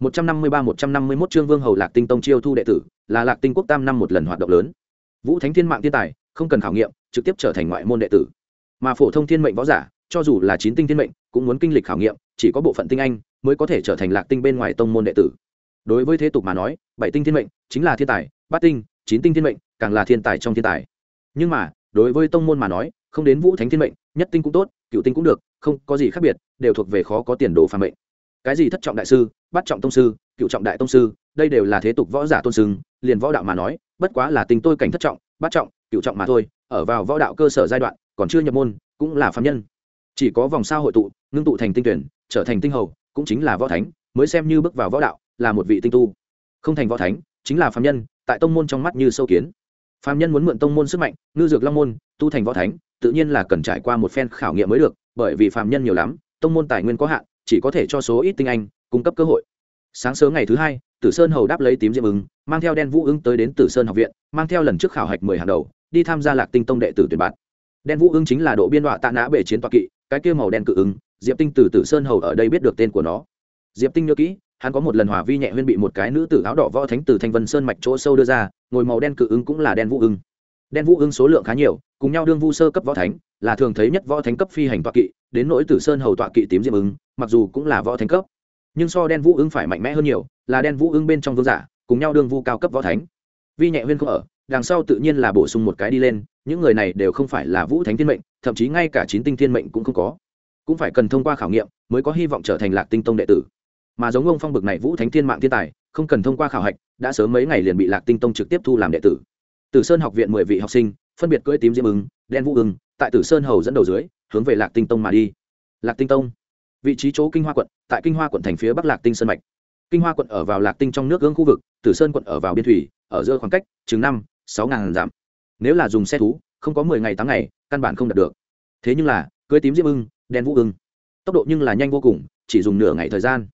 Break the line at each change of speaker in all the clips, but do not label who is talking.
153-151 chương Vương Hầu Lạc Tinh Tông chiêu thu đệ tử, là Lạc Tinh Quốc Tam năm một lần hoạt động lớn. Vũ Thánh Thiên mạng thiên tài, không cần khảo nghiệm, trực tiếp trở thành ngoại môn đệ tử. Mà phổ thông thiên mệnh võ giả, cho dù là chín tinh thiên mệnh, cũng muốn kinh lịch khảo nghiệm, chỉ có bộ phận tinh anh mới có thể trở thành Lạc Tinh bên ngoài tông môn đệ tử. Đối với thế tục mà nói, bảy tinh thiên mệnh chính là thiên tài, bát tinh, chín tinh thiên mệnh càng là thiên tài trong thiên tài. Nhưng mà, đối với tông môn mà nói, không đến Vũ Thánh Thiên mệnh, nhất tinh cũng tốt, cửu tinh cũng được, không có gì khác biệt, đều thuộc về khó có tiền đồ phàm mệnh cái gì thất trọng đại sư bắt trọng tông sư cựu trọng đại tông sư đây đều là thế tục võ giả tôn sưng liền võ đạo mà nói bất quá là tình tôi cảnh thất trọng bắt trọng cựu trọng mà thôi ở vào võ đạo cơ sở giai đoạn còn chưa nhập môn cũng là phạm nhân chỉ có vòng sao hội tụ ngưng tụ thành tinh tuyển trở thành tinh hầu cũng chính là võ thánh mới xem như bước vào võ đạo là một vị tinh tu không thành võ thánh chính là phạm nhân tại tông môn trong mắt như sâu kiến phạm nhân muốn mượn tông môn sức mạnh ngư dược long môn tu thành võ thánh tự nhiên là cần trải qua một phen khảo nghiệm mới được bởi vì phạm nhân nhiều lắm tông môn tài nguyên có hạn chỉ có thể cho số ít tinh anh cung cấp cơ hội sáng sớm ngày thứ hai tử sơn hầu đáp lấy tím diệm ứng mang theo đen vũ ứng tới đến tử sơn học viện mang theo lần trước khảo hạch mười hàng đầu đi tham gia lạc tinh tông đệ tử tuyển bạn đen vũ ứng chính là độ biên đoạ tạ nã bể chiến toạc kỵ cái kia màu đen cự ứng diệp tinh từ tử sơn hầu ở đây biết được tên của nó diệp tinh nhớ kỹ hắn có một lần hỏa vi nhẹ huyên bị một cái nữ tử áo đỏ võ thánh từ thanh vân sơn mạch chỗ sâu đưa ra ngồi màu đen cự ứng cũng là đen vũ ứng đen vũ ứng số lượng khá nhiều cùng nhau đương vu sơ cấp võ thánh là thường thấy nhất võ thánh cấp phi hành toạc kỵ đến nỗi tử sơn hầu tọa kỵ tím diệm ứng mặc dù cũng là võ thánh cấp nhưng so đen vũ ứng phải mạnh mẽ hơn nhiều là đen vũ ứng bên trong vương giả cùng nhau đương vu cao cấp võ thánh vi nhẹ huyên không ở đằng sau tự nhiên là bổ sung một cái đi lên những người này đều không phải là vũ thánh thiên mệnh thậm chí ngay cả chín tinh thiên mệnh cũng không có cũng phải cần thông qua khảo nghiệm mới có hy vọng trở thành lạc tinh tông đệ tử mà giống ông phong bực này vũ thánh thiên mạng thiên tài không cần thông qua khảo hạch đã sớm mấy ngày liền bị lạc tinh tông trực tiếp thu làm đệ tử tử sơn học viện mười vị học sinh phân biệt cưỡi tím diêm ứng đen vũ ứng tại tử sơn hầu dẫn đầu dưới hướng về lạc tinh tông mà đi lạc tinh tông vị trí chỗ kinh hoa quận tại kinh hoa quận thành phía bắc lạc tinh sơn mạch kinh hoa quận ở vào lạc tinh trong nước gương khu vực tử sơn quận ở vào biên thủy ở giữa khoảng cách chừng năm sáu ngàn dặm nếu là dùng xe thú không có mười ngày tám ngày căn bản không đạt được thế nhưng là cưới tím diêm ưng đen vũ ưng tốc độ nhưng là nhanh vô cùng chỉ dùng nửa ngày thời gian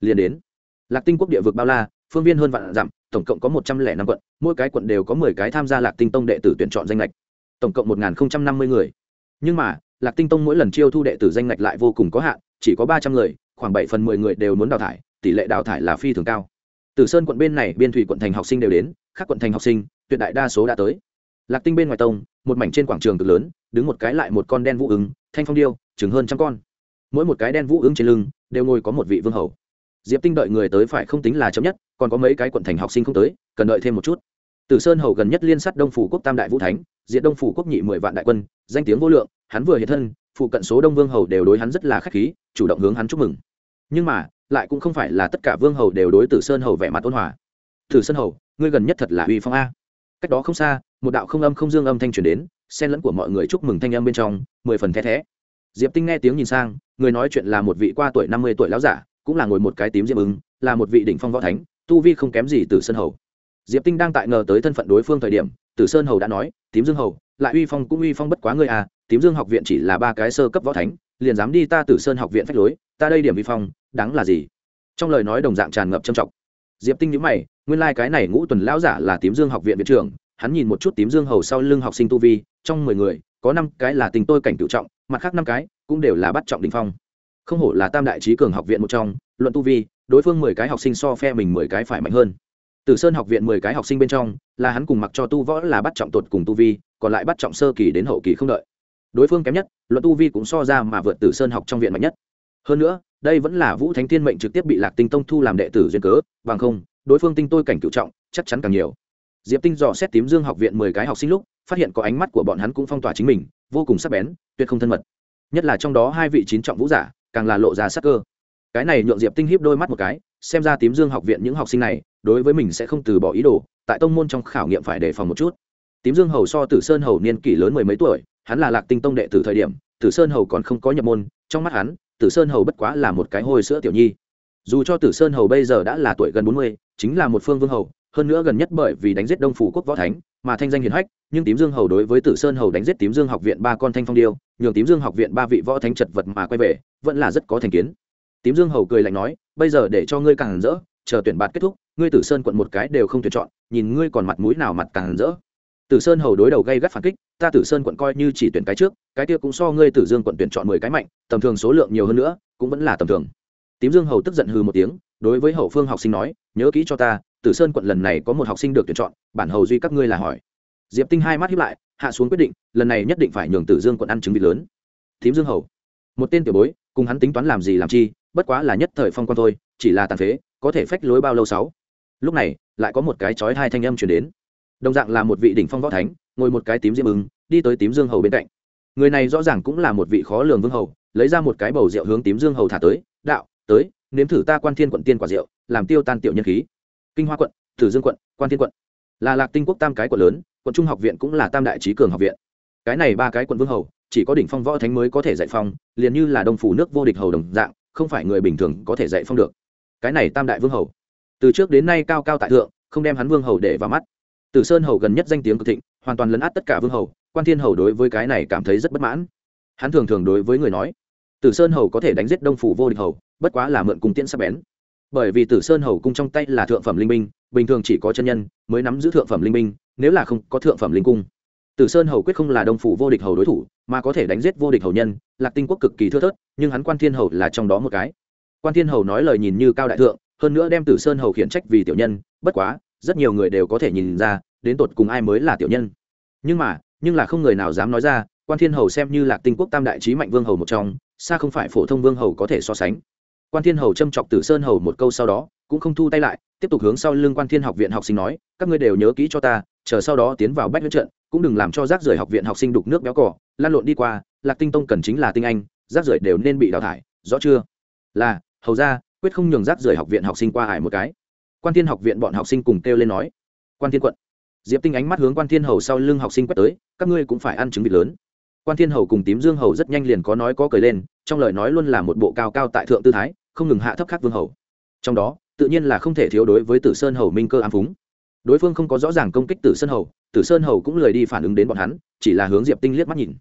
liền đến lạc tinh quốc địa vực bao la phương viên hơn vạn dặm tổng cộng có một trăm lẻ năm quận mỗi cái quận đều có mười cái tham gia lạc tinh tông đệ tử tuyển chọn danh lệch tổng cộng một không trăm năm mươi người nhưng mà lạc tinh tông mỗi lần chiêu thu đệ tử danh ngạch lại vô cùng có hạn chỉ có ba trăm người khoảng bảy phần mười người đều muốn đào thải tỷ lệ đào thải là phi thường cao từ sơn quận bên này biên thủy quận thành học sinh đều đến khác quận thành học sinh tuyệt đại đa số đã tới lạc tinh bên ngoài tông một mảnh trên quảng trường cực lớn đứng một cái lại một con đen vũ ứng thanh phong điêu chừng hơn trăm con mỗi một cái đen vũ ứng trên lưng đều ngồi có một vị vương hầu diệp tinh đợi người tới phải không tính là chậm nhất còn có mấy cái quận thành học sinh không tới cần đợi thêm một chút Tử Sơn hầu gần nhất liên sát Đông phủ quốc Tam đại vũ thánh, diệt Đông phủ quốc nhị mười vạn đại quân, danh tiếng vô lượng, hắn vừa hiện thân, phụ cận số Đông vương hầu đều đối hắn rất là khách khí, chủ động hướng hắn chúc mừng. Nhưng mà, lại cũng không phải là tất cả vương hầu đều đối Tử Sơn hầu vẻ mặt ôn hòa. Tử Sơn hầu, ngươi gần nhất thật là uy phong a. Cách đó không xa, một đạo không âm không dương âm thanh truyền đến, xen lẫn của mọi người chúc mừng thanh âm bên trong, mười phần thé khẽ. Diệp Tinh nghe tiếng nhìn sang, người nói chuyện là một vị qua tuổi năm mươi tuổi lão giả, cũng là ngồi một cái tím diễm ứng, là một vị đỉnh phong võ thánh, tu vi không kém gì Tử Sơn hầu diệp tinh đang tại ngờ tới thân phận đối phương thời điểm tử sơn hầu đã nói tím dương hầu lại uy phong cũng uy phong bất quá ngươi à tím dương học viện chỉ là ba cái sơ cấp võ thánh liền dám đi ta tử sơn học viện phách lối ta đây điểm uy phong đáng là gì trong lời nói đồng dạng tràn ngập trầm trọng diệp tinh nhữ mày nguyên lai cái này ngũ tuần lão giả là tím dương học viện viện trưởng hắn nhìn một chút tím dương hầu sau lưng học sinh tu vi trong mười người có năm cái là tình tôi cảnh tự trọng mặt khác năm cái cũng đều là bắt trọng đỉnh phong không hổ là tam đại trí cường học viện một trong luận tu vi đối phương mười cái học sinh so phe mình mười cái phải mạnh hơn Tử Sơn học viện mười cái học sinh bên trong, là hắn cùng mặc cho tu võ là bắt trọng tột cùng tu vi, còn lại bắt trọng sơ kỳ đến hậu kỳ không đợi. Đối phương kém nhất, luận tu vi cũng so ra mà vượt Tử Sơn học trong viện mạnh nhất. Hơn nữa, đây vẫn là Vũ Thánh Thiên mệnh trực tiếp bị Lạc Tinh Tông thu làm đệ tử duyên cớ, bằng không, đối phương tinh tôi cảnh cửu trọng, chắc chắn càng nhiều. Diệp Tinh dò xét tím dương học viện mười cái học sinh lúc, phát hiện có ánh mắt của bọn hắn cũng phong tỏa chính mình, vô cùng sắc bén, tuyệt không thân mật. Nhất là trong đó hai vị chín trọng vũ giả, càng là lộ ra sắc cơ. Cái này nhượng Diệp Tinh híp đôi mắt một cái, xem ra tím dương học viện những học sinh này đối với mình sẽ không từ bỏ ý đồ tại tông môn trong khảo nghiệm phải đề phòng một chút tím dương hầu so tử sơn hầu niên kỷ lớn mười mấy tuổi hắn là lạc tinh tông đệ từ thời điểm tử sơn hầu còn không có nhập môn trong mắt hắn tử sơn hầu bất quá là một cái hồi sữa tiểu nhi dù cho tử sơn hầu bây giờ đã là tuổi gần bốn mươi chính là một phương vương hầu hơn nữa gần nhất bởi vì đánh giết đông phủ quốc võ thánh mà thanh danh hiền hách nhưng tím dương hầu đối với tử sơn hầu đánh giết tím dương học viện ba con thanh phong điêu nhường tím dương học viện ba vị võ thánh chật vật mà quay về vẫn là rất có thành kiến tím dương hầu cười lạnh nói bây giờ để cho ngươi càng rỡ chờ tuyển bạt kết thúc ngươi tử sơn quận một cái đều không tuyển chọn nhìn ngươi còn mặt mũi nào mặt càng rỡ tử sơn hầu đối đầu gây gắt phản kích ta tử sơn quận coi như chỉ tuyển cái trước cái kia cũng so ngươi tử dương quận tuyển chọn mười cái mạnh tầm thường số lượng nhiều hơn nữa cũng vẫn là tầm thường tím dương hầu tức giận hừ một tiếng đối với hậu phương học sinh nói nhớ kỹ cho ta tử sơn quận lần này có một học sinh được tuyển chọn bản hầu duy các ngươi là hỏi diệp tinh hai mắt hiếp lại hạ xuống quyết định lần này nhất định phải nhường tử dương quận ăn trứng vịt lớn tím dương hầu một tên tiểu bối cùng hắn tính toán làm gì làm chi bất quá là nhất thời phong quan thôi chỉ là tàn phế có thể phách lối bao lâu sáu lúc này lại có một cái chói hai thanh âm truyền đến đồng dạng là một vị đỉnh phong võ thánh ngồi một cái tím diêm ứng đi tới tím dương hầu bên cạnh người này rõ ràng cũng là một vị khó lường vương hầu lấy ra một cái bầu rượu hướng tím dương hầu thả tới đạo tới nếm thử ta quan thiên quận tiên quả rượu làm tiêu tan tiểu nhân khí kinh hoa quận thử dương quận quan thiên quận là lạc tinh quốc tam cái quận lớn quận trung học viện cũng là tam đại trí cường học viện cái này ba cái quận vương hầu chỉ có đỉnh phong võ thánh mới có thể giải phong liền như là đồng phủ nước vô địch hầu đồng dạng không phải người bình thường có thể dạy phong được cái này tam đại vương hầu từ trước đến nay cao cao tại thượng không đem hắn vương hầu để vào mắt tử sơn hầu gần nhất danh tiếng cực thịnh hoàn toàn lấn át tất cả vương hầu quan thiên hầu đối với cái này cảm thấy rất bất mãn hắn thường thường đối với người nói tử sơn hầu có thể đánh giết đông phủ vô địch hầu bất quá là mượn cung tiễn sắp bén bởi vì tử sơn hầu cung trong tay là thượng phẩm linh minh bình thường chỉ có chân nhân mới nắm giữ thượng phẩm linh minh nếu là không có thượng phẩm linh cung Tử Sơn Hầu quyết không là Đông phủ vô địch hầu đối thủ, mà có thể đánh giết vô địch hầu nhân, Lạc Tinh quốc cực kỳ thưa thớt, nhưng hắn Quan Thiên Hầu là trong đó một cái. Quan Thiên Hầu nói lời nhìn như cao đại thượng, hơn nữa đem Tử Sơn Hầu khiển trách vì tiểu nhân, bất quá, rất nhiều người đều có thể nhìn ra, đến tột cùng ai mới là tiểu nhân. Nhưng mà, nhưng là không người nào dám nói ra, Quan Thiên Hầu xem như Lạc Tinh quốc tam đại chí mạnh vương hầu một trong, xa không phải phổ thông vương hầu có thể so sánh. Quan Thiên Hầu châm chọc Tử Sơn Hầu một câu sau đó, cũng không thu tay lại, tiếp tục hướng sau lưng Quan Thiên học viện học sinh nói, các ngươi đều nhớ kỹ cho ta, chờ sau đó tiến vào bách huyễn trận, cũng đừng làm cho rác rưởi học viện học sinh đục nước béo cỏ lan lộn đi qua lạc tinh tông cần chính là tinh anh rác rưởi đều nên bị đào thải rõ chưa là hầu ra quyết không nhường rác rưởi học viện học sinh qua hải một cái quan thiên học viện bọn học sinh cùng kêu lên nói quan thiên quận diệp tinh ánh mắt hướng quan thiên hầu sau lưng học sinh quét tới các ngươi cũng phải ăn trứng vịt lớn quan thiên hầu cùng tím dương hầu rất nhanh liền có nói có cười lên trong lời nói luôn là một bộ cao cao tại thượng tư thái không ngừng hạ thấp khắc vương hầu trong đó tự nhiên là không thể thiếu đối với tử sơn hầu minh cơ ám phúng đối phương không có rõ ràng công kích tử sơn hầu tử sơn hầu cũng lười đi phản ứng đến bọn hắn chỉ là hướng diệp tinh liếc mắt nhìn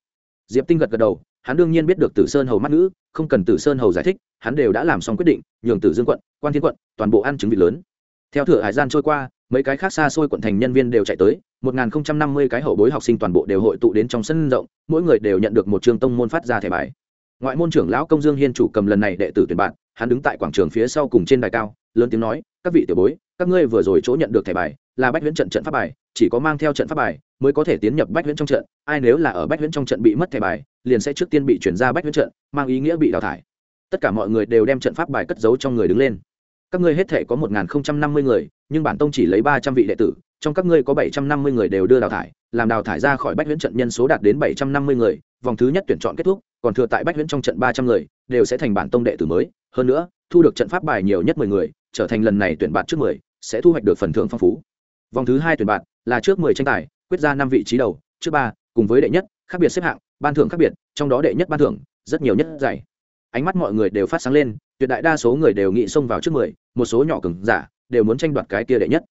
diệp tinh gật gật đầu hắn đương nhiên biết được tử sơn hầu mắt ngữ không cần tử sơn hầu giải thích hắn đều đã làm xong quyết định nhường tử dương quận quan thiên quận toàn bộ ăn chứng vị lớn theo thửa hải gian trôi qua mấy cái khác xa xôi quận thành nhân viên đều chạy tới một nghìn năm mươi cái hậu bối học sinh toàn bộ đều hội tụ đến trong sân rộng mỗi người đều nhận được một trường tông môn phát ra thẻ bài ngoại môn trưởng lão công dương hiên chủ cầm lần này đệ tử tuyển bạn hắn đứng tại quảng trường phía sau cùng trên đài cao lớn tiếng nói các vị tiểu bối các ngươi vừa rồi chỗ nhận được thẻ bài là bách huyễn trận trận pháp bài chỉ có mang theo trận pháp bài mới có thể tiến nhập bách huyễn trong trận ai nếu là ở bách huyễn trong trận bị mất thẻ bài liền sẽ trước tiên bị chuyển ra bách huyễn trận mang ý nghĩa bị đào thải tất cả mọi người đều đem trận pháp bài cất giấu trong người đứng lên các ngươi hết thể có một nghìn năm mươi người nhưng bản tông chỉ lấy ba trăm vị đệ tử trong các ngươi có bảy trăm năm mươi người đều đưa đào thải làm đào thải ra khỏi bách huyễn trận nhân số đạt đến bảy trăm năm mươi người vòng thứ nhất tuyển chọn kết thúc còn thừa tại bách huyễn trong trận ba trăm người đều sẽ thành bản tông đệ tử mới hơn nữa thu được trận pháp bài nhiều nhất mười người trở thành lần này tuyển bạn trước mười sẽ thu hoạch được phần thưởng phong phú vòng thứ hai tuyển bạn là trước mười tranh tài quyết ra năm vị trí đầu trước ba cùng với đệ nhất khác biệt xếp hạng ban thưởng khác biệt trong đó đệ nhất ban thưởng rất nhiều nhất giải ánh mắt mọi người đều phát sáng lên tuyệt đại đa số người đều nghĩ xông vào trước mười một số nhỏ cứng giả đều muốn tranh đoạt cái kia đệ nhất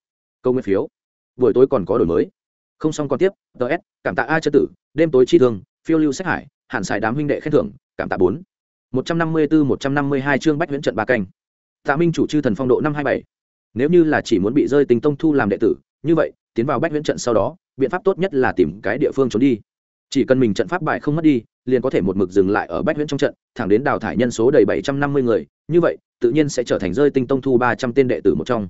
câu nguyên phiếu buổi tối còn có đổi mới không xong còn tiếp ts cảm tạ a chân tử đêm tối chi thường phiêu lưu sách hải hàn xài đám huynh đệ khen thưởng cảm tạ bốn một trăm năm mươi bốn một trăm năm mươi hai chương bách huyễn trận ba canh tạ minh chủ chư thần phong độ năm hai bảy nếu như là chỉ muốn bị rơi tình tông thu làm đệ tử như vậy tiến vào bách Viễn trận sau đó biện pháp tốt nhất là tìm cái địa phương trốn đi chỉ cần mình trận pháp bài không mất đi liền có thể một mực dừng lại ở bách Viễn trong trận thẳng đến đào thải nhân số đầy bảy trăm năm mươi người như vậy tự nhiên sẽ trở thành rơi tinh tông thu ba trăm tên đệ tử một trong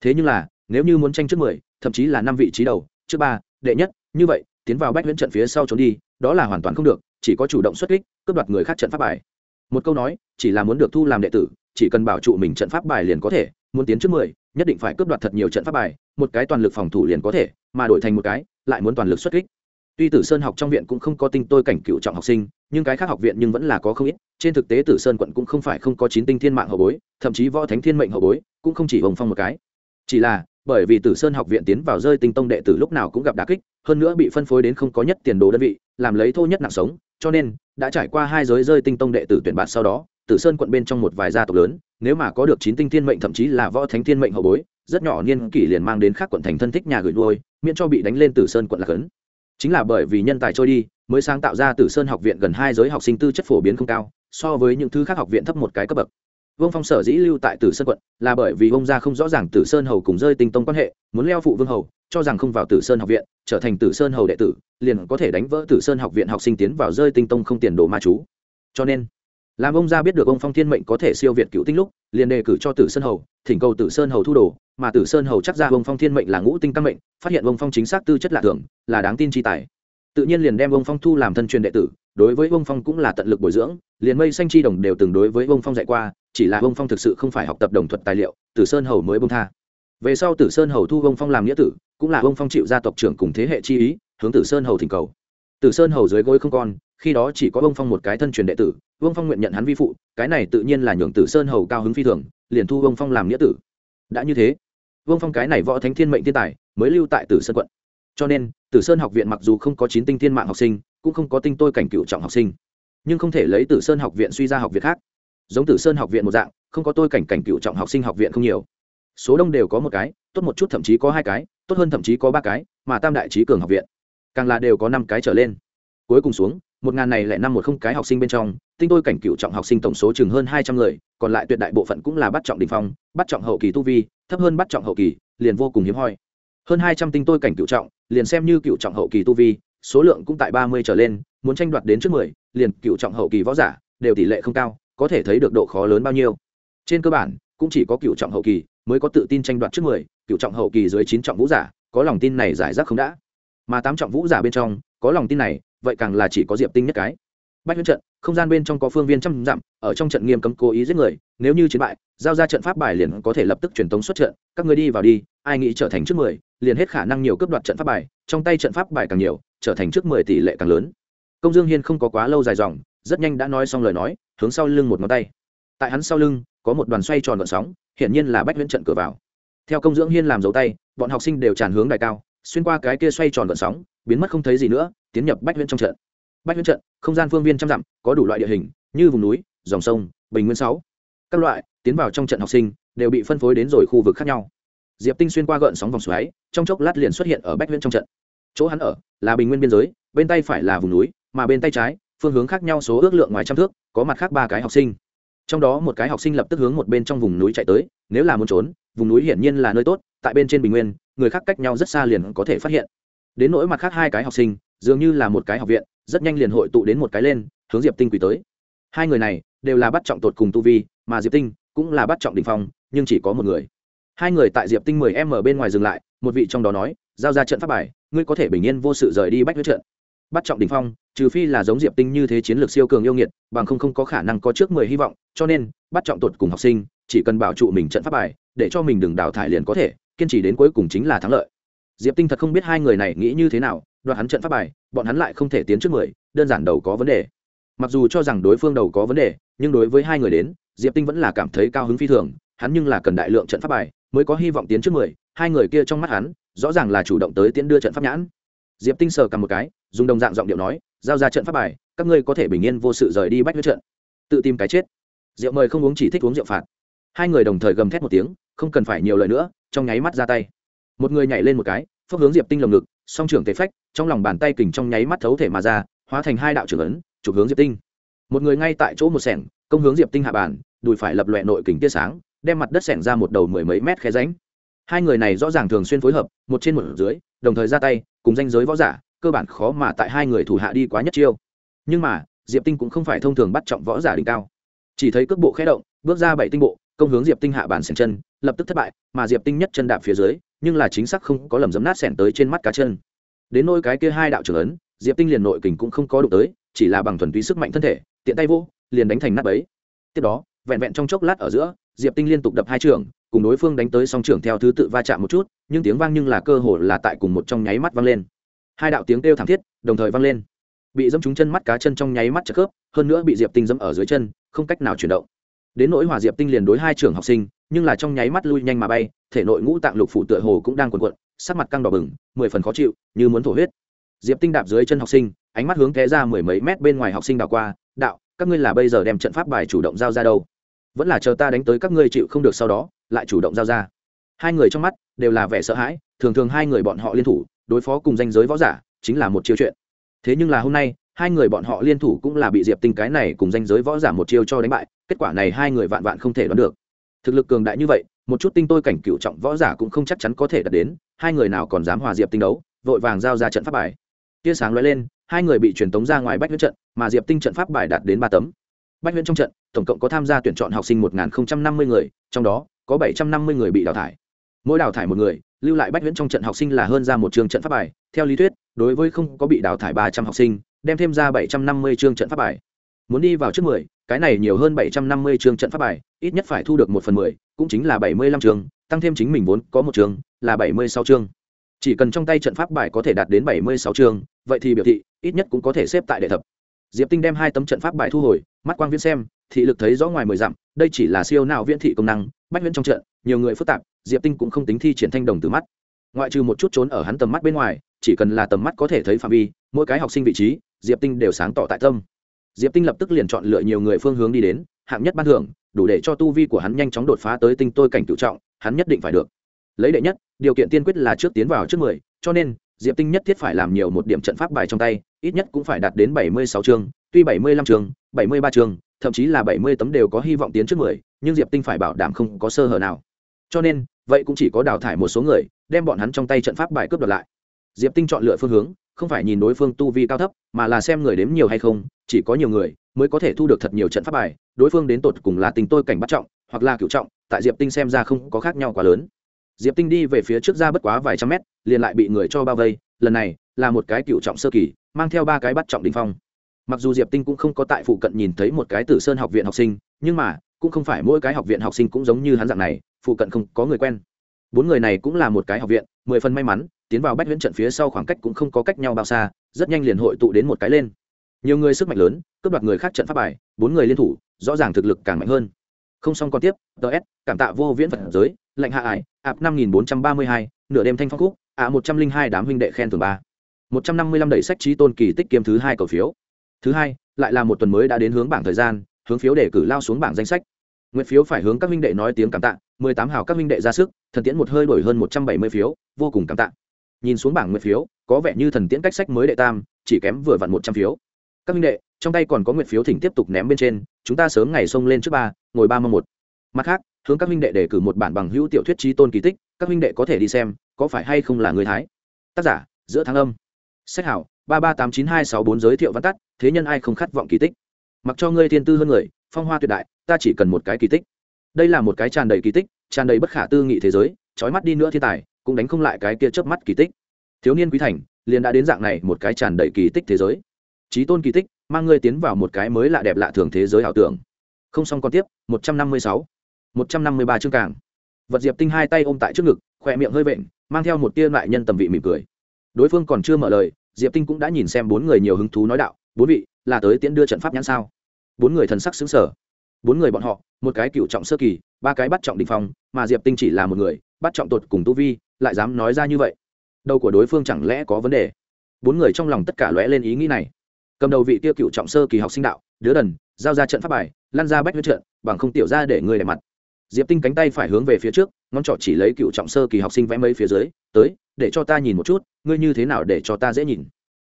thế nhưng là nếu như muốn tranh trước mười thậm chí là năm vị trí đầu trước ba đệ nhất như vậy tiến vào bách Viễn trận phía sau trốn đi đó là hoàn toàn không được chỉ có chủ động xuất kích cướp đoạt người khác trận pháp bài một câu nói chỉ là muốn được thu làm đệ tử chỉ cần bảo trụ mình trận pháp bài liền có thể muốn tiến trước mười nhất định phải cướp đoạt thật nhiều trận pháp bài một cái toàn lực phòng thủ liền có thể mà đổi thành một cái lại muốn toàn lực xuất kích tuy tử sơn học trong viện cũng không có tinh tôi cảnh cựu trọng học sinh nhưng cái khác học viện nhưng vẫn là có không ít trên thực tế tử sơn quận cũng không phải không có chín tinh thiên mạng hậu bối thậm chí võ thánh thiên mệnh hậu bối cũng không chỉ hồng phong một cái chỉ là bởi vì tử sơn học viện tiến vào rơi tinh tông đệ tử lúc nào cũng gặp đả kích hơn nữa bị phân phối đến không có nhất tiền đồ đơn vị làm lấy thô nhất nặng sống cho nên đã trải qua hai giới rơi tinh tông đệ tử tuyển bạn sau đó tử sơn quận bên trong một vài gia tộc lớn nếu mà có được chín tinh thiên mệnh thậm chí là võ thánh thiên mệnh hậu bối rất nhỏ niên kỷ liền mang đến khác quận thành thân thích nhà gửi nuôi miễn cho bị đánh lên tử sơn quận là ấn chính là bởi vì nhân tài trôi đi mới sáng tạo ra tử sơn học viện gần hai giới học sinh tư chất phổ biến không cao so với những thứ khác học viện thấp một cái cấp bậc vương phong sở dĩ lưu tại tử sơn quận là bởi vì ông gia không rõ ràng tử sơn hầu cùng rơi tinh tông quan hệ muốn leo phụ vương hầu cho rằng không vào tử sơn học viện trở thành tử sơn hầu đệ tử liền có thể đánh vỡ tử sơn học viện học sinh tiến vào rơi tinh tông không tiền đồ ma chú cho nên làm ông gia biết được ông phong thiên mệnh có thể siêu việt cựu tinh lúc liền đề cử cho tử sơn hầu thỉnh cầu tử sơn hầu thu đồ mà tử sơn hầu chắc ra ông phong thiên mệnh là ngũ tinh căn mệnh phát hiện ông phong chính xác tư chất lạ thường là đáng tin chi tài tự nhiên liền đem ông phong thu làm thân truyền đệ tử đối với ông phong cũng là tận lực bồi dưỡng liền mây xanh chi đồng đều từng đối với ông phong dạy qua chỉ là ông phong thực sự không phải học tập đồng thuật tài liệu tử sơn hầu mới bông tha về sau tử sơn hầu thu ông phong làm nghĩa tử cũng là ông phong chịu gia tộc trưởng cùng thế hệ chi ý hướng tử sơn hầu thỉnh cầu tử sơn hầu dưới gối không con khi đó chỉ có Vương Phong một cái thân truyền đệ tử, Vương Phong nguyện nhận hắn vi phụ, cái này tự nhiên là nhường Tử Sơn hầu cao hứng phi thường, liền thu Vương Phong làm nghĩa tử. Đã như thế, Vương Phong cái này võ thánh thiên mệnh thiên tài, mới lưu tại Tử Sơn quận. Cho nên, Tử Sơn học viện mặc dù không có chín tinh thiên mạng học sinh, cũng không có tinh tôi cảnh cựu trọng học sinh, nhưng không thể lấy Tử Sơn học viện suy ra học viện khác. Giống Tử Sơn học viện một dạng, không có tôi cảnh cảnh cựu trọng học sinh học viện không nhiều. Số đông đều có một cái, tốt một chút thậm chí có hai cái, tốt hơn thậm chí có ba cái, mà Tam đại trí cường học viện càng là đều có năm cái trở lên. Cuối cùng xuống, một ngàn này lại năm một không cái học sinh bên trong tinh tôi cảnh cựu trọng học sinh tổng số chừng hơn hai trăm người còn lại tuyệt đại bộ phận cũng là bắt trọng đình phong bắt trọng hậu kỳ tu vi thấp hơn bắt trọng hậu kỳ liền vô cùng hiếm hoi hơn hai trăm tinh tôi cảnh cựu trọng liền xem như cựu trọng hậu kỳ tu vi số lượng cũng tại ba mươi trở lên muốn tranh đoạt đến trước mười liền cựu trọng hậu kỳ võ giả đều tỷ lệ không cao có thể thấy được độ khó lớn bao nhiêu trên cơ bản cũng chỉ có cựu trọng hậu kỳ mới có tự tin tranh đoạt trước mười cựu trọng hậu kỳ dưới chín trọng vũ giả có lòng tin này giải rác không đã mà tám trọng vũ giả bên trong có lòng tin này vậy càng là chỉ có diệp tinh nhất cái bách huyễn trận không gian bên trong có phương viên trăm dặm ở trong trận nghiêm cấm cố ý giết người nếu như chiến bại giao ra trận pháp bài liền có thể lập tức truyền tống xuất trận các người đi vào đi ai nghĩ trở thành trước mười liền hết khả năng nhiều cướp đoạt trận pháp bài trong tay trận pháp bài càng nhiều trở thành trước mười tỷ lệ càng lớn công dương hiên không có quá lâu dài dòng rất nhanh đã nói xong lời nói hướng sau lưng một ngón tay tại hắn sau lưng có một đoàn xoay tròn gọn sóng hiển nhiên là bách huyễn trận cửa vào theo công dưỡng hiên làm dấu tay bọn học sinh đều tràn hướng đại cao xuyên qua cái kia xoay tròn gọn sóng biến mất không thấy gì nữa tiến nhập bách huyễn trong trận bách huyễn trận không gian phương viên trăm dặm có đủ loại địa hình như vùng núi dòng sông bình nguyên sáu các loại tiến vào trong trận học sinh đều bị phân phối đến rồi khu vực khác nhau diệp tinh xuyên qua gợn sóng vòng xoáy trong chốc lát liền xuất hiện ở bách huyễn trong trận chỗ hắn ở là bình nguyên biên giới bên tay phải là vùng núi mà bên tay trái phương hướng khác nhau số ước lượng ngoài trăm thước có mặt khác ba cái học sinh trong đó một cái học sinh lập tức hướng một bên trong vùng núi chạy tới nếu là muốn trốn vùng núi hiển nhiên là nơi tốt tại bên trên bình nguyên người khác cách nhau rất xa liền có thể phát hiện đến nỗi mặt khác hai cái học sinh dường như là một cái học viện rất nhanh liền hội tụ đến một cái lên hướng diệp tinh quỳ tới hai người này đều là bắt trọng tột cùng tu vi mà diệp tinh cũng là bắt trọng đình phong nhưng chỉ có một người hai người tại diệp tinh mười em ở bên ngoài dừng lại một vị trong đó nói giao ra trận pháp bài ngươi có thể bình yên vô sự rời đi bách huyết trận bắt trọng đình phong trừ phi là giống diệp tinh như thế chiến lược siêu cường yêu nghiệt bằng không không có khả năng có trước mười hy vọng cho nên bắt trọng tột cùng học sinh chỉ cần bảo trụ mình trận pháp bài để cho mình đừng đào thải liền có thể kiên trì đến cuối cùng chính là thắng lợi diệp tinh thật không biết hai người này nghĩ như thế nào đoạt hắn trận pháp bài bọn hắn lại không thể tiến trước mười đơn giản đầu có vấn đề mặc dù cho rằng đối phương đầu có vấn đề nhưng đối với hai người đến diệp tinh vẫn là cảm thấy cao hứng phi thường hắn nhưng là cần đại lượng trận pháp bài mới có hy vọng tiến trước mười hai người kia trong mắt hắn rõ ràng là chủ động tới tiến đưa trận pháp nhãn diệp tinh sờ cầm một cái dùng đồng dạng giọng điệu nói giao ra trận pháp bài các ngươi có thể bình yên vô sự rời đi bách huyết trận tự tìm cái chết rượu mời không uống chỉ thích uống rượu phạt hai người đồng thời gầm thét một tiếng không cần phải nhiều lời nữa trong nháy mắt ra tay một người nhảy lên một cái phốc hướng diệp tinh lồng ngực song trưởng tế phách trong lòng bàn tay kình trong nháy mắt thấu thể mà ra hóa thành hai đạo trưởng ấn chụp hướng diệp tinh một người ngay tại chỗ một sẻng công hướng diệp tinh hạ bàn đùi phải lập loẹ nội kình tia sáng đem mặt đất sẻng ra một đầu mười mấy mét khe ránh hai người này rõ ràng thường xuyên phối hợp một trên một dưới đồng thời ra tay cùng danh giới võ giả cơ bản khó mà tại hai người thủ hạ đi quá nhất chiêu nhưng mà diệp tinh cũng không phải thông thường bắt trọng võ giả đỉnh cao chỉ thấy cước bộ khé động bước ra bảy tinh bộ công hướng diệp tinh hạ bàn sẻng chân lập tức thất bại mà diệp tinh nhất chân đạp phía dưới nhưng là chính xác không có lầm dấm nát xẻn tới trên mắt cá chân đến nôi cái kia hai đạo trưởng ấn diệp tinh liền nội kình cũng không có đụng tới chỉ là bằng thuần túy sức mạnh thân thể tiện tay vô liền đánh thành nát ấy tiếp đó vẹn vẹn trong chốc lát ở giữa diệp tinh liên tục đập hai trưởng cùng đối phương đánh tới song trưởng theo thứ tự va chạm một chút nhưng tiếng vang nhưng là cơ hồ là tại cùng một trong nháy mắt vang lên hai đạo tiếng kêu thảm thiết đồng thời vang lên bị dẫm trúng chân mắt cá chân trong nháy mắt chật khớp hơn nữa bị diệp tinh dẫm ở dưới chân không cách nào chuyển động đến nỗi hòa diệp tinh liền đối hai trường học sinh nhưng là trong nháy mắt lui nhanh mà bay thể nội ngũ tạng lục phủ tựa hồ cũng đang quần quận sắc mặt căng đỏ bừng mười phần khó chịu như muốn thổ huyết diệp tinh đạp dưới chân học sinh ánh mắt hướng té ra mười mấy mét bên ngoài học sinh đào qua đạo các ngươi là bây giờ đem trận pháp bài chủ động giao ra đâu vẫn là chờ ta đánh tới các ngươi chịu không được sau đó lại chủ động giao ra hai người trong mắt đều là vẻ sợ hãi thường thường hai người bọn họ liên thủ đối phó cùng danh giới võ giả chính là một chiêu chuyện thế nhưng là hôm nay hai người bọn họ liên thủ cũng là bị diệp tinh cái này cùng danh giới võ giả một chiêu cho đánh bại kết quả này hai người vạn vạn không thể đoán được thực lực cường đại như vậy một chút tinh tôi cảnh cựu trọng võ giả cũng không chắc chắn có thể đạt đến hai người nào còn dám hòa diệp tinh đấu vội vàng giao ra trận pháp bài tia sáng l lên hai người bị truyền tống ra ngoài bách huyễn trận mà diệp tinh trận pháp bài đạt đến ba tấm bách huyễn trong trận tổng cộng có tham gia tuyển chọn học sinh một năm mươi người trong đó có bảy trăm năm mươi người bị đào thải mỗi đào thải một người lưu lại bách huyễn trong trận học sinh là hơn ra một trường trận pháp bài theo lý thuyết đối với không có bị đào thải ba trăm học sinh đem thêm ra bảy trăm năm mươi chương trận pháp bài muốn đi vào trước mười cái này nhiều hơn bảy trăm năm mươi chương trận pháp bài ít nhất phải thu được một phần mười cũng chính là bảy mươi lăm chương tăng thêm chính mình vốn có một trường, là bảy mươi sáu chương chỉ cần trong tay trận pháp bài có thể đạt đến bảy mươi sáu chương vậy thì biểu thị ít nhất cũng có thể xếp tại đệ thập diệp tinh đem hai tấm trận pháp bài thu hồi mắt quang viễn xem thị lực thấy rõ ngoài mười dặm đây chỉ là siêu nào viễn thị công năng bách viễn trong trận nhiều người phức tạp diệp tinh cũng không tính thi triển thanh đồng từ mắt ngoại trừ một chút trốn ở hắn tầm mắt bên ngoài chỉ cần là tầm mắt có thể thấy phạm vi mỗi cái học sinh vị trí diệp tinh đều sáng tỏ tại tâm diệp tinh lập tức liền chọn lựa nhiều người phương hướng đi đến hạng nhất ban thưởng đủ để cho tu vi của hắn nhanh chóng đột phá tới tinh tôi cảnh tự trọng hắn nhất định phải được lấy đệ nhất điều kiện tiên quyết là trước tiến vào trước mười cho nên diệp tinh nhất thiết phải làm nhiều một điểm trận pháp bài trong tay ít nhất cũng phải đạt đến bảy mươi sáu chương tuy bảy mươi lăm chương bảy mươi ba chương thậm chí là bảy mươi tấm đều có hy vọng tiến trước mười nhưng diệp tinh phải bảo đảm không có sơ hở nào cho nên vậy cũng chỉ có đào thải một số người đem bọn hắn trong tay trận pháp bài cướp đoạt lại diệp tinh chọn lựa phương hướng không phải nhìn đối phương tu vi cao thấp mà là xem người đếm nhiều hay không chỉ có nhiều người mới có thể thu được thật nhiều trận pháp bài đối phương đến tột cùng là tình tôi cảnh bắt trọng hoặc là cựu trọng tại diệp tinh xem ra không có khác nhau quá lớn diệp tinh đi về phía trước ra bất quá vài trăm mét liền lại bị người cho bao vây lần này là một cái cựu trọng sơ kỳ mang theo ba cái bắt trọng đỉnh phong mặc dù diệp tinh cũng không có tại phụ cận nhìn thấy một cái tử sơn học viện học sinh nhưng mà cũng không phải mỗi cái học viện học sinh cũng giống như hắn dạng này phụ cận không có người quen bốn người này cũng là một cái học viện mười phần may mắn tiến vào bách Viễn trận phía sau khoảng cách cũng không có cách nhau bao xa rất nhanh liền hội tụ đến một cái lên nhiều người sức mạnh lớn cướp đoạt người khác trận pháp bài bốn người liên thủ rõ ràng thực lực càng mạnh hơn không xong còn tiếp ts cảm tạ vô viễn phật giới lệnh hạ ải ạp năm nghìn bốn trăm ba mươi hai nửa đêm thanh phong khúc ạ một trăm linh hai đám huynh đệ khen thường ba một trăm năm mươi lăm đẩy sách trí tôn kỳ tích kiêm thứ hai cổ phiếu thứ hai lại là một tuần mới đã đến hướng bảng thời gian hướng phiếu để cử lao xuống bảng danh sách nguyện phiếu phải hướng các huynh đệ nói tiếng cảm tạ mười tám hào các minh đệ ra sức thần tiễn một hơi đổi hơn một trăm bảy mươi phiếu vô cùng cảm tạ nhìn xuống bảng nguyện phiếu có vẻ như thần tiễn cách sách mới đệ tam chỉ kém vừa vặn một trăm phiếu các minh đệ trong tay còn có nguyện phiếu thỉnh tiếp tục ném bên trên chúng ta sớm ngày xông lên trước ba ngồi ba mâm một mặt khác hướng các minh đệ đề cử một bản bằng hữu tiểu thuyết trí tôn kỳ tích các minh đệ có thể đi xem có phải hay không là người thái tác giả giữa tháng âm sách hảo ba ba tám chín hai sáu bốn giới thiệu văn tắt thế nhân ai không khát vọng kỳ tích mặc cho ngươi thiên tư hơn người phong hoa tuyệt đại ta chỉ cần một cái kỳ tích đây là một cái tràn đầy kỳ tích tràn đầy bất khả tư nghị thế giới trói mắt đi nữa thiên tài cũng đánh không lại cái kia chớp mắt kỳ tích thiếu niên quý thành liền đã đến dạng này một cái tràn đầy kỳ tích thế giới trí tôn kỳ tích mang ngươi tiến vào một cái mới lạ đẹp lạ thường thế giới ảo tưởng không xong còn tiếp một trăm năm mươi sáu một trăm năm mươi ba chương càng vật diệp tinh hai tay ôm tại trước ngực khỏe miệng hơi vện mang theo một tia loại nhân tầm vị mỉm cười đối phương còn chưa mở lời diệp tinh cũng đã nhìn xem bốn người nhiều hứng thú nói đạo bốn vị là tới tiễn đưa trận pháp nhãn sao bốn người thần sắc xứng sở bốn người bọn họ một cái cựu trọng sơ kỳ ba cái bắt trọng đình phong mà diệp tinh chỉ là một người bắt trọng tột cùng tu vi lại dám nói ra như vậy đầu của đối phương chẳng lẽ có vấn đề bốn người trong lòng tất cả lóe lên ý nghĩ này cầm đầu vị tiêu cựu trọng sơ kỳ học sinh đạo đứa đần giao ra trận pháp bài lan ra bách huyết trận bằng không tiểu ra để người đẹp mặt diệp tinh cánh tay phải hướng về phía trước ngón trỏ chỉ lấy cựu trọng sơ kỳ học sinh vẽ mấy phía dưới tới để cho ta nhìn một chút ngươi như thế nào để cho ta dễ nhìn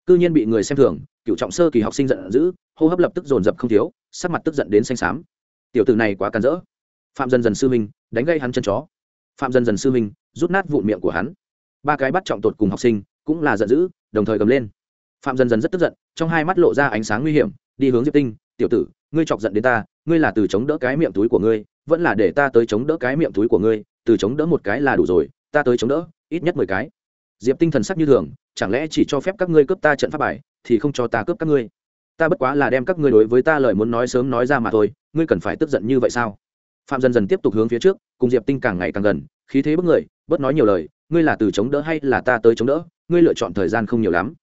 c ư nhiên bị người xem thường cựu trọng sơ kỳ học sinh giận dữ hô hấp lập tức dồn dập không thiếu sắc mặt tức giận đến xanh xám tiểu tử này quá càn rỡ phạm dần dần sư minh đánh gây hắn chân chó phạm dần dần sư minh rút nát vụn miệng của hắn ba cái bắt trọng tột cùng học sinh cũng là giận dữ đồng thời gầm lên phạm dần dần rất tức giận trong hai mắt lộ ra ánh sáng nguy hiểm đi hướng diệp tinh tiểu tử ngươi chọc giận đến ta ngươi là từ chống đỡ cái miệng túi của ngươi vẫn là để ta tới chống đỡ cái miệng túi của ngươi từ chống đỡ một cái là đủ rồi ta tới chống đỡ ít nhất mười cái diệp tinh thần sắc như thường chẳng lẽ chỉ cho phép các ngươi cướp ta trận pháp bài thì không cho ta cướp các ngươi ta bất quá là đem các ngươi đối với ta lời muốn nói sớm nói ra mà thôi ngươi cần phải tức giận như vậy sao phạm dần dần tiếp tục hướng phía trước cùng diệp tinh càng ngày càng gần khí thế bất người bớt nói nhiều lời ngươi là từ chống đỡ hay là ta tới chống đỡ ngươi lựa chọn thời gian không nhiều lắm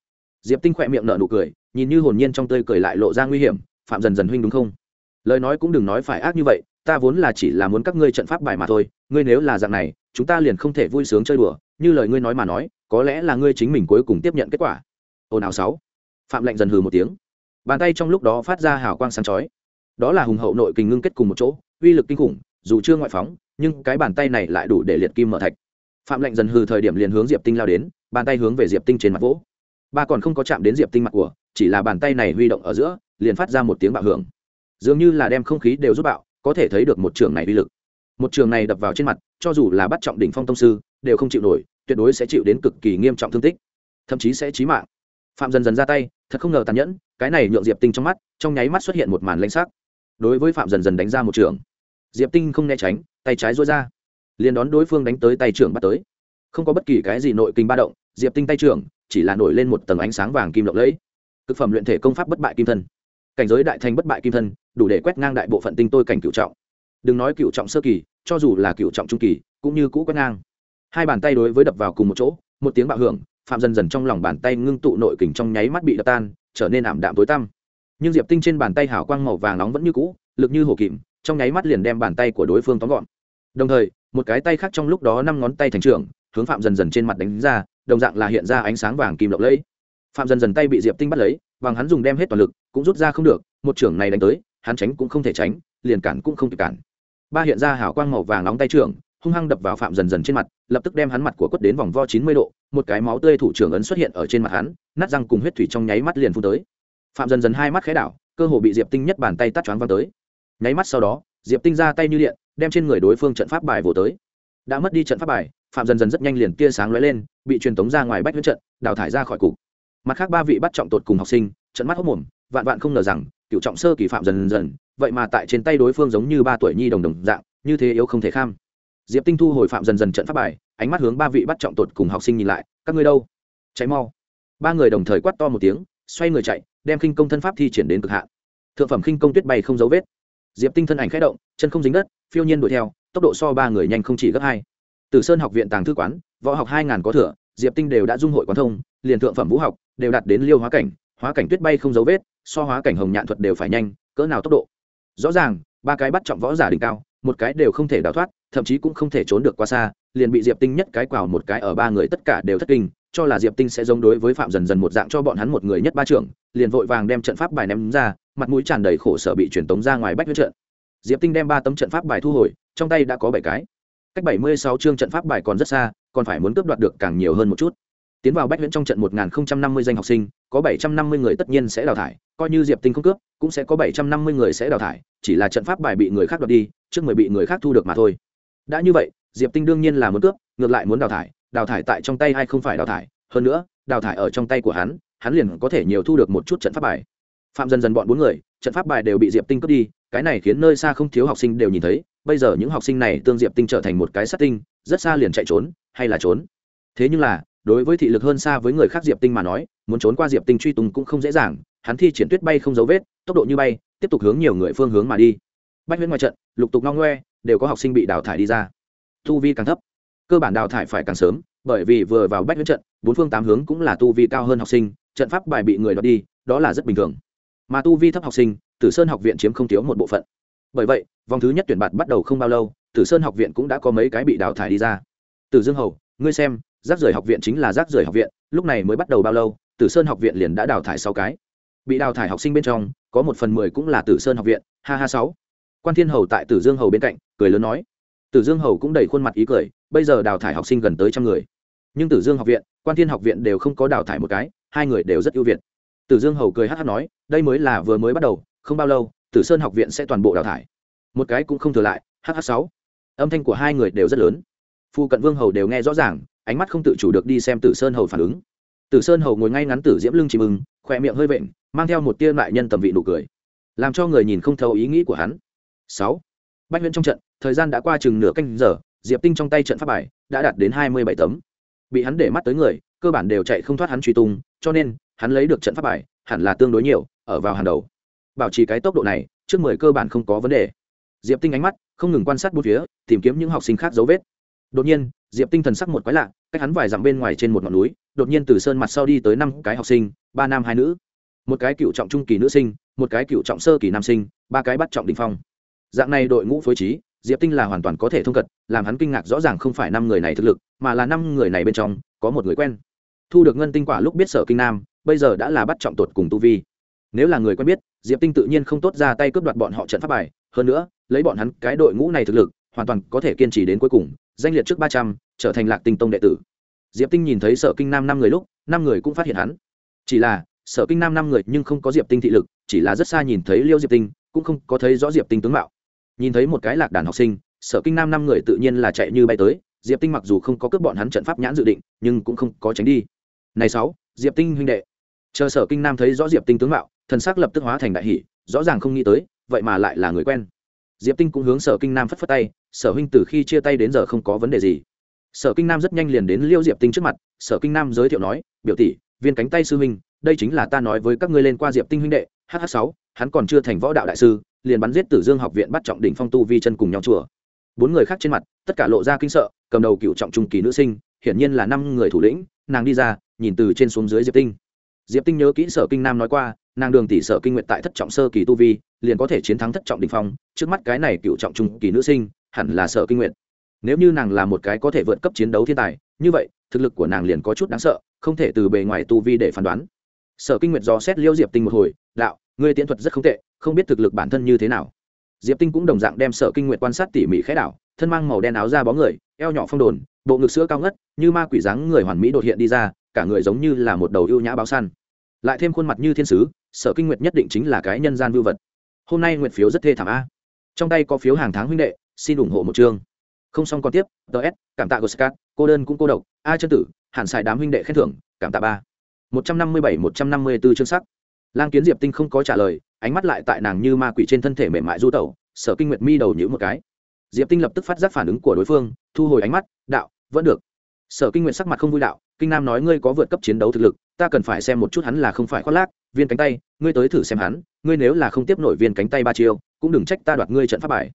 diệp tinh khỏe miệng nở nụ cười nhìn như hồn nhiên trong tươi cười lại lộ ra nguy hiểm phạm dần dần huynh đúng không lời nói cũng đừng nói phải ác như vậy ta vốn là chỉ là muốn các ngươi trận pháp bài mà thôi ngươi nếu là dạng này chúng ta liền không thể vui sướng chơi đùa như lời ngươi nói mà nói có lẽ là ngươi chính mình cuối cùng tiếp nhận kết quả ồn ào sáu phạm lạnh dần hừ một tiếng bàn tay trong lúc đó phát ra hào quang sáng chói đó là hùng hậu nội kình ngưng kết cùng một chỗ uy lực kinh khủng dù chưa ngoại phóng nhưng cái bàn tay này lại đủ để liệt kim mở thạch phạm lệnh dần hừ thời điểm liền hướng diệp tinh lao đến bàn tay hướng về diệp tinh trên mặt vỗ ba còn không có chạm đến diệp tinh mặt của chỉ là bàn tay này huy động ở giữa liền phát ra một tiếng bạo hưởng dường như là đem không khí đều rút bạo có thể thấy được một trường này uy lực một trường này đập vào trên mặt cho dù là bắt trọng đỉnh phong tông sư đều không chịu nổi tuyệt đối sẽ chịu đến cực kỳ nghiêm trọng thương tích thậm chí sẽ chí mạng phạm dần dần ra tay thật không ngờ tàn nhẫn cái này nhượng diệp tinh trong mắt trong nháy mắt xuất hiện một màn lãnh sắc đối với phạm dần dần đánh ra một trường diệp tinh không né tránh tay trái dối ra liền đón đối phương đánh tới tay trưởng bắt tới không có bất kỳ cái gì nội kinh ba động diệp tinh tay trưởng chỉ là nổi lên một tầng ánh sáng vàng kim lộng lẫy cực phẩm luyện thể công pháp bất bại kim thân cảnh giới đại thành bất bại kim thân đủ để quét ngang đại bộ phận tinh tôi cảnh cựu trọng đừng nói cựu trọng sơ kỳ cho dù là cựu trọng trung kỳ cũng như cũ quét ngang hai bàn tay đối với đập vào cùng một chỗ một tiếng bạo hưởng phạm dần dần trong lòng bàn tay ngưng tụ nội kình trong nháy mắt bị đập tan trở nên ảm đạm tối tăm nhưng diệp tinh trên bàn tay hảo quang màu vàng nóng vẫn như cũ lực như hổ kìm trong nháy mắt liền đem bàn tay của đối phương tóm gọn đồng thời một cái tay khác trong lúc đó năm ngón tay thành trưởng hướng phạm dần dần trên mặt đánh ra đồng dạng là hiện ra ánh sáng vàng kim lộng lẫy phạm dần dần tay bị diệp tinh bắt lấy bằng hắn dùng đem hết toàn lực cũng rút ra không được một trưởng này đánh tới hắn tránh cũng không thể tránh liền cản cũng không thể cản ba hiện ra hảo quang màu vàng nóng tay trưởng hung hăng đập vào phạm dần dần trên mặt lập tức đem hắn mặt của quất đến vòng vo chín mươi độ một cái máu tươi thủ trưởng ấn xuất hiện ở trên mặt hắn nát răng cùng huyết thủy trong nháy mắt liền phun tới phạm dần dần hai mắt khẽ đảo cơ hồ bị diệp tinh nhất bàn tay tắt choáng văng tới nháy mắt sau đó diệp tinh ra tay như điện đem trên người đối phương trận pháp bài vỗ tới đã mất đi trận pháp bài phạm dần dần rất nhanh liền tia sáng lóe lên bị truyền tống ra ngoài bách huyết trận đào thải ra khỏi cục mặt khác ba vị bắt trọng tột cùng học sinh trận mắt hốc mồm vạn vạn không ngờ rằng cựu trọng sơ kỳ phạm dần dần vậy mà tại trên tay đối phương giống như ba tuổi nhi đồng đồng dạng như thế yếu không thể kham diệp tinh thu hồi phạm dần dần trận pháp bài ánh mắt hướng ba vị bắt trọng tột cùng học sinh nhìn lại các ngươi đâu cháy mau ba người đồng thời quát to một tiếng xoay người chạy đem khinh công thân pháp thi triển đến cực hạn thượng phẩm khinh công tuyết bay không dấu vết diệp tinh thân ảnh khẽ động chân không dính đất phiêu nhiên đuổi theo tốc độ so ba người nhanh không chỉ gấp hai từ sơn học viện tàng thư quán võ học hai ngàn có thừa diệp tinh đều đã dung hội quán thông liền thượng phẩm vũ học đều đạt đến liêu hóa cảnh hóa cảnh tuyết bay không dấu vết so hóa cảnh hồng nhạn thuật đều phải nhanh cỡ nào tốc độ rõ ràng ba cái bắt trọng võ giả đỉnh cao một cái đều không thể đào thoát thậm chí cũng không thể trốn được quá xa liền bị diệp tinh nhất cái quào một cái ở ba người tất cả đều thất kinh cho là diệp tinh sẽ giống đối với phạm dần dần một dạng cho bọn hắn một người nhất ba trưởng liền vội vàng đem trận pháp bài ném ra mặt mũi tràn đầy khổ sở bị truyền tống ra ngoài bách huyết trận diệp tinh đem ba tấm trận pháp bài thu hồi trong tay đã có bảy cái cách bảy mươi sáu chương trận pháp bài còn rất xa còn phải muốn cướp đoạt được càng nhiều hơn một chút tiến vào bách huyễn trong trận một năm mươi danh học sinh có bảy trăm năm mươi người tất nhiên sẽ đào thải coi như diệp tinh không cướp cũng sẽ có bảy trăm năm mươi người sẽ đào thải chỉ là trận pháp bài bị người khác đoạt đi trước mười bị người khác thu được mà thôi đã như vậy diệp tinh đương nhiên là muốn cướp ngược lại muốn đào thải đào thải tại trong tay hay không phải đào thải hơn nữa đào thải ở trong tay của hắn hắn liền có thể nhiều thu được một chút trận pháp bài phạm dần dần bọn bốn người trận pháp bài đều bị diệp tinh cướp đi cái này khiến nơi xa không thiếu học sinh đều nhìn thấy bây giờ những học sinh này tương diệp tinh trở thành một cái sát tinh rất xa liền chạy trốn hay là trốn thế nhưng là đối với thị lực hơn xa với người khác diệp tinh mà nói muốn trốn qua diệp tinh truy tùng cũng không dễ dàng hắn thi triển tuyết bay không dấu vết tốc độ như bay tiếp tục hướng nhiều người phương hướng mà đi bách huyễn ngoài trận lục tục ngao ngoe đều có học sinh bị đào thải đi ra thu vi càng thấp cơ bản đào thải phải càng sớm bởi vì vừa vào bách huyết trận bốn phương tám hướng cũng là tu vi cao hơn học sinh trận pháp bài bị người đoạt đi đó là rất bình thường mà tu vi thấp học sinh tử sơn học viện chiếm không thiếu một bộ phận bởi vậy vòng thứ nhất tuyển bạt bắt đầu không bao lâu tử sơn học viện cũng đã có mấy cái bị đào thải đi ra tử dương hầu ngươi xem rác rưởi học viện chính là rác rưởi học viện lúc này mới bắt đầu bao lâu tử sơn học viện liền đã đào thải sáu cái bị đào thải học sinh bên trong có một phần mười cũng là tử sơn học viện ha ha sáu quan thiên hầu tại tử dương hầu bên cạnh cười lớn nói tử dương hầu cũng đầy khuôn mặt ý cười bây giờ đào thải học sinh gần tới trăm người nhưng tử dương học viện quan thiên học viện đều không có đào thải một cái hai người đều rất ưu việt tử dương hầu cười hát hát nói đây mới là vừa mới bắt đầu không bao lâu tử sơn học viện sẽ toàn bộ đào thải một cái cũng không thừa lại hh sáu âm thanh của hai người đều rất lớn phu cận vương hầu đều nghe rõ ràng ánh mắt không tự chủ được đi xem tử sơn hầu phản ứng tử sơn hầu ngồi ngay ngắn tử diễm lưng chìm mừng khỏe miệng hơi vện mang theo một tia lại nhân tầm vị nụ cười làm cho người nhìn không thấu ý nghĩ của hắn sáu bách huyễn trong trận thời gian đã qua chừng nửa canh giờ diệp tinh trong tay trận pháp bài đã đạt đến hai mươi bảy tấm bị hắn để mắt tới người cơ bản đều chạy không thoát hắn truy tung cho nên hắn lấy được trận pháp bài hẳn là tương đối nhiều ở vào hàng đầu bảo trì cái tốc độ này trước mười cơ bản không có vấn đề diệp tinh ánh mắt không ngừng quan sát bốn phía tìm kiếm những học sinh khác dấu vết đột nhiên diệp tinh thần sắc một quái lạ cách hắn vài dặm bên ngoài trên một ngọn núi đột nhiên từ sơn mặt sau đi tới năm cái học sinh ba nam hai nữ một cái cựu trọng trung kỳ nữ sinh một cái cựu trọng sơ kỳ nam sinh ba cái bắt trọng đình phong dạng này đội ngũ phối trí diệp tinh là hoàn toàn có thể thông cật làm hắn kinh ngạc rõ ràng không phải năm người này thực lực mà là năm người này bên trong có một người quen thu được ngân tinh quả lúc biết sở kinh nam bây giờ đã là bắt trọng tột cùng tu vi nếu là người quen biết diệp tinh tự nhiên không tốt ra tay cướp đoạt bọn họ trận pháp bài hơn nữa lấy bọn hắn cái đội ngũ này thực lực hoàn toàn có thể kiên trì đến cuối cùng danh liệt trước ba trăm trở thành lạc tinh tông đệ tử diệp tinh nhìn thấy sở kinh nam năm người lúc năm người cũng phát hiện hắn chỉ là sở kinh nam năm người nhưng không có diệp tinh thị lực chỉ là rất xa nhìn thấy liêu diệp tinh cũng không có thấy rõ diệp tinh tướng mạo nhìn thấy một cái lạc đàn học sinh sở kinh nam năm người tự nhiên là chạy như bay tới diệp tinh mặc dù không có cướp bọn hắn trận pháp nhãn dự định nhưng cũng không có tránh đi này sáu diệp tinh huynh đệ chờ sở kinh nam thấy rõ diệp tinh tướng mạo thần sắc lập tức hóa thành đại hỷ rõ ràng không nghĩ tới vậy mà lại là người quen diệp tinh cũng hướng sở kinh nam phất phất tay sở huynh từ khi chia tay đến giờ không có vấn đề gì sở kinh nam rất nhanh liền đến liêu diệp tinh trước mặt sở kinh nam giới thiệu nói biểu tỷ viên cánh tay sư huynh đây chính là ta nói với các ngươi lên qua diệp tinh huynh đệ hh sáu hắn còn chưa thành võ đạo đại sư liền bắn giết tử dương học viện bắt trọng đỉnh phong tu vi chân cùng nhau chùa bốn người khác trên mặt tất cả lộ ra kinh sợ cầm đầu cựu trọng trung kỳ nữ sinh hiển nhiên là năm người thủ lĩnh nàng đi ra nhìn từ trên xuống dưới diệp tinh diệp tinh nhớ kỹ sở kinh nam nói qua nàng đường tỷ sở kinh nguyện tại thất trọng sơ kỳ tu vi liền có thể chiến thắng thất trọng đỉnh phong trước mắt cái này cựu trọng trung kỳ nữ sinh hẳn là sở kinh nguyện nếu như nàng là một cái có thể vượt cấp chiến đấu thiên tài như vậy thực lực của nàng liền có chút đáng sợ không thể từ bề ngoài tu vi để phán đoán sở kinh nguyện do xét liêu diệp tinh một hồi đạo ngươi tiễn thuật rất không tệ không biết thực lực bản thân như thế nào diệp tinh cũng đồng dạng đem sở kinh nguyện quan sát tỉ mỉ khẽ đảo thân mang màu đen áo da bóng người eo nhỏ phong đồn bộ ngực sữa cao ngất như ma quỷ dáng người hoàn mỹ đột hiện đi ra cả người giống như là một đầu ưu nhã báo săn lại thêm khuôn mặt như thiên sứ sở kinh nguyệt nhất định chính là cái nhân gian vưu vật hôm nay nguyệt phiếu rất thê thảm a trong tay có phiếu hàng tháng huynh đệ xin ủng hộ một chương không xong còn tiếp ts cảm tạ của goscat cô đơn cũng cô độc a chân tử hẳn xài đám huynh đệ khen thưởng cảm tạ ba một trăm năm mươi bảy một trăm năm mươi b ố chương sắc lang kiến diệp tinh không có trả lời ánh mắt lại tại nàng như ma quỷ trên thân thể mềm mại du tẩu sở kinh nguyệt mi đầu nhữ một cái diệp tinh lập tức phát giác phản ứng của đối phương thu hồi ánh mắt đạo vẫn được sở kinh nguyệt sắc mặt không vui đạo kinh nam nói ngươi có vượt cấp chiến đấu thực lực ta cần phải xem một chút hắn là không phải khoác lác viên cánh tay ngươi tới thử xem hắn ngươi nếu là không tiếp nổi viên cánh tay ba chiêu cũng đừng trách ta đoạt ngươi trận pháp bài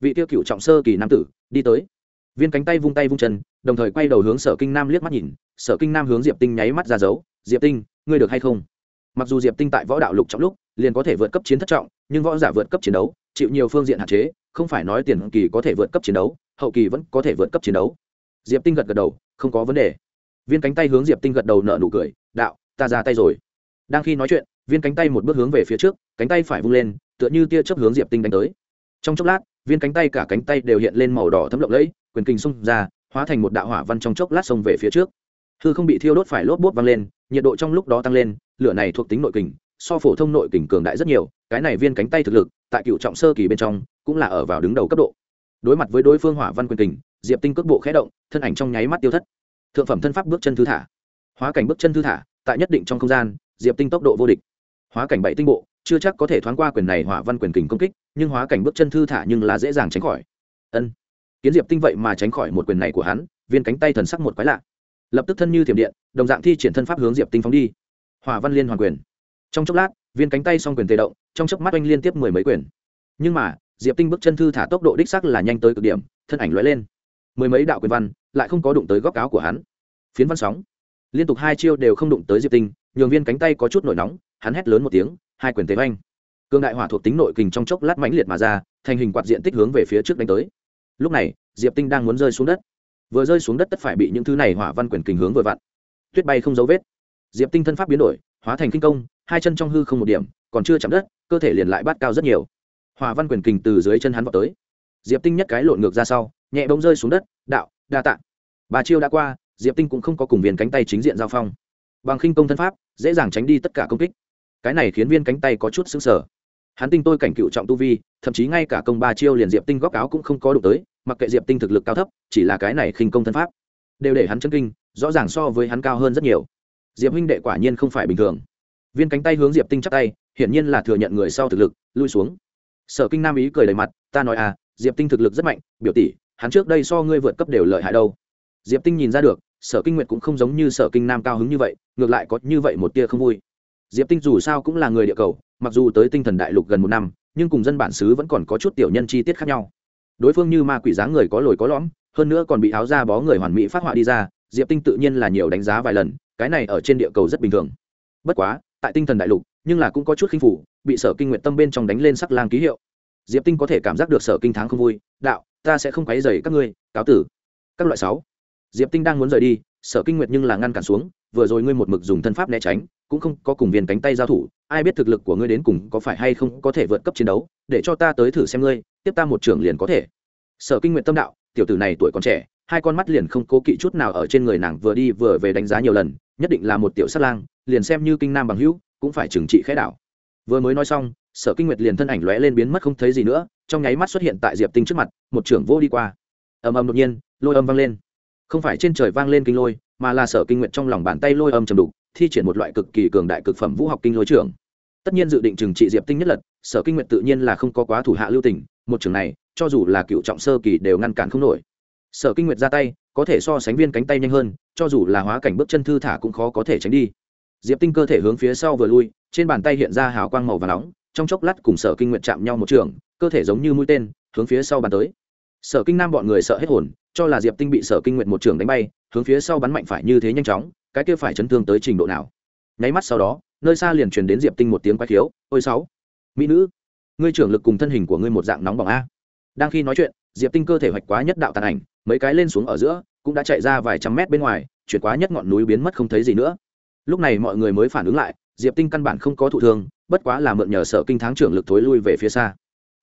vị tiêu cựu trọng sơ kỳ nam tử đi tới viên cánh tay vung tay vung chân đồng thời quay đầu hướng sở kinh nam liếc mắt nhìn sở kinh nam hướng diệp tinh nháy mắt ra dấu diệp tinh ngươi được hay không mặc dù diệp tinh tại võ đạo lục trọng lúc liền có thể vượt cấp chiến thất trọng nhưng võ giả vượt cấp chiến đấu chịu nhiều phương diện hạn chế không phải nói tiền kỳ có thể vượt cấp chiến đấu hậu kỳ vẫn có thể vượt cấp chiến đấu diệp tinh gật gật đầu không có vấn đề viên cánh tay hướng diệp tinh gật đầu nợ nụ cười đạo ta ra tay rồi đang khi nói chuyện viên cánh tay một bước hướng về phía trước cánh tay phải vung lên tựa như tia chớp hướng diệp tinh đánh tới trong chốc lát viên cánh tay cả cánh tay đều hiện lên màu đỏ thấm lộng lẫy quyền kinh xung ra hóa thành một đạo hỏa văn trong chốc lát xông về phía trước hư không bị thiêu đốt phải lốp bốt văng lên nhiệt độ trong lúc đó tăng lên lửa này thuộc tính nội kình so phổ thông nội kình cường đại rất nhiều cái này viên cánh tay thực lực tại cựu trọng sơ kỳ bên trong cũng là ở vào đứng đầu cấp độ đối mặt với đối phương hỏa văn quyền kình diệp tinh cước bộ khẽ động thân ảnh trong nháy mắt tiêu thất thượng phẩm thân pháp bước chân thư thả hóa cảnh bước chân thư thả tại nhất định trong không gian diệp tinh tốc độ vô địch hóa cảnh bảy tinh bộ chưa chắc có thể thoáng qua quyền này hỏa văn quyền kình công kích nhưng hóa cảnh bước chân thư thả nhưng là dễ dàng tránh khỏi ân kiến diệp tinh vậy mà tránh khỏi một quyền này của hắn viên cánh tay thần sắc một quái lạ lập tức thân như thiểm điện đồng dạng thi triển thân pháp hướng diệp tinh phóng đi hòa văn liên hoàn quyền trong chốc lát viên cánh tay s o n g quyền tề động trong chốc mắt oanh liên tiếp mười mấy quyền nhưng mà diệp tinh bước chân thư thả tốc độ đích sắc là nhanh tới cực điểm thân ảnh l lên mười mấy đạo quyền văn lại không có đụng tới góc áo của hắn phiến văn sóng liên tục hai chiêu đều không đụng tới diệp tinh nhường viên cánh tay có chút nổi nóng hắn hét lớn một tiếng hai quyền tề oanh cương đại hỏa thuộc tính nội kình trong chốc lát mãnh liệt mà ra thành hình quạt diện tích hướng về phía trước đánh tới lúc này diệp tinh đang muốn rơi xuống đất vừa rơi xuống đất tất phải bị những thứ này hỏa văn quyền kình hướng vừa vặn tuyết bay không dấu vết diệp tinh thân pháp biến đổi hóa thành kinh công hai chân trong hư không một điểm còn chưa chạm đất cơ thể liền lại bát cao rất nhiều hỏa văn quyền kình từ dưới chân hắn vọt tới diệp tinh nhất cái lộn ngược ra sau nhẹ bỗng rơi xuống đất đạo đa tạ bà chiêu đã qua diệp tinh cũng không có cùng viên cánh tay chính diện giao phong bằng khinh công thân pháp dễ dàng tránh đi tất cả công kích cái này khiến viên cánh tay có chút xứng sở hắn tinh tôi cảnh cựu trọng tu vi thậm chí ngay cả công ba chiêu liền diệp tinh góc áo cũng không có đụng tới mặc kệ diệp tinh thực lực cao thấp chỉ là cái này khinh công thân pháp đều để hắn chân kinh rõ ràng so với hắn cao hơn rất nhiều diệp huynh đệ quả nhiên không phải bình thường viên cánh tay hướng diệp tinh chắc tay hiển nhiên là thừa nhận người sau thực lực lui xuống sở kinh nam ý cười đầy mặt ta nói à diệp tinh thực lực rất mạnh biểu tỷ hắn trước đây so ngươi vượt cấp đều lợi hại đâu diệp tinh nhìn ra được sở kinh nguyệt cũng không giống như sở kinh nam cao hứng như vậy ngược lại có như vậy một tia không vui diệp tinh dù sao cũng là người địa cầu mặc dù tới tinh thần đại lục gần một năm nhưng cùng dân bản xứ vẫn còn có chút tiểu nhân chi tiết khác nhau đối phương như ma quỷ dáng người có lồi có lõm hơn nữa còn bị áo da bó người hoàn mỹ phát họa đi ra diệp tinh tự nhiên là nhiều đánh giá vài lần cái này ở trên địa cầu rất bình thường bất quá tại tinh thần đại lục nhưng là cũng có chút khinh phủ bị sở kinh nguyện tâm bên trong đánh lên sắc lang ký hiệu diệp tinh có thể cảm giác được sở kinh thắng không vui đạo ta sẽ không quấy dày các ngươi cáo tử các loại sáu diệp tinh đang muốn rời đi sở kinh nguyệt nhưng là ngăn cản xuống vừa rồi ngươi một mực dùng thân pháp né tránh cũng không có cùng viên cánh tay giao thủ ai biết thực lực của ngươi đến cùng có phải hay không có thể vượt cấp chiến đấu để cho ta tới thử xem ngươi tiếp ta một trưởng liền có thể sở kinh nguyện tâm đạo tiểu tử này tuổi còn trẻ hai con mắt liền không cố kỵ chút nào ở trên người nàng vừa đi vừa về đánh giá nhiều lần nhất định là một tiểu sát lang liền xem như kinh nam bằng hữu cũng phải trừng trị khẽ đảo vừa mới nói xong sở kinh nguyệt liền thân ảnh lóe lên biến mất không thấy gì nữa trong nháy mắt xuất hiện tại diệp tinh trước mặt một trưởng vô đi qua ầm ầm đột nhiên lôi âm vang lên không phải trên trời vang lên kinh lôi mà là sở kinh nguyệt trong lòng bàn tay lôi âm trầm đục thi triển một loại cực kỳ cường đại cực phẩm vũ học kinh lôi trưởng tất nhiên dự định trừng trị diệp tinh nhất lật sở kinh nguyện tự nhiên là không có quá thủ hạ lưu tình một trường này cho dù là cựu trọng sơ kỳ đều ngăn cản không nổi sở kinh nguyệt ra tay có thể so sánh viên cánh tay nhanh hơn cho dù là hóa cảnh bước chân thư thả cũng khó có thể tránh đi diệp tinh cơ thể hướng phía sau vừa lui trên bàn tay hiện ra hào quang màu và nóng trong chốc lát cùng sở kinh nguyệt chạm nhau một trường cơ thể giống như mũi tên hướng phía sau bàn tới sở kinh nam bọn người sợ hết hồn cho là diệp tinh bị sở kinh nguyệt một trường đánh bay hướng phía sau bắn mạnh phải như thế nhanh chóng cái kia phải chấn thương tới trình độ nào nháy mắt sau đó nơi xa liền truyền đến diệp tinh một tiếng quái thiếu ôi sáu mỹ nữ ngươi trưởng lực cùng thân hình của ngươi một dạng nóng bỏng a đang khi nói chuyện diệp tinh cơ thể hoạch quá nhất đạo tàn ảnh mấy cái lên xuống ở giữa cũng đã chạy ra vài trăm mét bên ngoài chuyển quá nhất ngọn núi biến mất không thấy gì nữa lúc này mọi người mới phản ứng lại diệp tinh căn bản không có thụ thương bất quá là mượn nhờ sở kinh thắng trưởng lực thối lui về phía xa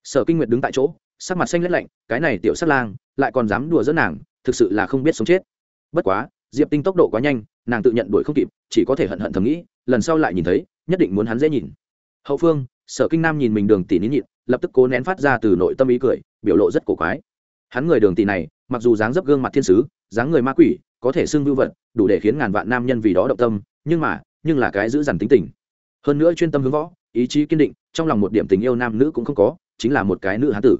sở kinh nguyệt đứng tại chỗ sắc mặt xanh lét lạnh cái này tiểu sát lang lại còn dám đùa dẫn nàng thực sự là không biết sống chết bất quá diệp tinh tốc độ quá nhanh nàng tự nhận đuổi không kịp chỉ có thể hận hận thầm nghĩ lần sau lại nhìn thấy nhất định muốn hắn dễ nhìn hậu phương sở kinh nam nhìn mình đường tỷ nín nhịn lập tức cố nén phát ra từ nội tâm ý cười biểu lộ rất cổ quái hắn người đường tỷ này mặc dù dáng dấp gương mặt thiên sứ dáng người ma quỷ có thể xưng vưu vật đủ để khiến ngàn vạn nam nhân vì đó động tâm nhưng mà nhưng là cái giữ dằn tính tình hơn nữa chuyên tâm hướng võ ý chí kiên định trong lòng một điểm tình yêu nam nữ cũng không có chính là một cái nữ hán tử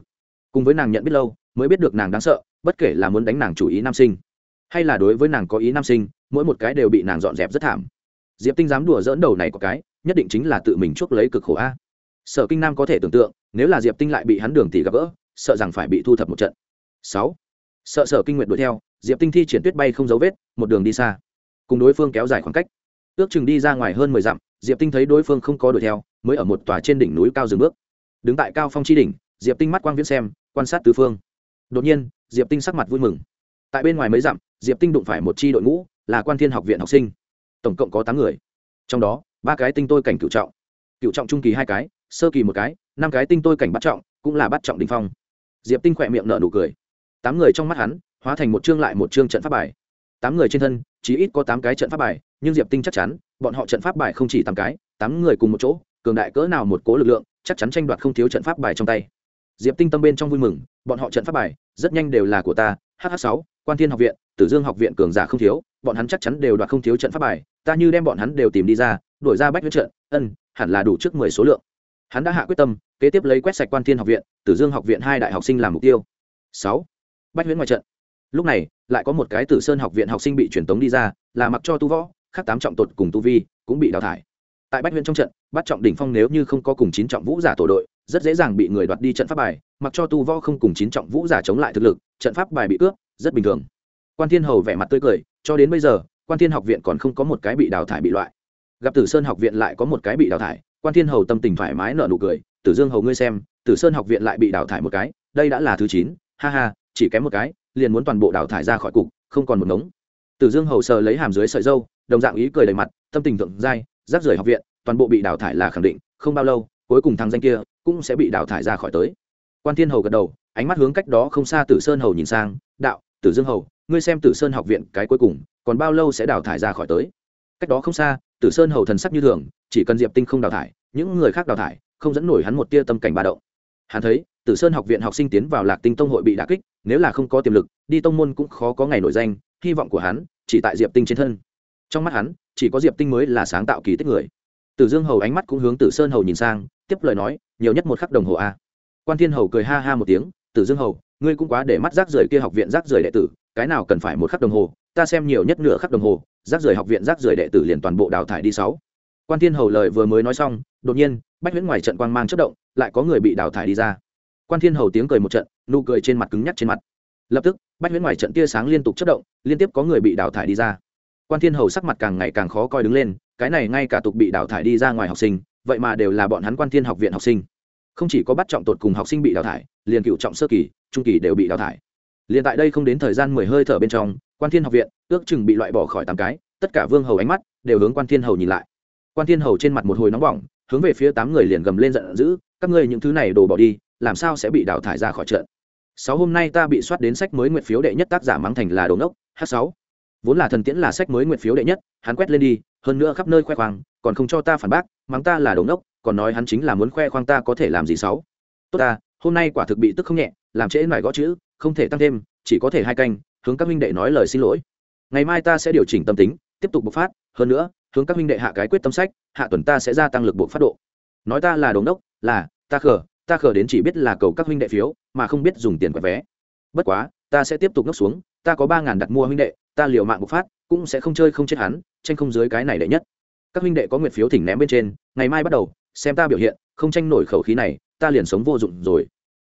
cùng với nàng nhận biết lâu mới biết được nàng đáng sợ bất kể là muốn đánh nàng chủ ý nam sinh hay là đối với nàng có ý nam sinh mỗi một cái đều bị nàng dọn dẹp rất thảm diệp tinh dám đùa dỡn đầu này có cái nhất định chính là tự mình chuốc lấy cực khổ a sở kinh nam có thể tưởng tượng nếu là diệp tinh lại bị hắn đường tỷ gặp gỡ sợ rằng phải bị thu thập một trận sáu sợ sở kinh nguyện đuổi theo diệp tinh thi triển tuyết bay không dấu vết một đường đi xa cùng đối phương kéo dài khoảng cách ước chừng đi ra ngoài hơn mười dặm diệp tinh thấy đối phương không có đuổi theo mới ở một tòa trên đỉnh núi cao dừng bước đứng tại cao phong chi đỉnh diệp tinh mắt quang viễn xem quan sát tứ phương đột nhiên diệp tinh sắc mặt vui mừng tại bên ngoài mấy dặm diệp tinh đụng phải một chi đội ngũ là quan thiên học viện học sinh tổng cộng có tám người trong đó ba cái tinh tôi cảnh cựu trọng cựu trọng trung kỳ hai cái sơ kỳ một cái năm cái tinh tôi cảnh bắt trọng cũng là bắt trọng đình phong diệp tinh khỏe miệng nở nụ cười tám người trong mắt hắn hóa thành một chương lại một chương trận pháp bài tám người trên thân chỉ ít có tám cái trận pháp bài nhưng diệp tinh chắc chắn bọn họ trận pháp bài không chỉ tám cái tám người cùng một chỗ cường đại cỡ nào một cố lực lượng chắc chắn tranh đoạt không thiếu trận pháp bài trong tay diệp tinh tâm bên trong vui mừng bọn họ trận pháp bài rất nhanh đều là của ta hh sáu quan thiên học viện tử dương học viện cường giả không thiếu bọn hắn chắc chắn đều đoạt không thiếu trận pháp bài ta như đem bọn hắn đều tìm đi ra đổi ra bách huyết trận ân hẳn là đủ trước mười số lượng hắn đã hạ quyết tâm kế tiếp lấy quét sạch quan thiên học viện tử dương học viện hai đại học sinh làm mục tiêu sáu bách huyễn ngoài trận lúc này lại có một cái tử sơn học viện học sinh bị truyền tống đi ra là mặc cho tu võ khắc tám trọng tột cùng tu vi cũng bị đào thải tại bách huyễn trong trận bắt trọng đỉnh phong nếu như không có cùng chín trọng vũ giả tổ đội rất dễ dàng bị người đoạt đi trận pháp bài mặc cho tu võ không cùng chín trọng vũ giả chống lại thực lực trận pháp bài bị cướp rất bình thường quan thiên hầu vẻ mặt tươi cười cho đến bây giờ quan thiên học viện còn không có một cái bị đào thải bị loại gặp tử sơn học viện lại có một cái bị đào thải quan thiên hầu tâm tình thoải mái nở nụ cười tử dương hầu ngươi xem tử sơn học viện lại bị đào thải một cái đây đã là thứ chín ha ha chỉ kém một cái liền muốn toàn bộ đào thải ra khỏi cục không còn một ngống tử dương hầu sờ lấy hàm dưới sợi dâu đồng dạng ý cười đầy mặt tâm tình thượng dai rác rưởi học viện toàn bộ bị đào thải là khẳng định không bao lâu cuối cùng thằng danh kia cũng sẽ bị đào thải ra khỏi tới quan thiên hầu gật đầu ánh mắt hướng cách đó không xa tử sơn hầu nhìn sang đạo tử dương hầu ngươi xem tử sơn học viện cái cuối cùng còn bao lâu sẽ đào thải ra khỏi tới cách đó không xa tử sơn hầu thần sắc như thường chỉ cần diệp tinh không đào thải những người khác đào thải không dẫn nổi hắn một tia tâm cảnh ba động hắn thấy tử sơn học viện học sinh tiến vào lạc tinh tông hội bị đả kích nếu là không có tiềm lực đi tông môn cũng khó có ngày nổi danh hy vọng của hắn chỉ tại diệp tinh trên thân trong mắt hắn chỉ có diệp tinh mới là sáng tạo kỳ tích người tử dương hầu ánh mắt cũng hướng tử sơn hầu nhìn sang tiếp lời nói nhiều nhất một khắc đồng hồ a quan thiên hầu cười ha ha một tiếng tử dương hầu ngươi cũng quá để mắt rác rưởi kia học viện rác rưởi đệ tử cái nào cần phải một khắc đồng hồ ta xem nhiều nhất nửa khắc đồng hồ rác rưởi học viện rác rưởi đệ tử liền toàn bộ đào thải đi sáu quan thiên hầu lời vừa mới nói xong đột nhiên bách huyễn ngoài trận quang mang chất động lại có người bị đào thải đi ra quan thiên hầu tiếng cười một trận nụ cười trên mặt cứng nhắc trên mặt lập tức bách huyễn ngoài trận tia sáng liên tục chất động liên tiếp có người bị đào thải đi ra quan thiên hầu sắc mặt càng ngày càng khó coi đứng lên cái này ngay cả tục bị đào thải đi ra ngoài học sinh vậy mà đều là bọn hắn quan thiên học viện học sinh không chỉ có bắt trọng tột cùng học sinh bị đào thải liền cựu trọng sơ kỳ trung kỳ đều bị đào thải liền tại đây không đến thời gian mười hơi thở bên trong quan thiên học viện ước chừng bị loại bỏ khỏi tám cái tất cả vương hầu ánh mắt đều hướng quan thiên hầu nhìn lại quan thiên hầu trên mặt một hồi nóng bỏng hướng về phía tám người liền gầm lên giận dữ các ngươi những thứ này đổ bỏ đi làm sao sẽ bị đào thải ra khỏi trận sáu hôm nay ta bị soát đến sách mới nguyện phiếu đệ nhất tác giả mắng thành là đồ ngốc h sáu vốn là thần tiễn là sách mới nguyện phiếu đệ nhất hắn quét lên đi hơn nữa khắp nơi khoe khoang còn không cho ta phản bác mắng ta là đống đốc còn nói hắn chính là muốn khoe khoang ta có thể làm gì xấu. tốt ta hôm nay quả thực bị tức không nhẹ làm trễ mải gõ chữ không thể tăng thêm chỉ có thể hai canh hướng các huynh đệ nói lời xin lỗi ngày mai ta sẽ điều chỉnh tâm tính tiếp tục bộc phát hơn nữa hướng các huynh đệ hạ cái quyết tâm sách hạ tuần ta sẽ gia tăng lực bộc phát độ nói ta là đống đốc là ta khờ ta khờ đến chỉ biết là cầu các huynh đệ phiếu mà không biết dùng tiền quẹt vé bất quá ta sẽ tiếp tục ngốc xuống ta có ba ngàn đặt mua huynh đệ ta liệu mạng bộc phát cũng sẽ không chơi không chết hắn tranh không dưới cái này đệ nhất các huynh đệ có nguyện phiếu thỉnh ném bên trên ngày mai bắt đầu xem ta biểu hiện không tranh nổi khẩu khí này ta liền sống vô dụng rồi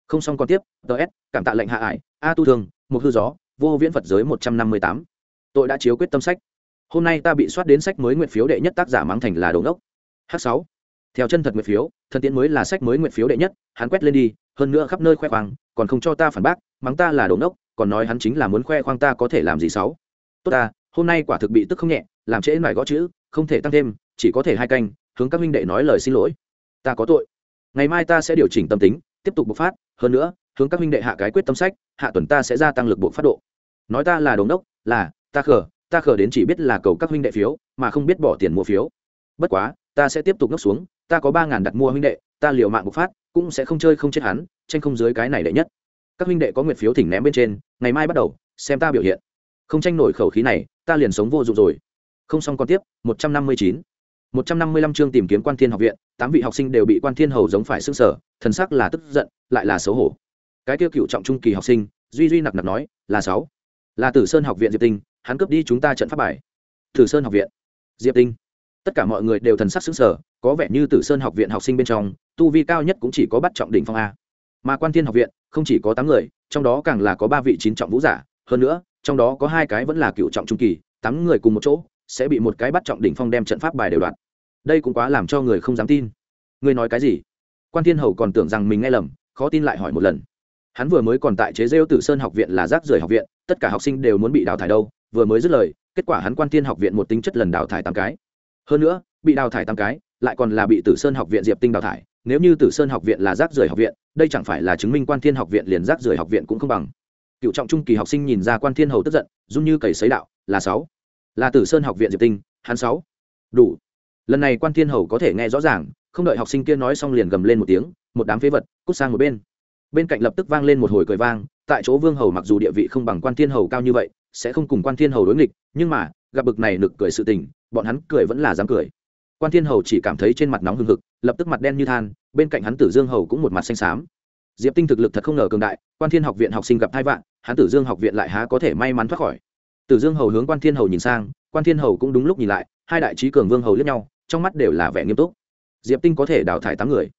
không xong còn tiếp s, cảm tạ lệnh hạ ải a tu thương một hư gió vô viễn phật giới một trăm năm mươi tám tội đã chiếu quyết tâm sách hôm nay ta bị soát đến sách mới nguyện phiếu đệ nhất tác giả mang thành là đồn ốc h sáu theo chân thật nguyện phiếu thân tiến mới là sách mới nguyện phiếu đệ nhất hắn quét lên đi hơn nữa khắp nơi khoe khoang còn không cho ta phản bác mắng ta là đồn ốc còn nói hắn chính là muốn khoe khoang ta có thể làm gì sáu tốt ta hôm nay quả thực bị tức không nhẹ làm trễ mải gõ chữ không thể tăng thêm chỉ có thể hai canh hướng các minh đệ nói lời xin lỗi ta có tội ngày mai ta sẽ điều chỉnh tâm tính tiếp tục bộc phát hơn nữa hướng các minh đệ hạ cái quyết tâm sách hạ tuần ta sẽ gia tăng lực bộc phát độ nói ta là đống đốc là ta khờ ta khờ đến chỉ biết là cầu các huynh đệ phiếu mà không biết bỏ tiền mua phiếu bất quá ta sẽ tiếp tục ngốc xuống ta có ba ngàn đặt mua huynh đệ ta liều mạng bộc phát cũng sẽ không chơi không chết hắn tranh không dưới cái này đệ nhất các huynh đệ có nguyệt phiếu thỉnh ném bên trên ngày mai bắt đầu xem ta biểu hiện không tranh nổi khẩu khí này ta liền sống vô dụng rồi không xong còn tiếp một trăm năm mươi chín một trăm năm mươi lăm chương tìm kiếm quan thiên học viện tám vị học sinh đều bị quan thiên hầu giống phải sưng ư sở thần sắc là tức giận lại là xấu hổ cái tiêu cựu trọng trung kỳ học sinh duy duy nặc nặc nói là sáu là tử sơn học viện diệp tinh hắn cướp đi chúng ta trận pháp bài tử sơn học viện diệp tinh tất cả mọi người đều thần sắc sưng sở có vẻ như tử sơn học viện học sinh bên trong tu vi cao nhất cũng chỉ có bắt trọng đỉnh phong a mà quan thiên học viện không chỉ có tám người trong đó càng là có ba vị chín trọng vũ giả hơn nữa trong đó có hai cái vẫn là cựu trọng trung kỳ tám người cùng một chỗ sẽ bị một cái bắt trọng đỉnh phong đem trận pháp bài đều đoạt đây cũng quá làm cho người không dám tin người nói cái gì quan thiên hầu còn tưởng rằng mình nghe lầm khó tin lại hỏi một lần hắn vừa mới còn tại chế rêu tử sơn học viện là rác rưởi học viện tất cả học sinh đều muốn bị đào thải đâu vừa mới dứt lời kết quả hắn quan thiên học viện một tính chất lần đào thải tám cái hơn nữa bị đào thải tám cái lại còn là bị tử sơn học viện diệp tinh đào thải nếu như tử sơn học viện là rác rưởi học viện đây chẳng phải là chứng minh quan thiên học viện liền rác rưởi học viện cũng không bằng cựu trọng trung kỳ học sinh nhìn ra quan thiên hầu tức giận dung như cầy sấy đạo là sáu là tử sơn học viện diệp tinh hắn sáu đủ lần này quan thiên hầu có thể nghe rõ ràng không đợi học sinh kia nói xong liền gầm lên một tiếng một đám phế vật cút sang một bên bên cạnh lập tức vang lên một hồi cười vang tại chỗ vương hầu mặc dù địa vị không bằng quan thiên hầu cao như vậy sẽ không cùng quan thiên hầu đối nghịch nhưng mà gặp bực này nực cười sự tình bọn hắn cười vẫn là dám cười quan thiên hầu chỉ cảm thấy trên mặt nóng hừng hực lập tức mặt đen như than bên cạnh hắn tử dương hầu cũng một mặt xanh xám diệp tinh thực lực thật không ngờ cường đại quan thiên học viện học sinh gặp hai vạn hán tử dương học viện lại há có thể may mắn thoát khỏi tử dương hầu hướng quan thiên hầu nhìn sang quan thiên hầu cũng đúng lúc nhìn lại hai đại trí cường vương hầu liếc nhau trong mắt đều là vẻ nghiêm túc diệp tinh có thể đào thải tám người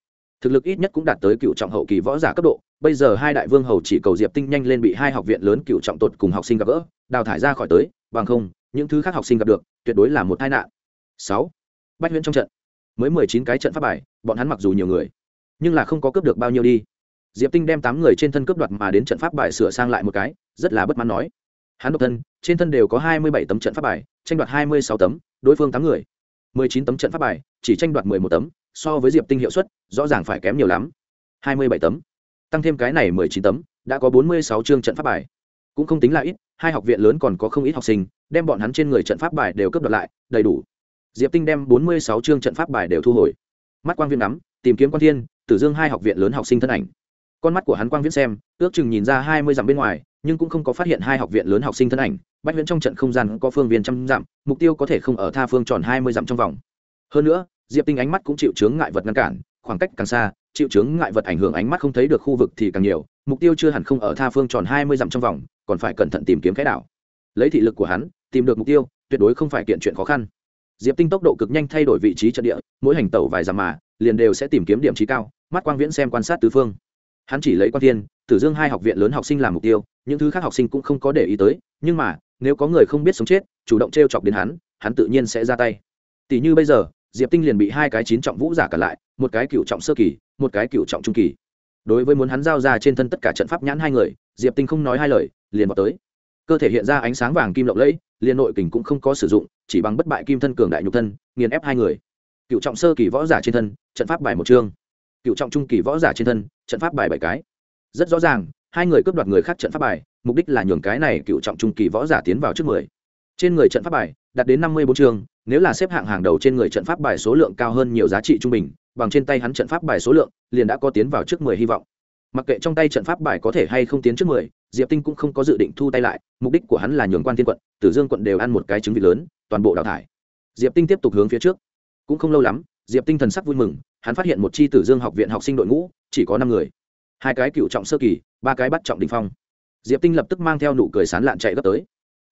thực lực ít nhất cũng đạt tới cựu trọng hậu kỳ võ giả cấp độ bây giờ hai đại vương hầu chỉ cầu diệp tinh nhanh lên bị hai học viện lớn cựu trọng tột cùng học sinh gặp gỡ đào thải ra khỏi tới bằng không những thứ khác học sinh gặp được tuyệt đối là một tai nạn sáu bách huyễn trong trận mới mười chín cái trận pháp bài bọn hắn mặc dù nhiều người nhưng là không có cướp được bao nhiêu đi diệp tinh đem tám người trên thân cướp đoạt mà đến trận pháp bài sửa sang lại một cái rất là bất mãn nói hắn độc thân trên thân đều có hai mươi bảy tấm trận pháp bài tranh đoạt hai mươi sáu tấm đối phương tám người mười chín tấm trận pháp bài chỉ tranh đoạt mười một tấm so với diệp tinh hiệu suất rõ ràng phải kém nhiều lắm hai mươi bảy tấm tăng thêm cái này mười chín tấm đã có bốn mươi sáu chương trận pháp bài cũng không tính là ít hai học viện lớn còn có không ít học sinh đem bọn hắn trên người trận pháp bài đều cướp đoạt lại đầy đủ diệp tinh đem bốn mươi sáu chương trận pháp bài đều thu hồi mắt quang viên nắm, tìm kiếm quan thiên tử dương hai học viện lớn học sinh thân ảnh con mắt của hắn quang viễn xem ước chừng nhìn ra hai mươi dặm bên ngoài nhưng cũng không có phát hiện hai học viện lớn học sinh thân ảnh bách Viễn trong trận không gian có phương viên trăm dặm mục tiêu có thể không ở tha phương tròn hai mươi dặm trong vòng hơn nữa diệp tinh ánh mắt cũng chịu chướng ngại vật ngăn cản khoảng cách càng xa chịu chướng ngại vật ảnh hưởng ánh mắt không thấy được khu vực thì càng nhiều mục tiêu chưa hẳn không ở tha phương tròn hai mươi dặm trong vòng còn phải cẩn thận tìm kiếm cái đảo lấy thị lực của hắn tìm được mục tiêu tuyệt đối không phải kiện chuyện khó khăn diệp tinh tốc độ cực nhanh thay đổi vị trí trận địa mỗi hành tẩu vài dặm mà liền đều sẽ tìm kiếm điểm trí cao mắt quang viễn xem quan sát tứ phương hắn chỉ lấy quan thiên tử dương hai học viện lớn học sinh làm mục tiêu những thứ khác học sinh cũng không có để ý tới nhưng mà nếu có người không biết sống chết chủ động t r e o chọc đến hắn hắn tự nhiên sẽ ra tay tỷ như bây giờ diệp tinh liền bị hai cái chín trọng vũ giả cả lại một cái cựu trọng sơ kỳ một cái cựu trọng trung kỳ đối với muốn hắn giao ra trên thân tất cả trận pháp nhãn hai người diệp tinh không nói hai lời liền vào tới cơ thể hiện ra ánh sáng vàng kim lộng lẫy liền nội kình cũng không có sử dụng chỉ bằng bất bại kim thân cường đại nhục thân nghiền ép hai người cựu trọng sơ kỳ võ giả trên thân trận pháp bài một chương cựu trọng trung kỳ võ giả trên thân trận pháp bài bảy cái rất rõ ràng hai người cướp đoạt người khác trận pháp bài mục đích là nhường cái này cựu trọng trung kỳ võ giả tiến vào trước mười trên người trận pháp bài đạt đến năm mươi bốn chương nếu là xếp hạng hàng đầu trên người trận pháp bài số lượng cao hơn nhiều giá trị trung bình bằng trên tay hắn trận pháp bài số lượng liền đã có tiến vào trước mười hy vọng mặc kệ trong tay trận pháp bài có thể hay không tiến trước mười diệp tinh cũng không có dự định thu tay lại mục đích của hắn là nhường quan thiên quận tử dương quận đều ăn một cái trứng vịt lớn toàn bộ đào thải diệp tinh tiếp tục hướng phía trước cũng không lâu lắm diệp tinh thần sắc vui mừng hắn phát hiện một chi tử dương học viện học sinh đội ngũ chỉ có năm người hai cái cựu trọng sơ kỳ ba cái bắt trọng đình phong diệp tinh lập tức mang theo nụ cười sán lạn chạy gấp tới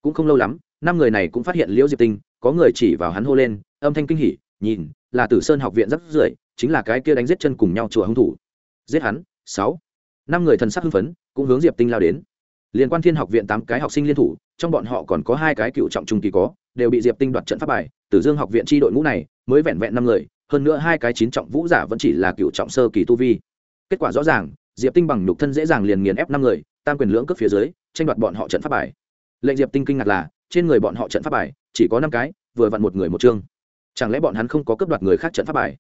cũng không lâu lắm năm người này cũng phát hiện liễu diệp tinh có người chỉ vào hắn hô lên âm thanh kinh hỉ nhìn là tử sơn học viện rất rưỡi chính là cái kia đánh giết chân cùng nhau chùa hung thủ giết hắn sáu năm người thần sắc hưng phấn cũng hướng diệp tinh lao đến liên quan thiên học viện tám cái học sinh liên thủ trong bọn họ còn có hai cái cựu trọng trung kỳ có đều bị diệp tinh đoạt trận pháp bài tử dương học viện tri đội ngũ này mới vẹn vẹn năm người hơn nữa hai cái chín trọng vũ giả vẫn chỉ là cựu trọng sơ kỳ tu vi kết quả rõ ràng diệp tinh bằng nhục thân dễ dàng liền nghiền ép năm người tam quyền lưỡng cướp phía dưới tranh đoạt bọn họ trận pháp bài lệnh diệp tinh kinh ngạc là trên người bọn họ trận pháp bài chỉ có năm cái vừa vặn một người một chương chẳng lẽ bọn hắn không có cướp đoạt người khác trận pháp bài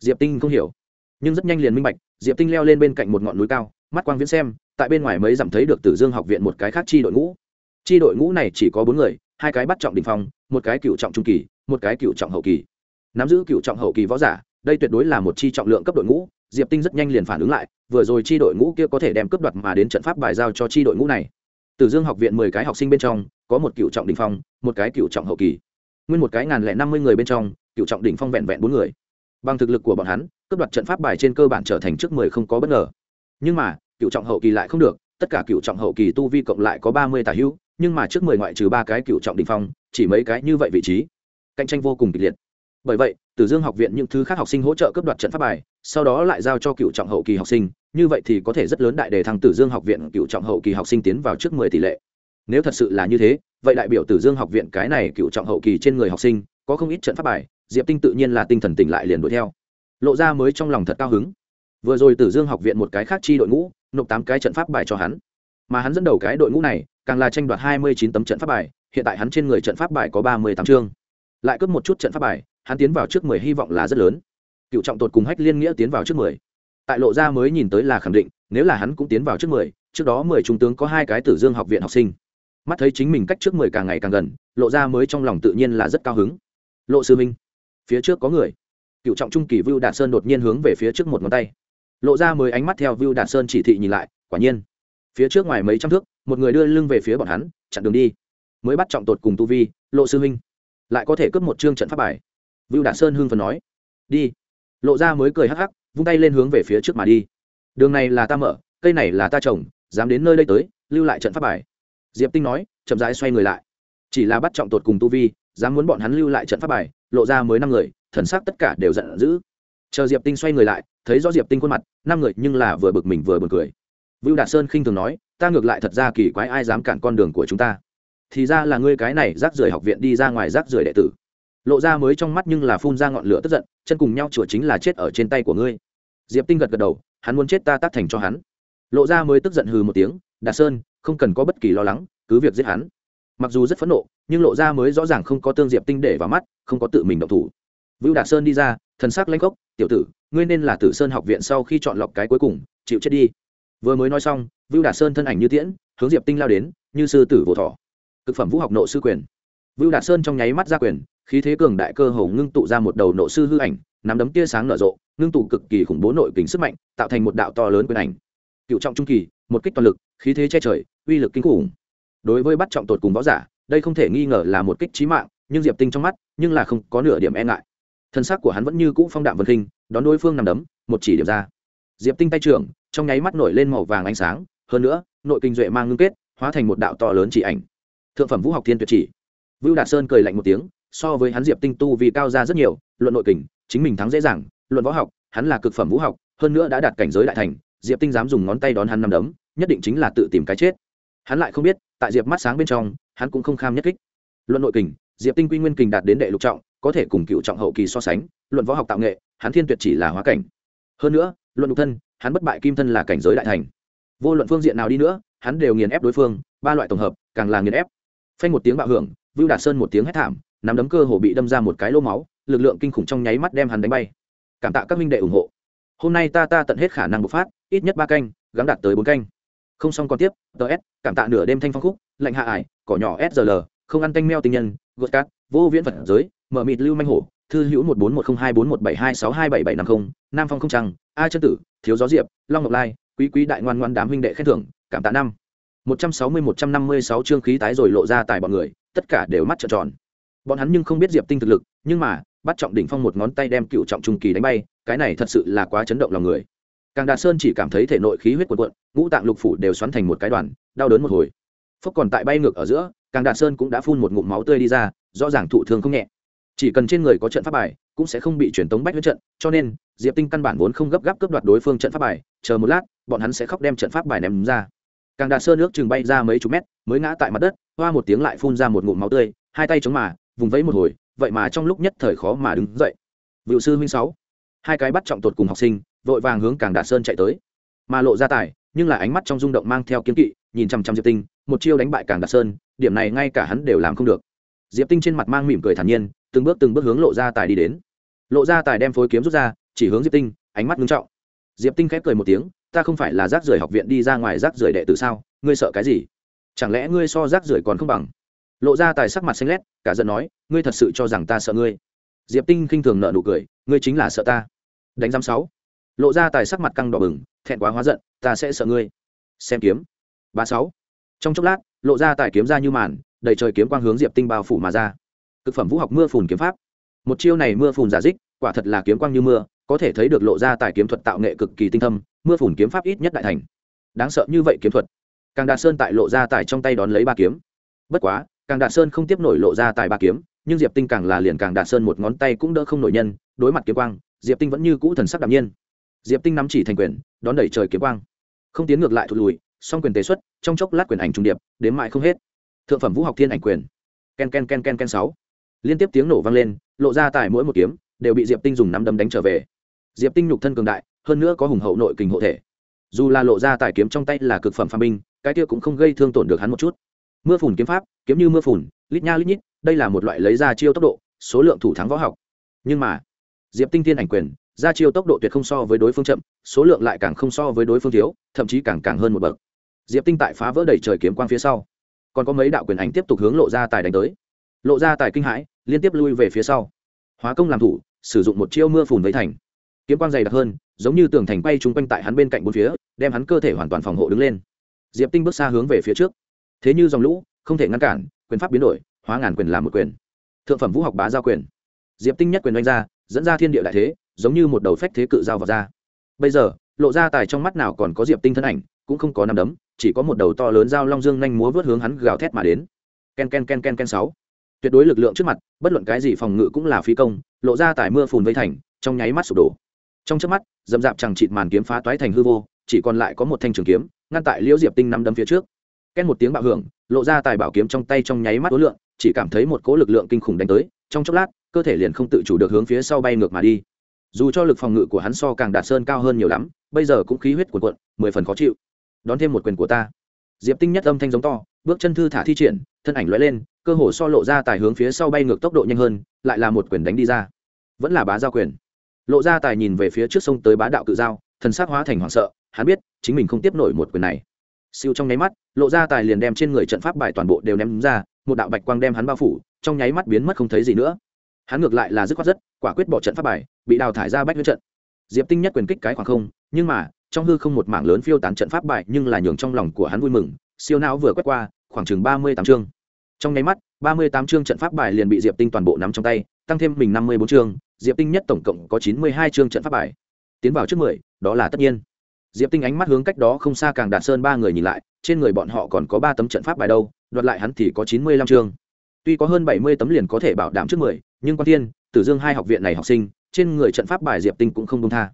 diệp tinh không hiểu nhưng rất nhanh liền minh bạch diệp tinh leo lên bên cạnh một ngọn núi cao mắt quang viễn xem tại bên ngoài mấy dặm thấy được tử dương học viện một cái khác chi đội ngũ chi đội ngũ này chỉ có bốn người hai cái bắt trọng đình phong một cái cựu trọng trung kỳ một cái cựu trọng hậu kỳ nắm giữ cựu trọng hậu kỳ võ giả đây tuyệt đối là một chi trọng lượng cấp đội ngũ diệp tinh rất nhanh liền phản ứng lại vừa rồi chi đội ngũ kia có thể đem cướp đoạt mà đến trận pháp bài giao cho chi đội ngũ này từ dương học viện mười cái học sinh bên trong có một cựu trọng đình phong một cái cựu trọng hậu kỳ nguyên một cái ngàn lẻ năm mươi người bên trong cựu trọng đình phong vẹn vẹn bốn người bằng thực lực của bọn hắn cướp đoạt trận pháp bài trên cơ bản trở thành trước mười không có bất ngờ nhưng mà cựu trọng hậu kỳ lại không được tất cả cựu trọng hậu kỳ tu vi cộng lại có ba mươi tà hữu nhưng mà trước mười ngoại trừ ba cái cựu trọng đình phong chỉ mấy cái như vậy vị trí cạnh tranh vô cùng kịch liệt bởi vậy tử dương học viện những thứ khác học sinh hỗ trợ cấp đoạt trận pháp bài sau đó lại giao cho cựu trọng hậu kỳ học sinh như vậy thì có thể rất lớn đại đề thăng tử dương học viện cựu trọng hậu kỳ học sinh tiến vào trước mười tỷ lệ nếu thật sự là như thế vậy đại biểu tử dương học viện cái này cựu trọng hậu kỳ trên người học sinh có không ít trận pháp bài diệp tinh tự nhiên là tinh thần tỉnh lại liền đuổi theo lộ ra mới trong lòng thật cao hứng vừa rồi tử dương học viện một cái khác chi đội ngũ nộp tám cái trận pháp bài cho hắn mà hắn dẫn đầu cái đội ngũ này càng là tranh đoạt hai mươi chín tấm trận pháp bài hiện tại hắn trên người trận pháp bài có ba mươi tám chương lại cướp một chút trận pháp bài hắn tiến vào trước mười hy vọng là rất lớn cựu trọng tột cùng hách liên nghĩa tiến vào trước mười tại lộ ra mới nhìn tới là khẳng định nếu là hắn cũng tiến vào trước mười trước đó mười trung tướng có hai cái tử dương học viện học sinh mắt thấy chính mình cách trước mười càng ngày càng gần lộ ra mới trong lòng tự nhiên là rất cao hứng lộ sư minh phía trước có người cựu trọng trung kỳ vưu đạt sơn đột nhiên hướng về phía trước một ngón tay lộ ra mới ánh mắt theo vưu đạt sơn chỉ thị nhìn lại quả nhiên phía trước ngoài mấy trăm thước một người đưa lưng về phía bọn hắn chặn đường đi mới bắt trọng tột cùng tu vi lộ sư minh lại có thể cướp một chương trận pháp bài vưu đạt sơn hưng phấn nói đi lộ ra mới cười hắc hắc vung tay lên hướng về phía trước mà đi đường này là ta mở cây này là ta trồng dám đến nơi đây tới lưu lại trận pháp bài diệp tinh nói chậm rãi xoay người lại chỉ là bắt trọng tột cùng tu vi dám muốn bọn hắn lưu lại trận pháp bài lộ ra mới năm người thần sắc tất cả đều giận dữ chờ diệp tinh xoay người lại thấy rõ diệp tinh khuôn mặt năm người nhưng là vừa bực mình vừa buồn cười vưu đạt sơn khinh thường nói ta ngược lại thật ra kỳ quái ai dám cản con đường của chúng ta thì ra là ngươi cái này rác rưởi học viện đi ra ngoài rác rưởi đệ tử lộ ra mới trong mắt nhưng là phun ra ngọn lửa tức giận chân cùng nhau chửa chính là chết ở trên tay của ngươi diệp tinh gật gật đầu hắn muốn chết ta tác thành cho hắn lộ ra mới tức giận hừ một tiếng đạt sơn không cần có bất kỳ lo lắng cứ việc giết hắn mặc dù rất phẫn nộ nhưng lộ ra mới rõ ràng không có tương diệp tinh để vào mắt không có tự mình động thủ Vũ đạt sơn đi ra thần sắc lanh gốc tiểu tử ngươi nên là tử sơn học viện sau khi chọn lọc cái cuối cùng chịu chết đi vừa mới nói xong Vũ đạt sơn thân ảnh như tiễn hướng diệp tinh lao đến như sư tử vô thỏ cực phẩm vũ học nộ sư quyền Vũ đạt sơn trong nháy mắt ra quyền khí thế cường đại cơ hồ ngưng tụ ra một đầu nộ sư hư ảnh nắm đấm tia sáng nở rộ ngưng tụ cực kỳ khủng bố nội kính sức mạnh tạo thành một đạo to lớn quyền ảnh cựu trọng trung kỳ một kích toàn lực khí thế che trời uy lực kinh khủng đối với bắt trọng tột cùng võ giả đây không thể nghi ngờ là một kích chí mạng nhưng diệp tinh trong mắt nhưng là không có nửa điểm e ngại thân xác của hắn vẫn như cũ phong đạm vân khinh đón đối phương nắm đấm một chỉ điểm ra diệp tinh tay trưởng trong nháy mắt nổi lên màu vàng ánh sáng hơn nữa nội kinh duệ mang ngưng kết hóa thành một đạo to lớn chỉ ảnh thượng phẩm vũ học thiên tuyệt chỉ vưu đạt sơn cười lạnh một tiếng so với hắn diệp tinh tu vì cao ra rất nhiều luận nội kình chính mình thắng dễ dàng luận võ học hắn là cực phẩm vũ học hơn nữa đã đạt cảnh giới đại thành diệp tinh dám dùng ngón tay đón hắn nằm đấm nhất định chính là tự tìm cái chết hắn lại không biết tại diệp mắt sáng bên trong hắn cũng không kham nhất kích luận nội kình diệp tinh quy nguyên kình đạt đến đệ lục trọng có thể cùng cựu trọng hậu kỳ so sánh luận võ học tạo nghệ hắn thiên tuyệt chỉ là hóa cảnh hơn nữa luận đục thân hắn bất bại kim thân là cảnh giới đại thành vô luận phương diện nào đi nữa hắn đều nghiền ép đối phương ba loại tổng hợp càng là nghiền ép phanh một tiếng bạo hưởng vưu đạt sơn một tiếng hét thảm nắm đấm cơ hồ bị đâm ra một cái lỗ máu lực lượng kinh khủng trong nháy mắt đem hắn đánh bay cảm tạ các minh đệ ủng hộ hôm nay ta ta tận hết khả năng bộc phát ít nhất ba canh gắng đạt tới bốn canh không xong còn tiếp ts cảm tạ nửa đêm thanh phong khúc lạnh hạ ải cỏ nhỏ srl không ăn canh meo tình nhân gột cát vô viễn phật giới mở mịt lưu manh hổ thư hữu một bốn một không hai bốn một bảy hai sáu hai bảy bảy năm không nam phong không trăng a chân tử thiếu gió diệp long ngọc lai quý quý đại ngoan ngoan đám huynh đệ khen thưởng cảm tạ năm một trăm sáu mươi một trăm năm mươi sáu chương khí tái rồi lộ ra tài bọn người tất cả đều mắt trợn tròn bọn hắn nhưng không biết diệp tinh thực lực nhưng mà bắt trọng đỉnh phong một ngón tay đem cựu trọng trung kỳ đánh bay cái này thật sự là quá chấn động lòng người càng đạt sơn chỉ cảm thấy thể nội khí huyết quần quận ngũ tạng lục phủ đều xoắn thành một cái đoàn đau đớn một hồi phúc còn tại bay ngược ở giữa càng đạt sơn cũng đã phun một ngụm máu tươi đi ra rõ ràng thụ thương không nhẹ chỉ cần trên người có trận pháp bài cũng sẽ không bị truyền tống bách huyết trận cho nên diệp tinh căn bản vốn không gấp gáp cướp đoạt đối phương trận pháp bài chờ một lát bọn hắn sẽ khóc đem trận pháp bài ném ra càng đạt sơn nước chừng bay ra mấy chục mét mới ngã tại mặt đất hoa một tiếng lại phun ra một ngụm máu tươi hai tay chống mà vùng vẫy một hồi vậy mà trong lúc nhất thời khó mà đứng dậy vựu sư huynh sáu hai cái bắt trọng tột cùng học sinh vội vàng hướng càng đà sơn chạy tới mà lộ ra tài nhưng là ánh mắt trong rung động mang theo kiếm kỵ nhìn chăm chăm diệp tinh một chiêu đánh bại càng đà sơn điểm này ngay cả hắn đều làm không được diệp tinh trên mặt mang mỉm cười thản nhiên từng bước từng bước hướng lộ ra tài đi đến lộ ra tài đem phối kiếm rút ra chỉ hướng diệp tinh ánh mắt ngưng trọng diệp tinh khép cười một tiếng ta không phải là rác rưởi học viện đi ra ngoài rác rưởi đệ tử sao ngươi sợ cái gì chẳng lẽ ngươi so rác rưởi còn không bằng lộ ra tài sắc mặt xanh lét cả giận nói ngươi thật sự cho rằng ta sợ ngươi diệp tinh khinh thường nợ nụ cười ngươi chính là sợ ta đánh giam sáu lộ ra tài sắc mặt căng đỏ bừng thẹn quá hóa giận ta sẽ sợ ngươi xem kiếm ba sáu trong chốc lát lộ ra tài kiếm ra như màn đầy trời kiếm quang hướng diệp tinh bao phủ mà ra cực phẩm vũ học mưa phùn kiếm pháp một chiêu này mưa phùn giả dích quả thật là kiếm quang như mưa có thể thấy được lộ ra tài kiếm thuật tạo nghệ cực kỳ tinh thâm mưa phùn kiếm pháp ít nhất đại thành đáng sợ như vậy kiếm thuật càng đa sơn tại lộ ra tài trong tay đón lấy ba kiếm bất quá càng đạt sơn không tiếp nổi lộ ra tài ba kiếm nhưng diệp tinh càng là liền càng đạt sơn một ngón tay cũng đỡ không nổi nhân đối mặt kiếm quang diệp tinh vẫn như cũ thần sắc đ ạ m nhiên diệp tinh nắm chỉ thành quyền đón đẩy trời kiếm quang không tiến ngược lại thụt lùi song quyền tế xuất trong chốc lát quyền ảnh trung điệp đến mại không hết thượng phẩm vũ học thiên ảnh quyền ken ken ken ken ken sáu liên tiếp tiếng nổ vang lên lộ ra tại mỗi một kiếm đều bị diệp tinh dùng nắm đấm đánh trở về diệp tinh nhục thân cường đại hơn nữa có hùng hậu nội kình hộ thể dù là lộ ra tại kiếm trong tay là cực phẩm pha minh cái kia cũng không gây thương tổn được hắn một chút mưa phùn kiếm pháp kiếm như mưa phùn lít nha lít nhít đây là một loại lấy ra chiêu tốc độ số lượng thủ thắng võ học nhưng mà diệp tinh thiên ảnh quyền ra chiêu tốc độ tuyệt không so với đối phương chậm số lượng lại càng không so với đối phương thiếu thậm chí càng càng hơn một bậc diệp tinh tại phá vỡ đầy trời kiếm quang phía sau còn có mấy đạo quyền ảnh tiếp tục hướng lộ ra tài đánh tới lộ ra tài kinh hãi liên tiếp lui về phía sau hóa công làm thủ sử dụng một chiêu mưa phùn với thành kiếm quang dày đặc hơn giống như tường thành quay chung quanh tại hắn bên cạnh bốn phía đem hắn cơ thể hoàn toàn phòng hộ đứng lên diệp tinh bước xa hướng về phía trước thế như dòng lũ không thể ngăn cản quyền pháp biến đổi hóa ngàn quyền làm một quyền thượng phẩm vũ học bá giao quyền diệp tinh nhất quyền đánh ra dẫn ra thiên địa đại thế giống như một đầu phách thế cự giao vào ra bây giờ lộ ra tài trong mắt nào còn có diệp tinh thân ảnh cũng không có nằm đấm chỉ có một đầu to lớn giao long dương nhanh múa vớt hướng hắn gào thét mà đến ken ken ken ken ken sáu tuyệt đối lực lượng trước mặt bất luận cái gì phòng ngự cũng là phi công lộ ra tài mưa phùn vây thành trong nháy mắt sụp đổ trong trước mắt dầm dạp chẳng chịt màn kiếm phá toái thành hư vô chỉ còn lại có một thanh trường kiếm ngăn tại liễu diệp tinh nắm đấm phía trước két một tiếng bạo hưởng lộ ra tài bảo kiếm trong tay trong nháy mắt đối lượng chỉ cảm thấy một cỗ lực lượng kinh khủng đánh tới trong chốc lát cơ thể liền không tự chủ được hướng phía sau bay ngược mà đi dù cho lực phòng ngự của hắn so càng đạt sơn cao hơn nhiều lắm bây giờ cũng khí huyết cuộn cuộn mười phần khó chịu đón thêm một quyền của ta diệp tinh nhất âm thanh giống to bước chân thư thả thi triển thân ảnh lóe lên cơ hồ so lộ ra tài hướng phía sau bay ngược tốc độ nhanh hơn lại là một quyền đánh đi ra vẫn là bá giao quyền lộ ra tài nhìn về phía trước sông tới bá đạo cự giao thần sắc hóa thành hoảng sợ hắn biết chính mình không tiếp nổi một quyền này siêu trong nháy mắt lộ ra tài liền đem trên người trận pháp bài toàn bộ đều ném ra một đạo bạch quang đem hắn bao phủ trong nháy mắt biến mất không thấy gì nữa hắn ngược lại là dứt khoát rất quả quyết bỏ trận pháp bài bị đào thải ra bách huyết trận diệp tinh nhất quyền kích cái khoảng không nhưng mà trong hư không một mảng lớn phiêu tán trận pháp bài nhưng là nhường trong lòng của hắn vui mừng siêu não vừa quét qua khoảng chừng ba mươi tám chương trong nháy mắt ba mươi tám chương trận pháp bài liền bị diệp tinh toàn bộ nắm trong tay tăng thêm mình năm mươi bốn chương diệp tinh nhất tổng cộng có chín mươi hai chương trận pháp bài tiến vào trước mười đó là tất nhiên diệp tinh ánh mắt hướng cách đó không xa càng đạt sơn ba người nhìn lại trên người bọn họ còn có ba tấm trận pháp bài đâu đoạt lại hắn thì có chín mươi lăm chương tuy có hơn bảy mươi tấm liền có thể bảo đảm trước mười nhưng quan thiên tử dương hai học viện này học sinh trên người trận pháp bài diệp tinh cũng không buông tha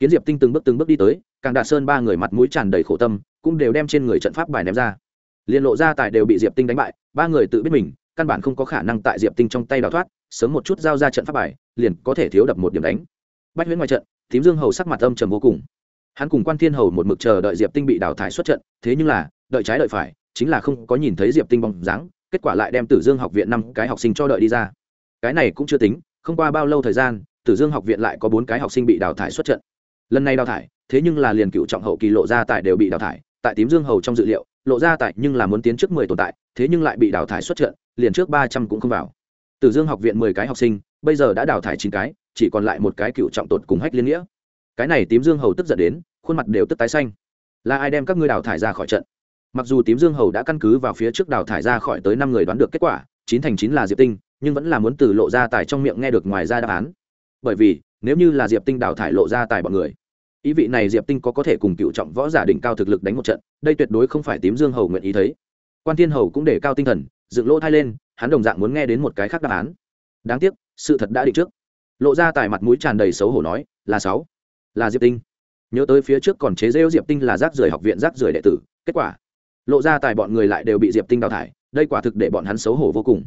kiến diệp tinh từng bước từng bước đi tới càng đạt sơn ba người mặt mũi tràn đầy khổ tâm cũng đều đem trên người trận pháp bài ném ra Liên lộ ra tài đều bị diệp tinh đánh bại ba người tự biết mình căn bản không có khả năng tại diệp tinh trong tay đào thoát sớm một chút giao ra trận pháp bài liền có thể thiếu đập một điểm đánh bách huyễn ngoài trận thím dương hầu sắc mặt âm trầm vô cùng hắn cùng quan thiên hầu một mực chờ đợi diệp tinh bị đào thải xuất trận thế nhưng là đợi trái đợi phải chính là không có nhìn thấy diệp tinh bóng dáng kết quả lại đem tử dương học viện năm cái học sinh cho đợi đi ra cái này cũng chưa tính không qua bao lâu thời gian tử dương học viện lại có bốn cái học sinh bị đào thải xuất trận lần này đào thải thế nhưng là liền cựu trọng hậu kỳ lộ ra tại đều bị đào thải tại tím dương hầu trong dự liệu lộ ra tại nhưng là muốn tiến trước mười tồn tại thế nhưng lại bị đào thải xuất trận liền trước ba trăm cũng không vào tử dương học viện mười cái học sinh bây giờ đã đào thải chín cái chỉ còn lại một cái cựu trọng tột cùng hách liên nghĩa cái này tím dương hầu tức giận đến khuôn mặt đều tức tái xanh là ai đem các ngươi đào thải ra khỏi trận mặc dù tím dương hầu đã căn cứ vào phía trước đào thải ra khỏi tới năm người đoán được kết quả chín thành chín là diệp tinh nhưng vẫn là muốn từ lộ ra tài trong miệng nghe được ngoài ra đáp án bởi vì nếu như là diệp tinh đào thải lộ ra tài bọn người ý vị này diệp tinh có có thể cùng cựu trọng võ giả đỉnh cao thực lực đánh một trận đây tuyệt đối không phải tím dương hầu nguyện ý thấy quan thiên hầu cũng để cao tinh thần dựng lỗ thai lên hắn đồng dạng muốn nghe đến một cái khác đáp án đáng tiếc sự thật đã định trước lộ ra tài mặt mũi tràn đầy xấu hổ nói là sáu là diệp tinh nhớ tới phía trước còn chế rêu diệp tinh là rác rưởi học viện rác rưởi đệ tử kết quả lộ ra tài bọn người lại đều bị diệp tinh đào thải đây quả thực để bọn hắn xấu hổ vô cùng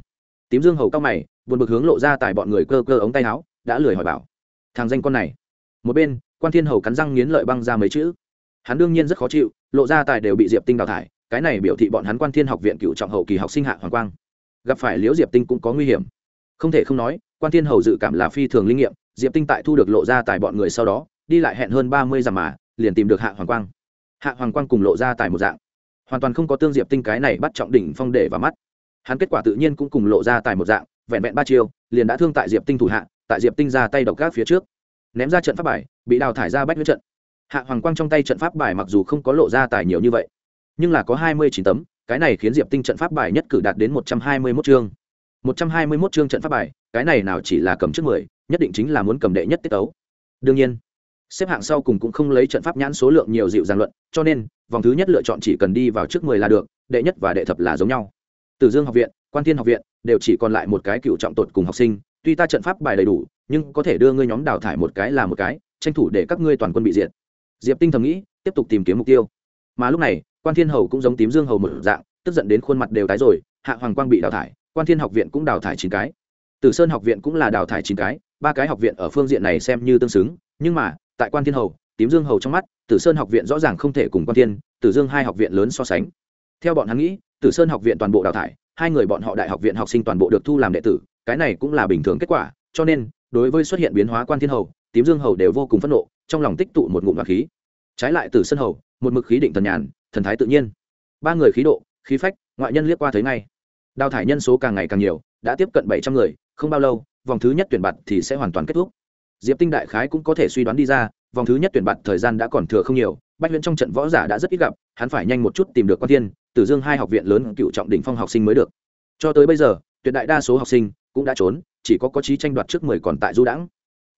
tím dương hầu cao mày buồn bực hướng lộ ra tài bọn người cơ cơ ống tay áo đã lười hỏi bảo thằng danh con này một bên quan thiên hầu cắn răng nghiến lợi băng ra mấy chữ hắn đương nhiên rất khó chịu lộ ra tài đều bị diệp tinh đào thải cái này biểu thị bọn hắn quan thiên học viện cựu trọng hậu kỳ học sinh hạ hoàng quang gặp phải liễu diệp tinh cũng có nguy hiểm không thể không nói quan thiên hầu dự cảm là phi thường linh nghiệm diệp tinh tại thu được lộ ra tài bọn người sau đó đi lại hẹn hơn ba mươi dặm mà liền tìm được hạ hoàng quang hạ hoàng quang cùng lộ ra tài một dạng hoàn toàn không có tương diệp tinh cái này bắt trọng đỉnh phong để vào mắt hắn kết quả tự nhiên cũng cùng lộ ra tài một dạng vẹn vẹn ba chiêu liền đã thương tại diệp tinh thủ hạ tại diệp tinh ra tay độc các phía trước ném ra trận pháp bài bị đào thải ra bách huyết trận hạ hoàng quang trong tay trận pháp bài mặc dù không có lộ ra tài nhiều như vậy nhưng là có hai mươi chín tấm cái này khiến diệp tinh trận pháp bài nhất cử đạt đến một trăm hai mươi mốt chương một trăm hai mươi mốt chương trận pháp bài cái này nào chỉ là cầm trước mười nhất định chính là muốn cầm đệ nhất tiết tấu đương nhiên xếp hạng sau cùng cũng không lấy trận pháp nhãn số lượng nhiều dịu dàng luận cho nên vòng thứ nhất lựa chọn chỉ cần đi vào trước mười là được đệ nhất và đệ thập là giống nhau từ dương học viện quan thiên học viện đều chỉ còn lại một cái cựu trọng tột cùng học sinh tuy ta trận pháp bài đầy đủ nhưng có thể đưa ngươi nhóm đào thải một cái là một cái tranh thủ để các ngươi toàn quân bị diệt diệp tinh thầm nghĩ tiếp tục tìm kiếm mục tiêu mà lúc này quan thiên hầu cũng giống tím dương hầu một dạng tức giận đến khuôn mặt đều tái rồi hạ hoàng quang bị đào thải quan thiên học viện cũng đào thải chín cái từ sơn học viện cũng là đào thải chín cái ba cái học viện ở phương diện này xem như tương xứng nhưng mà tại quan thiên hầu tím dương hầu trong mắt tử sơn học viện rõ ràng không thể cùng quan thiên tử dương hai học viện lớn so sánh theo bọn hắn nghĩ tử sơn học viện toàn bộ đào thải hai người bọn họ đại học viện học sinh toàn bộ được thu làm đệ tử cái này cũng là bình thường kết quả cho nên đối với xuất hiện biến hóa quan thiên hầu tím dương hầu đều vô cùng phẫn nộ trong lòng tích tụ một ngụm và khí trái lại tử sơn hầu một mực khí định thần nhàn thần thái tự nhiên ba người khí độ khí phách ngoại nhân liếc qua thấy ngay đào thải nhân số càng ngày càng nhiều đã tiếp cận bảy trăm người không bao lâu vòng thứ nhất tuyển bạt thì sẽ hoàn toàn kết thúc diệp tinh đại khái cũng có thể suy đoán đi ra vòng thứ nhất tuyển bạn thời gian đã còn thừa không nhiều bách huyễn trong trận võ giả đã rất ít gặp hắn phải nhanh một chút tìm được quan thiên tử dương hai học viện lớn cựu trọng đỉnh phong học sinh mới được cho tới bây giờ tuyệt đại đa số học sinh cũng đã trốn chỉ có có chí tranh đoạt trước mười còn tại du đãng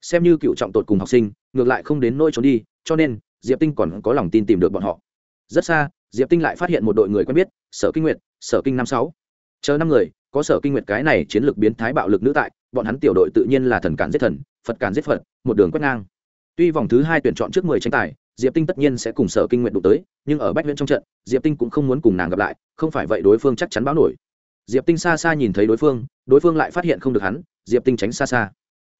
xem như cựu trọng tột cùng học sinh ngược lại không đến nỗi trốn đi cho nên diệp tinh còn có lòng tin tìm được bọn họ rất xa diệp tinh lại phát hiện một đội người quen biết sở kinh nguyệt sở kinh năm sáu chờ năm người có sở kinh nguyệt cái này chiến lược biến thái bạo lực nữ tại bọn hắn tiểu đội tự nhiên là thần cản giết thần phật càn giết phật một đường quét ngang tuy vòng thứ hai tuyển chọn trước mười tranh tài diệp tinh tất nhiên sẽ cùng sở kinh nguyện đụng tới nhưng ở bách viễn trong trận diệp tinh cũng không muốn cùng nàng gặp lại không phải vậy đối phương chắc chắn báo nổi diệp tinh xa xa nhìn thấy đối phương đối phương lại phát hiện không được hắn diệp tinh tránh xa xa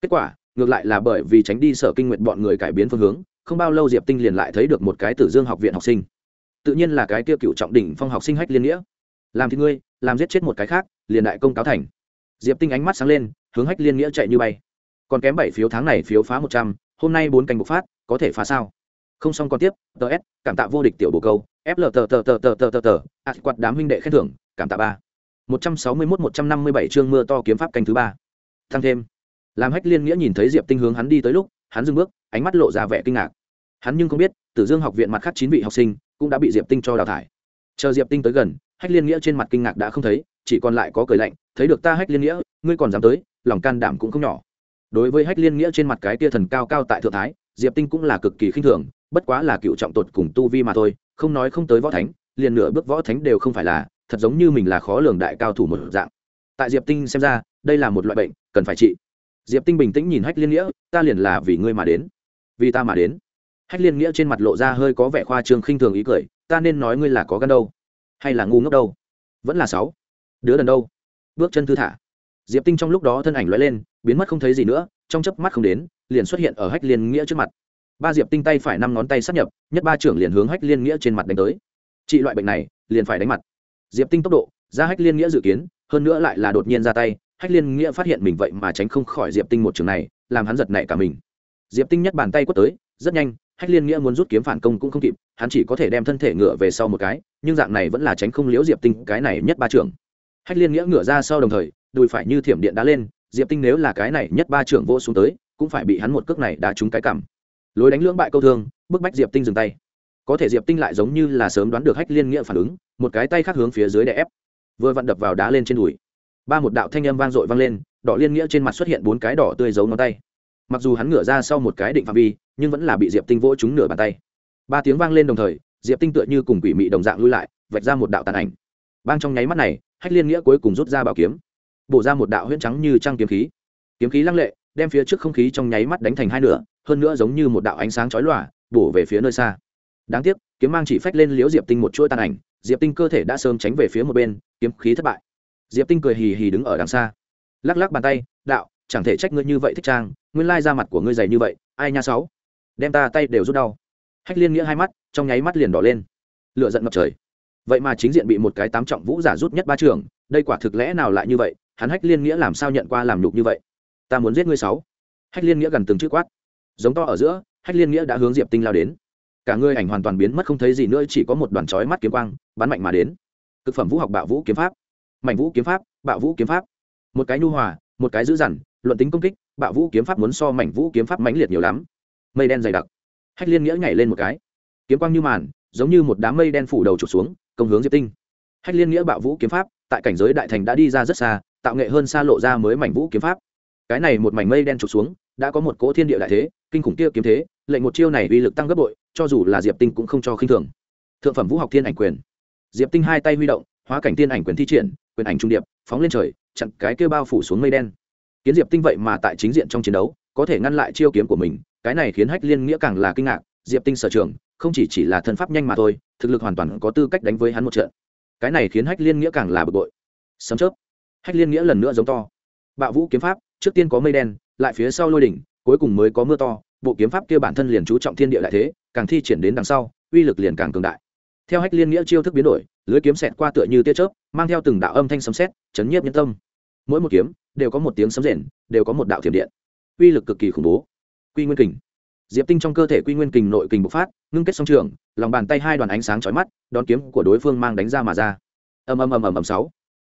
kết quả ngược lại là bởi vì tránh đi sở kinh nguyện bọn người cải biến phương hướng không bao lâu diệp tinh liền lại thấy được một cái tử dương học viện học sinh tự nhiên là cái kia cựu trọng đỉnh phong học sinh hách liên nghĩa làm thì ngươi làm giết chết một cái khác liền đại công cáo thành diệp tinh ánh mắt sáng lên hướng hách liên nghĩa chạy như bay còn kém bảy phiếu tháng này phiếu phá một trăm hôm nay bốn canh bộc phát có thể phá sao không xong còn tiếp tờ s cảm tạ vô địch tiểu bồ câu fl tờ tờ tờ tờ tờ tờ tờ à, quạt đám huynh đệ khen thưởng cảm tạ ba một trăm sáu mươi mốt một trăm năm mươi bảy chương mưa to kiếm pháp canh thứ ba thăng thêm làm hách liên nghĩa nhìn thấy diệp tinh hướng hắn đi tới lúc hắn dừng bước ánh mắt lộ ra vẻ kinh ngạc hắn nhưng không biết tử dương học viện mặt khác chín vị học sinh cũng đã bị diệp tinh cho đào thải chờ diệp tinh tới gần hách liên nghĩa trên mặt kinh ngạc đã không thấy chỉ còn lại có cười lạnh thấy được ta hách liên nghĩa ngươi còn dám tới lòng can đảm cũng không nhỏ đối với hách liên nghĩa trên mặt cái tia thần cao cao tại thượng thái diệp tinh cũng là cực kỳ khinh thường bất quá là cựu trọng tột cùng tu vi mà thôi không nói không tới võ thánh liền nửa bước võ thánh đều không phải là thật giống như mình là khó lường đại cao thủ một dạng tại diệp tinh xem ra đây là một loại bệnh cần phải trị diệp tinh bình tĩnh nhìn hách liên nghĩa ta liền là vì ngươi mà đến vì ta mà đến hách liên nghĩa trên mặt lộ ra hơi có vẻ khoa trương khinh thường ý cười ta nên nói ngươi là có gan đâu hay là ngu ngốc đâu vẫn là sáu đứa đần đâu bước chân thư thả diệp tinh trong lúc đó thân ảnh loại lên biến mất không thấy gì nữa trong chớp mắt không đến liền xuất hiện ở hách liên nghĩa trước mặt ba diệp tinh tay phải năm ngón tay sát nhập nhất ba trưởng liền hướng hách liên nghĩa trên mặt đánh tới trị loại bệnh này liền phải đánh mặt diệp tinh tốc độ ra hách liên nghĩa dự kiến hơn nữa lại là đột nhiên ra tay hách liên nghĩa phát hiện mình vậy mà tránh không khỏi diệp tinh một trường này làm hắn giật nảy cả mình diệp tinh nhất bàn tay quất tới rất nhanh hách liên nghĩa muốn rút kiếm phản công cũng không kịp hắn chỉ có thể đem thân thể ngựa về sau một cái nhưng dạng này vẫn là tránh không liễu diệp tinh cái này nhất ba trường hách liên nghĩa ngựa ra sau đồng thời đùi phải như thiểm điện đá lên diệp tinh nếu là cái này nhất ba trưởng vô xuống tới cũng phải bị hắn một cước này đá trúng cái cảm lối đánh lưỡng bại câu thương bức bách diệp tinh dừng tay có thể diệp tinh lại giống như là sớm đoán được hách liên nghĩa phản ứng một cái tay khác hướng phía dưới đè ép vừa vặn đập vào đá lên trên đùi ba một đạo thanh âm vang dội vang lên đỏ liên nghĩa trên mặt xuất hiện bốn cái đỏ tươi giấu ngón tay mặc dù hắn ngửa ra sau một cái định phạm vi nhưng vẫn là bị diệp tinh vỗ trúng nửa bàn tay ba tiếng vang lên đồng thời diệp tinh tựa như cùng quỷ mị đồng dạng lui lại vạch ra một đạo tàn ảnh bang trong nháy mắt này hách liên nghĩa cuối cùng rút ra bảo kiếm bổ ra một đạo huyễn trắng như trang kiếm khí kiếm khí lăng lệ đem phía trước không khí trong nháy mắt đánh thành hai nửa hơn nữa giống như một đạo ánh sáng chói lòa bổ về phía nơi xa đáng tiếc kiếm mang chỉ phách lên liễu diệp tinh một chuỗi tàn ảnh diệp tinh cơ thể đã sớm tránh về phía một bên kiếm khí thất bại diệp tinh cười hì hì đứng ở đằng xa lắc lắc bàn tay đạo chẳng thể trách ngươi như vậy thích trang nguyên lai ra mặt của ngươi dày như vậy ai nha sáu đem ta tay đều rút đau hách liên nghĩa hai mắt trong nháy mắt liền đỏ lên lựa giận ngập trời vậy mà chính diện bị một cái tám trọng vũ giả rút nhất ba trường đây quả thực lẽ nào lại như vậy hắn hách liên nghĩa làm sao nhận qua làm nhục như vậy ta muốn giết ngươi sáu hách liên nghĩa gần từng chữ quát giống to ở giữa hách liên nghĩa đã hướng diệp tinh lao đến cả ngươi ảnh hoàn toàn biến mất không thấy gì nữa chỉ có một đoàn chói mắt kiếm quang bắn mạnh mà đến cực phẩm vũ học bạo vũ kiếm pháp mạnh vũ kiếm pháp bạo vũ kiếm pháp một cái nhu hòa một cái dữ dằn luận tính công kích bạo vũ kiếm pháp muốn so mảnh vũ kiếm pháp mãnh liệt nhiều lắm mây đen dày đặc hách liên nghĩa nhảy lên một cái kiếm quang như màn giống như một đám mây đen phủ đầu trục xuống công hướng diệp tinh hách liên nghĩa bạo vũ kiếm pháp tại cảnh giới đại thành đã đi ra rất xa tạo nghệ hơn xa lộ ra mới mảnh vũ kiếm pháp cái này một mảnh mây đen trục xuống đã có một cỗ thiên địa đại thế kinh khủng kia kiếm thế lệnh một chiêu này uy lực tăng gấp bội cho dù là diệp tinh cũng không cho khinh thường thượng phẩm vũ học thiên ảnh quyền diệp tinh hai tay huy động hóa cảnh tiên ảnh quyền thi triển quyền ảnh trung điệp phóng lên trời chặn cái kia bao phủ xuống mây đen kiến diệp tinh vậy mà tại chính diện trong chiến đấu có thể ngăn lại chiêu kiếm của mình cái này khiến hách liên nghĩa càng là kinh ngạc diệp tinh sở trường không chỉ chỉ là thân pháp nhanh mà thôi thực lực hoàn toàn có tư cách đánh với hắn một trận cái này khiến hách liên nghĩa càng là bực bội sấm chớp hách liên nghĩa lần nữa giống to bạo vũ kiếm pháp trước tiên có mây đen lại phía sau lôi đỉnh cuối cùng mới có mưa to bộ kiếm pháp kia bản thân liền chú trọng thiên địa đại thế càng thi triển đến đằng sau uy lực liền càng cường đại theo hách liên nghĩa chiêu thức biến đổi lưới kiếm xẹt qua tựa như tia chớp mang theo từng đạo âm thanh sấm xét, chấn nhiếp nhân tâm mỗi một kiếm đều có một tiếng sấm rền đều có một đạo thiểm điện uy lực cực kỳ khủng bố quy nguyên kình diệp tinh trong cơ thể quy nguyên kình nội kình bộc phát ngưng kết song trường lòng bàn tay hai đoàn ánh sáng chói mắt đón kiếm của đối phương mang đánh ra mà ra ầm ầm ầm ầm ầm sáu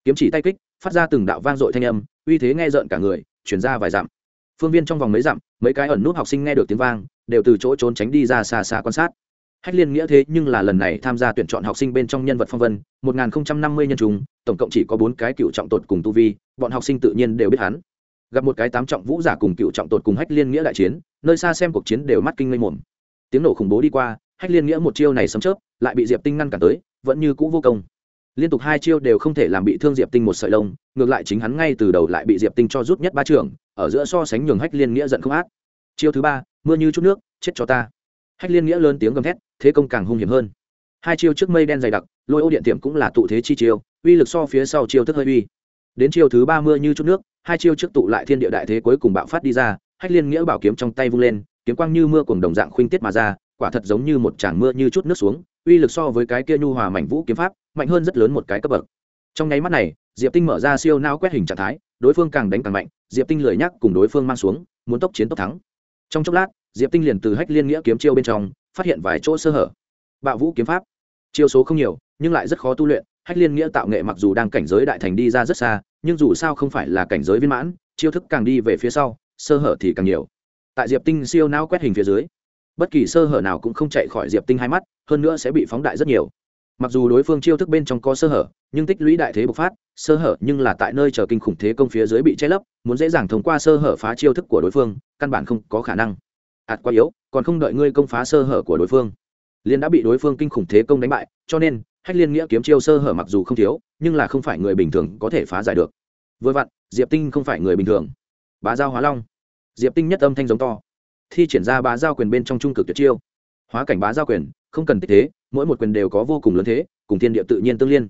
kiếm chỉ tay kích phát ra từng đạo vang dội thanh âm uy thế nghe rợn cả người chuyển ra vài dặm phương viên trong vòng mấy dặm mấy cái ẩn nút học sinh nghe được tiếng vang đều từ chỗ trốn tránh đi ra xa xa quan sát hách liên nghĩa thế nhưng là lần này tham gia tuyển chọn học sinh bên trong nhân vật phong vân một nghìn năm mươi nhân chúng tổng cộng chỉ có bốn cái cựu trọng tột cùng tu vi bọn học sinh tự nhiên đều biết hắn gặp một cái tám trọng vũ giả cùng cựu trọng tột cùng hách liên nghĩa đại chiến nơi xa xem cuộc chiến đều mắt kinh ngây mồm tiếng nổ khủng bố đi qua hách liên nghĩa một chiêu này sấm chớp lại bị diệp tinh ngăn cả tới vẫn như cũ vô công liên tục hai chiêu đều không thể làm bị thương diệp tinh một sợi lông ngược lại chính hắn ngay từ đầu lại bị diệp tinh cho rút nhất ba trường ở giữa so sánh nhường hách liên nghĩa giận không át chiêu thứ ba mưa như chút nước chết cho ta hách liên nghĩa lớn tiếng gầm thét thế công càng hung hiểm hơn hai chiêu trước mây đen dày đặc lôi ô điện tiệm cũng là tụ thế chi chiêu uy lực so phía sau chiêu thức hơi uy đến chiêu thứ ba mưa như chút nước hai chiêu trước tụ lại thiên địa đại thế cuối cùng bạo phát đi ra hách liên nghĩa bảo kiếm trong tay vung lên kiếm quang như mưa cùng đồng dạng khuynh tiết mà ra quả thật giống như một tràng mưa như chút nước xuống uy lực so với cái kia nhu hòa mảnh vũ kiếm pháp mạnh hơn rất lớn một cái cấp bậc trong nháy mắt này diệp tinh mở ra siêu não quét hình trạng thái đối phương càng đánh càng mạnh diệp tinh lười nhắc cùng đối phương mang xuống muốn tốc chiến tốc thắng trong chốc lát diệp tinh liền từ hách liên nghĩa kiếm chiêu bên trong phát hiện vài chỗ sơ hở bạo vũ kiếm pháp chiêu số không nhiều nhưng lại rất khó tu luyện hách liên nghĩa tạo nghệ mặc dù đang cảnh giới đại thành đi ra rất xa nhưng dù sao không phải là cảnh giới viên mãn chiêu thức càng đi về phía sau sơ hở thì càng nhiều tại diệp tinh siêu não quét hình phía dưới bất kỳ sơ hở nào cũng không chạy khỏi diệp tinh hai mắt hơn nữa sẽ bị phóng đại rất nhiều mặc dù đối phương chiêu thức bên trong có sơ hở nhưng tích lũy đại thế bộc phát sơ hở nhưng là tại nơi chờ kinh khủng thế công phía dưới bị che lấp muốn dễ dàng thông qua sơ hở phá chiêu thức của đối phương căn bản không có khả năng ạt quá yếu còn không đợi ngươi công phá sơ hở của đối phương liên đã bị đối phương kinh khủng thế công đánh bại cho nên hách liên nghĩa kiếm chiêu sơ hở mặc dù không thiếu nhưng là không phải người bình thường có thể phá giải được vừa vặn diệp tinh không phải người bình thường bá giao hóa long diệp tinh nhất âm thanh giống to thi triển ra bá giao quyền bên trong trung cực tuyệt chiêu hóa cảnh bá giao quyền không cần tích thế mỗi một quyền đều có vô cùng lớn thế cùng thiên địa tự nhiên tương liên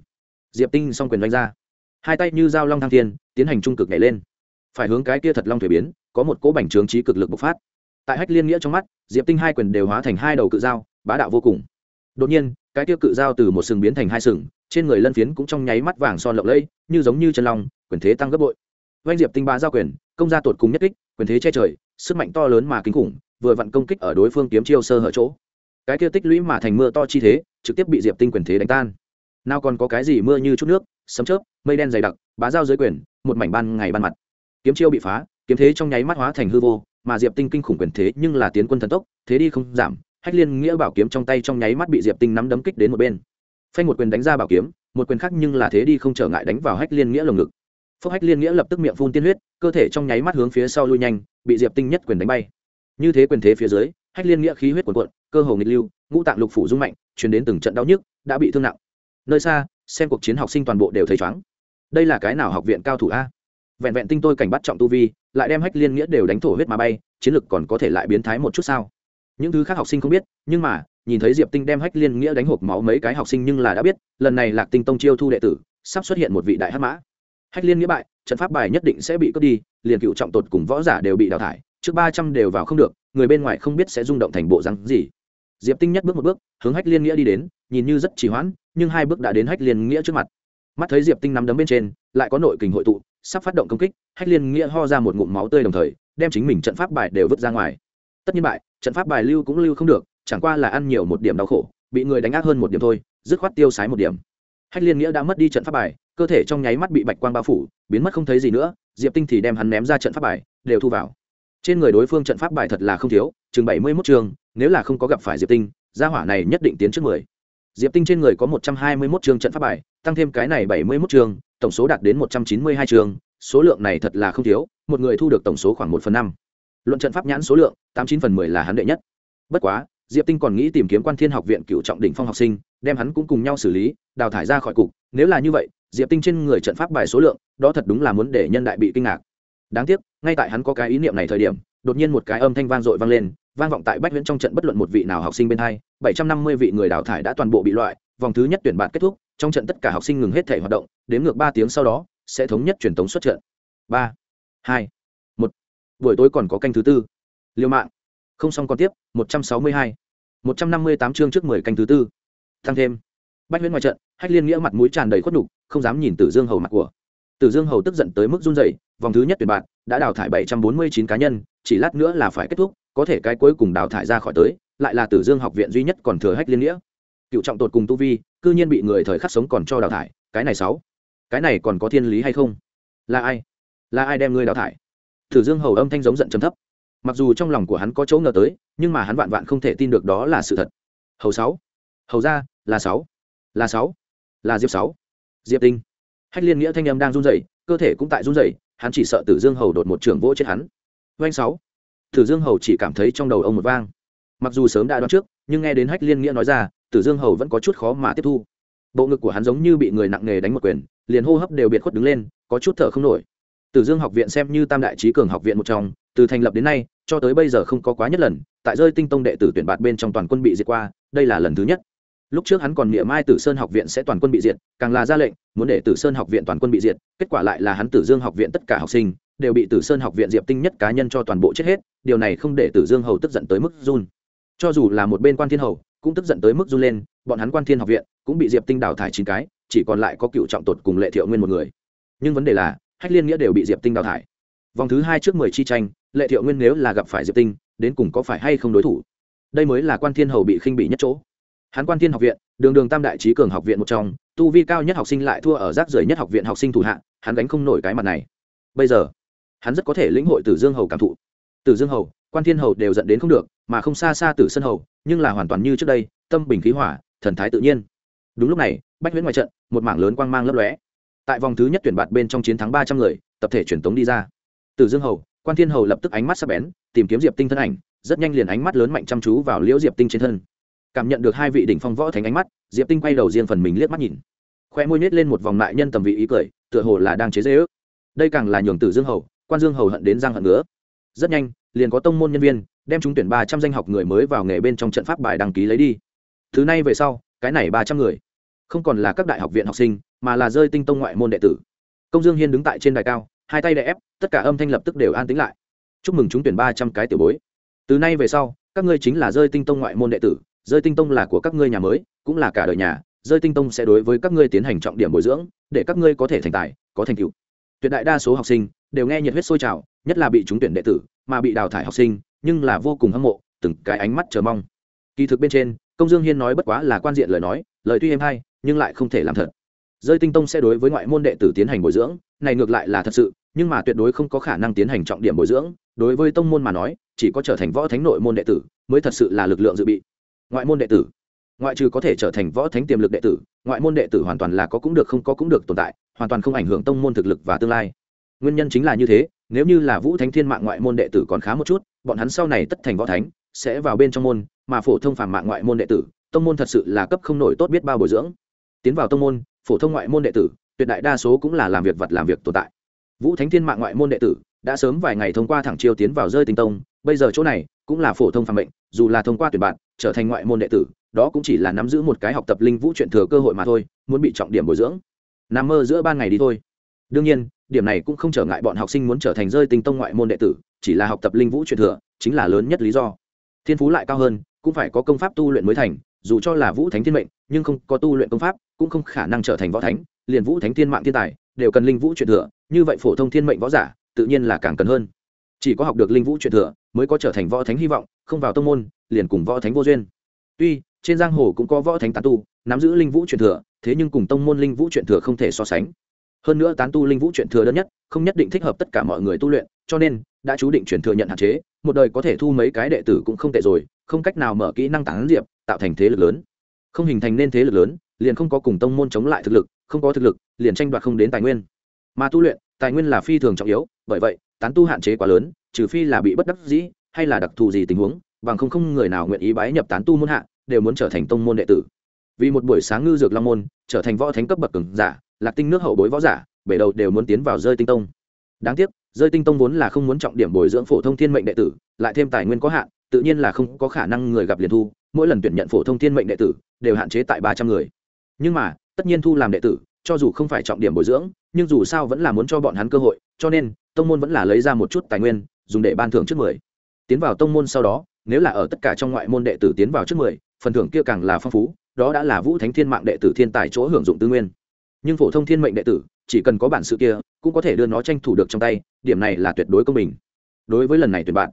diệp tinh s quyền đánh ra hai tay như dao long thăng thiên tiến hành trung cực nhảy lên phải hướng cái kia thật long thuế biến có một cỗ bành trướng trí cực lực bộc phát tại hách liên nghĩa trong mắt diệp tinh hai quyền đều hóa thành hai đầu cự dao bá đạo vô cùng đột nhiên cái kia cự dao từ một sừng biến thành hai sừng trên người lân phiến cũng trong nháy mắt vàng son lộng lẫy như giống như chân long quyền thế tăng gấp bội oanh diệp tinh ba giao quyền công gia tột cùng nhất kích quyền thế che trời sức mạnh to lớn mà kinh khủng vừa vặn công kích ở đối phương kiếm chiêu sơ hở chỗ cái kia tích lũy mà thành mưa to chi thế trực tiếp bị diệp tinh quyền thế đánh tan nào còn có cái gì mưa như chút nước sấm chớp mây đen dày đặc bá dao dưới quyền một mảnh ban ngày ban mặt kiếm chiêu bị phá kiếm thế trong nháy mắt hóa thành hư vô mà diệp tinh kinh khủng quyền thế nhưng là tiến quân thần tốc thế đi không giảm hách liên nghĩa bảo kiếm trong tay trong nháy mắt bị diệp tinh nắm đấm kích đến một bên phanh một quyền đánh ra bảo kiếm một quyền khác nhưng là thế đi không trở ngại đánh vào hách liên nghĩa lồng ngực phốc hách liên nghĩa lập tức miệng phun tiên huyết cơ thể trong nháy mắt hướng phía sau lui nhanh bị diệp tinh nhất quyền đánh bay như thế quyền thế phía dưới hách liên nghĩa khí huyết quần cuộn, cơ hồ nghịch lưu ngũ tạng lục phủ rung mạnh truyền đến từng trận đau nhức đã bị thương nặng nơi xa xem cuộc chiến học sinh toàn bộ đều thấy chóng đây là cái nào học viện cao thủ a vẹn vẹn tinh tôi cảnh bắt trọng tu vi lại đem hách liên nghĩa đều đánh thổ huyết mà bay chiến lực còn có thể lại biến thái một chút sao những thứ khác học sinh không biết nhưng mà nhìn thấy diệp tinh đem hách liên nghĩa đánh hộp máu mấy cái học sinh nhưng là đã biết lần này lạc tinh tông chiêu thu đệ tử sắp xuất hiện một vị đại hắc mã hách liên nghĩa bại trận pháp bài nhất định sẽ bị cướp đi liền cựu trọng tột cùng võ giả đều bị đào thải trước ba trăm đều vào không được người bên ngoài không biết sẽ rung động thành bộ rắn gì diệp tinh nhất bước một bước hướng hách liên nghĩa đi đến nhìn như rất trì hoãn nhưng hai bước đã đến hách liên nghĩa trước mặt mắt thấy diệp tinh nắm đấm bên trên lại có nội kình hội tụ sắp phát động công kích hách liên nghĩa ho ra một ngụm máu tươi đồng thời đem chính mình trận pháp bài đều vứt ra ngoài tất nhiên bại trận pháp bài lưu cũng lưu không được chẳng qua là ăn nhiều một điểm đau khổ bị người đánh ác hơn một điểm thôi dứt khoát tiêu sái một điểm hách liên nghĩa đã mất đi trận pháp bài cơ thể trong nháy mắt bị bạch quang bao phủ biến mất không thấy gì nữa diệp tinh thì đem hắn ném ra trận pháp bài đều thu vào trên người đối phương trận pháp bài thật là không thiếu chừng bảy mươi mốt chương nếu là không có gặp phải diệp tinh gia hỏa này nhất định tiến trước mười diệp tinh trên người có một trăm hai mươi mốt chương trận pháp bài tăng thêm cái này bảy mươi mốt chương tổng số đạt đến một trăm chín mươi hai chương số lượng này thật là không thiếu một người thu được tổng số khoảng một phần năm luận trận pháp nhãn số lượng tám chín phần mười là hắn đệ nhất bất quá diệp tinh còn nghĩ tìm kiếm quan thiên học viện cựu trọng đỉnh phong học sinh đem hắn cũng cùng nhau xử lý đào thải ra khỏi cục nếu là như vậy diệp tinh trên người trận pháp bài số lượng đó thật đúng là muốn để nhân đại bị kinh ngạc đáng tiếc ngay tại hắn có cái ý niệm này thời điểm đột nhiên một cái âm thanh vang dội vang lên vang vọng tại bách huyễn trong trận bất luận một vị nào học sinh bên hai bảy trăm năm mươi vị người đào thải đã toàn bộ bị loại vòng thứ nhất tuyển bạn kết thúc trong trận tất cả học sinh ngừng hết thể hoạt động đến ngược ba tiếng sau đó sẽ thống nhất truyền tống xuất trận ba hai một buổi tối còn có canh thứ tư liêu mạng không xong còn tiếp một trăm sáu mươi hai một trăm năm mươi tám chương trước mười canh thứ tư tăng thêm bách huyễn ngoài trận hách liên nghĩa mặt mũi tràn đầy khuất đục không dám nhìn tử dương hầu mặt của tử dương hầu tức giận tới mức run rẩy vòng thứ nhất tuyển bạn đã đào thải bảy trăm bốn mươi chín cá nhân chỉ lát nữa là phải kết thúc có thể cái cuối cùng đào thải ra khỏi tới lại là tử dương học viện duy nhất còn thừa hách liên nghĩa cựu trọng tột cùng tu vi cư nhiên bị người thời khắc sống còn cho đào thải cái này sáu cái này còn có thiên lý hay không là ai là ai đem ngươi đào thải tử dương hầu âm thanh giống giận trầm thấp mặc dù trong lòng của hắn có chỗ ngờ tới nhưng mà hắn vạn vạn không thể tin được đó là sự thật hầu sáu hầu ra là sáu là sáu là diệp sáu diệp tinh hách liên nghĩa thanh âm đang run rẩy cơ thể cũng tại run rẩy hắn chỉ sợ tử dương hầu đột một trường vỗ chết hắn doanh sáu tử dương hầu chỉ cảm thấy trong đầu ông một vang mặc dù sớm đã đoán trước nhưng nghe đến hách liên nghĩa nói ra tử dương hầu vẫn có chút khó mà tiếp thu bộ ngực của hắn giống như bị người nặng nề đánh một quyền liền hô hấp đều biệt khuất đứng lên có chút thở không nổi tử dương học viện xem như tam đại trí cường học viện một trong từ thành lập đến nay cho tới bây giờ không có quá nhất lần tại rơi tinh tông đệ tử tuyển bạt bên trong toàn quân bị diệt qua đây là lần thứ nhất lúc trước hắn còn niệm mai tử sơn học viện sẽ toàn quân bị diệt càng là ra lệnh muốn để tử sơn học viện toàn quân bị diệt kết quả lại là hắn tử dương học viện tất cả học sinh đều bị tử sơn học viện diệp tinh nhất cá nhân cho toàn bộ chết hết điều này không để tử dương hầu tức giận tới mức run cho dù là một bên quan thiên hầu cũng tức giận tới mức run lên bọn hắn quan thiên học viện cũng bị diệp tinh đào thải chín cái chỉ còn lại có cựu trọng tột cùng lệ thiệu nguyên một người nhưng vấn đề là hách liên nghĩa đều bị diệp tinh đào thải vòng thứ hai trước mười chi tranh lệ thiệu nguyên nếu là gặp phải diệp tinh đến cùng có phải hay không đối thủ đây mới là quan thiên hầu bị khinh bị nhất chỗ hắn quan thiên học viện đường đường tam đại trí cường học viện một trong tu vi cao nhất học sinh lại thua ở rác rưởi nhất học viện học sinh thủ hạng, hắn đánh không nổi cái mặt này bây giờ hắn rất có thể lĩnh hội Tử dương hầu cảm thụ Tử dương hầu quan thiên hầu đều dẫn đến không được mà không xa xa từ sân hầu nhưng là hoàn toàn như trước đây tâm bình khí hỏa thần thái tự nhiên đúng lúc này bách huyễn ngoài trận một mảng lớn quang mang lấp lóe tại vòng thứ nhất tuyển bạt bên trong chiến thắng ba trăm người tập thể truyền tống đi ra từ dương hầu quan thiên hầu lập tức ánh mắt sắp bén tìm kiếm diệp tinh thân ảnh rất nhanh liền ánh mắt lớn mạnh chăm chú vào liễu diệp tinh trên thân cảm nhận được hai vị đỉnh phong võ thành ánh mắt diệp tinh quay đầu riêng phần mình liếc mắt nhìn khoe môi nhét lên một vòng lại nhân tầm vị ý cười tựa hồ là đang chế dễ ước đây càng là nhường tử dương hầu quan dương hầu hận đến giang hận nữa rất nhanh liền có tông môn nhân viên đem chúng tuyển ba trăm danh học người mới vào nghề bên trong trận pháp bài đăng ký lấy đi thứ này về sau cái này ba trăm người không còn là các đại học viện học sinh mà là rơi tinh tông ngoại môn đệ tử công dương hiên đứng tại trên đài cao hai tay đè ép tất cả âm thanh lập tức đều an tĩnh lại chúc mừng chúng tuyển ba trăm cái tiểu bối từ nay về sau các ngươi chính là rơi tinh tông ngoại môn đệ tử rơi tinh tông là của các ngươi nhà mới cũng là cả đời nhà rơi tinh tông sẽ đối với các ngươi tiến hành trọng điểm bồi dưỡng để các ngươi có thể thành tài có thành tựu tuyệt đại đa số học sinh đều nghe nhiệt huyết sôi trào nhất là bị chúng tuyển đệ tử mà bị đào thải học sinh nhưng là vô cùng hâm mộ từng cái ánh mắt chờ mong kỳ thực bên trên công dương hiên nói bất quá là quan diện lời nói lời tuy êm hay nhưng lại không thể làm thật rơi tinh tông sẽ đối với ngoại môn đệ tử tiến hành bồi dưỡng này ngược lại là thật sự nhưng mà tuyệt đối không có khả năng tiến hành trọng điểm bồi dưỡng đối với tông môn mà nói chỉ có trở thành võ thánh nội môn đệ tử mới thật sự là lực lượng dự bị ngoại môn đệ tử ngoại trừ có thể trở thành võ thánh tiềm lực đệ tử ngoại môn đệ tử hoàn toàn là có cũng được không có cũng được tồn tại hoàn toàn không ảnh hưởng tông môn thực lực và tương lai nguyên nhân chính là như thế nếu như là vũ thánh thiên mạng ngoại môn đệ tử còn khá một chút bọn hắn sau này tất thành võ thánh sẽ vào bên trong môn mà phổ thông phàm mạng ngoại môn đệ tử tông môn thật sự là cấp không nổi tốt biết bao bồi dưỡng tiến vào tông môn phổ thông ngoại môn đệ tử tuyệt đại đa số cũng là làm việc vật làm việc tồn tại vũ thánh thiên mạng ngoại môn đệ tử đã sớm vài ngày thông qua thẳng chiêu tiến vào rơi tinh tông bây giờ chỗ này cũng là phổ thông phạm bệnh, dù là thông qua tuyển bạn trở thành ngoại môn đệ tử đó cũng chỉ là nắm giữ một cái học tập linh vũ chuyện thừa cơ hội mà thôi muốn bị trọng điểm bồi dưỡng nằm mơ giữa ba ngày đi thôi đương nhiên điểm này cũng không trở ngại bọn học sinh muốn trở thành rơi tinh tông ngoại môn đệ tử chỉ là học tập linh vũ chuyện thừa chính là lớn nhất lý do thiên phú lại cao hơn cũng phải có công pháp tu luyện mới thành dù cho là vũ thánh thiên mệnh nhưng không có tu luyện công pháp cũng không khả năng trở thành võ thánh liền vũ thánh thiên mạng thiên tài đều cần linh vũ chuyện thừa như vậy phổ thông thiên mệnh võ giả tự nhiên là càng cần hơn chỉ có học được linh vũ truyền thừa mới có trở thành võ thánh hy vọng không vào tông môn liền cùng võ thánh vô duyên tuy trên giang hồ cũng có võ thánh tán tu nắm giữ linh vũ truyền thừa thế nhưng cùng tông môn linh vũ truyền thừa không thể so sánh hơn nữa tán tu linh vũ truyền thừa đơn nhất không nhất định thích hợp tất cả mọi người tu luyện cho nên đã chú định truyền thừa nhận hạn chế một đời có thể thu mấy cái đệ tử cũng không tệ rồi không cách nào mở kỹ năng tán diệp tạo thành thế lực lớn không hình thành nên thế lực lớn liền không có cùng tông môn chống lại thực lực không có thực lực liền tranh đoạt không đến tài nguyên mà tu luyện tài nguyên là phi thường trọng yếu bởi vậy tán tu hạn chế quá lớn trừ phi là bị bất đắc dĩ hay là đặc thù gì tình huống bằng không không người nào nguyện ý bái nhập tán tu môn hạ đều muốn trở thành tông môn đệ tử vì một buổi sáng ngư dược long môn trở thành võ thánh cấp bậc cường giả lạc tinh nước hậu bối võ giả bể đầu đều muốn tiến vào rơi tinh tông đáng tiếc rơi tinh tông vốn là không muốn trọng điểm bồi dưỡng phổ thông thiên mệnh đệ tử lại thêm tài nguyên có hạn tự nhiên là không có khả năng người gặp liền thu mỗi lần tuyển nhận phổ thông thiên mệnh đệ tử đều hạn chế tại ba trăm người nhưng mà tất nhiên thu làm đệ tử cho dù không phải trọng điểm bồi dưỡng nhưng dù sao vẫn là muốn cho bọn hắn cơ hội cho nên tông môn vẫn là lấy ra một chút tài nguyên dùng để ban thưởng trước mười tiến vào tông môn sau đó nếu là ở tất cả trong ngoại môn đệ tử tiến vào trước mười phần thưởng kia càng là phong phú đó đã là vũ thánh thiên mạng đệ tử thiên tài chỗ hưởng dụng tư nguyên nhưng phổ thông thiên mệnh đệ tử chỉ cần có bản sự kia cũng có thể đưa nó tranh thủ được trong tay điểm này là tuyệt đối công bình đối với lần này tuyển bạn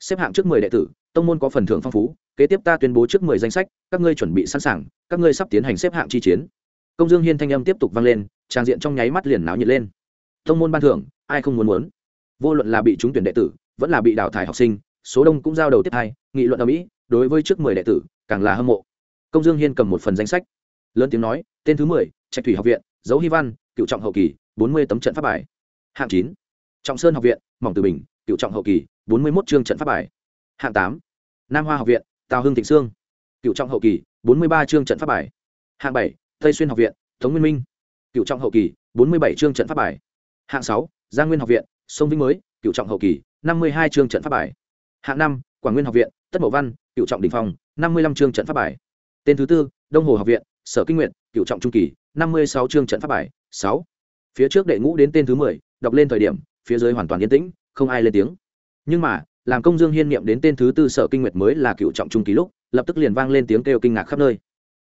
xếp hạng trước mười đệ tử tông môn có phần thưởng phong phú kế tiếp ta tuyên bố trước mười danh sách các ngươi chuẩn bị sẵn sàng các ngươi sắp tiến hành xếp hạng chi chiến công dương hiên thanh âm tiếp tục vang lên trang diện trong nháy mắt liền náo nhiệt lên thông môn ban thưởng ai không muốn muốn vô luận là bị trúng tuyển đệ tử vẫn là bị đào thải học sinh số đông cũng giao đầu tiếp hai nghị luận ở mỹ đối với trước mười đệ tử càng là hâm mộ công dương hiên cầm một phần danh sách lớn tiếng nói tên thứ mười trạch thủy học viện dấu hy văn cựu trọng hậu kỳ bốn mươi tấm trận pháp bài hạng chín trọng sơn học viện mỏng từ bình cựu trọng hậu kỳ bốn mươi một chương trận pháp bài hạng tám nam hoa học viện tào hưng thịnh sương cựu trọng hậu kỳ bốn mươi ba chương trận pháp bài hạng bảy tây xuyên học viện tống nguyên minh cựu trọng hậu kỳ bốn mươi bảy chương trận pháp bài hạng sáu gia nguyên học viện sông vĩnh mới cựu trọng hậu kỳ năm mươi hai chương trận pháp bài hạng năm quảng nguyên học viện tất bộ văn cựu trọng đỉnh phòng năm mươi lăm chương trận pháp bài tên thứ tư đông hồ học viện sở kinh nguyện cựu trọng trung kỳ năm mươi sáu chương trận pháp bài sáu phía trước đệ ngũ đến tên thứ mười đọc lên thời điểm phía dưới hoàn toàn yên tĩnh không ai lên tiếng nhưng mà làm công dương hiên niệm đến tên thứ tư sở kinh nguyệt mới là cựu trọng trung kỳ lúc lập tức liền vang lên tiếng kêu kinh ngạc khắp nơi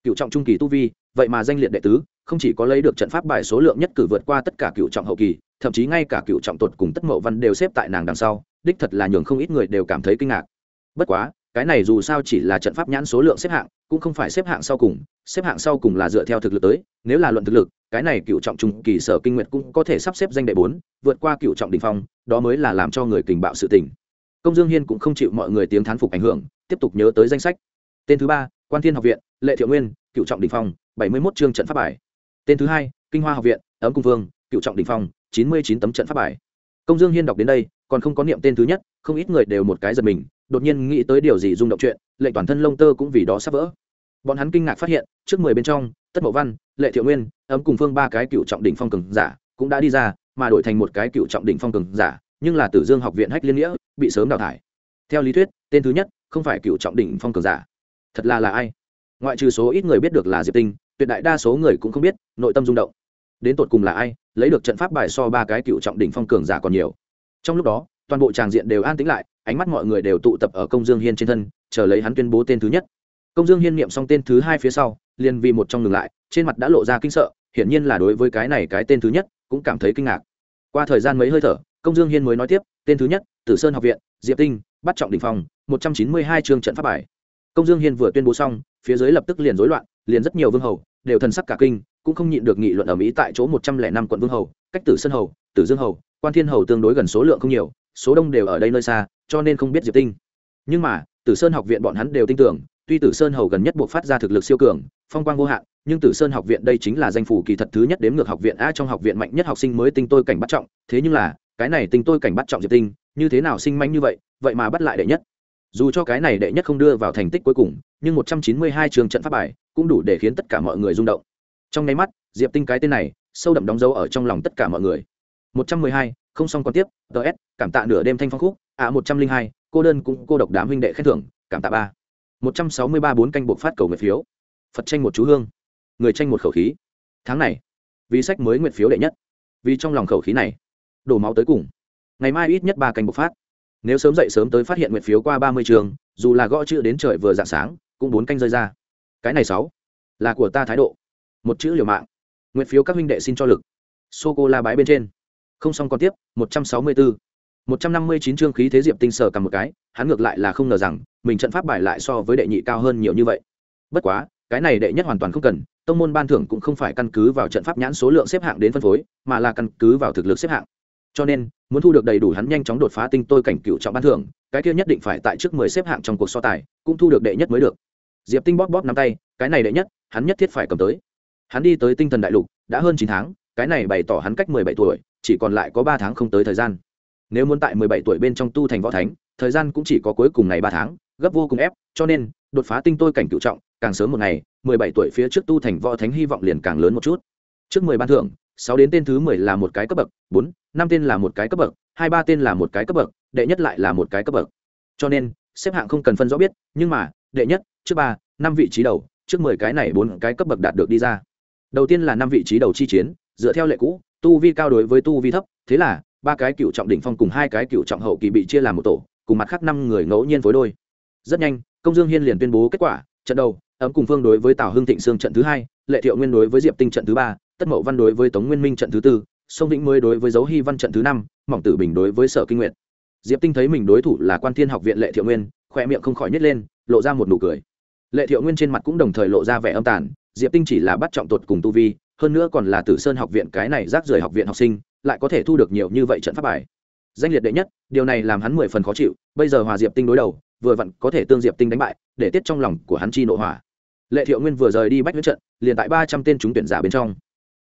cựu trọng trung kỳ tu vi vậy mà danh liệt đệ tứ không chỉ có lấy được trận pháp bài số lượng nhất cử vượt qua tất cả cựu trọng hậu kỳ thậm chí ngay cả cựu trọng tột cùng tất mậu văn đều xếp tại nàng đằng sau đích thật là nhường không ít người đều cảm thấy kinh ngạc bất quá cái này dù sao chỉ là trận pháp nhãn số lượng xếp hạng cũng không phải xếp hạng sau cùng xếp hạng sau cùng là dựa theo thực lực tới nếu là luận thực lực cái này cựu trọng trung kỳ sở kinh nguyện cũng có thể sắp xếp danh đệ bốn vượt qua cựu trọng đình phong đó mới là làm cho người kình bạo sự tình công dương hiên cũng không chịu mọi người tiếng thán phục ảnh hưởng tiếp tục nhớ tới danh sách tên thứ ba quan thiên học viện lệ thiệu nguyên cựu trọng đình phong bảy mươi mốt chương trận pháp bài tên thứ hai kinh hoa học viện ấm cung vương cựu trọng đỉnh phong chín mươi chín tấm trận pháp bài công dương hiên đọc đến đây còn không có niệm tên thứ nhất không ít người đều một cái giật mình đột nhiên nghĩ tới điều gì rung động chuyện lệ toàn thân lông tơ cũng vì đó sắp vỡ bọn hắn kinh ngạc phát hiện trước mười bên trong tất mậu văn lệ thiệu nguyên ấm cung vương ba cái cựu trọng đỉnh phong cường giả cũng đã đi ra mà đổi thành một cái cựu trọng đỉnh phong cường giả nhưng là tử dương học viện hách liên nghĩa bị sớm đào thải theo lý thuyết tên thứ nhất không phải cựu trọng đỉnh phong cường giả thật là là ai ngoại trừ số ít người biết được là diệp tinh tuyệt đại đa số người cũng không biết nội tâm rung động đến tột cùng là ai lấy được trận pháp bài so ba cái cựu trọng đỉnh phong cường giả còn nhiều trong lúc đó toàn bộ tràng diện đều an tĩnh lại ánh mắt mọi người đều tụ tập ở công dương hiên trên thân chờ lấy hắn tuyên bố tên thứ nhất công dương hiên niệm xong tên thứ hai phía sau liền vì một trong ngừng lại trên mặt đã lộ ra kinh sợ hiển nhiên là đối với cái này cái tên thứ nhất cũng cảm thấy kinh ngạc qua thời gian mấy hơi thở công dương hiên mới nói tiếp tên thứ nhất tử sơn học viện diệp tinh bắt trọng đình phòng một trăm chín mươi hai chương trận pháp bài công dương hiên vừa tuyên bố xong phía dưới lập tức liền rối loạn liền rất nhiều vương hầu đều thần sắc cả kinh cũng không nhịn được nghị luận ở mỹ tại chỗ một trăm lẻ năm quận vương hầu cách tử sơn hầu tử dương hầu quan thiên hầu tương đối gần số lượng không nhiều số đông đều ở đây nơi xa cho nên không biết diệp tinh nhưng mà tử sơn học viện bọn hắn đều tin tưởng tuy tử sơn hầu gần nhất buộc phát ra thực lực siêu cường phong quang vô hạn nhưng tử sơn học viện đây chính là danh phủ kỳ thật thứ nhất đếm ngược học viện a trong học viện mạnh nhất học sinh mới tinh tôi cảnh bắt trọng thế nhưng là cái này tinh tôi cảnh bắt trọng diệp tinh như thế nào sinh mạnh như vậy vậy mà bắt lại đệ nhất dù cho cái này đệ nhất không đưa vào thành tích cuối cùng nhưng một trăm chín mươi hai trường trận pháp bài cũng đủ để khiến tất cả mọi người rung động trong ngay mắt diệp tinh cái tên này sâu đậm đóng dấu ở trong lòng tất cả mọi người 112, không xong còn tiếp ts cảm tạ nửa đêm thanh phong khúc ạ à 102, cô đơn cũng cô độc đám huynh đệ khen thưởng cảm tạ ba 163 bốn canh buộc phát cầu nguyện phiếu phật tranh một chú hương người tranh một khẩu khí tháng này vì sách mới nguyện phiếu đệ nhất vì trong lòng khẩu khí này đổ máu tới cùng ngày mai ít nhất ba canh bộc phát nếu sớm dậy sớm tới phát hiện nguyện phiếu qua ba mươi trường dù là gõ chữ đến trời vừa d sáng cũng bốn canh rơi ra cái này sáu là của ta thái độ một chữ liều mạng nguyện phiếu các huynh đệ xin cho lực sô cô la bái bên trên không xong còn tiếp một trăm sáu mươi bốn một trăm năm mươi chín chương khí thế diệp tinh sở cầm một cái hắn ngược lại là không ngờ rằng mình trận pháp bài lại so với đệ nhị cao hơn nhiều như vậy bất quá cái này đệ nhất hoàn toàn không cần tông môn ban thưởng cũng không phải căn cứ vào trận pháp nhãn số lượng xếp hạng đến phân phối mà là căn cứ vào thực lực xếp hạng cho nên muốn thu được đầy đủ hắn nhanh chóng đột phá tinh tôi cảnh cựu trọng ban thưởng cái kia nhất định phải tại trước mười xếp hạng trong cuộc so tài cũng thu được đệ nhất mới được diệp tinh bóp bóp nắm tay cái này đệ nhất hắn nhất thiết phải cầm tới hắn đi tới tinh thần đại lục đã hơn chín tháng cái này bày tỏ hắn cách mười bảy tuổi chỉ còn lại có ba tháng không tới thời gian nếu muốn tại mười bảy tuổi bên trong tu thành võ thánh thời gian cũng chỉ có cuối cùng này ba tháng gấp vô cùng ép cho nên đột phá tinh tôi cảnh cựu trọng càng sớm một ngày mười bảy tuổi phía trước tu thành võ thánh hy vọng liền càng lớn một chút trước mười ban thưởng sáu đến tên thứ mười là một cái cấp bậc bốn năm tên là một cái cấp bậc hai ba tên là một cái cấp bậc đệ nhất lại là một cái cấp bậc cho nên xếp hạng không cần phân rõ biết nhưng mà đệ nhất trước ba năm vị trí đầu trước mười cái này bốn cái cấp bậc đạt được đi ra đầu tiên là năm vị trí đầu chi chiến dựa theo lệ cũ tu vi cao đối với tu vi thấp thế là ba cái cựu trọng đỉnh phong cùng hai cái cựu trọng hậu kỳ bị chia làm một tổ cùng mặt khác năm người ngẫu nhiên phối đôi rất nhanh công dương hiên liền tuyên bố kết quả trận đầu ấm cùng phương đối với tào hưng thịnh sương trận thứ hai lệ thiệu nguyên đối với diệp tinh trận thứ ba tất mậu văn đối với tống nguyên minh trận thứ tư sông vĩnh mới đối với dấu hy văn trận thứ năm mỏng tử bình đối với sở kinh nguyện diệp tinh thấy mình đối thủ là quan thiên học viện lệ thiệu nguyên khoe miệng không khỏi nhét lên lộ ra một nụ cười lệ thiệu nguyên trên mặt cũng đồng thời lộ ra vẻ âm tàn diệp tinh chỉ là bắt trọng tột cùng tu vi hơn nữa còn là tử sơn học viện cái này rác rưởi học viện học sinh lại có thể thu được nhiều như vậy trận pháp bài danh liệt đệ nhất điều này làm hắn mười phần khó chịu bây giờ hòa diệp tinh đối đầu vừa vặn có thể tương diệp tinh đánh bại để tiết trong lòng của hắn chi nội hỏa lệ thiệu nguyên vừa rời đi bách huyết trận liền tại ba trăm tên trúng tuyển giả bên trong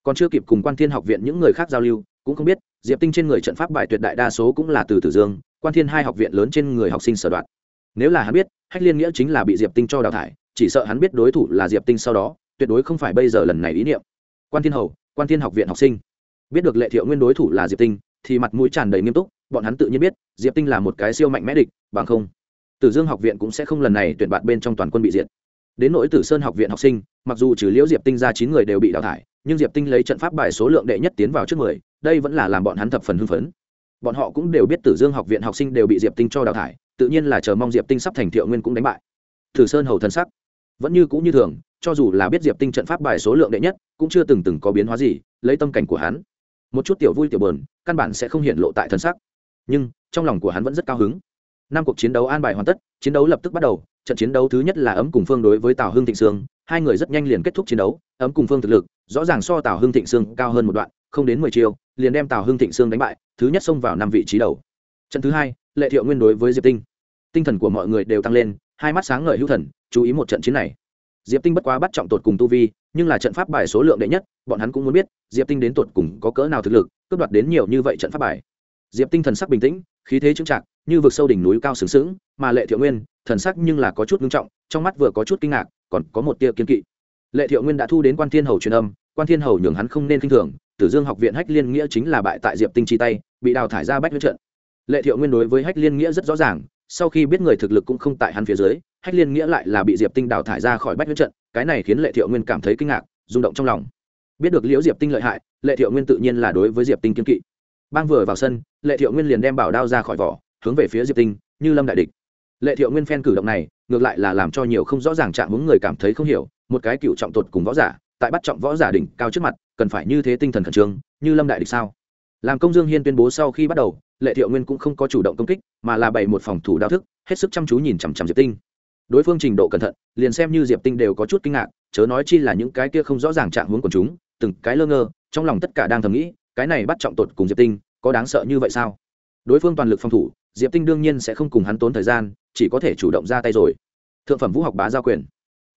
còn chưa kịp cùng quan thiên học viện những người khác giao lưu cũng không biết diệp tinh trên người trận pháp bài tuyệt đại đa số cũng là từ tử dương quan thiên hai học viện lớn trên người học sinh sở đoạt nếu là hắn biết hách liên nghĩa chính là bị diệp tinh cho đào thải chỉ sợ hắn biết đối thủ là diệp tinh sau đó tuyệt đối không phải bây giờ lần này ý niệm quan thiên hầu quan thiên học viện học sinh biết được lệ thiệu nguyên đối thủ là diệp tinh thì mặt mũi tràn đầy nghiêm túc bọn hắn tự nhiên biết diệp tinh là một cái siêu mạnh mẽ địch bằng không tử dương học viện cũng sẽ không lần này tuyển bạn bên trong toàn quân bị diệt đến nỗi tử sơn học viện học sinh mặc dù trừ liễu diệp tinh ra chín người đều bị đào thải nhưng diệp tinh lấy trận pháp bài số lượng đệ nhất tiến vào trước mười đây vẫn là làm bọn hắn thập phần hưng phấn bọn họ cũng đều biết tử dương học viện học sinh đều bị diệp tinh cho đào thải tự nhiên là chờ mong diệp tinh sắp thành thiệu nguyên cũng đánh bại thử sơn hầu thân sắc vẫn như cũng như thường cho dù là biết diệp tinh trận pháp bài số lượng đệ nhất cũng chưa từng từng có biến hóa gì lấy tâm cảnh của hắn một chút tiểu vui tiểu bờn căn bản sẽ không hiện lộ tại thân sắc nhưng trong lòng của hắn vẫn rất cao hứng năm cuộc chiến đấu an bài hoàn tất chiến đấu lập tức bắt đầu trận chiến đấu thứ nhất là ấm cùng phương đối với tào hưng thịnh sương hai người rất nhanh liền kết thúc chiến đấu ấm cùng phương thực lực rõ ràng so tào hưng thịnh sương cao hơn một đoạn không đến mười chiều liền đem tào hưng thịnh sương đánh bại thứ nhất xông vào năm vị trí đầu trận thứ hai lệ thiệu nguyên đối với diệp tinh tinh thần của mọi người đều tăng lên hai mắt sáng ngời hữu thần chú ý một trận chiến này diệp tinh bất quá bắt trọng tột cùng tu vi nhưng là trận pháp bài số lượng đệ nhất bọn hắn cũng muốn biết diệp tinh đến tột cùng có cỡ nào thực lực cướp đoạt đến nhiều như vậy trận pháp bài diệp tinh thần sắc bình tĩnh khí thế chững trạc như vực sâu đỉnh núi cao sướng sướng mà lệ thiệu nguyên thần sắc nhưng là có chút ngưng trọng trong mắt vừa có chút kinh ngạc còn có một tia kiên kỵ lệ thiệu nguyên đã thu đến quan thiên hầu truyền âm quan thiên hầu nhường hắn không nên kinh thường tử dương học viện hách liên nghĩa chính là bại tại diệp tinh chi tay bị đào thải ra bách huyết trận lệ thiệu nguyên đối với hách liên nghĩa rất rõ ràng sau khi biết người thực lực cũng không tại hắn phía dưới hách liên nghĩa lại là bị diệp tinh đào thải ra khỏi bách huyết trận cái này khiến lệ thiệu nguyên cảm thấy kinh ngạc rung động trong lòng biết được liễu diệp tinh lợi hại lệ thiệu nguyên tự nhiên là đối với diệp tinh kiên kỵ bang vừa vào sân lệ thiệu nguyên liền đem bảo đao ra khỏi vỏ hướng về phía diệp tinh như lâm đại địch lệ thiệu nguyên phen cử động này ngược lại là làm cho nhiều không rõ ràng chạm hướng người cảm thấy không hiểu một cái cựu trọng tột cùng võ giả tại bắt trọng võ giả đỉnh cao trước mặt cần phải như thế tinh thần khẩn trương như lâm đại địch sao làm công dương hiên tuyên bố sau khi bắt đầu lệ thiệu nguyên cũng không có chủ động công kích mà là bày một phòng thủ đao thức hết sức chăm chú nhìn chằm chằm diệp tinh đối phương trình độ cẩn thận liền xem như diệp tinh đều có chút kinh ngạc chớ nói chi là những cái kia không rõ ràng trạng hướng của chúng từng cái lơ ngơ trong lòng tất cả đang thầm nghĩ cái này bắt trọng tột cùng diệp tinh có đáng sợ như vậy sao đối phương toàn lực phòng thủ diệp tinh đương nhiên sẽ không cùng hắn tốn thời gian chỉ có thể chủ động ra tay rồi thượng phẩm vũ học bá giao quyền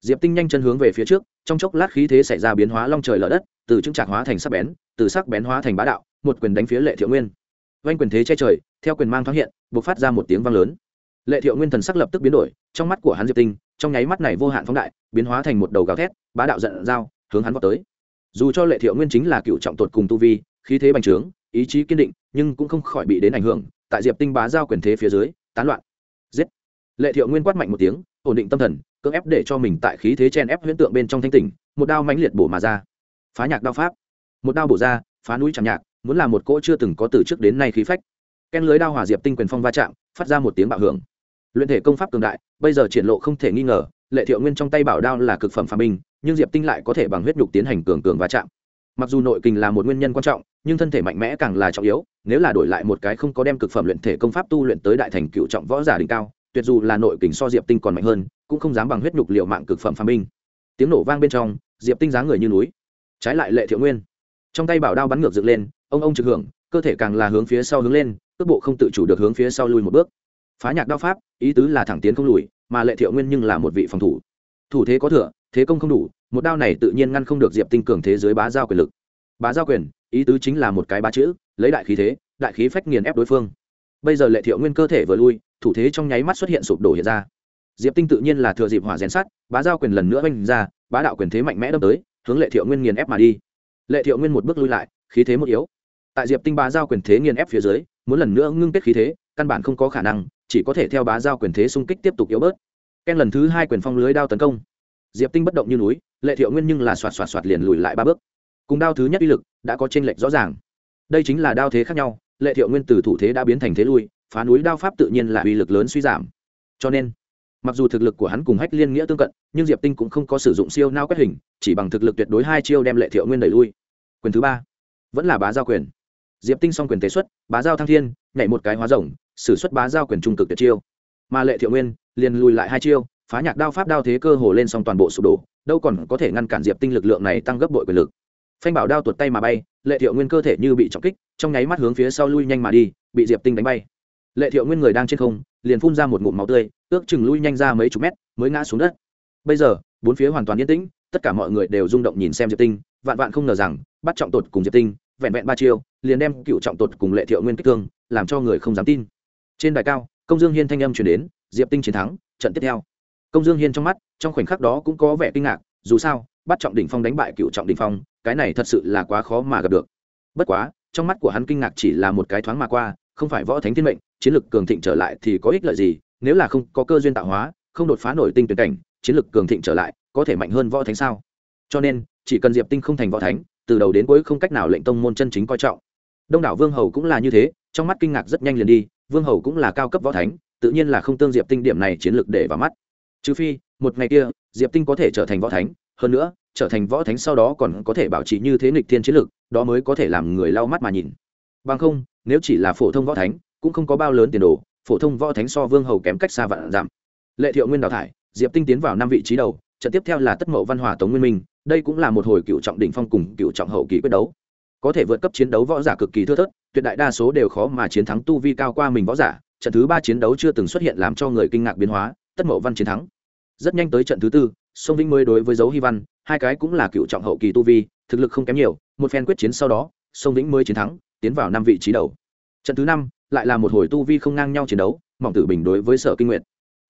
diệp tinh nhanh chân hướng về phía trước trong chốc lát khí thế xảy ra biến hóa long trời lở đất từ trưng trạc hóa thành sắc bén từ sắc bén hóa thành bá đạo một quyền đánh phía lệ thiệu nguyên oanh quyền thế che trời theo quyền mang thoáng hiện b ộ c phát ra một tiếng vang lớn lệ thiệu nguyên thần sắc lập tức biến đổi trong mắt của hắn diệp tinh trong nháy mắt này vô hạn phóng đại biến hóa thành một đầu gào thét bá đạo giận dao hướng hắn vào tới dù cho lệ thiệu nguyên chính là cựu trọng tột cùng tu vi khí thế bành trướng ý chí kiên định nhưng cũng không khỏi bị đến ảnh hưởng tại diệp tinh bá giao quyền thế phía dưới tán loạn giết lệ thiệu nguyên quát mạnh một tiếng ổn định tâm thần cưỡng ép để cho mình tại khí thế chen ép huyễn tượng bên trong thanh tỉnh một đao mãnh liệt bổ mà ra phá nhạc đao pháp một đao bổ ra phá núi chẳng nhạc muốn là một cỗ chưa từng có từ trước đến nay khí phách ken lưới đao hòa diệp tinh quyền phong va chạm phát ra một tiếng bạo hưởng luyện thể công pháp cường đại bây giờ triển lộ không thể nghi ngờ lệ thiệu nguyên trong tay bảo đao là cực phẩm phạm minh nhưng diệp tinh lại có thể bằng huyết nhục tiến hành cường cường va chạm mặc dù nội kình là một nguyên nhân quan trọng nhưng thân thể mạnh mẽ càng là trọng yếu nếu là đổi lại một cái không có đem cực phẩm luyện thể công pháp tu luyện tới đại thành cựu trọng võ giả đỉnh cao tuyệt dù là nội kình so diệp tinh còn mạnh hơn cũng không dám bằng huyết nhục liều mạng cực phẩm phạm minh tiếng nổ vang bên trong diệp tinh giá người như núi trái lại lệ thiệu nguyên trong tay bảo đao bắn ngược dựng lên ông ông trực hưởng cơ thể càng là hướng phía sau hướng lên cước bộ không tự chủ được hướng phía sau lùi một bước phá nhạc đao pháp ý tứ là thẳng tiến không lùi mà lệ thiệu nguyên nhưng là một vị phòng thủ thủ thế có thừa thế công không đủ một đao này tự nhiên ngăn không được diệp tinh cường thế giới bá giao quyền lực bá giao quyền ý tứ chính là một cái bá chữ lấy đại khí thế đại khí phách nghiền ép đối phương bây giờ lệ thiệu nguyên cơ thể vừa lui thủ thế trong nháy mắt xuất hiện sụp đổ hiện ra diệp tinh tự nhiên là thừa dịp hỏa rèn sắt bá giao quyền lần nữa oanh ra bá đạo quyền thế mạnh mẽ đâm tới hướng lệ thiệu nguyên nghiền ép mà đi lệ thiệu nguyên một bước lui lại khí thế một yếu tại diệp tinh bá giao quyền thế nghiền ép phía dưới muốn lần nữa ngưng kết khí thế căn bản không có khả năng chỉ có thể theo bá giao quyền thế xung kích tiếp tục yếu bớt ken lần thứ hai quyền phong lưới đao tấn công diệp tinh bất động như núi lệ thiệu nguyên nhưng là xoạt xoạt xoạt liền lùi lại ba bước cùng đao thứ nhất uy lực đã có tranh lệch rõ ràng đây chính là đao thế khác nhau lệ thiệu nguyên từ thủ thế đã biến thành thế lui phá núi đao pháp tự nhiên là uy lực lớn suy giảm cho nên mặc dù thực lực của hắn cùng hách liên nghĩa tương cận nhưng diệp tinh cũng không có sử dụng siêu nao quét hình chỉ bằng thực lực tuyệt đối hai chiêu đem lệ thiệu nguyên đẩy lui quyền thứ ba vẫn là bá giao quyền diệp tinh xong quyền tế xuất bá giao thăng thiên nhảy một cái hóa rồng s ử suất bá giao quyền trung cực tuyệt chiêu mà lệ thiệu nguyên liền lùi lại hai chiêu phá nhạc đao pháp đao thế cơ hồ lên xong toàn bộ sụp đổ đâu còn có thể ngăn cản diệp tinh lực lượng này tăng gấp bội quyền lực phanh bảo đao tuột tay mà bay lệ thiệu nguyên cơ thể như bị trọng kích trong nháy mắt hướng phía sau lui nhanh mà đi bị diệp tinh đánh bay lệ thiệu nguyên người đang trên không liền phun ra một ngụm máu tươi ước chừng lui nhanh ra mấy chục mét mới ngã xuống đất bây giờ bốn phía hoàn toàn yên tĩnh tất cả mọi người đều rung động nhìn xem diệp tinh vạn vạn không ngờ rằng bắt trọng tột cùng diệp tinh vẹn vẹn ba chiêu liền đem cựu trọng tột cùng lệ thiệu nguyên kích thương làm cho người không dám tin trên đài cao công dương hiên thanh âm chuyển đến diệp tinh chiến thắng trận tiếp theo công dương hiên trong mắt trong khoảnh khắc đó cũng có vẻ kinh ngạc dù sao bắt trọng đỉnh phong đánh bại cựu trọng đỉnh phong cái này thật sự là quá khó mà gặp được bất quá trong mắt của hắn kinh ngạc chỉ là một cái thoáng mà qua không phải võ thánh thiên mệnh chiến lực cường thịnh trở lại thì có ích lợi gì nếu là không có cơ duyên tạo hóa không đột phá nổi tinh tuyển cảnh chiến lực cường thịnh trở lại có thể mạnh hơn võ thánh sao cho nên chỉ cần diệp tinh không thành võ thánh từ đầu đến cuối không cách nào lệnh tông môn chân chính coi trọng đông đảo vương hầu cũng là như thế trong mắt kinh ngạc rất nhanh liền đi vương hầu cũng là cao cấp võ thánh tự nhiên là không tương diệp tinh điểm này chiến lược để vào mắt trừ phi một ngày kia diệp tinh có thể trở thành võ thánh hơn nữa trở thành võ thánh sau đó còn có thể bảo trì như thế nghịch thiên chiến lược đó mới có thể làm người lau mắt mà nhìn bằng không nếu chỉ là phổ thông võ thánh cũng không có bao lớn tiền đồ phổ thông võ thánh so vương hầu kém cách xa vạn giảm lệ thiệu nguyên đào thải diệp tinh tiến vào năm vị trí đầu trận tiếp theo là tất mậu văn hòa tống nguyên minh đây cũng là một hồi cựu trọng đỉnh phong cùng cựu trọng hậu kỳ quyết đấu có thể vượt cấp chiến đấu võ giả cực kỳ thưa thớt tuyệt đại đa số đều khó mà chiến thắng tu vi cao qua mình võ giả trận thứ ba chiến đấu chưa từng xuất hiện làm cho người kinh ngạc biến hóa tất mậu văn chiến thắng rất nhanh tới trận thứ tư sông vĩnh mới đối với dấu hy văn hai cái cũng là cựu trọng hậu kỳ tu vi thực lực không kém nhiều một phen quyết chiến sau đó sông vĩnh mới chiến thắng tiến vào năm vị trí đầu trận thứ năm lại là một hồi tu vi không ngang nhau chiến đấu mỏng tử bình đối với sở kinh nguyện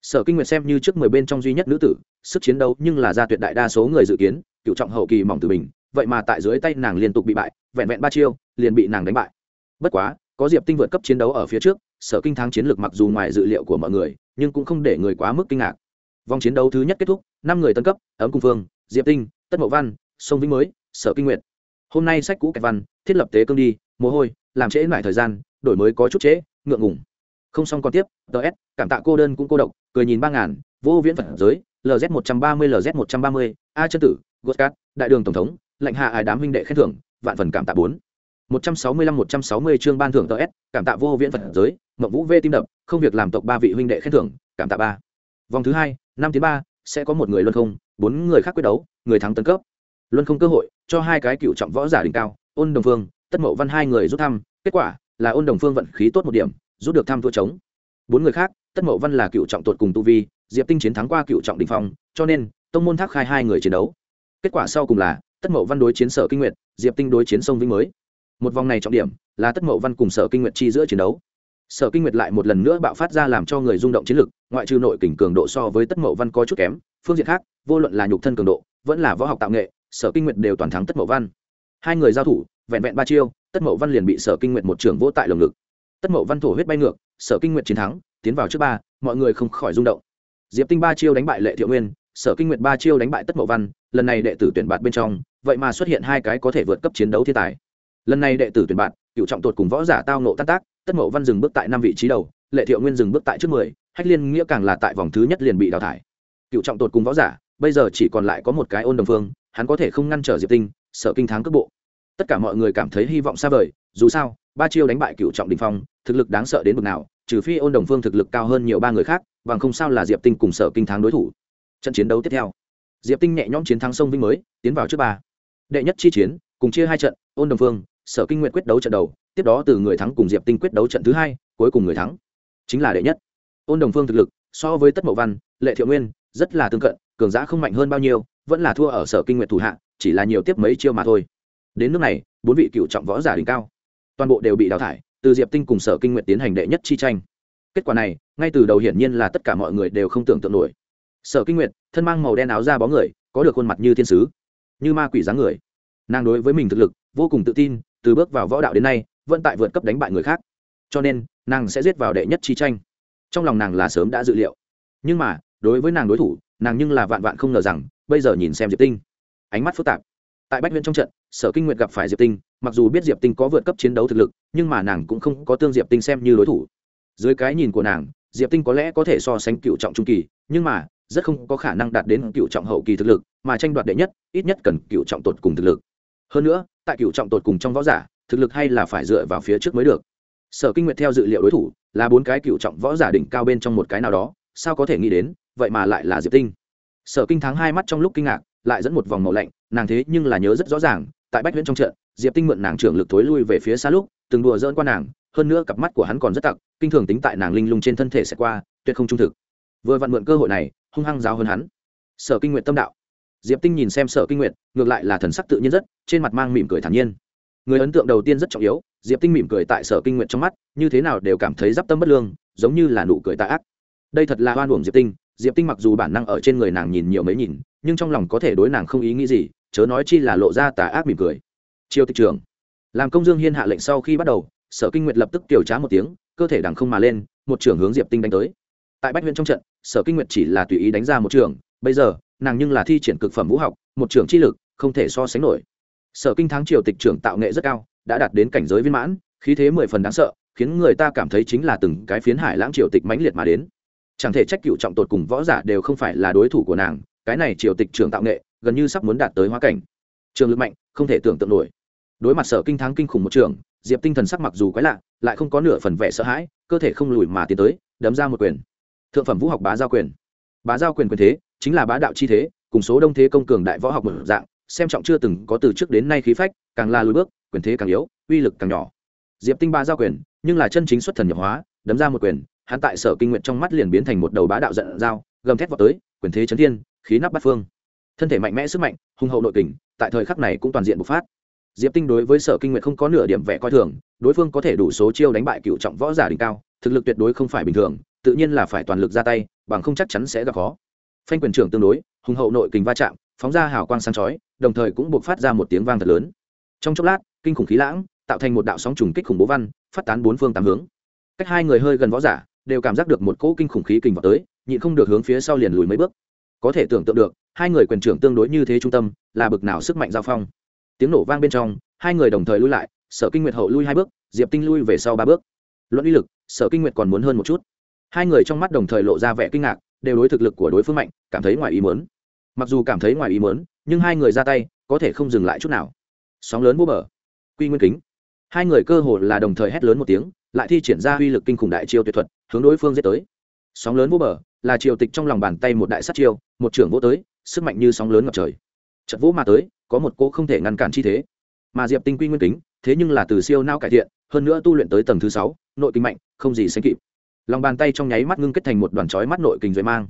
sở kinh nguyện xem như trước mười bên trong duy nhất nữ tử sức chiến đấu nhưng là ra tuyệt đại đa số người dự kiến cựu trọng hậu kỳ mỏng tử bình vậy mà tại dưới tay nàng liên tục bị bại vẹn vẹn ba chiêu liền bị nàng đánh bại bất quá có diệp tinh vượt cấp chiến đấu ở phía trước sở kinh thắng chiến lược mặc dù ngoài dự liệu của mọi người nhưng cũng không để người quá mức kinh ngạc vòng chiến đấu thứ nhất kết thúc năm người tân cấp ấm cung phương diệp tinh tất mậu văn sông vĩnh mới sở kinh nguyệt hôm nay sách cũ kẹt văn thiết lập tế cương đi mồ hôi làm trễ lại thời gian đổi mới có chút trễ ngượng ngủng không xong còn tiếp tờ s cảm tạ cô đơn cũng cô độc cười nhìn ba ngàn vô viễn phật giới lz một trăm ba mươi lz một trăm ba mươi a chân tử goscat đại đường tổng thống lệnh hạ ái đám huynh đệ khen thưởng vạn phần cảm tạ bốn một trăm sáu mươi lăm một trăm sáu mươi chương ban thưởng ts, cảm tạ vô viễn phật giới mộng vũ vê tim đập không việc làm tộc ba vị huynh đệ khen thưởng cảm tạ ba vòng thứ hai năm tiếng ba sẽ có một người luân không bốn người khác quyết đấu người thắng tấn cấp luân không cơ hội cho hai cái cựu trọng võ giả đỉnh cao ôn đồng phương tất Mộ văn hai người rút thăm kết quả là ôn đồng phương vận khí tốt một điểm rút được thăm thua trống bốn người khác tất Mộ văn là cựu trọng tuột cùng tu vi diệp tinh chiến thắng qua cựu trọng đỉnh phong cho nên tông môn thác khai hai người chiến đấu kết quả sau cùng là tất mậu văn đối chiến sở kinh nguyện diệp tinh đối chiến sông vĩnh mới một vòng này trọng điểm là tất mậu văn cùng sở kinh nguyện chi giữa chiến đấu sở kinh nguyệt lại một lần nữa bạo phát ra làm cho người rung động chiến lực ngoại trừ nội kình cường độ so với tất mậu văn có chút kém phương diện khác vô luận là nhục thân cường độ vẫn là võ học tạo nghệ sở kinh nguyệt đều toàn thắng tất mậu văn hai người giao thủ vẹn vẹn ba chiêu tất mậu văn liền bị sở kinh nguyệt một trường vô tại lồng ngực tất mậu văn thổ huyết bay ngược sở kinh nguyệt chiến thắng tiến vào trước ba mọi người không khỏi rung động diệp tinh ba chiêu đánh bại lệ thiệu nguyên sở kinh nguyệt ba chiêu đánh bại tất mậu văn lần này đệ tử tuyển bạt bên trong vậy mà xuất hiện hai cái có thể vượt cấp chiến đấu thiên tài lần này đệ tử tuyển bạt cựu trọng tột cùng võ giả tao nộ tan tác tất mậu văn dừng bước tại năm vị trí đầu lệ thiệu nguyên dừng bước tại trước mười hách liên nghĩa càng là tại vòng thứ nhất liền bị đào thải cựu trọng tột cùng võ giả bây giờ chỉ còn lại có một cái ôn đồng phương hắn có thể không ngăn trở diệp tinh sở kinh thắng cước bộ tất cả mọi người cảm thấy hy vọng xa vời dù sao ba chiêu đánh bại cựu trọng đình phong thực lực đáng sợ đến mực nào trừ phi ôn đồng phương thực lực cao hơn nhiều ba người khác bằng không sao là diệp tinh cùng sở kinh thắng đối thủ trận chiến đấu tiếp theo diệp tinh nhẹ nhõm chiến thắng sông vinh mới tiến vào trước ba đệ nhất chi chiến cùng chia hai trận ôn đồng phương sở kinh nguyện quyết đấu trận đầu tiếp đó từ người thắng cùng diệp tinh quyết đấu trận thứ hai cuối cùng người thắng chính là đệ nhất ôn đồng phương thực lực so với tất mậu văn lệ thiệu nguyên rất là tương cận cường giã không mạnh hơn bao nhiêu vẫn là thua ở sở kinh nguyện thủ hạ chỉ là nhiều tiếp mấy chiêu mà thôi đến nước này bốn vị cựu trọng võ giả đỉnh cao toàn bộ đều bị đào thải từ diệp tinh cùng sở kinh nguyện tiến hành đệ nhất chi tranh kết quả này ngay từ đầu hiển nhiên là tất cả mọi người đều không tưởng tượng nổi sở kinh nguyệt thân mang màu đen áo da bó người có được khuôn mặt như thiên sứ như ma quỷ dáng người nàng đối với mình thực lực vô cùng tự tin từ bước vào võ đạo đến nay vẫn tại vượt cấp đánh bại người khác cho nên nàng sẽ giết vào đệ nhất chi tranh trong lòng nàng là sớm đã dự liệu nhưng mà đối với nàng đối thủ nàng nhưng là vạn vạn không ngờ rằng bây giờ nhìn xem diệp tinh ánh mắt phức tạp tại bách huyện trong trận sở kinh nguyệt gặp phải diệp tinh mặc dù biết diệp tinh có vượt cấp chiến đấu thực lực nhưng mà nàng cũng không có tương diệp tinh xem như đối thủ dưới cái nhìn của nàng diệp tinh có lẽ có thể so sánh cựu trọng trung kỳ nhưng mà rất không có khả năng đạt đến cựu trọng hậu kỳ thực lực mà tranh đoạt đệ nhất ít nhất cần cựu trọng tột cùng thực lực hơn nữa tại cựu trọng tột cùng trong võ giả thực lực hay là phải dựa vào phía trước mới được sở kinh nguyệt theo dự liệu đối thủ là bốn cái cựu trọng võ giả đỉnh cao bên trong một cái nào đó sao có thể nghĩ đến vậy mà lại là diệp tinh sở kinh thắng hai mắt trong lúc kinh ngạc lại dẫn một vòng màu lạnh nàng thế nhưng là nhớ rất rõ ràng tại bách huyễn trong trận diệp tinh mượn nàng trưởng lực thối lui về phía xa lúc từng đùa dỡn qua nàng hơn nữa cặp mắt của hắn còn rất tặc kinh thường tính tại nàng linh lung trên thân thể sẽ qua tuyệt không trung thực vừa vặn mượn cơ hội này hung hăng giáo hơn hắn sở kinh nguyện tâm đạo diệp tinh nhìn xem sở kinh nguyện ngược lại là thần sắc tự nhiên rất trên mặt mang mỉm cười thản nhiên người ấn tượng đầu tiên rất trọng yếu diệp tinh mỉm cười tại sở kinh nguyện trong mắt như thế nào đều cảm thấy giáp tâm bất lương giống như là nụ cười tà ác đây thật là hoan hồn diệp tinh diệp tinh mặc dù bản năng ở trên người nàng nhìn nhiều mấy nhìn nhưng trong lòng có thể đối nàng không ý nghĩ gì chớ nói chi là lộ ra tà ác mỉm cười triều tịch trưởng làm công dương hiên hạ lệnh sau khi bắt đầu sở kinh nguyệt lập tức điều trá một tiếng cơ thể đằng không mà lên một trưởng hướng diệp tinh đánh tới tại bách huyện trong trận sở kinh nguyệt chỉ là tùy ý đánh ra một trường bây giờ nàng nhưng là thi triển cực phẩm vũ học một trường chi lực không thể so sánh nổi sở kinh thắng triều tịch trưởng tạo nghệ rất cao đã đạt đến cảnh giới viên mãn khí thế mười phần đáng sợ khiến người ta cảm thấy chính là từng cái phiến hải lãng triều tịch mãnh liệt mà đến chẳng thể trách cựu trọng tột cùng võ giả đều không phải là đối thủ của nàng cái này triều tịch trưởng tạo nghệ gần như sắp muốn đạt tới hóa cảnh trường lực mạnh không thể tưởng tượng nổi đối mặt sở kinh thắng kinh khủng một trường diệp tinh thần sắc mặc dù quái lạ lại không có nửa phần vẻ sợ hãi cơ thể không lùi mà tiến tới đấm ra một quyền thượng phẩm vũ học bá giao quyền bá giao quyền quyền thế chính là bá đạo chi thế cùng số đông thế công cường đại võ học mở dạng xem trọng chưa từng có từ trước đến nay khí phách càng là lùi bước quyền thế càng yếu uy lực càng nhỏ diệp tinh ba giao quyền nhưng là chân chính xuất thần nhập hóa đấm ra một quyền hắn tại sở kinh nguyện trong mắt liền biến thành một đầu bá đạo giận dao gầm thét vào tới quyền thế chấn thiên khí nắp bát phương thân thể mạnh mẽ sức mạnh hùng hậu nội kình tại thời khắc này cũng toàn diện bộc phát diệp tinh đối với sở kinh nguyện không có nửa điểm vẻ coi thường đối phương có thể đủ số chiêu đánh bại cựu trọng võ giả đỉnh cao thực lực tuyệt đối không phải bình thường tự nhiên là phải toàn lực ra tay bằng không chắc chắn sẽ gặp khó phanh quyền trưởng tương đối hùng hậu nội kình va chạm phóng ra hào quang sáng chói đồng thời cũng buộc phát ra một tiếng vang thật lớn trong chốc lát kinh khủng khí lãng tạo thành một đạo sóng trùng kích khủng bố văn phát tán bốn phương tám hướng cách hai người hơi gần võ giả đều cảm giác được một cỗ kinh khủng khí kình vào tới nhịn không được hướng phía sau liền lùi mấy bước có thể tưởng tượng được hai người quyền trưởng tương đối như thế trung tâm là bực nào sức mạnh giao phong tiếng nổ vang bên trong hai người đồng thời lui lại sở kinh nguyệt hậu lui hai bước diệp tinh lui về sau ba bước luận uy lực sở kinh nguyệt còn muốn hơn một chút hai người trong mắt đồng thời lộ ra vẻ kinh ngạc đều đối thực lực của đối phương mạnh cảm thấy ngoài ý mớn mặc dù cảm thấy ngoài ý mớn nhưng hai người ra tay có thể không dừng lại chút nào sóng lớn vô bờ quy nguyên kính hai người cơ hồ là đồng thời hét lớn một tiếng lại thi triển ra uy lực kinh khủng đại chiêu tuyệt thuật hướng đối phương dễ tới sóng lớn vô bờ là triều tịch trong lòng bàn tay một đại sát chiêu một trưởng vô tới sức mạnh như sóng lớn ngập trời trận vũ mà tới có một cô không thể ngăn cản chi thế mà diệp tinh quy nguyên kính thế nhưng là từ siêu não cải thiện hơn nữa tu luyện tới tầng thứ sáu nội kinh mạnh không gì sánh kịp lòng bàn tay trong nháy mắt ngưng kết thành một đoàn chói mắt nội kình dưới mang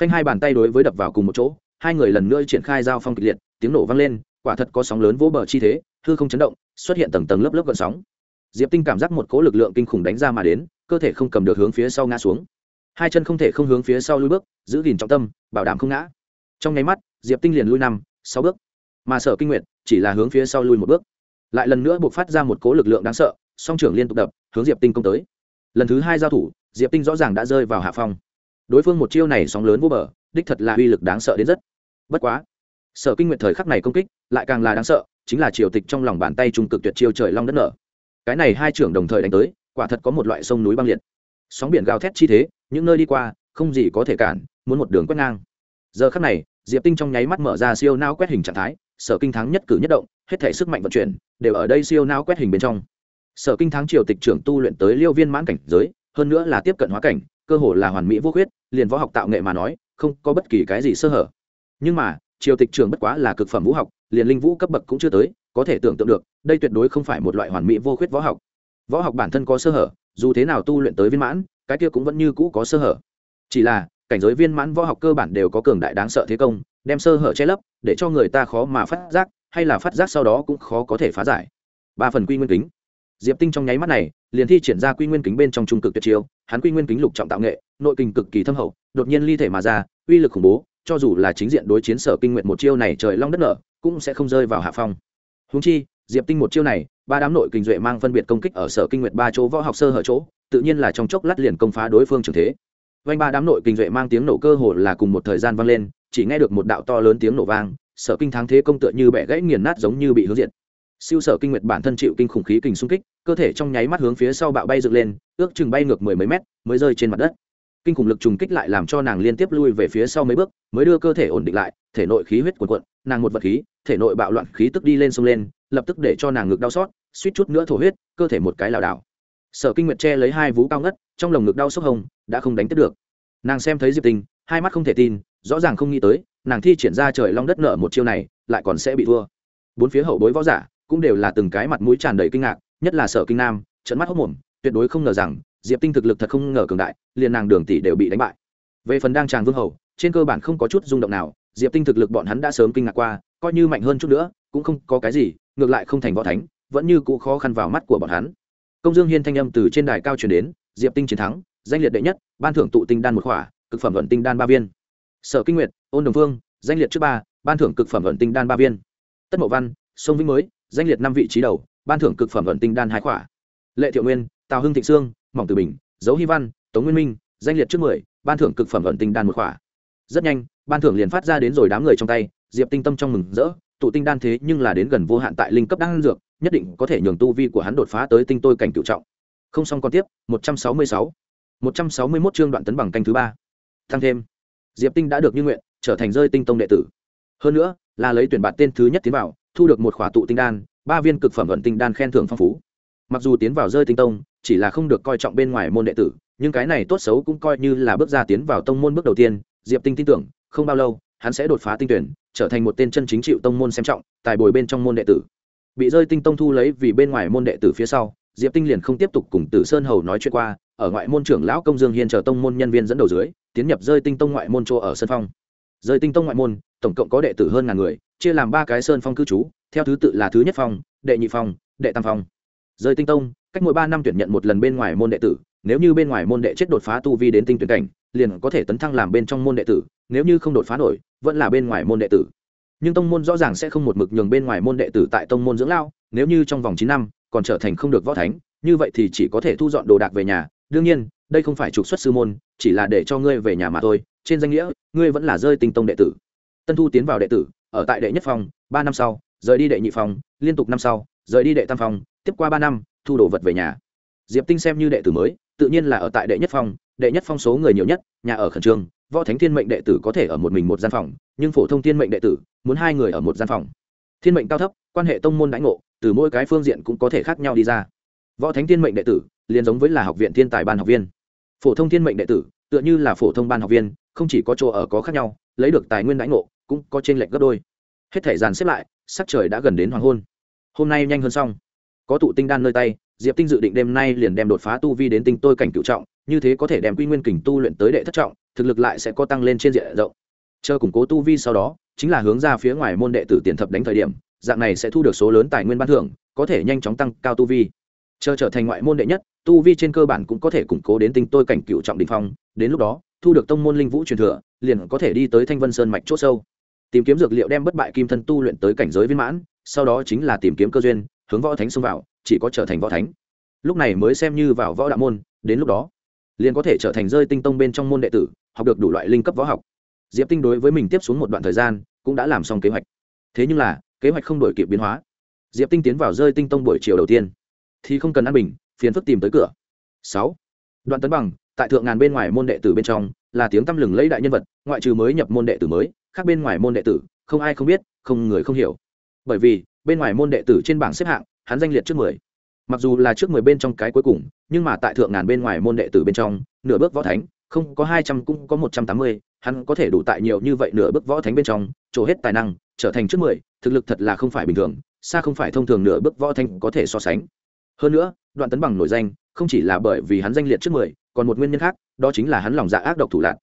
phanh hai bàn tay đối với đập vào cùng một chỗ hai người lần nữa triển khai giao phong kịch liệt tiếng nổ vang lên quả thật có sóng lớn vỗ bờ chi thế hư không chấn động xuất hiện tầng tầng lớp lớp gợn sóng diệp tinh cảm giác một cỗ lực lượng kinh khủng đánh ra mà đến cơ thể không cầm được hướng phía sau ngã xuống hai chân không thể không hướng phía sau lui bước giữ gìn trọng tâm bảo đảm không ngã trong nháy mắt diệp tinh liền lui năm sáu bước mà sở kinh nguyệt chỉ là hướng phía sau lui một bước lại lần nữa buộc phát ra một cỗ lực lượng đáng sợ song trưởng liên tục đập hướng diệp tinh công tới lần thứ hai giao thủ diệp tinh rõ ràng đã rơi vào hạ phong đối phương một chiêu này sóng lớn vô bờ đích thật là uy lực đáng sợ đến rất bất quá sở kinh nguyện thời khắc này công kích lại càng là đáng sợ chính là triều tịch trong lòng bàn tay trung cực tuyệt chiêu trời long đất nở cái này hai trưởng đồng thời đánh tới quả thật có một loại sông núi băng liệt sóng biển gào thét chi thế những nơi đi qua không gì có thể cản muốn một đường quét ngang giờ khắc này diệp tinh trong nháy mắt mở ra siêu nao quét hình trạng thái sở kinh thắng nhất cử nhất động hết thể sức mạnh vận chuyển đều ở đây siêu nao quét hình bên trong sở kinh thắng triều tịch trưởng tu luyện tới liêu viên mãn cảnh giới hơn nữa là tiếp cận hóa cảnh cơ hồ là hoàn mỹ vô khuyết liền võ học tạo nghệ mà nói không có bất kỳ cái gì sơ hở nhưng mà triều tịch trường bất quá là cực phẩm vũ học liền linh vũ cấp bậc cũng chưa tới có thể tưởng tượng được đây tuyệt đối không phải một loại hoàn mỹ vô khuyết võ học võ học bản thân có sơ hở dù thế nào tu luyện tới viên mãn cái kia cũng vẫn như cũ có sơ hở chỉ là cảnh giới viên mãn võ học cơ bản đều có cường đại đáng sợ thế công đem sơ hở che lấp để cho người ta khó mà phát giác hay là phát giác sau đó cũng khó có thể phá giải ba phần quy nguyên kính diệp tinh trong nháy mắt này liền thi triển ra quy nguyên kính bên trong trung cực tuyệt chiêu hắn quy nguyên kính lục trọng tạo nghệ nội kình cực kỳ thâm hậu đột nhiên ly thể mà ra uy lực khủng bố cho dù là chính diện đối chiến sở kinh nguyện một chiêu này trời long đất nở cũng sẽ không rơi vào hạ phong húng chi diệp tinh một chiêu này ba đám nội kinh duệ mang phân biệt công kích ở sở kinh nguyện ba chỗ võ học sơ hở chỗ tự nhiên là trong chốc lát liền công phá đối phương trường thế Vành ba đám nội kinh duệ mang tiếng nổ cơ hồ là cùng một thời gian vang lên chỉ nghe được một đạo to lớn tiếng nổ vang sở kinh thắng thế công tựa như bẻ gãy nghiền nát giống như bị hướng diện siêu sở kinh nguyệt bản thân chịu kinh khủng khí kình xung kích cơ thể trong nháy mắt hướng phía sau bạo bay dựng lên ước chừng bay ngược mười mấy mét mới rơi trên mặt đất kinh khủng lực trùng kích lại làm cho nàng liên tiếp lui về phía sau mấy bước mới đưa cơ thể ổn định lại thể nội khí huyết cuộn cuộn nàng một vật khí thể nội bạo loạn khí tức đi lên sông lên lập tức để cho nàng ngực đau xót suýt chút nữa thổ huyết cơ thể một cái lảo đảo sở kinh nguyệt che lấy hai vú cao ngất trong lồng ngực đau sốc hồng đã không đánh tiếp được nàng xem thấy diệp tình hai mắt không thể tin rõ ràng không nghĩ tới nàng thi triển ra trời long đất nở một chiêu này lại còn sẽ bị thua bốn phía hậu bối võ giả cũng đều là từng cái mặt mũi tràn đầy kinh ngạc nhất là sở kinh nam trợn mắt hốc mồm tuyệt đối không ngờ rằng diệp tinh thực lực thật không ngờ cường đại liền nàng đường tỷ đều bị đánh bại về phần đang tràng vương hầu trên cơ bản không có chút rung động nào diệp tinh thực lực bọn hắn đã sớm kinh ngạc qua coi như mạnh hơn chút nữa cũng không có cái gì ngược lại không thành võ thánh vẫn như cũ khó khăn vào mắt của bọn hắn công dương hiên thanh âm từ trên đài cao truyền đến diệp tinh chiến thắng danh liệt đệ nhất ban thưởng tụ tinh đan một khỏa cực phẩm luận tinh đan ba viên sở kinh nguyệt ôn đồng Vương, danh liệt trước ba ban thưởng cực phẩm luận tinh đan ba viên tất Mộ văn sông vĩnh mới danh liệt năm vị trí đầu ban thưởng cực phẩm luận tinh đan hai khỏa lệ thiệu nguyên tào hưng thịnh sương mỏng tử bình dấu hy văn tống nguyên minh danh liệt trước mười ban thưởng cực phẩm luận tinh đan một khỏa rất nhanh ban thưởng liền phát ra đến rồi đám người trong tay diệp tinh tâm trong mừng rỡ tụ tinh đan thế nhưng là đến gần vô hạn tại linh cấp đan dược nhất định có thể nhường tu vi của hắn đột phá tới tinh tôi cảnh cựu trọng không xong còn tiếp một trăm sáu mươi sáu một trăm sáu mươi mốt chương đoạn tấn bằng canh thứ ba thăng thêm diệp tinh đã được như nguyện trở thành rơi tinh tông đệ tử hơn nữa là lấy tuyển bạn tên thứ nhất tiến vào thu được một khỏa tụ tinh đan ba viên cực phẩm vận tinh đan khen thưởng phong phú mặc dù tiến vào rơi tinh tông chỉ là không được coi trọng bên ngoài môn đệ tử nhưng cái này tốt xấu cũng coi như là bước ra tiến vào tông môn bước đầu tiên diệp tinh tin tưởng không bao lâu hắn sẽ đột phá tinh tuyển trở thành một tên chân chính chịu tông môn xem trọng tài bồi bên trong môn đệ tử bị rơi tinh tông thu lấy vì bên ngoài môn đệ tử phía sau diệp tinh liền không tiếp tục cùng tử sơn hầu nói chuyện qua ở ngoại môn trưởng lão công dương hiên chờ tông môn nhân viên dẫn đầu dưới tiến nhập rơi tinh tông ngoại môn chỗ ở sân phong rơi tinh tông ngoại môn tổng cộng có đệ tử hơn ngàn người chia làm ba cái sơn phong cư trú theo thứ tự là thứ nhất phong đệ nhị phong đệ tam phong rơi tinh tông cách mỗi ba năm tuyển nhận một lần bên ngoài môn đệ tử nếu như bên ngoài môn đệ chết đột phá tu vi đến tinh tuyển cảnh liền có thể tấn thăng làm bên trong môn đệ tử nếu như không đột phá nổi vẫn là bên ngoài môn đệ tử nhưng tông môn rõ ràng sẽ không một mực nhường bên ngoài môn đệ tử tại tông môn dưỡng lao nếu như trong vòng chín năm còn trở thành không được võ thánh như vậy thì chỉ có thể thu dọn đồ đạc về nhà đương nhiên đây không phải trục xuất sư môn chỉ là để cho ngươi về nhà mà thôi trên danh nghĩa ngươi vẫn là rơi tinh tông đệ tử tân thu tiến vào đệ tử ở tại đệ nhất phòng ba năm sau rời đi đệ nhị phòng liên tục năm sau rời đi đệ tam phòng tiếp qua ba năm thu đồ vật về nhà diệp tinh xem như đệ tử mới tự nhiên là ở tại đệ nhất phòng đệ nhất phòng số người nhiều nhất nhà ở khẩn trương võ thánh thiên mệnh đệ tử có thể ở một mình một gian phòng nhưng phổ thông thiên mệnh đệ tử muốn hai người ở một gian phòng thiên mệnh cao thấp quan hệ tông môn đánh ngộ từ mỗi cái phương diện cũng có thể khác nhau đi ra võ thánh thiên mệnh đệ tử liền giống với là học viện thiên tài ban học viên phổ thông thiên mệnh đệ tử tựa như là phổ thông ban học viên không chỉ có chỗ ở có khác nhau lấy được tài nguyên đánh ngộ cũng có trên lệch gấp đôi hết thể dàn xếp lại sắc trời đã gần đến hoàng hôn hôm nay nhanh hơn xong có tụ tinh đan nơi tay diệp tinh dự định đêm nay liền đem đột phá tu vi đến tinh tôi cảnh cựu trọng như thế có thể đem quy nguyên kình tu luyện tới đệ thất trọng thực lực lại sẽ có tăng lên trên diện rộng chờ củng cố tu vi sau đó chính là hướng ra phía ngoài môn đệ tử tiền thập đánh thời điểm dạng này sẽ thu được số lớn tài nguyên ban thưởng có thể nhanh chóng tăng cao tu vi chờ trở thành ngoại môn đệ nhất tu vi trên cơ bản cũng có thể củng cố đến tinh tôi cảnh cựu trọng đỉnh phong đến lúc đó thu được tông môn linh vũ truyền thừa liền có thể đi tới thanh vân sơn mạch chỗ sâu tìm kiếm dược liệu đem bất bại kim thân tu luyện tới cảnh giới viên mãn sau đó chính là tìm kiếm cơ duyên hướng võ thánh xông vào chỉ có trở thành võ thánh lúc này mới xem như vào võ đạo môn đến lúc đó liền có thể trở thành rơi tinh tông bên trong môn đệ tử học được đủ loại linh cấp võ học diệp tinh đối với mình tiếp xuống một đoạn thời gian cũng đã làm xong kế hoạch thế nhưng là kế hoạch không đổi kịp biến hóa diệp tinh tiến vào rơi tinh tông buổi chiều đầu tiên thì không cần an bình phiền phức tìm tới cửa sáu đoạn tấn bằng tại thượng ngàn bên ngoài môn đệ tử bên trong là tiếng tăm lừng lấy đại nhân vật ngoại trừ mới nhập môn đệ tử mới khác bên ngoài môn đệ tử không ai không biết không người không hiểu bởi vì bên ngoài môn đệ tử trên bảng xếp hạng hắn danh liệt trước mười mặc dù là trước mười bên trong cái cuối cùng nhưng mà tại thượng ngàn bên ngoài môn đệ tử bên trong nửa bước võ thánh không có hai trăm cũng có một trăm tám mươi hắn có thể đủ tại nhiều như vậy nửa bước võ thánh bên trong trổ hết tài năng trở thành trước mười thực lực thật là không phải bình thường xa không phải thông thường nửa bước võ thánh có thể so sánh hơn nữa đoạn tấn bằng nổi danh không chỉ là bởi vì hắn danh liệt trước mười còn một nguyên nhân khác đó chính là hắn lòng dạ ác độc thủ lạc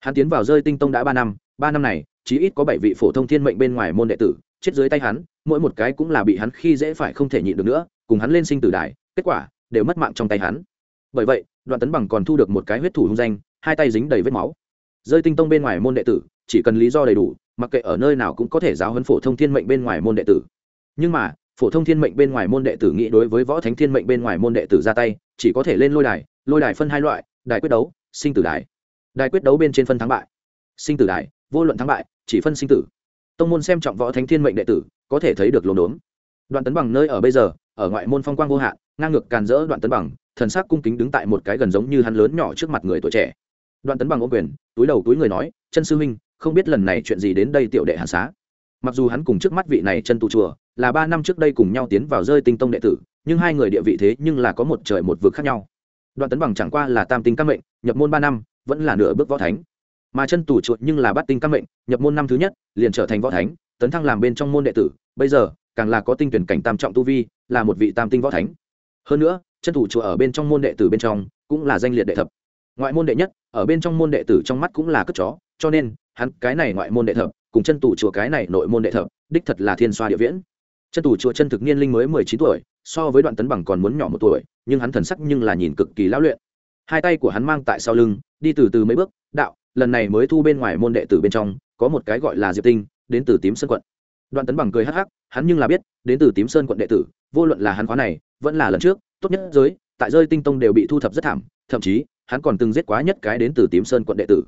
hắn tiến vào rơi tinh tông đã ba năm ba năm này chí ít có bảy vị phổ thông thiên mệnh bên ngoài môn đệ tử chết dưới tay hắn mỗi một cái cũng là bị hắn khi dễ phải không thể nhịn được nữa cùng hắn lên sinh tử đài kết quả đều mất mạng trong tay hắn bởi vậy đoạn tấn bằng còn thu được một cái huyết thủ hung danh hai tay dính đầy vết máu rơi tinh tông bên ngoài môn đệ tử chỉ cần lý do đầy đủ mặc kệ ở nơi nào cũng có thể giáo huấn phổ thông thiên mệnh bên ngoài môn đệ tử nhưng mà phổ thông thiên mệnh bên ngoài môn đệ tử nghĩ đối với võ thánh thiên mệnh bên ngoài môn đệ tử ra tay chỉ có thể lên lôi đài lôi đài phân hai loại đài quyết đấu sinh tử đài đài quyết đấu bên trên phân thắng bại sinh tử đài vô luận thắng bại chỉ phân sinh tử tông môn xem trọng võ thánh thiên mệnh đệ tử có thể thấy được lồn đốn đoạn tấn bằng nơi ở bây giờ ở ngoại môn phong quang vô hạn ngang ngược càn rỡ đoạn tấn bằng thần sắc cung kính đứng tại một cái gần giống như hắn lớn nhỏ trước mặt người tuổi trẻ đoạn tấn bằng ô quyền túi đầu túi người nói chân sư huynh không biết lần này chuyện gì đến đây tiểu đệ hạ xá mặc dù hắn cùng trước mắt vị này chân tu chùa là ba năm trước đây cùng nhau tiến vào rơi tinh tông đệ tử nhưng hai người địa vị thế nhưng là có một trời một vực khác nhau đoạn tấn bằng chẳng qua là tam tinh căn mệnh nhập môn ba năm vẫn là nửa bước võ thánh mà chân tù chuột nhưng là bát tinh căn mệnh nhập môn năm thứ nhất liền trở thành võ thánh tấn thăng làm bên trong môn đệ tử bây giờ càng là có tinh tuyển cảnh tam trọng tu vi là một vị tam tinh võ thánh hơn nữa chân tù chuột ở bên trong môn đệ tử bên trong cũng là danh liệt đệ thập ngoại môn đệ nhất ở bên trong môn đệ tử trong mắt cũng là cất chó cho nên hắn cái này ngoại môn đệ thập cùng chân tù chùa cái này nội môn đệ thập đích thật là thiên xoa địa viễn chân tù chùa chân thực niên linh mới mười chín tuổi so với đoạn tấn bằng còn muốn nhỏ một tuổi nhưng hắn thần sắc nhưng là nhìn cực kỳ lão luyện hai tay của hắn mang tại sau lưng đi từ từ mấy bước đạo lần này mới thu bên ngoài môn đệ tử bên trong có một cái gọi là diệp tinh đến từ tím sơn quận đoạn tấn bằng cười hắc hắc hắn nhưng là biết đến từ tím sơn quận đệ tử vô luận là hắn khóa này vẫn là lần trước tốt nhất giới tại rơi tinh tông đều bị thu thập rất thảm thậm chí hắn còn từng giết quá nhất cái đến từ tím sơn quận đệ tử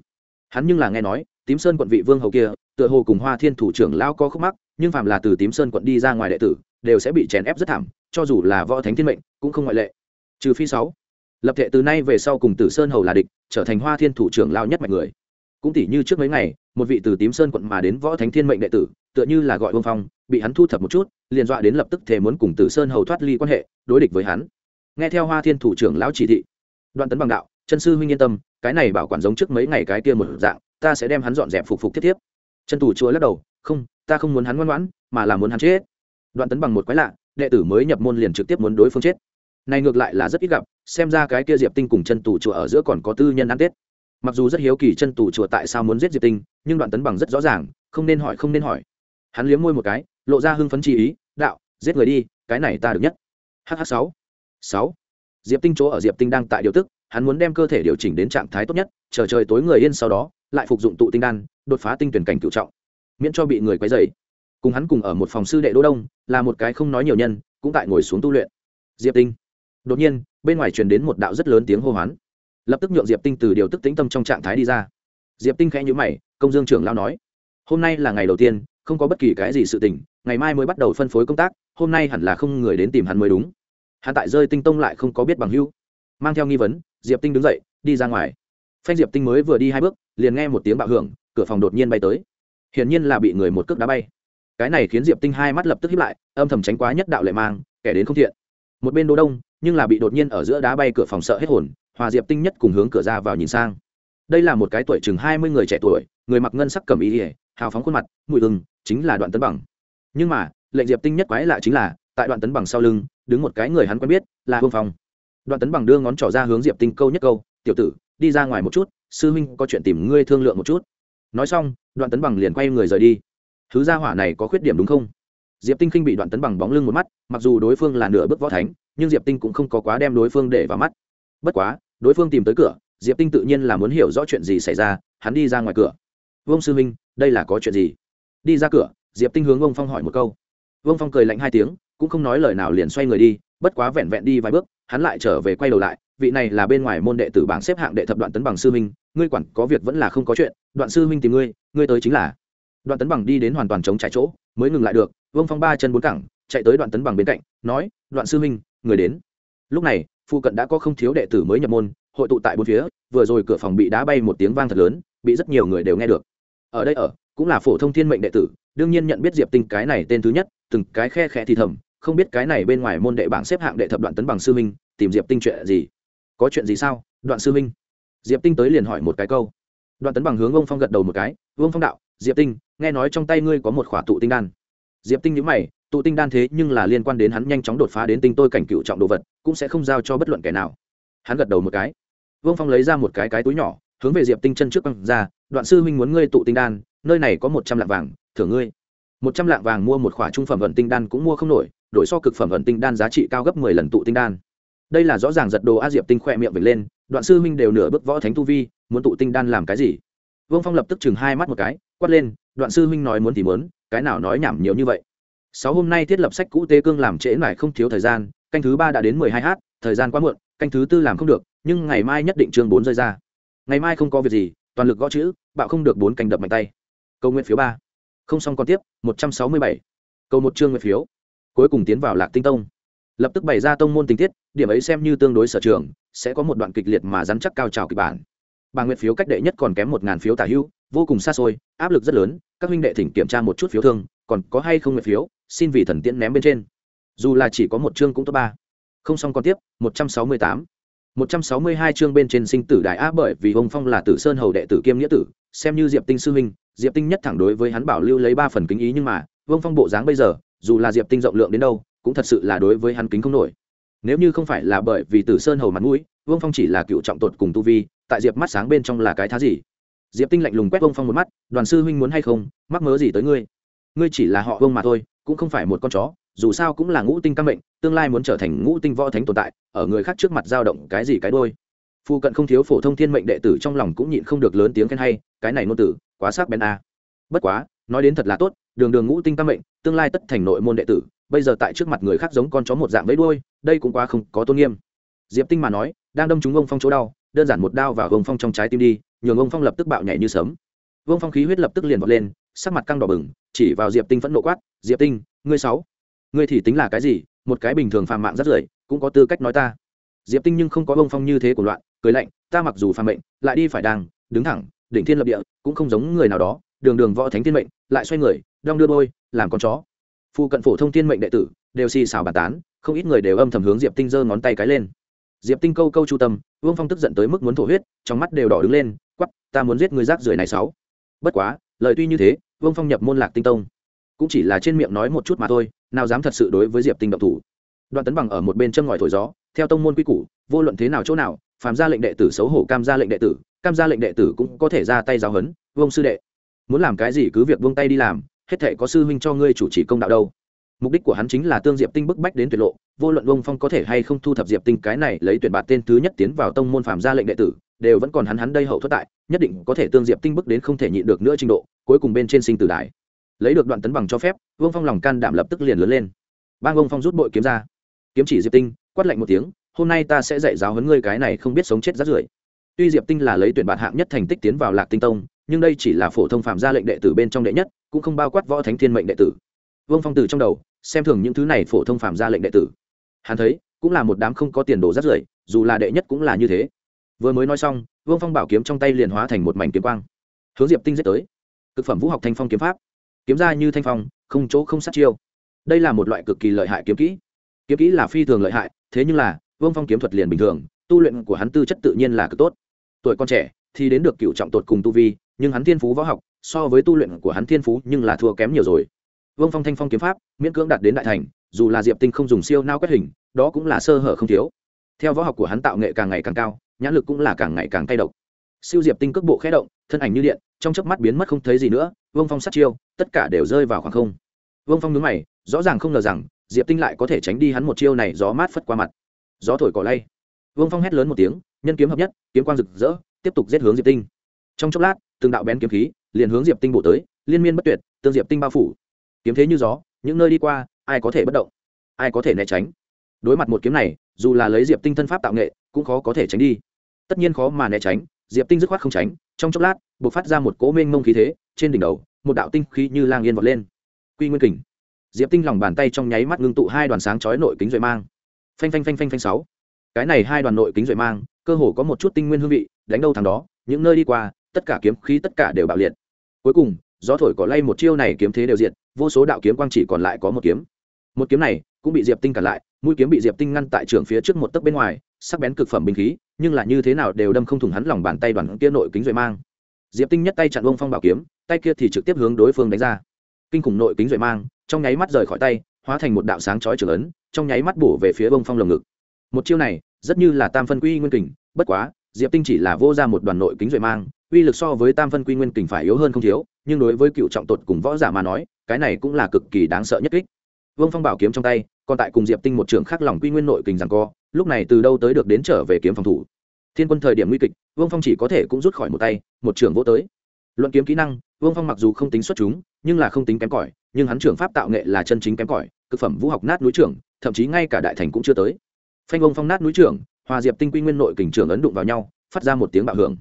hắn nhưng là nghe nói tím sơn quận vị vương hầu kia tựa hồ cùng hoa thiên thủ trưởng lao có khúc mắc nhưng phàm là từ tím sơn quận đi ra ngoài đệ tử đều sẽ bị chèn ép rất thảm cho dù là võ thánh thiên mệnh cũng không ngoại lệ trừ phi sáu lập thệ từ nay về sau cùng tử sơn hầu là địch trở thành hoa thiên thủ trưởng lao nhất mạnh người cũng tỉ như trước mấy ngày một vị từ tím sơn quận mà đến võ thánh thiên mệnh đệ tử tựa như là gọi vương phong bị hắn thu thập một chút liền dọa đến lập tức thề muốn cùng tử sơn hầu thoát ly quan hệ đối địch với hắn nghe theo hoa thiên thủ trưởng lão chỉ thị đoạn tấn bằng đạo chân sư huynh yên tâm cái này bảo quản giống trước mấy ngày cái kia một dạng ta sẽ đem hắn dọn dẹp phục phục tiếp tiếp chân thủ chúa lắc đầu không ta không muốn hắn ngoan ngoãn mà là muốn hắn chết đoạn tấn bằng một quái lạ đệ tử mới nhập môn liền trực tiếp muốn đối phương chết này ngược lại là rất ít gặp xem ra cái kia diệp tinh cùng chân tù chùa ở giữa còn có tư nhân ăn tết mặc dù rất hiếu kỳ chân tù chùa tại sao muốn giết diệp tinh nhưng đoạn tấn bằng rất rõ ràng không nên hỏi không nên hỏi hắn liếm môi một cái lộ ra hưng phấn chi ý đạo giết người đi cái này ta được nhất hh sáu sáu diệp tinh chỗ ở diệp tinh đang tại điều tức hắn muốn đem cơ thể điều chỉnh đến trạng thái tốt nhất chờ trời tối người yên sau đó lại phục dụng tụ tinh đan đột phá tinh tuyển cảnh cựu trọng miễn cho bị người quấy dày cùng hắn cùng ở một phòng sư đệ đô đông là một cái không nói nhiều nhân cũng tại ngồi xuống tu luyện diệp tinh đột nhiên bên ngoài truyền đến một đạo rất lớn tiếng hô hoán lập tức nhượng diệp tinh từ điều tức tính tâm trong trạng thái đi ra diệp tinh khẽ nhữ mày công dương trưởng lao nói hôm nay là ngày đầu tiên không có bất kỳ cái gì sự tình ngày mai mới bắt đầu phân phối công tác hôm nay hẳn là không người đến tìm hắn mới đúng hắn tại rơi tinh tông lại không có biết bằng hưu mang theo nghi vấn diệp tinh đứng dậy đi ra ngoài phanh diệp tinh mới vừa đi hai bước liền nghe một tiếng bạo hưởng cửa phòng đột nhiên bay tới hiển nhiên là bị người một cước đá bay cái này khiến diệp tinh hai mắt lập tức hiếp lại âm thầm tránh quá nhất đạo lệ mang kẻ đến không thiện một bên đô đông nhưng là bị đột nhiên ở giữa đá bay cửa phòng sợ hết hồn hòa diệp tinh nhất cùng hướng cửa ra vào nhìn sang đây là một cái tuổi chừng hai mươi người trẻ tuổi người mặc ngân sắc cầm ý ỉa hào phóng khuôn mặt mùi hừng chính là đoạn tấn bằng nhưng mà lệnh diệp tinh nhất quái lạ chính là tại đoạn tấn bằng sau lưng đứng một cái người hắn quen biết là hương phong đoạn tấn bằng đưa ngón trỏ ra hướng diệp tinh câu nhất câu tiểu tử đi ra ngoài một chút sư huynh có chuyện tìm ngươi thương lượng một chút nói xong đoạn tấn bằng liền quay người rời đi thứ gia hỏa này có khuyết điểm đúng không diệp tinh khinh bị đoạn tấn bằng bóng lưng một mắt mặc dù đối phương là nửa bước võ thánh nhưng diệp tinh cũng không có quá đem đối phương để vào mắt bất quá đối phương tìm tới cửa diệp tinh tự nhiên là muốn hiểu rõ chuyện gì xảy ra hắn đi ra ngoài cửa vương sư minh đây là có chuyện gì đi ra cửa diệp tinh hướng Vương phong hỏi một câu vương phong cười lạnh hai tiếng cũng không nói lời nào liền xoay người đi bất quá vẹn vẹn đi vài bước hắn lại trở về quay đầu lại vị này là bên ngoài môn đệ tử bảng xếp hạng đệ thập đoạn tấn bằng sư minh ngươi quản có việc vẫn là không có chuyện đoạn sư minh tìm ngươi ngươi tới chính là đoạn tấn bằng đi đến hoàn toàn chống chạy chỗ mới ngừng lại được vương phong ba chân bốn cẳng chạy tới đoạn tấn bằng bên cạnh nói đoạn sư minh người đến lúc này phụ cận đã có không thiếu đệ tử mới nhập môn hội tụ tại bốn phía vừa rồi cửa phòng bị đá bay một tiếng vang thật lớn bị rất nhiều người đều nghe được ở đây ở cũng là phổ thông thiên mệnh đệ tử đương nhiên nhận biết diệp tinh cái này tên thứ nhất từng cái khe khẽ thì thầm không biết cái này bên ngoài môn đệ bảng xếp hạng đệ thập đoạn tấn bằng sư minh tìm diệp tinh chuyện gì có chuyện gì sao đoạn sư minh diệp tinh tới liền hỏi một cái câu đoạn tấn bằng hướng ông phong gật đầu một cái vương phong đạo diệp tinh nghe nói trong tay ngươi có một khỏa tụ tinh đan diệp tinh nhữ mày tụ tinh đan thế nhưng là liên quan đến hắn nhanh chóng đột phá đến tinh tôi cảnh cựu trọng đồ vật cũng sẽ không giao cho bất luận kẻ nào hắn gật đầu một cái vương phong lấy ra một cái cái túi nhỏ hướng về diệp tinh chân trước quăng ra đoạn sư huynh muốn ngươi tụ tinh đan nơi này có một trăm lạng vàng thưởng ngươi một trăm lạng vàng mua một khỏa trung phẩm vận tinh đan cũng mua không nổi đổi so cực phẩm vận tinh đan giá trị cao gấp mười lần tụ tinh đan đây là rõ ràng giật đồ a diệp tinh khỏe miệng vệt lên đoạn sư huynh đều nửa bước võ thánh tu vi muốn tụ tinh đan làm cái gì vương phong lập tức chừng hai mắt một cái quát lên đoạn sư huynh nói muốn thì muốn cái nào nói nhảm nhiều như vậy sáu hôm nay thiết lập sách cũ tế cương làm trễ nải không thiếu thời gian canh thứ ba đã đến mười hai h thời gian quá muộn canh thứ tư làm không được nhưng ngày mai nhất định chương bốn rơi ra ngày mai không có việc gì toàn lực gõ chữ bạo không được bốn canh đập mạnh tay câu nguyện phiếu ba không xong còn tiếp một trăm sáu mươi bảy câu một chương nguyện phiếu cuối cùng tiến vào lạc tinh tông lập tức bày ra tông môn tình tiết điểm ấy xem như tương đối sở trường sẽ có một đoạn kịch liệt mà dắn chắc cao trào kịch bản Bảng nguyện phiếu cách đệ nhất còn kém một ngàn phiếu tả hưu vô cùng xa xôi áp lực rất lớn các huynh đệ thỉnh kiểm tra một chút phiếu thương còn có hay không nguyện phiếu xin vì thần tiễn ném bên trên dù là chỉ có một chương cũng tốt ba không xong còn tiếp một trăm sáu mươi tám một trăm sáu mươi hai chương bên trên sinh tử đại á bởi vì ông phong là tử sơn hầu đệ tử kiêm nghĩa tử xem như diệp tinh sư huynh diệp tinh nhất thẳng đối với hắn bảo lưu lấy ba phần kính ý nhưng mà vương phong bộ dáng bây giờ dù là diệp tinh rộng lượng đến đâu cũng thật sự là đối với hắn kính không nổi nếu như không phải là bởi vì tử sơn hầu mặt mũi vương phong chỉ là cựu trọng tột cùng tu vi tại diệp mắt sáng bên trong là cái thá gì diệp tinh lạnh lùng quét vương phong một mắt đoàn sư huynh muốn hay không mắc mớ gì tới ngươi ngươi chỉ là họ vương mà thôi cũng không phải một con chó dù sao cũng là ngũ tinh căn bệnh tương lai muốn trở thành ngũ tinh võ thánh tồn tại ở người khác trước mặt dao động cái gì cái đôi phu cận không thiếu phổ thông thiên mệnh đệ tử trong lòng cũng nhịn không được lớn tiếng khen hay cái này nôn tử quá sắc bén a à. bất quá nói đến thật là tốt đường đường ngũ tinh căn bệnh tương lai tất thành nội môn đệ tử bây giờ tại trước mặt người khác giống con chó một dạng vẫy đuôi đây cũng quá không có tôn nghiêm diệp tinh mà nói đang đâm trúng ông phong chỗ đau đơn giản một đao vào ông phong trong trái tim đi nhường ông phong lập tức bạo nhảy như sớm vương phong khí huyết lập tức liền vọt lên sắc mặt căng đỏ bừng chỉ vào diệp tinh phẫn nộ quát diệp tinh ngươi sáu ngươi thì tính là cái gì một cái bình thường phàm mạng rất rưởi cũng có tư cách nói ta diệp tinh nhưng không có bông phong như thế của loạn cười lạnh ta mặc dù phàm mệnh lại đi phải đàng đứng thẳng đỉnh thiên lập địa cũng không giống người nào đó đường đường võ thánh thiên mệnh lại xoay người đong đưa bôi, làm con chó phụ cận phổ thông thiên mệnh đệ tử đều xì xào bàn tán không ít người đều âm thầm hướng diệp tinh giơ ngón tay cái lên diệp tinh câu câu chu tâm vương phong tức giận tới mức muốn thổ huyết trong mắt đều đỏ đứng lên quắp ta muốn giết người rác rưởi này sáu bất quá lời tuy như thế vương phong nhập môn lạc tinh tông cũng chỉ là trên miệng nói một chút mà thôi nào dám thật sự đối với diệp tinh động thủ đoạn tấn bằng ở một bên châm ngòi thổi gió theo tông môn quy củ vô luận thế nào chỗ nào phàm ra lệnh đệ tử xấu hổ cam ra lệnh đệ tử cam ra lệnh đệ tử cũng có thể ra tay giáo hấn, vương sư đệ muốn làm cái gì cứ việc vương tay đi làm hết thể có sư huynh cho ngươi chủ trì công đạo đâu mục đích của hắn chính là tương diệp tinh bức bách đến tuyệt lộ vô luận vương phong có thể hay không thu thập diệp tinh cái này lấy tuyển bạt tên thứ nhất tiến vào tông môn phàm ra lệnh đệ tử đều vẫn còn hắn hắn đây hậu thoát tại nhất định có thể tương diệp tinh bức đến không thể nhịn được nữa trình độ cuối cùng bên trên sinh tử đại lấy được đoạn tấn bằng cho phép vương phong lòng can đảm lập tức liền lớn lên bang vương phong rút bội kiếm ra kiếm chỉ diệp tinh quát lạnh một tiếng hôm nay ta sẽ dạy giáo huấn ngươi cái này không biết sống chết rát rưởi tuy diệp tinh là lấy tuyển bạt hạng nhất thành tích tiến vào lạc tinh tông nhưng đây chỉ là phổ thông phạm gia lệnh đệ tử bên trong đệ nhất cũng không bao quát võ thánh thiên mệnh đệ tử vương phong từ trong đầu xem thường những thứ này phổ thông phạm gia lệnh đệ tử hắn thấy cũng là một đám không có tiền đồ rát rưởi dù là đệ nhất cũng là như thế vừa mới nói xong vương phong bảo kiếm trong tay liền hóa thành một mảnh kiếm quang hướng diệp tinh giết tới cực phẩm vũ học thanh phong kiếm pháp kiếm ra như thanh phong không chỗ không sát chiêu đây là một loại cực kỳ lợi hại kiếm kỹ kiếm kỹ là phi thường lợi hại thế nhưng là vương phong kiếm thuật liền bình thường tu luyện của hắn tư chất tự nhiên là cực tốt tuổi con trẻ thì đến được cựu trọng tột cùng tu vi nhưng hắn thiên phú võ học so với tu luyện của hắn thiên phú nhưng là thua kém nhiều rồi vương phong thanh phong kiếm pháp miễn cưỡng đạt đến đại thành dù là diệp tinh không dùng siêu nao quét hình đó cũng là sơ hở không thiếu theo võ học của hắn tạo nghệ càng ngày càng cao nhãn lực cũng là càng ngày càng tay độc siêu diệp tinh cước bộ khé động thân ảnh như điện trong chớp mắt biến mất không thấy gì nữa vương phong sát chiêu tất cả đều rơi vào khoảng không vương phong nhướng mày rõ ràng không ngờ rằng diệp tinh lại có thể tránh đi hắn một chiêu này gió mát phất qua mặt gió thổi cỏ lay vương phong hét lớn một tiếng nhân kiếm hợp nhất kiếm quang rực rỡ tiếp tục giết hướng diệp tinh trong chốc lát từng đạo bén kiếm khí liền hướng diệp tinh bổ tới liên miên bất tuyệt tương diệp tinh bao phủ kiếm thế như gió những nơi đi qua ai có thể bất động ai có thể né tránh đối mặt một kiếm này dù là lấy diệp tinh thân pháp tạo nghệ cũng khó có thể tránh đi tất nhiên khó mà né tránh diệp tinh dứt khoát không tránh trong chốc lát bộc phát ra một cỗ mênh mông khí thế trên đỉnh đầu một đạo tinh khí như lang yên vọt lên quy nguyên kình diệp tinh lòng bàn tay trong nháy mắt ngưng tụ hai đoàn sáng chói nội kính duệ mang phanh phanh phanh phanh phanh sáu cái này hai đoàn nội kính duệ mang cơ hồ có một chút tinh nguyên hương vị đánh đâu thằng đó những nơi đi qua tất cả kiếm khí tất cả đều bạo liệt cuối cùng gió thổi có lay một chiêu này kiếm thế đều diệt vô số đạo kiếm quang chỉ còn lại có một kiếm một kiếm này cũng bị diệp tinh cản lại mũi kiếm bị diệp tinh ngăn tại trường phía trước một tấc bên ngoài sắc bén cực phẩm binh khí nhưng là như thế nào đều đâm không thủng hắn lòng bàn tay đoàn kia nội kính duệ mang diệp tinh nhất tay chặn ông phong bảo kiếm tay kia thì trực tiếp hướng đối phương đánh ra kinh khủng nội kính duệ mang trong nháy mắt rời khỏi tay hóa thành một đạo sáng chói trưởng ấn trong nháy mắt bổ về phía ông phong lồng ngực một chiêu này rất như là tam phân quy nguyên kình bất quá diệp tinh chỉ là vô ra một đoàn nội kính duệ mang uy lực so với tam phân quy nguyên kình phải yếu hơn không thiếu nhưng đối với cựu trọng tột cùng võ giả mà nói cái này cũng là cực kỳ đáng sợ nhất kích vương phong bảo kiếm trong tay còn tại cùng diệp tinh một trường khác lòng quy nguyên nội kình giằng co lúc này từ đâu tới được đến trở về kiếm phòng thủ thiên quân thời điểm nguy kịch vương phong chỉ có thể cũng rút khỏi một tay một trưởng vô tới luận kiếm kỹ năng vương phong mặc dù không tính xuất chúng nhưng là không tính kém cỏi nhưng hắn trưởng pháp tạo nghệ là chân chính kém cỏi c ự c phẩm vũ học nát núi trưởng thậm chí ngay cả đại thành cũng chưa tới phanh vương phong nát núi trưởng hòa diệp tinh quy nguyên nội kình trường ấn đụng vào nhau phát ra một tiếng bạo hưởng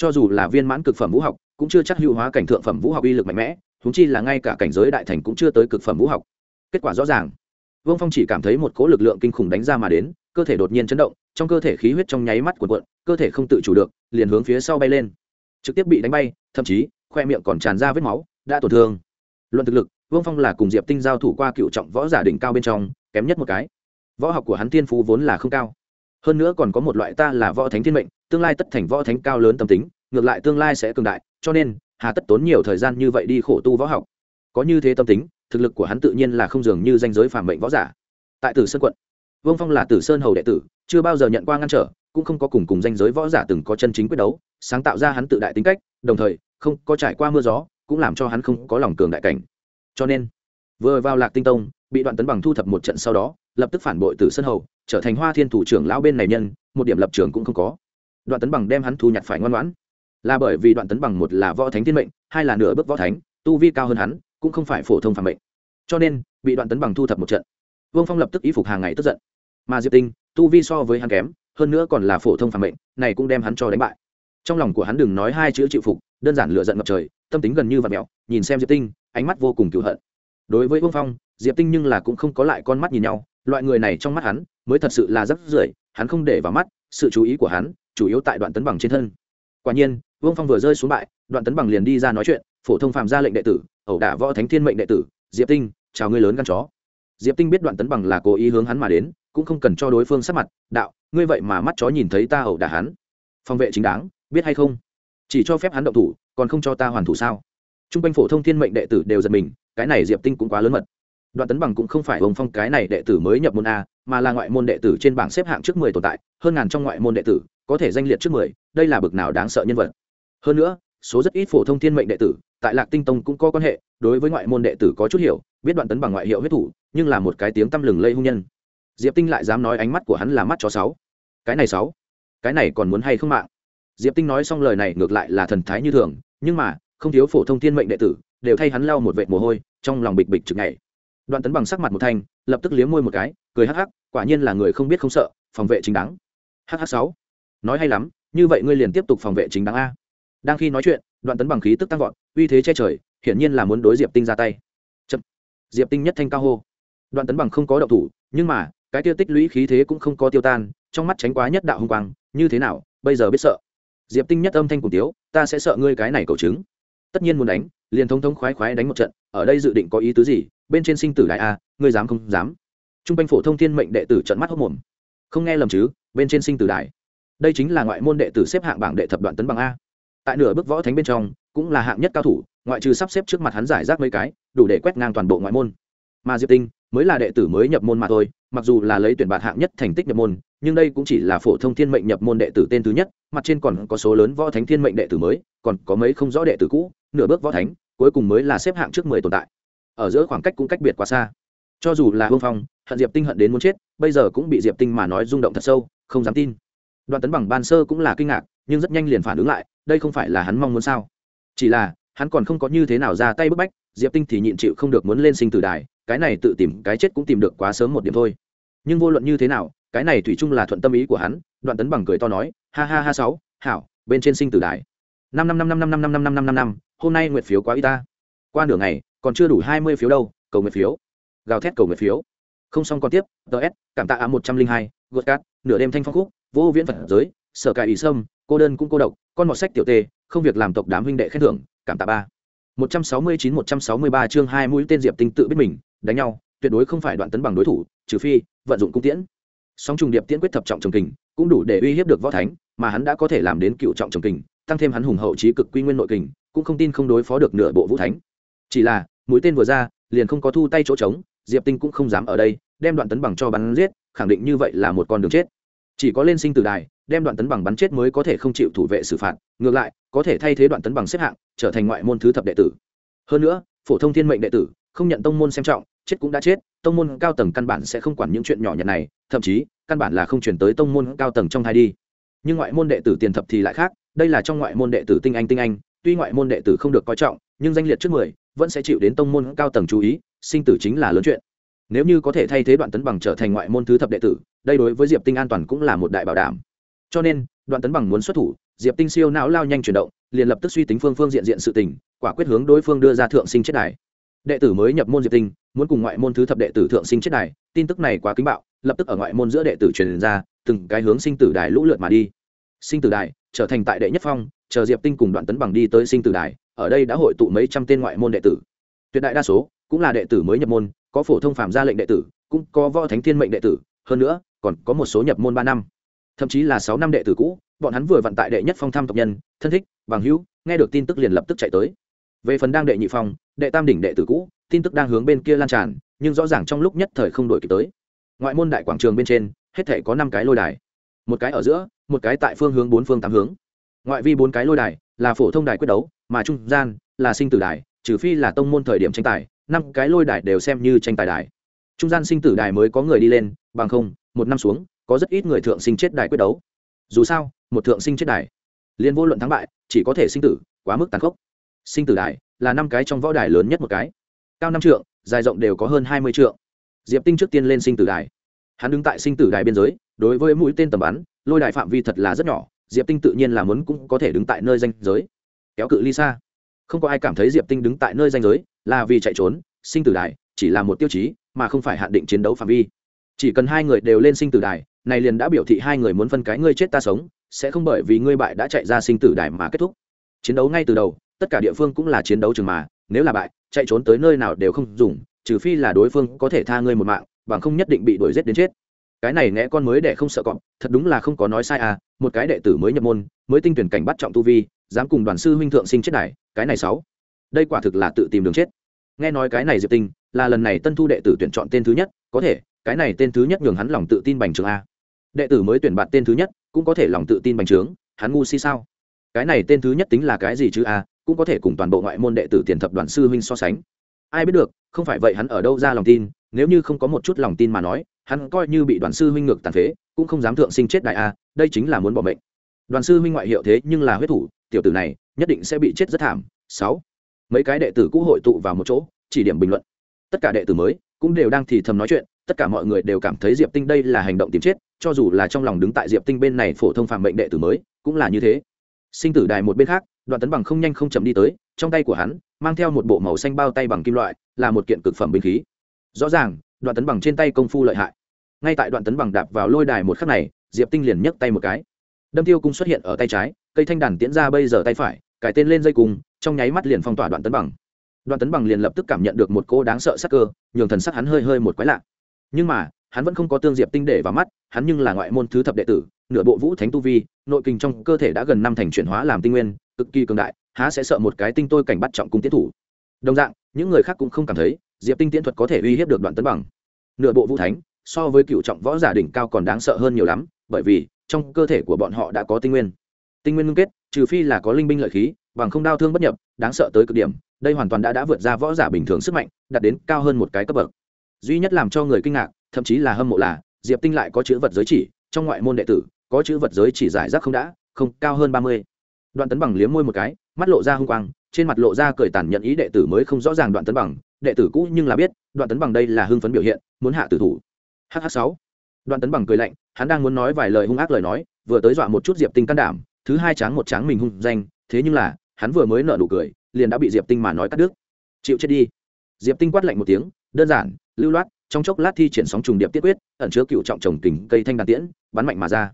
cho dù là viên mãn cực phẩm vũ học cũng chưa chắc hữu hóa cảnh thượng phẩm vũ học uy lực mạnh mẽ thúng chi là ngay cả cảnh giới đại thành cũng chưa tới cực phẩm vũ học kết quả rõ ràng vương phong chỉ cảm thấy một cố lực lượng kinh khủng đánh ra mà đến cơ thể đột nhiên chấn động trong cơ thể khí huyết trong nháy mắt của quận, cơ thể không tự chủ được liền hướng phía sau bay lên trực tiếp bị đánh bay thậm chí khoe miệng còn tràn ra vết máu đã tổn thương luận thực lực vương phong là cùng diệp tinh giao thủ qua cựu trọng võ giả đỉnh cao bên trong kém nhất một cái võ học của hắn tiên phú vốn là không cao hơn nữa còn có một loại ta là võ thánh thiên mệnh tương lai tất thành võ thánh cao lớn tâm tính ngược lại tương lai sẽ cường đại cho nên hà tất tốn nhiều thời gian như vậy đi khổ tu võ học có như thế tâm tính thực lực của hắn tự nhiên là không dường như danh giới phản mệnh võ giả tại tử sơn quận vương phong là tử sơn hầu đệ tử chưa bao giờ nhận qua ngăn trở cũng không có cùng cùng danh giới võ giả từng có chân chính quyết đấu sáng tạo ra hắn tự đại tính cách đồng thời không có trải qua mưa gió cũng làm cho hắn không có lòng cường đại cảnh cho nên vừa vào lạc tinh tông bị đoạn tấn bằng thu thập một trận sau đó lập tức phản bội tử sơn hầu trở thành hoa thiên thủ trưởng lão bên này nhân một điểm lập trường cũng không có đoạn tấn bằng đem hắn thu nhặt phải ngoan ngoãn là bởi vì đoạn tấn bằng một là võ thánh thiên mệnh hai là nửa bước võ thánh tu vi cao hơn hắn cũng không phải phổ thông phạm mệnh cho nên bị đoạn tấn bằng thu thập một trận vương phong lập tức ý phục hàng ngày tức giận mà diệp tinh tu vi so với hắn kém hơn nữa còn là phổ thông phản mệnh này cũng đem hắn cho đánh bại trong lòng của hắn đừng nói hai chữ chịu phục đơn giản lựa giận ngập trời tâm tính gần như vật mẹo nhìn xem diệp tinh ánh mắt vô cùng cựu hận đối với vương phong diệp tinh nhưng là cũng không có lại con mắt nhìn nhau loại người này trong mắt hắn mới thật sự là rắc rưởi hắn không để vào mắt sự chú ý của hắn chủ yếu tại đoạn tấn bằng trên thân quả nhiên vương phong vừa rơi xuống bại đoạn tấn bằng liền đi ra nói chuyện phổ thông phạm ra lệnh đệ tử ẩu đả võ thánh thiên mệnh đệ tử diệp tinh chào ngươi lớn gan chó diệp tinh biết đoạn tấn bằng là cố ý hướng hắn mà đến cũng không cần cho đối phương sát mặt đạo ngươi vậy mà mắt chó nhìn thấy ta ẩu đả hắn phòng vệ chính đáng biết hay không chỉ cho phép hắn động thủ còn không cho ta hoàn thủ sao Trung r quanh phổ thông thiên mệnh đệ tử đều giật mình cái này diệp tinh cũng quá lớn mật đoạn tấn bằng cũng không phải hồng phong cái này đệ tử mới nhập môn a mà là ngoại môn đệ tử trên bảng xếp hạng trước mười tồn tại hơn ngàn trong ngoại môn đệ tử có thể danh liệt trước mười đây là bậc nào đáng sợ nhân vật hơn nữa số rất ít phổ thông thiên mệnh đệ tử tại lạc tinh tông cũng có quan hệ đối với ngoại môn đệ tử có chút hiểu biết đoạn tấn bằng ngoại hiệu huyết thủ nhưng là một cái tiếng tăm lừng lây hung nhân diệp tinh lại dám nói ánh mắt của hắn là mắt cho sáu cái này sáu cái này còn muốn hay không mạng diệp tinh nói xong lời này ngược lại là thần thái như thường nhưng mà không thiếu phổ thông thiên mệnh đệ tử đều thay hắn lau một vệt mồ hôi trong lòng bịch bịch chực ngày đoạn tấn bằng sắc mặt một thanh lập tức liếm môi một cái cười hắc hắc quả nhiên là người không biết không sợ phòng vệ chính đáng hh sáu nói hay lắm như vậy ngươi liền tiếp tục phòng vệ chính đáng a đang khi nói chuyện đoạn tấn bằng khí tức tăng vọt uy thế che trời hiển nhiên là muốn đối diệp tinh ra tay diệp tinh nhất thanh cao hô đoạn tấn bằng không có động thủ nhưng mà cái tiêu tích lũy khí thế cũng không có tiêu tan trong mắt tránh quá nhất đạo hung quang như thế nào bây giờ biết sợ diệp tinh nhất âm thanh cùng tiếu ta sẽ sợ ngươi cái này cầu chứng tất nhiên muốn đánh liền thông thông khoái khoái đánh một trận ở đây dự định có ý tứ gì bên trên sinh tử đại a ngươi dám không dám t r u n g quanh phổ thông thiên mệnh đệ tử trận mắt hốc mồm không nghe lầm chứ bên trên sinh tử đại đây chính là ngoại môn đệ tử xếp hạng bảng đệ thập đoạn tấn bằng a tại nửa bước võ thánh bên trong cũng là hạng nhất cao thủ ngoại trừ sắp xếp trước mặt hắn giải rác mấy cái đủ để quét ngang toàn bộ ngoại môn mà diệp tinh mới là đệ tử mới nhập môn mà thôi mặc dù là lấy tuyển bạt hạng nhất thành tích nhập môn nhưng đây cũng chỉ là phổ thông thiên mệnh nhập môn đệ tử tên thứ nhất mặt trên còn có số lớn võ thánh thiên mệnh đệ tử mới còn có mấy không rõ đệ tử cũ nửa bước võ thánh cuối cùng mới là xếp hạng trước mười tồn tại ở giữa khoảng cách cũng cách biệt quá xa cho dù là hương phong hận diệp tinh hận đến muốn chết bây giờ cũng bị diệp tinh mà nói rung động thật sâu không dám tin Đoạn tấn bằng ban sơ cũng là kinh ngạc nhưng rất nhanh liền phản ứng lại đây không phải là hắn mong muốn sao chỉ là hắn còn không có như thế nào ra tay bức bách diệp tinh thì nhịn chịu không được muốn lên sinh tử đài cái này tự tìm cái chết cũng tìm được quá sớm một điểm thôi nhưng vô luận như thế nào cái này thủy chung là thuận tâm ý của hắn đoạn tấn bằng cười to nói ha ha ha sáu hảo bên trên sinh tử đài năm năm năm năm năm năm năm năm năm năm năm năm hôm nay nguyệt phiếu quá y ta qua nửa ngày còn chưa đủ hai mươi phiếu đâu cầu nguyệt phiếu gào thét cầu nguyệt phiếu không xong còn tiếp s, cảm tạ a một trăm linh hai gột cát nửa đêm thanh phong khúc vô viễn phật giới sở cài ý sâm cô đơn cũng cô độc con mọt sách tiểu tê không việc làm tộc đám huynh đệ khen thưởng cảm tạ ba 169-163 chương hai mũi tên diệp tinh tự biết mình đánh nhau tuyệt đối không phải đoạn tấn bằng đối thủ trừ phi vận dụng cung tiễn song trùng điệp tiễn quyết thập trọng trồng kình cũng đủ để uy hiếp được võ thánh mà hắn đã có thể làm đến cựu trọng trồng kình tăng thêm hắn hùng hậu trí cực quy nguyên nội kình cũng không tin không đối phó được nửa bộ vũ thánh chỉ là mũi tên vừa ra liền không có thu tay chỗ trống diệp tinh cũng không dám ở đây đem đoạn tấn bằng cho bắn giết khẳng định như vậy là một con đường chết chỉ có lên sinh tử đài đem đoạn tấn bằng bắn chết mới có thể không chịu thủ vệ xử phạt ngược lại có thể thay thế đoạn tấn bằng xếp hạng trở thành ngoại môn thứ thập đệ tử hơn nữa phổ thông thiên mệnh đệ tử không nhận tông môn xem trọng chết cũng đã chết tông môn cao tầng căn bản sẽ không quản những chuyện nhỏ nhặt này thậm chí căn bản là không chuyển tới tông môn cao tầng trong hai đi nhưng ngoại môn đệ tử tiền thập thì lại khác đây là trong ngoại môn đệ tử tinh anh tinh anh tuy ngoại môn đệ tử không được coi trọng nhưng danh liệt trước mười vẫn sẽ chịu đến tông môn cao tầng chú ý sinh tử chính là lớn chuyện nếu như có thể thay thế đoạn tấn bằng trở thành ngoại môn thứ thập đệ tử đây đối với diệp tinh an toàn cũng là một đại bảo đảm cho nên đoạn tấn bằng muốn xuất thủ diệp tinh siêu não lao nhanh chuyển động liền lập tức suy tính phương phương diện diện sự tình quả quyết hướng đối phương đưa ra thượng sinh chết đài đệ tử mới nhập môn diệp tinh muốn cùng ngoại môn thứ thập đệ tử thượng sinh chết đài tin tức này quá kính bạo lập tức ở ngoại môn giữa đệ tử truyền ra từng cái hướng sinh tử đài lũ lượt mà đi sinh tử đài trở thành tại đệ nhất phong chờ diệp tinh cùng đoạn tấn bằng đi tới sinh tử đài ở đây đã hội tụ mấy trăm tên ngoại môn đệ tử tuyệt đại đa số cũng là đệ tử mới nhập môn có phổ thông phạm gia lệnh đệ tử cũng có võ thánh thiên mệnh đệ tử hơn nữa còn có một số nhập môn ba năm thậm chí là sáu năm đệ tử cũ bọn hắn vừa vận tại đệ nhất phong thăm tộc nhân thân thích bằng hữu nghe được tin tức liền lập tức chạy tới về phần đang đệ nhị phong đệ tam đỉnh đệ tử cũ tin tức đang hướng bên kia lan tràn nhưng rõ ràng trong lúc nhất thời không đổi kịp tới ngoại môn đại quảng trường bên trên hết thảy có năm cái lôi đài một cái ở giữa một cái tại phương hướng bốn phương tám hướng ngoại vi bốn cái lôi đài là phổ thông đài quyết đấu mà trung gian là sinh tử đài trừ phi là tông môn thời điểm tranh tài năm cái lôi đài đều xem như tranh tài đài trung gian sinh tử đài mới có người đi lên bằng không một năm xuống có rất ít người thượng sinh chết đài quyết đấu dù sao một thượng sinh chết đài liên vô luận thắng bại chỉ có thể sinh tử quá mức tàn khốc sinh tử đài là năm cái trong võ đài lớn nhất một cái cao năm trượng dài rộng đều có hơn hai mươi trượng diệp tinh trước tiên lên sinh tử đài hắn đứng tại sinh tử đài biên giới đối với mũi tên tầm bắn lôi đài phạm vi thật là rất nhỏ diệp tinh tự nhiên là muốn cũng có thể đứng tại nơi danh giới kéo cự ly xa không có ai cảm thấy diệp tinh đứng tại nơi danh giới là vì chạy trốn sinh tử đài chỉ là một tiêu chí mà không phải hạn định chiến đấu phạm vi chỉ cần hai người đều lên sinh tử đài này liền đã biểu thị hai người muốn phân cái ngươi chết ta sống sẽ không bởi vì ngươi bại đã chạy ra sinh tử đài mà kết thúc chiến đấu ngay từ đầu tất cả địa phương cũng là chiến đấu trường mà nếu là bại chạy trốn tới nơi nào đều không dùng trừ phi là đối phương có thể tha ngươi một mạng bằng không nhất định bị đuổi g i ế t đến chết cái này né con mới để không sợ cọp thật đúng là không có nói sai à một cái đệ tử mới nhập môn mới tinh tuyển cảnh bắt trọng tu vi dám cùng đoàn sư huynh thượng sinh chết này cái này sáu đây quả thực là tự tìm đường chết nghe nói cái này diệp tinh là lần này tân thu đệ tử tuyển chọn tên thứ nhất có thể cái này tên thứ nhất nhường hắn lòng tự tin bành trường a đệ tử mới tuyển bạn tên thứ nhất cũng có thể lòng tự tin bành trướng hắn ngu si sao cái này tên thứ nhất tính là cái gì chứ a à, cũng có thể cùng toàn bộ ngoại môn đệ tử tiền thập đoàn sư huynh so sánh ai biết được không phải vậy hắn ở đâu ra lòng tin nếu như không có một chút lòng tin mà nói hắn coi như bị đoàn sư huynh ngược tàn phế cũng không dám thượng sinh chết đại a đây chính là muốn bỏ mệnh đoàn sư huynh ngoại hiệu thế nhưng là huyết thủ tiểu tử này nhất định sẽ bị chết rất thảm sáu mấy cái đệ tử cũ hội tụ vào một chỗ chỉ điểm bình luận tất cả đệ tử mới cũng đều đang thì thầm nói chuyện tất cả mọi người đều cảm thấy diệp tinh đây là hành động tìm chết cho dù là trong lòng đứng tại diệp tinh bên này phổ thông phạm mệnh đệ tử mới cũng là như thế sinh tử đài một bên khác đoạn tấn bằng không nhanh không chậm đi tới trong tay của hắn mang theo một bộ màu xanh bao tay bằng kim loại là một kiện cực phẩm binh khí rõ ràng đoạn tấn bằng trên tay công phu lợi hại ngay tại đoạn tấn bằng đạp vào lôi đài một khắc này diệp tinh liền nhấc tay một cái đâm tiêu cung xuất hiện ở tay trái cây thanh đàn tiễn ra bây giờ tay phải cải tên lên dây cung trong nháy mắt liền phong tỏa đoạn tấn bằng đoạn tấn bằng liền lập tức cảm nhận được một cô đáng sợ sắc cơ nhường thần sắc hắn hơi hơi một quái lạ nhưng mà hắn vẫn không có tương diệp tinh để vào mắt hắn nhưng là ngoại môn thứ thập đệ tử nửa bộ vũ thánh tu vi nội kinh trong cơ thể đã gần năm thành chuyển hóa làm tinh nguyên cực kỳ cường đại há sẽ sợ một cái tinh tôi cảnh bắt trọng cung tiến thủ đồng dạng những người khác cũng không cảm thấy diệp tinh tiễn thuật có thể uy hiếp được đoạn tấn bằng nửa bộ vũ thánh so với cựu trọng võ giả đỉnh cao còn đáng sợ hơn nhiều lắm bởi vì trong cơ thể của bọn họ đã có tinh nguyên tinh nguyên ngưng kết trừ phi là có linh binh lợi khí bằng không đau thương bất nhập đáng sợ tới cực điểm đây hoàn toàn đã đã vượt ra võ giả bình thường sức mạnh đạt đến cao hơn một cái cấp bậc duy nhất làm cho người kinh ngạc thậm chí là hâm mộ là diệp tinh lại có chữ vật giới chỉ trong ngoại môn đệ tử có chữ vật giới chỉ giải rác không đã không cao hơn ba mươi đoạn tấn bằng liếm môi một cái mắt lộ ra h u n g quang trên mặt lộ ra cười tản nhận ý đệ tử mới không rõ ràng đoạn tấn bằng đệ tử cũ nhưng là biết đoạn tấn bằng đây là hưng phấn biểu hiện muốn hạ tử thủ hh sáu đoạn tấn bằng cười lạnh hắn đang muốn nói vài lời hung ác lời nói vừa tới dọa một chút diệp tinh can đảm thứ hai tráng một tráng mình hung danh thế nhưng là hắn vừa mới nợ nụ cười liền đã bị diệp tinh mà nói cắt đứt chịu chết đi diệp tinh quát lạnh một tiếng đơn giản lưu loát trong chốc lát thi triển sóng trùng điệp tiết quyết ẩn chứa cựu trọng trồng kình cây thanh đàn tiễn bắn mạnh mà ra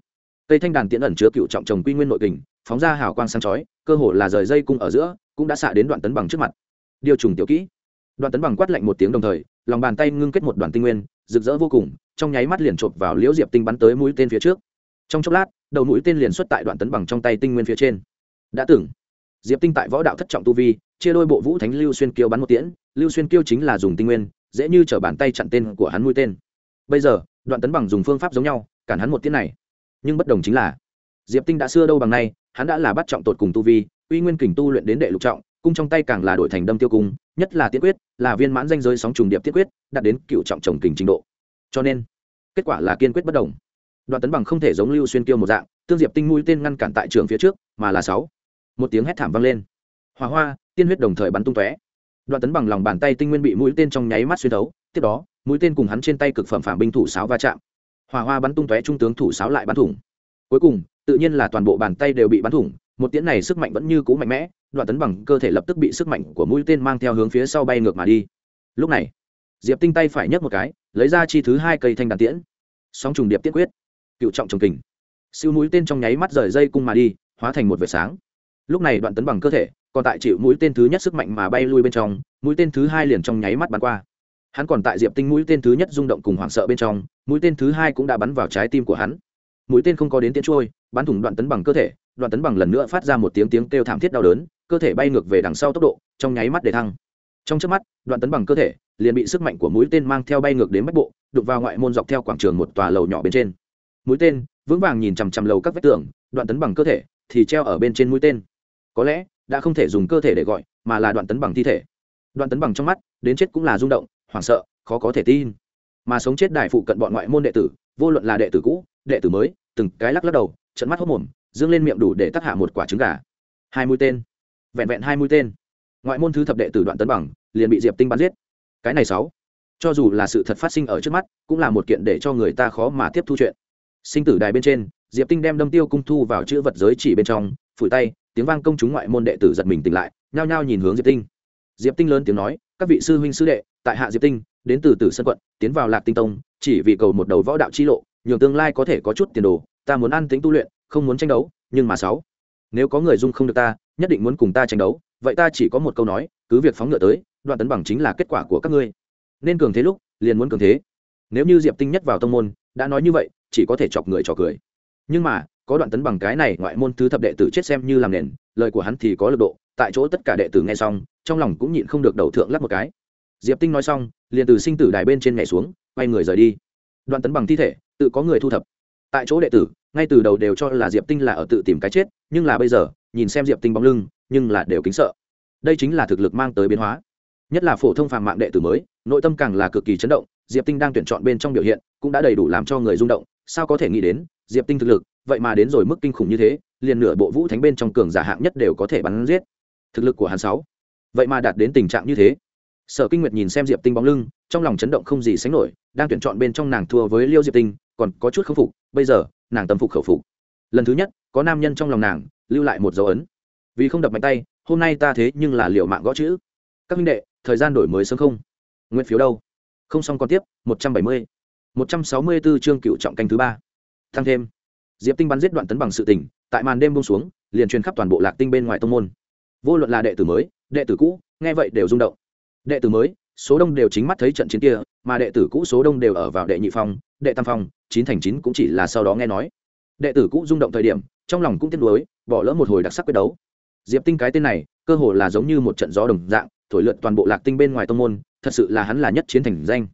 cây thanh đàn tiễn ẩn chứa cựu trọng trồng quy nguyên nội kình phóng ra hào quang sáng chói cơ hồ là rời dây cung ở giữa cũng đã xạ đến đoạn tấn bằng trước mặt điều trùng tiểu kỹ đoạn tấn bằng quát lạnh một tiếng đồng thời lòng bàn tay ngưng kết một đoàn tinh nguyên rực rỡ vô cùng trong nháy mắt liền chộp vào liễu diệp tinh bắn tới mũi tên phía trước trong chốc lát đầu mũi tên liền xuất tại đoạn tấn bằng trong tay tinh nguyên phía trên đã tưởng diệp tinh tại võ đạo thất trọng tu vi chia đôi bộ vũ thánh lưu xuyên kiêu bắn một tiễn lưu xuyên kiêu chính là dùng tinh nguyên dễ như chở bàn tay chặn tên của hắn mũi tên bây giờ đoạn tấn bằng dùng phương pháp giống nhau cản hắn một tiết này nhưng bất đồng chính là diệp tinh đã xưa đâu bằng nay hắn đã là bắt trọng tột cùng tu vi uy nguyên kình tu luyện đến đệ lục trọng cung trong tay càng là đổi thành đâm tiêu cung nhất là tiên quyết là viên mãn danh giới sóng trùng điệp tiết quyết đạt đến cựu trọng trồng kình trình độ cho nên kết quả là kiên quyết bất đồng đoạn tấn bằng không thể giống lưu xuyên kiêu một dạng tương diệp tinh mũi tên ngăn cản tại trường phía trước mà là sáu một tiếng hét thảm vang lên hỏa hoa tiên huyết đồng thời bắn tung tóe đoạn tấn bằng lòng bàn tay tinh nguyên bị mũi tên trong nháy mắt xuyên thấu tiếp đó mũi tên cùng hắn trên tay cực phẩm phạm binh thủ sáo va chạm hỏa hoa bắn tung tóe trung tướng thủ sáo lại bắn thủng cuối cùng tự nhiên là toàn bộ bàn tay đều bị bắn thủng một tiễn này sức mạnh vẫn như cũ mạnh mẽ đoạn tấn bằng cơ thể lập tức bị sức mạnh của mũi tên mang theo hướng phía sau bay ngược mà đi lúc này diệp tinh tay phải nhấc một cái lấy ra chi thứ hai cây thanh đàn tiễn sóng trùng điệp tiết quyết cựu trọng trồng kình siêu mũi tên trong nháy mắt rời dây cung mà đi hóa thành một vệt sáng lúc này đoạn tấn bằng cơ thể còn tại chịu mũi tên thứ nhất sức mạnh mà bay lui bên trong mũi tên thứ hai liền trong nháy mắt bắn qua hắn còn tại diệp tinh mũi tên thứ nhất rung động cùng hoảng sợ bên trong mũi tên thứ hai cũng đã bắn vào trái tim của hắn mũi tên không có đến tiến trôi bắn thủng đoạn tấn bằng cơ thể đoạn tấn bằng lần nữa phát ra một tiếng tiếng kêu thảm thiết đau đớn cơ thể bay ngược về đằng sau tốc độ trong nháy mắt để thăng trong trước mắt đoạn tấn bằng cơ thể liền bị sức mạnh của mũi tên mang theo bay ngược đến bách bộ đục vào ngoại môn dọc theo quảng trường một tòa lầu nhỏ bên trên mũi tên vững vàng nhìn chằm chằm lầu các vách tường đoạn tấn bằng cơ thể thì treo ở bên trên mũi tên có lẽ đã không thể dùng cơ thể để gọi mà là đoạn tấn bằng thi thể đoạn tấn bằng trong mắt đến chết cũng là rung động hoảng sợ khó có thể tin mà sống chết đại phụ cận bọn ngoại môn đệ tử vô luận là đệ tử cũ đệ tử mới từng cái lắc lắc đầu trận mắt hốc mồm dương lên miệng đủ để tắc hạ một quả trứng gà hai mũi tên vẹn vẹn hai mũi tên ngoại môn thứ thập đệ tử đoạn tấn bằng liền bị diệp tinh bắn giết cái này sáu cho dù là sự thật phát sinh ở trước mắt cũng là một kiện để cho người ta khó mà tiếp thu chuyện sinh tử đài bên trên diệp tinh đem đâm tiêu cung thu vào chữ vật giới chỉ bên trong phủi tay tiếng vang công chúng ngoại môn đệ tử giật mình tỉnh lại nhao nhao nhìn hướng diệp tinh diệp tinh lớn tiếng nói các vị sư huynh sư đệ tại hạ diệp tinh đến từ tử sân quận tiến vào lạc tinh tông chỉ vì cầu một đầu võ đạo chi lộ nhường tương lai có thể có chút tiền đồ ta muốn ăn tính tu luyện không muốn tranh đấu nhưng mà sáu nếu có người dung không được ta nhất định muốn cùng ta tranh đấu vậy ta chỉ có một câu nói cứ việc phóng ngựa tới đoạn tấn bằng chính là kết quả của các ngươi nên cường thế lúc liền muốn cường thế nếu như diệp tinh nhất vào tông môn đã nói như vậy chỉ có thể chọc người trò cười nhưng mà có đoạn tấn bằng cái này ngoại môn thứ thập đệ tử chết xem như làm nền lời của hắn thì có lực độ tại chỗ tất cả đệ tử nghe xong trong lòng cũng nhịn không được đầu thượng lắp một cái diệp tinh nói xong liền từ sinh tử đài bên trên nhảy xuống quay người rời đi đoạn tấn bằng thi thể tự có người thu thập tại chỗ đệ tử ngay từ đầu đều cho là diệp tinh là ở tự tìm cái chết nhưng là bây giờ nhìn xem diệp tinh bóng lưng nhưng là đều kính sợ đây chính là thực lực mang tới biến hóa nhất là phổ thông phàm mạng đệ tử mới nội tâm càng là cực kỳ chấn động diệp tinh đang tuyển chọn bên trong biểu hiện cũng đã đầy đủ làm cho người rung động sao có thể nghĩ đến diệp tinh thực lực vậy mà đến rồi mức kinh khủng như thế liền nửa bộ vũ thánh bên trong cường giả hạng nhất đều có thể bắn giết thực lực của hắn sáu vậy mà đạt đến tình trạng như thế sở kinh nguyệt nhìn xem diệp tinh bóng lưng trong lòng chấn động không gì sánh nổi đang tuyển chọn bên trong nàng thua với liêu diệp tinh còn có chút k phục bây giờ nàng tâm phục khẩu phục lần thứ nhất có nam nhân trong lòng nàng lưu lại một dấu ấn vì không đập mạnh tay hôm nay ta thế nhưng là liệu mạng gõ chữ các minh đệ thời gian đổi mới sớm không nguyện phiếu đâu không xong còn tiếp một trăm bảy mươi một trăm sáu mươi 164 chương cựu trọng canh thứ ba tăng thêm diệp tinh bắn giết đoạn tấn bằng sự tình tại màn đêm bông xuống liền truyền khắp toàn bộ lạc tinh bên ngoài tông môn vô luận là đệ tử mới đệ tử cũ nghe vậy đều rung động đệ tử mới số đông đều chính mắt thấy trận chiến kia mà đệ tử cũ số đông đều ở vào đệ nhị phong đệ tam phong chín thành chín cũng chỉ là sau đó nghe nói đệ tử cũ rung động thời điểm trong lòng cũng tiếc nuối bỏ lỡ một hồi đặc sắc quyết đấu diệp tinh cái tên này cơ hồ là giống như một trận gió đồng dạng thổi lượn toàn bộ lạc tinh bên ngoài tông môn thật sự là hắn là nhất chiến thành danh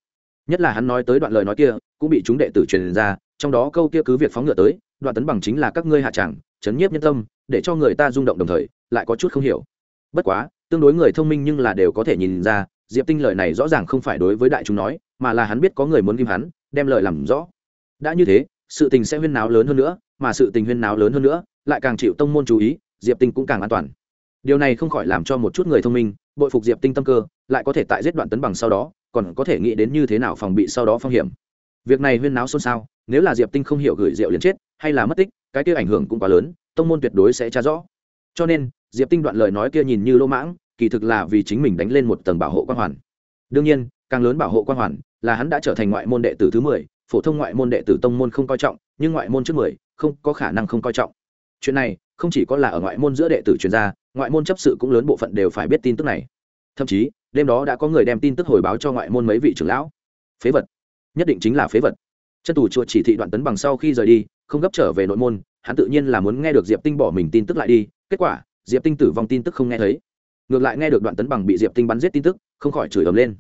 nhất là hắn nói tới đoạn lời nói kia cũng bị chúng đệ tử truyền ra trong đó câu kia cứ việc phóng ngựa tới đoạn tấn bằng chính là các ngươi hạ tràng chấn nhiếp nhân tâm để cho người ta rung động đồng thời lại có chút không hiểu bất quá tương đối người thông minh nhưng là đều có thể nhìn ra diệp tinh lời này rõ ràng không phải đối với đại chúng nói mà là hắn biết có người muốn kim hắn đem lời làm rõ đã như thế sự tình sẽ huyên náo lớn hơn nữa mà sự tình huyên náo lớn hơn nữa lại càng chịu tông môn chú ý diệp tinh cũng càng an toàn điều này không khỏi làm cho một chút người thông minh bội phục diệp tinh tâm cơ lại có thể tại giết đoạn tấn bằng sau đó còn có thể nghĩ đến như thế nào phòng bị sau đó phong hiểm việc này huyên náo xôn xao nếu là diệp tinh không hiểu gửi rượu liền chết hay là mất tích cái kia ảnh hưởng cũng quá lớn tông môn tuyệt đối sẽ tra rõ cho nên diệp tinh đoạn lời nói kia nhìn như lỗ mãng kỳ thực là vì chính mình đánh lên một tầng bảo hộ quan hoàn đương nhiên càng lớn bảo hộ quan hoàn là hắn đã trở thành ngoại môn đệ tử thứ mười phổ thông ngoại môn đệ tử tông môn không coi trọng nhưng ngoại môn trước mười không có khả năng không coi trọng chuyện này không chỉ có là ở ngoại môn giữa đệ tử chuyên gia ngoại môn chấp sự cũng lớn bộ phận đều phải biết tin tức này thậm chí đêm đó đã có người đem tin tức hồi báo cho ngoại môn mấy vị trưởng lão phế vật nhất định chính là phế vật chân tù chùa chỉ thị đoạn tấn bằng sau khi rời đi không gấp trở về nội môn hắn tự nhiên là muốn nghe được diệp tinh bỏ mình tin tức lại đi kết quả diệp tinh tử vong tin tức không nghe thấy ngược lại nghe được đoạn tấn bằng bị diệp tinh bắn giết tin tức không khỏi chửi ầm lên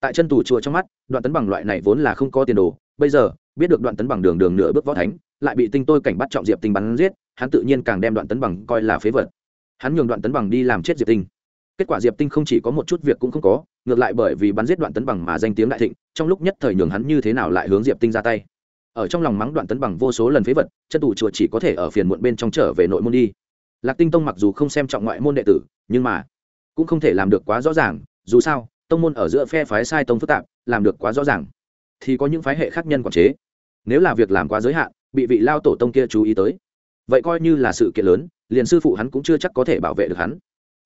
tại chân tù chùa trong mắt đoạn tấn bằng loại này vốn là không có tiền đồ bây giờ biết được đoạn tấn bằng đường đường nửa bước võ thánh lại bị tinh tôi cảnh bắt trọng diệp tinh bắn giết hắn tự nhiên càng đem đoạn tấn bằng coi là phế vật hắn nhường đoạn tấn bằng đi làm chết diệp tinh kết quả diệp tinh không chỉ có một chút việc cũng không có ngược lại bởi vì bắn giết đoạn tấn bằng mà danh tiếng đại thịnh trong lúc nhất thời nhường hắn như thế nào lại hướng diệp tinh ra tay ở trong lòng mắng đoạn tấn bằng vô số lần phế vật chân tù chùa chỉ có thể ở phiền muộn bên trong trở về nội môn đi lạc tinh tông mặc dù không xem trọng ngoại môn đệ tử nhưng mà cũng không thể làm được quá rõ ràng dù sao tông môn ở giữa phe phái sai tông phức tạp làm được quá rõ ràng thì có những phái hệ khác nhân quản chế nếu là việc làm quá giới hạn bị vị lao tổ tông kia chú ý tới vậy coi như là sự kiện lớn liền sư phụ hắn cũng chưa chắc có thể bảo vệ được hắn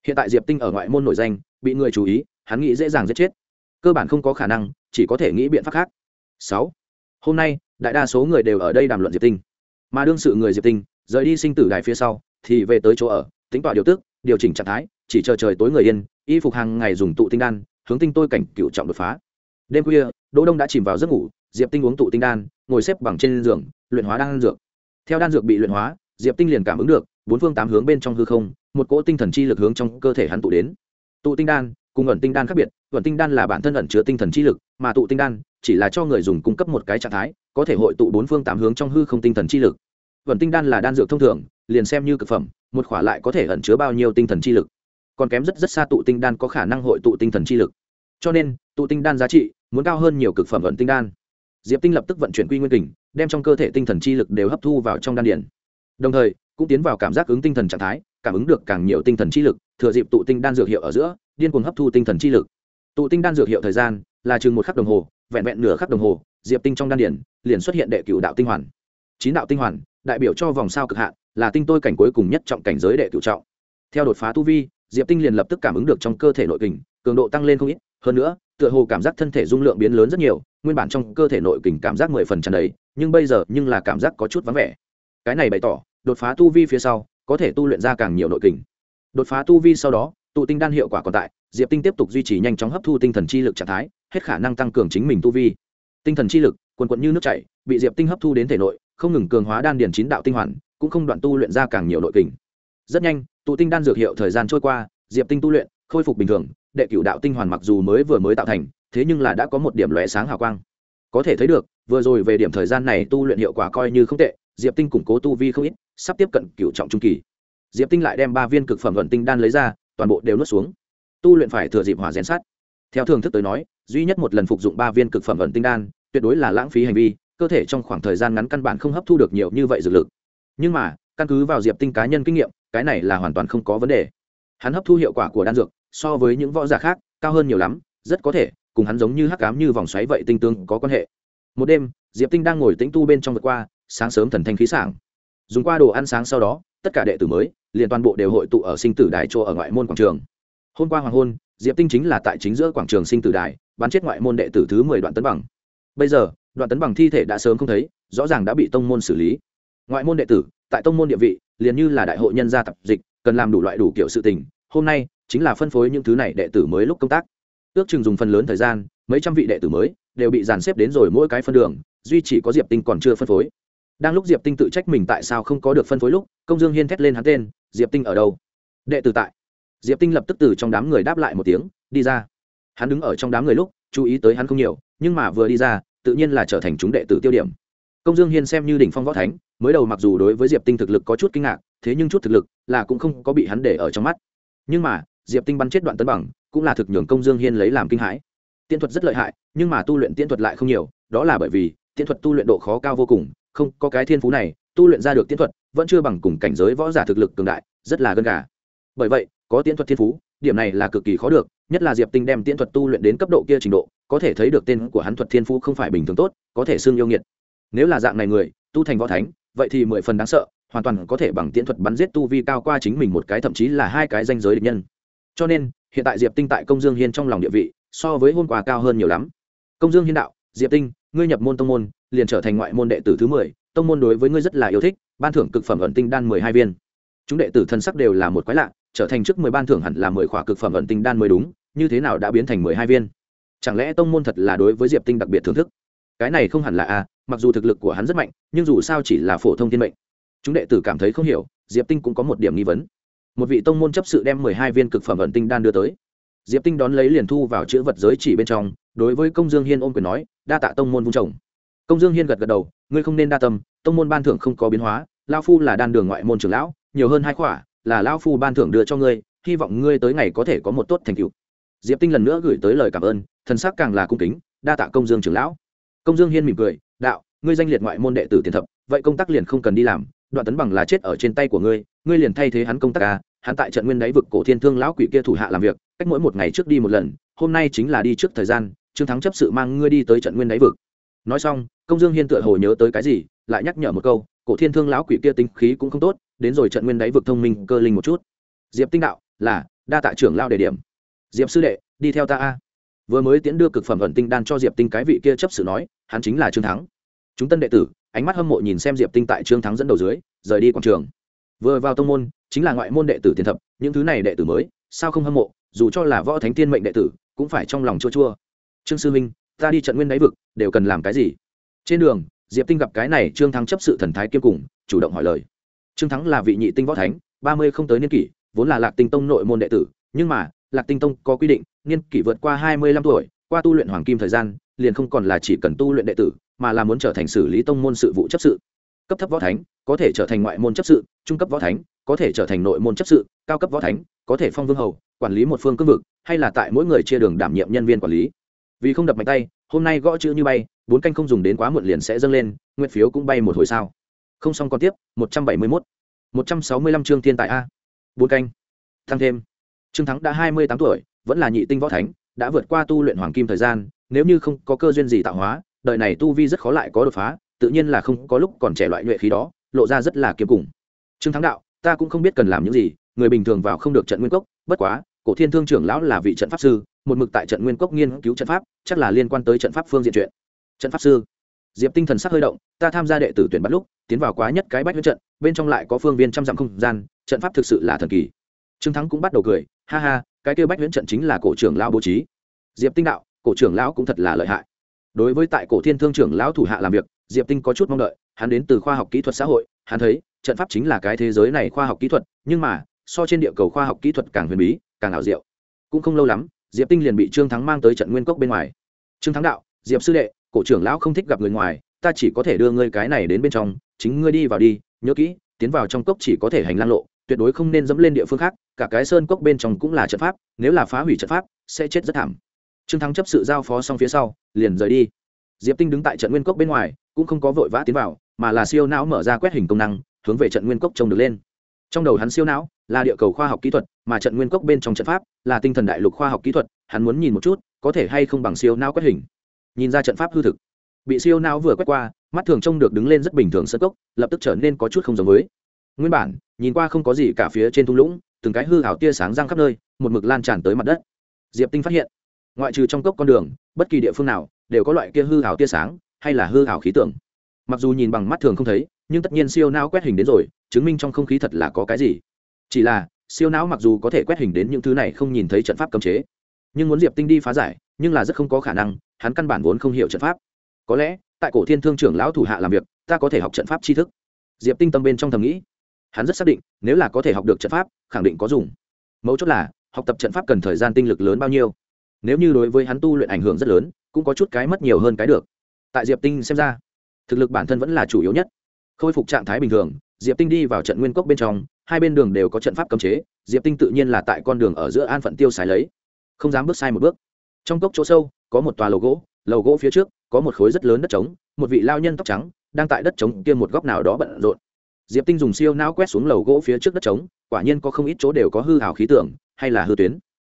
hiện tại diệp tinh ở ngoại môn nổi danh bị người chú ý hắn nghĩ dễ dàng giết chết cơ bản không có khả năng chỉ có thể nghĩ biện pháp khác sáu hôm nay đại đa số người đều ở đây đàm luận diệp tinh mà đương sự người diệp tinh rời đi sinh tử đài phía sau thì về tới chỗ ở tính tỏa điều tức điều chỉnh trạng thái chỉ chờ trời tối người yên y phục hàng ngày dùng tụ tinh đan hướng tinh tôi cảnh cựu trọng đột phá đêm khuya đỗ đông đã chìm vào giấc ngủ diệp tinh uống tụ tinh đan ngồi xếp bằng trên giường luyện hóa đan dược theo đan dược bị luyện hóa diệp tinh liền cảm ứng được bốn phương tám hướng bên trong hư không một cỗ tinh thần chi lực hướng trong cơ thể hắn tụ đến tụ tinh đan cùng ẩn tinh đan khác biệt ẩn tinh đan là bản thân ẩn chứa tinh thần chi lực mà tụ tinh đan chỉ là cho người dùng cung cấp một cái trạng thái có thể hội tụ bốn phương tám hướng trong hư không tinh thần chi lực ẩn tinh đan là đan dược thông thường liền xem như cực phẩm một khỏa lại có thể ẩn chứa bao nhiêu tinh thần chi lực còn kém rất rất xa tụ tinh đan có khả năng hội tụ tinh thần chi lực cho nên tụ tinh đan giá trị muốn cao hơn nhiều cực phẩm ẩn tinh đan diệp tinh lập tức vận chuyển quy nguyên kình đem trong cơ thể tinh thần chi lực đều hấp thu vào trong đan điển đồng thời cũng tiến vào cảm giác ứng tinh thần trạng thái cảm ứng được càng nhiều tinh thần chi lực thừa dịp tụ tinh đan dược hiệu ở giữa điên cuồng hấp thu tinh thần chi lực tụ tinh đan dược hiệu thời gian là chừng một khắc đồng hồ vẹn vẹn nửa khắc đồng hồ diệp tinh trong đan điển liền xuất hiện đệ cựu đạo tinh hoàn chín đạo tinh hoàn đại biểu cho vòng sao cực hạn là tinh tôi cảnh cuối cùng nhất trọng cảnh giới đệ cựu trọng theo đột phá tu vi diệp tinh liền lập tức cảm ứng được trong cơ thể nội kình cường độ tăng lên không ít hơn nữa tựa hồ cảm giác thân thể dung lượng biến lớn rất nhiều nguyên bản trong cơ thể nội kình cảm giác mười phần tràn đấy, nhưng bây giờ nhưng là cảm giác có chút vắng vẻ cái này bày tỏ đột phá tu vi phía sau có thể tu luyện ra càng nhiều nội kình đột phá tu vi sau đó tụ tinh đan hiệu quả còn tại diệp tinh tiếp tục duy trì nhanh chóng hấp thu tinh thần chi lực trạng thái hết khả năng tăng cường chính mình tu vi tinh thần chi lực quần quận như nước chảy bị diệp tinh hấp thu đến thể nội không ngừng cường hóa đan điền chín đạo tinh hoàn cũng không đoạn tu luyện ra càng nhiều nội kình rất nhanh tụ tinh đan dược hiệu thời gian trôi qua diệp tinh tu luyện khôi phục bình thường đệ cửu đạo tinh hoàn mặc dù mới vừa mới tạo thành thế nhưng là đã có một điểm lóe sáng hào quang có thể thấy được vừa rồi về điểm thời gian này tu luyện hiệu quả coi như không tệ diệp tinh củng cố tu vi không ít sắp tiếp cận cựu trọng trung kỳ diệp tinh lại đem ba viên cực phẩm vận tinh đan lấy ra toàn bộ đều nuốt xuống tu luyện phải thừa dịp hỏa rèn sát theo thường thức tới nói duy nhất một lần phục dụng ba viên cực phẩm vận tinh đan tuyệt đối là lãng phí hành vi cơ thể trong khoảng thời gian ngắn căn bản không hấp thu được nhiều như vậy dược lực nhưng mà căn cứ vào diệp tinh cá nhân kinh nghiệm cái này là hoàn toàn không có vấn đề hắn hấp thu hiệu quả của đan dược so với những võ giả khác cao hơn nhiều lắm rất có thể cùng hắn giống như hắc cám như vòng xoáy vậy tinh tương có quan hệ một đêm diệp tinh đang ngồi tĩnh tu bên trong vượt qua sáng sớm thần thanh khí sảng dùng qua đồ ăn sáng sau đó tất cả đệ tử mới liền toàn bộ đều hội tụ ở sinh tử đài chỗ ở ngoại môn quảng trường hôm qua hoàng hôn diệp tinh chính là tại chính giữa quảng trường sinh tử đài bắn chết ngoại môn đệ tử thứ mười đoạn tấn bằng bây giờ đoạn tấn bằng thi thể đã sớm không thấy rõ ràng đã bị tông môn xử lý ngoại môn đệ tử tại tông môn địa vị liền như là đại hội nhân gia tập dịch cần làm đủ loại đủ kiểu sự tình hôm nay chính là phân phối những thứ này đệ tử mới lúc công tác ước chừng dùng phần lớn thời gian mấy trăm vị đệ tử mới đều bị dàn xếp đến rồi mỗi cái phân đường duy chỉ có diệp tinh còn chưa phân phối đang lúc diệp tinh tự trách mình tại sao không có được phân phối lúc công dương hiên thét lên hắn tên diệp tinh ở đâu đệ tử tại diệp tinh lập tức từ trong đám người đáp lại một tiếng đi ra hắn đứng ở trong đám người lúc chú ý tới hắn không nhiều nhưng mà vừa đi ra tự nhiên là trở thành chúng đệ tử tiêu điểm công dương hiên xem như đỉnh phong võ thánh mới đầu mặc dù đối với diệp tinh thực lực có chút kinh ngạc thế nhưng chút thực lực là cũng không có bị hắn để ở trong mắt nhưng mà diệp tinh bắn chết đoạn tấn bằng cũng là thực nhường công dương hiên lấy làm kinh hãi tiên thuật rất lợi hại nhưng mà tu luyện tiên thuật lại không nhiều đó là bởi vì tiên thuật tu luyện độ khó cao vô cùng không có cái thiên phú này tu luyện ra được tiến thuật vẫn chưa bằng cùng cảnh giới võ giả thực lực cường đại rất là gân gà bởi vậy có tiến thuật thiên phú điểm này là cực kỳ khó được nhất là diệp tinh đem tiến thuật tu luyện đến cấp độ kia trình độ có thể thấy được tên của hắn thuật thiên phú không phải bình thường tốt có thể xương yêu nghiệt nếu là dạng này người tu thành võ thánh vậy thì mười phần đáng sợ hoàn toàn có thể bằng tiễn thuật bắn giết tu vi cao qua chính mình một cái thậm chí là hai cái danh giới địch nhân cho nên hiện tại diệp tinh tại công dương hiên trong lòng địa vị so với hôn quà cao hơn nhiều lắm công dương hiên đạo diệp tinh ngươi nhập môn tông môn liền trở thành ngoại môn đệ tử thứ mười tông môn đối với ngươi rất là yêu thích ban thưởng cực phẩm ẩn tinh đan mười hai viên chúng đệ tử thân sắc đều là một quái lạ trở thành trước mười ban thưởng hẳn là mười khỏa cực phẩm ẩn tinh đan mới đúng như thế nào đã biến thành mười hai viên chẳng lẽ tông môn thật là đối với diệp tinh đặc biệt thưởng thức cái này không hẳn là a mặc dù thực lực của hắn rất mạnh nhưng dù sao chỉ là phổ thông thiên mệnh chúng đệ tử cảm thấy không hiểu diệp tinh cũng có một điểm nghi vấn một vị tông môn chấp sự đem mười hai viên cực phẩm ẩn tinh đan đưa tới diệp tinh đón lấy liền thu vào chữ vật giới chỉ bên trong đối với công dương hiên ôm quyền nói đa tạ tông môn vung trồng công dương hiên gật gật đầu ngươi không nên đa tâm tông môn ban thưởng không có biến hóa lao phu là đan đường ngoại môn trưởng lão nhiều hơn hai khỏa là lao phu ban thưởng đưa cho ngươi hy vọng ngươi tới ngày có thể có một tốt thành tựu diệp tinh lần nữa gửi tới lời cảm ơn thần sắc càng là cung kính đa tạ công dương trưởng lão công dương hiên mỉm cười đạo ngươi danh liệt ngoại môn đệ tử tiền thập vậy công tác liền không cần đi làm đoạn tấn bằng là chết ở trên tay của ngươi ngươi liền thay thế hắn công tác ca à, hắn tại trận nguyên đáy vực cổ thiên thương lão quỷ kia thủ hạ làm việc cách mỗi một ngày trước đi một lần hôm nay chính là đi trước thời gian trương thắng chấp sự mang ngươi đi tới trận nguyên đáy vực nói xong công dương hiên tựa hồ nhớ tới cái gì lại nhắc nhở một câu cổ thiên thương lão quỷ kia tính khí cũng không tốt đến rồi trận nguyên đáy vực thông minh cơ linh một chút diệp tinh đạo là đa tạ trưởng lao đề điểm diệp sư đệ đi theo ta a vừa mới tiễn đưa cực phẩm ẩn tinh đan cho diệp tinh cái vị kia chấp sự nói hắn chính là trương thắng chúng tân đệ tử ánh mắt hâm mộ nhìn xem diệp tinh tại trương thắng dẫn đầu dưới rời đi quảng trường vừa vào tông môn chính là ngoại môn đệ tử tiền thập những thứ này đệ tử mới sao không hâm mộ dù cho là võ thánh tiên mệnh đệ tử cũng phải trong lòng chua chua trương sư minh ta đi trận nguyên đáy vực đều cần làm cái gì trên đường diệp tinh gặp cái này trương thắng chấp sự thần thái kiêm cùng chủ động hỏi lời trương thắng là vị nhị tinh võ thánh ba mươi không tới niên kỷ vốn là lạc tinh tông nội môn đệ tử nhưng mà lạc tinh tông có quy định niên kỷ vượt qua hai mươi lăm tuổi qua tu luyện hoàng kim thời gian liền không còn là chỉ cần tu luyện đệ tử mà là muốn trở thành xử lý tông môn sự vụ chấp sự cấp thấp võ thánh có thể trở thành ngoại môn chấp sự trung cấp võ thánh có thể trở thành nội môn chấp sự cao cấp võ thánh có thể phong vương hầu quản lý một phương cương vực hay là tại mỗi người chia đường đảm nhiệm nhân viên quản lý vì không đập mạnh tay hôm nay gõ chữ như bay bốn canh không dùng đến quá muộn liền sẽ dâng lên nguyện phiếu cũng bay một hồi sao không xong còn tiếp một trăm bảy mươi mốt một trăm sáu mươi lăm chương thiên tài a bốn canh thăng thêm trương thắng đã hai mươi tám tuổi vẫn là nhị tinh võ thánh đã vượt qua tu luyện hoàng kim thời gian nếu như không có cơ duyên gì tạo hóa đời này tu vi rất khó lại có đột phá tự nhiên là không có lúc còn trẻ loại nhuệ khí đó lộ ra rất là kiếm cùng trương thắng đạo ta cũng không biết cần làm những gì người bình thường vào không được trận nguyên cốc bất quá cổ thiên thương trưởng lão là vị trận pháp sư một mực tại trận nguyên cốc nghiên cứu trận pháp chắc là liên quan tới trận pháp phương diện chuyện trận pháp sư diệp tinh thần sắc hơi động ta tham gia đệ tử tuyển bắt lúc tiến vào quá nhất cái bách huyết trận bên trong lại có phương viên trăm dặm không gian trận pháp thực sự là thần kỳ trương thắng cũng bắt đầu cười ha ha cái kêu bách huyễn trận chính là cổ trưởng lão bố trí diệp tinh đạo cổ trưởng lão cũng thật là lợi hại đối với tại cổ thiên thương trưởng lão thủ hạ làm việc diệp tinh có chút mong đợi hắn đến từ khoa học kỹ thuật xã hội hắn thấy trận pháp chính là cái thế giới này khoa học kỹ thuật nhưng mà so trên địa cầu khoa học kỹ thuật càng huyền bí càng ảo diệu cũng không lâu lắm diệp tinh liền bị trương thắng mang tới trận nguyên cốc bên ngoài trương thắng đạo diệp sư đệ cổ trưởng lão không thích gặp người ngoài ta chỉ có thể đưa ngươi cái này đến bên trong chính ngươi đi vào đi nhớ kỹ tiến vào trong cốc chỉ có thể hành lang lộ tuyệt đối không nên dẫm lên địa phương khác cả cái sơn cốc bên trong cũng là trận pháp nếu là phá hủy trận pháp sẽ chết rất thảm trương thắng chấp sự giao phó xong phía sau liền rời đi diệp tinh đứng tại trận nguyên cốc bên ngoài cũng không có vội vã tiến vào mà là siêu não mở ra quét hình công năng hướng về trận nguyên cốc trông được lên trong đầu hắn siêu não là địa cầu khoa học kỹ thuật mà trận nguyên cốc bên trong trận pháp là tinh thần đại lục khoa học kỹ thuật hắn muốn nhìn một chút có thể hay không bằng siêu não quét hình nhìn ra trận pháp hư thực bị siêu não vừa quét qua mắt thường trông được đứng lên rất bình thường sân cốc lập tức trở nên có chút không giống với nguyên bản nhìn qua không có gì cả phía trên thung lũng từng cái hư hảo tia sáng răng khắp nơi một mực lan tràn tới mặt đất diệp tinh phát hiện ngoại trừ trong cốc con đường bất kỳ địa phương nào đều có loại kia hư hảo tia sáng hay là hư hảo khí tượng mặc dù nhìn bằng mắt thường không thấy nhưng tất nhiên siêu não quét hình đến rồi chứng minh trong không khí thật là có cái gì chỉ là siêu não mặc dù có thể quét hình đến những thứ này không nhìn thấy trận pháp cấm chế nhưng muốn diệp tinh đi phá giải nhưng là rất không có khả năng hắn căn bản vốn không hiểu trận pháp có lẽ tại cổ thiên thương trưởng lão thủ hạ làm việc ta có thể học trận pháp tri thức diệp tinh tâm bên trong thầm nghĩ hắn rất xác định nếu là có thể học được trận pháp khẳng định có dùng mấu chốt là học tập trận pháp cần thời gian tinh lực lớn bao nhiêu nếu như đối với hắn tu luyện ảnh hưởng rất lớn cũng có chút cái mất nhiều hơn cái được tại diệp tinh xem ra thực lực bản thân vẫn là chủ yếu nhất khôi phục trạng thái bình thường diệp tinh đi vào trận nguyên cốc bên trong hai bên đường đều có trận pháp cấm chế diệp tinh tự nhiên là tại con đường ở giữa an phận tiêu xài lấy không dám bước sai một bước trong cốc chỗ sâu có một tòa lầu gỗ lầu gỗ phía trước có một khối rất lớn đất trống một vị lao nhân tóc trắng đang tại đất trống kia một góc nào đó bận rộn diệp tinh dùng siêu não quét xuống lầu gỗ phía trước đất trống quả nhiên có không ít chỗ đều có hư hào khí tưởng hay là hư tuyến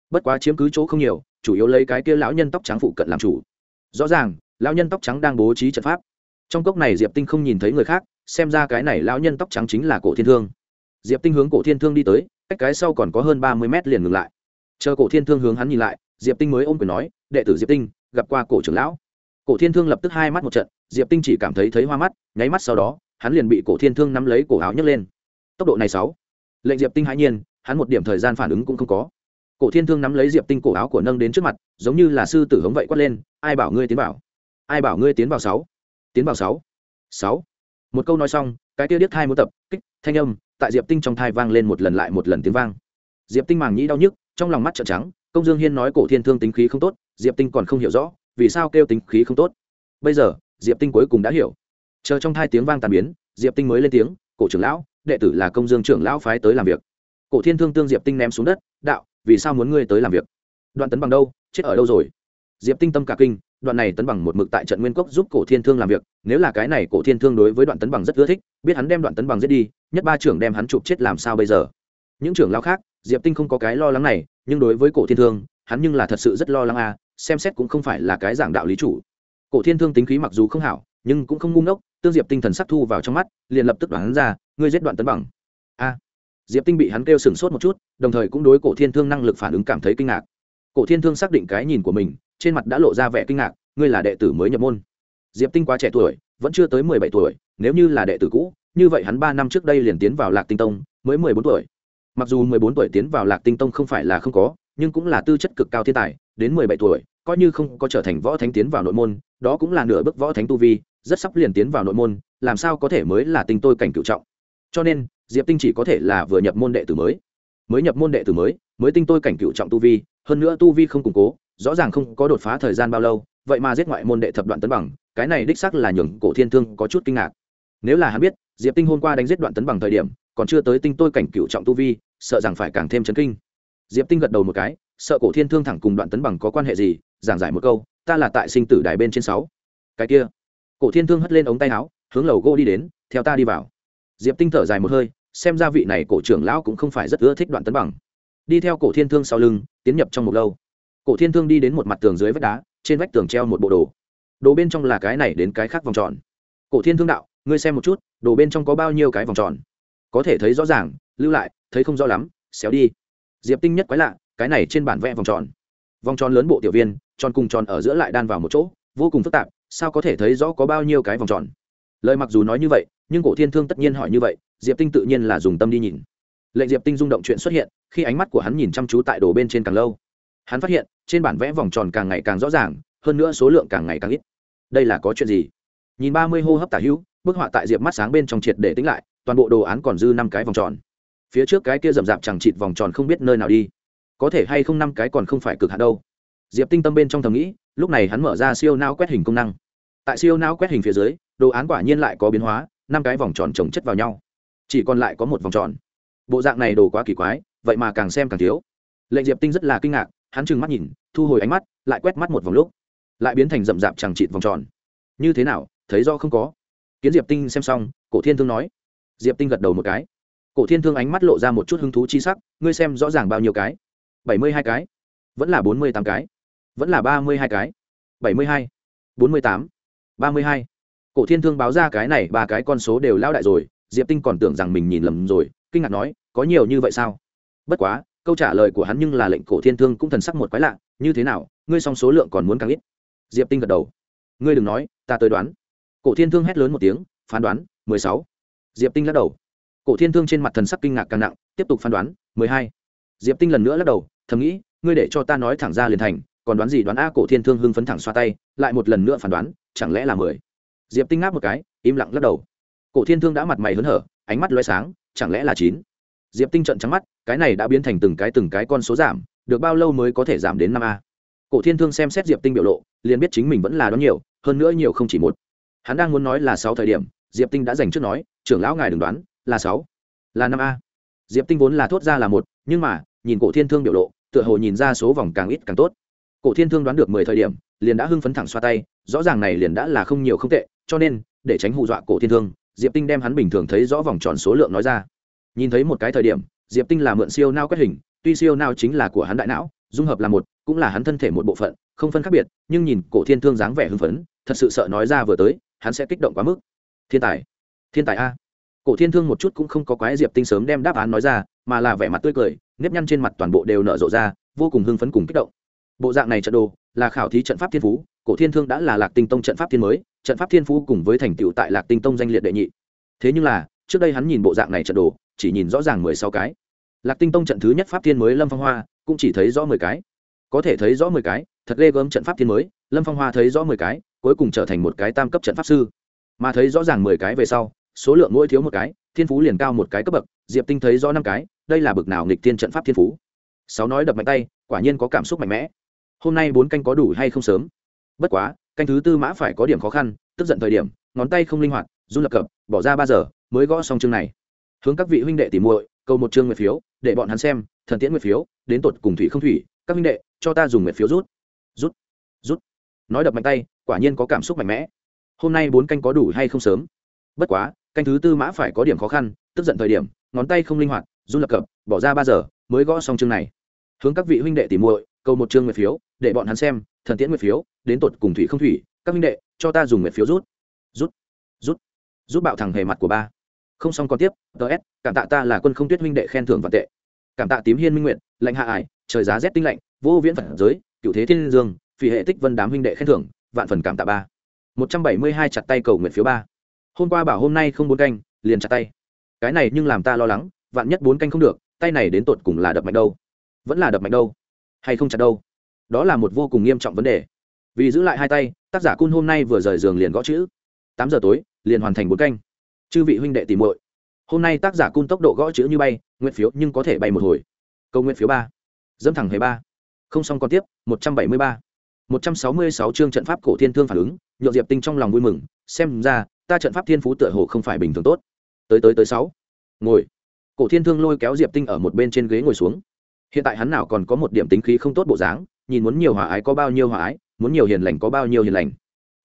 bất quá chiếm cứ chỗ không nhiều chủ yếu lấy cái kia lão nhân tóc trắng phụ cận làm chủ rõ ràng lão nhân tóc trắng đang bố trí trận pháp trong cốc này diệp tinh không nhìn thấy người khác xem ra cái này lão nhân tóc trắng chính là cổ thiên thương diệp tinh hướng cổ thiên thương đi tới cách cái sau còn có hơn ba mươi mét liền ngừng lại chờ cổ thiên thương hướng hắn nhìn lại diệp tinh mới ôm quyền nói đệ tử diệp tinh gặp qua cổ trưởng lão cổ thiên thương lập tức hai mắt một trận diệp tinh chỉ cảm thấy thấy hoa mắt nháy mắt sau đó hắn liền bị cổ thiên thương nắm lấy cổ áo nhấc lên tốc độ này sáu lệnh diệp tinh hãi nhiên hắn một điểm thời gian phản ứng cũng không có cổ thiên thương nắm lấy diệp tinh cổ áo của nâng đến trước mặt giống như là sư tử hống vậy quát lên ai bảo ngươi tiến vào ai bảo ngươi tiến vào sáu tiến vào sáu sáu một câu nói xong cái kia điếc hai muốn tập kích thanh âm tại diệp tinh trong thai vang lên một lần lại một lần tiếng vang diệp tinh màng nhĩ đau nhức trong lòng mắt trợn trắng công dương hiên nói cổ thiên thương tính khí không tốt diệp tinh còn không hiểu rõ vì sao kêu tính khí không tốt bây giờ diệp tinh cuối cùng đã hiểu chờ trong thai tiếng vang tàn biến diệp tinh mới lên tiếng cổ trưởng lão đệ tử là công dương trưởng lão phái tới làm việc cổ thiên thương tương diệp tinh ném xuống đất đạo vì sao muốn ngươi tới làm việc đoạn tấn bằng đâu chết ở đâu rồi diệp tinh tâm cả kinh đoạn này tấn bằng một mực tại trận nguyên cốc giúp cổ thiên thương làm việc nếu là cái này cổ thiên thương đối với đoạn tấn bằng rất ưa thích biết hắn đem đoạn tấn bằng giết đi nhất ba trưởng đem hắn chụp chết làm sao bây giờ những trưởng lão khác diệp tinh không có cái lo lắng này nhưng đối với cổ thiên thương hắn nhưng là thật sự rất lo lắng à xem xét cũng không phải là cái dạng đạo lý chủ cổ thiên thương tính khí mặc dù không hảo nhưng cũng không ngu ngốc tương diệp tinh thần sắc thu vào trong mắt liền lập tức đoán ra ngươi giết đoạn tấn bằng a à, diệp tinh bị hắn kêu sửng sốt một chút đồng thời cũng đối cổ thiên thương năng lực phản ứng cảm thấy kinh ngạc cổ thiên thương xác định cái nhìn của mình trên mặt đã lộ ra vẻ kinh ngạc ngươi là đệ tử mới nhập môn diệp tinh quá trẻ tuổi vẫn chưa tới mười bảy tuổi nếu như là đệ tử cũ như vậy hắn ba năm trước đây liền tiến vào lạc tinh tông mới mười bốn tuổi mặc dù mười bốn tuổi tiến vào lạc tinh tông không phải là không có nhưng cũng là tư chất cực cao thiên tài đến mười bảy tuổi coi như không có trở thành võ thánh tiến vào nội môn đó cũng là nửa bước võ thánh tu vi rất sắp liền tiến vào nội môn làm sao có thể mới là tinh tôi cảnh cựu trọng cho nên diệp tinh chỉ có thể là vừa nhập môn đệ tử mới mới nhập môn đệ tử mới mới tinh tôi cảnh cựu trọng tu vi hơn nữa tu vi không củng cố rõ ràng không có đột phá thời gian bao lâu vậy mà giết ngoại môn đệ thập đoạn tấn bằng cái này đích sắc là nhường cổ thiên thương có chút kinh ngạc nếu là hắn biết diệp tinh hôm qua đánh giết đoạn tấn bằng thời điểm còn chưa tới tinh tôi cảnh cựu trọng tu vi sợ rằng phải càng thêm chấn kinh diệp tinh gật đầu một cái sợ cổ thiên thương thẳng cùng đoạn tấn bằng có quan hệ gì giảng giải một câu ta là tại sinh tử đài bên trên sáu cái kia cổ thiên thương hất lên ống tay áo hướng lầu gô đi đến theo ta đi vào diệp tinh thở dài một hơi xem ra vị này cổ trưởng lão cũng không phải rất ưa thích đoạn tấn bằng đi theo cổ thiên thương sau lưng tiến nhập trong một lâu cổ thiên thương đi đến một mặt tường dưới vách đá trên vách tường treo một bộ đồ đồ bên trong là cái này đến cái khác vòng tròn cổ thiên thương đạo ngươi xem một chút đồ bên trong có bao nhiêu cái vòng tròn có thể thấy rõ ràng lưu lại thấy không rõ lắm xéo đi diệp tinh nhất quái lạ cái này trên bản vẽ vòng tròn vòng tròn lớn bộ tiểu viên tròn cùng tròn ở giữa lại đan vào một chỗ vô cùng phức tạp sao có thể thấy rõ có bao nhiêu cái vòng tròn lời mặc dù nói như vậy nhưng cổ thiên thương tất nhiên hỏi như vậy diệp tinh tự nhiên là dùng tâm đi nhìn lệnh diệp tinh rung động chuyện xuất hiện khi ánh mắt của hắn nhìn chăm chú tại đồ bên trên càng lâu hắn phát hiện trên bản vẽ vòng tròn càng ngày càng rõ ràng hơn nữa số lượng càng ngày càng ít đây là có chuyện gì nhìn ba mươi hô hấp tả hữu bức họa tại diệp mắt sáng bên trong triệt để tính lại toàn bộ đồ án còn dư năm cái vòng tròn phía trước cái kia rậm rạp chẳng chịt vòng tròn không biết nơi nào đi có thể hay không năm cái còn không phải cực hạn đâu diệp tinh tâm bên trong thầm nghĩ lúc này hắn mở ra siêu não quét hình công năng tại siêu não quét hình phía dưới đồ án quả nhiên lại có biến hóa năm cái vòng tròn chồng chất vào nhau chỉ còn lại có một vòng tròn bộ dạng này đồ quá kỳ quái vậy mà càng xem càng thiếu lệnh diệp tinh rất là kinh ngạc hắn trừng mắt nhìn thu hồi ánh mắt lại quét mắt một vòng lúc lại biến thành rậm rạp chẳng trịt vòng tròn như thế nào thấy do không có kiến diệp tinh xem xong cổ thiên thương nói diệp tinh gật đầu một cái cổ thiên thương ánh mắt lộ ra một chút hứng thú chi sắc ngươi xem rõ ràng bao nhiêu cái bảy mươi hai cái vẫn là bốn mươi tám cái vẫn là ba mươi hai cái bảy mươi hai bốn mươi tám ba mươi hai cổ thiên thương báo ra cái này ba cái con số đều lao đại rồi diệp tinh còn tưởng rằng mình nhìn lầm rồi kinh ngạc nói có nhiều như vậy sao bất quá câu trả lời của hắn nhưng là lệnh cổ thiên thương cũng thần sắc một quái lạ như thế nào ngươi xong số lượng còn muốn càng ít diệp tinh gật đầu ngươi đừng nói ta tới đoán cổ thiên thương hét lớn một tiếng phán đoán mười sáu diệp tinh lắc đầu cổ thiên thương trên mặt thần sắc kinh ngạc càng nặng tiếp tục phán đoán mười hai diệp tinh lần nữa lắc đầu thầm nghĩ ngươi để cho ta nói thẳng ra liền thành còn đoán gì đoán a cổ thiên thương hưng phấn thẳng xoa tay lại một lần nữa phán đoán chẳng lẽ là mười diệp tinh ngáp một cái im lặng lắc đầu cổ thiên thương đã mặt mày hớn hở ánh mắt loay sáng chẳng lẽ là chín diệp tinh trận trắng mắt cái này đã biến thành từng cái từng cái con số giảm được bao lâu mới có thể giảm đến năm a cổ thiên thương xem xét diệp tinh biểu lộ liền biết chính mình vẫn là đón nhiều hơn nữa nhiều không chỉ một hắn đang muốn nói là sáu thời điểm diệp tinh đã dành trước nói trưởng lão ngài đừng đoán là sáu là năm a diệp tinh vốn là thốt ra là một nhưng mà nhìn cổ thiên thương biểu lộ tựa hồ nhìn ra số vòng càng ít càng tốt cổ thiên thương đoán được mười thời điểm liền đã hưng phấn thẳng xoa tay rõ ràng này liền đã là không nhiều không tệ cho nên để tránh hù dọa cổ thiên thương diệp tinh đem hắn bình thường thấy rõ vòng tròn số lượng nói ra nhìn thấy một cái thời điểm diệp tinh là mượn siêu nao quét hình tuy siêu nao chính là của hắn đại não dung hợp là một cũng là hắn thân thể một bộ phận không phân khác biệt nhưng nhìn cổ thiên thương dáng vẻ hưng phấn thật sự sợ nói ra vừa tới hắn sẽ kích động quá mức thiên tài thiên tài a cổ thiên thương một chút cũng không có quái diệp tinh sớm đem đáp án nói ra mà là vẻ mặt tươi cười nếp nhăn trên mặt toàn bộ đều nở rộ ra vô cùng hưng phấn cùng kích động bộ dạng này trận đồ là khảo thí trận pháp thiên phú cổ thiên thương đã là lạc tinh tông trận pháp thiên mới trận pháp thiên phú cùng với thành tựu tại lạc tinh tông danh liệt đệ nhị thế nhưng là trước đây hắn nhìn bộ dạng này trận đồ chỉ nhìn rõ ràng mười sáu cái lạc tinh tông trận thứ nhất pháp thiên mới lâm phong hoa cũng chỉ thấy rõ mười cái có thể thấy rõ mười cái thật ghê gớm trận pháp thiên mới lâm phong hoa thấy rõ mười cái cuối cùng trở thành một cái tam cấp trận pháp sư mà thấy rõ ràng mười cái về sau số lượng mỗi thiếu một cái thiên phú liền cao một cái cấp bậc diệp tinh thấy rõ năm cái đây là bậc nào nghịch thiên trận pháp thiên phú sáu nói đập mạnh tay quả nhiên có cảm xúc mạnh mẽ hôm nay bốn canh có đủ hay không sớm bất quá canh thứ tư mã phải có điểm khó khăn tức giận thời điểm ngón tay không linh hoạt run lập cập bỏ ra ba giờ mới gõ xong chương này hướng các vị huynh đệ tìm muội câu một chương nguyệt phiếu để bọn hắn xem thần tiễn nguyệt phiếu đến tột cùng thủy không thủy các huynh đệ cho ta dùng nguyệt phiếu rút rút rút nói đập mạnh tay quả nhiên có cảm xúc mạnh mẽ hôm nay bốn canh có đủ hay không sớm bất quá canh thứ tư mã phải có điểm khó khăn tức giận thời điểm ngón tay không linh hoạt run lập cập bỏ ra ba giờ mới gõ xong chương này hướng các vị huynh đệ tìm muội câu một chương nguyệt phiếu để bọn hắn xem thần tiễn nguyệt phiếu đến tột cùng thủy không thủy các huynh đệ cho ta dùng nguyệt phiếu rút rút rút rút bạo thẳng hề mặt của ba không xong còn tiếp ts cảm tạ ta là quân không tuyết minh đệ khen thưởng và tệ cảm tạ tím hiên minh nguyện lạnh hạ ải trời giá rét tinh lạnh vô viễn phản giới cựu thế thiên dương phỉ hệ tích vân đám minh đệ khen thưởng vạn phần cảm tạ ba một trăm bảy mươi hai chặt tay cầu nguyện phiếu ba hôm qua bảo hôm nay không bốn canh liền chặt tay cái này nhưng làm ta lo lắng vạn nhất bốn canh không được tay này đến tột cùng là đập mạnh đâu vẫn là đập mạnh đâu hay không chặt đâu đó là một vô cùng nghiêm trọng vấn đề vì giữ lại hai tay tác giả cun hôm nay vừa rời giường liền gõ chữ tám giờ tối liền hoàn thành bốn canh chư vị huynh đệ tìm muội hôm nay tác giả cung tốc độ gõ chữ như bay nguyện phiếu nhưng có thể bay một hồi câu nguyện phiếu ba dẫm thẳng hề ba không xong còn tiếp một trăm bảy mươi ba một trăm sáu mươi sáu chương trận pháp cổ thiên thương phản ứng nhộn diệp tinh trong lòng vui mừng xem ra ta trận pháp thiên phú tựa hồ không phải bình thường tốt tới tới tới sáu ngồi cổ thiên thương lôi kéo diệp tinh ở một bên trên ghế ngồi xuống hiện tại hắn nào còn có một điểm tính khí không tốt bộ dáng nhìn muốn nhiều hòa ái có bao nhiêu hòa ái muốn nhiều hiền lành có bao nhiêu hiền lành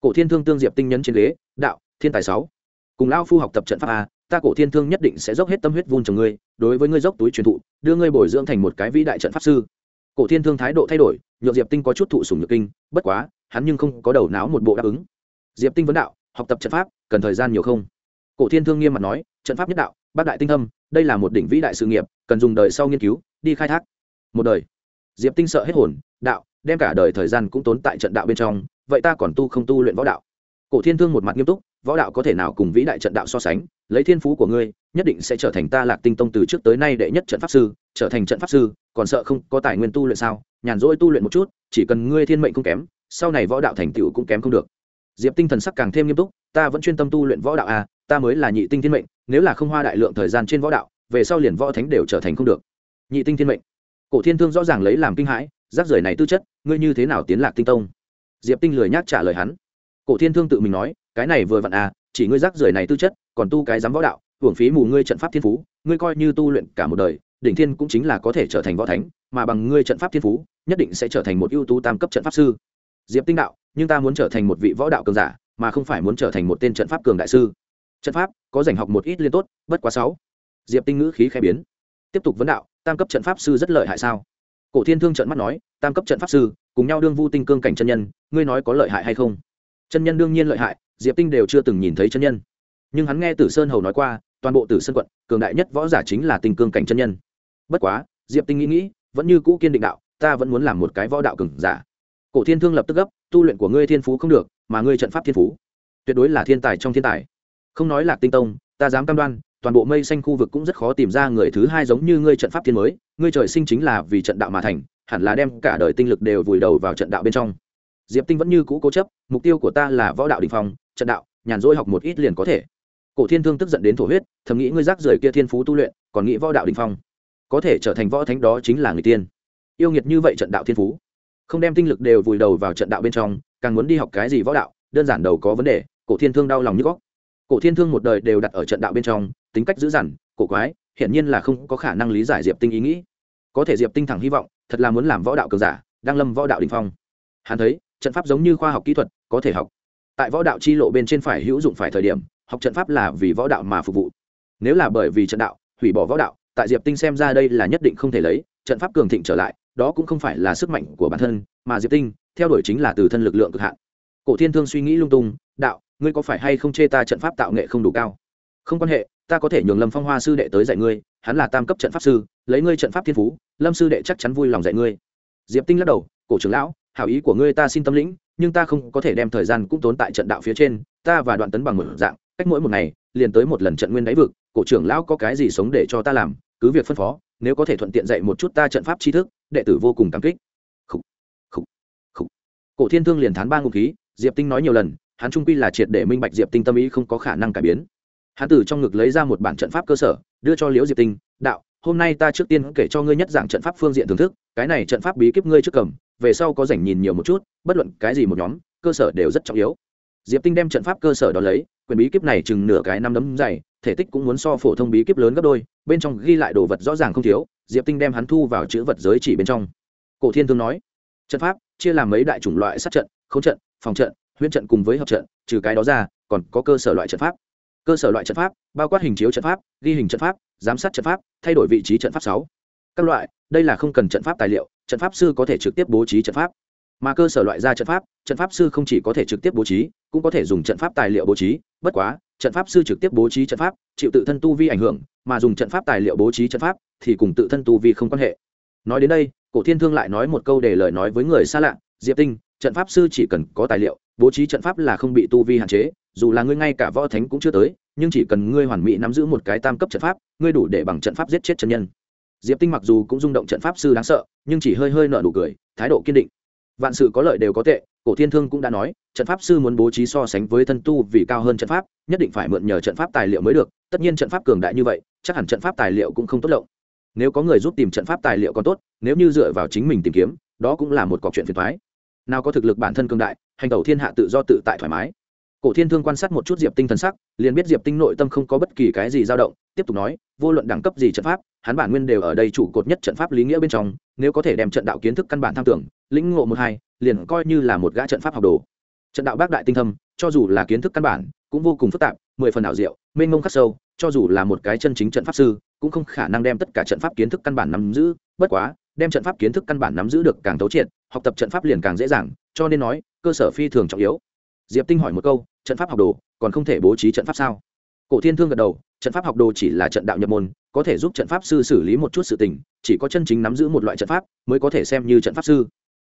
cổ thiên thương tương diệp tinh nhấn trên ghế đạo thiên tài sáu cùng lao phu học tập trận pháp a ta cổ thiên thương nhất định sẽ dốc hết tâm huyết vun trồng ngươi đối với ngươi dốc túi truyền thụ đưa ngươi bồi dưỡng thành một cái vĩ đại trận pháp sư cổ thiên thương thái độ thay đổi nhựa diệp tinh có chút thụ sùng nhược kinh bất quá hắn nhưng không có đầu não một bộ đáp ứng diệp tinh vấn đạo học tập trận pháp cần thời gian nhiều không cổ thiên thương nghiêm mặt nói trận pháp nhất đạo bác đại tinh thâm đây là một đỉnh vĩ đại sự nghiệp cần dùng đời sau nghiên cứu đi khai thác một đời diệp tinh sợ hết hồn đạo đem cả đời thời gian cũng tốn tại trận đạo bên trong vậy ta còn tu không tu luyện võ đạo cổ thiên thương một mặt nghiêm túc võ đạo có thể nào cùng vĩ đại trận đạo so sánh lấy thiên phú của ngươi nhất định sẽ trở thành ta lạc tinh tông từ trước tới nay đệ nhất trận pháp sư trở thành trận pháp sư còn sợ không có tài nguyên tu luyện sao nhàn rỗi tu luyện một chút chỉ cần ngươi thiên mệnh không kém sau này võ đạo thành tựu cũng kém không được diệp tinh thần sắc càng thêm nghiêm túc ta vẫn chuyên tâm tu luyện võ đạo à ta mới là nhị tinh thiên mệnh nếu là không hoa đại lượng thời gian trên võ đạo về sau liền võ thánh đều trở thành không được nhị tinh thiên mệnh cổ thiên thương rõ ràng lấy làm kinh hãi rác rưởi này tư chất ngươi như thế nào tiến lạc tinh tông diệp tinh lười nhác trả lời hắn cổ thiên thương tự mình nói cái này vừa vặn à chỉ ngươi rác rưởi này tư chất còn tu cái dám võ đạo hưởng phí mù ngươi trận pháp thiên phú ngươi coi như tu luyện cả một đời đỉnh thiên cũng chính là có thể trở thành võ thánh mà bằng ngươi trận pháp thiên phú nhất định sẽ trở thành một ưu tú tam cấp trận pháp sư diệp tinh đạo nhưng ta muốn trở thành một vị võ đạo cường giả mà không phải muốn trở thành một tên trận pháp cường đại sư trận pháp có giành học một ít liên tốt bất quá sáu diệp tinh ngữ khí khai biến tiếp tục vấn đạo tam cấp trận pháp sư rất lợi hại sao cổ thiên thương trận mắt nói tam cấp trận pháp sư cùng nhau đương vu tinh cương cảnh chân nhân ngươi nói có lợi hại hay không chân nhân đương nhiên lợi hại diệp tinh đều chưa từng nhìn thấy chân nhân nhưng hắn nghe tử sơn hầu nói qua toàn bộ tử sơn quận cường đại nhất võ giả chính là tình cương cảnh chân nhân bất quá diệp tinh nghĩ nghĩ vẫn như cũ kiên định đạo ta vẫn muốn làm một cái võ đạo cường giả cổ thiên thương lập tức gấp tu luyện của ngươi thiên phú không được mà ngươi trận pháp thiên phú tuyệt đối là thiên tài trong thiên tài không nói là tinh tông ta dám cam đoan toàn bộ mây xanh khu vực cũng rất khó tìm ra người thứ hai giống như ngươi trận pháp thiên mới ngươi trời sinh chính là vì trận đạo mà thành hẳn là đem cả đời tinh lực đều vùi đầu vào trận đạo bên trong diệp tinh vẫn như cũ cố chấp mục tiêu của ta là võ đạo đình phong trận đạo nhàn rỗi học một ít liền có thể cổ thiên thương tức giận đến thổ huyết thầm nghĩ ngươi rác rưởi kia thiên phú tu luyện còn nghĩ võ đạo đình phong có thể trở thành võ thánh đó chính là người tiên yêu nghiệt như vậy trận đạo thiên phú không đem tinh lực đều vùi đầu vào trận đạo bên trong càng muốn đi học cái gì võ đạo đơn giản đầu có vấn đề cổ thiên thương đau lòng như góc cổ thiên thương một đời đều đặt ở trận đạo bên trong tính cách dữ dằn cổ quái hiển nhiên là không có khả năng lý giải diệp tinh ý nghĩ có thể diệp tinh thẳng hy vọng thật là muốn làm võ đạo cường giả đang lâm võ đạo đình phong hắn thấy trận pháp giống như khoa học kỹ thuật có thể học tại võ đạo chi lộ bên trên phải hữu dụng phải thời điểm học trận pháp là vì võ đạo mà phục vụ nếu là bởi vì trận đạo hủy bỏ võ đạo tại diệp tinh xem ra đây là nhất định không thể lấy trận pháp cường thịnh trở lại đó cũng không phải là sức mạnh của bản thân mà diệp tinh theo đuổi chính là từ thân lực lượng cực hạn cổ thiên thương suy nghĩ lung tung đạo ngươi có phải hay không chê ta trận pháp tạo nghệ không đủ cao không quan hệ ta có thể nhường lâm phong hoa sư đệ tới dạy ngươi hắn là tam cấp trận pháp sư lấy ngươi trận pháp thiên phú lâm sư đệ chắc chắn vui lòng dạy ngươi diệp tinh lắc đầu cổ trưởng lão hảo ý của ngươi ta xin tâm lĩnh nhưng ta không có thể đem thời gian cũng tốn tại trận đạo phía trên ta và đoạn tấn bằng một dạng cách mỗi một ngày liền tới một lần trận nguyên đáy vực cổ trưởng lão có cái gì sống để cho ta làm cứ việc phân phó nếu có thể thuận tiện dạy một chút ta trận pháp tri thức đệ tử vô cùng cảm kích khủ, khủ, khủ. cổ thiên thương liền thán ba ngụ khí diệp tinh nói nhiều lần hắn trung quy là triệt để minh bạch diệp tinh tâm ý không có khả năng cải biến hắn từ trong ngực lấy ra một bản trận pháp cơ sở đưa cho liễu diệp tinh đạo hôm nay ta trước tiên kể cho ngươi nhất dạng trận pháp phương diện thưởng thức cái này trận pháp bí kíp ngươi trước cầm về sau có dành nhìn nhiều một chút bất luận cái gì một nhóm cơ sở đều rất trọng yếu diệp tinh đem trận pháp cơ sở đó lấy quyền bí kíp này chừng nửa cái năm đấm dày thể tích cũng muốn so phổ thông bí kíp lớn gấp đôi bên trong ghi lại đồ vật rõ ràng không thiếu diệp tinh đem hắn thu vào chữ vật giới chỉ bên trong cổ thiên thương nói trận pháp chia làm mấy đại chủng loại sát trận k trận phòng trận huyễn trận cùng với hợp trận trừ cái đó ra còn có cơ sở loại trận pháp cơ sở loại trận pháp bao quát hình chiếu trận pháp ghi hình trận pháp giám sát trận pháp thay đổi vị trí trận pháp sáu các loại đây là không cần trận pháp tài liệu trận pháp sư có thể trực tiếp bố trí trận pháp mà cơ sở loại ra trận pháp trận pháp sư không chỉ có thể trực tiếp bố trí cũng có thể dùng trận pháp tài liệu bố trí bất quá trận pháp sư trực tiếp bố trí trận pháp chịu tự thân tu vi ảnh hưởng mà dùng trận pháp tài liệu bố trí trận pháp thì cùng tự thân tu vi không quan hệ nói đến đây cổ thiên thương lại nói một câu để lời nói với người xa lạ diệp tinh trận pháp sư chỉ cần có tài liệu bố trí trận pháp là không bị tu vi hạn chế dù là ngươi ngay cả võ thánh cũng chưa tới nhưng chỉ cần ngươi hoàn mỹ nắm giữ một cái tam cấp trận pháp ngươi đủ để bằng trận pháp giết chết chân nhân diệp tinh mặc dù cũng rung động trận pháp sư đáng sợ nhưng chỉ hơi hơi nợ nụ cười thái độ kiên định vạn sự có lợi đều có tệ cổ thiên thương cũng đã nói trận pháp sư muốn bố trí so sánh với thân tu vì cao hơn trận pháp nhất định phải mượn nhờ trận pháp tài liệu mới được tất nhiên trận pháp cường đại như vậy chắc hẳn trận pháp tài liệu cũng không tốt lộng nếu có người giúp tìm trận pháp tài liệu còn tốt nếu như dựa vào chính mình tìm kiếm đó cũng là một cọc chuyện phiền thoái nào có thực lực bản thân cường đại hành tẩu thiên hạ tự do tự tại thoải mái cổ thiên thương quan sát một chút diệp tinh thần sắc liền biết diệp tinh nội tâm không có bất kỳ cái gì dao động tiếp tục nói vô luận đẳng cấp gì trận pháp hắn bản nguyên đều ở đây chủ cột nhất trận pháp lý nghĩa bên trong nếu có thể đem trận đạo kiến thức căn bản tham tưởng lĩnh ngộ một hai liền coi như là một gã trận pháp học đồ trận đạo bác đại tinh thâm cho dù là kiến thức căn bản cũng vô cùng phức tạp mười phần ảo diệu mênh mông khắc sâu cho dù là một cái chân chính trận pháp sư cũng không khả năng đem tất cả trận pháp kiến thức căn bản nắm giữ bất quá đem trận pháp kiến thức căn bản nắm giữ được càng tấu triệt học tập trận pháp liền càng dễ dàng cho nên nói cơ sở phi thường trọng yếu diệp tinh hỏi một câu trận pháp học đồ còn không thể bố trí trận pháp sao cổ thiên thương gật đầu trận pháp học đồ chỉ là trận đạo nhập môn có thể giúp trận pháp sư xử lý một chút sự tình chỉ có chân chính nắm giữ một loại trận pháp mới có thể xem như trận pháp sư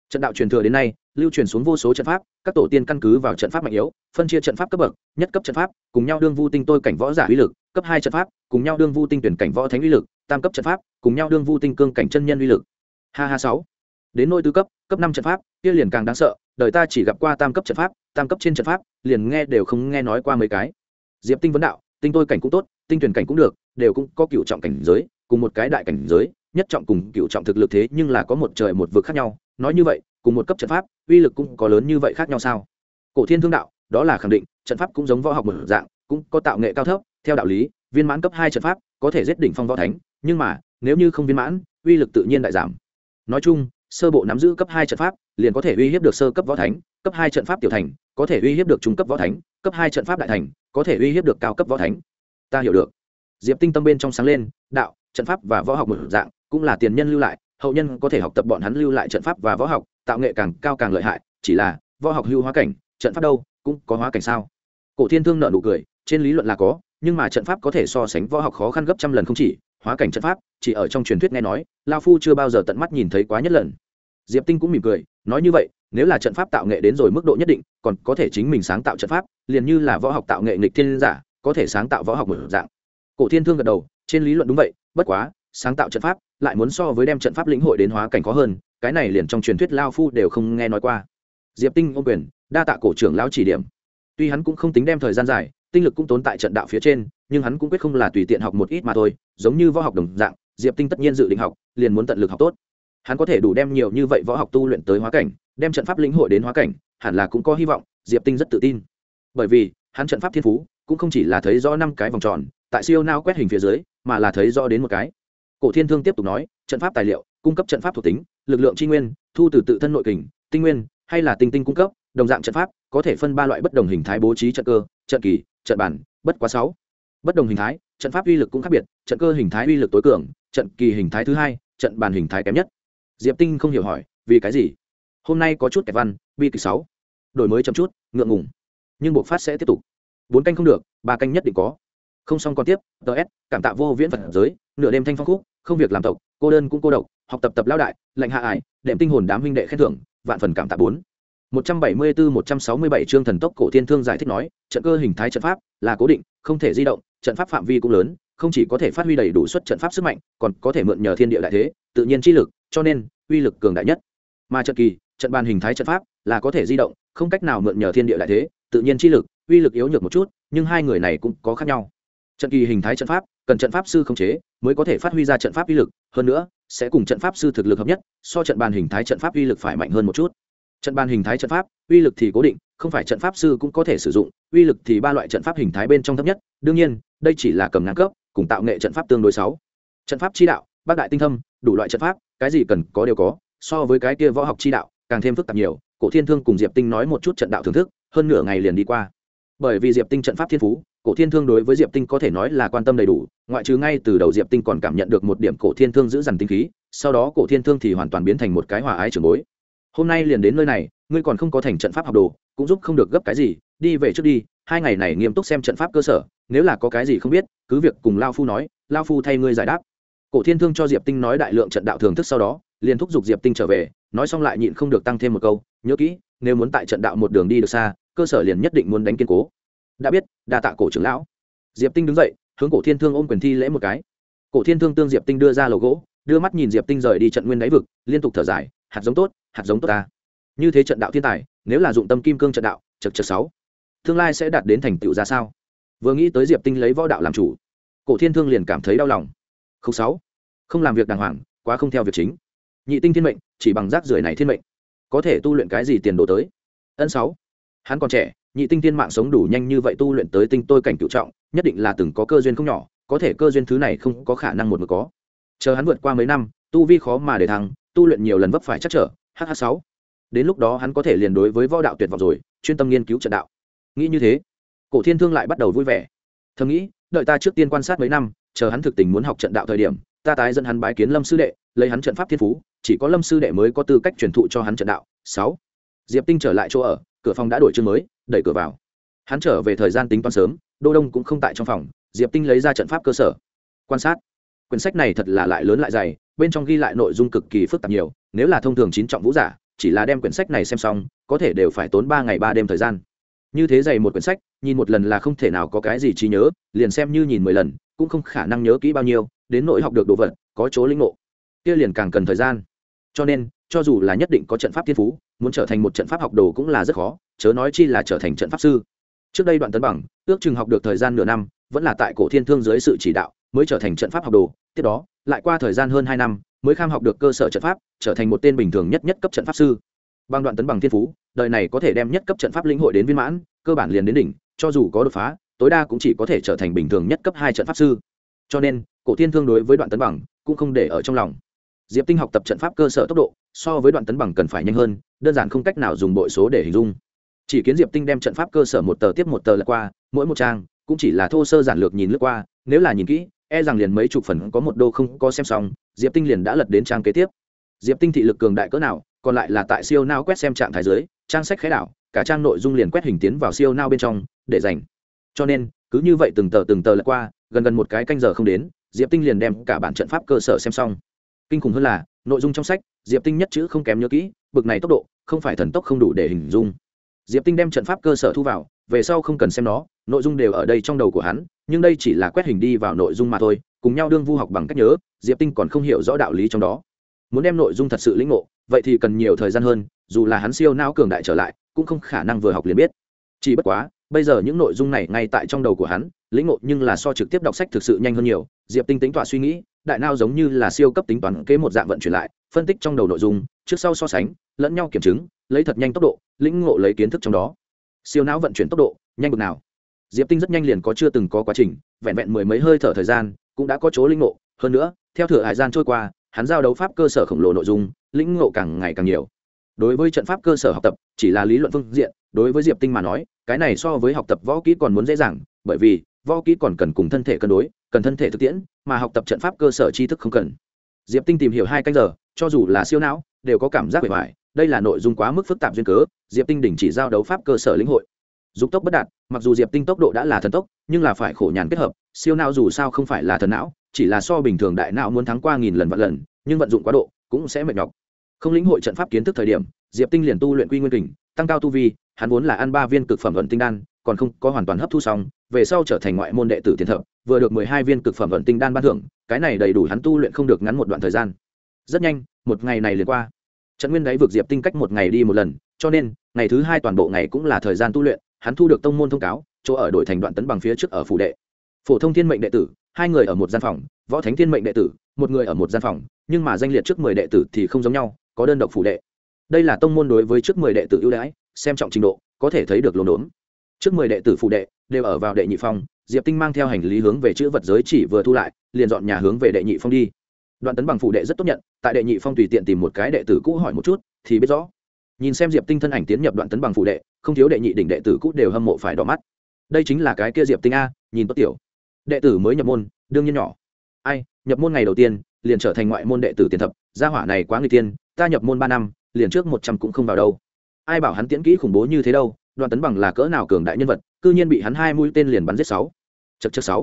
trận đạo truyền thừa đến nay lưu truyền xuống vô số trận pháp các tổ tiên căn cứ vào trận pháp mạnh yếu phân chia trận pháp cấp bậc nhất cấp trận pháp cùng nhau đương vu tinh tôi cảnh võ giả uy lực cấp hai trận pháp cùng nhau đương vu tinh tuyển cảnh võ thánh uy lực tam cấp trận pháp cùng nhau đương vu tinh cương cảnh chân nhân uy lực Ha ha h sáu đến nôi tứ cấp cấp năm trận pháp kia liền càng đáng sợ đời ta chỉ gặp qua tam cấp trận pháp tam cấp trên trận pháp liền nghe đều không nghe nói qua mấy cái diệp tinh vấn đạo tinh tôi cảnh cũng tốt tinh truyền cảnh cũng được đều cũng có cửu trọng cảnh giới cùng một cái đại cảnh giới nhất trọng cùng cửu trọng thực lực thế nhưng là có một trời một vực khác nhau nói như vậy cùng một cấp trận pháp uy lực cũng có lớn như vậy khác nhau sao cổ thiên thương đạo đó là khẳng định trận pháp cũng giống võ học một dạng cũng có tạo nghệ cao thấp theo đạo lý viên mãn cấp hai trận pháp có thể giết đỉnh phong võ thánh nhưng mà nếu như không viên mãn uy lực tự nhiên đại giảm nói chung sơ bộ nắm giữ cấp hai trận pháp liền có thể uy hiếp được sơ cấp võ thánh cấp hai trận pháp tiểu thành có thể uy hiếp được trung cấp võ thánh cấp hai trận pháp đại thành có thể uy hiếp được cao cấp võ thánh ta hiểu được diệp tinh tâm bên trong sáng lên đạo trận pháp và võ học một dạng cũng là tiền nhân lưu lại hậu nhân có thể học tập bọn hắn lưu lại trận pháp và võ học tạo nghệ càng cao càng lợi hại chỉ là võ học hưu hóa cảnh trận pháp đâu cũng có hóa cảnh sao cổ thiên thương nợ nụ cười trên lý luận là có nhưng mà trận pháp có thể so sánh võ học khó khăn gấp trăm lần không chỉ hóa cảnh trận pháp chỉ ở trong truyền thuyết nghe nói lao phu chưa bao giờ tận mắt nhìn thấy quá nhất lần diệp tinh cũng mỉm cười nói như vậy nếu là trận pháp tạo nghệ đến rồi mức độ nhất định còn có thể chính mình sáng tạo trận pháp liền như là võ học tạo nghệ nghịch thiên giả có thể sáng tạo võ học một dạng cổ thiên thương gật đầu trên lý luận đúng vậy bất quá sáng tạo trận pháp lại muốn so với đem trận pháp lĩnh hội đến hóa cảnh có hơn cái này liền trong truyền thuyết lao phu đều không nghe nói qua diệp tinh ô quyền đa tạ cổ trưởng lão chỉ điểm tuy hắn cũng không tính đem thời gian dài tinh lực cũng tốn tại trận đạo phía trên nhưng hắn cũng quyết không là tùy tiện học một ít mà thôi giống như võ học đồng dạng diệp tinh tất nhiên dự định học liền muốn tận lực học tốt hắn có thể đủ đem nhiều như vậy võ học tu luyện tới hóa cảnh đem trận pháp lĩnh hội đến hóa cảnh hẳn là cũng có hy vọng diệp tinh rất tự tin bởi vì hắn trận pháp thiên phú cũng không chỉ là thấy rõ năm cái vòng tròn tại siêu nao quét hình phía dưới mà là thấy rõ đến một cái cổ thiên thương tiếp tục nói trận pháp tài liệu cung cấp trận pháp thuộc tính lực lượng tri nguyên thu từ tự thân nội kình tinh nguyên hay là tinh tinh cung cấp đồng dạng trận pháp có thể phân ba loại bất đồng hình thái bố trí trận cơ trận kỳ trận bản bất quá sáu bất đồng hình thái trận pháp uy lực cũng khác biệt trận cơ hình thái uy lực tối cường trận kỳ hình thái thứ hai trận bản hình thái kém nhất diệp tinh không hiểu hỏi vì cái gì hôm nay có chút kẹt văn bi kịch sáu đổi mới chậm chút ngượng ngùng nhưng buộc phát sẽ tiếp tục bốn canh không được ba canh nhất định có không xong còn tiếp s cảm tạ vô viễn phật giới nửa đêm thanh phong khúc không việc làm tộc cô đơn cũng cô độc học tập tập lao đại lệnh hạ ải đệm tinh hồn đám huynh đệ khen thưởng vạn phần cảm tạ bốn 174-167 chương thần tốc cổ thiên thương giải thích nói, trận cơ hình thái trận pháp là cố định, không thể di động, trận pháp phạm vi cũng lớn, không chỉ có thể phát huy đầy đủ suất trận pháp sức mạnh, còn có thể mượn nhờ thiên địa đại thế, tự nhiên chi lực, cho nên uy lực cường đại nhất mà trận kỳ trận bàn hình thái trận pháp là có thể di động không cách nào mượn nhờ thiên địa đại thế tự nhiên chi lực uy lực yếu nhược một chút nhưng hai người này cũng có khác nhau trận kỳ hình thái trận pháp cần trận pháp sư khống chế mới có thể phát huy ra trận pháp uy lực hơn nữa sẽ cùng trận pháp sư thực lực hợp nhất so trận bàn hình thái trận pháp uy lực phải mạnh hơn một chút trận bàn hình thái trận pháp uy lực thì cố định không phải trận pháp sư cũng có thể sử dụng uy lực thì ba loại trận pháp hình thái bên trong thấp nhất đương nhiên đây chỉ là cầm ngang cấp cùng tạo nghệ trận pháp tương đối sáu trận pháp chi đạo bác đại tinh thâm đủ loại trận pháp cái gì cần có đều có so với cái kia võ học chi đạo càng thêm phức tạp nhiều cổ thiên thương cùng diệp tinh nói một chút trận đạo thưởng thức hơn nửa ngày liền đi qua bởi vì diệp tinh trận pháp thiên phú cổ thiên thương đối với diệp tinh có thể nói là quan tâm đầy đủ ngoại trừ ngay từ đầu diệp tinh còn cảm nhận được một điểm cổ thiên thương giữ dằn tinh khí sau đó cổ thiên thương thì hoàn toàn biến thành một cái hòa ái trường bối hôm nay liền đến nơi này ngươi còn không có thành trận pháp học đồ cũng giúp không được gấp cái gì đi về trước đi hai ngày này nghiêm túc xem trận pháp cơ sở nếu là có cái gì không biết cứ việc cùng lao phu nói lao phu thay ngươi giải đáp cổ thiên thương cho diệp tinh nói đại lượng trận đạo thường thức sau đó liền thúc giục diệp tinh trở về nói xong lại nhịn không được tăng thêm một câu nhớ kỹ nếu muốn tại trận đạo một đường đi được xa cơ sở liền nhất định muốn đánh kiên cố đã biết đa tạ cổ trưởng lão diệp tinh đứng dậy hướng cổ thiên thương ôm quyền thi lễ một cái cổ thiên thương tương diệp tinh đưa ra lầu gỗ đưa mắt nhìn diệp tinh rời đi trận nguyên đáy vực liên tục thở dài hạt giống tốt hạt giống tốt ta như thế trận đạo thiên tài nếu là dụng tâm kim cương trận đạo chật chật sáu tương lai sẽ đạt đến thành tựu ra sao vừa nghĩ tới diệp tinh lấy võ đạo làm chủ cổ thiên thương liền cảm thấy đau lòng không sáu không làm việc đàng hoàng quá không theo việc chính nhị tinh thiên mệnh chỉ bằng rác rưởi này thiên mệnh có thể tu luyện cái gì tiền đồ tới ân sáu hắn còn trẻ nhị tinh thiên mạng sống đủ nhanh như vậy tu luyện tới tinh tôi cảnh cựu trọng nhất định là từng có cơ duyên không nhỏ có thể cơ duyên thứ này không có khả năng một mực có chờ hắn vượt qua mấy năm tu vi khó mà để thăng tu luyện nhiều lần vấp phải chắc trở hh sáu đến lúc đó hắn có thể liền đối với võ đạo tuyệt vọng rồi chuyên tâm nghiên cứu trận đạo nghĩ như thế cổ thiên thương lại bắt đầu vui vẻ thầm nghĩ đợi ta trước tiên quan sát mấy năm chờ hắn thực tình muốn học trận đạo thời điểm ta tái dẫn hắn bái kiến lâm sư đệ lấy hắn trận pháp thiên phú chỉ có lâm sư đệ mới có tư cách truyền thụ cho hắn trận đạo sáu diệp tinh trở lại chỗ ở cửa phòng đã đổi chương mới đẩy cửa vào hắn trở về thời gian tính toán sớm đô đông cũng không tại trong phòng diệp tinh lấy ra trận pháp cơ sở quan sát quyển sách này thật là lại lớn lại dày bên trong ghi lại nội dung cực kỳ phức tạp nhiều nếu là thông thường chín trọng vũ giả chỉ là đem quyển sách này xem xong có thể đều phải tốn ba ngày ba đêm thời gian như thế dày một quyển sách nhìn một lần là không thể nào có cái gì trí nhớ liền xem như nhìn mười lần cũng không khả năng nhớ kỹ bao nhiêu đến nỗi học được đồ vật có chỗ linh ngộ kia liền càng cần thời gian cho nên cho dù là nhất định có trận pháp thiên phú muốn trở thành một trận pháp học đồ cũng là rất khó chớ nói chi là trở thành trận pháp sư trước đây đoạn tấn bằng ước chừng học được thời gian nửa năm vẫn là tại cổ thiên thương dưới sự chỉ đạo mới trở thành trận pháp học đồ tiếp đó lại qua thời gian hơn hai năm mới kham học được cơ sở trận pháp trở thành một tên bình thường nhất nhất cấp trận pháp sư bằng đoạn tấn bằng thiên phú đời này có thể đem nhất cấp trận pháp linh hội đến viên mãn cơ bản liền đến đỉnh cho dù có đột phá tối đa cũng chỉ có thể trở thành bình thường nhất cấp hai trận pháp sư cho nên cổ thiên thương đối với đoạn tấn bằng cũng không để ở trong lòng diệp tinh học tập trận pháp cơ sở tốc độ so với đoạn tấn bằng cần phải nhanh hơn đơn giản không cách nào dùng bội số để hình dung chỉ kiến diệp tinh đem trận pháp cơ sở một tờ tiếp một tờ lật qua mỗi một trang cũng chỉ là thô sơ giản lược nhìn lướt qua nếu là nhìn kỹ e rằng liền mấy chục phần có một đô không có xem xong diệp tinh liền đã lật đến trang kế tiếp diệp tinh thị lực cường đại cỡ nào còn lại là tại siêu nao quét xem trạng thái dưới trang sách khái đảo cả trang nội dung liền quét hình tiến vào siêu nao bên trong để dành cho nên cứ như vậy từng tờ từng tờ lật qua gần gần một cái canh giờ không đến diệp tinh liền đem cả bản trận pháp cơ sở xem xong kinh khủng hơn là nội dung trong sách diệp tinh nhất chữ không kém nhớ kỹ bực này tốc độ không phải thần tốc không đủ để hình dung diệp tinh đem trận pháp cơ sở thu vào về sau không cần xem nó nội dung đều ở đây trong đầu của hắn nhưng đây chỉ là quét hình đi vào nội dung mà thôi cùng nhau đương vu học bằng cách nhớ diệp tinh còn không hiểu rõ đạo lý trong đó muốn đem nội dung thật sự lĩnh ngộ vậy thì cần nhiều thời gian hơn dù là hắn siêu não cường đại trở lại cũng không khả năng vừa học liền biết chỉ bất quá bây giờ những nội dung này ngay tại trong đầu của hắn lĩnh ngộ nhưng là so trực tiếp đọc sách thực sự nhanh hơn nhiều diệp tinh tính tọa suy nghĩ đại nao giống như là siêu cấp tính toán kế một dạng vận chuyển lại phân tích trong đầu nội dung trước sau so sánh lẫn nhau kiểm chứng lấy thật nhanh tốc độ lĩnh ngộ lấy kiến thức trong đó siêu não vận chuyển tốc độ nhanh bực nào diệp tinh rất nhanh liền có chưa từng có quá trình vẹn vẹn mười mấy hơi thở thời gian cũng đã có chỗ lĩnh ngộ hơn nữa theo thửa hải gian trôi qua hắn giao đấu pháp cơ sở khổng lồ nội dung lĩnh ngộ càng ngày càng nhiều đối với trận pháp cơ sở học tập chỉ là lý luận phương diện đối với diệp tinh mà nói cái này so với học tập võ kỹ còn muốn dễ dàng bởi vì võ kỹ còn cần cùng thân thể cân đối cần thân thể thực tiễn mà học tập trận pháp cơ sở tri thức không cần diệp tinh tìm hiểu hai canh giờ cho dù là siêu não đều có cảm giác bề ngoài đây là nội dung quá mức phức tạp duyên cớ diệp tinh đình chỉ giao đấu pháp cơ sở lĩnh hội dục tốc bất đạt mặc dù diệp tinh tốc độ đã là thần tốc nhưng là phải khổ nhàn kết hợp siêu não dù sao không phải là thần não chỉ là so bình thường đại não muốn thắng qua nghìn lần vạn lần nhưng vận dụng quá độ cũng sẽ mệt nhọc không lĩnh hội trận pháp kiến thức thời điểm diệp tinh liền tu luyện quy nguyên kình tăng cao tu vi hắn vốn là ăn ba viên cực phẩm vận tinh đan còn không có hoàn toàn hấp thu xong về sau trở thành ngoại môn đệ tử tiền thập vừa được mười hai viên cực phẩm vận tinh đan ban thưởng cái này đầy đủ hắn tu luyện không được ngắn một đoạn thời gian rất nhanh một ngày này liền qua trận nguyên đáy vực diệp tinh cách một ngày đi một lần cho nên ngày thứ hai toàn bộ ngày cũng là thời gian tu luyện hắn thu được tông môn thông cáo chỗ ở đổi thành đoạn tấn bằng phía trước ở phủ đệ phổ thông thiên mệnh đệ tử hai người ở một gian phòng võ thánh thiên mệnh đệ tử một người ở một gian phòng nhưng mà danh liệt trước mười đệ tử thì không giống nhau có đơn độc phủ đệ đây là tông môn đối với trước mười đệ tử ưu đãi xem trọng trình độ có thể thấy được lồn đốn trước mười đệ tử phủ đệ đều ở vào đệ nhị phong diệp tinh mang theo hành lý hướng về chữ vật giới chỉ vừa thu lại liền dọn nhà hướng về đệ nhị phong đi đoạn tấn bằng phủ đệ rất tốt nhận tại đệ nhị phong tùy tiện tìm một cái đệ tử cũ hỏi một chút thì biết rõ nhìn xem diệp tinh thân ảnh tiến nhập đoạn tấn bằng phủ đệ không thiếu đệ nhị đỉnh đệ tử cũ đều hâm mộ phải đỏ mắt đây chính là cái kia diệp tinh a nhìn tốt tiểu đệ tử mới nhập môn đương nhiên nhỏ ai nhập môn ngày đầu tiên liền trở thành ngoại môn đệ tử tiền thập gia hỏa này quá người tiên ta nhập môn ba năm liền trước một trăm cũng không vào đâu ai bảo hắn tiễn kỹ khủng bố như thế đâu đoàn tấn bằng là cỡ nào cường đại nhân vật c ư nhiên bị hắn hai mũi tên liền bắn giết sáu chật chật sáu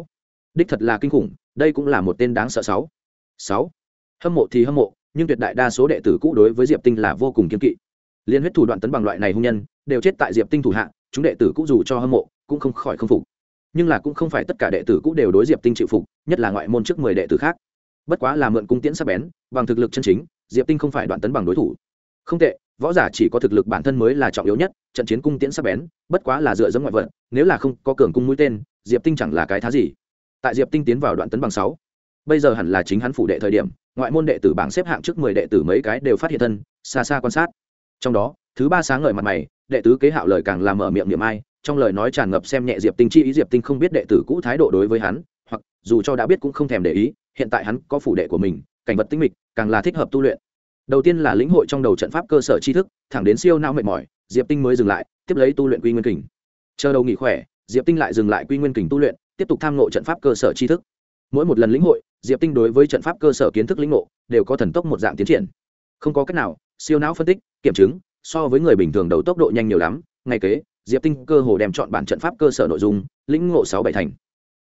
đích thật là kinh khủng đây cũng là một tên đáng sợ sáu sáu hâm mộ thì hâm mộ nhưng tuyệt đại đa số đệ tử cũ đối với diệp tinh là vô cùng kiên kỵ liên huyết thủ đoạn tấn bằng loại này hung nhân đều chết tại diệp tinh thủ hạ chúng đệ tử cũ dù cho hâm mộ cũng không khỏi k phục nhưng là cũng không phải tất cả đệ tử cũng đều đối diệp tinh chịu phục nhất là ngoại môn trước mười đệ tử khác bất quá là mượn cung tiễn sắc bén bằng thực lực chân chính diệp tinh không phải đoạn tấn bằng đối thủ không tệ võ giả chỉ có thực lực bản thân mới là trọng yếu nhất trận chiến cung tiễn sắc bén bất quá là dựa dẫm ngoại vận nếu là không có cường cung mũi tên diệp tinh chẳng là cái thá gì tại diệp tinh tiến vào đoạn tấn bằng sáu bây giờ hẳn là chính hắn phủ đệ thời điểm ngoại môn đệ tử bảng xếp hạng trước mười đệ tử mấy cái đều phát hiện thân xa xa quan sát trong đó thứ ba sáng ngời mặt mày đệ tứ kế hạo lời càng làm mở miệng niệm ai trong lời nói tràn ngập xem nhẹ diệp tinh chi ý diệp tinh không biết đệ tử cũ thái độ đối với hắn hoặc dù cho đã biết cũng không thèm để ý hiện tại hắn có phủ đệ của mình cảnh vật tinh mịch càng là thích hợp tu luyện đầu tiên là lĩnh hội trong đầu trận pháp cơ sở tri thức thẳng đến siêu não mệt mỏi diệp tinh mới dừng lại tiếp lấy tu luyện quy nguyên kình chờ đầu nghỉ khỏe diệp tinh lại dừng lại quy nguyên kình tu luyện tiếp tục tham ngộ trận pháp cơ sở tri thức mỗi một lần lĩnh hội diệp tinh đối với trận pháp cơ sở kiến thức lĩnh ngộ đều có thần tốc một dạng tiến triển không có cách nào siêu não phân tích kiểm chứng so với người bình thường đầu tốc độ nhanh nhiều lắm ngay kế diệp tinh cơ hồ đem chọn bản trận pháp cơ sở nội dung lĩnh ngộ sáu bảy thành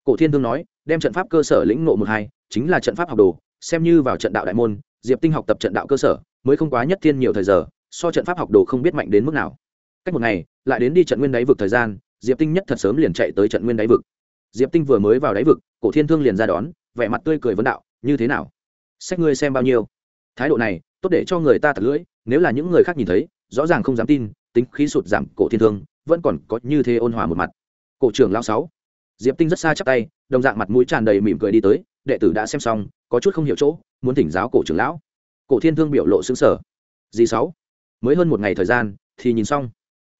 cổ thiên thương nói đem trận pháp cơ sở lĩnh ngộ một hai chính là trận pháp học đồ xem như vào trận đạo đại môn diệp tinh học tập trận đạo cơ sở mới không quá nhất thiên nhiều thời giờ so trận pháp học đồ không biết mạnh đến mức nào cách một ngày lại đến đi trận nguyên đáy vực thời gian diệp tinh nhất thật sớm liền chạy tới trận nguyên đáy vực diệp tinh vừa mới vào đáy vực cổ thiên thương liền ra đón vẻ mặt tươi cười vấn đạo như thế nào sách ngươi xem bao nhiêu thái độ này tốt để cho người ta thật lưỡi nếu là những người khác nhìn thấy rõ ràng không dám tin tính khí sụt giảm cổ thiên thương vẫn còn có như thế ôn hòa một mặt cổ trưởng lao sáu diệp tinh rất xa chắc tay đồng dạng mặt mũi tràn đầy mỉm cười đi tới đệ tử đã xem xong có chút không hiểu chỗ muốn thỉnh giáo cổ trưởng lão cổ thiên thương biểu lộ xứng sở dì sáu mới hơn một ngày thời gian thì nhìn xong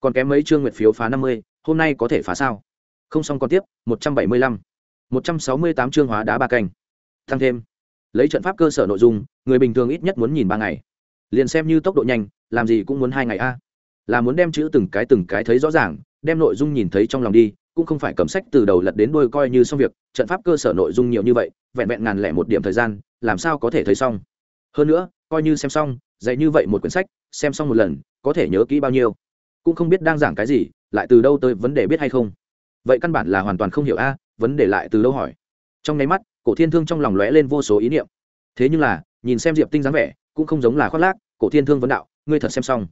còn kém mấy chương nguyện phiếu phá năm mươi hôm nay có thể phá sao không xong còn tiếp một trăm bảy mươi lăm một trăm sáu mươi tám chương hóa đá ba canh thăng thêm lấy trận pháp cơ sở nội dung người bình thường ít nhất muốn nhìn ba ngày liền xem như tốc độ nhanh làm gì cũng muốn hai ngày a là muốn đem chữ từng cái từng cái thấy rõ ràng đem nội dung nhìn thấy trong lòng đi cũng không phải cầm sách từ đầu lật đến đôi coi như xong việc trận pháp cơ sở nội dung nhiều như vậy vẹn vẹn ngàn lẻ một điểm thời gian làm sao có thể thấy xong hơn nữa coi như xem xong dạy như vậy một quyển sách xem xong một lần có thể nhớ kỹ bao nhiêu cũng không biết đang giảng cái gì lại từ đâu tới vấn đề biết hay không vậy căn bản là hoàn toàn không hiểu a vấn đề lại từ đâu hỏi trong nháy mắt cổ thiên thương trong lòng lóe lên vô số ý niệm thế nhưng là nhìn xem diệp tinh dáng vẻ cũng không giống là khoác lác cổ thiên thương vấn đạo ngươi thật xem xong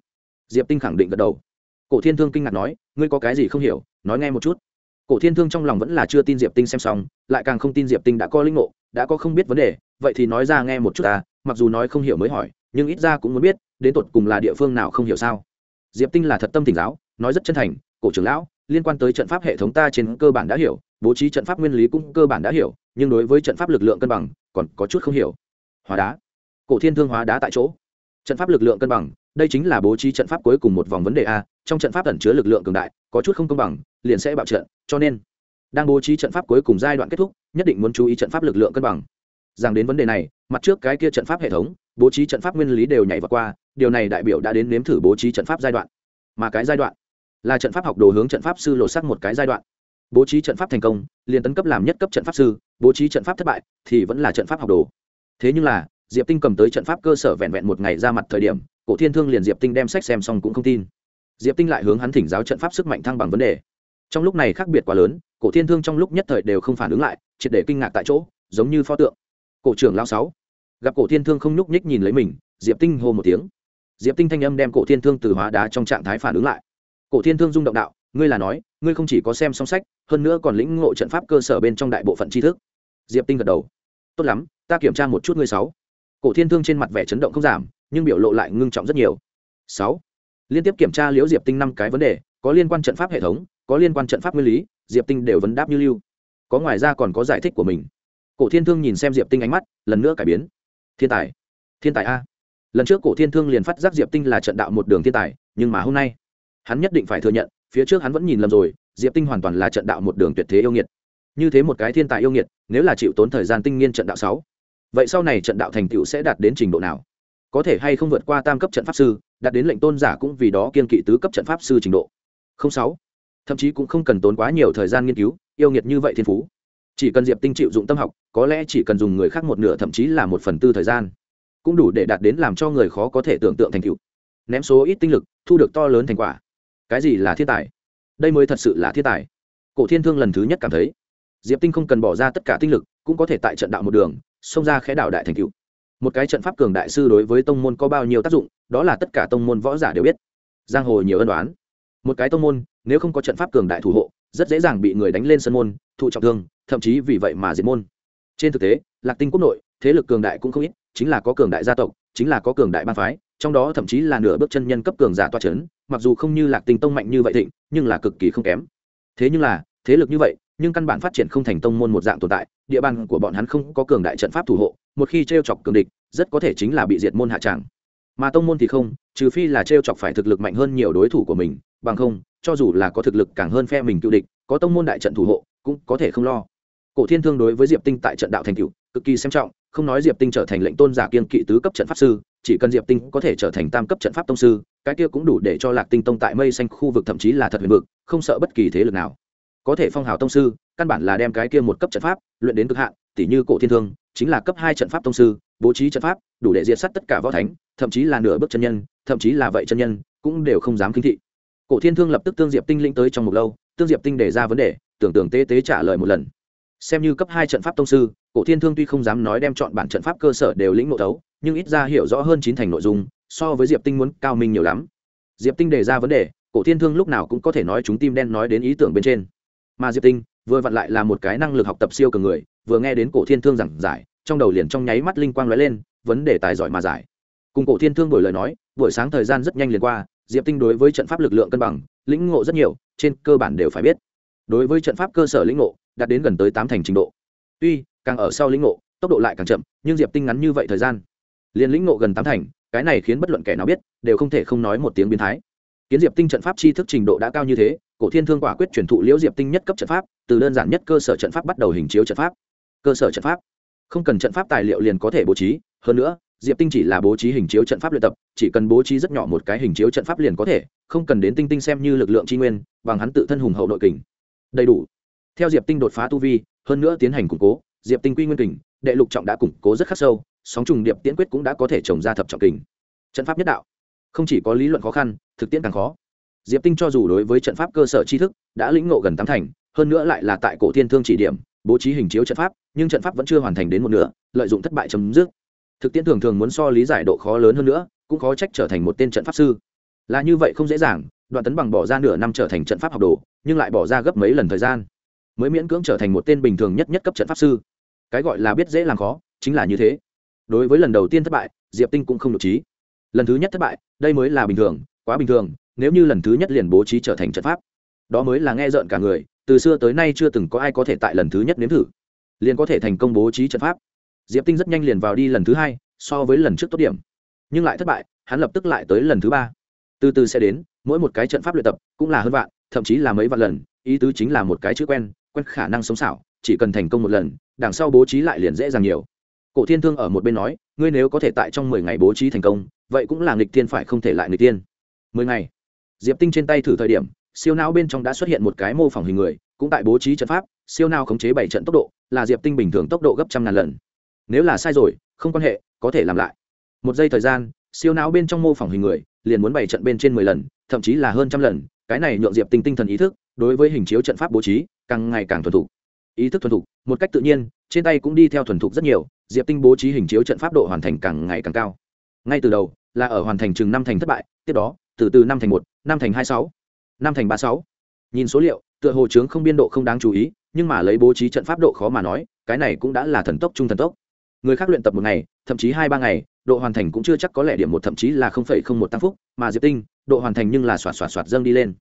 diệp tinh khẳng định gật đầu cổ thiên thương kinh ngạc nói ngươi có cái gì không hiểu nói nghe một chút cổ thiên thương trong lòng vẫn là chưa tin diệp tinh xem xong lại càng không tin diệp tinh đã có linh mộ đã có không biết vấn đề vậy thì nói ra nghe một chút ta mặc dù nói không hiểu mới hỏi nhưng ít ra cũng muốn biết đến tột cùng là địa phương nào không hiểu sao diệp tinh là thật tâm tỉnh giáo nói rất chân thành cổ trưởng lão liên quan tới trận pháp hệ thống ta trên cơ bản đã hiểu bố trí trận pháp nguyên lý cũng cơ bản đã hiểu nhưng đối với trận pháp lực lượng cân bằng còn có chút không hiểu hóa đá cổ thiên thương hóa đá tại chỗ trận pháp lực lượng cân bằng đây chính là bố trí trận pháp cuối cùng một vòng vấn đề a trong trận pháp ẩn chứa lực lượng cường đại có chút không công bằng liền sẽ bạo trận cho nên đang bố trí trận pháp cuối cùng giai đoạn kết thúc nhất định muốn chú ý trận pháp lực lượng cân bằng rằng đến vấn đề này mặt trước cái kia trận pháp hệ thống bố trí trận pháp nguyên lý đều nhảy vào qua điều này đại biểu đã đến nếm thử bố trí trận pháp giai đoạn mà cái giai đoạn là trận pháp học đồ hướng trận pháp sư lột sắc một cái giai đoạn bố trí trận pháp thành công liền tấn cấp làm nhất cấp trận pháp sư bố trí trận pháp thất bại thì vẫn là trận pháp học đồ thế nhưng là diệp tinh cầm tới trận pháp cơ sở vẹn vẹn một ngày ra mặt thời điểm cổ thiên thương liền diệp tinh đem sách xem xong cũng không tin diệp tinh lại hướng hắn thỉnh giáo trận pháp sức mạnh thăng bằng vấn đề trong lúc này khác biệt quá lớn cổ thiên thương trong lúc nhất thời đều không phản ứng lại triệt để kinh ngạc tại chỗ giống như pho tượng cổ trưởng lao sáu gặp cổ thiên thương không nhúc nhích nhìn lấy mình diệp tinh hô một tiếng diệp tinh thanh âm đem cổ thiên thương từ hóa đá trong trạng thái phản ứng lại cổ thiên thương rung động đạo ngươi là nói ngươi không chỉ có xem song sách hơn nữa còn lĩnh ngộ trận pháp cơ sở bên trong đại bộ phận tri thức diệp tinh gật đầu tốt lắm ta kiểm tra một chút ngươi sáu cổ thiên thương trên mặt vẻ chấn động không giảm nhưng biểu lộ lại ngưng trọng rất nhiều sáu liên tiếp kiểm tra liễu diệp tinh năm cái vấn đề có liên quan trận pháp hệ thống có liên quan trận pháp nguyên lý diệp tinh đều vấn đáp như lưu có ngoài ra còn có giải thích của mình cổ thiên thương nhìn xem diệp tinh ánh mắt lần nữa cải biến thiên tài thiên tài a lần trước cổ thiên thương liền phát giác diệp tinh là trận đạo một đường thiên tài nhưng mà hôm nay hắn nhất định phải thừa nhận phía trước hắn vẫn nhìn lầm rồi diệp tinh hoàn toàn là trận đạo một đường tuyệt thế yêu nghiệt như thế một cái thiên tài yêu nghiệt nếu là chịu tốn thời gian tinh nghiên trận đạo sáu vậy sau này trận đạo thành tựu sẽ đạt đến trình độ nào có thể hay không vượt qua tam cấp trận pháp sư đạt đến lệnh tôn giả cũng vì đó kiên kỵ tứ cấp trận pháp sư trình độ không sáu thậm chí cũng không cần tốn quá nhiều thời gian nghiên cứu yêu nghiệt như vậy thiên phú chỉ cần diệp tinh chịu dụng tâm học có lẽ chỉ cần dùng người khác một nửa thậm chí là một phần tư thời gian cũng đủ để đạt đến làm cho người khó có thể tưởng tượng thành tựu ném số ít tinh lực thu được to lớn thành quả cái gì là thiên tài đây mới thật sự là thiên tài cổ thiên thương lần thứ nhất cảm thấy diệp tinh không cần bỏ ra tất cả tinh lực cũng có thể tại trận đạo một đường xông ra khẽ đạo đại thành cựu một cái trận pháp cường đại sư đối với tông môn có bao nhiêu tác dụng đó là tất cả tông môn võ giả đều biết giang hồ nhiều ân đoán một cái tông môn nếu không có trận pháp cường đại thủ hộ rất dễ dàng bị người đánh lên sân môn thụ trọng thương thậm chí vì vậy mà diệt môn trên thực tế lạc tinh quốc nội thế lực cường đại cũng không ít chính là có cường đại gia tộc chính là có cường đại ban phái trong đó thậm chí là nửa bước chân nhân cấp cường giả toa c h ấ n mặc dù không như lạc tinh tông mạnh như vậy thịnh nhưng là cực kỳ không kém thế nhưng là thế lực như vậy nhưng căn bản phát triển không thành tông môn một dạng tồn tại địa bàn của bọn hắn không có cường đại trận pháp thủ hộ một khi t r e o chọc cường địch rất có thể chính là bị diệt môn hạ tràng mà tông môn thì không trừ phi là t r e o chọc phải thực lực mạnh hơn nhiều đối thủ của mình bằng không cho dù là có thực lực càng hơn phe mình cựu địch có tông môn đại trận thủ hộ cũng có thể không lo cổ thiên thương đối với diệp tinh tại trận đạo thành cựu cực kỳ xem trọng không nói diệp tinh trở thành lệnh tôn giả kiên kỵ tứ cấp trận pháp sư chỉ cần diệp tinh có thể trở thành tam cấp trận pháp tông sư cái kia cũng đủ để cho lạc tinh tông tại mây xanh khu vực thậm chí là thật huyền vực không sợ bất kỳ thế lực nào có thể phong hào tông sư căn bản là đem cái kia một cấp trận pháp luyện đến cực hạn tỉ như cổ thiên thương chính là cấp hai trận pháp tông sư bố trí trận pháp đủ để diệt s á t tất cả võ thánh thậm chí là nửa bước chân nhân thậm chí là vậy chân nhân cũng đều không dám kính thị cổ thiên thương lập tức tương diệp tinh linh tới trong một lâu tương diệp tinh đề ra vấn đề tưởng tượng tế tế trả lời một lần xem như cấp hai trận pháp tông sư cổ thiên thương tuy không dám nói đem chọn bản trận pháp cơ sở đều lĩnh nội tấu nhưng ít ra hiểu rõ hơn chín thành nội dung so với diệp tinh muốn cao minh nhiều lắm diệp tinh đề ra vấn đề cổ thiên thương lúc nào cũng có thể nói chúng tim đen nói đến ý tưởng bên trên mà diệp tinh vừa vặn lại là một cái năng lực học tập siêu cường người vừa nghe đến cổ thiên thương giảng giải trong đầu liền trong nháy mắt linh quang lóe lên vấn đề tài giỏi mà giải cùng cổ thiên thương đổi lời nói buổi sáng thời gian rất nhanh liền qua diệp tinh đối với trận pháp lực lượng cân bằng lĩnh ngộ rất nhiều trên cơ bản đều phải biết đối với trận pháp cơ sở lĩnh ngộ đạt đến gần tới tám thành trình độ tuy càng ở sau lĩnh ngộ tốc độ lại càng chậm nhưng diệp tinh ngắn như vậy thời gian liền lĩnh ngộ gần tám thành cái này khiến bất luận kẻ nào biết đều không thể không nói một tiếng biến thái kiến diệp tinh trận pháp tri thức trình độ đã cao như thế cổ thiên thương quả quyết truyền thụ liễu diệp tinh nhất cấp trận pháp từ đơn giản nhất cơ sở trận pháp bắt đầu hình chiếu trận pháp cơ sở trận pháp không cần trận pháp tài liệu liền có thể bố trí hơn nữa diệp tinh chỉ là bố trí hình chiếu trận pháp luyện tập chỉ cần bố trí rất nhỏ một cái hình chiếu trận pháp liền có thể không cần đến tinh tinh xem như lực lượng tri nguyên bằng hắn tự thân hùng hậu nội kình đầy đủ theo diệp tinh đột phá tu vi hơn nữa tiến hành củng cố diệp tinh quy nguyên kình đệ lục trọng đã củng cố rất khắc sâu sóng trùng điệp tiễn quyết cũng đã có thể trồng ra thập trọng kình trận pháp nhất đạo không chỉ có lý luận khó khăn thực tiễn càng khó diệp tinh cho dù đối với trận pháp cơ sở tri thức đã lĩnh ngộ gần tám thành hơn nữa lại là tại cổ thiên thương chỉ điểm bố trí hình chiếu trận pháp nhưng trận pháp vẫn chưa hoàn thành đến một nửa lợi dụng thất bại chấm dứt thực tiễn thường thường muốn so lý giải độ khó lớn hơn nữa cũng khó trách trở thành một tên trận pháp sư là như vậy không dễ dàng đoạn tấn bằng bỏ ra nửa năm trở thành trận pháp học đồ nhưng lại bỏ ra gấp mấy lần thời gian mới miễn cưỡng trở thành một tên bình thường nhất nhất cấp trận pháp sư cái gọi là biết dễ làm khó chính là như thế đối với lần đầu tiên thất bại diệp tinh cũng không được trí lần thứ nhất thất bại đây mới là bình thường quá bình thường nếu như lần thứ nhất liền bố trí trở thành trận pháp đó mới là nghe rợn cả người từ xưa tới nay chưa từng có ai có thể tại lần thứ nhất nếm thử liền có thể thành công bố trí trận pháp diệp tinh rất nhanh liền vào đi lần thứ hai so với lần trước tốt điểm nhưng lại thất bại hắn lập tức lại tới lần thứ ba từ từ sẽ đến mỗi một cái trận pháp luyện tập cũng là hơn vạn thậm chí là mấy vạn lần ý tứ chính là một cái chữ quen quen khả năng sống xảo chỉ cần thành công một lần đằng sau bố trí lại liền dễ dàng nhiều cổ thiên thương ở một bên nói ngươi nếu có thể tại trong mười ngày bố trí thành công vậy cũng là nghịch tiên phải không thể lại nghịch tiên mười ngày diệp tinh trên tay thử thời điểm siêu não bên trong đã xuất hiện một cái mô phỏng hình người cũng tại bố trí trận pháp siêu não khống chế bảy trận tốc độ là diệp tinh bình thường tốc độ gấp trăm ngàn lần nếu là sai rồi không quan hệ có thể làm lại một giây thời gian siêu não bên trong mô phỏng hình người liền muốn bảy trận bên trên mười lần thậm chí là hơn trăm lần cái này nhượng diệp tinh tinh thần ý thức đối với hình chiếu trận pháp bố trí càng ngày càng thuần thục ý thức thuần thục một cách tự nhiên trên tay cũng đi theo thuần thục rất nhiều diệp tinh bố trí hình chiếu trận pháp độ hoàn thành càng ngày càng cao ngay từ đầu là ở hoàn thành chừng năm thành thất bại tiếp đó từ từ năm thành một năm thành hai sáu năm thành ba sáu nhìn số liệu tựa hồ trướng không biên độ không đáng chú ý nhưng mà lấy bố trí trận pháp độ khó mà nói cái này cũng đã là thần tốc trung thần tốc người khác luyện tập một ngày thậm chí hai ba ngày độ hoàn thành cũng chưa chắc có lẽ điểm một thậm chí là không phẩy không một tăng phúc mà diệp tinh độ hoàn thành nhưng là xoạt xoạt xoạt dâng đi lên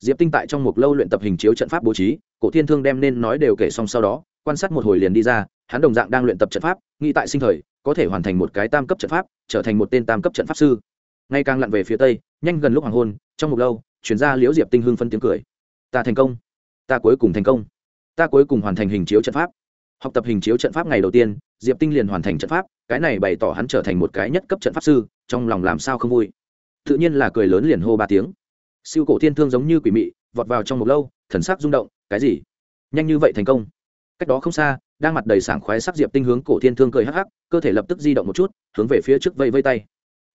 diệp tinh tại trong một lâu luyện tập hình chiếu trận pháp bố trí cổ thiên thương đem nên nói đều kể xong sau đó quan sát một hồi liền đi ra hắn đồng dạng đang luyện tập trận pháp nghĩ tại sinh thời có thể hoàn thành một cái tam cấp trận pháp trở thành một tên tam cấp trận pháp sư ngay càng lặn về phía tây nhanh gần lúc hoàng hôn trong một lâu chuyển ra liễu diệp tinh hưng phân tiếng cười ta thành công ta cuối cùng thành công ta cuối cùng hoàn thành hình chiếu trận pháp học tập hình chiếu trận pháp ngày đầu tiên diệp tinh liền hoàn thành trận pháp cái này bày tỏ hắn trở thành một cái nhất cấp trận pháp sư trong lòng làm sao không vui tự nhiên là cười lớn liền hô ba tiếng siêu cổ thiên thương giống như quỷ mị vọt vào trong một lâu thần sắc rung động cái gì nhanh như vậy thành công cách đó không xa đang mặt đầy sảng khoái sắc diệp tinh hướng cổ thiên thương cười hắc hắc cơ thể lập tức di động một chút hướng về phía trước vây vây tay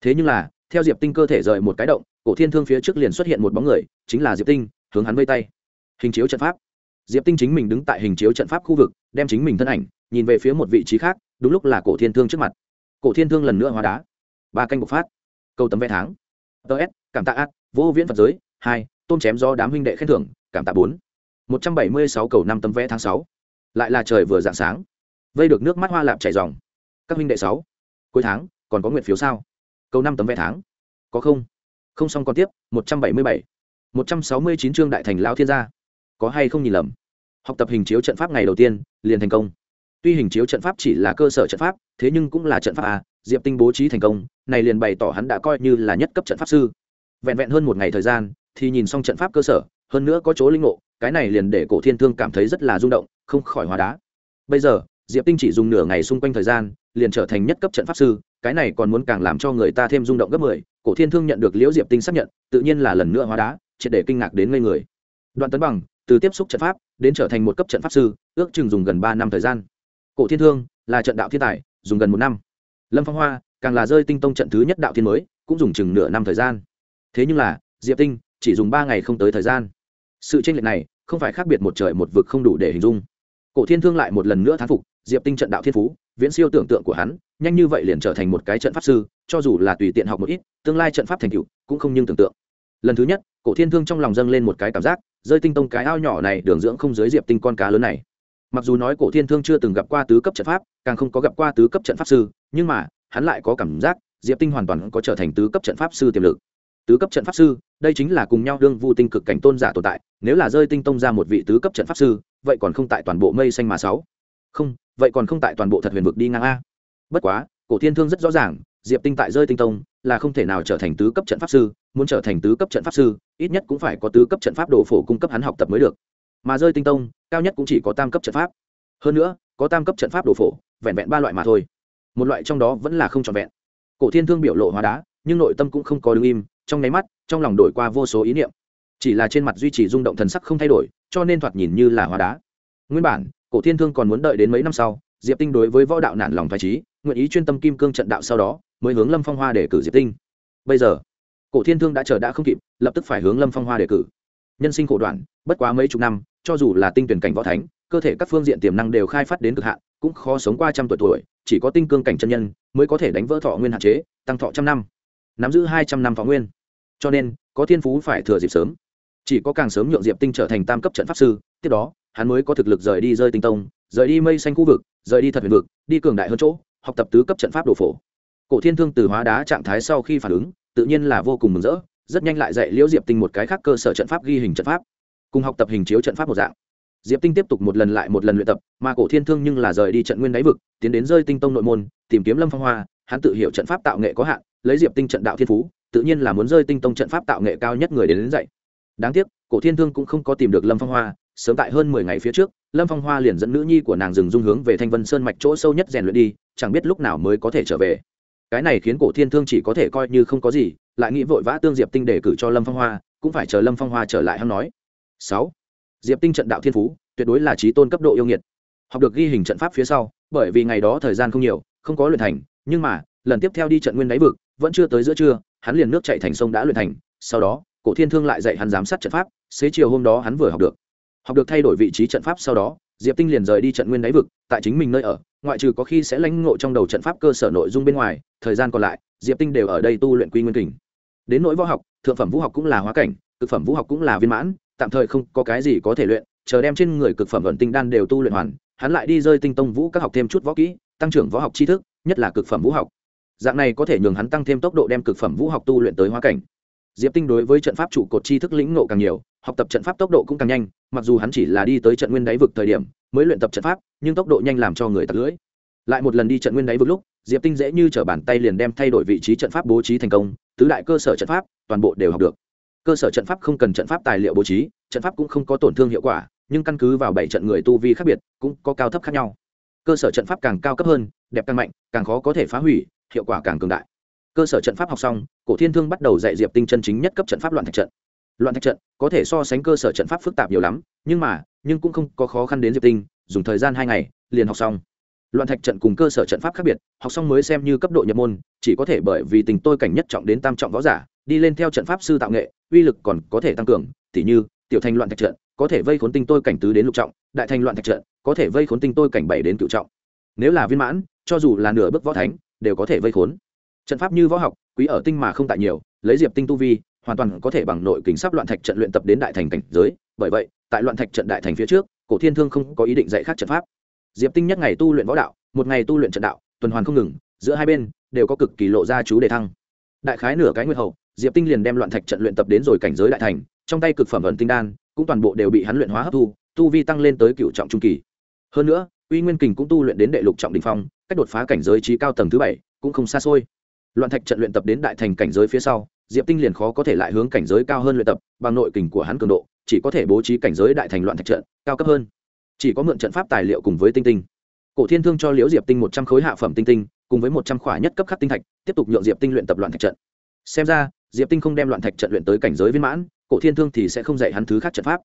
thế nhưng là theo diệp tinh cơ thể rời một cái động cổ thiên thương phía trước liền xuất hiện một bóng người chính là diệp tinh hướng hắn vây tay hình chiếu trận pháp diệp tinh chính mình đứng tại hình chiếu trận pháp khu vực đem chính mình thân ảnh nhìn về phía một vị trí khác đúng lúc là cổ thiên thương trước mặt cổ thiên thương lần nữa hóa đá ba canh bộc phát câu tấm vé tháng ts cảm tạ ác vô viễn phật giới hai tôm chém do đám huynh đệ khen thưởng cảm tạ bốn một trăm bảy mươi sáu cầu năm tấm vé tháng sáu lại là trời vừa dạng sáng vây được nước mắt hoa lạp chảy dòng các huynh đệ sáu cuối tháng còn có nguyện phiếu sao câu năm tấm vé tháng có không không xong còn tiếp một trăm bảy mươi bảy một trăm sáu mươi chín chương đại thành lao thiên gia có hay không nhìn lầm học tập hình chiếu trận pháp ngày đầu tiên liền thành công tuy hình chiếu trận pháp chỉ là cơ sở trận pháp thế nhưng cũng là trận pháp a diệp tinh bố trí thành công này liền bày tỏ hắn đã coi như là nhất cấp trận pháp sư vẹn vẹn hơn một ngày thời gian thì nhìn xong trận pháp cơ sở hơn nữa có chỗ linh ngộ cái này liền để cổ thiên thương cảm thấy rất là rung động không khỏi hóa đá bây giờ diệp tinh chỉ dùng nửa ngày xung quanh thời gian liền trở thành nhất cấp trận pháp sư cái này còn muốn càng làm cho người ta thêm rung động gấp mười cổ thiên thương nhận được liễu diệp tinh xác nhận tự nhiên là lần nữa hóa đá triệt để kinh ngạc đến ngây người đoạn tấn bằng từ tiếp xúc trận pháp đến trở thành một cấp trận pháp sư ước chừng dùng gần ba năm thời gian cổ thiên thương là trận đạo thiên tài dùng gần một năm lâm phong hoa càng là rơi tinh tông trận thứ nhất đạo thiên mới cũng dùng chừng nửa năm thời gian thế nhưng là diệp tinh chỉ dùng ba ngày không tới thời gian sự tranh lệch này không phải khác biệt một trời một vực không đủ để hình dung cổ thiên thương lại một lần nữa thán phục diệp tinh trận đạo thiên phú viễn siêu tưởng tượng của hắn nhanh như vậy liền trở thành một cái trận pháp sư cho dù là tùy tiện học một ít tương lai trận pháp thành tựu cũng không nhưng tưởng tượng lần thứ nhất cổ thiên thương trong lòng dâng lên một cái cảm giác rơi tinh tông cái ao nhỏ này đường dưỡng không giới diệp tinh con cá lớn này mặc dù nói cổ thiên thương chưa từng gặp qua tứ cấp trận pháp càng không có gặp qua tứ cấp trận pháp sư nhưng mà hắn lại có cảm giác diệp tinh hoàn toàn có trở thành tứ cấp trận pháp sư tiềm lực tứ cấp trận pháp sư đây chính là cùng nhau đương vu tinh cực cảnh tôn giả tồn tại nếu là rơi tinh tông ra một vị tứ cấp trận pháp sư vậy còn không tại toàn bộ mây xanh mà sáu không vậy còn không tại toàn bộ thật huyền vực đi ngang a bất quá cổ thiên thương rất rõ ràng diệp tinh tại rơi tinh tông là không thể nào trở thành tứ cấp trận pháp sư muốn trở thành tứ cấp trận pháp sư ít nhất cũng phải có tứ cấp trận pháp đồ phổ cung cấp hắn học tập mới được mà rơi tinh tông cao nhất cũng chỉ có tam cấp trận pháp hơn nữa có tam cấp trận pháp đồ phổ vẹn vẹn ba loại mà thôi một loại trong đó vẫn là không trọn vẹn cổ thiên thương biểu lộ hóa đá nhưng nội tâm cũng không có đứng im trong nháy mắt trong lòng đổi qua vô số ý niệm chỉ là trên mặt duy trì rung động thần sắc không thay đổi cho nên thoạt nhìn như là hóa đá nguyên bản cổ thiên thương còn muốn đợi đến mấy năm sau diệp tinh đối với võ đạo nản lòng thoải trí nguyện ý chuyên tâm kim cương trận đạo sau đó mới hướng lâm phong hoa để cử diệp tinh bây giờ cổ thiên thương đã chờ đã không kịp lập tức phải hướng lâm phong hoa để cử nhân sinh cổ đoạn bất quá mấy chục năm cho dù là tinh tuyển cảnh võ thánh cơ thể các phương diện tiềm năng đều khai phát đến cực hạn cũng khó sống qua trăm tuổi tuổi chỉ có tinh cương cảnh chân nhân mới có thể đánh vỡ thọ nguyên hạn chế tăng thọ trăm năm nắm giữ hai trăm năm thọ nguyên cho nên có thiên phú phải thừa dịp sớm chỉ có càng sớm nhượng diệp tinh trở thành tam cấp trận pháp sư tiếp đó hắn mới có thực lực rời đi rơi tinh tông rời đi mây xanh khu vực rời đi thật huyền vực đi cường đại hơn chỗ học tập tứ cấp trận pháp đồ phổ cổ thiên thương từ hóa đá trạng thái sau khi phản ứng tự nhiên là vô cùng mừng rỡ rất nhanh lại dạy liễu diệp tinh một cái khác cơ sở trận pháp ghi hình trận pháp cùng học tập hình chiếu trận pháp một dạng diệp tinh tiếp tục một lần lại một lần luyện tập mà cổ thiên thương nhưng là rời đi trận nguyên đáy vực tiến đến rơi tinh tông nội môn tìm kiếm lâm phong hoa hắn tự hiểu trận pháp tạo nghệ có hạn lấy diệp tinh trận đạo thiên phú tự nhiên là muốn rơi tinh tông trận pháp tạo nghệ cao nhất người đến, đến dạy đáng tiếc cổ thiên thương cũng không có tìm được lâm phong hoa sớm tại hơn mười ngày phía trước lâm phong hoa liền dẫn nữ nhi của nàng dừng dung hướng về thanh vân sơn mạch chỗ sâu nhất rèn luyện đi chẳng biết lúc nào mới có thể trở về cái này khiến cổ thiên thương chỉ có thể coi như không có gì lại nghĩ vội vã tương diệp tinh để cử cho lâm phong hoa cũng phải chờ lâm phong hoa trở lại hắn nói sáu diệp tinh trận đạo thiên phú tuyệt đối là trí tôn cấp độ yêu nghiệt học được ghi hình trận pháp phía sau bởi vì ngày đó thời gian không nhiều không có luyện thành nhưng mà lần tiếp theo đi trận nguyên đáy vực vẫn chưa tới giữa trưa hắn liền nước chảy thành sông đã luyện thành sau đó cổ thiên thương lại dạy hắn giám sát trận pháp xế chiều hôm đó hắn vừa học được học được thay đổi vị trí trận pháp sau đó diệp tinh liền rời đi trận nguyên đáy vực tại chính mình nơi ở ngoại trừ có khi sẽ lãnh ngộ trong đầu trận pháp cơ sở nội dung bên ngoài thời gian còn lại diệp tinh đều ở đây tu luyện quy nguyên kình đến nỗi võ học thượng phẩm vũ học cũng là hóa cảnh cực phẩm vũ học cũng là viên mãn tạm thời không có cái gì có thể luyện chờ đem trên người cực phẩm vận tinh đan đều tu luyện hoàn hắn lại đi rơi tinh tông vũ các học thêm chút võ kỹ tăng trưởng võ học tri thức nhất là cực phẩm vũ học dạng này có thể nhường hắn tăng thêm tốc độ đem cực phẩm vũ học tu luyện tới hóa cảnh diệp tinh đối với trận pháp trụ cột tri thức lĩnh ngộ càng nhiều học tập trận pháp tốc độ cũng càng nhanh mặc dù hắn chỉ là đi tới trận nguyên đáy vực thời điểm mới luyện tập trận pháp nhưng tốc độ nhanh làm cho người tật lưỡi lại một lần đi trận nguyên đáy vực lúc diệp tinh dễ như t r ở bàn tay liền đem thay đổi vị trí trận pháp bố trí thành công tứ đại cơ sở trận pháp toàn bộ đều học được cơ sở trận pháp không cần trận pháp tài liệu bố trí trận pháp cũng không có tổn thương hiệu quả nhưng căn cứ vào bảy trận người tu vi khác biệt cũng có cao thấp khác nhau cơ sở trận pháp càng cao cấp hơn đẹp càng mạnh càng khó có thể phá hủy hiệu quả càng cường đại cơ sở trận pháp học xong cổ thiên thương bắt đầu dạy diệp tinh chân chính nhất cấp trận pháp loạn thạch trận loạn thạch trận có thể so sánh cơ sở trận pháp phức tạp nhiều lắm nhưng mà nhưng cũng không có khó khăn đến diệp tinh dùng thời gian hai ngày liền học xong loạn thạch trận cùng cơ sở trận pháp khác biệt học xong mới xem như cấp độ nhập môn chỉ có thể bởi vì tình tôi cảnh nhất trọng đến tam trọng võ giả đi lên theo trận pháp sư tạo nghệ uy lực còn có thể tăng cường tỉ như tiểu thành loạn thạch trận có thể vây khốn tinh tôi cảnh tứ đến lục trọng đại thành loạn thạch trận có thể vây khốn tinh tôi cảnh bảy đến cựu trọng nếu là viên mãn cho dù là nửa bước võ thánh đều có thể vây khốn trận pháp như võ học quý ở tinh mà không tại nhiều lấy diệp tinh tu vi hoàn toàn có thể bằng nội kính sắp loạn thạch trận luyện tập đến đại thành cảnh giới bởi vậy tại loạn thạch trận đại thành phía trước cổ thiên thương không có ý định dạy khác trận pháp diệp tinh nhất ngày tu luyện võ đạo một ngày tu luyện trận đạo tuần hoàn không ngừng giữa hai bên đều có cực kỳ lộ ra chú đề thăng đại khái nửa cái nguyên hậu diệp tinh liền đem loạn thạch trận luyện tập đến rồi cảnh giới đại thành trong tay cực phẩm ẩn tinh đan cũng toàn bộ đều bị hắn luyện hóa hấp thu tu vi tăng lên tới cựu trọng trung kỳ hơn nữa uy nguyên kình cũng tu luyện đến đệ lục trọng đình phong cách đột phá cảnh giới trí cao tầng thứ bảy cũng không xa xôi loạn thạch trận luyện tập đến đại thành cảnh giới phía sau diệp tinh liền khó có thể lại hướng cảnh giới cao hơn luyện tập bằng nội kình của hắn cường độ chỉ có thể bố trí cảnh giới đại thành loạn thạch trận cao cấp hơn chỉ có mượn trận pháp tài liệu cùng với tinh tinh cổ thiên thương cho liễu diệp tinh một trăm khối hạ phẩm tinh tinh cùng với một trăm khỏa nhất cấp khắc tinh thạch tiếp tục nhượng diệp tinh luyện tập loạn thạch trận xem ra diệp tinh không đem loạn thạch trận luyện tới cảnh giới viên mãn cổ thiên thương thì sẽ không dạy hắn thứ khác trận pháp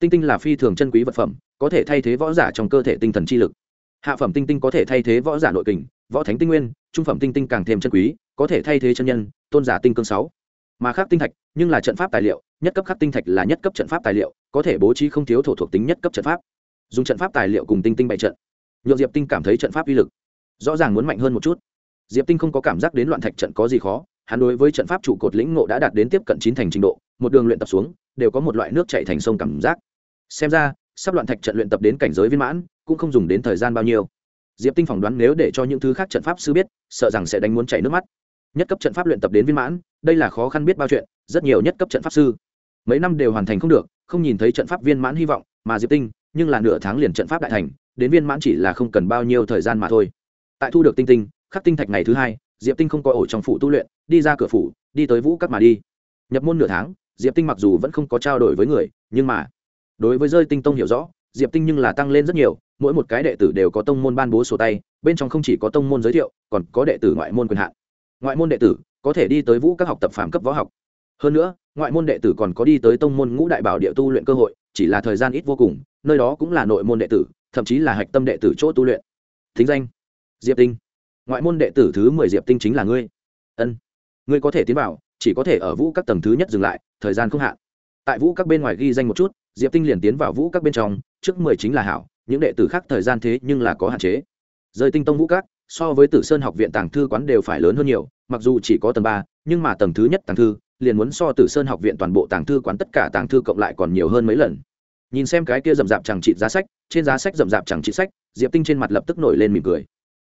tinh tinh là phi thường chân quý vật phẩm có thể thay thế võ giả trong cơ thể tinh thần chi lực hạ phẩm tinh tinh có thể thay thế võ giả nội kình võ thánh tinh nguyên trung phẩm tinh tinh càng thêm chân quý có thể thay thế chân nhân tôn giả tinh cương sáu mà khắc tinh thạch nhưng là trận pháp tài liệu nhất cấp khắc tinh thạch là nhất cấp trận pháp tài liệu có thể bố trí không thiếu thổ thuộc tính nhất cấp trận pháp dùng trận pháp tài liệu cùng tinh tinh bày trận nhựa diệp tinh cảm thấy trận pháp uy lực rõ ràng muốn mạnh hơn một chút diệp tinh không có cảm giác đến loạn thạch trận có gì khó hắn đối với trận pháp trụ cột lĩnh ngộ đã đạt đến tiếp cận chín thành trình độ một đường luyện tập xuống đều có một loại nước chạy thành sông cảm giác xem ra sắp loạn thạch trận luyện tập đến cảnh giới viên mãn cũng không dùng đến thời gian bao nhiêu diệp tinh phỏng đoán nếu để cho những thứ khác trận pháp sư biết sợ rằng sẽ đánh muốn chảy nước mắt nhất cấp trận pháp luyện tập đến viên mãn đây là khó khăn biết bao chuyện rất nhiều nhất cấp trận pháp sư mấy năm đều hoàn thành không được không nhìn thấy trận pháp viên mãn hy vọng mà diệp tinh nhưng là nửa tháng liền trận pháp đại thành đến viên mãn chỉ là không cần bao nhiêu thời gian mà thôi tại thu được tinh tinh khắc tinh thạch ngày thứ hai diệp tinh không có ổ trong phủ tu luyện đi ra cửa phủ đi tới vũ các mà đi nhập môn nửa tháng diệp tinh mặc dù vẫn không có trao đổi với người nhưng mà đối với rơi tinh tông hiểu rõ diệp tinh nhưng là tăng lên rất nhiều mỗi một cái đệ tử đều có tông môn ban bố sổ tay bên trong không chỉ có tông môn giới thiệu còn có đệ tử ngoại môn quyền hạn ngoại môn đệ tử có thể đi tới vũ các học tập phạm cấp võ học hơn nữa ngoại môn đệ tử còn có đi tới tông môn ngũ đại bảo địa tu luyện cơ hội chỉ là thời gian ít vô cùng nơi đó cũng là nội môn đệ tử thậm chí là hạch tâm đệ tử chỗ tu luyện thính danh diệp tinh ngoại môn đệ tử thứ mười diệp tinh chính là ngươi ân ngươi có thể tiến vào chỉ có thể ở vũ các tầng thứ nhất dừng lại thời gian không hạn tại vũ các bên ngoài ghi danh một chút diệp tinh liền tiến vào vũ các bên trong trước mười chính là hảo những đệ tử khác thời gian thế nhưng là có hạn chế rời tinh tông vũ các so với tử sơn học viện tàng thư quán đều phải lớn hơn nhiều mặc dù chỉ có tầng ba nhưng mà tầng thứ nhất tàng thư liền muốn so tử sơn học viện toàn bộ tàng thư quán tất cả tàng thư cộng lại còn nhiều hơn mấy lần nhìn xem cái kia rậm rạp chẳng trị giá sách trên giá sách rậm rạp chẳng trị sách diệp tinh trên mặt lập tức nổi lên mỉm cười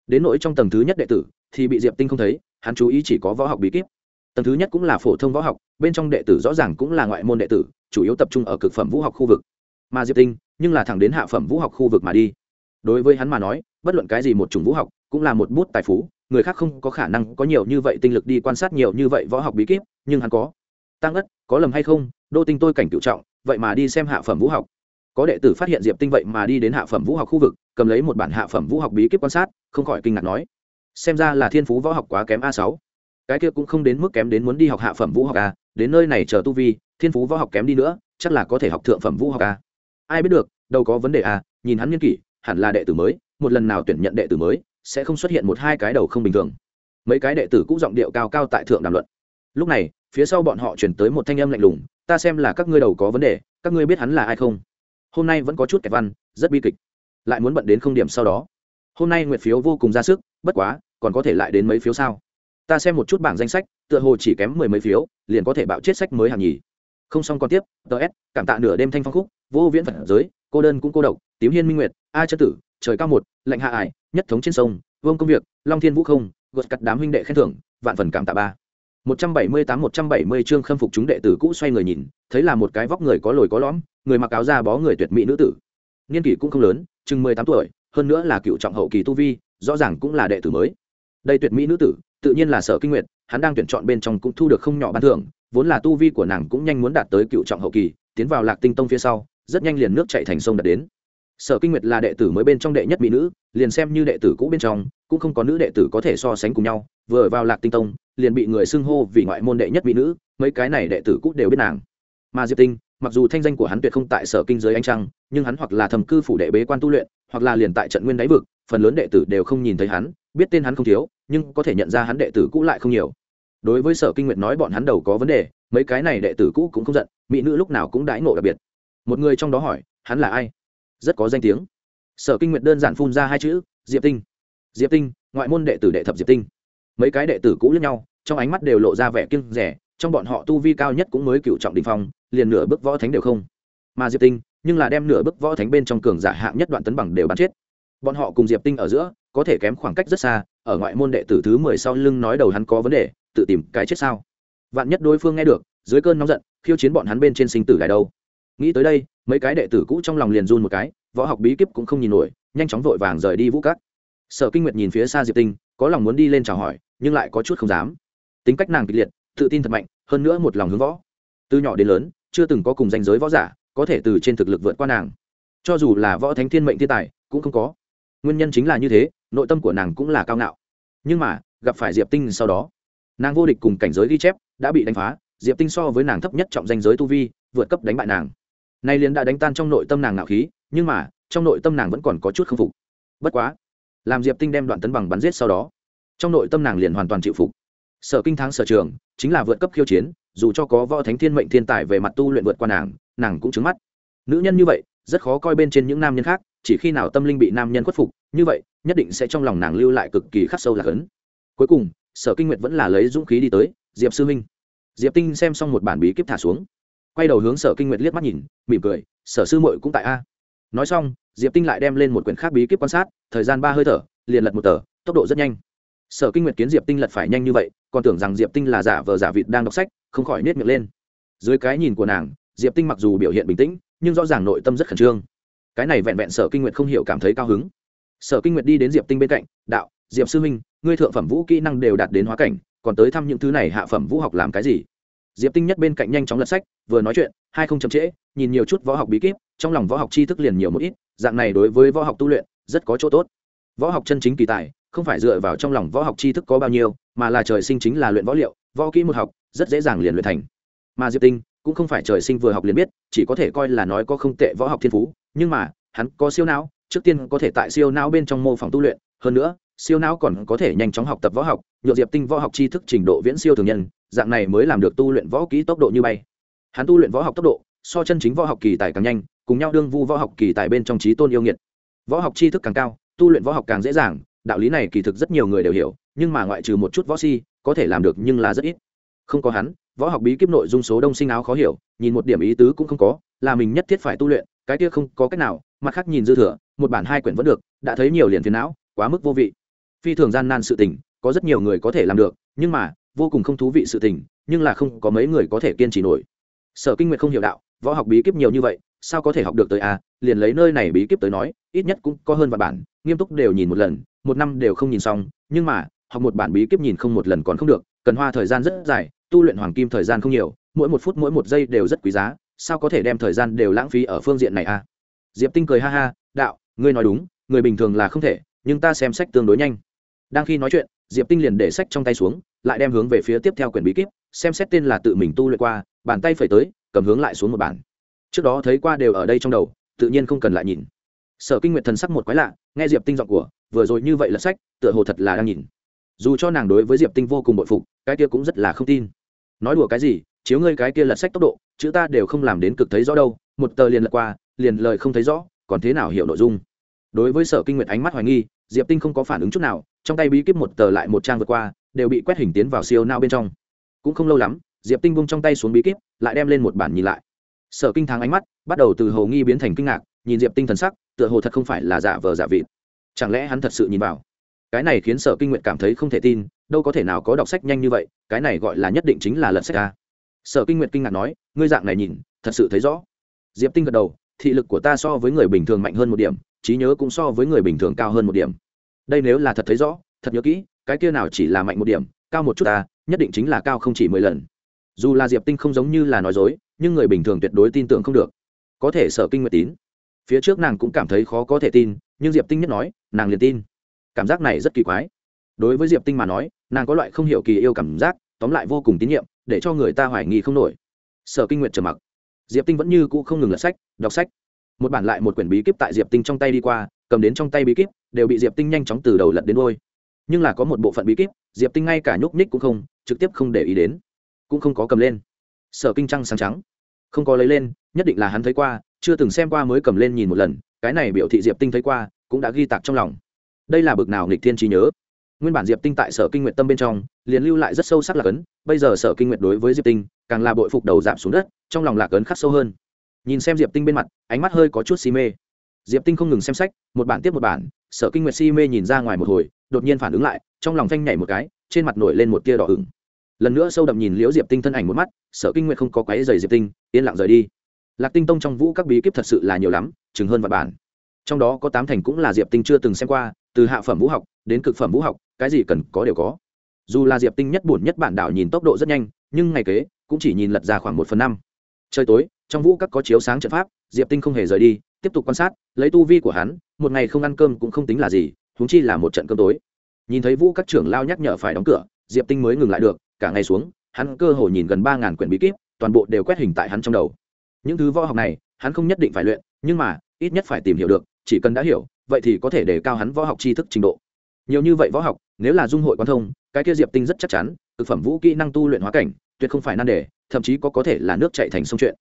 đến nỗi trong tầng thứ nhất đệ tử thì bị diệp tinh không thấy hắn chú ý chỉ có võ học bí kíp tầng thứ nhất cũng là phổ thông võ học bên trong đệ tử rõ ràng cũng là ngoại môn đệ tử chủ yếu tập trung ở cực phẩm vũ học khu vực mà diệp tinh nhưng là thẳng đến hạ phẩm vũ học khu vực mà đi đối với hắn mà nói bất luận cái gì một chủng vũ học cũng là một bút tài phú người khác không có khả năng có nhiều như vậy tinh lực đi quan sát nhiều như vậy võ học bí kíp nhưng hắn có tăng ất có lầm hay không đô tinh tôi cảnh cựu trọng vậy mà đi xem hạ phẩm vũ học có đệ tử phát hiện diệp tinh vậy mà đi đến hạ phẩm vũ học khu vực cầm lấy một bản hạ phẩm vũ học bí kíp quan sát không khỏi kinh ngạc nói xem ra là thiên phú võ học quá kém a sáu cái kia cũng không đến mức kém đến muốn đi học hạ phẩm vũ học a à, đến nơi này chờ tu vi thiên phú võ học kém đi nữa chắc là có thể học thượng phẩm vũ học a à. ai biết được đâu có vấn đề a à, nhìn hắn nghiên kỷ hẳn là đệ tử mới một lần nào tuyển nhận đệ tử mới sẽ không xuất hiện một hai cái đầu không bình thường mấy cái đệ tử cũng giọng điệu cao cao tại thượng đàm luận lúc này phía sau bọn họ chuyển tới một thanh âm lạnh lùng ta xem là các ngươi đầu có vấn đề các ngươi biết hắn là ai không hôm nay vẫn có chút kẹt văn rất bi kịch lại muốn bận đến không điểm sau đó hôm nay nguyệt phiếu vô cùng ra sức bất quá còn có thể lại đến mấy phiếu sao ta xem một chút bảng danh sách tựa hồ chỉ kém mười mấy phiếu liền có thể bạo chết sách mới hàng nhì không xong còn tiếp ts cảm tạ nửa đêm thanh phong khúc vô viễn phật giới cô đơn cũng cô độc tím hiên minh nguyệt a chất tử trời cao một lạnh hạ ải nhất thống trên sông vương công việc long thiên vũ không gột cắt đám huynh đệ khen thưởng vạn phần cảm tạ ba 178 trăm chương khâm phục chúng đệ tử cũ xoay người nhìn thấy là một cái vóc người có lồi có lõm người mặc áo da bó người tuyệt mỹ nữ tử niên kỷ cũng không lớn chừng mười tám tuổi hơn nữa là cựu trọng hậu kỳ tu vi rõ ràng cũng là đệ tử mới đây tuyệt mỹ nữ tử tự nhiên là sở kinh nguyệt hắn đang tuyển chọn bên trong cũng thu được không nhỏ ban thưởng vốn là tu vi của nàng cũng nhanh muốn đạt tới cựu trọng hậu kỳ tiến vào lạc tinh tông phía sau rất nhanh liền nước chạy thành sông đạt đến sở kinh nguyệt là đệ tử mới bên trong đệ nhất mỹ nữ liền xem như đệ tử cũ bên trong cũng không có nữ đệ tử có thể so sánh cùng nhau vừa vào lạc tinh tông liền bị người xưng hô vì ngoại môn đệ nhất mỹ nữ mấy cái này đệ tử cũ đều biết nàng mà diệp tinh mặc dù thanh danh của hắn tuyệt không tại sở kinh giới anh trăng nhưng hắn hoặc là thầm cư phủ đệ bế quan tu luyện hoặc là liền tại trận nguyên đáy vực phần lớn đệ tử đều không nhìn thấy hắn biết tên hắn không thiếu nhưng có thể nhận ra hắn đệ tử cũ lại không nhiều đối với sở kinh nguyệt nói bọn hắn đầu có vấn đề mấy cái này đệ tử cũ cũng không giận mỹ nữ lúc nào cũng đãi ngộ đặc biệt một người trong đó hỏi hắn là ai rất có danh tiếng sở kinh nguyệt đơn giản phun ra hai chữ diệp tinh diệp tinh ngoại môn đệ tử đệ thập diệp tinh mấy cái đệ tử cũ lẫn nhau trong ánh mắt đều lộ ra vẻ kiêng rẻ trong bọn họ tu vi cao nhất cũng mới cựu trọng đỉnh phong liền nửa bước võ thánh đều không mà diệp tinh nhưng là đem nửa bước võ thánh bên trong cường giả hạng nhất đoạn tấn bằng đều bắn chết bọn họ cùng diệp tinh ở giữa có thể kém khoảng cách rất xa ở ngoại môn đệ tử thứ mười sau lưng nói đầu hắn có vấn đề tự tìm cái chết sao vạn nhất đối phương nghe được dưới cơn nóng giận khiêu chiến bọn hắn bên trên sinh tử gài đâu nghĩ tới đây mấy cái đệ tử cũ trong lòng liền run một cái võ học bí kíp cũng không nhìn nổi nhanh chóng vội vàng rời đi vũ cát sở kinh nguyệt nhìn phía xa diệp tinh có lòng muốn đi lên chào hỏi nhưng lại có chút không dám tính cách nàng kịch liệt tự tin thật mạnh hơn nữa một lòng hướng võ từ nhỏ đến lớn chưa từng có cùng danh giới võ giả có thể từ trên thực lực vượt qua nàng cho dù là võ thánh thiên mệnh thiên tài cũng không có nguyên nhân chính là như thế nội tâm của nàng cũng là cao ngạo nhưng mà gặp phải diệp tinh sau đó nàng vô địch cùng cảnh giới ghi chép đã bị đánh phá diệp tinh so với nàng thấp nhất trọng danh giới tu vi vượt cấp đánh bại nàng nay liền đã đánh tan trong nội tâm nàng ngạo khí nhưng mà trong nội tâm nàng vẫn còn có chút k phục bất quá làm diệp tinh đem đoạn tấn bằng bắn giết sau đó trong nội tâm nàng liền hoàn toàn chịu phục sở kinh thắng sở trường chính là vượt cấp khiêu chiến dù cho có võ thánh thiên mệnh thiên tài về mặt tu luyện vượt qua nàng nàng cũng trứng mắt nữ nhân như vậy rất khó coi bên trên những nam nhân khác chỉ khi nào tâm linh bị nam nhân khuất phục như vậy nhất định sẽ trong lòng nàng lưu lại cực kỳ khắc sâu lạc ấn cuối cùng sở kinh nguyệt vẫn là lấy dũng khí đi tới diệp sư minh diệp tinh xem xong một bản bí kíp thả xuống quay đầu hướng sở kinh nguyệt liếc mắt nhìn mỉm cười sở sư muội cũng tại a nói xong diệp tinh lại đem lên một quyển khác bí kíp quan sát thời gian ba hơi thở liền lật một tờ tốc độ rất nhanh sở kinh nguyệt kiến diệp tinh lật phải nhanh như vậy còn tưởng rằng diệp tinh là giả vờ giả vịt đang đọc sách không khỏi nết miệng lên dưới cái nhìn của nàng diệp tinh mặc dù biểu hiện bình tĩnh nhưng rõ ràng nội tâm rất khẩn trương cái này vẹn vẹn sở kinh nguyệt không hiểu cảm thấy cao hứng sở kinh nguyệt đi đến diệp tinh bên cạnh đạo diệp sư huynh ngươi thượng phẩm vũ kỹ năng đều đạt đến hóa cảnh còn tới thăm những thứ này hạ phẩm vũ học làm cái gì diệp tinh nhất bên cạnh nhanh chóng lật sách vừa nói chuyện hai không chậm trễ nhìn nhiều chút võ học bí kíp trong lòng võ học tri thức liền nhiều một ít dạng này đối với võ học tu luyện rất có chỗ tốt võ học chân chính kỳ tài không phải dựa vào trong lòng võ học tri thức có bao nhiêu mà là trời sinh chính là luyện võ liệu võ kỹ một học rất dễ dàng liền luyện thành mà diệp tinh cũng không phải trời sinh vừa học liền biết chỉ có thể coi là nói có không tệ võ học thiên phú nhưng mà hắn có siêu não trước tiên có thể tại siêu não bên trong mô phỏng tu luyện hơn nữa siêu não còn có thể nhanh chóng học tập võ học nhựa diệp tinh võ học tri thức trình độ viễn siêu thường nhân dạng này mới làm được tu luyện võ kỹ tốc độ như bay hắn tu luyện võ học tốc độ so chân chính võ học kỳ tài càng nhanh cùng nhau đương vu võ học kỳ tài bên trong trí tôn yêu nghiệt võ học tri thức càng cao tu luyện võ học càng dễ dàng đạo lý này kỳ thực rất nhiều người đều hiểu nhưng mà ngoại trừ một chút võ si có thể làm được nhưng là rất ít không có hắn võ học bí kíp nội dung số đông sinh áo khó hiểu nhìn một điểm ý tứ cũng không có là mình nhất thiết phải tu luyện cái kia không có cách nào mặt khác nhìn dư thừa một bản hai quyển vẫn được đã thấy nhiều liền phiền não quá mức vô vị phi thường gian nan sự tình có rất nhiều người có thể làm được nhưng mà vô cùng không thú vị sự tình nhưng là không có mấy người có thể kiên trì nổi sở kinh nguyệt không hiểu đạo võ học bí kíp nhiều như vậy sao có thể học được tới a liền lấy nơi này bí kíp tới nói ít nhất cũng có hơn vài bản nghiêm túc đều nhìn một lần một năm đều không nhìn xong nhưng mà học một bản bí kíp nhìn không một lần còn không được cần hoa thời gian rất dài tu luyện hoàng kim thời gian không nhiều mỗi một phút mỗi một giây đều rất quý giá sao có thể đem thời gian đều lãng phí ở phương diện này a diệp tinh cười ha ha đạo ngươi nói đúng người bình thường là không thể nhưng ta xem sách tương đối nhanh đang khi nói chuyện diệp tinh liền để sách trong tay xuống lại đem hướng về phía tiếp theo quyển bí kíp xem xét tên là tự mình tu luyện qua bàn tay phải tới cầm hướng lại xuống một bản trước đó thấy qua đều ở đây trong đầu tự nhiên không cần lại nhìn sở kinh nguyệt thần sắc một quái lạ nghe diệp tinh giọng của vừa rồi như vậy là sách tựa hồ thật là đang nhìn dù cho nàng đối với diệp tinh vô cùng bội phục cái kia cũng rất là không tin nói đùa cái gì chiếu ngươi cái kia lật sách tốc độ chữ ta đều không làm đến cực thấy rõ đâu một tờ liền lật qua liền lời không thấy rõ còn thế nào hiểu nội dung đối với sở kinh nguyệt ánh mắt hoài nghi diệp tinh không có phản ứng chút nào trong tay bí kíp một tờ lại một trang vượt qua đều bị quét hình tiến vào siêu nao bên trong cũng không lâu lắm diệp tinh vung trong tay xuống bí kíp lại đem lên một bản nhìn lại sở kinh thắng ánh mắt bắt đầu từ hầu nghi biến thành kinh ngạc nhìn diệp tinh thần sắc tựa hồ thật không phải là giả vờ giả vịt chẳng lẽ hắn thật sự nhìn vào cái này khiến sở kinh nguyện cảm thấy không thể tin đâu có thể nào có đọc sách nhanh như vậy cái này gọi là nhất định chính là lật sách ca sở kinh nguyện kinh ngạc nói ngươi dạng này nhìn thật sự thấy rõ diệp tinh gật đầu thị lực của ta so với người bình thường mạnh hơn một điểm trí nhớ cũng so với người bình thường cao hơn một điểm đây nếu là thật thấy rõ thật nhớ kỹ cái kia nào chỉ là mạnh một điểm cao một chút ta nhất định chính là cao không chỉ mười lần dù là diệp tinh không giống như là nói dối nhưng người bình thường tuyệt đối tin tưởng không được có thể sở kinh nguyệt tín phía trước nàng cũng cảm thấy khó có thể tin nhưng diệp tinh nhất nói nàng liền tin cảm giác này rất kỳ quái đối với diệp tinh mà nói nàng có loại không hiểu kỳ yêu cảm giác tóm lại vô cùng tín nhiệm để cho người ta hoài nghi không nổi sở kinh nguyệt trở mặc diệp tinh vẫn như cũ không ngừng lật sách đọc sách một bản lại một quyển bí kíp tại diệp tinh trong tay đi qua cầm đến trong tay bí kíp đều bị diệp tinh nhanh chóng từ đầu lật đến đôi nhưng là có một bộ phận bí kíp diệp tinh ngay cả nhúc nhích cũng không trực tiếp không để ý đến cũng không có cầm lên sở kinh trăng sáng trắng không có lấy lên nhất định là hắn thấy qua chưa từng xem qua mới cầm lên nhìn một lần cái này biểu thị diệp tinh thấy qua cũng đã ghi tạc trong lòng đây là bực nào nghịch thiên trí nhớ nguyên bản diệp tinh tại sở kinh nguyện tâm bên trong liền lưu lại rất sâu sắc lạc ấn bây giờ sở kinh nguyện đối với diệp tinh càng là bội phục đầu giảm xuống đất trong lòng lạc ấn khắc sâu hơn nhìn xem diệp tinh bên mặt ánh mắt hơi có chút si mê diệp tinh không ngừng xem sách một bản tiếp một bản sở kinh nguyệt si mê nhìn ra ngoài một hồi đột nhiên phản ứng lại trong lòng phanh nhảy một cái trên mặt nổi lên một tia đỏ ửng lần nữa sâu đậm nhìn liễu diệp tinh thân ảnh một mắt sở kinh nguyệt không có quấy rầy diệp tinh yên lặng rời đi lạc tinh tông trong vũ các bí kíp thật sự là nhiều lắm chừng hơn vạn bản trong đó có tám thành cũng là diệp tinh chưa từng xem qua từ hạ phẩm vũ học đến cực phẩm vũ học cái gì cần có đều có dù là diệp tinh nhất buồn nhất bản đạo nhìn tốc độ rất nhanh nhưng ngày kế cũng chỉ nhìn lật ra khoảng một phần năm trời tối trong vũ các có chiếu sáng trận pháp diệp tinh không hề rời đi tiếp tục quan sát lấy tu vi của hắn một ngày không ăn cơm cũng không tính là gì huống chi là một trận cơm tối nhìn thấy vũ các trưởng lao nhắc nhở phải đóng cửa diệp tinh mới ngừng lại được cả ngày xuống hắn cơ hồ nhìn gần ba ngàn quyển bí kíp toàn bộ đều quét hình tại hắn trong đầu những thứ võ học này hắn không nhất định phải luyện nhưng mà ít nhất phải tìm hiểu được chỉ cần đã hiểu vậy thì có thể để cao hắn võ học tri thức trình độ nhiều như vậy võ học nếu là dung hội quan thông cái kia diệp tinh rất chắc chắn thực phẩm vũ kỹ năng tu luyện hóa cảnh tuyệt không phải nan đề thậm chí có có thể là nước chạy thành sông chuyện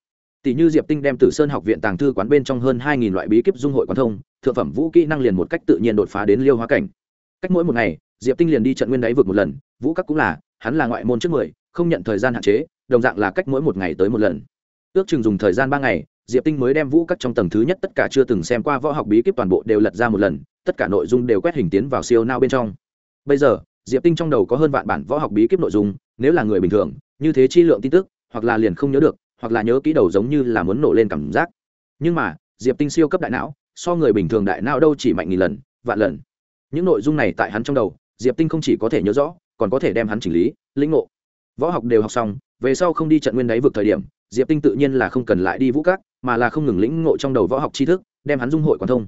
tỷ như diệp tinh đem tử sơn học viện tàng thư quán bên trong hơn hai nghìn loại bí kíp dung hội quán thông thượng phẩm vũ kỹ năng liền một cách tự nhiên đột phá đến liêu hóa cảnh cách mỗi một ngày diệp tinh liền đi trận nguyên đáy vượt một lần vũ các cũng là hắn là ngoại môn trước mười không nhận thời gian hạn chế đồng dạng là cách mỗi một ngày tới một lần ước chừng dùng thời gian ba ngày diệp tinh mới đem vũ các trong tầng thứ nhất tất cả chưa từng xem qua võ học bí kíp toàn bộ đều lật ra một lần tất cả nội dung đều quét hình tiến vào siêu nao bên trong bây giờ diệp tinh trong đầu có hơn vạn bản võ học bí kíp nội dung nếu là người bình thường như thế chi lượng tin tức hoặc là liền không nhớ được hoặc là nhớ kỹ đầu giống như là muốn nổ lên cảm giác nhưng mà diệp tinh siêu cấp đại não so người bình thường đại não đâu chỉ mạnh nghìn lần vạn lần những nội dung này tại hắn trong đầu diệp tinh không chỉ có thể nhớ rõ còn có thể đem hắn chỉnh lý lĩnh ngộ võ học đều học xong về sau không đi trận nguyên đáy vực thời điểm diệp tinh tự nhiên là không cần lại đi vũ cát mà là không ngừng lĩnh ngộ trong đầu võ học tri thức đem hắn dung hội q thông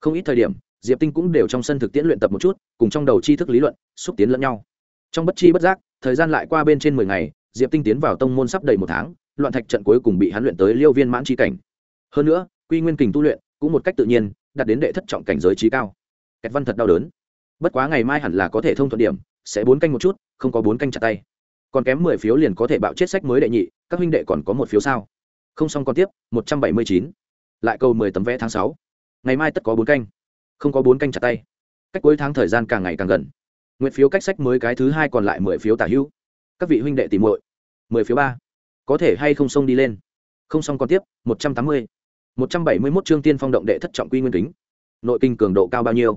không ít thời điểm diệp tinh cũng đều trong sân thực tiễn luyện tập một chút cùng trong đầu tri thức lý luận xúc tiến lẫn nhau trong bất chi bất giác thời gian lại qua bên trên mười ngày diệp tinh tiến vào tông môn sắp đầy một tháng loạn thạch trận cuối cùng bị hắn luyện tới liêu viên mãn chi cảnh hơn nữa quy nguyên kình tu luyện cũng một cách tự nhiên đạt đến đệ thất trọng cảnh giới trí cao kẹt văn thật đau đớn bất quá ngày mai hẳn là có thể thông thuận điểm sẽ bốn canh một chút không có bốn canh chặt tay còn kém mười phiếu liền có thể bạo chết sách mới đệ nhị các huynh đệ còn có một phiếu sao không xong còn tiếp một trăm bảy mươi chín lại câu mười tấm vé tháng sáu ngày mai tất có bốn canh không có bốn canh chặt tay cách cuối tháng thời gian càng ngày càng gần nguyện phiếu cách sách mới cái thứ hai còn lại mười phiếu tả hữu các vị huynh đệ tìm muội mười phiếu ba có thể hay không xông đi lên không xong còn tiếp một trăm tám mươi một trăm bảy mươi mốt chương tiên phong động đệ thất trọng quy nguyên kính nội kinh cường độ cao bao nhiêu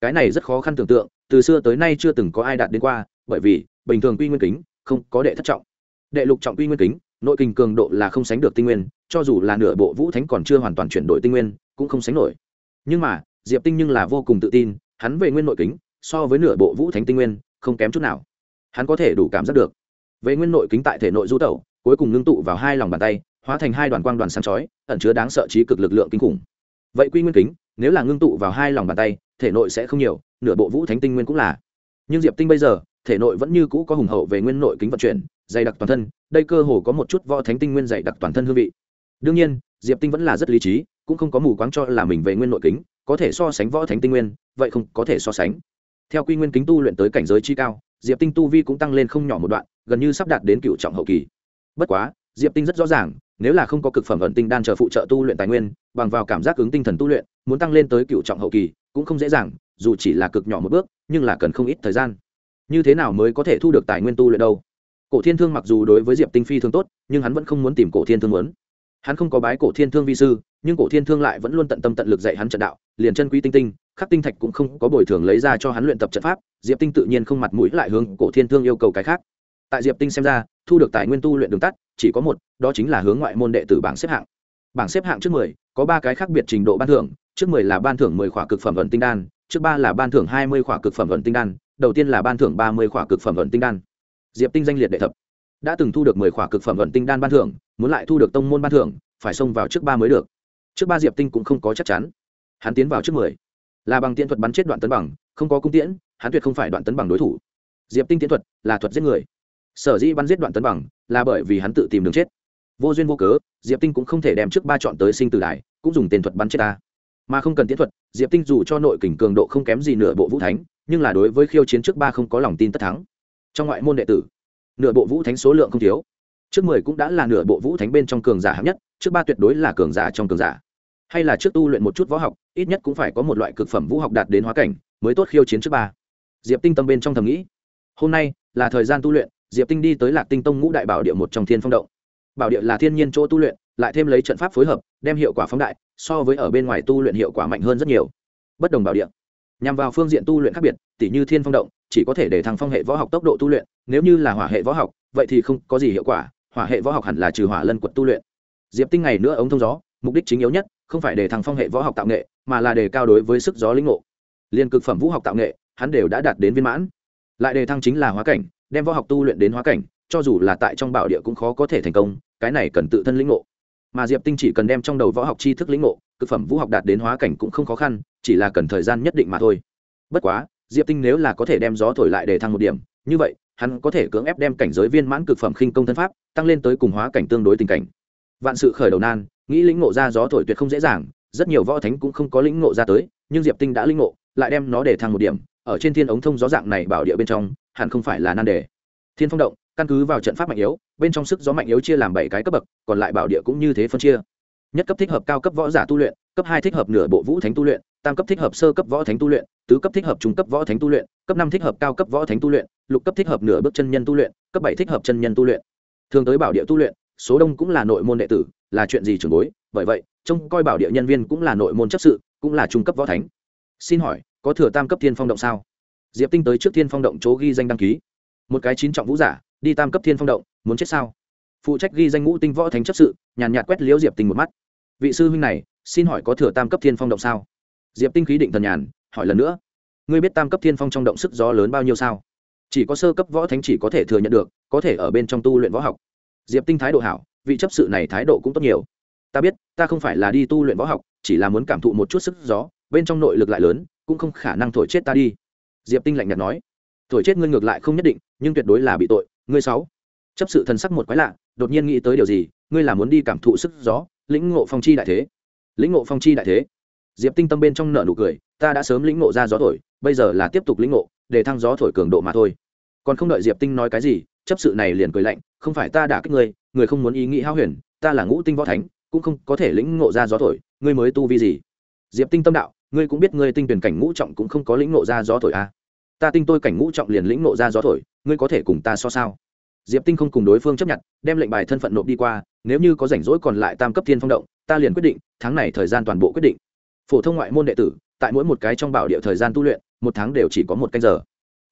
cái này rất khó khăn tưởng tượng từ xưa tới nay chưa từng có ai đạt đến qua bởi vì bình thường quy nguyên kính không có đệ thất trọng đệ lục trọng quy nguyên kính nội kinh cường độ là không sánh được tinh nguyên cho dù là nửa bộ vũ thánh còn chưa hoàn toàn chuyển đổi tinh nguyên cũng không sánh nổi nhưng mà diệp tinh nhưng là vô cùng tự tin hắn về nguyên nội kính so với nửa bộ vũ thánh tinh nguyên không kém chút nào hắn có thể đủ cảm giác được về nguyên nội kính tại thể nội du tẩu cuối cùng ngưng tụ vào hai lòng bàn tay hóa thành hai đoàn quang đoàn sáng chói ẩn chứa đáng sợ trí cực lực lượng kinh khủng vậy quy nguyên kính nếu là ngưng tụ vào hai lòng bàn tay thể nội sẽ không nhiều nửa bộ vũ thánh tinh nguyên cũng là nhưng diệp tinh bây giờ thể nội vẫn như cũ có hùng hậu về nguyên nội kính vận chuyển dày đặc toàn thân đây cơ hồ có một chút võ thánh tinh nguyên dày đặc toàn thân hương vị đương nhiên diệp tinh vẫn là rất lý trí cũng không có mù quáng cho là mình về nguyên nội kính có thể so sánh võ thánh tinh nguyên vậy không có thể so sánh theo quy nguyên kính tu luyện tới cảnh giới chi cao diệp tinh tu vi cũng tăng lên không nhỏ một đoạn gần như sắp đạt đến cựu trọng hậu kỳ bất quá diệp tinh rất rõ ràng nếu là không có cực phẩm vận tinh đan chờ phụ trợ tu luyện tài nguyên bằng vào cảm giác ứng tinh thần tu luyện muốn tăng lên tới cựu trọng hậu kỳ cũng không dễ dàng dù chỉ là cực nhỏ một bước nhưng là cần không ít thời gian như thế nào mới có thể thu được tài nguyên tu luyện đâu cổ thiên thương mặc dù đối với diệp tinh phi thường tốt nhưng hắn vẫn không muốn tìm cổ thiên thương muốn hắn không có bái cổ thiên thương vi sư nhưng cổ thiên thương lại vẫn luôn tận tâm tận lực dạy hắn trận đạo liền chân quý tinh tinh khắc tinh thạch cũng không có bồi thường lấy ra cho hắn luyện tập trận pháp diệp tinh tự nhiên không mặt mũi lại hướng cổ thiên thương yêu cầu cái khác tại diệp tinh xem ra thu được tài nguyên tu luyện đường tắt chỉ có một đó chính là hướng ngoại môn đệ tử bảng xếp hạng bảng xếp hạng trước mười có ba cái khác biệt trình độ ban thưởng trước mười là ban thưởng mười khỏa cực phẩm vận tinh đan trước ba là ban thưởng hai mươi khỏa cực phẩm vận tinh đan đầu tiên là ban thưởng ba mươi khỏa cực phẩm vận tinh đan diệp tinh danh liệt đệ thập đã từng thu được mười khỏa cực phẩm vận tinh đan ban thưởng muốn lại thu được tông môn ban thưởng phải xông vào trước ba mới được trước ba diệp tinh cũng không có chắc chắn hắn tiến vào trước mười là bằng tiễn thuật bắn chết đoạn tấn bằng không có cung tiễn hắn tuyệt không phải đoạn tấn bằng đối thủ diệp tinh tiễn thuật là thuật giết người sở dĩ bắn giết đoạn tấn bằng là bởi vì hắn tự tìm đường chết vô duyên vô cớ diệp tinh cũng không thể đem trước ba chọn tới sinh tử đài cũng dùng tiền thuật bắn chết ta mà không cần tiến thuật diệp tinh dù cho nội kình cường độ không kém gì nửa bộ vũ thánh nhưng là đối với khiêu chiến trước ba không có lòng tin tất thắng trong ngoại môn đệ tử nửa bộ vũ thánh số lượng không thiếu trước mười cũng đã là nửa bộ vũ thánh bên trong cường giả hạng nhất trước ba tuyệt đối là cường giả trong cường giả hay là trước tu luyện một chút võ học ít nhất cũng phải có một loại cực phẩm vũ học đạt đến hóa cảnh mới tốt khiêu chiến trước ba diệp tinh tâm bên trong thầm nghĩ hôm nay là thời gian tu luyện diệp tinh đi tới lạc tinh tông ngũ đại bảo địa một trong thiên phong động bảo địa là thiên nhiên chỗ tu luyện lại thêm lấy trận pháp phối hợp đem hiệu quả phóng đại so với ở bên ngoài tu luyện hiệu quả mạnh hơn rất nhiều bất đồng bảo địa nhằm vào phương diện tu luyện khác biệt tỷ như thiên phong động chỉ có thể để thằng phong hệ võ học tốc độ tu luyện nếu như là hỏa hệ võ học vậy thì không có gì hiệu quả hỏa hệ võ học hẳn là trừ hỏa lân quật tu luyện diệp tinh ngày nữa ống thông gió mục đích chính yếu nhất không phải để thằng phong hệ võ học tạo nghệ mà là đề cao đối với sức gió lĩnh ngộ liên cực phẩm vũ học tạo nghệ hắn đều đã đạt đến viên mãn lại đề thăng chính là hóa cảnh đem võ học tu luyện đến hóa cảnh cho dù là tại trong bảo địa cũng khó có thể thành công cái này cần tự thân lĩnh ngộ mà diệp tinh chỉ cần đem trong đầu võ học tri thức lĩnh ngộ c ự c phẩm vũ học đạt đến hóa cảnh cũng không khó khăn chỉ là cần thời gian nhất định mà thôi bất quá diệp tinh nếu là có thể đem gió thổi lại để thăng một điểm như vậy hắn có thể cưỡng ép đem cảnh giới viên mãn cực phẩm khinh công thân pháp tăng lên tới cùng hóa cảnh tương đối tình cảnh vạn sự khởi đầu nan nghĩ lĩnh ngộ ra gió thổi tuyệt không dễ dàng rất nhiều võ thánh cũng không có lĩnh ngộ ra tới nhưng diệp tinh đã lĩnh ngộ lại đem nó để thăng một điểm ở trên thiên ống thông gió dạng này bảo địa bên trong hẳn không phải là nan đề thiên phong động căn cứ vào trận pháp mạnh yếu bên trong sức gió mạnh yếu chia làm bảy cái cấp bậc còn lại bảo địa cũng như thế phân chia nhất cấp thích hợp cao cấp võ giả tu luyện cấp hai thích hợp nửa bộ vũ thánh tu luyện tam cấp thích hợp sơ cấp võ thánh tu luyện tứ cấp thích hợp trung cấp võ thánh tu luyện cấp năm thích hợp cao cấp võ thánh tu luyện lục cấp thích hợp nửa bước chân nhân tu luyện cấp bảy thích hợp chân nhân tu luyện thường tới bảo địa tu luyện số đông cũng là nội môn đệ tử là chuyện gì trường bối bởi vậy trông coi bảo địa nhân viên cũng là nội môn chấp sự cũng là trung cấp võ thánh xin hỏi có thừa tam cấp thiên phong động sao diệp tinh tới trước thiên phong động chỗ ghi danh đăng ký một cái chín trọng vũ giả đi tam cấp thiên phong động muốn chết sao phụ trách ghi danh ngũ tinh võ thánh chấp sự nhàn nhạt quét liễu diệp tinh một mắt vị sư huynh này xin hỏi có thừa tam cấp thiên phong động sao diệp tinh khí định thần nhàn hỏi lần nữa ngươi biết tam cấp thiên phong trong động sức gió lớn bao nhiêu sao chỉ có sơ cấp võ thánh chỉ có thể thừa nhận được có thể ở bên trong tu luyện võ học diệp tinh thái độ hảo vị chấp sự này thái độ cũng tốt nhiều ta biết ta không phải là đi tu luyện võ học chỉ là muốn cảm thụ một chút sức gió bên trong nội lực lại lớn cũng không khả năng thổi chết ta đi diệp tinh lạnh nhạt nói tuổi chết ngươi ngược lại không nhất định nhưng tuyệt đối là bị tội ngươi sáu chấp sự thần sắc một quái lạ đột nhiên nghĩ tới điều gì ngươi là muốn đi cảm thụ sức gió lĩnh ngộ phong chi đại thế lĩnh ngộ phong chi đại thế diệp tinh tâm bên trong nở nụ cười ta đã sớm lĩnh ngộ ra gió thổi bây giờ là tiếp tục lĩnh ngộ để thăng gió thổi cường độ mà thôi còn không đợi diệp tinh nói cái gì chấp sự này liền cười lạnh không phải ta đã kích ngươi ngươi không muốn ý nghĩ hao huyền ta là ngũ tinh võ thánh cũng không có thể lĩnh ngộ ra gió thổi ngươi mới tu vi gì diệp tinh tâm đạo ngươi cũng biết ngươi tinh tuyển cảnh ngũ trọng cũng không có lĩnh ngộ ra gió thổi a à ta tinh tôi cảnh ngũ trọng liền lĩnh nộ ra gió thổi ngươi có thể cùng ta so sao diệp tinh không cùng đối phương chấp nhận đem lệnh bài thân phận nộp đi qua nếu như có rảnh rỗi còn lại tam cấp thiên phong động ta liền quyết định tháng này thời gian toàn bộ quyết định phổ thông ngoại môn đệ tử tại mỗi một cái trong bảo địa thời gian tu luyện một tháng đều chỉ có một canh giờ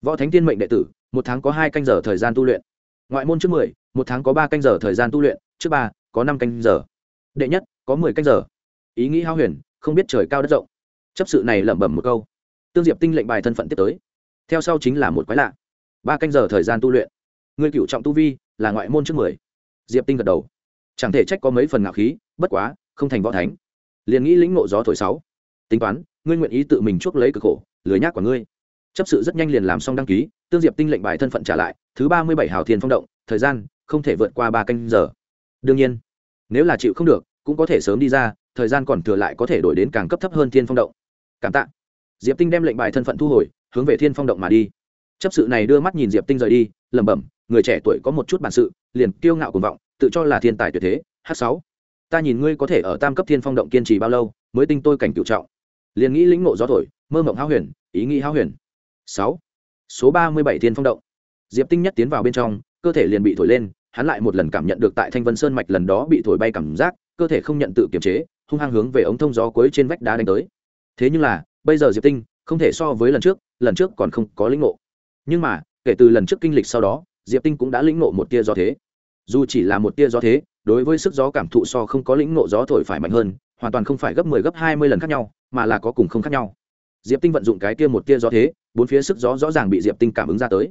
võ thánh tiên mệnh đệ tử một tháng có hai canh giờ thời gian tu luyện ngoại môn trước mười một tháng có ba canh giờ thời gian tu luyện trước ba có năm canh giờ đệ nhất có mười canh giờ ý nghĩ hao huyền không biết trời cao đất rộng chấp sự này lẩm bẩm một câu tương diệp tinh lệnh bài thân phận tiếp tới theo sau chính là một quái lạ ba canh giờ thời gian tu luyện ngươi cựu trọng tu vi là ngoại môn trước mười diệp tinh gật đầu chẳng thể trách có mấy phần ngạo khí bất quá không thành võ thánh liền nghĩ lĩnh ngộ gió thổi sáu tính toán ngươi nguyện ý tự mình chuốc lấy cực khổ lười nhác của ngươi chấp sự rất nhanh liền làm xong đăng ký tương diệp tinh lệnh bài thân phận trả lại thứ ba mươi bảy hào thiên phong động thời gian không thể vượt qua ba canh giờ đương nhiên nếu là chịu không được cũng có thể sớm đi ra thời gian còn thừa lại có thể đổi đến càng cấp thấp hơn thiên phong động cảm tạ diệp tinh đem lệnh bài thân phận thu hồi hướng về thiên phong động mà đi chấp sự này đưa mắt nhìn diệp tinh rời đi lẩm bẩm người trẻ tuổi có một chút bản sự liền kiêu ngạo cuồng vọng tự cho là thiên tài tuyệt thế h sáu ta nhìn ngươi có thể ở tam cấp thiên phong động kiên trì bao lâu mới tinh tôi cảnh cựu trọng liền nghĩ lĩnh ngộ gió thổi mơ mộng háo huyền ý nghĩ háo huyền sáu số ba mươi bảy thiên phong động diệp tinh nhất tiến vào bên trong cơ thể liền bị thổi lên hắn lại một lần cảm nhận được tại thanh vân sơn mạch lần đó bị thổi bay cảm giác cơ thể không nhận tự kiềm chế hung hăng hướng về ống thông gió cuối trên vách đá đánh tới thế nhưng là bây giờ diệp tinh không thể so với lần trước lần trước còn không có lĩnh ngộ nhưng mà kể từ lần trước kinh lịch sau đó diệp tinh cũng đã lĩnh ngộ một tia gió thế dù chỉ là một tia gió thế đối với sức gió cảm thụ so không có lĩnh ngộ gió thổi phải mạnh hơn hoàn toàn không phải gấp 10 gấp 20 lần khác nhau mà là có cùng không khác nhau diệp tinh vận dụng cái tia một tia gió thế bốn phía sức gió rõ ràng bị diệp tinh cảm ứng ra tới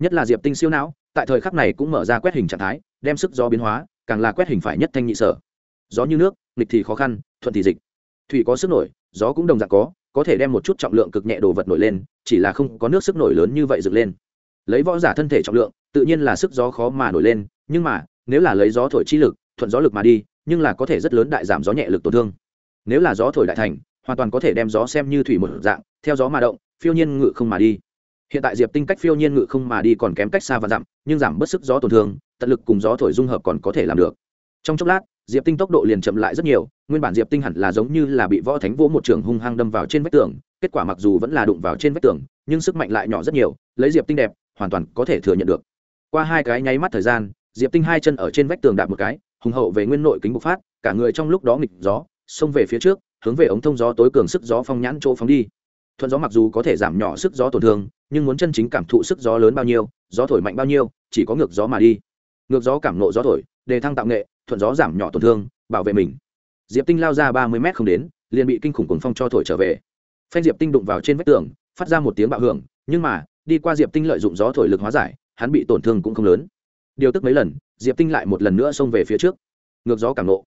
nhất là diệp tinh siêu não tại thời khắc này cũng mở ra quét hình trạng thái đem sức gió biến hóa càng là quét hình phải nhất thanh nhị sở gió như nước nghịch thì khó khăn thuận thì dịch thủy có sức nổi gió cũng đồng dạng có có thể đem một chút trọng lượng cực nhẹ đồ vật nổi lên chỉ là không có nước sức nổi lớn như vậy dựng lên lấy võ giả thân thể trọng lượng tự nhiên là sức gió khó mà nổi lên nhưng mà nếu là lấy gió thổi chi lực thuận gió lực mà đi nhưng là có thể rất lớn đại giảm gió nhẹ lực tổn thương nếu là gió thổi đại thành hoàn toàn có thể đem gió xem như thủy một dạng theo gió mà động phiêu nhiên ngự không mà đi hiện tại diệp tinh cách phiêu nhiên ngự không mà đi còn kém cách xa và dặm nhưng giảm bớt sức gió tổn thương tận lực cùng gió thổi dung hợp còn có thể làm được trong chốc lát diệp tinh tốc độ liền chậm lại rất nhiều nguyên bản diệp tinh hẳn là giống như là bị võ thánh vỗ một trường hung hăng đâm vào trên vách tường kết quả mặc dù vẫn là đụng vào trên vách tường nhưng sức mạnh lại nhỏ rất nhiều lấy diệp tinh đẹp hoàn toàn có thể thừa nhận được qua hai cái nháy mắt thời gian diệp tinh hai chân ở trên vách tường đạp một cái hùng hậu về nguyên nội kính bộc phát cả người trong lúc đó nghịch gió xông về phía trước hướng về ống thông gió tối cường sức gió phong nhãn chỗ phóng đi thuận gió mặc dù có thể giảm nhỏ sức gió tổn thương nhưng muốn chân chính cảm thụ sức gió lớn bao nhiêu gió thổi mạnh bao nhiêu chỉ có ngược gió mà đi ngược gió cảm nộ gió thổi đề thăng tạo nghệ thuận gió giảm nhỏ tổn thương bảo vệ mình diệp tinh lao ra ba mươi m không đến liền bị kinh khủng cuồng phong cho thổi trở về phanh diệp tinh đụng vào trên vách tường phát ra một tiếng bạo hưởng nhưng mà đi qua diệp tinh lợi dụng gió thổi lực hóa giải hắn bị tổn thương cũng không lớn điều tức mấy lần diệp tinh lại một lần nữa xông về phía trước ngược gió cảm nộ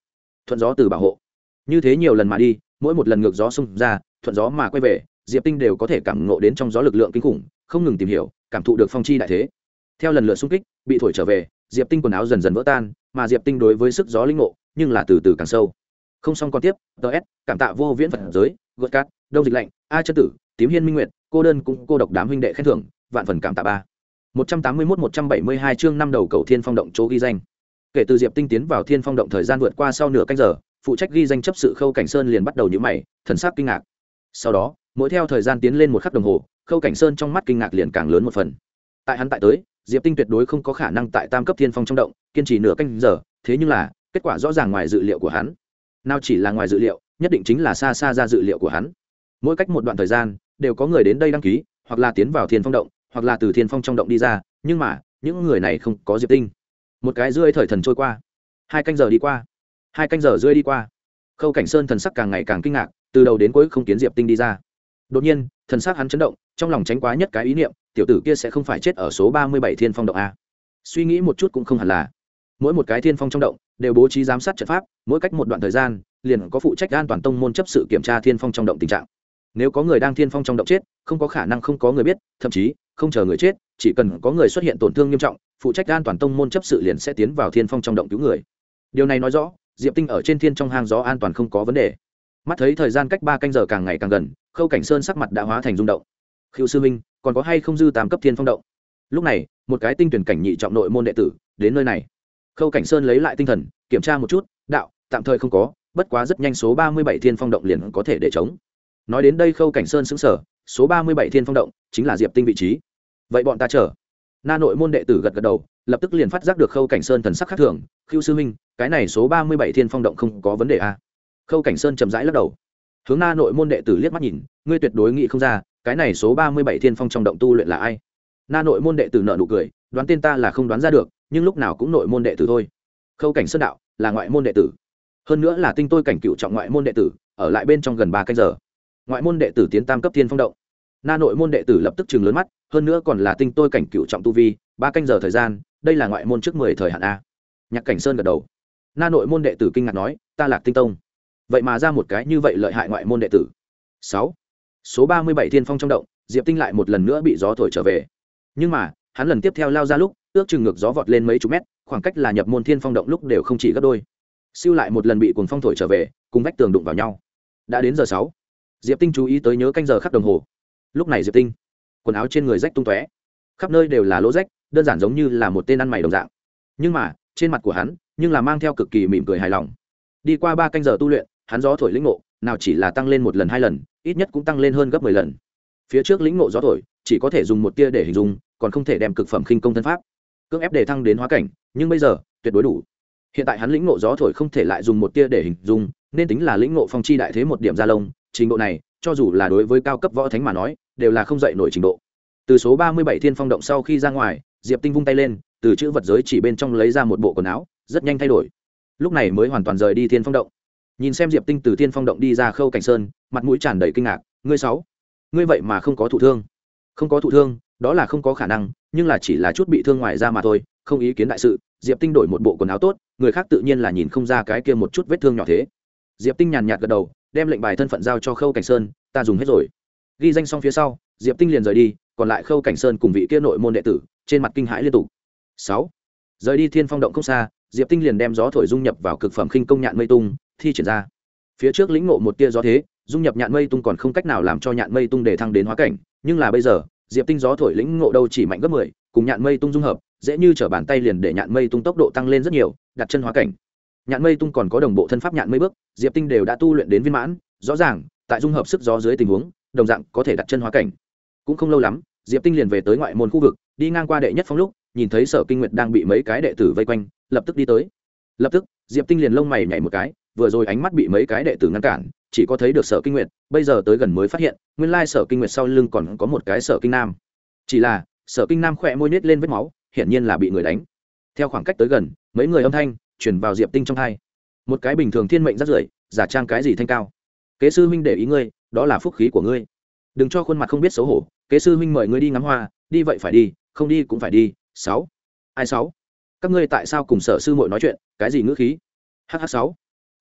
thuận gió từ bảo hộ như thế nhiều lần mà đi mỗi một lần ngược gió xông ra thuận gió mà quay về diệp tinh đều có thể cảm nộ đến trong gió lực lượng kinh khủng không ngừng tìm hiểu cảm thụ được phong chi đại thế theo lần lượt xung kích bị thổi trở về diệp tinh quần áo dần dần vỡ tan mà diệp tinh đối với sức gió linh ngộ nhưng là từ từ càng sâu không xong còn tiếp ts cảm tạ vô viễn phật giới gợt cát đông dịch lạnh a chân tử tím hiên minh nguyện cô đơn cũng cô độc đám huynh đệ khen thưởng vạn phần cảm tạ ba một trăm tám mươi mốt một trăm bảy mươi hai chương năm đầu cầu thiên phong động chỗ ghi danh kể từ diệp tinh tiến vào thiên phong động thời gian vượt qua sau nửa canh giờ phụ trách ghi danh chấp sự khâu cảnh sơn liền bắt đầu nhíu mày thần sắc kinh ngạc sau đó mỗi theo thời gian tiến lên một khắc đồng hồ khâu cảnh sơn trong mắt kinh ngạc liền càng lớn một phần tại hắn tại tới diệp tinh tuyệt đối không có khả năng tại tam cấp thiên phong trong động kiên trì nửa canh giờ thế nhưng là kết quả rõ ràng ngoài dự liệu của hắn nào chỉ là ngoài dự liệu nhất định chính là xa xa ra dự liệu của hắn mỗi cách một đoạn thời gian đều có người đến đây đăng ký hoặc là tiến vào thiên phong động hoặc là từ thiên phong trong động đi ra nhưng mà những người này không có diệp tinh một cái rưỡi thời thần trôi qua hai canh giờ đi qua hai canh giờ rưỡi đi qua khâu cảnh sơn thần sắc càng ngày càng kinh ngạc từ đầu đến cuối không kiến diệp tinh đi ra đột nhiên thần sắc hắn chấn động trong lòng tránh quá nhất cái ý niệm tiểu tử kia sẽ không phải chết ở số ba mươi bảy thiên phong động a suy nghĩ một chút cũng không hẳn là mỗi một cái thiên phong trong động đều bố trí giám sát trận pháp mỗi cách một đoạn thời gian liền có phụ trách an toàn tông môn chấp sự kiểm tra thiên phong trong động tình trạng nếu có người đang thiên phong trong động chết không có khả năng không có người biết thậm chí không chờ người chết chỉ cần có người xuất hiện tổn thương nghiêm trọng phụ trách an toàn tông môn chấp sự liền sẽ tiến vào thiên phong trong động cứu người điều này nói rõ diệp tinh ở trên thiên trong hang gió an toàn không có vấn đề mắt thấy thời gian cách ba canh giờ càng ngày càng gần khâu cảnh sơn sắc mặt đã hóa thành rung động khiêu sư minh còn có hay không dư tam cấp thiên phong động lúc này một cái tinh tuyển cảnh nhị trọng nội môn đệ tử đến nơi này khâu cảnh sơn lấy lại tinh thần kiểm tra một chút đạo tạm thời không có bất quá rất nhanh số ba mươi bảy thiên phong động liền có thể để chống nói đến đây khâu cảnh sơn xứng sở số ba mươi bảy thiên phong động chính là diệp tinh vị trí vậy bọn ta chờ na nội môn đệ tử gật gật đầu lập tức liền phát giác được khâu cảnh sơn thần sắc khác thường khiêu sư huynh cái này số ba mươi bảy thiên phong động không có vấn đề à. khâu cảnh sơn chậm rãi lắc đầu hướng na nội môn đệ tử liếc mắt nhìn ngươi tuyệt đối nghĩ không ra cái này số ba mươi bảy thiên phong trong động tu luyện là ai na nội môn đệ tử nở nụ cười đoán tên ta là không đoán ra được nhưng lúc nào cũng nội môn đệ tử thôi khâu cảnh sơn đạo là ngoại môn đệ tử hơn nữa là tinh tôi cảnh cựu trọng ngoại môn đệ tử ở lại bên trong gần ba canh giờ ngoại môn đệ tử tiến tam cấp thiên phong động na nội môn đệ tử lập tức trừng lớn mắt hơn nữa còn là tinh tôi cảnh cựu trọng tu vi ba canh giờ thời gian đây là ngoại môn trước mười thời hạn a nhạc cảnh sơn gật đầu na nội môn đệ tử kinh ngạc nói ta là tinh tông vậy mà ra một cái như vậy lợi hại ngoại môn đệ tử sáu số ba mươi bảy thiên phong trong động diệp tinh lại một lần nữa bị gió thổi trở về nhưng mà hắn lần tiếp theo lao ra lúc ước chừng ngược gió vọt lên mấy chục mét khoảng cách là nhập môn thiên phong động lúc đều không chỉ gấp đôi siêu lại một lần bị cuồng phong thổi trở về cùng vách tường đụng vào nhau đã đến giờ sáu diệp tinh chú ý tới nhớ canh giờ khắc đồng hồ lúc này diệp tinh quần áo trên người rách tung tóe khắp nơi đều là lỗ rách đơn giản giống như là một tên ăn mày đồng dạng nhưng mà trên mặt của hắn nhưng là mang theo cực kỳ mỉm cười hài lòng đi qua ba canh giờ tu luyện hắn gió thổi linh ngộ nào chỉ là tăng lên một lần hai lần ít nhất cũng tăng lên hơn gấp mười lần phía trước lĩnh ngộ gió thổi chỉ có thể dùng một tia để hình dung còn không thể đem cực phẩm khinh công thân pháp cưỡng ép để thăng đến hóa cảnh nhưng bây giờ tuyệt đối đủ hiện tại hắn lĩnh ngộ gió thổi không thể lại dùng một tia để hình dung nên tính là lĩnh ngộ phong chi đại thế một điểm gia lông trình độ này cho dù là đối với cao cấp võ thánh mà nói đều là không dậy nổi trình độ từ số ba mươi bảy thiên phong động sau khi ra ngoài diệp tinh vung tay lên từ chữ vật giới chỉ bên trong lấy ra một bộ quần áo rất nhanh thay đổi lúc này mới hoàn toàn rời đi thiên phong động nhìn xem diệp tinh từ thiên phong động đi ra khâu cảnh sơn mặt mũi tràn đầy kinh ngạc ngươi sáu ngươi vậy mà không có thụ thương không có thụ thương đó là không có khả năng nhưng là chỉ là chút bị thương ngoài ra mà thôi không ý kiến đại sự diệp tinh đổi một bộ quần áo tốt người khác tự nhiên là nhìn không ra cái kia một chút vết thương nhỏ thế diệp tinh nhàn nhạt gật đầu đem lệnh bài thân phận giao cho khâu cảnh sơn ta dùng hết rồi ghi danh xong phía sau diệp tinh liền rời đi còn lại khâu cảnh sơn cùng vị kia nội môn đệ tử trên mặt kinh hãi liên tục sáu rời đi thiên phong động không xa diệp tinh liền đem gió thổi dung nhập vào cực phẩm khinh công nhạn mây tung thi triển ra phía trước lĩnh ngộ một tia gió thế dung nhập nhạn mây tung còn không cách nào làm cho nhạn mây tung để thăng đến hóa cảnh nhưng là bây giờ diệp tinh gió thổi lĩnh ngộ đâu chỉ mạnh gấp mười cùng nhạn mây tung dung hợp dễ như trở bàn tay liền để nhạn mây tung tốc độ tăng lên rất nhiều đặt chân hóa cảnh nhạn mây tung còn có đồng bộ thân pháp nhạn mây bước diệp tinh đều đã tu luyện đến viên mãn rõ ràng tại dung hợp sức gió dưới tình huống đồng dạng có thể đặt chân hóa cảnh cũng không lâu lắm diệp tinh liền về tới ngoại môn khu vực đi ngang qua đệ nhất phong lúc nhìn thấy sở kinh nguyệt đang bị mấy cái đệ tử vây quanh lập tức đi tới lập tức diệp tinh liền lông mày nhảy một cái vừa rồi ánh mắt bị mấy cái đệ tử ngăn cản chỉ có thấy được sở kinh nguyệt bây giờ tới gần mới phát hiện nguyên lai sở kinh nguyệt sau lưng còn có một cái sở kinh nam chỉ là sở kinh nam khỏe môi nết lên vết máu hiển nhiên là bị người đánh theo khoảng cách tới gần mấy người âm thanh chuyển vào diệp tinh trong hai một cái bình thường thiên mệnh rất rưởi giả trang cái gì thanh cao kế sư huynh để ý ngươi đó là phúc khí của ngươi đừng cho khuôn mặt không biết xấu hổ kế sư huynh mời ngươi đi ngắm hoa đi vậy phải đi không đi cũng phải đi sáu ai sáu các ngươi tại sao cùng sở sư muội nói chuyện cái gì ngữ khí hh sáu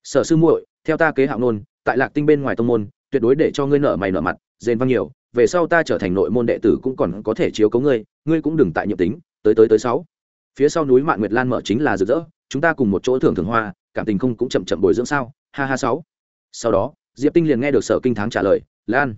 sở sư muội theo ta kế hạo nôn tại lạc tinh bên ngoài tông môn tuyệt đối để cho ngươi nợ mày nợ mặt rền vang nhiều về sau ta trở thành nội môn đệ tử cũng còn có thể chiếu cấu ngươi ngươi cũng đừng tại nhiệm tính tới tới tới sáu phía sau núi mạng nguyệt lan mở chính là rực rỡ chúng ta cùng một chỗ thưởng thường hoa cảm tình không cũng chậm chậm bồi dưỡng sao ha ha sáu sau đó diệp tinh liền nghe được sở kinh thắng trả lời lan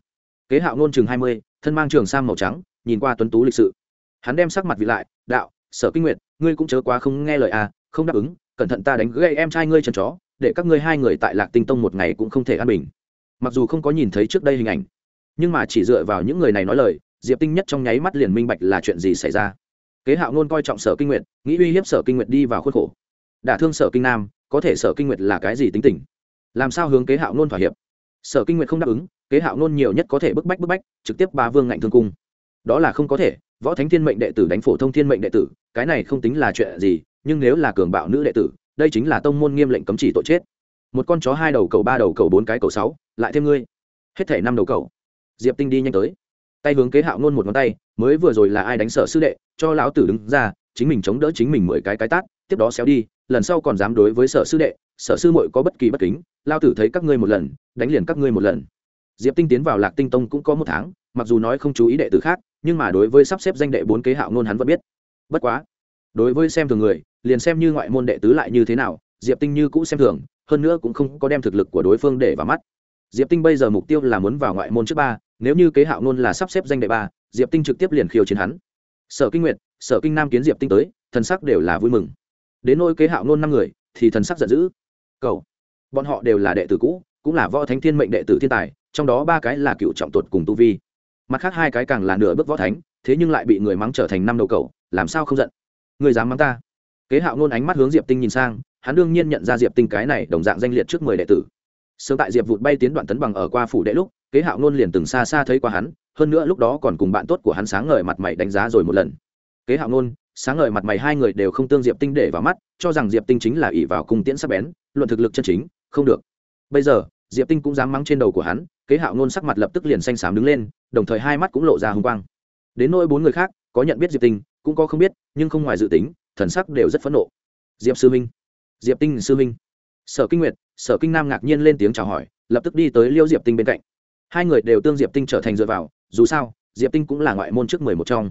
kế hạo nôn chừng mươi, thân mang trường sam màu trắng nhìn qua tuấn tú lịch sự hắn đem sắc mặt vị lại đạo sở kinh nguyệt ngươi cũng chớ quá không nghe lời à không đáp ứng cẩn thận ta đánh gây em trai ngươi trần chó để các ngươi hai người tại lạc tinh tông một ngày cũng không thể an bình mặc dù không có nhìn thấy trước đây hình ảnh nhưng mà chỉ dựa vào những người này nói lời diệp tinh nhất trong nháy mắt liền minh bạch là chuyện gì xảy ra kế hạo ngôn coi trọng sở kinh nguyệt nghĩ uy hiếp sở kinh nguyệt đi vào khuất khổ đả thương sở kinh nam có thể sở kinh nguyệt là cái gì tính tình làm sao hướng kế hạo ngôn thỏa hiệp sở kinh nguyệt không đáp ứng kế hạo ngôn nhiều nhất có thể bức bách bức bách trực tiếp ba vương ngạnh thương cung đó là không có thể võ thánh thiên mệnh đệ tử đánh phổ thông thiên mệnh đệ tử cái này không tính là chuyện gì nhưng nếu là cường bạo nữ đệ tử đây chính là tông môn nghiêm lệnh cấm chỉ tội chết một con chó hai đầu cầu ba đầu cầu bốn cái cầu sáu lại thêm ngươi hết thảy năm đầu cầu diệp tinh đi nhanh tới tay hướng kế hạo nôn một ngón tay mới vừa rồi là ai đánh sợ sư đệ cho lão tử đứng ra chính mình chống đỡ chính mình mười cái cái tát tiếp đó xéo đi lần sau còn dám đối với sợ sư đệ sợ sư muội có bất kỳ bất kính lao tử thấy các ngươi một lần đánh liền các ngươi một lần diệp tinh tiến vào lạc tinh tông cũng có một tháng mặc dù nói không chú ý đệ tử khác nhưng mà đối với sắp xếp danh đệ bốn kế hạo nôn hắn vẫn biết bất quá đối với xem thường người liền xem như ngoại môn đệ tứ lại như thế nào diệp tinh như cũ xem thường hơn nữa cũng không có đem thực lực của đối phương để vào mắt diệp tinh bây giờ mục tiêu là muốn vào ngoại môn trước ba nếu như kế hạo nôn là sắp xếp danh đệ ba diệp tinh trực tiếp liền khiêu chiến hắn sở kinh nguyệt sở kinh nam kiến diệp tinh tới thần sắc đều là vui mừng đến nỗi kế hạo nôn năm người thì thần sắc giận dữ cầu bọn họ đều là đệ tử cũ cũng là võ thánh thiên mệnh đệ tử thiên tài trong đó ba cái là cựu trọng tuột cùng tu vi mặt khác hai cái càng là nửa bước võ thánh thế nhưng lại bị người mắng trở thành năm đầu cầu làm sao không giận Ngươi dám mắng ta kế hạo nôn ánh mắt hướng diệp tinh nhìn sang hắn đương nhiên nhận ra diệp tinh cái này đồng dạng danh liệt trước mười đệ tử sớm tại diệp vụt bay tiến đoạn tấn bằng ở qua phủ đệ lúc kế hạo nôn liền từng xa xa thấy qua hắn hơn nữa lúc đó còn cùng bạn tốt của hắn sáng ngời mặt mày đánh giá rồi một lần kế hạo nôn sáng ngời mặt mày hai người đều không tương diệp tinh để vào mắt cho rằng diệp tinh chính là ỷ vào cung tiễn sắc bén luận thực lực chân chính không được bây giờ diệp tinh cũng dám mắng trên đầu của hắn kế hạo nôn sắc mặt lập tức liền xanh xám đứng lên đồng thời hai mắt cũng lộ ra hung quang đến nỗi bốn người khác có nhận biết diệp tinh cũng có không biết nhưng không ngoài dự tính thần sắc đều rất phẫn nộ diệp sư minh diệp tinh sư minh sở kinh nguyệt sở kinh nam ngạc nhiên lên tiếng chào hỏi lập tức đi tới liêu diệp tinh bên cạnh hai người đều tương diệp tinh trở thành dựa vào dù sao diệp tinh cũng là ngoại môn trước mười một trong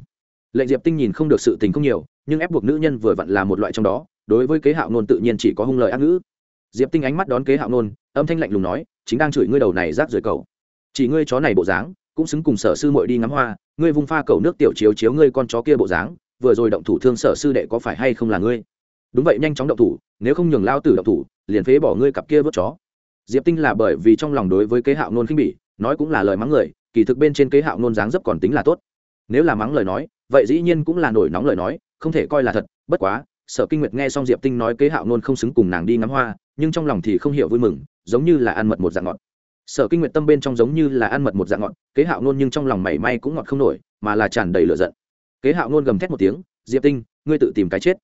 lệnh diệp tinh nhìn không được sự tình không nhiều nhưng ép buộc nữ nhân vừa vặn là một loại trong đó đối với kế hạo nôn tự nhiên chỉ có hung lời ác ngữ diệp tinh ánh mắt đón kế hạo nôn âm thanh lạnh lùng nói chính đang chửi ngươi đầu này rác rưởi cầu chỉ ngươi chó này bộ dáng cũng xứng cùng sở sư muội đi ngắm hoa ngươi vung pha cầu nước tiểu chiếu chiếu ngươi con chó kia bộ dáng vừa rồi động thủ thương sở sư đệ có phải hay không là ngươi đúng vậy nhanh chóng động thủ nếu không nhường lao tử động thủ liền phế bỏ ngươi cặp kia vớt chó diệp tinh là bởi vì trong lòng đối với kế hạo nôn khinh bỉ nói cũng là lời mắng người kỳ thực bên trên kế hạo nôn dáng dấp còn tính là tốt nếu là mắng lời nói vậy dĩ nhiên cũng là nổi nóng lời nói không thể coi là thật bất quá sở kinh nguyệt nghe xong diệp tinh nói kế hạo nôn không xứng cùng nàng đi ngắm hoa nhưng trong lòng thì không hiểu vui mừng giống như là ăn mật một dạng ngọt sở kinh nguyệt tâm bên trong giống như là ăn mật một dạng ngọt kế hạo nôn nhưng trong lòng mảy may cũng ngọt không nổi mà là tràn đầy lửa giận kế hạo nôn gầm thét một tiếng diệp tinh ngươi tự tìm cái chết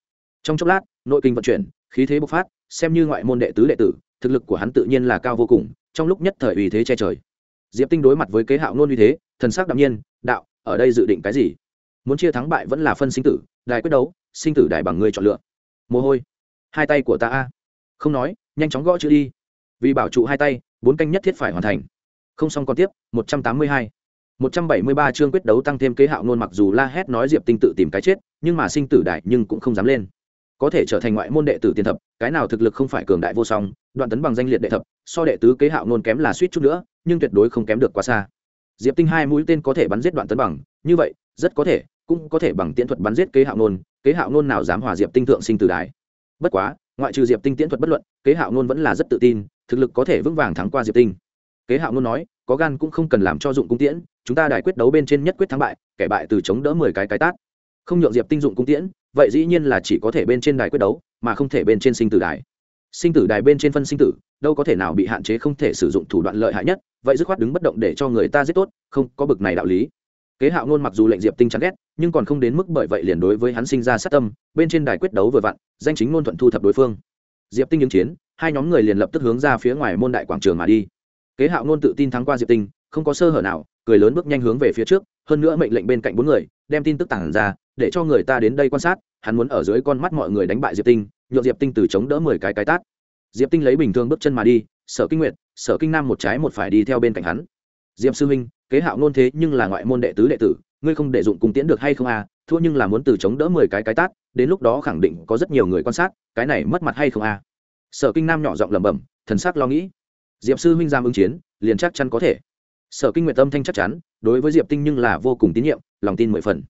trong chốc lát nội kinh vận chuyển khí thế bộc phát xem như ngoại môn đệ tứ đệ tử thực lực của hắn tự nhiên là cao vô cùng trong lúc nhất thời uy thế che trời diệp tinh đối mặt với kế hạo nôn uy thế thần sắc đạm nhiên đạo ở đây dự định cái gì muốn chia thắng bại vẫn là phân sinh tử đài quyết đấu sinh tử đài bằng ngươi chọn lựa mồ hôi hai tay của ta a không nói nhanh chóng gõ chữ đi vì bảo trụ hai tay bốn canh nhất thiết phải hoàn thành không xong còn tiếp một trăm tám mươi hai 173 chương quyết đấu tăng thêm kế hạo nôn mặc dù la hét nói Diệp Tinh tự tìm cái chết, nhưng mà sinh tử đại nhưng cũng không dám lên. Có thể trở thành ngoại môn đệ tử tiền thập, cái nào thực lực không phải cường đại vô song, đoạn tấn bằng danh liệt đệ thập, so đệ tứ kế hạo nôn kém là suýt chút nữa, nhưng tuyệt đối không kém được quá xa. Diệp Tinh hai mũi tên có thể bắn giết đoạn tấn bằng, như vậy, rất có thể, cũng có thể bằng tiễn thuật bắn giết kế hạo nôn kế hạo nôn nào dám hòa Diệp Tinh thượng sinh tử đại. Bất quá, ngoại trừ Diệp Tinh tiễn thuật bất luận, kế hạo nôn vẫn là rất tự tin, thực lực có thể vững vàng thắng qua Diệp Tinh kế hạo ngôn nói có gan cũng không cần làm cho dụng cung tiễn chúng ta đài quyết đấu bên trên nhất quyết thắng bại kẻ bại từ chống đỡ mười cái cái tát không nhượng diệp tinh dụng cung tiễn vậy dĩ nhiên là chỉ có thể bên trên đài quyết đấu mà không thể bên trên sinh tử đài sinh tử đài bên trên phân sinh tử đâu có thể nào bị hạn chế không thể sử dụng thủ đoạn lợi hại nhất vậy dứt khoát đứng bất động để cho người ta giết tốt không có bực này đạo lý kế hạo ngôn mặc dù lệnh diệp tinh chán ghét nhưng còn không đến mức bởi vậy liền đối với hắn sinh ra sát tâm bên trên đài quyết đấu vừa vặn danh chính ngôn thuận thu thập đối phương diệp tinh ứng chiến hai nhóm người liền lập tức hướng ra phía ngoài môn đại quảng trường mà đi kế hạo luôn tự tin thắng qua diệp tinh không có sơ hở nào cười lớn bước nhanh hướng về phía trước hơn nữa mệnh lệnh bên cạnh bốn người đem tin tức tản ra để cho người ta đến đây quan sát hắn muốn ở dưới con mắt mọi người đánh bại diệp tinh nhượng diệp tinh từ chống đỡ mười cái cái tát diệp tinh lấy bình thường bước chân mà đi sở kinh nguyệt sở kinh nam một trái một phải đi theo bên cạnh hắn diệp sư huynh kế hạo luôn thế nhưng là ngoại môn đệ tứ đệ tử ngươi không để dụng cung tiễn được hay không à thua nhưng là muốn từ chống đỡ mười cái cái tát đến lúc đó khẳng định có rất nhiều người quan sát cái này mất mặt hay không à sở kinh nam nhỏ giọng lẩm bẩm thần sắc lo nghĩ diệp sư huynh giam ứng chiến liền chắc chắn có thể sở kinh nguyện tâm thanh chắc chắn đối với diệp tinh nhưng là vô cùng tín nhiệm lòng tin mười phần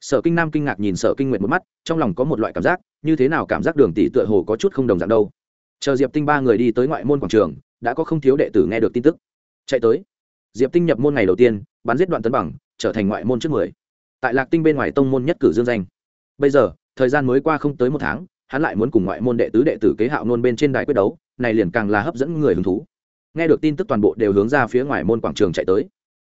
sở kinh nam kinh ngạc nhìn sở kinh nguyện một mắt trong lòng có một loại cảm giác như thế nào cảm giác đường tỷ tựa hồ có chút không đồng dạng đâu chờ diệp tinh ba người đi tới ngoại môn quảng trường đã có không thiếu đệ tử nghe được tin tức chạy tới diệp tinh nhập môn ngày đầu tiên bắn giết đoạn tấn bằng trở thành ngoại môn trước mười tại lạc tinh bên ngoài tông môn nhất cử dương danh bây giờ thời gian mới qua không tới một tháng hắn lại muốn cùng ngoại môn đệ tứ đệ tử kế hạo nôn bên trên đài quyết đấu này liền càng là hấp dẫn người hứng thú nghe được tin tức toàn bộ đều hướng ra phía ngoài môn quảng trường chạy tới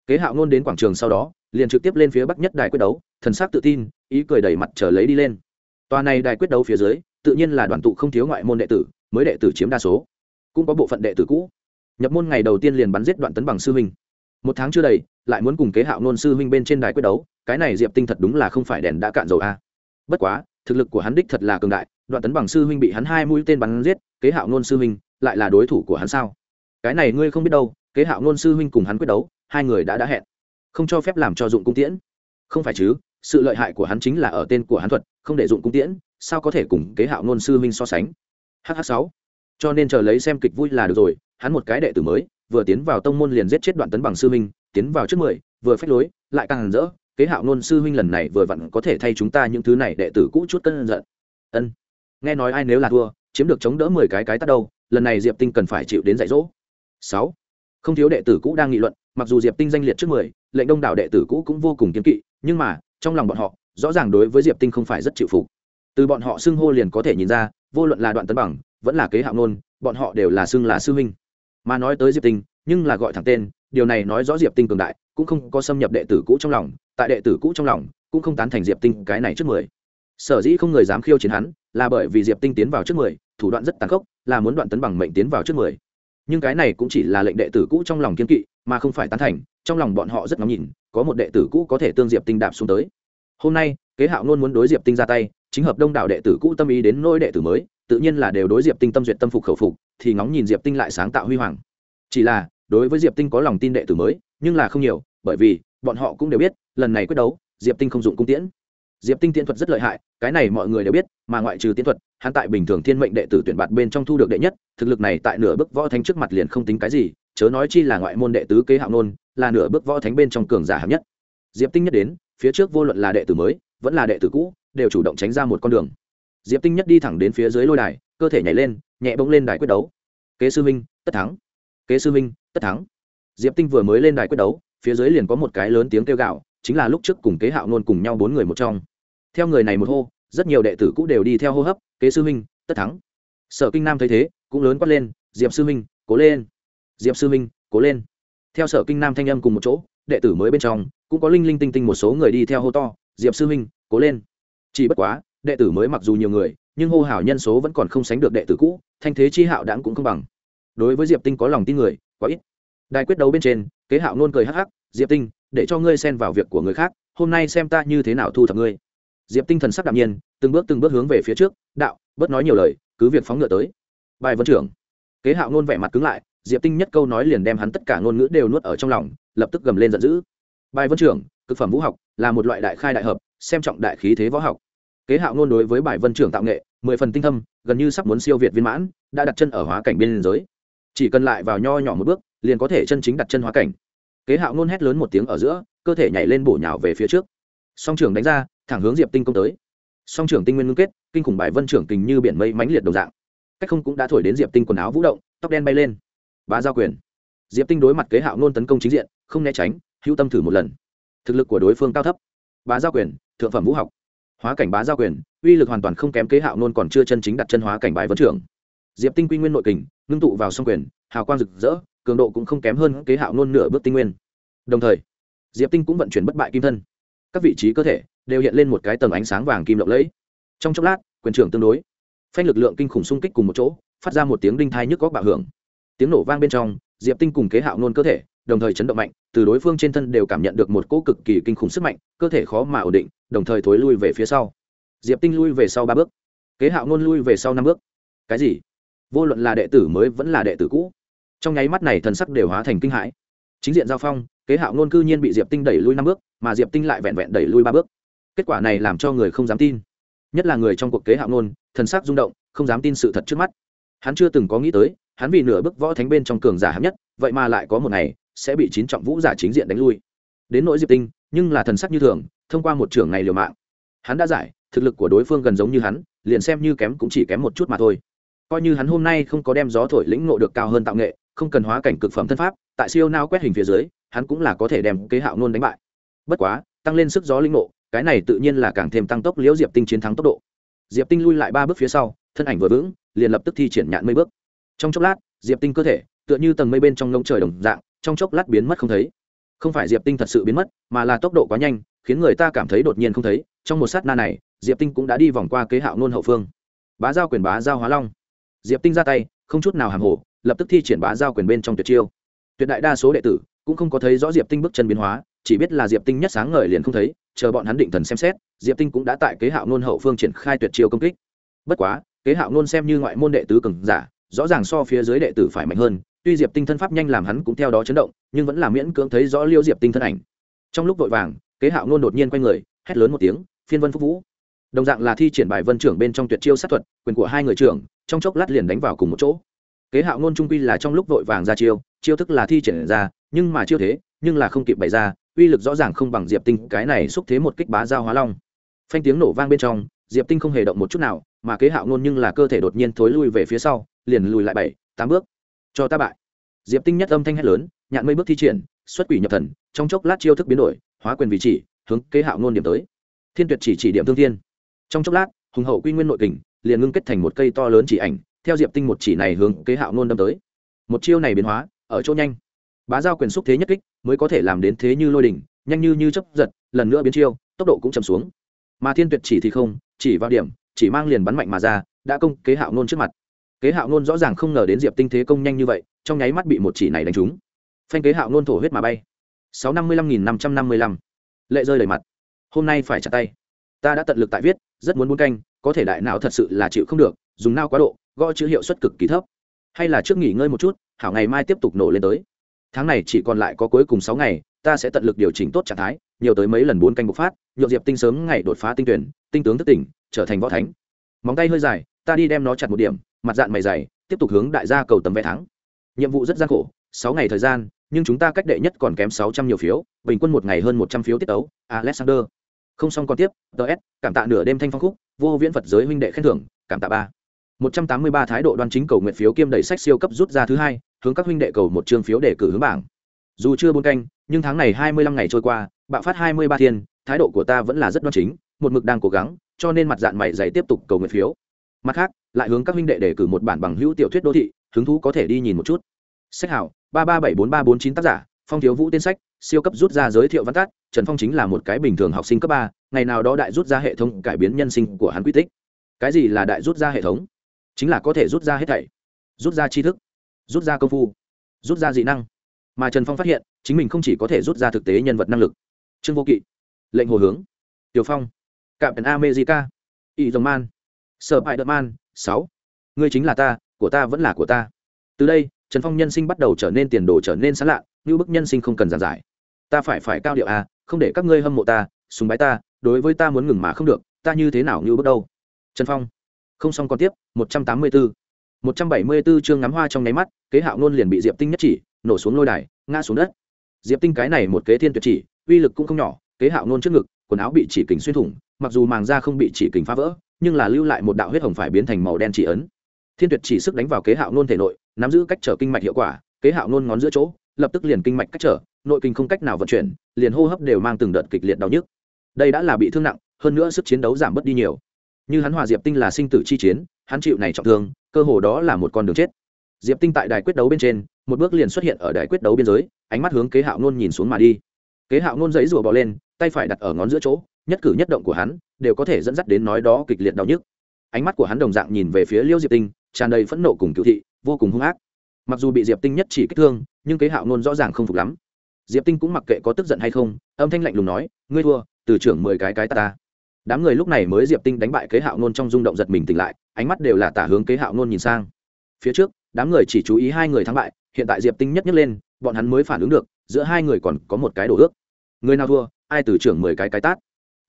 kế hạo ngôn đến quảng trường sau đó liền trực tiếp lên phía bắc nhất đài quyết đấu thần sắc tự tin ý cười đầy mặt trở lấy đi lên tòa này đài quyết đấu phía dưới tự nhiên là đoàn tụ không thiếu ngoại môn đệ tử mới đệ tử chiếm đa số cũng có bộ phận đệ tử cũ nhập môn ngày đầu tiên liền bắn giết đoạn tấn bằng sư huynh một tháng chưa đầy lại muốn cùng kế hạo ngôn sư huynh bên trên đài quyết đấu cái này diệp tinh thật đúng là không phải đèn đã cạn dầu a à. bất quá thực lực của hắn đích thật là cường đại đoạn tấn bằng sư huynh bị hắn hai mũi tên bắn giết kế hạo ngôn sư huynh lại là đối thủ của hắn sao cái này ngươi không biết đâu kế hạo ngôn sư huynh cùng hắn quyết đấu hai người đã đã hẹn không cho phép làm cho dụng cung tiễn không phải chứ sự lợi hại của hắn chính là ở tên của hắn thuật không để dụng cung tiễn sao có thể cùng kế hạo ngôn sư huynh so sánh hh sáu cho nên chờ lấy xem kịch vui là được rồi hắn một cái đệ tử mới vừa tiến vào tông môn liền giết chết đoạn tấn bằng sư huynh tiến vào trước mười vừa phép lối lại càng rỡ kế hạo ngôn sư huynh lần này vừa vặn có thể thay chúng ta những thứ này đệ tử cũ chút cân giận ân nghe nói ai nếu là thua chiếm được chống đỡ mười cái cái tắt đâu lần này diệp tinh cần phải chịu đến dạy dỗ sáu không thiếu đệ tử cũ đang nghị luận mặc dù diệp tinh danh liệt trước mười lệnh đông đảo đệ tử cũ cũng vô cùng kiếm kỵ nhưng mà trong lòng bọn họ rõ ràng đối với diệp tinh không phải rất chịu phục từ bọn họ xưng hô liền có thể nhìn ra vô luận là đoạn tấn bằng vẫn là kế hạo nôn bọn họ đều là xưng là sư huynh mà nói tới diệp tinh nhưng là gọi thẳng tên điều này nói rõ diệp tinh cường đại cũng không có xâm nhập đệ tử cũ trong lòng tại đệ tử cũ trong lòng cũng không tán thành diệp tinh cái này trước mười sở dĩ không người dám khiêu chiến hắn là bởi vì diệp tinh tiến vào trước mười thủ đoạn rất tàn khốc là muốn đoạn tấn bằng mệnh tiến vào trước mười nhưng cái này cũng chỉ là lệnh đệ tử cũ trong lòng kiên kỵ mà không phải tán thành trong lòng bọn họ rất ngóng nhìn có một đệ tử cũ có thể tương diệp tinh đạp xuống tới hôm nay kế hạo luôn muốn đối diệp tinh ra tay chính hợp đông đạo đệ tử cũ tâm ý đến nỗi đệ tử mới tự nhiên là đều đối diệp tinh tâm duyệt tâm phục khẩu phục thì ngóng nhìn diệp tinh lại sáng tạo huy hoàng chỉ là đối với diệp tinh có lòng tin đệ tử mới nhưng là không nhiều bởi vì bọn họ cũng đều biết lần này quyết đấu diệp tinh không dụng cung tiễn diệp tinh tiễn thuật rất lợi hại cái này mọi người đều biết mà ngoại trừ tiễn thuật hắn tại bình thường thiên mệnh đệ tử tuyển bạt bên trong thu được đệ nhất thực lực này tại nửa bước võ thánh trước mặt liền không tính cái gì chớ nói chi là ngoại môn đệ tứ kế hạo nôn là nửa bước võ thánh bên trong cường giả hạng nhất diệp tinh nhất đến phía trước vô luận là đệ tử mới vẫn là đệ tử cũ đều chủ động tránh ra một con đường diệp tinh nhất đi thẳng đến phía dưới lôi đài cơ thể nhảy lên nhẹ bỗng lên đài quyết đấu kế sư minh tất thắng kế sư minh tất thắng diệp tinh vừa mới lên đài quyết đấu phía dưới liền có một cái lớn tiếng kêu gào, chính là lúc trước cùng kế hạo nôn cùng nhau bốn người một trong theo người này một hô rất nhiều đệ tử cũ đều đi theo hô hấp kế sư Minh, tất thắng sở kinh nam thấy thế cũng lớn quát lên diệp sư Minh, cố lên diệp sư Minh, cố lên theo sở kinh nam thanh âm cùng một chỗ đệ tử mới bên trong cũng có linh linh tinh tinh một số người đi theo hô to diệp sư Minh, cố lên chỉ bất quá đệ tử mới mặc dù nhiều người nhưng hô hào nhân số vẫn còn không sánh được đệ tử cũ thanh thế chi hạo đãng cũng không bằng đối với diệp tinh có lòng tin người quá ít đài quyết đấu bên trên kế hạo nôn cười hắc hắc diệp tinh để cho ngươi xen vào việc của người khác hôm nay xem ta như thế nào thu thập ngươi diệp tinh thần sắc đạm nhiên từng bước từng bước hướng về phía trước đạo bớt nói nhiều lời cứ việc phóng ngựa tới bài vân trưởng kế hạo ngôn vẻ mặt cứng lại diệp tinh nhất câu nói liền đem hắn tất cả ngôn ngữ đều nuốt ở trong lòng lập tức gầm lên giận dữ bài vân trưởng cực phẩm vũ học là một loại đại khai đại hợp xem trọng đại khí thế võ học kế hạo ngôn đối với bài vân trưởng tạo nghệ mười phần tinh thâm gần như sắp muốn siêu việt viên mãn đã đặt chân ở hóa cảnh biên giới chỉ cần lại vào nho nhỏ một bước liền có thể chân chính đặt chân hóa cảnh kế hạo ngôn hét lớn một tiếng ở giữa cơ thể nhảy lên bổ nhào về phía trước song trường đánh ra thẳng hướng diệp tinh công tới song trưởng tinh nguyên ngưng kết kinh khủng bài vân trưởng tình như biển mây mãnh liệt đồng dạng cách không cũng đã thổi đến diệp tinh quần áo vũ động tóc đen bay lên bá giao quyền diệp tinh đối mặt kế hạo nôn tấn công chính diện không né tránh hữu tâm thử một lần thực lực của đối phương cao thấp bá giao quyền thượng phẩm vũ học hóa cảnh bá giao quyền uy lực hoàn toàn không kém kế hạo nôn còn chưa chân chính đặt chân hóa cảnh bài vân trưởng diệp tinh quy nguyên nội kình ngưng tụ vào song quyền hào quang rực rỡ cường độ cũng không kém hơn kế hạo nôn nửa bước tinh nguyên đồng thời diệp tinh cũng vận chuyển bất bại kim thân các vị trí cơ thể đều hiện lên một cái tầng ánh sáng vàng kim lộng lẫy trong chốc lát quyền trưởng tương đối phanh lực lượng kinh khủng xung kích cùng một chỗ phát ra một tiếng đinh thai nhức góc bạo hưởng tiếng nổ vang bên trong diệp tinh cùng kế hạo nôn cơ thể đồng thời chấn động mạnh từ đối phương trên thân đều cảm nhận được một cỗ cực kỳ kinh khủng sức mạnh cơ thể khó mà ổn định đồng thời thối lui về phía sau diệp tinh lui về sau ba bước kế hạo nôn lui về sau năm bước cái gì vô luận là đệ tử mới vẫn là đệ tử cũ trong nháy mắt này thần sắc đều hóa thành kinh hãi chính diện giao phong kế hạo nôn cư nhiên bị diệp tinh đẩy lui năm bước mà diệp tinh lại vẹn vẹn đẩy lui ba bước kết quả này làm cho người không dám tin nhất là người trong cuộc kế hạo nôn thần sắc rung động không dám tin sự thật trước mắt hắn chưa từng có nghĩ tới hắn vì nửa bước võ thánh bên trong cường giả hạng nhất vậy mà lại có một ngày sẽ bị chín trọng vũ giả chính diện đánh lui đến nỗi diệp tinh nhưng là thần sắc như thường thông qua một trưởng này liều mạng hắn đã giải thực lực của đối phương gần giống như hắn liền xem như kém cũng chỉ kém một chút mà thôi coi như hắn hôm nay không có đem gió thổi lĩnh ngộ được cao hơn tạo nghệ không cần hóa cảnh cực phẩm thân pháp tại siêu nao quét hình phía dưới hắn cũng là có thể đem kế hạo nôn đánh bại bất quá tăng lên sức gió lĩnh ngộ cái này tự nhiên là càng thêm tăng tốc liễu diệp tinh chiến thắng tốc độ diệp tinh lui lại ba bước phía sau thân ảnh vừa vững liền lập tức thi triển nhạn mây bước trong chốc lát diệp tinh cơ thể tựa như tầng mây bên trong ngông trời đồng dạng trong chốc lát biến mất không thấy không phải diệp tinh thật sự biến mất mà là tốc độ quá nhanh khiến người ta cảm thấy đột nhiên không thấy trong một sát na này diệp tinh cũng đã đi vòng qua kế hạo nôn hậu phương bá giao quyền bá giao hóa long diệp tinh ra tay không chút nào hàng hổ lập tức thi triển bá giao quyền bên trong tuyệt chiêu tuyệt đại đa số đệ tử cũng không có thấy rõ diệp tinh bước chân biến hóa chỉ biết là diệp tinh nhất sáng ngời liền không thấy chờ bọn hắn định thần xem xét diệp tinh cũng đã tại kế hạo nôn hậu phương triển khai tuyệt chiêu công kích bất quá kế hạo nôn xem như ngoại môn đệ tứ cường giả rõ ràng so phía dưới đệ tử phải mạnh hơn tuy diệp tinh thân pháp nhanh làm hắn cũng theo đó chấn động nhưng vẫn là miễn cưỡng thấy rõ liêu diệp tinh thân ảnh trong lúc vội vàng kế hạo nôn đột nhiên quay người hét lớn một tiếng phiên vân phúc vũ đồng dạng là thi triển bài vân trưởng bên trong tuyệt chiêu sát thuật quyền của hai người trưởng trong chốc lát liền đánh vào cùng một chỗ kế hạo nôn trung quy là trong lúc vội vàng ra chiêu chiêu thức là thi triển ra nhưng mà chiêu thế nhưng là không kịp bày ra uy lực rõ ràng không bằng diệp tinh cái này xúc thế một kích bá giao hóa long phanh tiếng nổ vang bên trong diệp tinh không hề động một chút nào mà kế hạo ngôn nhưng là cơ thể đột nhiên thối lui về phía sau liền lùi lại bảy tám bước cho ta bại diệp tinh nhất âm thanh hét lớn nhạn mây bước thi triển xuất quỷ nhập thần trong chốc lát chiêu thức biến đổi hóa quyền vị chỉ hướng kế hạo ngôn điểm tới thiên tuyệt chỉ chỉ điểm thương thiên trong chốc lát hùng hậu quy nguyên nội tình liền ngưng kết thành một cây to lớn chỉ ảnh theo diệp tinh một chỉ này hướng kế hạo ngôn đâm tới một chiêu này biến hóa ở chỗ nhanh bá giao quyền xúc thế nhất kích mới có thể làm đến thế như lôi đỉnh nhanh như như chấp giật lần nữa biến chiêu tốc độ cũng chầm xuống mà thiên tuyệt chỉ thì không chỉ vào điểm chỉ mang liền bắn mạnh mà ra đã công kế hạo nôn trước mặt kế hạo nôn rõ ràng không ngờ đến diệp tinh thế công nhanh như vậy trong nháy mắt bị một chỉ này đánh trúng phanh kế hạo nôn thổ huyết mà bay sáu năm mươi lăm nghìn năm trăm năm mươi lăm lệ rơi đầy mặt hôm nay phải chặt tay ta đã tận lực tại viết rất muốn muốn canh có thể đại não thật sự là chịu không được dùng nao quá độ gõ chữ hiệu suất cực kỳ thấp hay là trước nghỉ ngơi một chút hảo ngày mai tiếp tục nổ lên tới tháng này chỉ còn lại có cuối cùng sáu ngày ta sẽ tận lực điều chỉnh tốt trạng thái nhiều tới mấy lần bốn canh bộc phát nhộn diệp tinh sớm ngày đột phá tinh tuyển tinh tướng thức tỉnh trở thành võ thánh móng tay hơi dài ta đi đem nó chặt một điểm mặt dạng mày dày tiếp tục hướng đại gia cầu tầm vé thắng nhiệm vụ rất gian khổ sáu ngày thời gian nhưng chúng ta cách đệ nhất còn kém sáu trăm nhiều phiếu bình quân một ngày hơn một trăm phiếu tiết tấu alexander không xong còn tiếp ts cảm tạ nửa đêm thanh phong khúc vô viễn phật giới huynh đệ khen thưởng cảm tạ ba một trăm tám mươi ba thái độ đoan chính cầu nguyện phiếu kiêm đẩy sách siêu cấp rút ra thứ hai hướng các huynh đệ cầu một chương phiếu để cử hướng bảng dù chưa buôn canh nhưng tháng này hai mươi lăm ngày trôi qua bạo phát hai mươi ba thiên thái độ của ta vẫn là rất đoan chính một mực đang cố gắng cho nên mặt dạng mày dày tiếp tục cầu nguyện phiếu mặt khác lại hướng các huynh đệ để cử một bản bằng hữu tiểu thuyết đô thị hứng thú có thể đi nhìn một chút sách hảo ba ba bảy bốn ba bốn chín tác giả phong thiếu vũ tiên sách siêu cấp rút ra giới thiệu văn tác. trần phong chính là một cái bình thường học sinh cấp ba ngày nào đó đại rút ra hệ thống cải biến nhân sinh của hắn quy tích cái gì là đại rút ra hệ thống chính là có thể rút ra hết thảy rút ra tri thức rút ra công phu rút ra dị năng mà trần phong phát hiện chính mình không chỉ có thể rút ra thực tế nhân vật năng lực trương vô kỵ lệnh hồ hướng tiểu phong cạm tần america y dòng man sợ bại đợt man sáu ngươi chính là ta của ta vẫn là của ta từ đây trần phong nhân sinh bắt đầu trở nên tiền đồ trở nên sán lạ như bức nhân sinh không cần giàn giải ta phải phải cao điệu à không để các ngươi hâm mộ ta súng bái ta đối với ta muốn ngừng mà không được ta như thế nào như bước đâu trần phong không xong còn tiếp một trăm tám mươi 184. 174 chương ngắm hoa trong nháy mắt, kế hạo ngôn liền bị Diệp Tinh nhất chỉ, nổ xuống lôi đài, ngã xuống đất. Diệp Tinh cái này một kế thiên tuyệt chỉ, uy lực cũng không nhỏ, kế hạo ngôn trước ngực, quần áo bị chỉ kình xuyên thủng, mặc dù màng da không bị chỉ kình phá vỡ, nhưng là lưu lại một đạo huyết hồng phải biến thành màu đen chỉ ấn. Thiên tuyệt chỉ sức đánh vào kế hạo ngôn thể nội, nắm giữ cách trở kinh mạch hiệu quả, kế hạo ngôn ngón giữa chỗ, lập tức liền kinh mạch cách trở, nội kinh không cách nào vận chuyển, liền hô hấp đều mang từng đợt kịch liệt đau nhức. Đây đã là bị thương nặng, hơn nữa sức chiến đấu giảm bất đi nhiều. Như hắn hòa Diệp Tinh là sinh tử chi chiến, hắn chịu này trọng thương cơ hồ đó là một con đường chết diệp tinh tại đài quyết đấu bên trên một bước liền xuất hiện ở đài quyết đấu biên giới ánh mắt hướng kế hạo nôn nhìn xuống mà đi kế hạo nôn giấy rùa bò lên tay phải đặt ở ngón giữa chỗ nhất cử nhất động của hắn đều có thể dẫn dắt đến nói đó kịch liệt đau nhức ánh mắt của hắn đồng dạng nhìn về phía liêu diệp tinh tràn đầy phẫn nộ cùng cựu thị vô cùng hung ác mặc dù bị diệp tinh nhất chỉ kích thương nhưng kế hạo nôn rõ ràng không phục lắm diệp tinh cũng mặc kệ có tức giận hay không âm thanh lạnh lùng nói ngươi thua từ trưởng mười cái cái ta ta đám người lúc này mới diệp tinh đánh bại kế hạo nôn trong rung động giật mình tỉnh lại ánh mắt đều là tả hướng kế hạo nôn nhìn sang phía trước đám người chỉ chú ý hai người thắng bại hiện tại diệp tinh nhất nhấc lên bọn hắn mới phản ứng được giữa hai người còn có một cái đổ ước người nào thua ai từ trưởng mười cái cái tát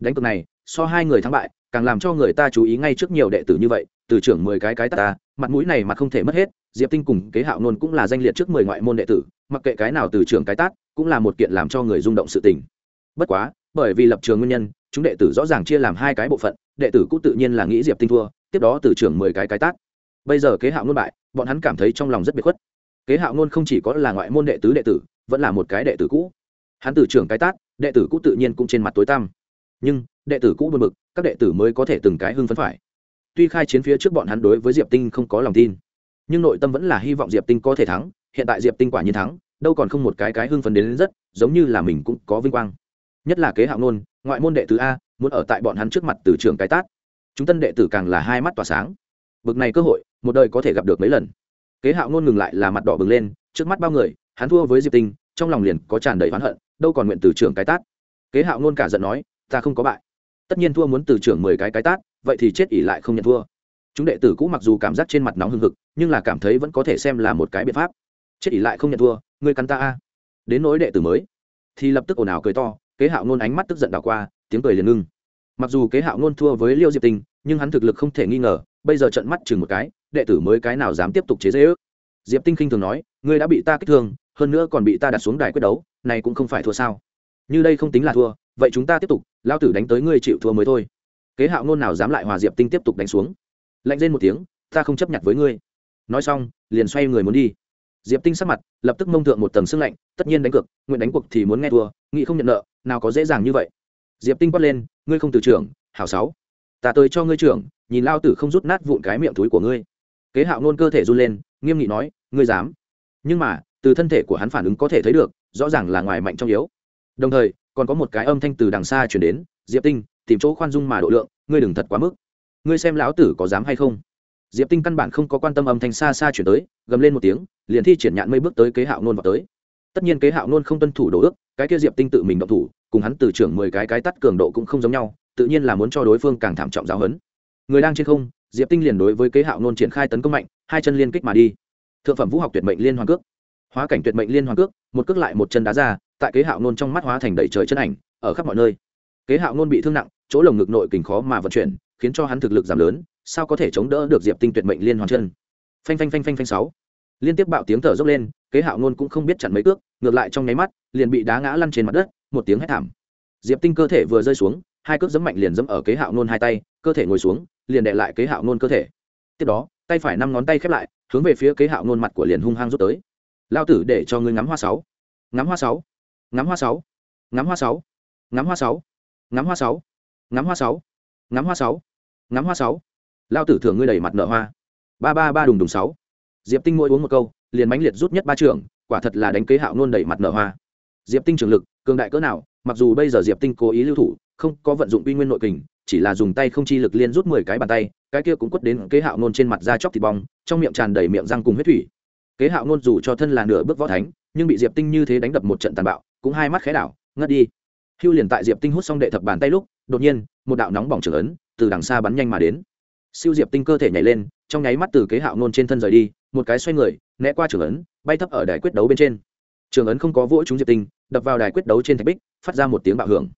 đánh cược này so hai người thắng bại càng làm cho người ta chú ý ngay trước nhiều đệ tử như vậy từ trưởng mười cái cái tát ta mặt mũi này mà không thể mất hết diệp tinh cùng kế hạo nôn cũng là danh liệt trước mười ngoại môn đệ tử mặc kệ cái nào từ trưởng cái tát cũng là một kiện làm cho người rung động sự tình bất quá bởi vì lập trường nguyên nhân chúng đệ tử rõ ràng chia làm hai cái bộ phận đệ tử cũng tự nhiên là nghĩ diệp tinh thua tiếp đó từ trưởng mười cái cái tát bây giờ kế hạo ngôn bại bọn hắn cảm thấy trong lòng rất biệt khuất kế hạo ngôn không chỉ có là ngoại môn đệ tứ đệ tử vẫn là một cái đệ tử cũ hắn từ trưởng cái tát đệ tử cũ tự nhiên cũng trên mặt tối tăm nhưng đệ tử cũ buồn bực các đệ tử mới có thể từng cái hưng phấn phải tuy khai chiến phía trước bọn hắn đối với diệp tinh không có lòng tin nhưng nội tâm vẫn là hy vọng diệp tinh có thể thắng hiện tại diệp tinh quả nhiên thắng đâu còn không một cái cái hưng phấn đến, rất giống như là mình cũng có vinh quang nhất là kế hạo nôn ngoại môn đệ tứ a muốn ở tại bọn hắn trước mặt từ trường cái tát chúng tân đệ tử càng là hai mắt tỏa sáng bực này cơ hội một đời có thể gặp được mấy lần kế hạo ngôn ngừng lại là mặt đỏ bừng lên trước mắt bao người hắn thua với diệp tinh trong lòng liền có tràn đầy oán hận đâu còn nguyện từ trưởng cái tát kế hạo ngôn cả giận nói ta không có bại tất nhiên thua muốn từ trưởng mười cái cái tát vậy thì chết ỉ lại không nhận thua chúng đệ tử cũ mặc dù cảm giác trên mặt nóng hưng hực nhưng là cảm thấy vẫn có thể xem là một cái biện pháp chết ỉ lại không nhận thua ngươi cắn ta a đến nỗi đệ tử mới thì lập tức ồn ào cười to kế hạo ngôn ánh mắt tức giận đảo qua tiếng cười liền ngưng mặc dù kế hạo ngôn thua với liêu diệp tinh nhưng hắn thực lực không thể nghi ngờ bây giờ trận mắt chừng một cái đệ tử mới cái nào dám tiếp tục chế dễ ước diệp tinh khinh thường nói ngươi đã bị ta kích thương hơn nữa còn bị ta đặt xuống đài quyết đấu này cũng không phải thua sao như đây không tính là thua vậy chúng ta tiếp tục lao tử đánh tới ngươi chịu thua mới thôi kế hạo ngôn nào dám lại hòa diệp tinh tiếp tục đánh xuống lạnh lên một tiếng ta không chấp nhận với ngươi nói xong liền xoay người muốn đi diệp tinh sắc mặt lập tức mông thượng một tầng sưng lạnh tất nhiên đánh cược nguyện đánh cuộc thì muốn nghe thua nghị không nhận nợ nào có dễ dàng như vậy diệp tinh quát lên ngươi không từ trưởng hảo sáu ta tới cho ngươi trưởng nhìn lao tử không rút nát vụn cái miệng túi của ngươi kế hạo nôn cơ thể run lên nghiêm nghị nói ngươi dám nhưng mà từ thân thể của hắn phản ứng có thể thấy được rõ ràng là ngoài mạnh trong yếu đồng thời còn có một cái âm thanh từ đằng xa chuyển đến diệp tinh tìm chỗ khoan dung mà độ lượng ngươi đừng thật quá mức ngươi xem lão tử có dám hay không diệp tinh căn bản không có quan tâm âm thanh xa xa chuyển tới gầm lên một tiếng liền thi triển nhạn mây bước tới kế hạo nôn vào tới tất nhiên kế hạo nôn không tuân thủ đồ ước cái kia diệp tinh tự mình động thủ cùng hắn từ trưởng mười cái cái tắt cường độ cũng không giống nhau tự nhiên là muốn cho đối phương càng thảm trọng giáo hấn người đang trên không diệp tinh liền đối với kế hạo nôn triển khai tấn công mạnh hai chân liên kích mà đi thượng phẩm vũ học tuyệt mệnh liên hoàn cước hóa cảnh tuyệt mệnh liên hoàn cước một cước lại một chân đá ra tại kế hạo nôn trong mắt hóa thành đầy trời chân ảnh ở khắp mọi nơi kế hạo nôn bị thương nặng chỗ lồng ngực nội kình khó mà vận chuyển khiến cho hắn thực lực giảm lớn sao có thể chống đỡ được diệp tinh tuyệt mệnh liên hoàn chân phanh phanh phanh phanh phanh sáu liên tiếp bạo tiếng thở dốc lên kế hạo nôn cũng không biết chặn mấy cước ngược lại trong nháy mắt liền bị đá ngã lăn trên mặt đất một tiếng hét thảm diệp tinh cơ thể vừa rơi xuống hai cước giấm mạnh liền giấm ở kế hạo nôn hai tay cơ thể ngồi xuống liền đệ lại kế hạo nôn cơ thể tiếp đó tay phải năm ngón tay khép lại hướng về phía kế hạo nôn mặt của liền hung hăng rút tới lao tử để cho ngươi ngắm hoa sáu ngắm hoa sáu ngắm hoa sáu ngắm hoa sáu ngắm hoa sáu ngắm hoa sáu ngắm hoa sáu ngắm hoa sáu ngắm hoa sáu lao tử thường ngươi đẩy mặt nợ hoa ba ba ba đùng đùng sáu diệp tinh mỗi uống một câu liền mãnh liệt rút nhất ba trường quả thật là đánh kế hạo nôn đẩy mặt nợ hoa diệp tinh trường lực cường đại cỡ nào mặc dù bây giờ diệp tinh cố ý lưu thủ không có vận dụng uy nguyên nội kình chỉ là dùng tay không chi lực liên rút mười cái bàn tay cái kia cũng quất đến kế hạo nôn trên mặt da chóc thịt bong trong miệng tràn đầy miệng răng cùng huyết thủy kế hạo nôn dù cho thân là nửa bước võ thánh nhưng bị diệp tinh như thế đánh đập một trận tàn bạo cũng hai mắt khé đảo ngất đi hưu liền tại diệp tinh hút xong đệ thập bàn tay lúc đột nhiên một đạo nóng bỏng trưởng lớn từ đằng xa bắn nhanh mà đến siêu diệp tinh cơ thể nhảy lên trong nháy mắt từ kế hạo nôn trên thân rời đi một cái xoay người né qua trường ấn bay thấp ở đài quyết đấu bên trên trường ấn không có vỗ chúng diệp tinh đập vào đài quyết đấu trên thạch bích phát ra một tiếng bạo hưởng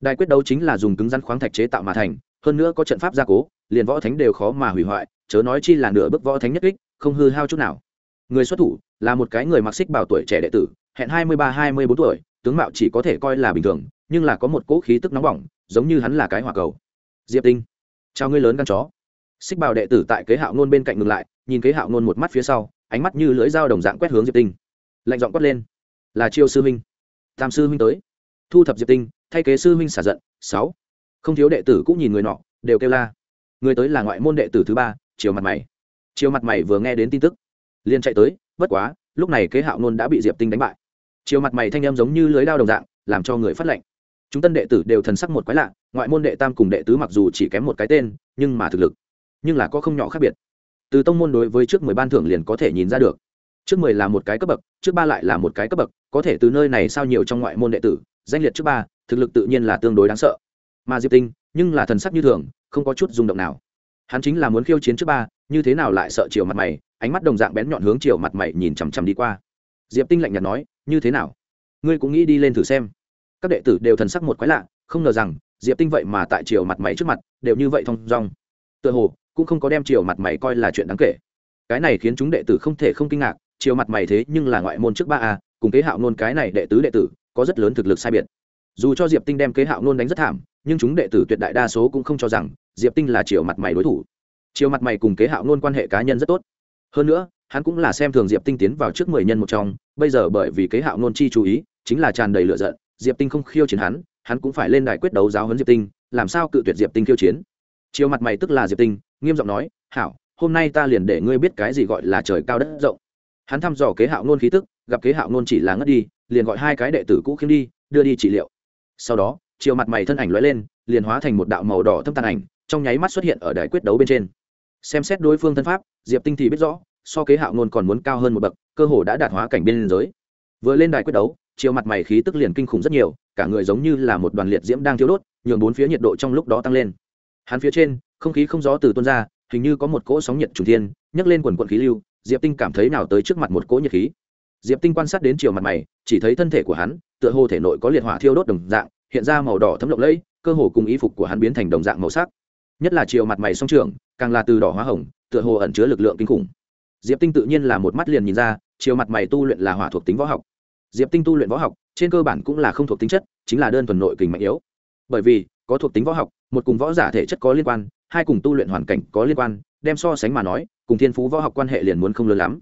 đài quyết đấu chính là dùng cứng rắn khoáng thạch chế tạo mà thành hơn nữa có trận pháp gia cố liền võ thánh đều khó mà hủy hoại chớ nói chi là nửa bước võ thánh nhất kích không hư hao chút nào người xuất thủ là một cái người mặc xích bảo tuổi trẻ đệ tử hẹn hai mươi ba hai mươi bốn tuổi tướng mạo chỉ có thể coi là bình thường nhưng là có một cỗ khí tức nóng bỏng giống như hắn là cái hỏa cầu diệp tinh chào ngươi lớn gan chó xích bảo đệ tử tại kế hạo nôn bên cạnh ngừng lại nhìn kế hạo nôn một mắt phía sau ánh mắt như lưỡi dao đồng dạng quét hướng diệp tinh lạnh giọng quát lên là chiêu sư minh tam sư huynh tới thu thập diệp tinh thay kế sư huynh xả giận sáu không thiếu đệ tử cũng nhìn người nọ đều kêu la người tới là ngoại môn đệ tử thứ ba chiều mặt mày chiều mặt mày vừa nghe đến tin tức liền chạy tới bất quá lúc này kế hạo nôn đã bị diệp tinh đánh bại chiều mặt mày thanh em giống như lưới đao đồng dạng làm cho người phát lệnh chúng tân đệ tử đều thần sắc một quái lạ ngoại môn đệ tam cùng đệ tứ mặc dù chỉ kém một cái tên nhưng mà thực lực nhưng là có không nhỏ khác biệt từ tông môn đối với trước mười ban thưởng liền có thể nhìn ra được trước mười là một cái cấp bậc trước ba lại là một cái cấp bậc có thể từ nơi này sao nhiều trong ngoại môn đệ tử danh liệt trước ba thực lực tự nhiên là tương đối đáng sợ mà diệp tinh nhưng là thần sắc như thường không có chút rung động nào hắn chính là muốn khiêu chiến trước ba như thế nào lại sợ chiều mặt mày ánh mắt đồng dạng bén nhọn hướng chiều mặt mày nhìn chằm chằm đi qua diệp tinh lạnh nhạt nói như thế nào ngươi cũng nghĩ đi lên thử xem các đệ tử đều thần sắc một quái lạ không ngờ rằng diệp tinh vậy mà tại chiều mặt mày trước mặt đều như vậy thong dong tựa hồ cũng không có đem chiều mặt mày coi là chuyện đáng kể cái này khiến chúng đệ tử không thể không kinh ngạc chiều mặt mày thế nhưng là ngoại môn trước ba a cùng kế hạo nôn cái này đệ tứ đệ tử có rất lớn thực lực sai biệt dù cho diệp tinh đem kế hạo nôn đánh rất thảm nhưng chúng đệ tử tuyệt đại đa số cũng không cho rằng diệp tinh là chiều mặt mày đối thủ chiều mặt mày cùng kế hạo nôn quan hệ cá nhân rất tốt hơn nữa hắn cũng là xem thường diệp tinh tiến vào trước mười nhân một trong bây giờ bởi vì kế hạo nôn chi chú ý chính là tràn đầy lựa giận diệp tinh không khiêu chiến hắn hắn cũng phải lên đài quyết đấu giáo huấn diệp tinh làm sao cự tuyệt diệp tinh khiêu chiến chiều mặt mày tức là diệp tinh nghiêm giọng nói hảo hôm nay ta liền để ngươi biết cái gì gọi là trời cao đất rộng hắn thăm dò kế hạo nôn khí tức gặp kế hạo nôn chỉ là ngất đi liền gọi hai cái đệ tử cũ khiêm đi đưa đi trị liệu sau đó chiều mặt mày thân ảnh lóe lên liền hóa thành một đạo màu đỏ thâm tàn ảnh trong nháy mắt xuất hiện ở đài quyết đấu bên trên xem xét đối phương thân pháp diệp tinh thì biết rõ so kế hạo nôn còn muốn cao hơn một bậc cơ hồ đã đạt hóa cảnh biên giới vừa lên đài quyết đấu chiều mặt mày khí tức liền kinh khủng rất nhiều cả người giống như là một đoàn liệt diễm đang thiếu đốt nhường bốn phía nhiệt độ trong lúc đó tăng lên hắn phía trên không khí không gió từ tuôn ra hình như có một cỗ sóng nhiệt trùng thiên nhấc lên quần quận khí lưu diệp tinh cảm thấy nào tới trước mặt một cỗ nhiệt khí diệp tinh quan sát đến chiều mặt mày chỉ thấy thân thể của hắn tựa hồ thể nội có liệt hỏa thiêu đốt đồng dạng hiện ra màu đỏ thấm lộng lẫy cơ hồ cùng y phục của hắn biến thành đồng dạng màu sắc nhất là chiều mặt mày song trường càng là từ đỏ hóa hồng tựa hồ ẩn chứa lực lượng kinh khủng diệp tinh tự nhiên là một mắt liền nhìn ra chiều mặt mày tu luyện là hỏa thuộc tính võ học diệp tinh tu luyện võ học trên cơ bản cũng là không thuộc tính chất chính là đơn thuần nội kình mạnh yếu bởi vì có thuộc tính võ học một cùng võ giả thể chất có liên quan hai cùng tu luyện hoàn cảnh có liên quan đem so sánh mà nói cùng thiên phú võ học quan hệ liền muốn không lớn lắm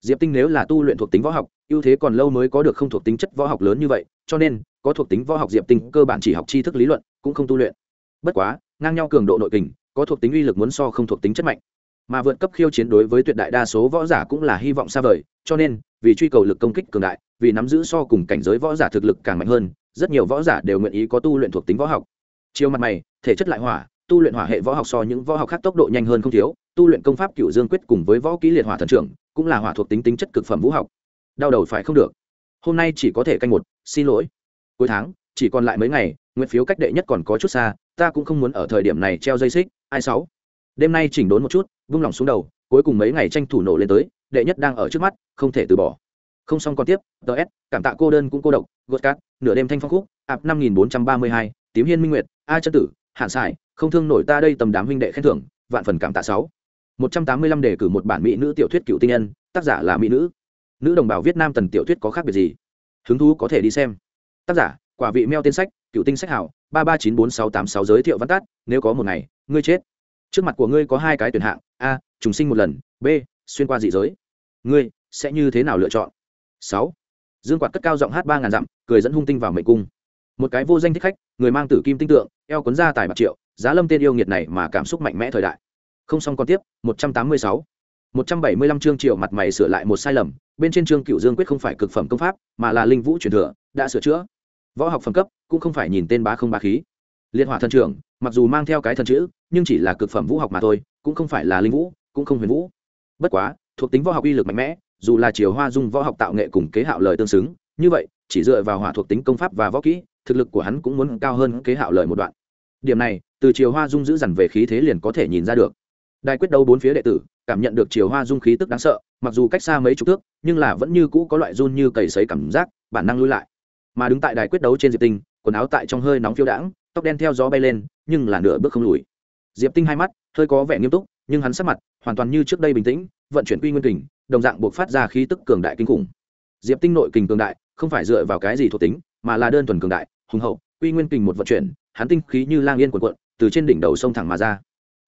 diệp tinh nếu là tu luyện thuộc tính võ học ưu thế còn lâu mới có được không thuộc tính chất võ học lớn như vậy cho nên có thuộc tính võ học diệp tinh cơ bản chỉ học tri thức lý luận cũng không tu luyện bất quá ngang nhau cường độ nội kình có thuộc tính uy lực muốn so không thuộc tính chất mạnh mà vượt cấp khiêu chiến đối với tuyệt đại đa số võ giả cũng là hy vọng xa vời cho nên vì truy cầu lực công kích cường đại vì nắm giữ so cùng cảnh giới võ giả thực lực càng mạnh hơn rất nhiều võ giả đều nguyện ý có tu luyện thuộc tính võ học chiều mặt mày thể chất lại hỏa tu luyện hỏa hệ võ học so những võ học khác tốc độ nhanh hơn không thiếu tu luyện công pháp cựu dương quyết cùng với võ ký liệt hỏa thần trưởng cũng là hỏa thuộc tính tính chất cực phẩm vũ học đau đầu phải không được hôm nay chỉ có thể canh một xin lỗi cuối tháng chỉ còn lại mấy ngày nguyện phiếu cách đệ nhất còn có chút xa ta cũng không muốn ở thời điểm này treo dây xích ai sáu đêm nay chỉnh đốn một chút vung lòng xuống đầu cuối cùng mấy ngày tranh thủ nổ lên tới đệ nhất đang ở trước mắt không thể từ bỏ không xong còn tiếp ts cảm tạ cô đơn cũng cô độc gột cát nửa đêm thanh phong khúc ạp năm nghìn bốn trăm ba mươi hai tím hiên minh nguyệt a chân tử hạn sải không thương nổi ta đây tầm đám huynh đệ khen thưởng vạn phần cảm tạ sáu một trăm tám mươi lăm đề cử một bản mỹ nữ tiểu thuyết cựu tinh nhân tác giả là mỹ nữ nữ đồng bào việt nam tần tiểu thuyết có khác biệt gì hứng thú có thể đi xem tác giả quả vị meo tên sách cựu tinh sách hảo ba ba chín bốn sáu tám sáu giới thiệu văn tát nếu có một ngày ngươi chết trước mặt của ngươi có hai cái tuyển hạng a trùng sinh một lần b xuyên qua dị giới ngươi sẽ như thế nào lựa chọn sáu dương quạt cất cao giọng hát ba ngàn dặm cười dẫn hung tinh vào mệnh cung một cái vô danh thích khách người mang tử kim tinh tượng eo cuốn ra tài bạc triệu giá lâm tên yêu nghiệt này mà cảm xúc mạnh mẽ thời đại không xong còn tiếp 186. 175 chương triệu mặt mày sửa lại một sai lầm bên trên chương cựu dương quyết không phải cực phẩm công pháp mà là linh vũ truyền thừa đã sửa chữa võ học phẩm cấp cũng không phải nhìn tên bá không bá khí liệt hỏa thần trưởng mặc dù mang theo cái thần chữ nhưng chỉ là cực phẩm vũ học mà thôi cũng không phải là linh vũ cũng không huyền vũ bất quá thuộc tính võ học uy lực mạnh mẽ dù là chiều hoa dung võ học tạo nghệ cùng kế hạo lời tương xứng như vậy chỉ dựa vào hỏa thuộc tính công pháp và võ kỹ thực lực của hắn cũng muốn cao hơn kế hạo lời một đoạn điểm này từ chiều hoa dung giữ dằn về khí thế liền có thể nhìn ra được đài quyết đấu bốn phía đệ tử cảm nhận được chiều hoa dung khí tức đáng sợ mặc dù cách xa mấy chục thước nhưng là vẫn như cũ có loại run như cầy sấy cảm giác bản năng lui lại mà đứng tại đài quyết đấu trên diệp tinh quần áo tại trong hơi nóng phiêu đãng tóc đen theo gió bay lên nhưng là nửa bước không lùi diệp tinh hai mắt hơi có vẻ nghiêm túc nhưng hắn sắc mặt hoàn toàn như trước đây bình tĩnh vận chuyển quy nguyên kình đồng dạng buộc phát ra khí tức cường đại kinh khủng diệp tinh nội kình cường đại không phải dựa vào cái gì thuộc tính mà là đơn thuần cường đại hùng hậu uy nguyên kình một vận chuyển hắn tinh khí như lang yên quần quận từ trên đỉnh đầu sông thẳng mà ra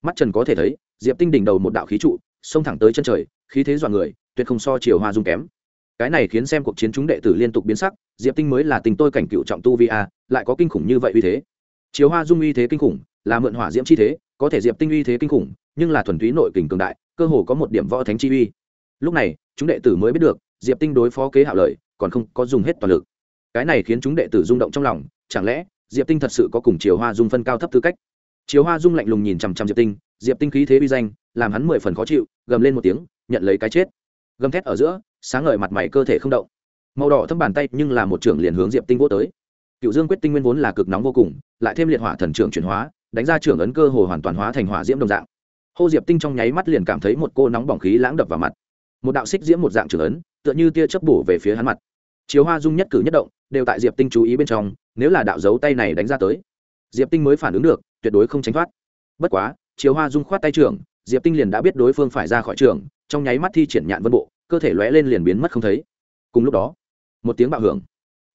mắt trần có thể thấy diệp tinh đỉnh đầu một đạo khí trụ sông thẳng tới chân trời khí thế dọa người tuyệt không so chiều hoa dung kém cái này khiến xem cuộc chiến chúng đệ tử liên tục biến sắc diệp tinh mới là tình tôi cảnh cựu trọng tu vi a lại có kinh khủng như vậy uy thế chiều hoa dung uy thế kinh khủng là mượn hỏa diễm chi thế có thể diệp tinh uy thế kinh khủng nhưng là thuần túy nội kình cường đại cơ hồ có một điểm võ thánh chi uy lúc này chúng đệ tử mới biết được diệp tinh đối phó kế hạo lời còn không có dùng hết toàn lực cái này khiến chúng đệ tử rung động trong lòng chẳng lẽ diệp tinh thật sự có cùng chiều hoa dung phân cao thấp tư cách chiều hoa dung lạnh lùng nhìn chằm chằm diệp tinh diệp tinh khí thế bi danh làm hắn mười phần khó chịu gầm lên một tiếng nhận lấy cái chết gầm thét ở giữa sáng ngời mặt mày cơ thể không động màu đỏ thâm bàn tay nhưng là một trưởng liền hướng diệp tinh vô tới cựu dương quyết tinh nguyên vốn là cực nóng vô cùng lại thêm liệt hỏa thần trưởng chuyển hóa đánh ra trưởng ấn cơ hồ hoàn toàn hóa thành hỏa diễm đồng dạng hô diệp tinh trong nháy mắt liền cảm thấy một cô nóng bỏng khí lãng đập vào mặt một đạo xích diễm một dạng trưởng ấn tựa như tia chớp bổ về phía hắn mặt chiếu hoa dung nhất cử nhất động đều tại diệp tinh chú ý bên trong nếu là đạo dấu tay này đánh ra tới diệp tinh mới phản ứng được tuyệt đối không tránh thoát bất quá chiếu hoa dung khoát tay trưởng diệp tinh liền đã biết đối phương phải ra khỏi trường trong nháy mắt thi triển nhạn vân bộ cơ thể lóe lên liền biến mất không thấy cùng lúc đó một tiếng bạo hưởng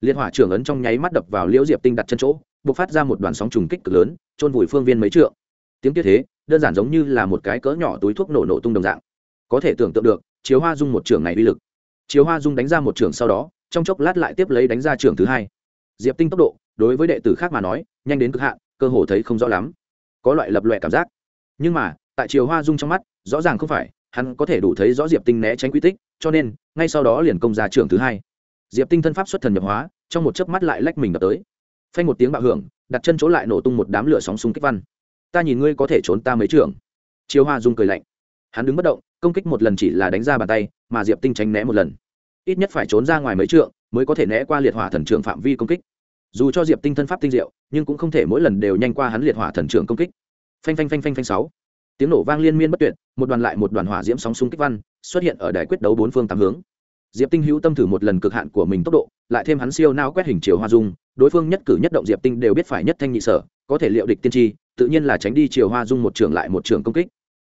liên hỏa trưởng ấn trong nháy mắt đập vào liễu diệp tinh đặt chân chỗ bộc phát ra một đoàn sóng trùng kích cực lớn trôn vùi phương viên mấy trượng tiếng kia thế đơn giản giống như là một cái cỡ nhỏ túi thuốc nổ nổ tung đồng dạng có thể tưởng tượng được chiếu hoa dung một trường này uy lực chiếu hoa dung đánh ra một trường sau đó trong chốc lát lại tiếp lấy đánh ra trường thứ hai diệp tinh tốc độ đối với đệ tử khác mà nói nhanh đến cực hạn cơ hồ thấy không rõ lắm có loại lập loại cảm giác nhưng mà tại chiều hoa dung trong mắt rõ ràng không phải hắn có thể đủ thấy rõ diệp tinh né tránh quy tích cho nên ngay sau đó liền công ra trường thứ hai diệp tinh thân pháp xuất thần nhập hóa trong một chớp mắt lại lách mình đập tới phanh một tiếng bạo hưởng đặt chân chỗ lại nổ tung một đám lửa sóng súng kích văn ta nhìn ngươi có thể trốn ta mấy trường chiều hoa dung cười lạnh hắn đứng bất động công kích một lần chỉ là đánh ra bàn tay mà diệp tinh tránh né một lần ít nhất phải trốn ra ngoài mấy trượng mới có thể né qua liệt hỏa thần trưởng phạm vi công kích dù cho diệp tinh thân pháp tinh diệu nhưng cũng không thể mỗi lần đều nhanh qua hắn liệt hỏa thần trưởng công kích phanh phanh phanh phanh phanh sáu tiếng nổ vang liên miên bất tuyệt một đoàn lại một đoàn hỏa diễm sóng xung kích văn xuất hiện ở đài quyết đấu bốn phương tám hướng diệp tinh hữu tâm thử một lần cực hạn của mình tốc độ lại thêm hắn siêu nao quét hình chiều hoa dung đối phương nhất cử nhất động diệp tinh đều biết phải nhất thanh nhị sở có thể liệu địch tiên tri tự nhiên là tránh đi chiều hoa dung một trường lại một trường công kích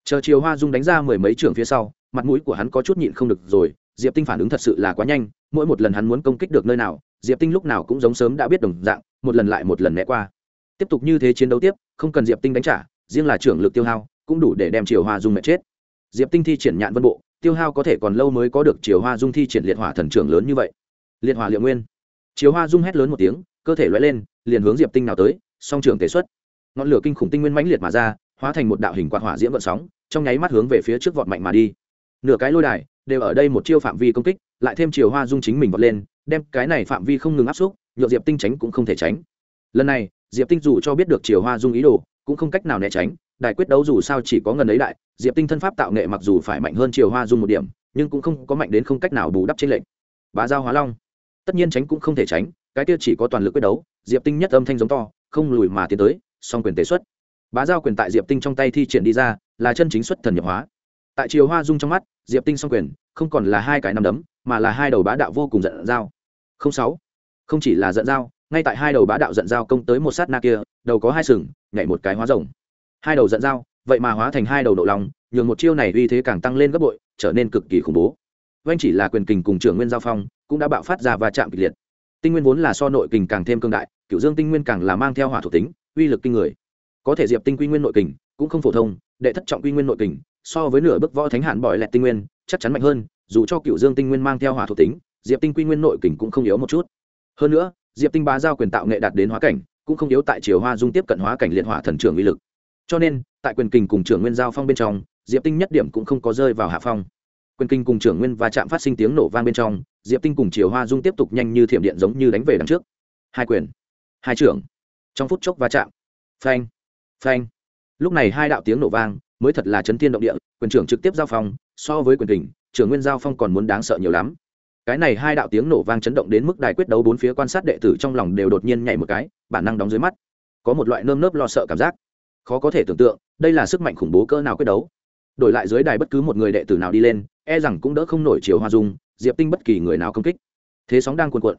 chờ chiều hoa dung đánh ra mười mấy trưởng phía sau mặt mũi của hắn có chút nhịn không được rồi diệp tinh phản ứng thật sự là quá nhanh mỗi một lần hắn muốn công kích được nơi nào diệp tinh lúc nào cũng giống sớm đã biết đồng dạng một lần lại một lần né qua tiếp tục như thế chiến đấu tiếp không cần diệp tinh đánh trả riêng là trưởng lực tiêu hao cũng đủ để đem chiều hoa dung mẹ chết diệp tinh thi triển nhạn vân bộ tiêu hao có thể còn lâu mới có được chiều hoa dung thi triển liệt hỏa thần trưởng lớn như vậy liệt hỏa liệu nguyên chiều hoa dung hét lớn một tiếng cơ thể loại lên liền hướng diệp tinh nào tới song trường tế xuất ngọn lửa kinh khủng tinh nguyên mãnh liệt mà ra hóa thành một đạo hình quạt hỏa diễm vận sóng trong nháy mắt hướng về phía trước vọt mạnh mà đi nửa cái lôi đài đều ở đây một chiêu phạm vi công kích lại thêm chiều hoa dung chính mình vọt lên đem cái này phạm vi không ngừng áp xúc nhộn diệp tinh tránh cũng không thể tránh lần này diệp tinh dù cho biết được chiều hoa dung ý đồ cũng không cách nào né tránh đại quyết đấu dù sao chỉ có ngần ấy đại diệp tinh thân pháp tạo nghệ mặc dù phải mạnh hơn chiều hoa dung một điểm nhưng cũng không có mạnh đến không cách nào bù đắp trên lệnh bá giao hóa long tất nhiên tránh cũng không thể tránh cái kia chỉ có toàn lực quyết đấu diệp tinh nhất âm thanh giống to không lùi mà tiến tới song quyền tế xuất bá giao quyền tại diệp tinh trong tay thi triển đi ra là chân chính xuất thần nhập hóa tại chiều hoa dung trong mắt diệp tinh song quyền không còn là hai cái nằm đấm mà là hai đầu bá đạo vô cùng giận dao không sáu không chỉ là giận dao ngay tại hai đầu bá đạo giận dao công tới một sát na kia đầu có hai sừng nhảy một cái hóa rồng hai đầu giận dao vậy mà hóa thành hai đầu nộ lòng nhường một chiêu này uy thế càng tăng lên gấp bội trở nên cực kỳ khủng bố oanh chỉ là quyền kình cùng trưởng nguyên giao phong cũng đã bạo phát ra và chạm kịch liệt tinh nguyên vốn là so nội kình càng thêm cương đại cựu dương tinh nguyên càng là mang theo hỏa thuộc tính uy lực kinh người có thể diệp tinh quy nguyên nội kình cũng không phổ thông đệ thất trọng quy nguyên nội kình so với nửa bước võ thánh hạn bỏi lẹt tinh nguyên chắc chắn mạnh hơn dù cho cựu dương tinh nguyên mang theo hỏa thuộc tính diệp tinh quy nguyên nội kình cũng không yếu một chút hơn nữa diệp tinh bá giao quyền tạo nghệ đạt đến hóa cảnh cũng không yếu tại chiều hoa dung tiếp cận hóa cảnh liệt hỏa thần trường uy lực cho nên tại quyền kình cùng trưởng nguyên giao phong bên trong diệp tinh nhất điểm cũng không có rơi vào hạ phong quyền kinh cùng trưởng nguyên và chạm phát sinh tiếng nổ vang bên trong diệp tinh cùng chiều hoa dung tiếp tục nhanh như thiểm điện giống như đánh về đằng trước hai quyền hai trưởng trong phút chốc va chạm phanh phanh lúc này hai đạo tiếng nổ vang mới thật là chấn thiên động địa quyền trưởng trực tiếp giao phong so với quyền kình trưởng nguyên giao phong còn muốn đáng sợ nhiều lắm cái này hai đạo tiếng nổ vang chấn động đến mức đài quyết đấu bốn phía quan sát đệ tử trong lòng đều đột nhiên nhảy một cái bản năng đóng dưới mắt có một loại nơm nớp lo sợ cảm giác khó có thể tưởng tượng đây là sức mạnh khủng bố cỡ nào quyết đấu đổi lại dưới đài bất cứ một người đệ tử nào đi lên e rằng cũng đỡ không nổi chiều hoa dung diệp tinh bất kỳ người nào công kích thế sóng đang cuồn cuộn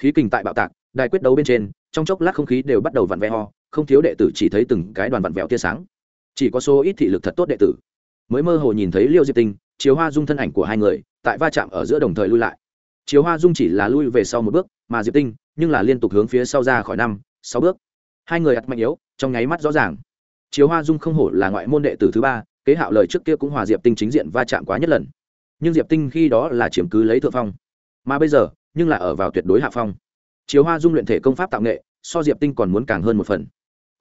khí kình tại bạo tạc đài quyết đấu bên trên trong chốc lát không khí đều bắt đầu vặn vẹ ho không thiếu đệ tử chỉ thấy từng cái đoàn vặn vẹo tia sáng chỉ có số ít thị lực thật tốt đệ tử mới mơ hồ nhìn thấy liêu diệp tinh chiếu hoa dung thân ảnh của hai người tại va chạm ở giữa đồng thời lui lại chiếu hoa dung chỉ là lui về sau một bước mà diệp tinh nhưng là liên tục hướng phía sau ra khỏi năm sáu bước hai người ặt mạnh yếu trong nháy mắt rõ ràng chiếu hoa dung không hổ là ngoại môn đệ tử thứ ba kế hạo lời trước kia cũng hòa diệp tinh chính diện va chạm quá nhất lần nhưng diệp tinh khi đó là chiếm cứ lấy thượng phong mà bây giờ nhưng là ở vào tuyệt đối hạ phong chiếu hoa dung luyện thể công pháp tạo nghệ so diệp tinh còn muốn càng hơn một phần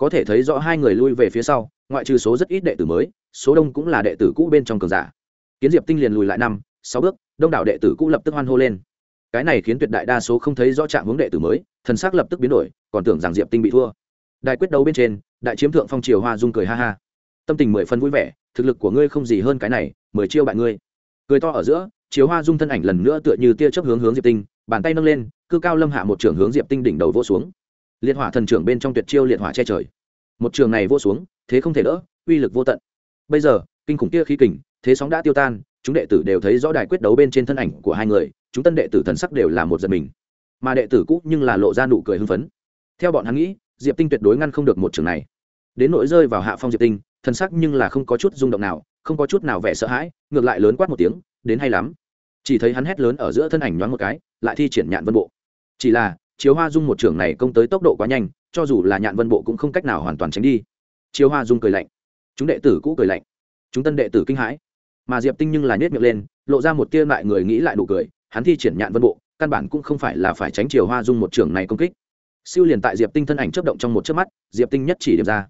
có thể thấy rõ hai người lui về phía sau ngoại trừ số rất ít đệ tử mới số đông cũng là đệ tử cũ bên trong cường giả kiến diệp tinh liền lùi lại năm sáu bước đông đảo đệ tử cũ lập tức hoan hô lên cái này khiến tuyệt đại đa số không thấy rõ trạng hướng đệ tử mới thần s lập tức biến đổi còn tưởng rằng diệp tinh bị thua đại quyết đấu bên trên đại chiếm thượng phong triều hoa dung cười ha ha tâm tình mười phân vui vẻ thực lực của ngươi không gì hơn cái này mười chiêu bại ngươi cười to ở giữa chiếu hoa dung thân ảnh lần nữa tựa như tia chấp hướng hướng diệp tinh bàn tay nâng lên cư cao lâm hạ một trưởng hướng diệp tinh đỉnh đầu vỗ xuống liệt hỏa thần trưởng bên trong tuyệt chiêu liệt hỏa che trời một trường này vô xuống thế không thể đỡ uy lực vô tận bây giờ kinh khủng kia khí kình thế sóng đã tiêu tan chúng đệ tử đều thấy rõ đài quyết đấu bên trên thân ảnh của hai người chúng tân đệ tử thần sắc đều là một giật mình mà đệ tử cũ nhưng là lộ ra nụ cười hưng phấn theo bọn hắn nghĩ diệp tinh tuyệt đối ngăn không được một trường này đến nỗi rơi vào hạ phong diệp tinh thần sắc nhưng là không có chút rung động nào không có chút nào vẻ sợ hãi ngược lại lớn quát một tiếng đến hay lắm chỉ thấy hắn hét lớn ở giữa thân ảnh nhoáng một cái lại thi triển nhạn vân bộ chỉ là chiếu hoa dung một trưởng này công tới tốc độ quá nhanh cho dù là nhạn vân bộ cũng không cách nào hoàn toàn tránh đi chiếu hoa dung cười lạnh chúng đệ tử cũ cười lạnh chúng tân đệ tử kinh hãi mà diệp tinh nhưng là nhét miệng lên lộ ra một tia lại người nghĩ lại đủ cười hắn thi triển nhạn vân bộ căn bản cũng không phải là phải tránh chiều hoa dung một trưởng này công kích siêu liền tại diệp tinh thân ảnh chấp động trong một chớp mắt diệp tinh nhất chỉ điểm ra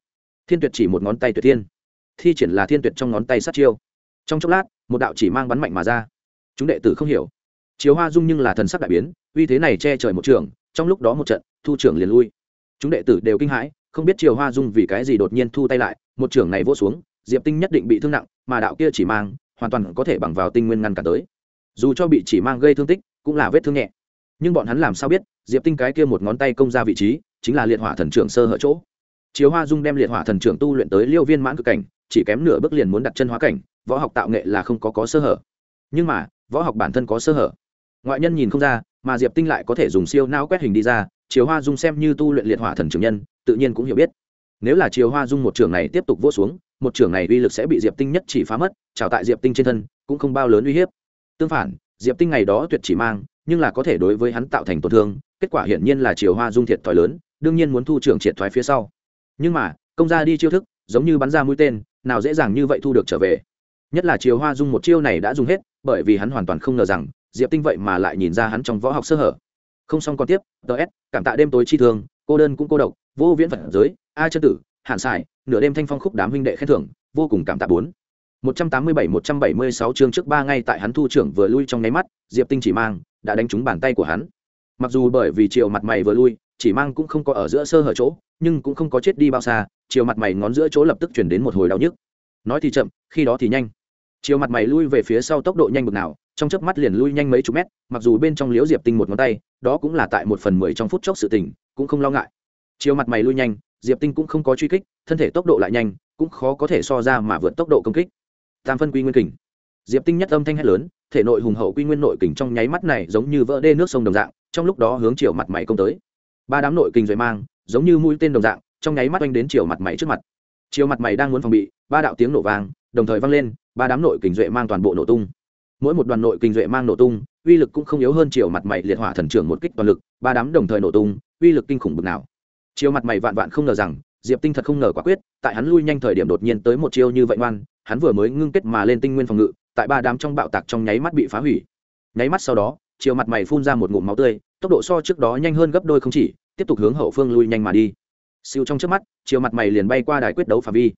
thiên tuyệt chỉ một ngón tay tuyệt thiên thi triển là thiên tuyệt trong ngón tay sát chiêu trong chốc lát một đạo chỉ mang bắn mạnh mà ra chúng đệ tử không hiểu chiếu hoa dung nhưng là thần sắc đại biến uy thế này che trời một trường trong lúc đó một trận thu trưởng liền lui chúng đệ tử đều kinh hãi không biết triều hoa dung vì cái gì đột nhiên thu tay lại một trưởng này vỗ xuống diệp tinh nhất định bị thương nặng mà đạo kia chỉ mang hoàn toàn có thể bằng vào tinh nguyên ngăn cả tới dù cho bị chỉ mang gây thương tích cũng là vết thương nhẹ nhưng bọn hắn làm sao biết diệp tinh cái kia một ngón tay công ra vị trí chính là liệt hỏa thần trưởng sơ hở chỗ chiếu hoa dung đem liệt hỏa thần trưởng tu luyện tới liêu viên mãn cực cảnh chỉ kém nửa bước liền muốn đặt chân hóa cảnh võ học tạo nghệ là không có có sơ hở nhưng mà võ học bản thân có sơ hở ngoại nhân nhìn không ra mà diệp tinh lại có thể dùng siêu não quét hình đi ra chiều hoa dung xem như tu luyện liệt hỏa thần trưởng nhân tự nhiên cũng hiểu biết nếu là chiều hoa dung một trường này tiếp tục vỗ xuống một trường này uy lực sẽ bị diệp tinh nhất chỉ phá mất trào tại diệp tinh trên thân cũng không bao lớn uy hiếp tương phản diệp tinh ngày đó tuyệt chỉ mang nhưng là có thể đối với hắn tạo thành tổn thương kết quả hiển nhiên là chiều hoa dung thiệt thòi lớn đương nhiên muốn thu trường triệt thoái phía sau nhưng mà công ra đi chiêu thức giống như bắn ra mũi tên nào dễ dàng như vậy thu được trở về nhất là chiều hoa dung một chiêu này đã dùng hết bởi vì hắn hoàn toàn không ngờ rằng diệp tinh vậy mà lại nhìn ra hắn trong võ học sơ hở không xong còn tiếp ts cảm tạ đêm tối chi thường, cô đơn cũng cô độc vô viễn phật giới a chân tử hạn sải nửa đêm thanh phong khúc đám huynh đệ khen thưởng vô cùng cảm tạ bốn 187-176 chương trước ba ngày tại hắn thu trưởng vừa lui trong nháy mắt, Diệp Tinh chỉ mang đã đánh trúng bàn tay của hắn. Mặc dù bởi vì chiều mặt mày vừa lui, chỉ mang cũng không có ở giữa sơ hở chỗ, nhưng cũng không có chết đi bao xa, chiều mặt mày ngón giữa chỗ lập tức chuyển đến một hồi đau nhức. Nói thì chậm, khi đó thì nhanh. Chiều mặt mày lui về phía sau tốc độ nhanh bực nào, trong chớp mắt liền lui nhanh mấy chục mét mặc dù bên trong liễu diệp tinh một ngón tay đó cũng là tại một phần mười trong phút chốc sự tỉnh cũng không lo ngại chiều mặt mày lui nhanh diệp tinh cũng không có truy kích thân thể tốc độ lại nhanh cũng khó có thể so ra mà vượt tốc độ công kích tam phân quy nguyên kình diệp tinh nhất âm thanh hét lớn thể nội hùng hậu quy nguyên nội kình trong nháy mắt này giống như vỡ đê nước sông đồng dạng trong lúc đó hướng chiều mặt mày công tới ba đám nội kình rồi mang giống như mũi tên đồng dạng trong nháy mắt oanh đến chiều mặt mày trước mặt chiều mặt mày đang muốn phòng bị ba đạo tiếng nổ vang đồng thời vang lên ba đám nội kình duệ mang toàn bộ nổ tung mỗi một đoàn nội kinh duệ mang nổ tung uy lực cũng không yếu hơn chiều mặt mày liệt hỏa thần trưởng một kích toàn lực ba đám đồng thời nổ tung uy lực kinh khủng bực nào chiều mặt mày vạn vạn không ngờ rằng diệp tinh thật không ngờ quả quyết tại hắn lui nhanh thời điểm đột nhiên tới một chiêu như vậy ngoan hắn vừa mới ngưng kết mà lên tinh nguyên phòng ngự tại ba đám trong bạo tạc trong nháy mắt bị phá hủy nháy mắt sau đó chiều mặt mày phun ra một ngụm máu tươi tốc độ so trước đó nhanh hơn gấp đôi không chỉ tiếp tục hướng hậu phương lui nhanh mà đi siêu trong trước mắt chiều mặt mày liền bay qua đài quyết đấu phạm vi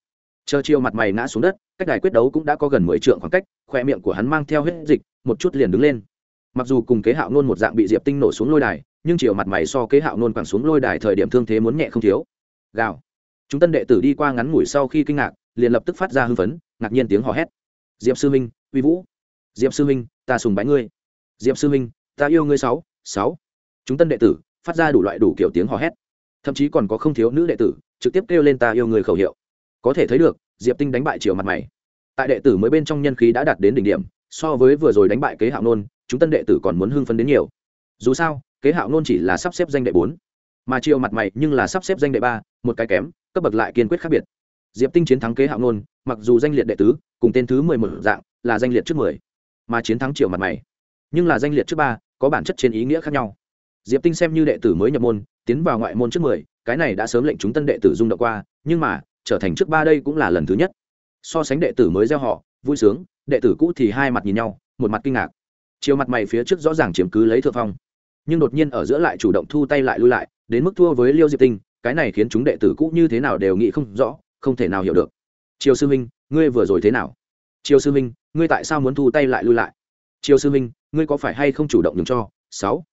chờ chiều mặt mày ngã xuống đất cách đài quyết đấu cũng đã có gần mười trượng khoảng cách khoe miệng của hắn mang theo hết dịch một chút liền đứng lên mặc dù cùng kế hạo nôn một dạng bị diệp tinh nổ xuống lôi đài nhưng chiều mặt mày so kế hạo nôn quẳng xuống lôi đài thời điểm thương thế muốn nhẹ không thiếu gào chúng tân đệ tử đi qua ngắn ngủi sau khi kinh ngạc liền lập tức phát ra hưng phấn ngạc nhiên tiếng hò hét diệp sư minh uy vũ diệp sư minh ta sùng bái ngươi diệp sư minh ta yêu ngươi sáu sáu chúng tân đệ tử phát ra đủ loại đủ kiểu tiếng hò hét thậm chí còn có không thiếu nữ đệ tử trực tiếp kêu lên ta yêu người khẩu hiệu có thể thấy được diệp tinh đánh bại chiều mặt mày tại đệ tử mới bên trong nhân khí đã đạt đến đỉnh điểm so với vừa rồi đánh bại kế hạo nôn chúng tân đệ tử còn muốn hưng phấn đến nhiều dù sao kế hạo nôn chỉ là sắp xếp danh đệ bốn mà chiều mặt mày nhưng là sắp xếp danh đệ ba một cái kém cấp bậc lại kiên quyết khác biệt diệp tinh chiến thắng kế hạo nôn mặc dù danh liệt đệ tứ cùng tên thứ mười một dạng là danh liệt trước mười mà chiến thắng chiều mặt mày nhưng là danh liệt trước ba có bản chất trên ý nghĩa khác nhau diệp tinh xem như đệ tử mới nhập môn tiến vào ngoại môn trước mười cái này đã sớm lệnh chúng tân đệ tử rung động qua nhưng mà trở thành trước ba đây cũng là lần thứ nhất so sánh đệ tử mới gieo họ vui sướng đệ tử cũ thì hai mặt nhìn nhau một mặt kinh ngạc chiều mặt mày phía trước rõ ràng chiếm cứ lấy thượng phong nhưng đột nhiên ở giữa lại chủ động thu tay lại lui lại đến mức thua với liêu diệp tinh cái này khiến chúng đệ tử cũ như thế nào đều nghĩ không rõ không thể nào hiểu được triều sư minh ngươi vừa rồi thế nào triều sư minh ngươi tại sao muốn thu tay lại lui lại triều sư minh ngươi có phải hay không chủ động nhường cho sáu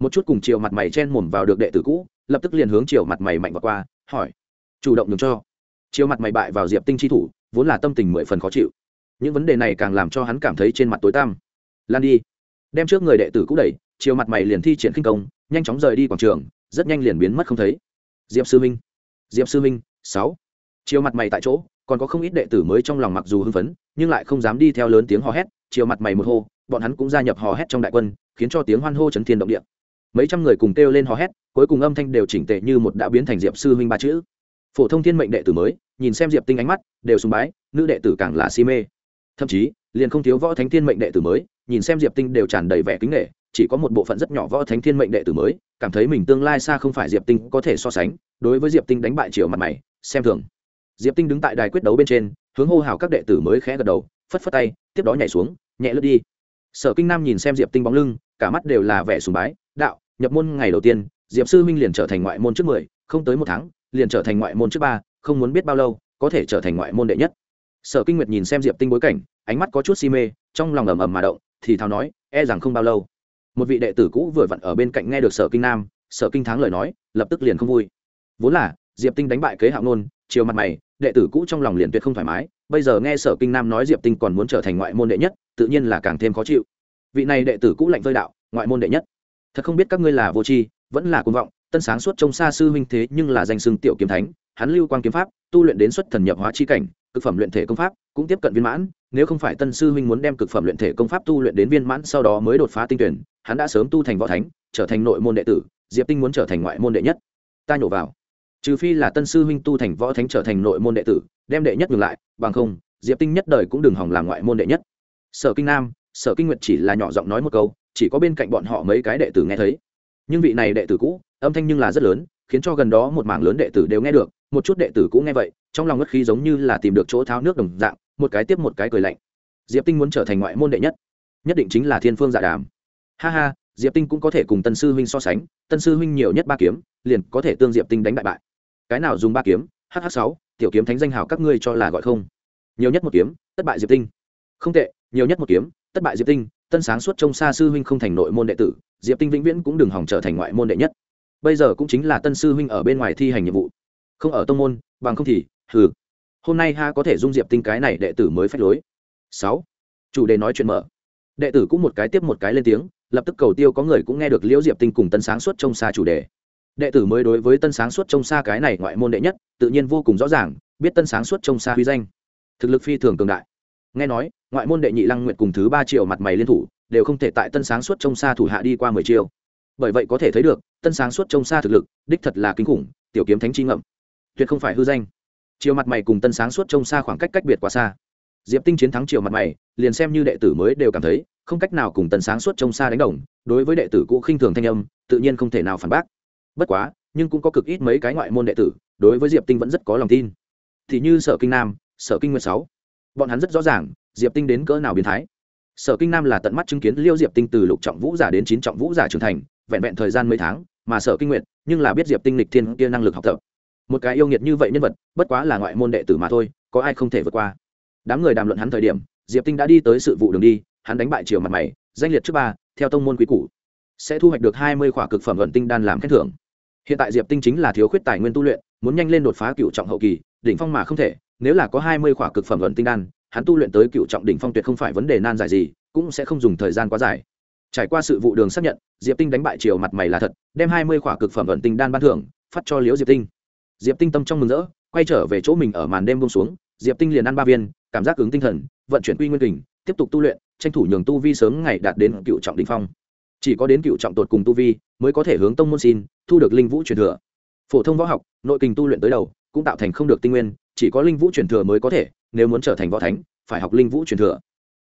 một chút cùng triều mặt mày chen mồm vào được đệ tử cũ lập tức liền hướng triều mặt mày mạnh vào qua hỏi chủ động nhường cho triều mặt mày bại vào diệp tinh chi thủ vốn là tâm tình mười phần khó chịu những vấn đề này càng làm cho hắn cảm thấy trên mặt tối tăm lan đi đem trước người đệ tử cũ đẩy chiều mặt mày liền thi triển khinh công nhanh chóng rời đi quảng trường rất nhanh liền biến mất không thấy diệp sư minh diệp sư minh sáu chiều mặt mày tại chỗ còn có không ít đệ tử mới trong lòng mặc dù hưng phấn nhưng lại không dám đi theo lớn tiếng hò hét chiều mặt mày một hô bọn hắn cũng gia nhập hò hét trong đại quân khiến cho tiếng hoan hô chấn thiên động địa mấy trăm người cùng kêu lên hò hét cuối cùng âm thanh đều chỉnh tệ như một đã biến thành diệp sư huynh ba chữ phổ thông thiên mệnh đệ tử mới nhìn xem diệp tinh ánh mắt đều sùng bái nữ đệ tử càng là si mê thậm chí liền không thiếu võ thánh thiên mệnh đệ tử mới nhìn xem diệp tinh đều tràn đầy vẻ kính nghệ chỉ có một bộ phận rất nhỏ võ thánh thiên mệnh đệ tử mới cảm thấy mình tương lai xa không phải diệp tinh có thể so sánh đối với diệp tinh đánh bại chiều mặt mày xem thường diệp tinh đứng tại đài quyết đấu bên trên hướng hô hào các đệ tử mới khẽ gật đầu phất phất tay tiếp đó nhảy xuống nhẹ lướt đi sở kinh nam nhìn xem diệp tinh bóng lưng cả mắt đều là vẻ sùng bái đạo nhập môn ngày đầu tiên diệp sư minh liền trở thành ngoại môn trước mười không tới một tháng liền trở thành ngoại môn trước ba không muốn biết bao lâu có thể trở thành ngoại môn đệ nhất sở kinh nguyệt nhìn xem diệp tinh bối cảnh ánh mắt có chút si mê trong lòng ầm ầm mà động thì thào nói e rằng không bao lâu một vị đệ tử cũ vừa vặn ở bên cạnh nghe được sở kinh nam sở kinh thắng lời nói lập tức liền không vui vốn là diệp tinh đánh bại kế hạo nôn chiều mặt mày đệ tử cũ trong lòng liền tuyệt không thoải mái bây giờ nghe sở kinh nam nói diệp tinh còn muốn trở thành ngoại môn đệ nhất tự nhiên là càng thêm khó chịu vị này đệ tử cũ lạnh vơi đạo ngoại môn đệ nhất thật không biết các ngươi là vô tri vẫn là côn vọng tân sáng suốt trông xa sư huynh thế nhưng là danh xưng tiểu kiếm thánh hắn lưu quan kiếm pháp tu luyện đến xuất thần nhập hóa chi cảnh cực phẩm luyện thể công pháp cũng tiếp cận viên mãn nếu không phải tân sư huynh muốn đem cực phẩm luyện thể công pháp tu luyện đến viên mãn sau đó mới đột phá tinh tuyển hắn đã sớm tu thành võ thánh trở thành nội môn đệ tử diệp tinh muốn trở thành ngoại môn đệ nhất ta nhổ vào trừ phi là tân sư huynh tu thành võ thánh trở thành nội môn đệ tử đem đệ nhất ngược lại bằng không diệp tinh nhất đời cũng đừng hỏng làm ngoại môn đệ nhất sở kinh nam sở kinh nguyệt chỉ là nhỏ giọng nói một câu chỉ có bên cạnh bọn họ mấy cái đệ tử nghe thấy nhưng vị này đệ tử cũ âm thanh nhưng là rất lớn khiến cho gần đó một mảng lớn đệ tử đều nghe được một chút đệ tử cũng nghe vậy trong lòng ngất khí giống như là tìm được chỗ tháo nước đồng dạng một cái tiếp một cái cười lạnh diệp tinh muốn trở thành ngoại môn đệ nhất nhất định chính là thiên phương dạ đàm ha ha diệp tinh cũng có thể cùng tân sư huynh so sánh tân sư huynh nhiều nhất ba kiếm liền có thể tương diệp tinh đánh bại bại cái nào dùng ba kiếm hh sáu tiểu kiếm thánh danh hào các ngươi cho là gọi không nhiều nhất một kiếm tất bại diệp tinh không tệ nhiều nhất một kiếm tất bại diệp tinh tân sáng suốt trông xa sư huynh không thành nội môn đệ tử diệp tinh vĩnh viễn cũng đừng hỏng trở thành ngoại môn đệ nhất bây giờ cũng chính là tân sư huynh ở bên ngoài thi hành nhiệm vụ không ở tông môn bằng không thì hừ hôm nay ha có thể dung diệp tinh cái này đệ tử mới phách lối sáu chủ đề nói chuyện mở đệ tử cũng một cái tiếp một cái lên tiếng lập tức cầu tiêu có người cũng nghe được liễu diệp tinh cùng tân sáng suốt trông xa chủ đề đệ tử mới đối với tân sáng suốt trông xa cái này ngoại môn đệ nhất tự nhiên vô cùng rõ ràng biết tân sáng suốt trông xa huy danh thực lực phi thường cường đại nghe nói ngoại môn đệ nhị lăng nguyện cùng thứ ba triệu mặt mày liên thủ đều không thể tại tân sáng suốt trông xa thủ hạ đi qua mười triệu bởi vậy có thể thấy được tân sáng suốt trông xa thực lực đích thật là kinh khủng tiểu kiếm thánh chi ngậm tuyệt không phải hư danh chiều mặt mày cùng tân sáng suốt trông xa khoảng cách cách biệt quá xa diệp tinh chiến thắng chiều mặt mày liền xem như đệ tử mới đều cảm thấy không cách nào cùng tân sáng suốt trông xa đánh đồng đối với đệ tử cũ khinh thường thanh âm tự nhiên không thể nào phản bác bất quá nhưng cũng có cực ít mấy cái ngoại môn đệ tử đối với diệp tinh vẫn rất có lòng tin thì như sở kinh nam sở kinh nguyên sáu bọn hắn rất rõ ràng diệp tinh đến cỡ nào biến thái sở kinh nam là tận mắt chứng kiến liêu diệp tinh từ lục trọng vũ giả đến chín trọng vũ giả trưởng thành vẹn vẹn thời gian mấy tháng mà sở kinh nguyện nhưng là biết diệp tinh lịch thiên kia năng lực học tập một cái yêu nghiệt như vậy nhân vật bất quá là ngoại môn đệ tử mà thôi có ai không thể vượt qua đám người đàm luận hắn thời điểm diệp tinh đã đi tới sự vụ đường đi hắn đánh bại chiều mặt mày danh liệt trước ba theo tông môn quý cũ sẽ thu hoạch được hai mươi khỏa cực phẩm vận tinh đan làm khen thưởng hiện tại diệp tinh chính là thiếu khuyết tài nguyên tu luyện muốn nhanh lên đột phá cựu trọng hậu kỳ đỉnh phong mà không thể nếu là có hai mươi khỏa cực phẩm vận tinh đan hắn tu luyện tới cựu trọng đỉnh phong tuyệt không phải vấn đề nan giải gì cũng sẽ không dùng thời gian quá dài trải qua sự vụ đường xác nhận diệp tinh đánh bại chiều mặt mày là thật đem hai mươi khỏa cực phẩm vận tinh đan ban thưởng phát cho liễu diệp tinh diệp tinh tâm trong mừng rỡ quay trở về chỗ mình ở màn đêm bông xuống diệp tinh liền ăn ba viên cảm giác ứng tinh thần vận chuyển quy nguyên kình tiếp tục tu luyện tranh thủ nhường tu vi sớm ngày đạt đến cựu trọng đình phong chỉ có đến cựu trọng tột cùng tu vi mới có thể hướng tông môn xin thu được linh vũ truyền thừa phổ thông võ học nội kình tu luyện tới đầu cũng tạo thành không được tinh nguyên chỉ có linh vũ truyền thừa mới có thể nếu muốn trở thành võ thánh phải học linh vũ truyền thừa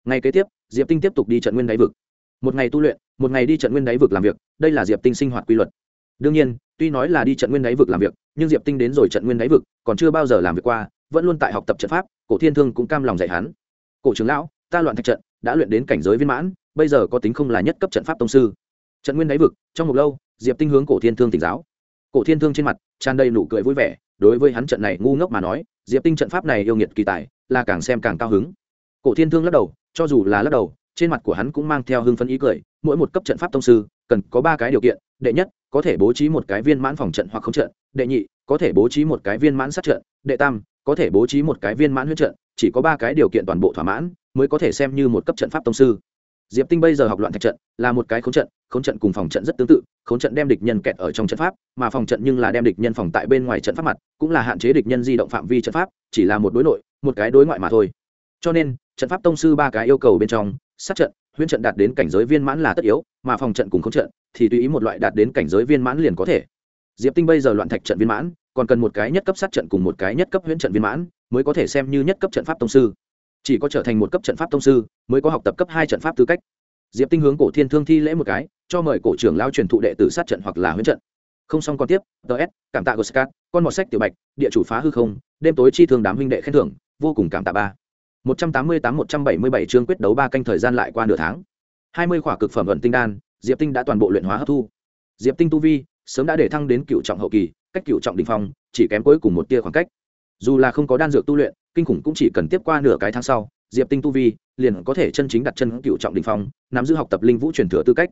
ngay kế tiếp diệp tinh tiếp tục đi trận nguyên đáy vực một ngày tu luyện một ngày đi trận nguyên đáy vực làm việc đây là diệp tinh sinh hoạt quy luật đương nhiên tuy nói là đi trận nguyên đáy vực làm việc nhưng diệp tinh đến rồi trận nguyên đáy vực còn chưa bao giờ làm việc qua vẫn luôn tại học tập trận pháp cổ thiên thương cũng cam lòng dạy hắn cổ trưởng lão ta loạn thạch trận đã luyện đến cảnh giới viên mãn bây giờ có tính không là nhất cấp trận pháp tông sư trận nguyên đáy vực trong một lâu diệp tinh hướng cổ thiên thương tỉnh giáo cổ thiên thương trên mặt tràn đầy nụ cười vui vẻ đối với hắn trận này ngu ngốc mà nói diệp tinh trận pháp này yêu nghiệt kỳ tài là càng xem càng cao hứng cổ thiên thương lắc đầu cho dù là lắc đầu trên mặt của hắn cũng mang theo hưng phấn ý cười mỗi một cấp trận pháp tông sư cần có ba cái điều kiện đệ nhất có thể bố trí một cái viên mãn phòng trận hoặc không trận đệ nhị có thể bố trí một cái viên mãn sát trận đệ tam có thể bố trí một cái viên mãn huyễn trận chỉ có ba cái điều kiện toàn bộ thỏa mãn mới có thể xem như một cấp trận pháp tông sư diệp tinh bây giờ học loạn thạch trận là một cái k trận k trận cùng phòng trận rất tương tự k trận đem địch nhân kẹt ở trong trận pháp mà phòng trận nhưng là đem địch nhân phòng tại bên ngoài trận pháp mặt cũng là hạn chế địch nhân di động phạm vi trận pháp chỉ là một đối nội một cái đối ngoại mà thôi cho nên trận pháp tông sư ba cái yêu cầu bên trong sát trận huyễn trận đạt đến cảnh giới viên mãn là tất yếu mà phòng trận cùng không trận thì tùy ý một loại đạt đến cảnh giới viên mãn liền có thể diệp tinh bây giờ loạn thạch trận viên mãn còn cần một cái nhất cấp sát trận cùng một cái nhất cấp huyễn trận viên mãn mới có thể xem như nhất cấp trận pháp tông sư chỉ có trở thành một cấp trận pháp tông sư mới có học tập cấp hai trận pháp tư cách diệp tinh hướng cổ thiên thương thi lễ một cái cho mời cổ trưởng lao truyền thụ đệ tử sát trận hoặc là huyễn trận không xong còn tiếp ts cảm tạ goscat con mọt sách tiểu bạch địa chủ phá hư không đêm tối chi thường đám huynh đệ khen thưởng vô cùng cảm tạ ba 188-177 chương quyết đấu ba canh thời gian lại qua nửa tháng. 20 khỏa cực phẩm ẩn tinh đan, Diệp Tinh đã toàn bộ luyện hóa hấp thu. Diệp Tinh tu vi sớm đã để thăng đến cựu trọng hậu kỳ, cách cựu trọng đỉnh phong chỉ kém cuối cùng một tia khoảng cách. Dù là không có đan dược tu luyện, kinh khủng cũng chỉ cần tiếp qua nửa cái tháng sau, Diệp Tinh tu vi liền có thể chân chính đặt chân cựu trọng đỉnh phong, nắm giữ học tập linh vũ truyền thừa tư cách.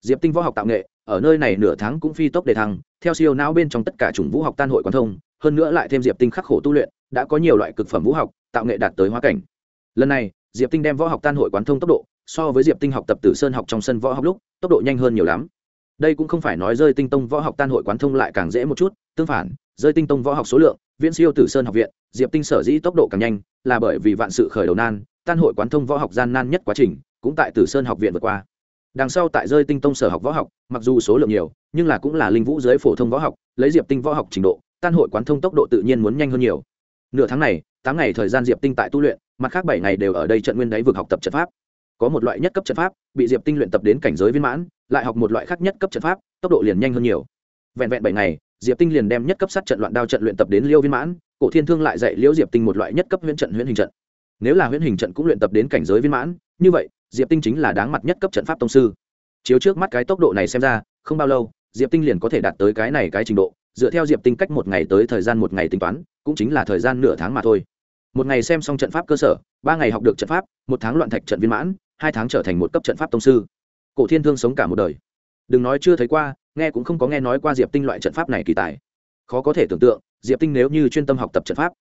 Diệp Tinh võ học tạo nghệ, ở nơi này nửa tháng cũng phi tốc để thăng, theo siêu não bên trong tất cả chủng vũ học tan hội quán thông, hơn nữa lại thêm Diệp Tinh khắc khổ tu luyện, đã có nhiều loại cực phẩm vũ học, tạo nghệ đạt tới hóa cảnh lần này diệp tinh đem võ học tan hội quán thông tốc độ so với diệp tinh học tập tử sơn học trong sân võ học lúc tốc độ nhanh hơn nhiều lắm đây cũng không phải nói rơi tinh tông võ học tan hội quán thông lại càng dễ một chút tương phản rơi tinh tông võ học số lượng viễn siêu tử sơn học viện diệp tinh sở dĩ tốc độ càng nhanh là bởi vì vạn sự khởi đầu nan tan hội quán thông võ học gian nan nhất quá trình cũng tại tử sơn học viện vượt qua đằng sau tại rơi tinh tông sở học võ học mặc dù số lượng nhiều nhưng là cũng là linh vũ giới phổ thông võ học lấy diệp tinh võ học trình độ tan hội quán thông tốc độ tự nhiên muốn nhanh hơn nhiều nửa tháng này tám ngày thời gian diệp tinh tại tu luyện mặt khác bảy ngày đều ở đây trận nguyên đáy vực học tập trận pháp có một loại nhất cấp trận pháp bị diệp tinh luyện tập đến cảnh giới viên mãn lại học một loại khác nhất cấp trận pháp tốc độ liền nhanh hơn nhiều vẹn vẹn bảy ngày diệp tinh liền đem nhất cấp sát trận loạn đao trận luyện tập đến liêu viên mãn cổ thiên thương lại dạy liễu diệp tinh một loại nhất cấp huyễn trận huyễn hình trận nếu là huyễn hình trận cũng luyện tập đến cảnh giới viên mãn như vậy diệp tinh chính là đáng mặt nhất cấp trận pháp tông sư chiếu trước mắt cái tốc độ này xem ra không bao lâu diệp tinh liền có thể đạt tới cái này cái trình độ dựa theo diệp tinh cách một ngày tới thời gian một ngày tính toán cũng chính là thời gian nửa tháng mà thôi một ngày xem xong trận pháp cơ sở ba ngày học được trận pháp một tháng loạn thạch trận viên mãn hai tháng trở thành một cấp trận pháp tông sư cổ thiên thương sống cả một đời đừng nói chưa thấy qua nghe cũng không có nghe nói qua diệp tinh loại trận pháp này kỳ tài khó có thể tưởng tượng diệp tinh nếu như chuyên tâm học tập trận pháp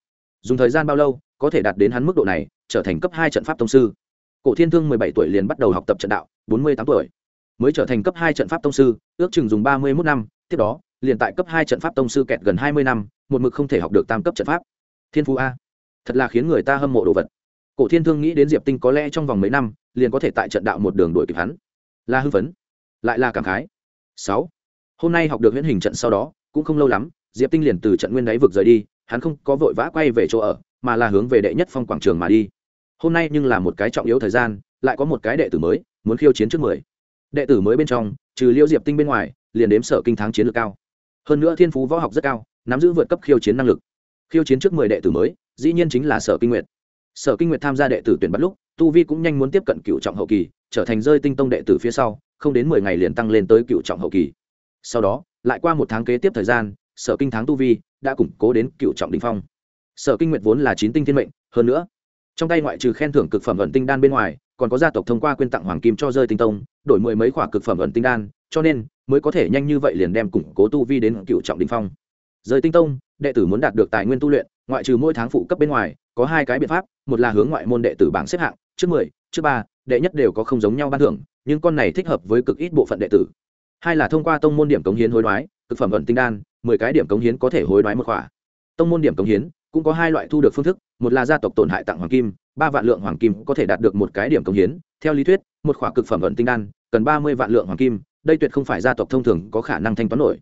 dùng thời gian bao lâu có thể đạt đến hắn mức độ này trở thành cấp hai trận pháp tông sư cổ thiên thương mười bảy tuổi liền bắt đầu học tập trận đạo bốn mươi tám tuổi mới trở thành cấp hai trận pháp tông sư ước chừng dùng ba mươi mốt năm tiếp đó liền tại cấp hai trận pháp tông sư kẹt gần hai mươi năm một mực không thể học được tam cấp trận pháp thiên phú a thật là khiến người ta hâm mộ đồ vật cổ thiên thương nghĩ đến diệp tinh có lẽ trong vòng mấy năm liền có thể tại trận đạo một đường đuổi kịp hắn La hưng phấn lại là cảm khái sáu hôm nay học được huyễn hình trận sau đó cũng không lâu lắm diệp tinh liền từ trận nguyên đáy vực rời đi hắn không có vội vã quay về chỗ ở mà là hướng về đệ nhất phong quảng trường mà đi hôm nay nhưng là một cái trọng yếu thời gian lại có một cái đệ tử mới muốn khiêu chiến trước mười đệ tử mới bên trong trừ liêu diệp tinh bên ngoài liền đếm sở kinh thắng chiến lược cao hơn nữa thiên phú võ học rất cao nắm giữ vượt cấp khiêu chiến năng lực khiêu chiến trước mười đệ tử mới dĩ nhiên chính là sở kinh nguyệt sở kinh nguyệt tham gia đệ tử tuyển bắt lúc tu vi cũng nhanh muốn tiếp cận cựu trọng hậu kỳ trở thành rơi tinh tông đệ tử phía sau không đến mười ngày liền tăng lên tới cựu trọng hậu kỳ sau đó lại qua một tháng kế tiếp thời gian sở kinh thắng tu vi đã củng cố đến cựu trọng đình phong sở kinh nguyệt vốn là chín tinh thiên mệnh hơn nữa trong tay ngoại trừ khen thưởng cực phẩm ẩn tinh đan bên ngoài còn có gia tộc thông qua quyên tặng hoàng kim cho rơi tinh tông đổi mười mấy khoả cực phẩm ẩn tinh đan cho nên mới có thể nhanh như vậy liền đem củng cố tu vi đến cựu trọng đình phong rời tinh tông đệ tử muốn đạt được tài nguyên tu luyện ngoại trừ mỗi tháng phụ cấp bên ngoài có hai cái biện pháp một là hướng ngoại môn đệ tử bảng xếp hạng trước mười trước ba đệ nhất đều có không giống nhau ban thưởng nhưng con này thích hợp với cực ít bộ phận đệ tử hai là thông qua tông môn điểm cống hiến hối đoái cực phẩm ẩn tinh đan mười cái điểm cống hiến có thể hối đoái một khỏa tông môn điểm cống hiến cũng có hai loại thu được phương thức một là gia tộc tổn hại tặng hoàng kim ba vạn lượng hoàng kim có thể đạt được một cái điểm cống hiến theo lý thuyết một khỏa cực phẩm ẩn tinh đan cần ba mươi vạn lượng hoàng kim đây tuyệt không phải gia tộc thông thường có khả năng thanh toán nổi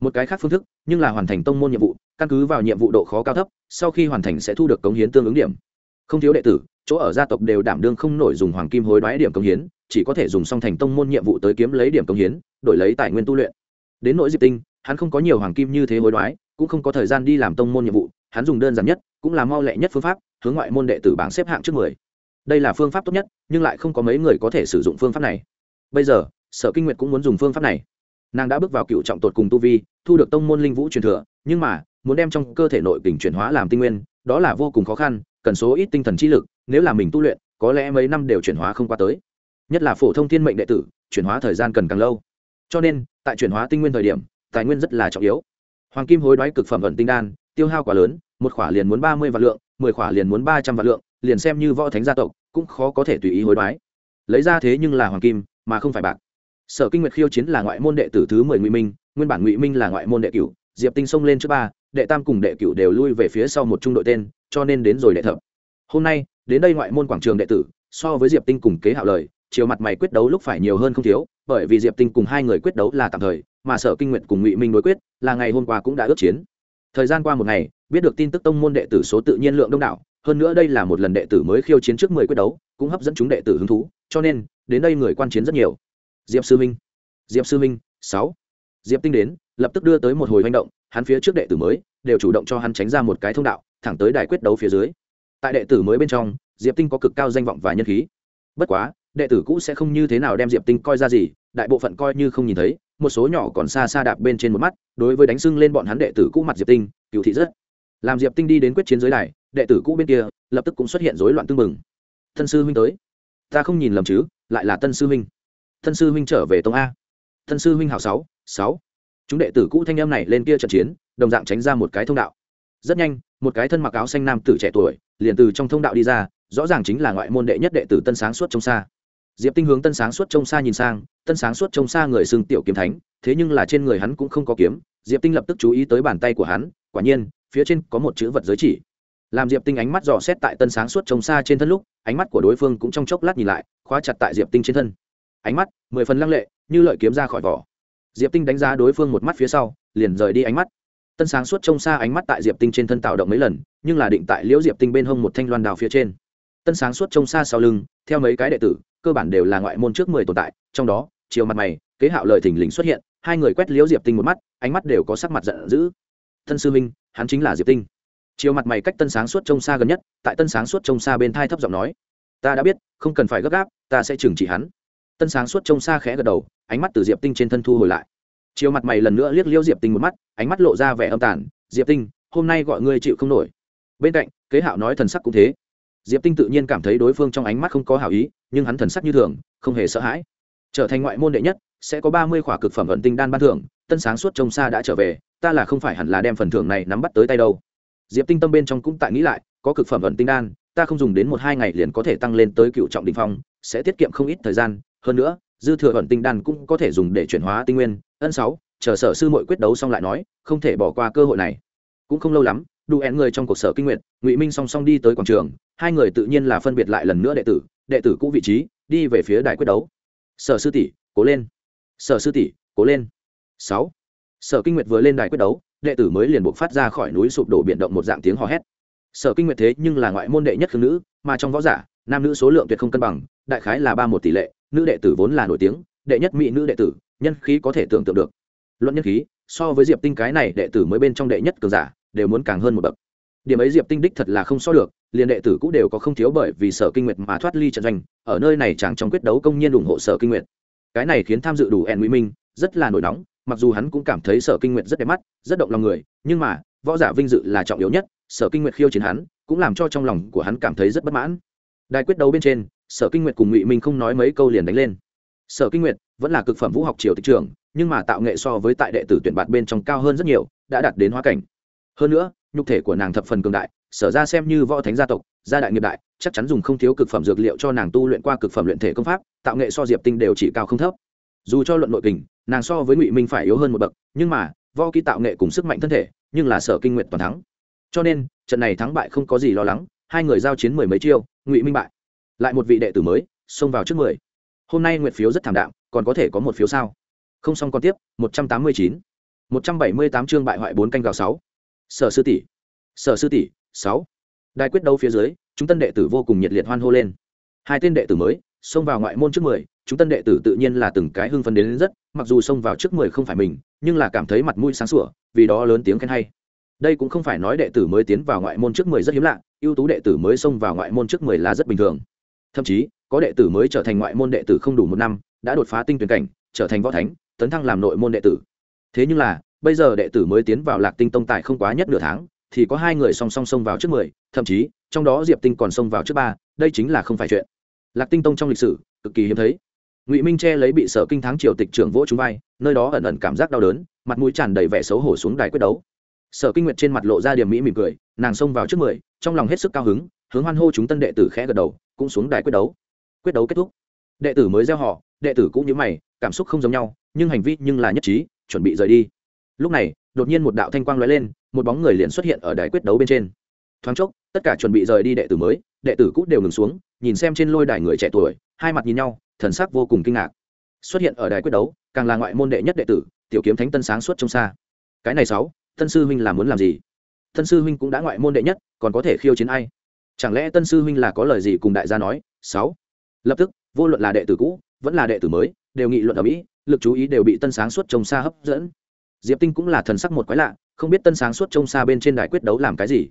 một cái khác phương thức nhưng là hoàn thành tông môn nhiệm vụ căn cứ vào nhiệm vụ độ khó cao thấp sau khi hoàn thành sẽ thu được cống hiến tương ứng điểm không thiếu đệ tử chỗ ở gia tộc đều đảm đương không nổi dùng hoàng kim hối đoái điểm cống hiến chỉ có thể dùng song thành tông môn nhiệm vụ tới kiếm lấy điểm cống hiến đổi lấy tài nguyên tu luyện đến nỗi diệp tinh hắn không có nhiều hoàng kim như thế hối đoái cũng không có thời gian đi làm tông môn nhiệm vụ hắn dùng đơn giản nhất cũng là mau lẹ nhất phương pháp hướng ngoại môn đệ tử bảng xếp hạng trước mười đây là phương pháp tốt nhất nhưng lại không có mấy người có thể sử dụng phương pháp này bây giờ sở kinh nguyệt cũng muốn dùng phương pháp này nàng đã bước vào cựu trọng tột cùng tu vi thu được tông môn linh vũ truyền thừa nhưng mà muốn đem trong cơ thể nội tình chuyển hóa làm tinh nguyên đó là vô cùng khó khăn cần số ít tinh thần trí lực nếu là mình tu luyện có lẽ mấy năm đều chuyển hóa không qua tới nhất là phổ thông thiên mệnh đệ tử chuyển hóa thời gian cần càng lâu cho nên tại chuyển hóa tinh nguyên thời điểm tài nguyên rất là trọng yếu hoàng kim hối đoái cực phẩm vận tinh đan tiêu hao quá lớn một khỏa liền muốn ba mươi vạn lượng mười khỏa liền muốn ba trăm vạn lượng liền xem như võ thánh gia tộc cũng khó có thể tùy ý hối đoái lấy ra thế nhưng là hoàng kim mà không phải bạc sở kinh nguyệt khiêu chiến là ngoại môn đệ tử thứ mười ngụy minh nguyên bản ngụy minh là ngoại môn đệ cửu diệp tinh xông lên trước ba đệ tam cùng đệ cửu đều lui về phía sau một trung đội tên cho nên đến rồi đệ thập hôm nay đến đây ngoại môn quảng trường đệ tử so với diệp tinh cùng kế hạo lời chiều mặt mày quyết đấu lúc phải nhiều hơn không thiếu bởi vì diệp tinh cùng hai người quyết đấu là tạm thời mà sở kinh Nguyệt cùng ngụy minh đối quyết là ngày hôm qua cũng đã ước chiến thời gian qua một ngày biết được tin tức tông môn đệ tử số tự nhiên lượng đông đảo hơn nữa đây là một lần đệ tử mới khiêu chiến trước mười quyết đấu cũng hấp dẫn chúng đệ tử hứng thú cho nên đến đây người quan chiến rất nhiều diệp sư minh diệp sư minh sáu diệp tinh đến lập tức đưa tới một hồi manh động hắn phía trước đệ tử mới đều chủ động cho hắn tránh ra một cái thông đạo thẳng tới đài quyết đấu phía dưới tại đệ tử mới bên trong diệp tinh có cực cao danh vọng và nhân khí bất quá đệ tử cũ sẽ không như thế nào đem diệp tinh coi ra gì đại bộ phận coi như không nhìn thấy một số nhỏ còn xa xa đạp bên trên một mắt đối với đánh sưng lên bọn hắn đệ tử cũ mặt diệp tinh cựu thị rất làm diệp tinh đi đến quyết chiến giới này, đệ tử cũ bên kia lập tức cũng xuất hiện rối loạn tương mừng tân sư huynh tới ta không nhìn lầm chứ lại là tân sư huynh thân sư huynh trở về tông a thân sư huynh hảo sáu sáu chúng đệ tử cũ thanh em này lên kia trận chiến đồng dạng tránh ra một cái thông đạo rất nhanh một cái thân mặc áo xanh nam tử trẻ tuổi liền từ trong thông đạo đi ra rõ ràng chính là ngoại môn đệ nhất đệ tử tân sáng suốt trông xa diệp tinh hướng tân sáng suốt trông xa nhìn sang tân sáng suốt trông xa người xưng tiểu kiếm thánh thế nhưng là trên người hắn cũng không có kiếm diệp tinh lập tức chú ý tới bàn tay của hắn quả nhiên phía trên có một chữ vật giới chỉ làm diệp tinh ánh mắt dò xét tại tân sáng suốt trông xa trên thân lúc ánh mắt của đối phương cũng trong chốc lát nhìn lại khóa chặt tại diệp tinh trên thân ánh mắt mười phần lăng lệ như lợi kiếm ra khỏi vỏ diệp tinh đánh giá đối phương một mắt phía sau liền rời đi ánh mắt tân sáng suốt trông xa ánh mắt tại diệp tinh trên thân tạo động mấy lần nhưng là định tại liễu diệp tinh bên hông một thanh loan đào phía trên tân sáng suốt trông xa sau lưng theo mấy cái đệ tử cơ bản đều là ngoại môn trước mười tồn tại trong đó chiều mặt mày kế hạo lời thình lình xuất hiện hai người quét liễu diệp tinh một mắt ánh mắt đều có sắc mặt giận dữ thân sư minh hắn chính là diệp tinh chiều mặt mày cách tân sáng suốt trông xa gần nhất tại tân sáng suốt trông xa bên thai thấp giọng nói ta đã biết không cần phải gấp gáp ta sẽ trừng trị hắn tân sáng suốt trông xa khẽ gật đầu ánh mắt từ diệp tinh trên thân thu hồi lại chiều mặt mày lần nữa liếc liêu diệp tinh một mắt ánh mắt lộ ra vẻ âm tản diệp tinh hôm nay gọi ngươi chịu không nổi bên cạnh kế hạo nói thần sắc cũng thế diệp tinh tự nhiên cảm thấy đối phương trong ánh mắt không có hảo ý nhưng hắn thần sắc như thường không hề sợ hãi trở thành ngoại môn đệ nhất sẽ có ba mươi khỏa cực phẩm ẩn tinh đan ban thưởng tân sáng suốt trông xa đã trở về ta là không phải hẳn là đem phần thưởng này nắm bắt tới tay đâu diệp tinh tâm bên trong cũng tại nghĩ lại có cực phẩm ẩn tinh đan ta không dùng đến một hai ngày liền có thể tăng lên tới cựu trọng đình phong sẽ tiết kiệm không ít thời gian hơn nữa dư thừa ẩn tinh đan cũng có thể dùng để chuyển hóa tinh nguyên ân sáu chờ sở sư mội quyết đấu xong lại nói không thể bỏ qua cơ hội này cũng không lâu lắm đủ hẹn người trong cuộc sở kinh nguyện ngụy minh song song đi tới quảng trường hai người tự nhiên là phân biệt lại lần nữa đệ tử đệ tử cũ vị trí đi về phía đài quyết đấu sở sư tỷ cố lên sở sư tỷ cố lên sáu sở kinh nguyện vừa lên đài quyết đấu đệ tử mới liền buộc phát ra khỏi núi sụp đổ biển động một dạng tiếng hò hét sở kinh nguyện thế nhưng là ngoại môn đệ nhất khương nữ mà trong võ giả nam nữ số lượng tuyệt không cân bằng đại khái là ba một tỷ lệ nữ đệ tử vốn là nổi tiếng đệ nhất mỹ nữ đệ tử nhân khí có thể tưởng tượng được luận nhân khí so với diệp tinh cái này đệ tử mới bên trong đệ nhất cường giả đều muốn càng hơn một bậc điểm ấy diệp tinh đích thật là không so được liền đệ tử cũng đều có không thiếu bởi vì sở kinh nguyệt mà thoát ly trận doanh ở nơi này chẳng trong quyết đấu công nhiên ủng hộ sở kinh nguyệt cái này khiến tham dự đủ ẻn mỹ minh rất là nổi nóng mặc dù hắn cũng cảm thấy sở kinh nguyệt rất đẹp mắt rất động lòng người nhưng mà võ giả vinh dự là trọng yếu nhất sở kinh nguyệt khiêu chiến hắn cũng làm cho trong lòng của hắn cảm thấy rất bất mãn đài quyết đấu bên trên sở kinh nguyệt cùng ngụy minh không nói mấy câu liền đánh lên sở kinh nguyệt vẫn là cực phẩm vũ học triều tịch trường nhưng mà tạo nghệ so với tại đệ tử tuyển bạt bên trong cao hơn rất nhiều đã đạt đến hoa cảnh hơn nữa nhục thể của nàng thập phần cường đại sở ra xem như võ thánh gia tộc gia đại nghiệp đại chắc chắn dùng không thiếu cực phẩm dược liệu cho nàng tu luyện qua cực phẩm luyện thể công pháp tạo nghệ so diệp tinh đều chỉ cao không thấp dù cho luận nội kình nàng so với ngụy minh phải yếu hơn một bậc nhưng mà võ ký tạo nghệ cùng sức mạnh thân thể nhưng là sở kinh nguyệt toàn thắng cho nên trận này thắng bại không có gì lo lắng hai người giao chiến mười mấy chiêu ngụy minh bại lại một vị đệ tử mới xông vào trước mười hôm nay nguyện phiếu rất thảm đạm còn có thể có một phiếu sao không xong còn tiếp một trăm tám mươi chín một trăm bảy mươi tám chương bại hoại bốn canh gạo sáu sở sư tỷ sở sư tỷ sáu đại quyết đấu phía dưới chúng tân đệ tử vô cùng nhiệt liệt hoan hô lên hai tên đệ tử mới xông vào ngoại môn trước mười chúng tân đệ tử tự nhiên là từng cái hưng phấn đến, đến rất mặc dù xông vào trước mười không phải mình nhưng là cảm thấy mặt mũi sáng sủa vì đó lớn tiếng khen hay đây cũng không phải nói đệ tử mới tiến vào ngoại môn trước mười rất hiếm lạ ưu tú đệ tử mới xông vào ngoại môn trước mười là rất bình thường thậm chí có đệ tử mới trở thành ngoại môn đệ tử không đủ một năm đã đột phá tinh tuyển cảnh trở thành võ thánh tấn thăng làm nội môn đệ tử thế nhưng là bây giờ đệ tử mới tiến vào lạc tinh tông tại không quá nhất nửa tháng thì có hai người song song xông vào trước mười thậm chí trong đó diệp tinh còn xông vào trước ba đây chính là không phải chuyện lạc tinh tông trong lịch sử cực kỳ hiếm thấy ngụy minh che lấy bị sở kinh thắng triều tịch trưởng vỗ chúng vai nơi đó ẩn ẩn cảm giác đau đớn mặt mũi tràn đầy vẻ xấu hổ xuống đài quyết đấu sở kinh nguyệt trên mặt lộ ra điểm mỹ mỉm cười nàng xông vào trước mười trong lòng hết sức cao hứng hướng hoan hô chúng tân đệ tử khẽ gật đầu cũng xuống đài quyết đấu quyết đấu kết thúc đệ tử mới gieo họ đệ tử cũng như mày cảm xúc không giống nhau nhưng hành vi nhưng là nhất trí chuẩn bị rời đi lúc này đột nhiên một đạo thanh quang lóe lên một bóng người liền xuất hiện ở đài quyết đấu bên trên thoáng chốc tất cả chuẩn bị rời đi đệ tử mới đệ tử cũ đều ngừng xuống nhìn xem trên lôi đài người trẻ tuổi hai mặt nhìn nhau thần sắc vô cùng kinh ngạc xuất hiện ở đài quyết đấu càng là ngoại môn đệ nhất đệ tử tiểu kiếm thánh tân sáng suốt trong xa cái này sáu thân sư huynh là muốn làm gì Thân sư huynh cũng đã ngoại môn đệ nhất còn có thể khiêu chiến ai chẳng lẽ tân sư huynh là có lời gì cùng đại gia nói sáu lập tức vô luận là đệ tử cũ vẫn là đệ tử mới đều nghị luận ở mỹ lực chú ý đều bị tân sáng suốt trông xa hấp dẫn diệp tinh cũng là thần sắc một quái lạ không biết tân sáng suốt trông xa bên trên đài quyết đấu làm cái gì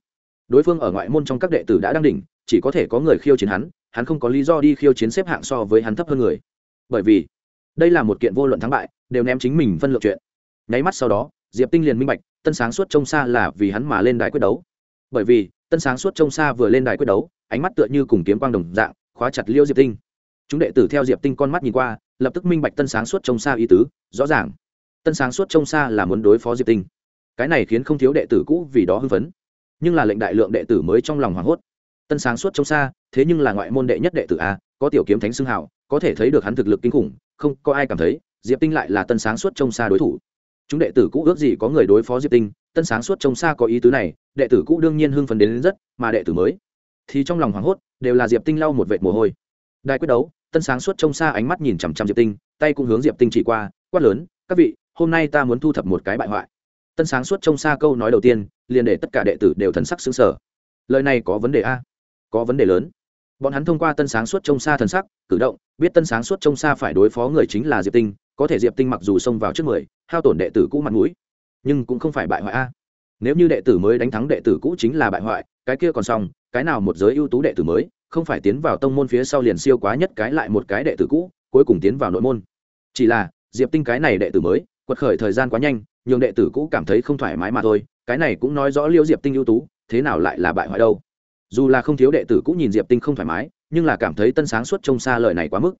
đối phương ở ngoại môn trong các đệ tử đã đang đỉnh chỉ có thể có người khiêu chiến hắn hắn không có lý do đi khiêu chiến xếp hạng so với hắn thấp hơn người bởi vì đây là một kiện vô luận thắng bại đều ném chính mình phân lượng chuyện nháy mắt sau đó diệp tinh liền minh bạch tân sáng suốt trông xa là vì hắn mà lên đài quyết đấu bởi vì tân sáng suốt trông xa vừa lên đài quyết đấu ánh mắt tựa như cùng kiếm quang đồng dạng khóa chặt liêu diệp tinh chúng đệ tử theo diệp tinh con mắt nhìn qua lập tức minh bạch tân sáng suốt trông xa ý tứ rõ ràng tân sáng suốt trông xa là muốn đối phó diệp tinh cái này khiến không thiếu đệ tử cũ vì đó hưng phấn nhưng là lệnh đại lượng đệ tử mới trong lòng hoảng hốt tân sáng suốt trông xa thế nhưng là ngoại môn đệ nhất đệ tử a có tiểu kiếm thánh xưng hảo có thể thấy được hắn thực lực kinh khủng không có ai cảm thấy diệp tinh lại là tân sáng suốt trông xa đối thủ chúng đệ tử cũ ước gì có người đối phó diệp tinh tân sáng suốt trông xa có ý tứ này đệ tử cũ đương nhiên hưng phấn đến, đến rất mà đệ tử mới thì trong lòng hoảng hốt đều là diệp tinh lau một vệt mồ hôi đại quyết đấu tân sáng suốt trông xa ánh mắt nhìn chằm chằm diệp tinh tay cũng hướng diệp tinh chỉ qua quát lớn các vị hôm nay ta muốn thu thập một cái bại hoại tân sáng suốt trông xa câu nói đầu tiên liền để tất cả đệ tử đều thần sắc xứng sở lời này có vấn đề a có vấn đề lớn bọn hắn thông qua tân sáng suốt trông xa thần sắc cử động biết tân sáng suốt trông xa phải đối phó người chính là diệp tinh có thể diệp tinh mặc dù xông vào trước người, hao tổn đệ tử cũ mặt mũi nhưng cũng không phải bại hoại a nếu như đệ tử mới đánh thắng đệ tử cũ chính là bại hoại cái kia còn xong cái nào một giới ưu tú đệ tử mới không phải tiến vào tông môn phía sau liền siêu quá nhất cái lại một cái đệ tử cũ cuối cùng tiến vào nội môn chỉ là diệp tinh cái này đệ tử mới quật khởi thời gian quá nhanh nhường đệ tử cũ cảm thấy không thoải mái mà thôi cái này cũng nói rõ liêu diệp tinh ưu tú thế nào lại là bại hoại đâu dù là không thiếu đệ tử cũng nhìn diệp tinh không thoải mái nhưng là cảm thấy tân sáng suốt trông xa lời này quá mức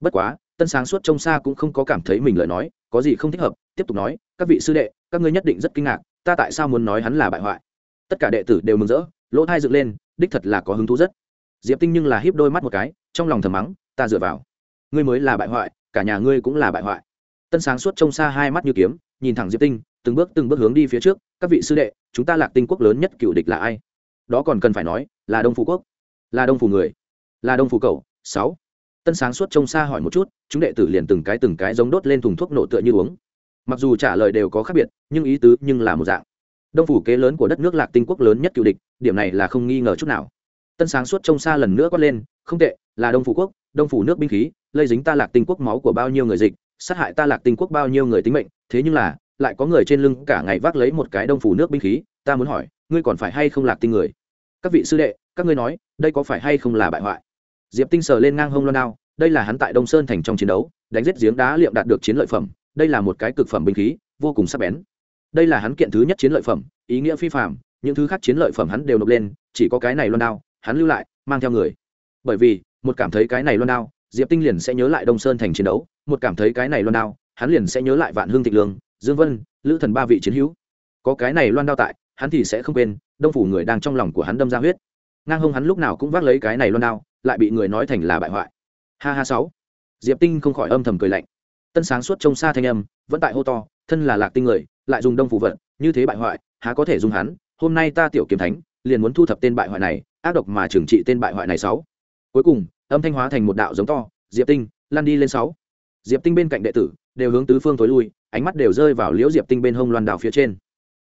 bất quá tân sáng suốt trông xa cũng không có cảm thấy mình lời nói có gì không thích hợp tiếp tục nói các vị sư đệ các ngươi nhất định rất kinh ngạc ta tại sao muốn nói hắn là bại hoại tất cả đệ tử đều mừng rỡ lỗ thai dựng lên đích thật là có hứng thú rất diệp tinh nhưng là híp đôi mắt một cái trong lòng thầm mắng ta dựa vào ngươi mới là bại hoại cả nhà ngươi cũng là bại hoại tân sáng suốt trông xa hai mắt như kiếm nhìn thẳng diệp tinh từng bước từng bước hướng đi phía trước các vị sư đệ chúng ta lạc tinh quốc lớn nhất cựu địch là ai đó còn cần phải nói là đông Phủ quốc là đông Phủ người là đông Phủ cầu sáu tân sáng suốt trông xa hỏi một chút chúng đệ tử liền từng cái từng cái giống đốt lên thùng thuốc nổ tựa như uống mặc dù trả lời đều có khác biệt nhưng ý tứ nhưng là một dạng đông phủ kế lớn của đất nước lạc tinh quốc lớn nhất cựu địch điểm này là không nghi ngờ chút nào tân sáng suốt trông xa lần nữa quát lên không tệ là đông phủ quốc đông phủ nước binh khí lây dính ta lạc tinh quốc máu của bao nhiêu người dịch sát hại ta lạc tinh quốc bao nhiêu người tính mệnh thế nhưng là lại có người trên lưng cả ngày vác lấy một cái đông phủ nước binh khí ta muốn hỏi ngươi còn phải hay không lạc tinh người các vị sư đệ các ngươi nói đây có phải hay không là bại hoại diệp tinh sờ lên ngang hông loan đao đây là hắn tại đông sơn thành trong chiến đấu đánh giết giếng đá liệm đạt được chiến lợi phẩm đây là một cái cực phẩm binh khí vô cùng sắc bén đây là hắn kiện thứ nhất chiến lợi phẩm ý nghĩa phi phạm những thứ khác chiến lợi phẩm hắn đều nộp lên chỉ có cái này loan đao hắn lưu lại mang theo người bởi vì một cảm thấy cái này loan đao diệp tinh liền sẽ nhớ lại đông sơn thành chiến đấu một cảm thấy cái này loan đao hắn liền sẽ nhớ lại vạn hương thịnh lương dương vân lữ thần ba vị chiến hữu có cái này loan đao tại hắn thì sẽ không quên đông phủ người đang trong lòng của hắn đâm ra huyết ngang hông hắn lúc nào cũng vác lấy cái này loan đao lại bị người nói thành là bại hoại ha ha sáu diệp tinh không khỏi âm thầm cười lạnh tân sáng suốt trông xa thanh âm vẫn tại hô to thân là lạc tinh người lại dùng đông phủ vận như thế bại hoại há có thể dùng hắn hôm nay ta tiểu kiếm thánh liền muốn thu thập tên bại hoại này ác độc mà trừng trị tên bại hoại này sáu cuối cùng âm thanh hóa thành một đạo giống to diệp tinh lan đi lên sáu diệp tinh bên cạnh đệ tử đều hướng tứ phương tối lui ánh mắt đều rơi vào liễu diệp tinh bên hông loan đào phía trên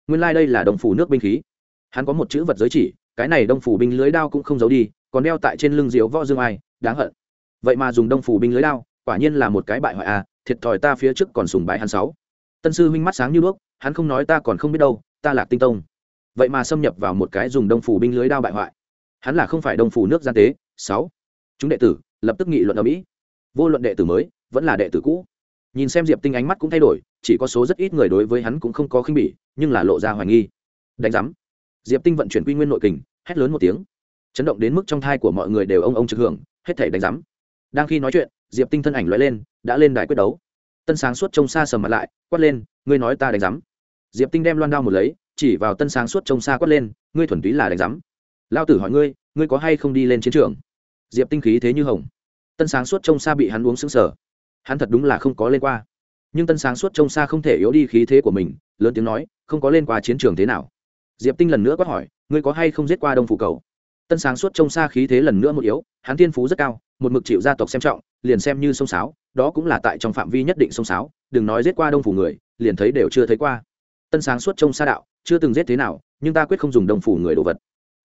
nguyên lai、like、đây là đồng phủ nước binh khí hắn có một chữ vật giới chỉ cái này đồng phủ binh lưới đao cũng không giấu đi còn đeo tại trên lưng diếu võ dương ai đáng hận vậy mà dùng đồng phủ binh lưới đao quả nhiên là một cái bại hoại à thiệt thòi ta phía trước còn sùng bái hắn sáu tân sư huynh mắt sáng như đuốc hắn không nói ta còn không biết đâu ta lạc tinh tông vậy mà xâm nhập vào một cái dùng đồng phủ binh lưới đao bại hoại hắn là không phải đồng phủ nước gian tế sáu chúng đệ tử lập tức nghị luận ở mỹ vô luận đệ tử mới vẫn là đệ tử cũ nhìn xem diệp tinh ánh mắt cũng thay đổi chỉ có số rất ít người đối với hắn cũng không có khinh bỉ nhưng là lộ ra hoài nghi đánh giám diệp tinh vận chuyển quy nguyên nội kình hét lớn một tiếng chấn động đến mức trong thai của mọi người đều ông ông trực hưởng hết thể đánh giám đang khi nói chuyện diệp tinh thân ảnh loại lên đã lên đài quyết đấu tân sáng suốt trông xa sầm mặt lại quát lên ngươi nói ta đánh giám diệp tinh đem loan đao một lấy chỉ vào tân sáng suốt trông xa quát lên ngươi thuần túy là đánh giám lao tử hỏi ngươi ngươi có hay không đi lên chiến trường diệp tinh khí thế như hồng tân sáng suốt trông xa bị hắn uống xứng sở hắn thật đúng là không có lên qua nhưng tân sáng suốt trông xa không thể yếu đi khí thế của mình lớn tiếng nói không có lên qua chiến trường thế nào diệp tinh lần nữa quát hỏi ngươi có hay không giết qua đông phủ cầu tân sáng suốt trông xa khí thế lần nữa một yếu hắn tiên phú rất cao một mực chịu gia tộc xem trọng liền xem như sông sáo đó cũng là tại trong phạm vi nhất định sông sáo đừng nói giết qua đông phủ người liền thấy đều chưa thấy qua tân sáng suốt trông xa đạo chưa từng giết thế nào nhưng ta quyết không dùng đông phủ người đồ vật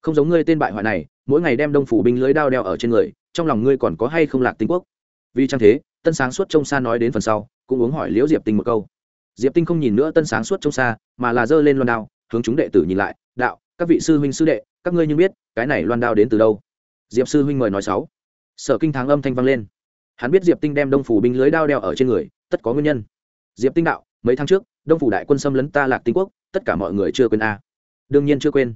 không giống ngươi tên bại hoại này mỗi ngày đem đông phủ binh lưới đao đeo ở trên người trong lòng ngươi còn có hay không lạc tinh quốc vì trang thế tân sáng suốt trông xa nói đến phần sau cũng uống hỏi liễu diệp tinh một câu diệp tinh không nhìn nữa tân sáng suốt trông xa mà là giơ lên loan đao hướng chúng đệ tử nhìn lại đạo các vị sư huynh sư đệ các ngươi như biết cái này loan đao đến từ đâu diệp sư huynh mời nói sáu sở kinh thắng âm thanh vang lên hắn biết diệp tinh đem đông phủ binh lưới đao đeo ở trên người tất có nguyên nhân diệp tinh đạo mấy tháng trước đông phủ đại quân xâm lấn ta lạc tinh quốc tất cả mọi người chưa quên a à. đương nhiên chưa quên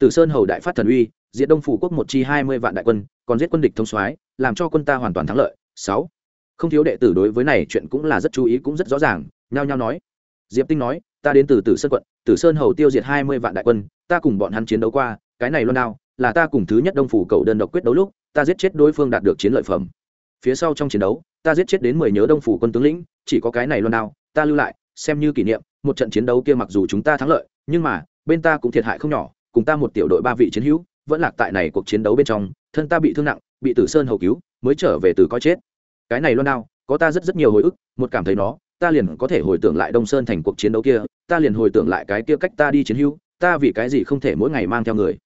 từ sơn hầu đại phát thần uy diệt đông phủ quốc một chi hai mươi vạn đại quân còn giết quân địch thông soái làm cho quân ta hoàn toàn thắng lợi sáu không thiếu đệ tử đối với này chuyện cũng là rất chú ý cũng rất rõ ràng nhao nhao nói diệp tinh nói ta đến từ tử sơn quận tử sơn hầu tiêu diệt hai mươi vạn đại quân ta cùng bọn hắn chiến đấu qua cái này luôn nào là ta cùng thứ nhất đông phủ cầu đơn độc quyết đấu lúc ta giết chết đối phương đạt được chiến lợi phẩm phía sau trong chiến đấu ta giết chết đến mười nhớ đông phủ quân tướng lĩnh chỉ có cái này luôn nào ta lưu lại xem như kỷ niệm một trận chiến đấu kia mặc dù chúng ta thắng lợi nhưng mà bên ta cũng thiệt hại không nhỏ cùng ta một tiểu đội ba vị chiến hữu vẫn lạc tại này cuộc chiến đấu bên trong thân ta bị thương nặng bị tử sơn hầu cứu mới trở về từ coi chết cái này luôn đao có ta rất rất nhiều hồi ức một cảm thấy nó ta liền có thể hồi tưởng lại đông sơn thành cuộc chiến đấu kia ta liền hồi tưởng lại cái kia cách ta đi chiến hưu ta vì cái gì không thể mỗi ngày mang theo người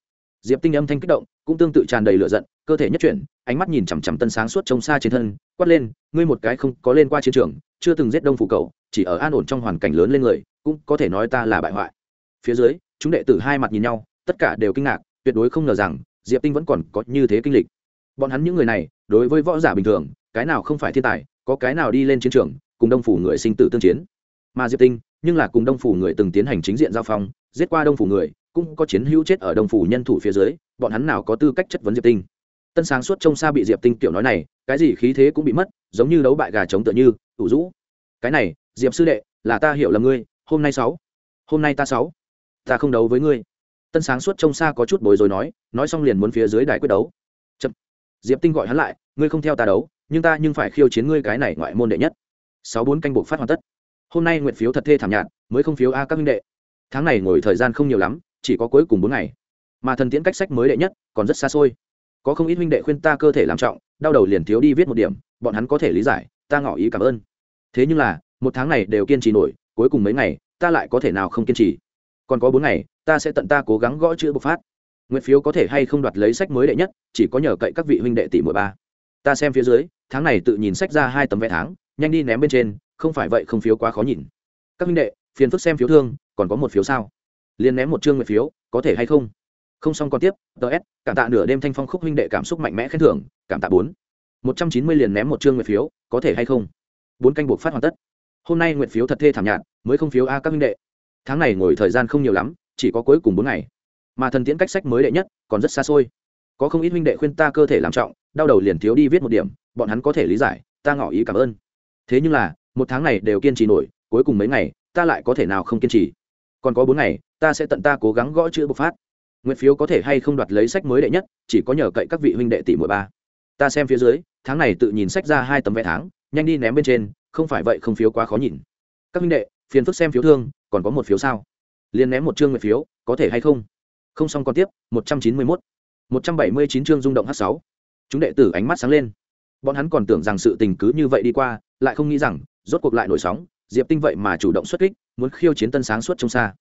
diệp tinh âm thanh kích động cũng tương tự tràn đầy lửa giận cơ thể nhất chuyển ánh mắt nhìn chằm chằm tân sáng suốt trông xa trên thân quát lên ngươi một cái không có lên qua chiến trường chưa từng giết đông phủ cầu chỉ ở an ổn trong hoàn cảnh lớn lên người cũng có thể nói ta là bại hoại phía dưới chúng đệ tử hai mặt nhìn nhau tất cả đều kinh ngạc tuyệt đối không ngờ rằng diệp tinh vẫn còn có như thế kinh lịch bọn hắn những người này đối với võ giả bình thường cái nào không phải thiên tài có cái nào đi lên chiến trường cùng đông phủ người sinh tử tương chiến mà diệp tinh nhưng là cùng đông phủ người từng tiến hành chính diện giao phong giết qua đông phủ người cũng có chiến hữu chết ở đông phủ nhân thủ phía dưới bọn hắn nào có tư cách chất vấn diệp tinh tân sáng suốt trông xa bị diệp tinh tiểu nói này cái gì khí thế cũng bị mất giống như đấu bại gà trống tựa như ủ rũ cái này diệp sư đệ là ta hiểu là ngươi hôm nay sáu hôm nay ta sáu ta không đấu với ngươi tân sáng suốt trông xa có chút bối rối nói nói xong liền muốn phía dưới đài quyết đấu chậm diệp tinh gọi hắn lại ngươi không theo ta đấu nhưng ta nhưng phải khiêu chiến ngươi cái này ngoại môn đệ nhất sáu bốn canh buộc phát hoàn tất hôm nay nguyện phiếu thật thê thảm nhạt mới không phiếu a các minh đệ tháng này ngồi thời gian không nhiều lắm chỉ có cuối cùng bốn ngày mà thần tiễn cách sách mới đệ nhất còn rất xa xôi có không ít huynh đệ khuyên ta cơ thể làm trọng đau đầu liền thiếu đi viết một điểm bọn hắn có thể lý giải ta ngỏ ý cảm ơn thế nhưng là một tháng này đều kiên trì nổi cuối cùng mấy ngày ta lại có thể nào không kiên trì còn có bốn ngày ta sẽ tận ta cố gắng gõ chữ bộc phát nguyện phiếu có thể hay không đoạt lấy sách mới đệ nhất chỉ có nhờ cậy các vị huynh đệ tỷ mỗi ba ta xem phía dưới tháng này tự nhìn sách ra hai tấm vé tháng nhanh đi ném bên trên không phải vậy không phiếu quá khó nhìn các minh đệ phiền phức xem phiếu thương còn có một phiếu sao liền ném một chương nguyện phiếu có thể hay không không xong còn tiếp ts cảm tạ nửa đêm thanh phong khúc huynh đệ cảm xúc mạnh mẽ khen thưởng cảm tạ bốn một trăm chín mươi liền ném một chương nguyện phiếu có thể hay không bốn canh buộc phát hoàn tất hôm nay nguyện phiếu thật thê thảm nhạt mới không phiếu a các huynh đệ tháng này ngồi thời gian không nhiều lắm chỉ có cuối cùng bốn ngày mà thần tiễn cách sách mới đệ nhất còn rất xa xôi có không ít huynh đệ khuyên ta cơ thể làm trọng đau đầu liền thiếu đi viết một điểm bọn hắn có thể lý giải ta ngỏ ý cảm ơn thế nhưng là một tháng này đều kiên trì nổi cuối cùng mấy ngày ta lại có thể nào không kiên trì còn có bốn ngày ta sẽ tận ta cố gắng gõ chữ bộc phát nguyện phiếu có thể hay không đoạt lấy sách mới đệ nhất chỉ có nhờ cậy các vị huynh đệ tỷ mỗi ba ta xem phía dưới tháng này tự nhìn sách ra hai tấm vé tháng nhanh đi ném bên trên không phải vậy không phiếu quá khó nhìn các huynh đệ phiền phức xem phiếu thương còn có một phiếu sao liền ném một chương nguyện phiếu có thể hay không không xong còn tiếp một trăm chín mươi mốt 179 chương rung động H6. Chúng đệ tử ánh mắt sáng lên. Bọn hắn còn tưởng rằng sự tình cứ như vậy đi qua, lại không nghĩ rằng, rốt cuộc lại nổi sóng, Diệp Tinh vậy mà chủ động xuất kích, muốn khiêu chiến Tân Sáng suốt trong xa.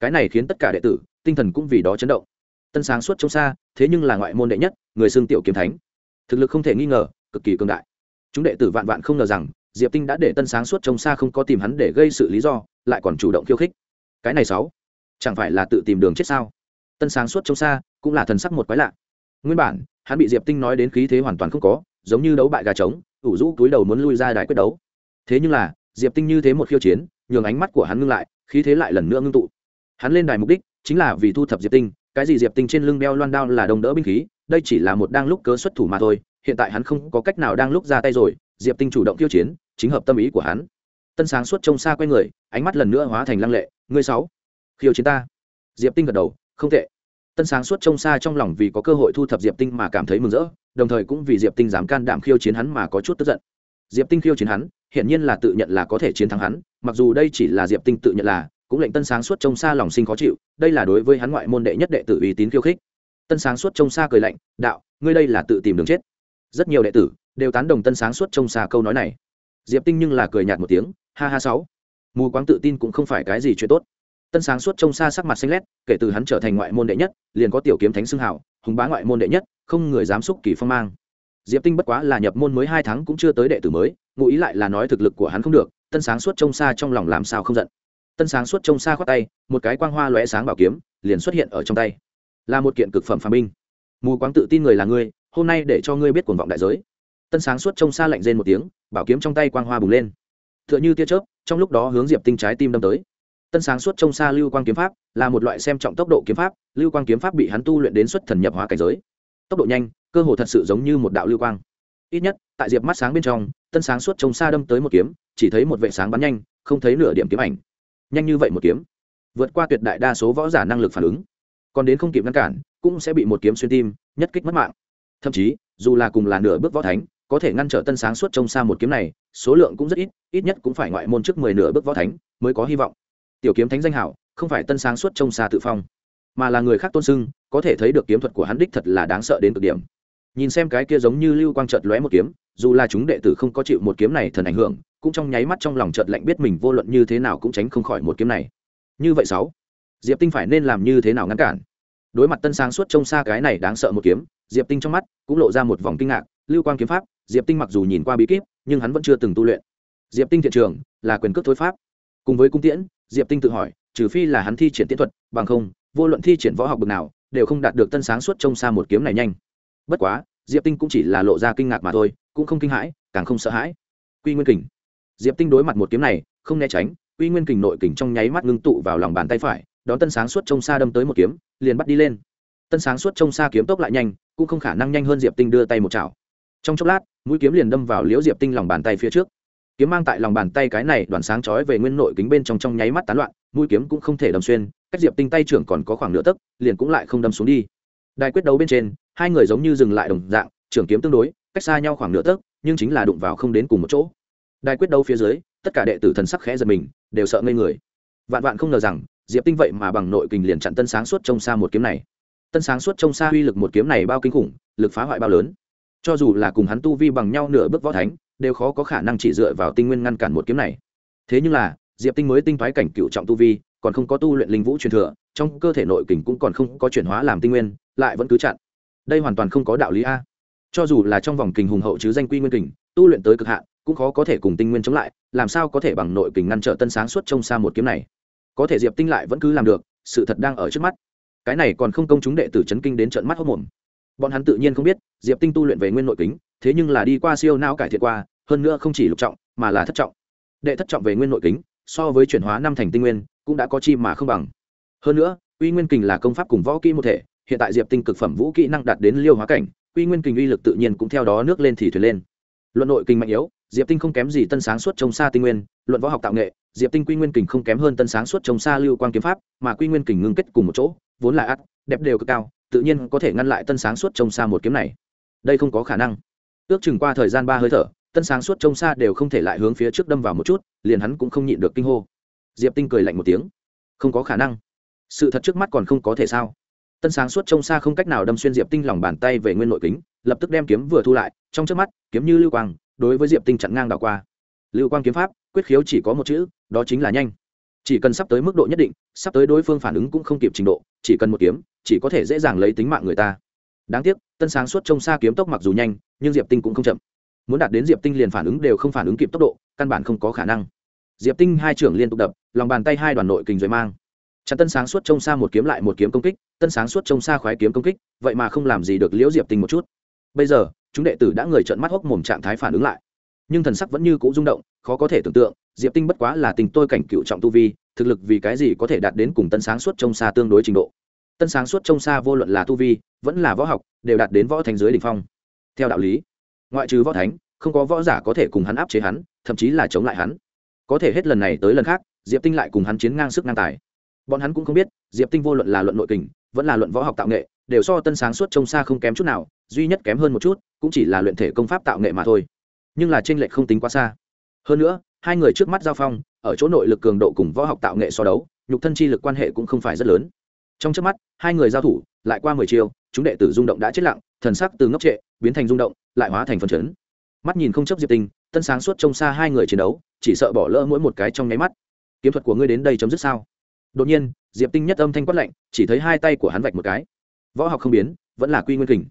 Cái này khiến tất cả đệ tử, tinh thần cũng vì đó chấn động. Tân Sáng suốt trong xa, thế nhưng là ngoại môn đệ nhất, người xương tiểu kiếm thánh. Thực lực không thể nghi ngờ, cực kỳ cường đại. Chúng đệ tử vạn vạn không ngờ rằng, Diệp Tinh đã để Tân Sáng suốt trong xa không có tìm hắn để gây sự lý do, lại còn chủ động khiêu khích. Cái này sáu, chẳng phải là tự tìm đường chết sao? Tân Sáng suốt trong xa, cũng là thần sắc một quái lạ nguyên bản hắn bị diệp tinh nói đến khí thế hoàn toàn không có giống như đấu bại gà trống ủ rũ túi đầu muốn lui ra đại quyết đấu thế nhưng là diệp tinh như thế một khiêu chiến nhường ánh mắt của hắn ngưng lại khí thế lại lần nữa ngưng tụ hắn lên đài mục đích chính là vì thu thập diệp tinh cái gì diệp tinh trên lưng đeo loan đao là đồng đỡ binh khí đây chỉ là một đang lúc cớ xuất thủ mà thôi hiện tại hắn không có cách nào đang lúc ra tay rồi diệp tinh chủ động khiêu chiến chính hợp tâm ý của hắn tân sáng suốt trông xa q người ánh mắt lần nữa hóa thành lăng lệ ngươi sáu khiêu chiến ta diệp tinh gật đầu không tệ tân sáng suốt trông xa trong lòng vì có cơ hội thu thập diệp tinh mà cảm thấy mừng rỡ đồng thời cũng vì diệp tinh dám can đảm khiêu chiến hắn mà có chút tức giận diệp tinh khiêu chiến hắn hiển nhiên là tự nhận là có thể chiến thắng hắn mặc dù đây chỉ là diệp tinh tự nhận là cũng lệnh tân sáng suốt trông xa lòng sinh khó chịu đây là đối với hắn ngoại môn đệ nhất đệ tử uy tín khiêu khích tân sáng suốt trông xa cười lạnh đạo ngươi đây là tự tìm đường chết rất nhiều đệ tử đều tán đồng tân sáng suốt trông xa câu nói này diệp tinh nhưng là cười nhạt một tiếng ha ha sáu mù quáng tự tin cũng không phải cái gì chuyện tốt tân sáng suốt trông xa sắc mặt xanh lét kể từ hắn trở thành ngoại môn đệ nhất liền có tiểu kiếm thánh xưng hảo hùng bá ngoại môn đệ nhất không người dám xúc kỳ phong mang diệp tinh bất quá là nhập môn mới hai tháng cũng chưa tới đệ tử mới ngụ ý lại là nói thực lực của hắn không được tân sáng suốt trông xa trong lòng làm sao không giận tân sáng suốt trông xa khoát tay một cái quang hoa lóe sáng bảo kiếm liền xuất hiện ở trong tay là một kiện cực phẩm phàm binh mù quáng tự tin người là ngươi hôm nay để cho ngươi biết cuồng vọng đại giới tân sáng suốt trông xa lạnh rên một tiếng bảo kiếm trong tay quang hoa bùng lên tựa như tia chớp trong lúc đó hướng diệp tinh trái tim đâm tới tân sáng suốt trông xa lưu quang kiếm pháp là một loại xem trọng tốc độ kiếm pháp lưu quang kiếm pháp bị hắn tu luyện đến xuất thần nhập hóa cảnh giới tốc độ nhanh cơ hồ thật sự giống như một đạo lưu quang ít nhất tại diệp mắt sáng bên trong tân sáng suốt trông xa đâm tới một kiếm chỉ thấy một vệ sáng bắn nhanh không thấy nửa điểm kiếm ảnh nhanh như vậy một kiếm vượt qua tuyệt đại đa số võ giả năng lực phản ứng còn đến không kịp ngăn cản cũng sẽ bị một kiếm xuyên tim nhất kích mất mạng thậm chí dù là cùng là nửa bước võ thánh có thể ngăn trở tân sáng suốt trông xa một kiếm này số lượng cũng rất ít ít nhất cũng phải ngoại môn trước mười nửa bước võ thánh mới có hy vọng tiểu kiếm thánh danh hảo không phải tân sáng suốt trông xa tự phong mà là người khác tôn sưng có thể thấy được kiếm thuật của hắn đích thật là đáng sợ đến cực điểm nhìn xem cái kia giống như lưu quang chợt lóe một kiếm dù là chúng đệ tử không có chịu một kiếm này thần ảnh hưởng cũng trong nháy mắt trong lòng chợt lạnh biết mình vô luận như thế nào cũng tránh không khỏi một kiếm này như vậy sáu diệp tinh phải nên làm như thế nào ngăn cản đối mặt tân sáng suốt trông xa cái này đáng sợ một kiếm diệp tinh trong mắt cũng lộ ra một vòng kinh ngạc lưu quang kiếm pháp diệp tinh mặc dù nhìn qua bí kíp nhưng hắn vẫn chưa từng tu luyện diệp tinh thiện trường là quyền cước thối pháp cùng với cung tiễn diệp tinh tự hỏi trừ phi là hắn thi triển tiến thuật bằng không vô luận thi triển võ học bậc nào đều không đạt được tân sáng suốt trông xa một kiếm này nhanh bất quá diệp tinh cũng chỉ là lộ ra kinh ngạc mà thôi cũng không kinh hãi càng không sợ hãi quy nguyên kình diệp tinh đối mặt một kiếm này không né tránh quy nguyên kình nội kình trong nháy mắt ngưng tụ vào lòng bàn tay phải đón tân sáng suốt trông xa đâm tới một kiếm liền bắt đi lên tân sáng suốt trông xa kiếm tốc lại nhanh cũng không khả năng nhanh hơn diệp tinh đưa tay một chảo trong chốc lát mũi kiếm liền đâm vào liễu diệp tinh lòng bàn tay phía trước kiếm mang tại lòng bàn tay cái này đoàn sáng chói về nguyên nội kính bên trong trong nháy mắt tán loạn mũi kiếm cũng không thể đâm xuyên cách diệp tinh tay trưởng còn có khoảng nửa tấc liền cũng lại không đâm xuống đi đài quyết đấu bên trên hai người giống như dừng lại đồng dạng trưởng kiếm tương đối cách xa nhau khoảng nửa tấc nhưng chính là đụng vào không đến cùng một chỗ đài quyết đấu phía dưới tất cả đệ tử thần sắc khẽ giật mình đều sợ ngây người vạn vạn không ngờ rằng diệp tinh vậy mà bằng nội kình liền chặn tân sáng suốt trông xa một kiếm này tân sáng suốt trông xa uy lực một kiếm này bao kinh khủng lực phá hoại bao lớn cho dù là cùng hắn tu vi bằng nhau nửa bước võ thánh đều khó có khả năng chỉ dựa vào tinh nguyên ngăn cản một kiếm này thế nhưng là diệp tinh mới tinh thoái cảnh cựu trọng tu vi còn không có tu luyện linh vũ truyền thừa trong cơ thể nội kình cũng còn không có chuyển hóa làm tinh nguyên lại vẫn cứ chặn đây hoàn toàn không có đạo lý a cho dù là trong vòng kình hùng hậu chứ danh quy nguyên kình tu luyện tới cực hạn cũng khó có thể cùng tinh nguyên chống lại làm sao có thể bằng nội kình ngăn trở tân sáng suốt trông xa một kiếm này có thể diệp tinh lại vẫn cứ làm được sự thật đang ở trước mắt cái này còn không công chúng đệ tử chấn kinh đến trợn mắt hốc mồm bọn hắn tự nhiên không biết diệp tinh tu luyện về nguyên nội kình thế nhưng là đi qua siêu não cải thiện qua hơn nữa không chỉ lục trọng mà là thất trọng đệ thất trọng về nguyên nội kính so với chuyển hóa năm thành tinh nguyên cũng đã có chi mà không bằng hơn nữa uy nguyên kình là công pháp cùng võ kỹ một thể hiện tại diệp tinh cực phẩm vũ kỹ năng đạt đến liêu hóa cảnh uy nguyên kình uy lực tự nhiên cũng theo đó nước lên thì thuyền lên luận nội kình mạnh yếu diệp tinh không kém gì tân sáng suốt trông xa tinh nguyên luận võ học tạo nghệ diệp tinh quy nguyên kình không kém hơn tân sáng suốt trông xa lưu quan kiếm pháp mà quy nguyên kình ngưng kết cùng một chỗ vốn là ắt đẹp đều cực cao tự nhiên có thể ngăn lại tân sáng suốt trông xa một kiếm này đây không có khả năng ước chừng qua thời gian ba hơi thở tân sáng suốt trông xa đều không thể lại hướng phía trước đâm vào một chút liền hắn cũng không nhịn được kinh hô diệp tinh cười lạnh một tiếng không có khả năng sự thật trước mắt còn không có thể sao tân sáng suốt trông xa không cách nào đâm xuyên diệp tinh lòng bàn tay về nguyên nội kính lập tức đem kiếm vừa thu lại trong trước mắt kiếm như lưu quang đối với diệp tinh chặn ngang đảo qua lưu quang kiếm pháp quyết khiếu chỉ có một chữ đó chính là nhanh chỉ cần sắp tới mức độ nhất định sắp tới đối phương phản ứng cũng không kịp trình độ chỉ cần một kiếm chỉ có thể dễ dàng lấy tính mạng người ta đáng tiếc tân sáng suốt trông xa kiếm tốc mặc dù nhanh nhưng diệp tinh cũng không chậm muốn đạt đến diệp tinh liền phản ứng đều không phản ứng kịp tốc độ căn bản không có khả năng diệp tinh hai trưởng liên tục đập lòng bàn tay hai đoàn nội kình rồi mang chặn tân sáng suốt trông xa một kiếm lại một kiếm công kích tân sáng suốt trông xa khoái kiếm công kích vậy mà không làm gì được liễu diệp tinh một chút bây giờ chúng đệ tử đã người trợn mắt hốc mồm trạng thái phản ứng lại nhưng thần sắc vẫn như cũ rung động khó có thể tưởng tượng diệp tinh bất quá là tình tôi cảnh cựu trọng tu vi thực lực vì cái gì có thể đạt đến cùng tân sáng suốt trông xa tương đối trình độ tân sáng suốt trông xa vô luận là tu vi vẫn là võ học đều đạt đến võ thành dưới đỉnh phong theo đạo lý ngoại trừ võ thánh không có võ giả có thể cùng hắn áp chế hắn thậm chí là chống lại hắn có thể hết lần này tới lần khác diệp tinh lại cùng hắn chiến ngang sức ngang tài bọn hắn cũng không biết diệp tinh vô luận là luận nội kình vẫn là luận võ học tạo nghệ đều so tân sáng suốt trông xa không kém chút nào duy nhất kém hơn một chút cũng chỉ là luyện thể công pháp tạo nghệ mà thôi nhưng là t r ê n lệch không tính quá xa hơn nữa hai người trước mắt giao phong ở chỗ nội lực cường độ cùng võ học tạo nghệ so đấu nhục thân chi lực quan hệ cũng không phải rất lớn trong chớp mắt hai người giao thủ lại qua mười chiều chúng đệ tử rung động đã chết lặng thần sắc từ ngốc trệ biến thành rung động lại hóa thành phần chấn mắt nhìn không chấp diệp tinh tân sáng suốt trông xa hai người chiến đấu chỉ sợ bỏ lỡ mỗi một cái trong nháy mắt kiếm thuật của ngươi đến đây chấm dứt sao đột nhiên diệp tinh nhất âm thanh quát lạnh chỉ thấy hai tay của hắn vạch một cái võ học không biến vẫn là quy nguyên kình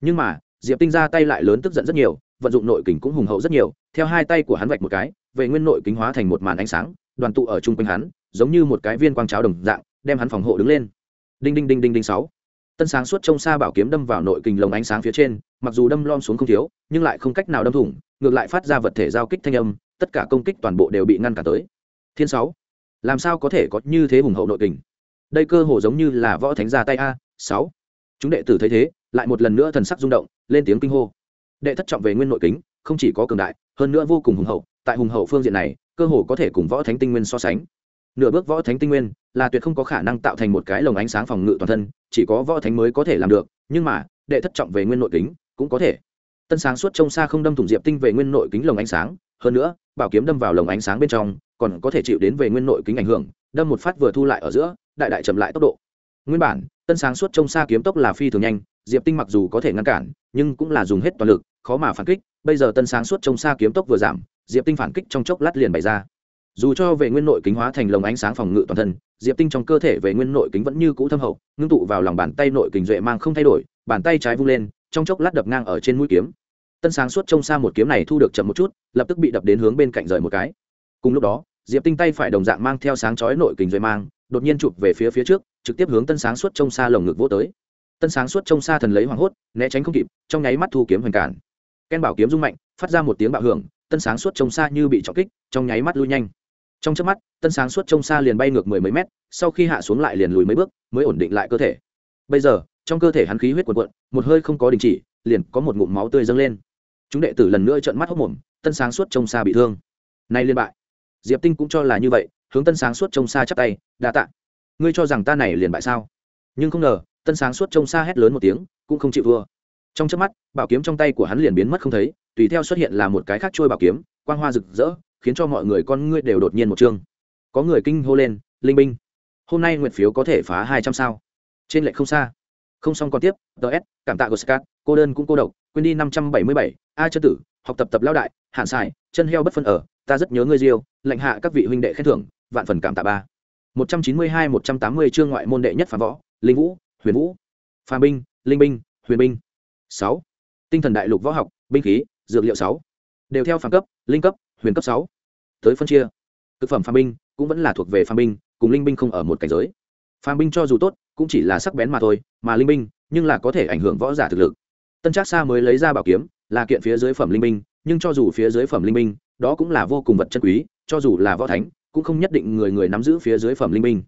nhưng mà diệp tinh ra tay lại lớn tức giận rất nhiều vận dụng nội kình cũng hùng hậu rất nhiều theo hai tay của hắn vạch một cái về nguyên nội kính hóa thành một màn ánh sáng đoàn tụ ở chung quanh hắn giống như một cái viên quang cháo đồng dạng đem hắn phòng hộ đứng lên đinh đinh đinh đinh đinh sáu tân sáng suốt trông xa bảo kiếm đâm vào nội kình lồng ánh sáng phía trên mặc dù đâm lom xuống không thiếu nhưng lại không cách nào đâm thủng ngược lại phát ra vật thể giao kích thanh âm tất cả công kích toàn bộ đều bị ngăn cản tới thiên sáu làm sao có thể có như thế hùng hậu nội kình đây cơ hồ giống như là võ thánh ra tay a sáu chúng đệ tử thấy thế lại một lần nữa thần sắc rung động lên tiếng kinh hô đệ thất trọng về nguyên nội kính không chỉ có cường đại hơn nữa vô cùng hùng hậu tại hùng hậu phương diện này cơ hồ có thể cùng võ thánh tinh nguyên so sánh nửa bước võ thánh tinh nguyên là tuyệt không có khả năng tạo thành một cái lồng ánh sáng phòng ngự toàn thân chỉ có võ thánh mới có thể làm được nhưng mà đệ thất trọng về nguyên nội kính cũng có thể tân sáng suốt trông xa không đâm thủng diệp tinh về nguyên nội kính lồng ánh sáng hơn nữa bảo kiếm đâm vào lồng ánh sáng bên trong còn có thể chịu đến về nguyên nội kính ảnh hưởng đâm một phát vừa thu lại ở giữa đại đại chậm lại tốc độ nguyên bản tân sáng suốt trông xa kiếm tốc là phi thường nhanh diệp tinh mặc dù có thể ngăn cản nhưng cũng là dùng hết toàn lực khó mà phản kích bây giờ tân sáng suốt trông xa kiếm tốc vừa giảm diệp tinh phản kích trong chốc lát liền bày ra dù cho về nguyên nội kính hóa thành lồng ánh sáng phòng ngự toàn thân diệp tinh trong cơ thể về nguyên nội kính vẫn như cũ thâm hậu ngưng tụ vào lòng bàn tay nội kính duệ mang không thay đổi bàn tay trái vung lên trong chốc lát đập ngang ở trên mũi kiếm tân sáng suốt trông xa một kiếm này thu được chậm một chút lập tức bị đập đến hướng bên cạnh rời một cái cùng lúc đó diệp tinh tay phải đồng dạng mang theo sáng chói nội kính duệ mang đột nhiên chụp về phía phía trước trực tiếp hướng tân sáng suốt trông xa lồng ngực vô tới tân sáng suốt trông xa thần lấy hoảng hốt né tránh không kịp trong nháy mắt thu kiếm hoành cản ken bảo kiếm rung mạnh phát ra một tiếng bạo hưởng tân sáng suốt trông xa như bị trọng kích trong nháy mắt lui nhanh trong chớp mắt tân sáng suốt trông xa liền bay ngược mười mấy mét sau khi hạ xuống lại liền lùi mấy bước mới ổn định lại cơ thể bây giờ trong cơ thể hắn khí huyết quần quận một hơi không có đình chỉ liền có một ngụm máu tươi dâng lên chúng đệ tử lần nữa trợn mắt hốc mồm tân sáng suốt trông xa bị thương nay liên bại diệp tinh cũng cho là như vậy hướng tân sáng suốt trông xa chắp tay đa tạ ngươi cho rằng ta này liền bại sao nhưng không ngờ tân sáng suốt trông xa hét lớn một tiếng cũng không chịu vừa. trong chớp mắt bảo kiếm trong tay của hắn liền biến mất không thấy tùy theo xuất hiện là một cái khác trôi bảo kiếm quang hoa rực rỡ khiến cho mọi người con ngươi đều đột nhiên một chương có người kinh hô lên linh binh hôm nay nguyện phiếu có thể phá hai trăm sao trên lệch không xa không xong còn tiếp DS cảm tạ goscat cô đơn cũng cô độc quên đi năm trăm bảy mươi bảy a chân tử học tập tập lao đại hạn xài chân heo bất phân ở ta rất nhớ ngươi diêu lệnh hạ các vị huynh đệ khen thưởng vạn phần cảm tạ ba một trăm chín mươi hai một trăm tám mươi chương ngoại môn đệ nhất phá võ linh vũ huyền vũ phàm binh linh binh huyền binh sáu tinh thần đại lục võ học binh khí dược liệu sáu đều theo phản cấp linh cấp huyền cấp sáu tới phân chia thực phẩm phàm binh cũng vẫn là thuộc về phàm binh cùng linh binh không ở một cảnh giới phàm binh cho dù tốt cũng chỉ là sắc bén mà thôi mà linh binh nhưng là có thể ảnh hưởng võ giả thực lực tân trác xa mới lấy ra bảo kiếm là kiện phía dưới phẩm linh binh nhưng cho dù phía dưới phẩm linh binh đó cũng là vô cùng vật chân quý cho dù là võ thánh cũng không nhất định người người nắm giữ phía dưới phẩm linh binh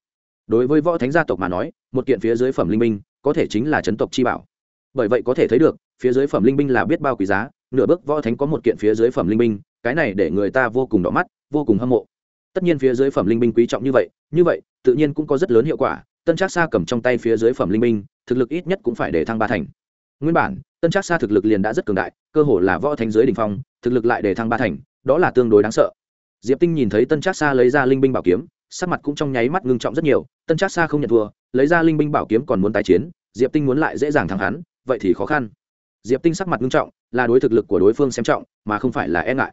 đối với võ thánh gia tộc mà nói một kiện phía dưới phẩm linh binh có thể chính là trấn tộc chi bảo bởi vậy có thể thấy được phía dưới phẩm linh binh là biết bao quý giá nửa bước võ thánh có một kiện phía dưới phẩm linh binh cái này để người ta vô cùng đỏ mắt vô cùng hâm mộ tất nhiên phía dưới phẩm linh binh quý trọng như vậy như vậy tự nhiên cũng có rất lớn hiệu quả tân trác Sa cầm trong tay phía dưới phẩm linh binh thực lực ít nhất cũng phải để thăng ba thành nguyên bản tân trác Sa thực lực liền đã rất cường đại cơ hồ là võ thánh dưới đỉnh phong thực lực lại để thăng ba thành đó là tương đối đáng sợ diệp tinh nhìn thấy tân trác Sa lấy ra linh binh bảo kiếm sắc mặt cũng trong nháy mắt ngưng trọng rất nhiều tân trác Sa không nhận thua lấy ra linh binh bảo kiếm còn muốn tái chiến diệp tinh muốn lại dễ dàng thắng hắn vậy thì khó khăn diệp tinh sắc mặt ngưng trọng là đối thực lực của đối phương xem trọng mà không phải là e ngại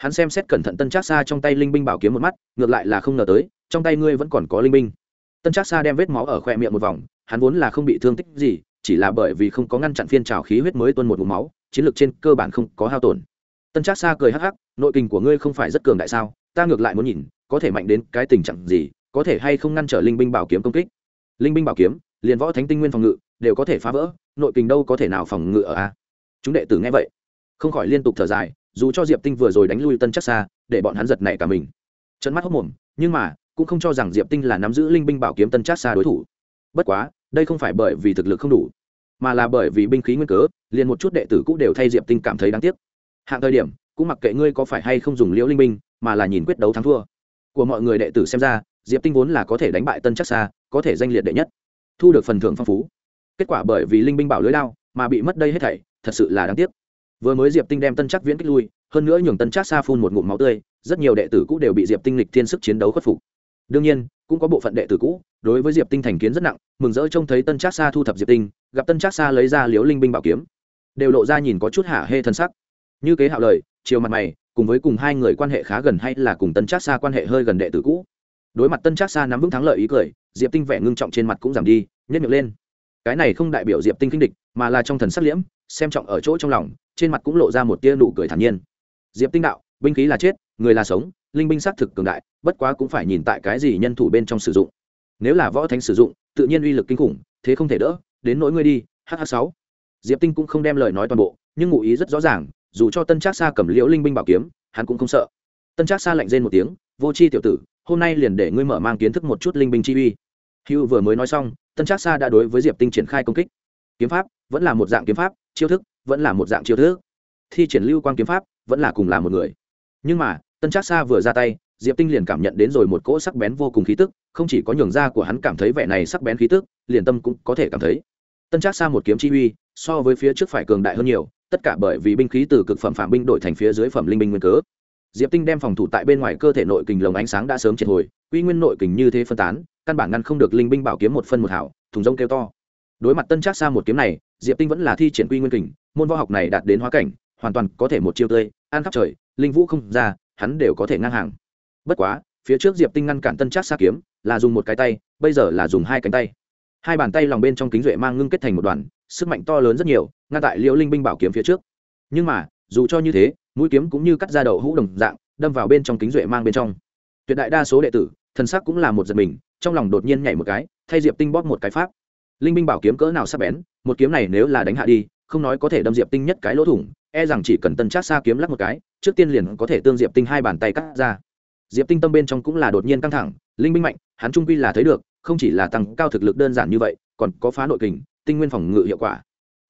hắn xem xét cẩn thận tân trác xa trong tay linh binh bảo kiếm một mắt ngược lại là không ngờ tới trong tay ngươi vẫn còn có linh binh tân trác xa đem vết máu ở khoe miệng một vòng hắn vốn là không bị thương tích gì chỉ là bởi vì không có ngăn chặn phiên trào khí huyết mới tuân một vùng máu chiến lược trên cơ bản không có hao tổn tân trác xa cười hắc hắc nội kình của ngươi không phải rất cường đại sao ta ngược lại muốn nhìn có thể mạnh đến cái tình trạng gì có thể hay không ngăn trở linh binh bảo kiếm công kích linh binh bảo kiếm liền võ thánh tinh nguyên phòng ngự đều có thể phá vỡ nội kình đâu có thể nào phòng ngự ở a chúng đệ tử nghe vậy không khỏi liên tục thở dài dù cho diệp tinh vừa rồi đánh lui tân chắc xa để bọn hắn giật nảy cả mình trận mắt hốc mồm nhưng mà cũng không cho rằng diệp tinh là nắm giữ linh binh bảo kiếm tân chắc xa đối thủ bất quá đây không phải bởi vì thực lực không đủ mà là bởi vì binh khí nguyên cớ liền một chút đệ tử cũng đều thay diệp tinh cảm thấy đáng tiếc hạng thời điểm cũng mặc kệ ngươi có phải hay không dùng liễu linh binh mà là nhìn quyết đấu thắng thua của mọi người đệ tử xem ra diệp tinh vốn là có thể đánh bại tân chắc xa có thể danh liệt đệ nhất thu được phần thưởng phong phú kết quả bởi vì linh binh bảo lưới lao mà bị mất đây hết thảy thật sự là đáng tiếc vừa mới diệp tinh đem tân chắc viễn kích lui hơn nữa nhường tân chắc xa phun một ngụm máu tươi rất nhiều đệ tử cũ đều bị diệp tinh lịch thiên sức chiến đấu khuất phục đương nhiên cũng có bộ phận đệ tử cũ đối với diệp tinh thành kiến rất nặng mừng rỡ trông thấy tân chắc xa thu thập diệp tinh gặp tân chắc xa lấy ra liếu linh binh bảo kiếm đều lộ ra nhìn có chút hạ hê thân sắc như kế hạo lời chiều mặt mày cùng với cùng hai người quan hệ khá gần hay là cùng tân chắc xa quan hệ hơi gần đệ tử cũ đối mặt tân chắc xa nắm vững thắng lợi ý cười diệp tinh vẻ ngưng trọng trên mặt cũng giảm đi nhất miệng lên cái này không đại biểu diệp tinh kinh địch mà là trong thần sắc liễm xem trọng ở chỗ trong lòng trên mặt cũng lộ ra một tia nụ cười thản nhiên diệp tinh đạo binh khí là chết người là sống linh binh sát thực cường đại bất quá cũng phải nhìn tại cái gì nhân thủ bên trong sử dụng nếu là võ thánh sử dụng tự nhiên uy lực kinh khủng thế không thể đỡ đến nỗi ngươi đi hh sáu diệp tinh cũng không đem lời nói toàn bộ nhưng ngụ ý rất rõ ràng dù cho tân trác Sa cầm liễu linh binh bảo kiếm hắn cũng không sợ tân trác Sa lạnh rên một tiếng vô Chi tiểu tử hôm nay liền để ngươi mở mang kiến thức một chút linh binh chi uy hưu vừa mới nói xong tân trác Sa đã đối với diệp tinh triển khai công kích kiếm pháp vẫn là một dạng kiếm pháp chiêu thức vẫn là một dạng chiêu thức thi triển lưu quan kiếm pháp vẫn là cùng là một người nhưng mà tân trác xa vừa ra tay diệp tinh liền cảm nhận đến rồi một cỗ sắc bén vô cùng khí tức không chỉ có nhường da của hắn cảm thấy vẻ này sắc bén khí tức liền tâm cũng có thể cảm thấy tân trác xa một kiếm chi uy so với phía trước phải cường đại hơn nhiều tất cả bởi vì binh khí từ cực phẩm phạm binh đổi thành phía dưới phẩm linh binh nguyên cớ diệp tinh đem phòng thủ tại bên ngoài cơ thể nội kình lồng ánh sáng đã sớm triệt hồi quy nguyên nội kình như thế phân tán căn bản ngăn không được linh binh bảo kiếm một phân một hảo thùng rông kêu to đối mặt tân trác xa một kiếm này diệp tinh vẫn là thi triển quy nguyên kình môn võ học này đạt đến hóa cảnh hoàn toàn có thể một chiêu tươi an khắp trời linh vũ không ra hắn đều có thể ngang hàng bất quá phía trước diệp tinh ngăn cản tân trác xa kiếm là dùng một cái tay bây giờ là dùng hai cánh tay hai bàn tay lòng bên trong kính duệ mang ngưng kết thành một đoàn sức mạnh to lớn rất nhiều ngăn tại liễu linh binh bảo kiếm phía trước nhưng mà dù cho như thế mũi kiếm cũng như cắt ra đầu hũ đồng dạng đâm vào bên trong kính duệ mang bên trong tuyệt đại đa số đệ tử thần sắc cũng là một giật mình trong lòng đột nhiên nhảy một cái thay diệp tinh bóp một cái pháp linh binh bảo kiếm cỡ nào sắc bén một kiếm này nếu là đánh hạ đi không nói có thể đâm diệp tinh nhất cái lỗ thủng e rằng chỉ cần tân chát xa kiếm lắc một cái trước tiên liền có thể tương diệp tinh hai bàn tay cắt ra diệp tinh tâm bên trong cũng là đột nhiên căng thẳng linh binh mạnh hắn trung quy là thấy được không chỉ là tăng cao thực lực đơn giản như vậy còn có phá nội kình tinh nguyên phòng ngự hiệu quả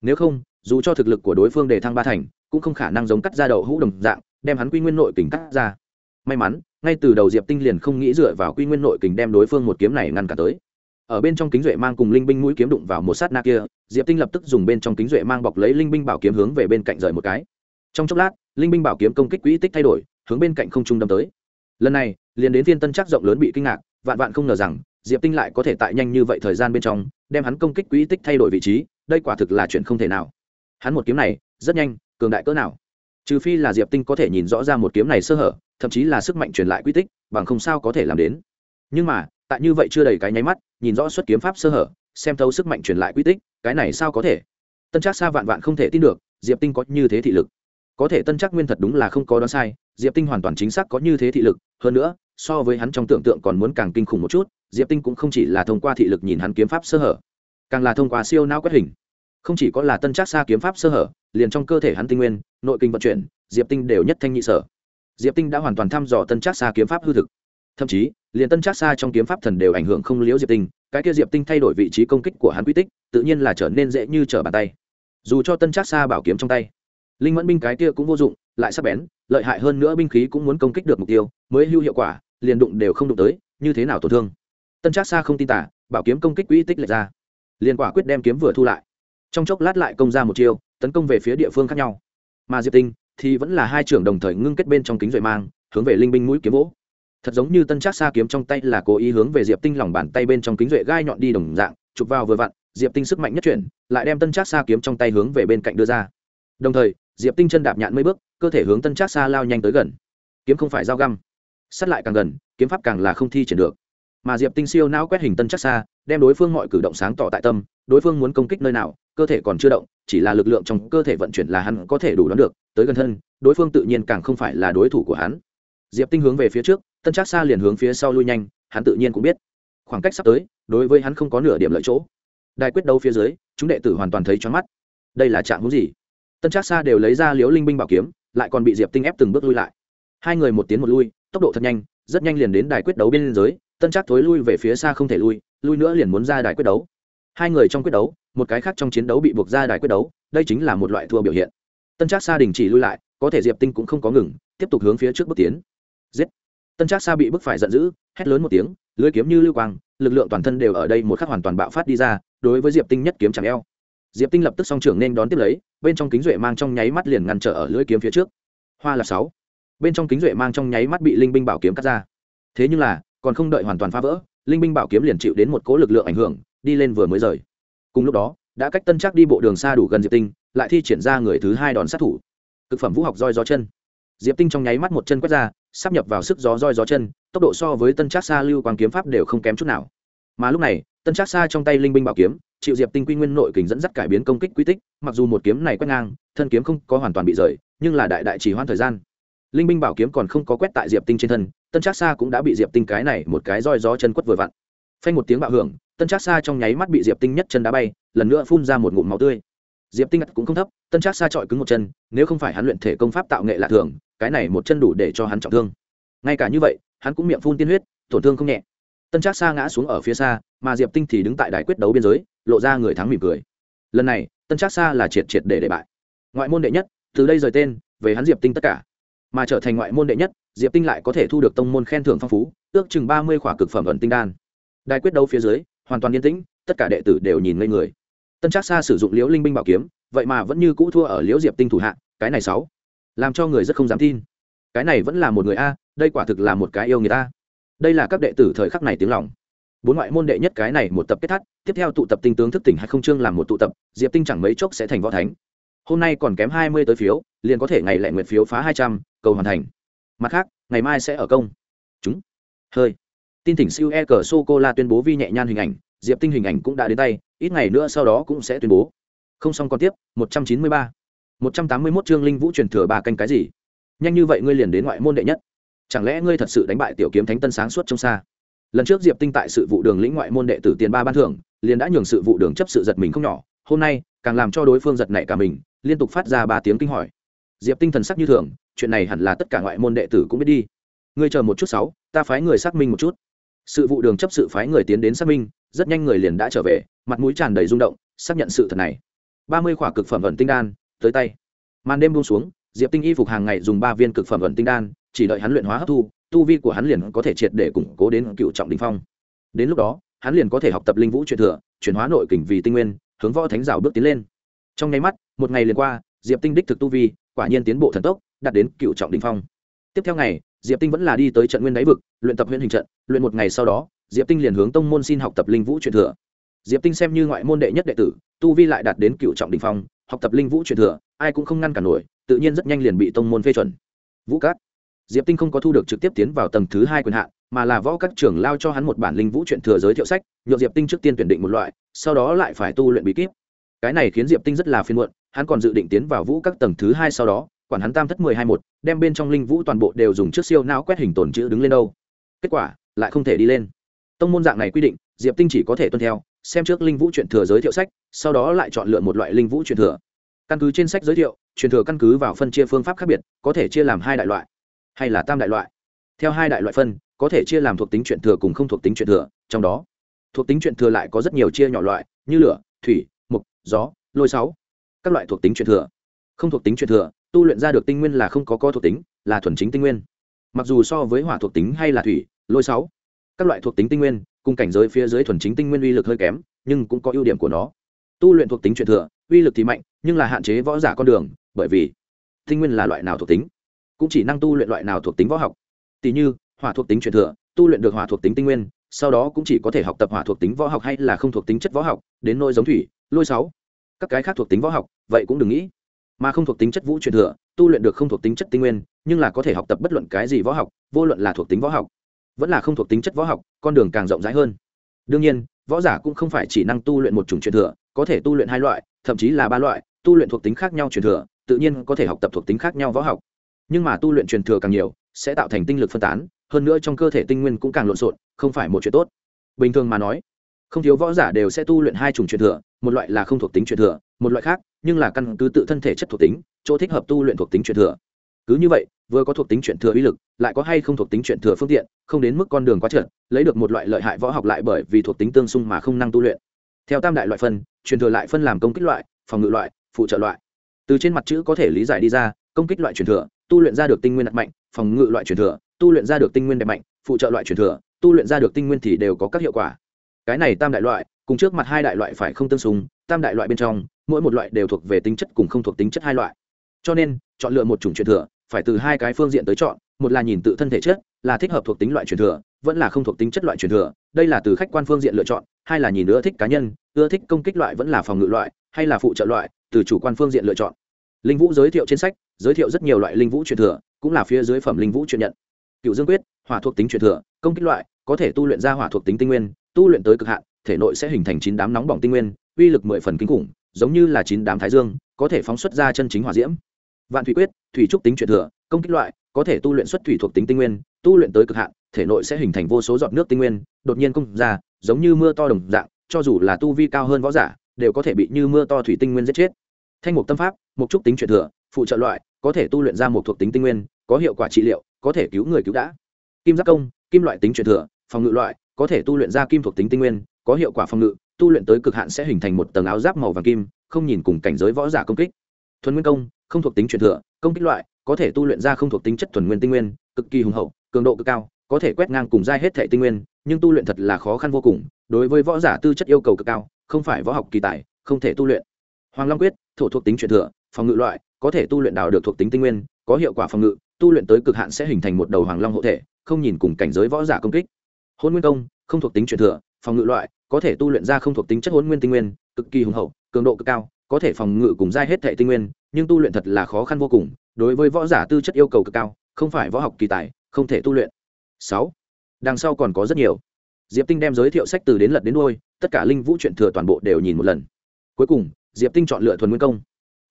nếu không dù cho thực lực của đối phương đề thăng ba thành cũng không khả năng giống cắt ra đầu hũ đồng dạng đem hắn quy nguyên nội kình cắt ra may mắn ngay từ đầu diệp tinh liền không nghĩ dựa vào quy nguyên nội kình đem đối phương một kiếm này ngăn cả tới ở bên trong kính duệ mang cùng linh binh mũi kiếm đụng vào một sát na kia diệp tinh lập tức dùng bên trong kính duệ mang bọc lấy linh binh bảo kiếm hướng về bên cạnh rời một cái trong chốc lát linh binh bảo kiếm công kích quỹ tích thay đổi hướng bên cạnh không trung đâm tới lần này liền đến thiên tân chắc rộng lớn bị kinh ngạc vạn vạn không ngờ rằng diệp tinh lại có thể tại nhanh như vậy thời gian bên trong đem hắn công kích quỹ tích thay đổi vị trí đây quả thực là chuyện không thể nào hắn một kiếm này rất nhanh cường đại cỡ nào trừ phi là diệp tinh có thể nhìn rõ ra một kiếm này sơ hở thậm chí là sức mạnh truyền lại quỹ tích bằng không sao có thể làm đến nhưng mà tại như vậy chưa đầy cái nháy mắt nhìn rõ xuất kiếm pháp sơ hở xem thấu sức mạnh truyền lại quy tích cái này sao có thể tân trác xa vạn vạn không thể tin được diệp tinh có như thế thị lực có thể tân trác nguyên thật đúng là không có đoán sai diệp tinh hoàn toàn chính xác có như thế thị lực hơn nữa so với hắn trong tưởng tượng còn muốn càng kinh khủng một chút diệp tinh cũng không chỉ là thông qua thị lực nhìn hắn kiếm pháp sơ hở càng là thông qua siêu não quét hình không chỉ có là tân trác xa kiếm pháp sơ hở liền trong cơ thể hắn tinh nguyên nội kinh vận chuyển diệp tinh đều nhất thanh nhị sở diệp tinh đã hoàn toàn thăm dò tân trác xa kiếm pháp hư thực thậm chí liền tân trác xa trong kiếm pháp thần đều ảnh hưởng không liễu diệp tinh cái kia diệp tinh thay đổi vị trí công kích của hắn quy tích tự nhiên là trở nên dễ như trở bàn tay dù cho tân trác xa bảo kiếm trong tay linh mẫn binh cái kia cũng vô dụng lại sắp bén lợi hại hơn nữa binh khí cũng muốn công kích được mục tiêu mới hưu hiệu quả liền đụng đều không đụng tới như thế nào tổn thương tân trác xa không tin tả bảo kiếm công kích quỹ tích lệch ra liền quả quyết đem kiếm vừa thu lại trong chốc lát lại công ra một chiêu tấn công về phía địa phương khác nhau mà diệp tinh thì vẫn là hai trưởng đồng thời ngưng kết bên trong kính duệ mang hướng về linh binh mũi kiếm vỗ thật giống như tân trác xa kiếm trong tay là cố ý hướng về diệp tinh lòng bàn tay bên trong kính duệ gai nhọn đi đồng dạng chụp vào vừa vặn diệp tinh sức mạnh nhất chuyển lại đem tân trác xa kiếm trong tay hướng về bên cạnh đưa ra đồng thời diệp tinh chân đạp nhạn mấy bước cơ thể hướng tân trác xa lao nhanh tới gần kiếm không phải dao găm sát lại càng gần kiếm pháp càng là không thi triển được mà diệp tinh siêu não quét hình tân trác xa đem đối phương mọi cử động sáng tỏ tại tâm đối phương muốn công kích nơi nào cơ thể còn chưa động chỉ là lực lượng trong cơ thể vận chuyển là hắn có thể đủ đoán được tới gần hơn đối phương tự nhiên càng không phải là đối thủ của hắn diệp tinh hướng về phía trước tân trác xa liền hướng phía sau lui nhanh hắn tự nhiên cũng biết khoảng cách sắp tới đối với hắn không có nửa điểm lợi chỗ đài quyết đấu phía dưới chúng đệ tử hoàn toàn thấy choáng mắt đây là trạng hữu gì tân trác xa đều lấy ra liếu linh binh bảo kiếm lại còn bị diệp tinh ép từng bước lui lại hai người một tiến một lui tốc độ thật nhanh rất nhanh liền đến đài quyết đấu bên liên giới tân trác thối lui về phía xa không thể lui lui nữa liền muốn ra đài quyết đấu hai người trong quyết đấu một cái khác trong chiến đấu bị buộc ra đài quyết đấu đây chính là một loại thua biểu hiện tân trác xa đình chỉ lui lại có thể diệp tinh cũng không có ngừng tiếp tục hướng phía trước bước tiến giết tân trác xa bị bức phải giận dữ hét lớn một tiếng lưới kiếm như lưu quang lực lượng toàn thân đều ở đây một khắc hoàn toàn bạo phát đi ra đối với diệp tinh nhất kiếm chẳng eo diệp tinh lập tức song trưởng nên đón tiếp lấy bên trong kính duệ mang trong nháy mắt liền ngăn trở ở lưới kiếm phía trước hoa là sáu bên trong kính duệ mang trong nháy mắt bị linh binh bảo kiếm cắt ra thế nhưng là còn không đợi hoàn toàn phá vỡ linh binh bảo kiếm liền chịu đến một cỗ lực lượng ảnh hưởng đi lên vừa mới rời cùng lúc đó đã cách tân Trác đi bộ đường xa đủ gần diệp tinh lại thi triển ra người thứ hai đòn sát thủ cực phẩm vũ học roi gió chân diệp tinh trong nháy mắt một chân quét ra sắp nhập vào sức gió roi gió chân tốc độ so với tân trác Sa lưu quang kiếm pháp đều không kém chút nào mà lúc này tân trác Sa trong tay linh binh bảo kiếm chịu diệp tinh quy nguyên nội kình dẫn dắt cải biến công kích quy tích mặc dù một kiếm này quét ngang thân kiếm không có hoàn toàn bị rời nhưng là đại đại chỉ hoãn thời gian linh binh bảo kiếm còn không có quét tại diệp tinh trên thân tân trác Sa cũng đã bị diệp tinh cái này một cái roi gió chân quất vừa vặn phanh một tiếng bạo hưởng tân trác Sa trong nháy mắt bị diệp tinh nhất chân đá bay lần nữa phun ra một ngụm máu tươi diệp tinh ngặt cũng không thấp tân trác xa trọi cứng một chân nếu không phải hắn luyện thể công pháp tạo nghệ lạ thường cái này một chân đủ để cho hắn trọng thương ngay cả như vậy hắn cũng miệng phun tiên huyết tổn thương không nhẹ tân trác xa ngã xuống ở phía xa mà diệp tinh thì đứng tại đài quyết đấu biên giới lộ ra người thắng mỉm cười lần này tân trác xa là triệt triệt để để bại ngoại môn đệ nhất từ đây rời tên về hắn diệp tinh tất cả mà trở thành ngoại môn đệ nhất diệp tinh lại có thể thu được tông môn khen thưởng phong phú ước chừng ba mươi khỏa cực phẩm ẩn tinh đan đài quyết đấu phía dưới hoàn toàn yên tĩnh tất cả đệ tử đều nhìn ngây người tân trác xa sử dụng liễu linh binh bảo kiếm vậy mà vẫn như cũ thua ở liễu diệp tinh thủ hạ cái này sáu làm cho người rất không dám tin cái này vẫn là một người a đây quả thực là một cái yêu người ta đây là các đệ tử thời khắc này tiếng lòng bốn ngoại môn đệ nhất cái này một tập kết thắt tiếp theo tụ tập tinh tướng thức tỉnh hay không chương làm một tụ tập diệp tinh chẳng mấy chốc sẽ thành võ thánh hôm nay còn kém hai mươi tới phiếu liền có thể ngày lại nguyệt phiếu phá hai trăm cầu hoàn thành mặt khác ngày mai sẽ ở công chúng hơi tin tỉnh siêu e cờ sô cô la tuyên bố vi nhẹ nhan hình ảnh diệp tinh hình ảnh cũng đã đến tay ít ngày nữa sau đó cũng sẽ tuyên bố không xong còn tiếp 193. 181 chương linh vũ truyền thừa bà canh cái gì nhanh như vậy ngươi liền đến ngoại môn đệ nhất chẳng lẽ ngươi thật sự đánh bại tiểu kiếm thánh tân sáng suốt trong xa lần trước diệp tinh tại sự vụ đường lĩnh ngoại môn đệ tử tiền ba ban thưởng liền đã nhường sự vụ đường chấp sự giật mình không nhỏ hôm nay càng làm cho đối phương giật nảy cả mình liên tục phát ra ba tiếng kinh hỏi diệp tinh thần sắc như thường chuyện này hẳn là tất cả ngoại môn đệ tử cũng biết đi ngươi chờ một chút sáu ta phái người xác minh một chút sự vụ đường chấp sự phái người tiến đến xác minh rất nhanh người liền đã trở về mặt mũi tràn đầy rung động xác nhận sự thật này ba mươi khỏa cực phẩm vẩn tinh đan tới tay màn đêm buông xuống diệp tinh y phục hàng ngày dùng ba viên cực phẩm vẩn tinh đan chỉ đợi hắn luyện hóa hấp thu tu vi của hắn liền có thể triệt để củng cố đến cựu trọng đình phong đến lúc đó hắn liền có thể học tập linh vũ truyền thừa chuyển hóa nội kình vì tinh nguyên hướng võ thánh rào bước tiến lên trong nháy mắt một ngày liền qua diệp tinh đích thực tu vi quả nhiên tiến bộ thần tốc đạt đến cựu trọng đình phong tiếp theo ngày diệp tinh vẫn là đi tới trận nguyên đáy vực luyện tập huyện hình trận luyện một ngày sau đó diệp tinh liền hướng tông môn xin học tập linh vũ truyền thừa diệp tinh xem như ngoại môn đệ nhất đệ tử tu vi lại đạt đến cựu trọng đỉnh phong học tập linh vũ truyền thừa ai cũng không ngăn cản nổi tự nhiên rất nhanh liền bị tông môn phê chuẩn vũ cát diệp tinh không có thu được trực tiếp tiến vào tầng thứ hai quyền hạn mà là võ các trưởng lao cho hắn một bản linh vũ truyền thừa giới thiệu sách nhộn diệp tinh trước tiên tuyển định một loại sau đó lại phải tu luyện bí kíp cái này khiến diệp tinh rất là phiền muộn hắn còn dự định tiến vào vũ các tầng thứ hai sau đó quản hắn tam thất mười hai một đem bên trong linh vũ toàn bộ đều dùng trước siêu não quét hình tồn chữ đứng lên đâu kết quả lại không thể đi lên tông môn dạng này quy định diệp tinh chỉ có thể tuân theo xem trước linh vũ truyền thừa giới thiệu sách sau đó lại chọn lựa một loại linh vũ truyền thừa căn cứ trên sách giới thiệu truyền thừa căn cứ vào phân chia phương pháp khác biệt có thể chia làm hai đại loại hay là tam đại loại theo hai đại loại phân có thể chia làm thuộc tính truyền thừa cùng không thuộc tính truyền thừa trong đó thuộc tính truyền thừa lại có rất nhiều chia nhỏ loại như lửa thủy mục gió lôi sáu các loại thuộc tính truyền thừa không thuộc tính truyền thừa tu luyện ra được tinh nguyên là không có co thuộc tính là thuần chính tinh nguyên mặc dù so với hỏa thuộc tính hay là thủy lôi sáu các loại thuộc tính tinh nguyên cùng cảnh giới phía dưới thuần chính tinh nguyên uy lực hơi kém nhưng cũng có ưu điểm của nó tu luyện thuộc tính truyền thừa uy lực thì mạnh nhưng là hạn chế võ giả con đường bởi vì tinh nguyên là loại nào thuộc tính cũng chỉ năng tu luyện loại nào thuộc tính võ học tỷ như hỏa thuộc tính truyền thừa tu luyện được hỏa thuộc tính tinh nguyên sau đó cũng chỉ có thể học tập hỏa thuộc tính võ học hay là không thuộc tính chất võ học đến nôi giống thủy lôi sáu các cái khác thuộc tính võ học vậy cũng đừng nghĩ mà không thuộc tính chất vũ truyền thừa tu luyện được không thuộc tính chất tinh nguyên nhưng là có thể học tập bất luận cái gì võ học vô luận là thuộc tính võ học vẫn là không thuộc tính chất võ học con đường càng rộng rãi hơn đương nhiên võ giả cũng không phải chỉ năng tu luyện một chủng truyền thừa có thể tu luyện hai loại thậm chí là ba loại tu luyện thuộc tính khác nhau truyền thừa tự nhiên có thể học tập thuộc tính khác nhau võ học nhưng mà tu luyện truyền thừa càng nhiều sẽ tạo thành tinh lực phân tán hơn nữa trong cơ thể tinh nguyên cũng càng lộn xộn không phải một chuyện tốt bình thường mà nói không thiếu võ giả đều sẽ tu luyện hai chủng truyền thừa một loại là không thuộc tính truyền thừa một loại khác nhưng là căn cứ tự thân thể chất thuộc tính chỗ thích hợp tu luyện thuộc tính truyền thừa cứ như vậy vừa có thuộc tính truyền thừa uy lực lại có hay không thuộc tính truyền thừa phương tiện không đến mức con đường quá trượt lấy được một loại lợi hại võ học lại bởi vì thuộc tính tương xung mà không năng tu luyện theo tam đại loại phân truyền thừa lại phân làm công kích loại phòng ngự loại phụ trợ loại từ trên mặt chữ có thể lý giải đi ra công kích loại truyền thừa tu luyện ra được tinh nguyên đặc mạnh phòng ngự loại truyền thừa tu luyện ra được tinh nguyên đẹp mạnh phụ trợ loại truyền thừa tu luyện ra được tinh nguyên thì đều có các hiệu quả cái này tam đại loại cùng trước mặt hai đại loại phải không tương xung tam đại loại bên trong mỗi một loại đều thuộc về tính chất cùng không thuộc tính chất hai loại cho nên chọn lựa một chủng truyền thừa phải từ hai cái phương diện tới chọn một là nhìn tự thân thể chất là thích hợp thuộc tính loại truyền thừa vẫn là không thuộc tính chất loại truyền thừa đây là từ khách quan phương diện lựa chọn hai là nhìn ưa thích cá nhân ưa thích công kích loại vẫn là phòng ngự loại hay là phụ trợ loại từ chủ quan phương diện lựa chọn linh vũ giới thiệu trên sách giới thiệu rất nhiều loại linh vũ truyền thừa cũng là phía dưới phẩm linh vũ truyền nhận cựu dương quyết hỏa thuộc tính truyền thừa công kích loại có thể tu luyện ra hỏa thuộc tính tinh nguyên tu luyện tới cực hạn thể nội sẽ hình thành chín đám nóng bỏng tinh nguyên uy lực mười phần kinh khủng giống như là chín đám thái dương có thể phóng xuất ra chân chính hỏa diễm vạn thủy quyết thủy trúc tính truyền thừa công kích loại có thể tu luyện xuất thủy thuộc tính tinh nguyên tu luyện tới cực hạn thể nội sẽ hình thành vô số giọt nước tinh nguyên đột nhiên công ra giống như mưa to đồng dạng cho dù là tu vi cao hơn võ giả đều có thể bị như mưa to thủy tinh nguyên giết chết thanh mục tâm pháp mục trúc tính truyền thừa phụ trợ loại có thể tu luyện ra một thuộc tính tinh nguyên có hiệu quả trị liệu có thể cứu người cứu đã kim giác công kim loại tính truyền thừa phòng ngự loại có thể tu luyện ra kim thuộc tính tinh nguyên có hiệu quả phòng ngự tu luyện tới cực hạn sẽ hình thành một tầng áo giáp màu vàng kim không nhìn cùng cảnh giới võ giả công kích thuần nguyên công không thuộc tính truyền thừa công kích loại có thể tu luyện ra không thuộc tính chất thuần nguyên tinh nguyên cực kỳ hùng hậu cường độ cực cao có thể quét ngang cùng dai hết thể tinh nguyên nhưng tu luyện thật là khó khăn vô cùng đối với võ giả tư chất yêu cầu cực cao không phải võ học kỳ tài không thể tu luyện hoàng long quyết thổ thuộc tính truyền thừa phòng ngự loại có thể tu luyện đào được thuộc tính tinh nguyên có hiệu quả phòng ngự tu luyện tới cực hạn sẽ hình thành một đầu hoàng long hộ thể không nhìn cùng cảnh giới võ giả công kích hôn nguyên công không thuộc tính truyền thừa phòng ngự loại có thể tu luyện ra không thuộc tính chất hỗn nguyên tinh nguyên cực kỳ hùng hậu cường độ cực cao có thể phòng ngự cùng giai hết thệ tinh nguyên nhưng tu luyện thật là khó khăn vô cùng đối với võ giả tư chất yêu cầu cực cao không phải võ học kỳ tài không thể tu luyện sáu đằng sau còn có rất nhiều diệp tinh đem giới thiệu sách từ đến lật đến đôi tất cả linh vũ truyện thừa toàn bộ đều nhìn một lần cuối cùng diệp tinh chọn lựa thuần nguyên công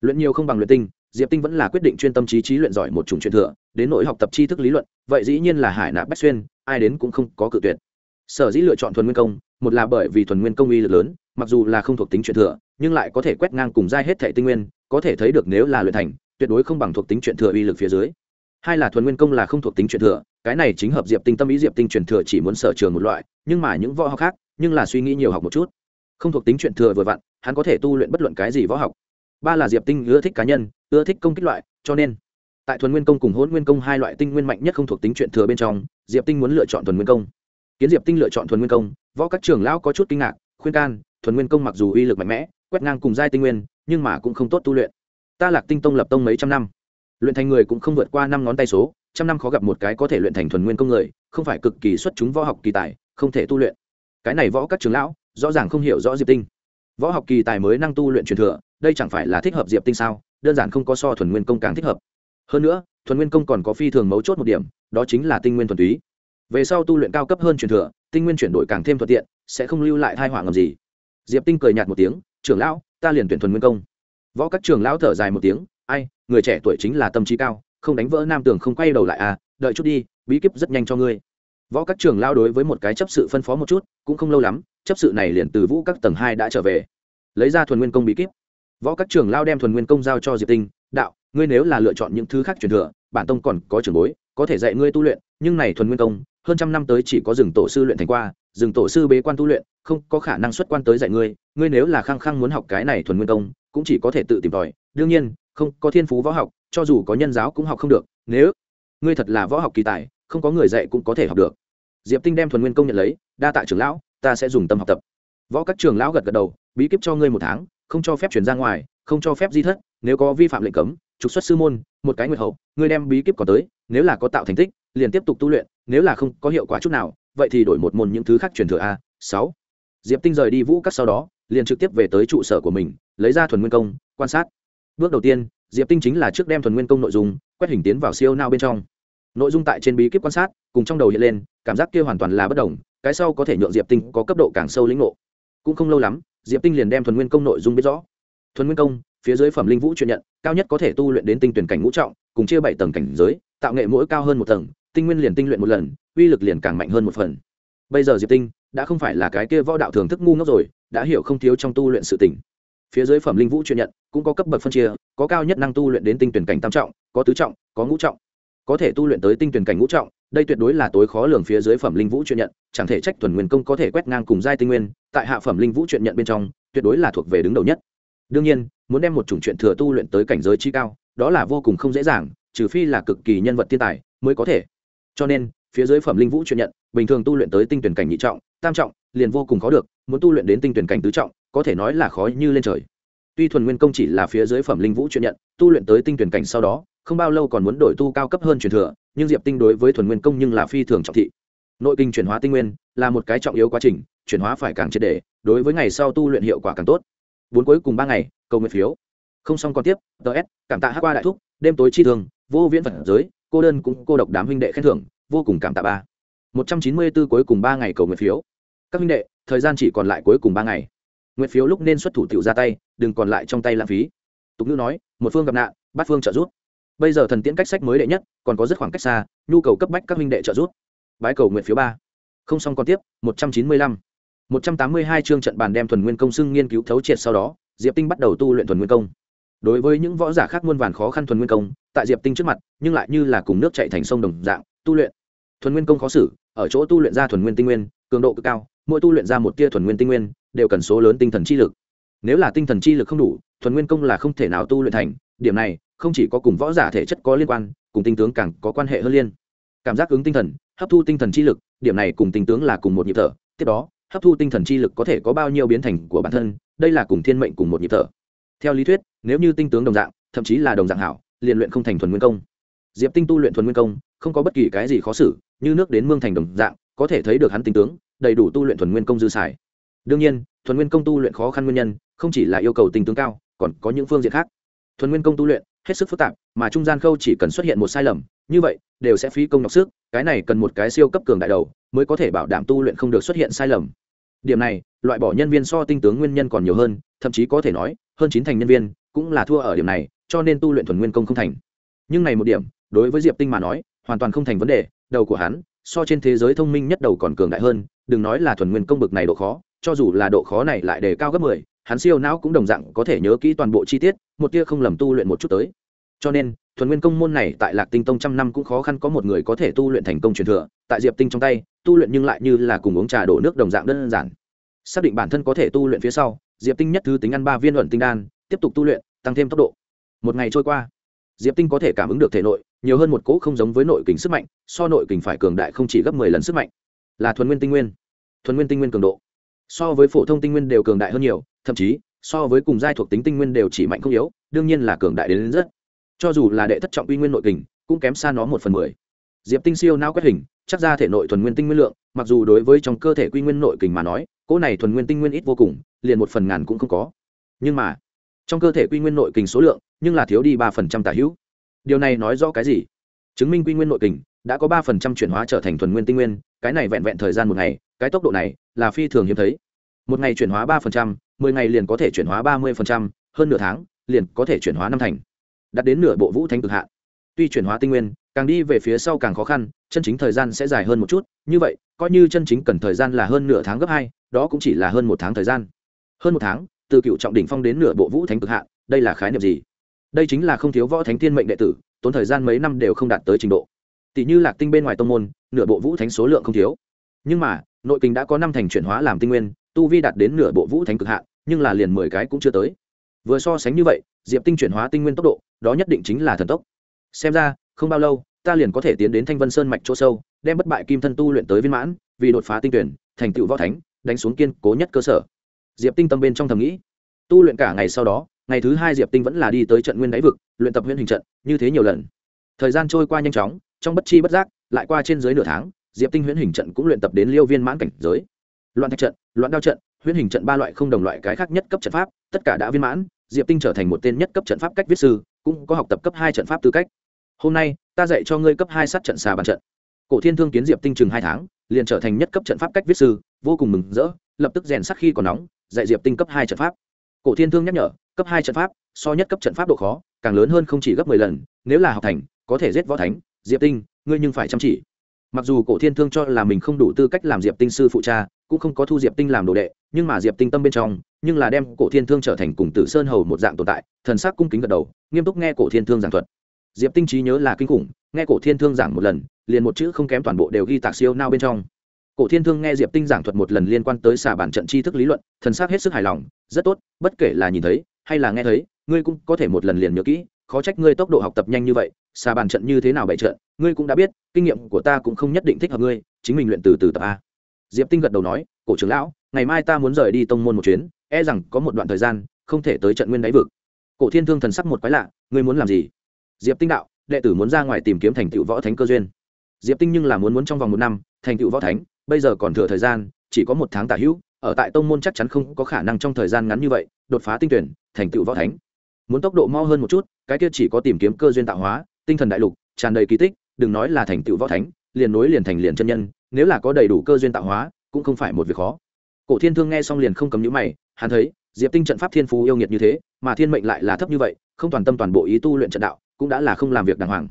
luyện nhiều không bằng luyện tinh diệp tinh vẫn là quyết định chuyên tâm chí trí luyện giỏi một chủng truyện thừa đến nội học tập tri thức lý luận vậy dĩ nhiên là hải nạp bách xuyên ai đến cũng không có cự tuyệt sở dĩ lựa chọn thuần nguyên công một là bởi vì thuần nguyên công uy lực lớn mặc dù là không thuộc tính truyền thừa nhưng lại có thể quét ngang cùng giai hết thệ tinh nguyên có thể thấy được nếu là luyện thành tuyệt đối không bằng thuộc tính truyền thừa uy lực phía dưới hai là thuần nguyên công là không thuộc tính truyền thừa cái này chính hợp diệp tinh tâm ý diệp tinh truyền thừa chỉ muốn sở trường một loại nhưng mà những võ học khác nhưng là suy nghĩ nhiều học một chút không thuộc tính truyền thừa vừa vặn hắn có thể tu luyện bất luận cái gì võ học ba là diệp tinh ưa thích cá nhân ưa thích công kích loại cho nên tại thuần nguyên công cùng hôn nguyên công hai loại tinh nguyên mạnh nhất không thuộc tính truyền thừa bên trong diệp tinh muốn lựa chọn thuần nguyên công kiến diệp tinh lựa chọn thuần nguyên công võ các trường lão có chút kinh ngạc khuyên can thuần nguyên công mặc dù uy lực mạnh mẽ quét ngang cùng giai tinh nguyên nhưng mà cũng không tốt tu luyện ta lạc tinh tông lập tông mấy trăm năm luyện thành người cũng không vượt qua năm ngón tay số trăm năm khó gặp một cái có thể luyện thành thuần nguyên công người không phải cực kỳ xuất chúng võ học kỳ tài không thể tu luyện cái này võ các trường lão rõ ràng không hiểu rõ diệp tinh võ học kỳ tài mới năng tu luyện truyền thừa đây chẳng phải là thích hợp diệp tinh sao đơn giản không có so thuần nguyên công càng thích hợp hơn nữa thuần nguyên công còn có phi thường mấu chốt một điểm đó chính là tinh nguyên thuần túy về sau tu luyện cao cấp hơn truyền thừa tinh nguyên chuyển đổi càng thêm thuận tiện sẽ không lưu lại thai hỏa ngầm gì diệp tinh cười nhạt một tiếng trưởng lão ta liền tuyển thuần nguyên công võ các trưởng lão thở dài một tiếng ai người trẻ tuổi chính là tâm trí cao không đánh vỡ nam tường không quay đầu lại à đợi chút đi bí kíp rất nhanh cho ngươi võ các trưởng lão đối với một cái chấp sự phân phó một chút cũng không lâu lắm chấp sự này liền từ vũ các tầng hai đã trở về lấy ra thuần nguyên công bí kíp võ các trưởng lão đem thuần nguyên công giao cho diệp tinh đạo ngươi nếu là lựa chọn những thứ khác truyền thừa bản tông còn có trường bối có thể dạy ngươi tu luyện nhưng này thuần nguyên công hơn trăm năm tới chỉ có rừng tổ sư luyện thành qua rừng tổ sư bế quan tu luyện không có khả năng xuất quan tới dạy ngươi ngươi nếu là khăng khăng muốn học cái này thuần nguyên công cũng chỉ có thể tự tìm tòi đương nhiên không có thiên phú võ học cho dù có nhân giáo cũng học không được nếu ngươi thật là võ học kỳ tài không có người dạy cũng có thể học được diệp tinh đem thuần nguyên công nhận lấy đa tạ trưởng lão ta sẽ dùng tâm học tập võ các trường lão gật gật đầu bí kíp cho ngươi một tháng không cho phép chuyển ra ngoài không cho phép di thất nếu có vi phạm lệnh cấm trục xuất sư môn một cái nguyệt hậu ngươi đem bí kíp còn tới nếu là có tạo thành tích liền tiếp tục tu luyện nếu là không có hiệu quả chút nào vậy thì đổi một môn những thứ khác truyền thừa a sáu diệp tinh rời đi vũ cắt sau đó liền trực tiếp về tới trụ sở của mình lấy ra thuần nguyên công quan sát bước đầu tiên diệp tinh chính là trước đem thuần nguyên công nội dung quét hình tiến vào siêu nao bên trong nội dung tại trên bí kíp quan sát cùng trong đầu hiện lên cảm giác kia hoàn toàn là bất đồng cái sau có thể nhượng diệp tinh có cấp độ càng sâu lĩnh ngộ cũng không lâu lắm diệp tinh liền đem thuần nguyên công nội dung biết rõ thuần nguyên công phía dưới phẩm linh vũ truyền nhận cao nhất có thể tu luyện đến tinh tuyển cảnh ngũ trọng cùng chia bảy tầng cảnh giới tạo nghệ mỗi cao hơn một tầng tinh nguyên liền tinh luyện một lần uy lực liền càng mạnh hơn một phần bây giờ diệp tinh đã không phải là cái kia võ đạo thường thức ngu ngốc rồi đã hiểu không thiếu trong tu luyện sự tỉnh phía dưới phẩm linh vũ truyền nhận cũng có cấp bậc phân chia có cao nhất năng tu luyện đến tinh tuyển cảnh tam trọng có tứ trọng có ngũ trọng có thể tu luyện tới tinh tuyển cảnh ngũ trọng đây tuyệt đối là tối khó lường phía dưới phẩm linh vũ truyền nhận chẳng thể trách thuần nguyên công có thể quét ngang cùng giai tinh nguyên tại hạ phẩm linh vũ truyền nhận bên trong tuyệt đối là thuộc về đứng đầu nhất đương nhiên muốn đem một chủng chuyện thừa tu luyện tới cảnh giới chi cao đó là vô cùng không dễ dàng trừ phi là cực kỳ nhân vật thiên tài mới có thể cho nên phía dưới phẩm linh vũ truyền nhận bình thường tu luyện tới tinh tuyển cảnh nhị trọng tam trọng liền vô cùng khó được muốn tu luyện đến tinh tuyển cảnh tứ trọng có thể nói là khó như lên trời tuy thuần nguyên công chỉ là phía dưới phẩm linh vũ truyền nhận tu luyện tới tinh tuyển cảnh sau đó không bao lâu còn muốn đổi tu cao cấp hơn truyền thừa nhưng diệp tinh đối với thuần nguyên công nhưng là phi thường trọng thị nội kinh chuyển hóa tinh nguyên là một cái trọng yếu quá trình chuyển hóa phải càng triệt đề đối với ngày sau tu luyện hiệu quả càng tốt bốn cuối cùng ba ngày cầu nguyện phiếu không xong còn tiếp ts cảm tạ hát qua đại thúc đêm tối chi thường vô viễn phật giới cô đơn cũng cô độc đám huynh đệ khen thưởng vô cùng cảm tạ ba một trăm chín mươi b cuối cùng ba ngày cầu nguyện phiếu các huynh đệ thời gian chỉ còn lại cuối cùng ba ngày nguyện phiếu lúc nên xuất thủ tiểu ra tay đừng còn lại trong tay lãng phí tục ngữ nói một phương gặp nạn bát phương trợ giúp bây giờ thần tiễn cách sách mới đệ nhất còn có rất khoảng cách xa nhu cầu cấp bách các huynh đệ trợ giúp bái cầu nguyện phiếu ba không xong còn tiếp một trăm chín mươi lăm một trăm tám mươi hai chương trận bàn đem thuần nguyên công xưng nghiên cứu thấu triệt sau đó diệp tinh bắt đầu tu luyện thuần nguyên công đối với những võ giả khác muôn vàn khó khăn thuần nguyên công tại diệp tinh trước mặt nhưng lại như là cùng nước chạy thành sông đồng dạng tu luyện thuần nguyên công khó xử ở chỗ tu luyện ra thuần nguyên tinh nguyên cường độ cực cao mỗi tu luyện ra một tia thuần nguyên tinh nguyên đều cần số lớn tinh thần chi lực nếu là tinh thần chi lực không đủ thuần nguyên công là không thể nào tu luyện thành điểm này không chỉ có cùng võ giả thể chất có liên quan cùng tinh tướng càng có quan hệ hơn liên cảm giác ứng tinh thần hấp thu tinh thần chi lực điểm này cùng tinh tướng là cùng một nhịp thở tiếp đó hấp thu tinh thần chi lực có thể có bao nhiêu biến thành của bản thân đây là cùng thiên mệnh cùng một nhịp thở theo lý thuyết nếu như tinh tướng đồng dạng thậm chí là đồng dạng hảo liền luyện không thành thuần nguyên công diệp tinh tu luyện thuần nguyên công không có bất kỳ cái gì khó xử như nước đến mương thành đồng dạng có thể thấy được hắn tinh tướng đầy đủ tu luyện thuần nguyên công dư xài đương nhiên thuần nguyên công tu luyện khó khăn nguyên nhân không chỉ là yêu cầu tinh tướng cao còn có những phương diện khác thuần nguyên công tu luyện hết sức phức tạp mà trung gian khâu chỉ cần xuất hiện một sai lầm như vậy đều sẽ phí công nhọc sức cái này cần một cái siêu cấp cường đại đầu mới có thể bảo đảm tu luyện không được xuất hiện sai lầm điểm này loại bỏ nhân viên so tinh tướng nguyên nhân còn nhiều hơn thậm chí có thể nói hơn chín thành nhân viên cũng là thua ở điểm này cho nên tu luyện thuần nguyên công không thành nhưng này một điểm đối với diệp tinh mà nói hoàn toàn không thành vấn đề đầu của hắn so trên thế giới thông minh nhất đầu còn cường đại hơn đừng nói là thuần nguyên công bực này độ khó cho dù là độ khó này lại đề cao gấp mười hắn siêu não cũng đồng dạng có thể nhớ kỹ toàn bộ chi tiết một tia không lầm tu luyện một chút tới cho nên thuần nguyên công môn này tại lạc tinh tông trăm năm cũng khó khăn có một người có thể tu luyện thành công truyền thừa tại diệp tinh trong tay tu luyện nhưng lại như là cùng uống trà đổ nước đồng dạng đơn giản xác định bản thân có thể tu luyện phía sau diệp tinh nhất thứ tính ăn ba viên luận tinh đan tiếp tục tu luyện tăng thêm tốc độ một ngày trôi qua diệp tinh có thể cảm ứng được thể nội nhiều hơn một cỗ không giống với nội kình sức mạnh so nội kình phải cường đại không chỉ gấp mười lần sức mạnh là thuần nguyên tinh nguyên thuần nguyên tinh nguyên cường độ so với phổ thông tinh nguyên đều cường đại hơn nhiều thậm chí so với cùng giai thuộc tính tinh nguyên đều chỉ mạnh không yếu đương nhiên là cường đại đến, đến rất cho dù là đệ thất trọng uy nguyên nội kình cũng kém xa nó một phần mười diệp tinh siêu não quét hình chắc ra thể nội thuần nguyên tinh nguyên lượng mặc dù đối với trong cơ thể quy nguyên nội kình mà nói cỗ này thuần nguyên tinh nguyên ít vô cùng liền một phần ngàn cũng không có nhưng mà trong cơ thể quy nguyên nội kình số lượng nhưng là thiếu đi ba phần trăm tả hữu điều này nói rõ cái gì chứng minh quy nguyên nội kình đã có ba phần trăm chuyển hóa trở thành thuần nguyên tinh nguyên cái này vẹn vẹn thời gian một ngày cái tốc độ này là phi thường hiếm thấy một ngày chuyển hóa ba phần trăm mười ngày liền có thể chuyển hóa ba mươi phần trăm hơn nửa tháng liền có thể chuyển hóa năm thành đạt đến nửa bộ vũ thánh cực hạ. tuy chuyển hóa tinh nguyên càng đi về phía sau càng khó khăn chân chính thời gian sẽ dài hơn một chút như vậy coi như chân chính cần thời gian là hơn nửa tháng gấp hai đó cũng chỉ là hơn một tháng thời gian hơn một tháng từ cựu trọng đỉnh phong đến nửa bộ vũ thánh cực hạ đây là khái niệm gì đây chính là không thiếu võ thánh thiên mệnh đệ tử tốn thời gian mấy năm đều không đạt tới trình độ tỷ như lạc tinh bên ngoài tông môn nửa bộ vũ thánh số lượng không thiếu nhưng mà nội kinh đã có năm thành chuyển hóa làm tinh nguyên tu vi đạt đến nửa bộ vũ thánh cực hạ nhưng là liền mười cái cũng chưa tới vừa so sánh như vậy diệp tinh chuyển hóa tinh nguyên tốc độ đó nhất định chính là thần tốc xem ra không bao lâu ta liền có thể tiến đến thanh vân sơn mạch chỗ sâu đem bất bại kim thân tu luyện tới viên mãn vì đột phá tinh tuyển thành tựu võ thánh đánh xuống kiên cố nhất cơ sở diệp tinh tâm bên trong thầm nghĩ tu luyện cả ngày sau đó ngày thứ hai diệp tinh vẫn là đi tới trận nguyên đáy vực luyện tập huyện hình trận như thế nhiều lần thời gian trôi qua nhanh chóng trong bất chi bất giác lại qua trên dưới nửa tháng diệp tinh huyễn hình trận cũng luyện tập đến liêu viên mãn cảnh giới loạn thạch trận loạn đao trận huyễn hình trận ba loại không đồng loại cái khác nhất cấp trận pháp tất cả đã viên mãn diệp tinh trở thành một tên nhất cấp trận pháp cách viết sư cũng có học tập cấp hai trận pháp tư cách hôm nay ta dạy cho ngươi cấp hai sát trận xà bàn trận cổ thiên thương kiến diệp tinh chừng hai tháng liền trở thành nhất cấp trận pháp cách viết sư vô cùng mừng rỡ lập tức rèn sắc khi còn nóng dạy diệp tinh cấp hai trận pháp cổ thiên thương nhắc nhở cấp hai trận pháp so nhất cấp trận pháp độ khó càng lớn hơn không chỉ gấp mười lần nếu là học thành có thể giết võ thánh diệp tinh ngươi nhưng phải chăm chỉ mặc dù cổ thiên thương cho là mình không đủ tư cách làm diệp tinh sư phụ cha cũng không có thu diệp tinh làm đồ đệ nhưng mà diệp tinh tâm bên trong nhưng là đem cổ thiên thương trở thành cùng tử sơn hầu một dạng tồn tại thần sắc cung kính gật đầu nghiêm túc nghe cổ thiên thương giảng thuật diệp tinh trí nhớ là kinh khủng nghe cổ thiên thương giảng một lần liền một chữ không kém toàn bộ đều ghi tạc siêu nao bên trong cổ thiên thương nghe diệp tinh giảng thuật một lần liên quan tới xà bản trận tri thức lý luận thần s á c hết sức hài lòng rất tốt bất kể là nhìn thấy hay là nghe thấy ngươi cũng có thể một lần liền nhớ kỹ khó trách ngươi tốc độ học tập nhanh như vậy xà bản trận như thế nào bày trận ngươi cũng đã biết kinh nghiệm của ta cũng không nhất định thích hợp ngươi chính mình luyện từ từ tập a diệp tinh gật đầu nói cổ trưởng lão ngày mai ta muốn rời đi tông môn một chuyến e rằng có một đoạn thời gian không thể tới trận nguyên đáy vực cổ thiên thương thần sắc một quái lạ ngươi muốn làm gì diệp tinh đạo đệ tử muốn ra ngoài tìm kiếm thành tựu võ thánh cơ duyên diệp tinh nhưng là muốn muốn trong vòng một năm thành tựu võ thánh bây giờ còn thừa thời gian chỉ có một tháng tả hữu ở tại tông môn chắc chắn không có khả năng trong thời gian ngắn như vậy đột phá tinh tuyển thành tựu võ thánh muốn tốc độ mau hơn một chút cái kia chỉ có tìm kiếm cơ duyên tạo hóa tinh thần đại lục tràn đầy kỳ tích đừng nói là thành tựu võ thánh liền nối liền thành liền chân nhân nếu là có đầy đủ cơ duyên tạo hóa cũng không phải một việc khó cổ thiên thương nghe xong liền không cầm nhữ mày hắn thấy diệp tinh trận pháp thiên phú yêu nghiệt như thế mà thiên mệnh lại là thấp như vậy không toàn tâm toàn bộ ý tu luyện trận đạo cũng đã là không làm việc đàng hoàng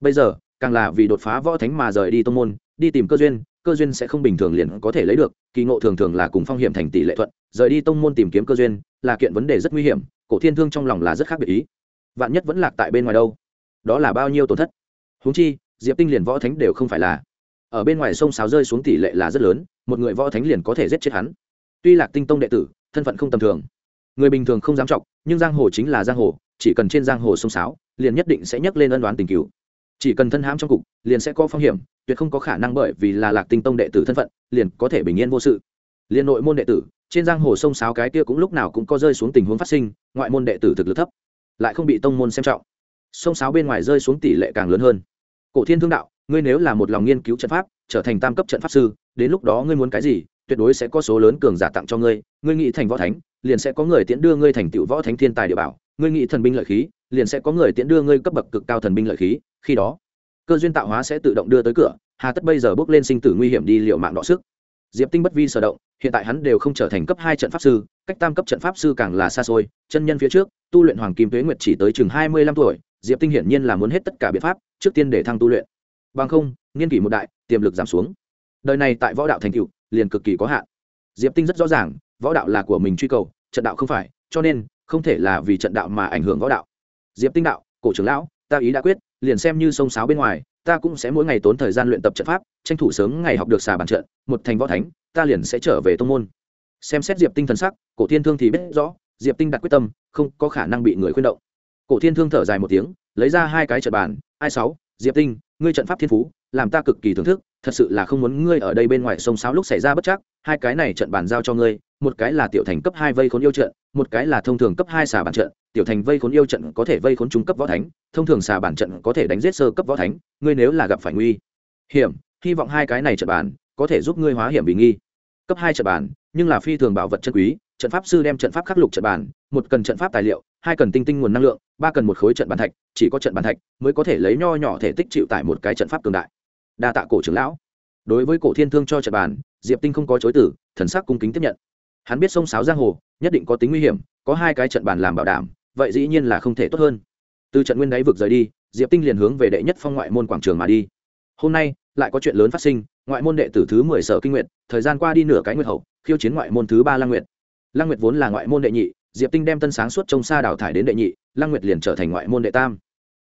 bây giờ càng là vì đột phá võ thánh mà rời đi tông môn đi tìm cơ duyên cơ duyên sẽ không bình thường liền có thể lấy được kỳ ngộ thường thường là cùng phong hiểm thành tỷ lệ thuận rời đi tông môn tìm kiếm cơ duyên là kiện vấn đề rất nguy hiểm cổ thiên thương trong lòng là rất khác biệt ý vạn nhất vẫn lạc tại bên ngoài đâu đó là bao nhiêu tổn thất huống chi diệp tinh liền võ thánh đều không phải là ở bên ngoài sông sáo rơi xuống tỷ lệ là rất lớn một người võ thánh liền có thể giết chết hắn tuy lạc tinh tông đệ tử thân phận không tầm thường người bình thường không dám trọng nhưng giang hồ chính là giang hồ chỉ cần trên giang hồ sông sáo liền nhất định sẽ nhắc lên ân đoán tình cựu, chỉ cần thân hãm trong cục liền sẽ có phong hiểm tuyệt không có khả năng bởi vì là lạc tinh tông đệ tử thân phận liền có thể bình yên vô sự liền nội môn đệ tử trên giang hồ sông sáo cái kia cũng lúc nào cũng có rơi xuống tình huống phát sinh ngoại môn đệ tử thực lực thấp lại không bị tông môn xem trọng sông sáo bên ngoài rơi xuống tỷ lệ càng lớn hơn cổ thiên thương đạo ngươi nếu là một lòng nghiên cứu trận pháp trở thành tam cấp trận pháp sư đến lúc đó ngươi muốn cái gì tuyệt đối sẽ có số lớn cường giả tặng cho ngươi ngươi nghĩ thành võ thánh liền sẽ có người tiễn đưa ngươi thành tựu võ thánh thiên tài địa bảo ngươi nghĩ thần binh lợi khí liền sẽ có người tiễn đưa ngươi cấp bậc cực cao thần binh lợi khí khi đó cơ duyên tạo hóa sẽ tự động đưa tới cửa hà tất bây giờ bước lên sinh tử nguy hiểm đi liệu mạng đọ sức diệp tinh bất vi sở động hiện tại hắn đều không trở thành cấp hai trận pháp sư cách tam cấp trận pháp sư càng là xa xôi chân nhân phía trước tu luyện hoàng kim tuế nguyệt chỉ tới chừng hai mươi lăm tuổi diệp tinh hiển nhiên là muốn hết tất cả biện pháp trước tiên để thăng tu luyện bằng không nghiên kỷ một đại tiềm lực giảm xuống đời này tại võ đạo thành cựu liền cực kỳ có hạn diệp tinh rất rõ ràng võ đạo là của mình truy cầu trận đạo không phải cho nên không thể là vì trận đạo mà ảnh hưởng võ đạo diệp tinh đạo cổ trưởng lão ta ý đã quyết liền xem như sông sáo bên ngoài ta cũng sẽ mỗi ngày tốn thời gian luyện tập trận pháp tranh thủ sớm ngày học được xà bản trận một thành võ thánh ta liền sẽ trở về tông môn xem xét diệp tinh thần sắc cổ thiên thương thì biết rõ diệp tinh đặt quyết tâm không có khả năng bị người khuyên động cổ thiên thương thở dài một tiếng lấy ra hai cái trận bàn ai sáu diệp tinh ngươi trận pháp thiên phú làm ta cực kỳ thưởng thức thật sự là không muốn ngươi ở đây bên ngoài sông sáo lúc xảy ra bất chắc hai cái này trận bàn giao cho ngươi một cái là tiểu thành cấp hai vây khốn yêu trận một cái là thông thường cấp hai xà bản trận tiểu thành vây khốn yêu trận có thể vây khốn trung cấp võ thánh thông thường xà bản trận có thể đánh giết sơ cấp võ thánh ngươi nếu là gặp phải nguy hiểm hy vọng hai cái này trận bản có thể giúp ngươi hóa hiểm bị nghi cấp hai trận bản nhưng là phi thường bảo vật chân quý trận pháp sư đem trận pháp khắc lục trận bản một cần trận pháp tài liệu hai cần tinh tinh nguồn năng lượng ba cần một khối trận bàn thạch chỉ có trận bàn thạch mới có thể lấy nho nhỏ thể tích chịu tải một cái trận pháp cường đại đa tạ cổ trưởng lão đối với cổ thiên thương cho trận bàn diệp tinh không có chối từ, thần sắc cung kính tiếp nhận hắn biết sông sáo giang hồ nhất định có tính nguy hiểm có hai cái trận bàn làm bảo đảm vậy dĩ nhiên là không thể tốt hơn từ trận nguyên đáy vực rời đi diệp tinh liền hướng về đệ nhất phong ngoại môn quảng trường mà đi hôm nay lại có chuyện lớn phát sinh ngoại môn đệ tử thứ mười sở kinh nguyện thời gian qua đi nửa cái nguyệt hậu khiêu chiến ngoại môn thứ ba lang nguyệt lang nguyệt vốn là ngoại môn đệ nhị diệp tinh đem tân sáng suốt trông xa đào thải đến đệ nhị lang nguyệt liền trở thành ngoại môn đệ tam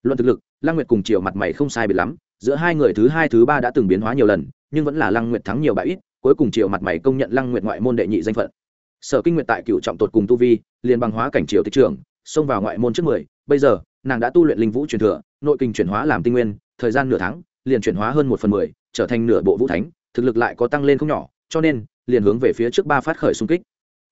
luận thực lực lang nguyệt cùng chiều mặt mày không sai biệt lắm giữa hai người thứ hai thứ ba đã từng biến hóa nhiều lần nhưng vẫn là lang nguyệt thắng nhiều bãi ít cuối cùng chiều mặt mày công nhận lang nguyệt ngoại môn đệ nhị danh phận sở kinh nguyện tại cựu trọng tột cùng tu vi liền bằng hóa cảnh triều tích trưởng xông vào ngoại môn trước mười bây giờ nàng đã tu luyện linh vũ truyền thừa nội kinh chuyển hóa làm tinh nguyên thời gian nửa tháng liền chuyển hóa hơn một phần mười trở thành nửa bộ vũ thánh thực lực lại có tăng lên không nhỏ cho nên liền hướng về phía trước ba phát khởi xung kích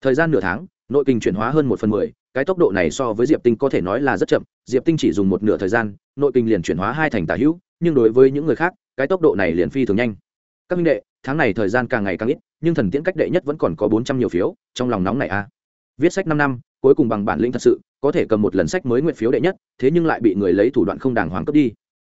thời gian nửa tháng nội kinh chuyển hóa hơn một phần mười cái tốc độ này so với diệp tinh có thể nói là rất chậm diệp tinh chỉ dùng một nửa thời gian nội kinh liền chuyển hóa hai thành tả hữu nhưng đối với những người khác cái tốc độ này liền phi thường nhanh các minh đệ tháng này thời gian càng ngày càng ít nhưng thần tiễn cách đệ nhất vẫn còn có bốn trăm nhiều phiếu trong lòng nóng này a viết sách năm năm cuối cùng bằng bản lĩnh thật sự có thể cầm một lần sách mới nguyện phiếu đệ nhất thế nhưng lại bị người lấy thủ đoạn không đàng hoàng cướp đi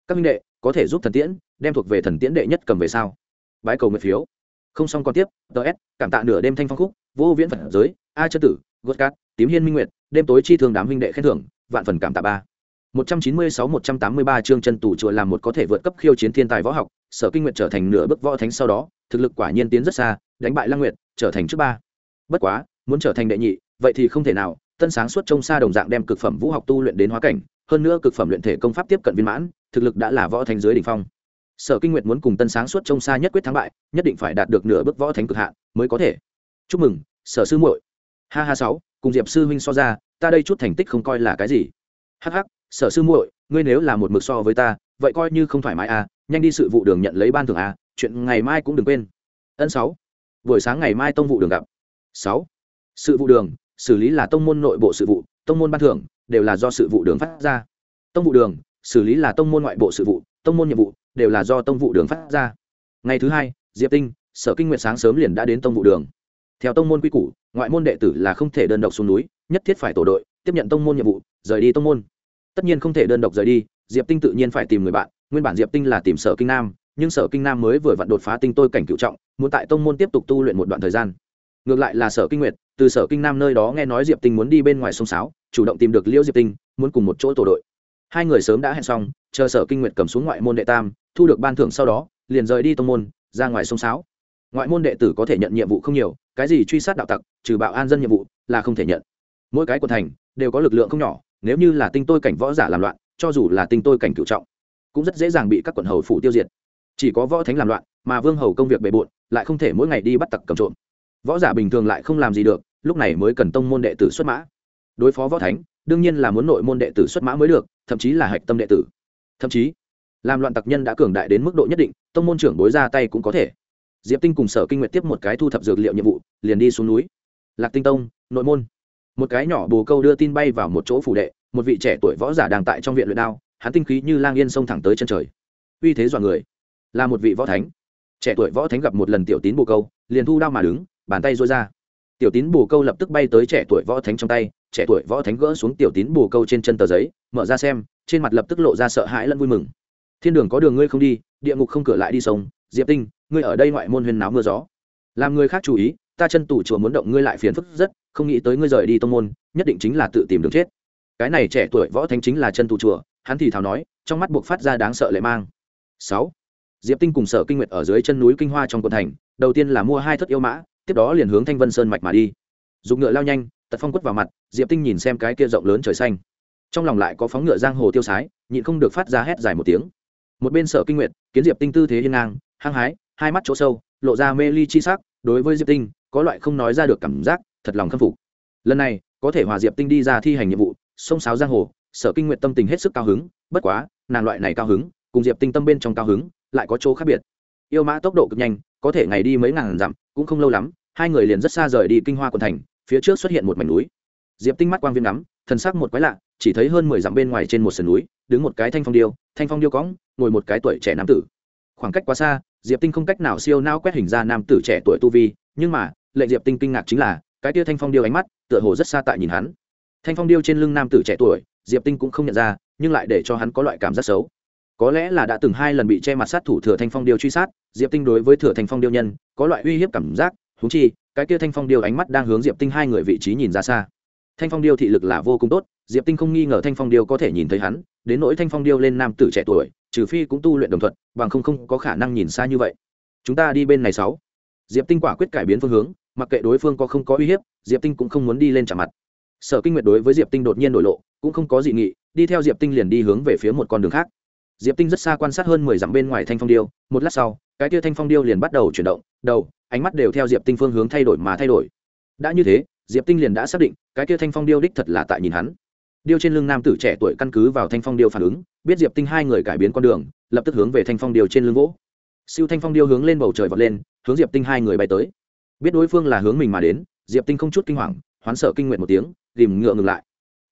các minh đệ có thể giúp thần tiễn đem thuộc về thần tiễn đệ nhất cầm về sao bãi cầu nguyện phiếu không xong còn tiếp tờ s cảm tạ nửa đêm thanh phong khúc vô viễn phật giới a chân tử gót cát tím hiên minh nguyệt đêm tối chi thường đám huynh đệ khen thưởng vạn phần cảm tạ ba 196-183 chương chân tù chùa làm một có thể vượt cấp khiêu chiến thiên tài võ học, sở kinh nguyệt trở thành nửa bước võ thánh sau đó thực lực quả nhiên tiến rất xa đánh bại lăng nguyệt trở thành trước ba bất quá muốn trở thành đệ nhị vậy thì không thể nào tân sáng suốt trông xa đồng dạng đem cực phẩm vũ học tu luyện đến hóa cảnh hơn nữa cực phẩm luyện thể công pháp tiếp cận viên mãn thực lực đã là võ thánh dưới đ phong sở kinh nguyệt muốn cùng tân sáng suốt trông xa nhất quyết thắng bại nhất định phải đạt được nửa bước võ thánh cực hạn mới có thể chúc mừng sở sư muội h a h a sáu cùng diệp sư huynh so ra ta đây chút thành tích không coi là cái gì hh ắ sở sư muội ngươi nếu là một mực so với ta vậy coi như không thoải mái à nhanh đi sự vụ đường nhận lấy ban thưởng à chuyện ngày mai cũng đừng quên ân sáu buổi sáng ngày mai tông vụ đường gặp sáu sự vụ đường xử lý là tông môn nội bộ sự vụ tông môn ban thưởng đều là do sự vụ đường phát ra tông vụ đường xử lý là tông môn ngoại bộ sự vụ tông môn nhiệm vụ đều là do tông vụ đường phát ra ngày thứ hai diệp tinh sở kinh nguyện sáng sớm liền đã đến tông vụ đường theo tông môn quy củ ngoại môn đệ tử là không thể đơn độc xuống núi nhất thiết phải tổ đội tiếp nhận tông môn nhiệm vụ rời đi tông môn tất nhiên không thể đơn độc rời đi diệp tinh tự nhiên phải tìm người bạn nguyên bản diệp tinh là tìm sở kinh nam nhưng sở kinh nam mới vừa vặn đột phá tinh tôi cảnh cựu trọng muốn tại tông môn tiếp tục tu luyện một đoạn thời gian ngược lại là sở kinh nguyệt từ sở kinh nam nơi đó nghe nói diệp tinh muốn đi bên ngoài sông sáo chủ động tìm được liễu diệp tinh muốn cùng một chỗ tổ đội hai người sớm đã hẹn xong chờ sở kinh nguyệt cầm xuống ngoại môn đệ tam thu được ban thưởng sau đó liền rời đi tông môn ra ngoài sông sáo ngoại môn đệ tử có thể nhận nhiệm vụ không nhiều cái gì truy sát đạo tặc trừ bạo an dân nhiệm vụ là không thể nhận mỗi cái quận thành đều có lực lượng không nhỏ nếu như là tinh tôi cảnh võ giả làm loạn cho dù là tinh tôi cảnh cựu trọng cũng rất dễ dàng bị các quận hầu phủ tiêu diệt chỉ có võ thánh làm loạn mà vương hầu công việc bề bộn lại không thể mỗi ngày đi bắt tặc cầm trộm võ giả bình thường lại không làm gì được lúc này mới cần tông môn đệ tử xuất mã đối phó võ thánh đương nhiên là muốn nội môn đệ tử xuất mã mới được thậm chí là hạch tâm đệ tử thậm chí làm loạn tặc nhân đã cường đại đến mức độ nhất định tông môn trưởng bối ra tay cũng có thể diệp tinh cùng sở kinh Nguyệt tiếp một cái thu thập dược liệu nhiệm vụ liền đi xuống núi lạc tinh tông nội môn một cái nhỏ bồ câu đưa tin bay vào một chỗ phủ đệ một vị trẻ tuổi võ giả đang tại trong viện luyện đao hắn tinh khí như lang yên sông thẳng tới chân trời uy thế dọa người là một vị võ thánh trẻ tuổi võ thánh gặp một lần tiểu tín bồ câu liền thu đao mà đứng bàn tay dôi ra tiểu tín bồ câu lập tức bay tới trẻ tuổi võ thánh trong tay trẻ tuổi võ thánh gỡ xuống tiểu tín bồ câu trên chân tờ giấy mở ra xem trên mặt lập tức lộ ra sợ hãi lẫn vui mừng thiên đường có đường ngươi không đi địa ngục không cửa lại đi sông diệp tinh ngươi ở đây ngoại môn huyền náo mưa gió làm người khác chú ý ta chân tủ chùa muốn động ngươi lại phiền phức rất không nghĩ tới ngươi rời đi tông môn nhất định chính là tự tìm đường chết cái này trẻ tuổi võ thánh chính là chân tu chùa hắn thì thào nói trong mắt buộc phát ra đáng sợ lệ mang sáu diệp tinh cùng sở kinh nguyệt ở dưới chân núi kinh hoa trong quận thành đầu tiên là mua hai thất yêu mã tiếp đó liền hướng thanh vân sơn mạch mà đi dùng ngựa lao nhanh tật phong quất vào mặt diệp tinh nhìn xem cái kia rộng lớn trời xanh trong lòng lại có phóng ngựa giang hồ tiêu sái nhịn không được phát ra hét dài một tiếng một bên sở kinh nguyệt kiến diệp tinh tư thế hiên ngang hăng hái hai mắt chỗ sâu lộ ra mê ly chi sắc đối với diệp tinh có loại không nói ra được cảm giác thật lòng khâm phục lần này có thể hòa diệp tinh đi ra thi hành nhiệm vụ sông sáo giang hồ sở kinh nguyện tâm tình hết sức cao hứng bất quá nàng loại này cao hứng cùng diệp tinh tâm bên trong cao hứng lại có chỗ khác biệt yêu mã tốc độ cực nhanh có thể ngày đi mấy ngàn dặm cũng không lâu lắm hai người liền rất xa rời đi kinh hoa quận thành phía trước xuất hiện một mảnh núi diệp tinh mắt quang viêm ngắm thần sắc một quái lạ chỉ thấy hơn mười dặm bên ngoài trên một sườn núi đứng một cái thanh phong điêu thanh phong điêu cõng ngồi một cái tuổi trẻ nam tử khoảng cách quá xa diệp tinh không cách nào siêu nao quét hình ra nam tử trẻ tuổi tu vi nhưng mà lệnh diệp tinh kinh ngạc chính là cái tia thanh phong điêu ánh mắt tựa hồ rất xa tại nhìn hắn thanh phong điêu trên lưng nam tử trẻ tuổi diệp tinh cũng không nhận ra nhưng lại để cho hắn có loại cảm giác xấu có lẽ là đã từng hai lần bị che mặt sát thủ thừa thanh phong điêu truy sát diệp tinh đối với thừa thanh phong điêu nhân có loại uy hiếp cảm giác thú chi cái kia thanh phong điêu ánh mắt đang hướng diệp tinh hai người vị trí nhìn ra xa thanh phong điêu thị lực là vô cùng tốt diệp tinh không nghi ngờ thanh phong điêu có thể nhìn thấy hắn đến nỗi thanh phong điêu lên nam tử trẻ tuổi trừ phi cũng tu luyện đồng thuận bằng không không có khả năng nhìn xa như vậy chúng ta đi bên này sáu diệp tinh quả quyết cải biến phương hướng mặc kệ đối phương có không có uy hiếp diệp tinh cũng không muốn đi lên trả mặt sở kinh nguyệt đối với diệp tinh đột nhiên đổi lộ cũng không có dị nghị đi theo diệp tinh liền đi hướng về phía một con đường khác diệp tinh rất xa quan sát hơn mười dặm bên ngoài thanh phong điêu một lát sau cái tia thanh phong điêu liền bắt đầu chuyển động đầu ánh mắt đều theo diệp tinh phương hướng thay đổi mà thay đổi đã như thế diệp tinh liền đã xác định cái tia thanh phong điêu đích thật là tại nhìn hắn điêu trên lưng nam tử trẻ tuổi căn cứ vào thanh phong điêu phản ứng biết diệp tinh hai người cải biến con đường lập tức hướng về thanh phong điêu trên lưng gỗ siêu thanh phong điêu hướng lên bầu trời vọt lên hướng diệp tinh hai người bay tới biết đối phương là hướng mình mà đến diệp tinh không chút kinh hoàng hoán sợ kinh nguyện một tiếng tìm ngựa ngừng lại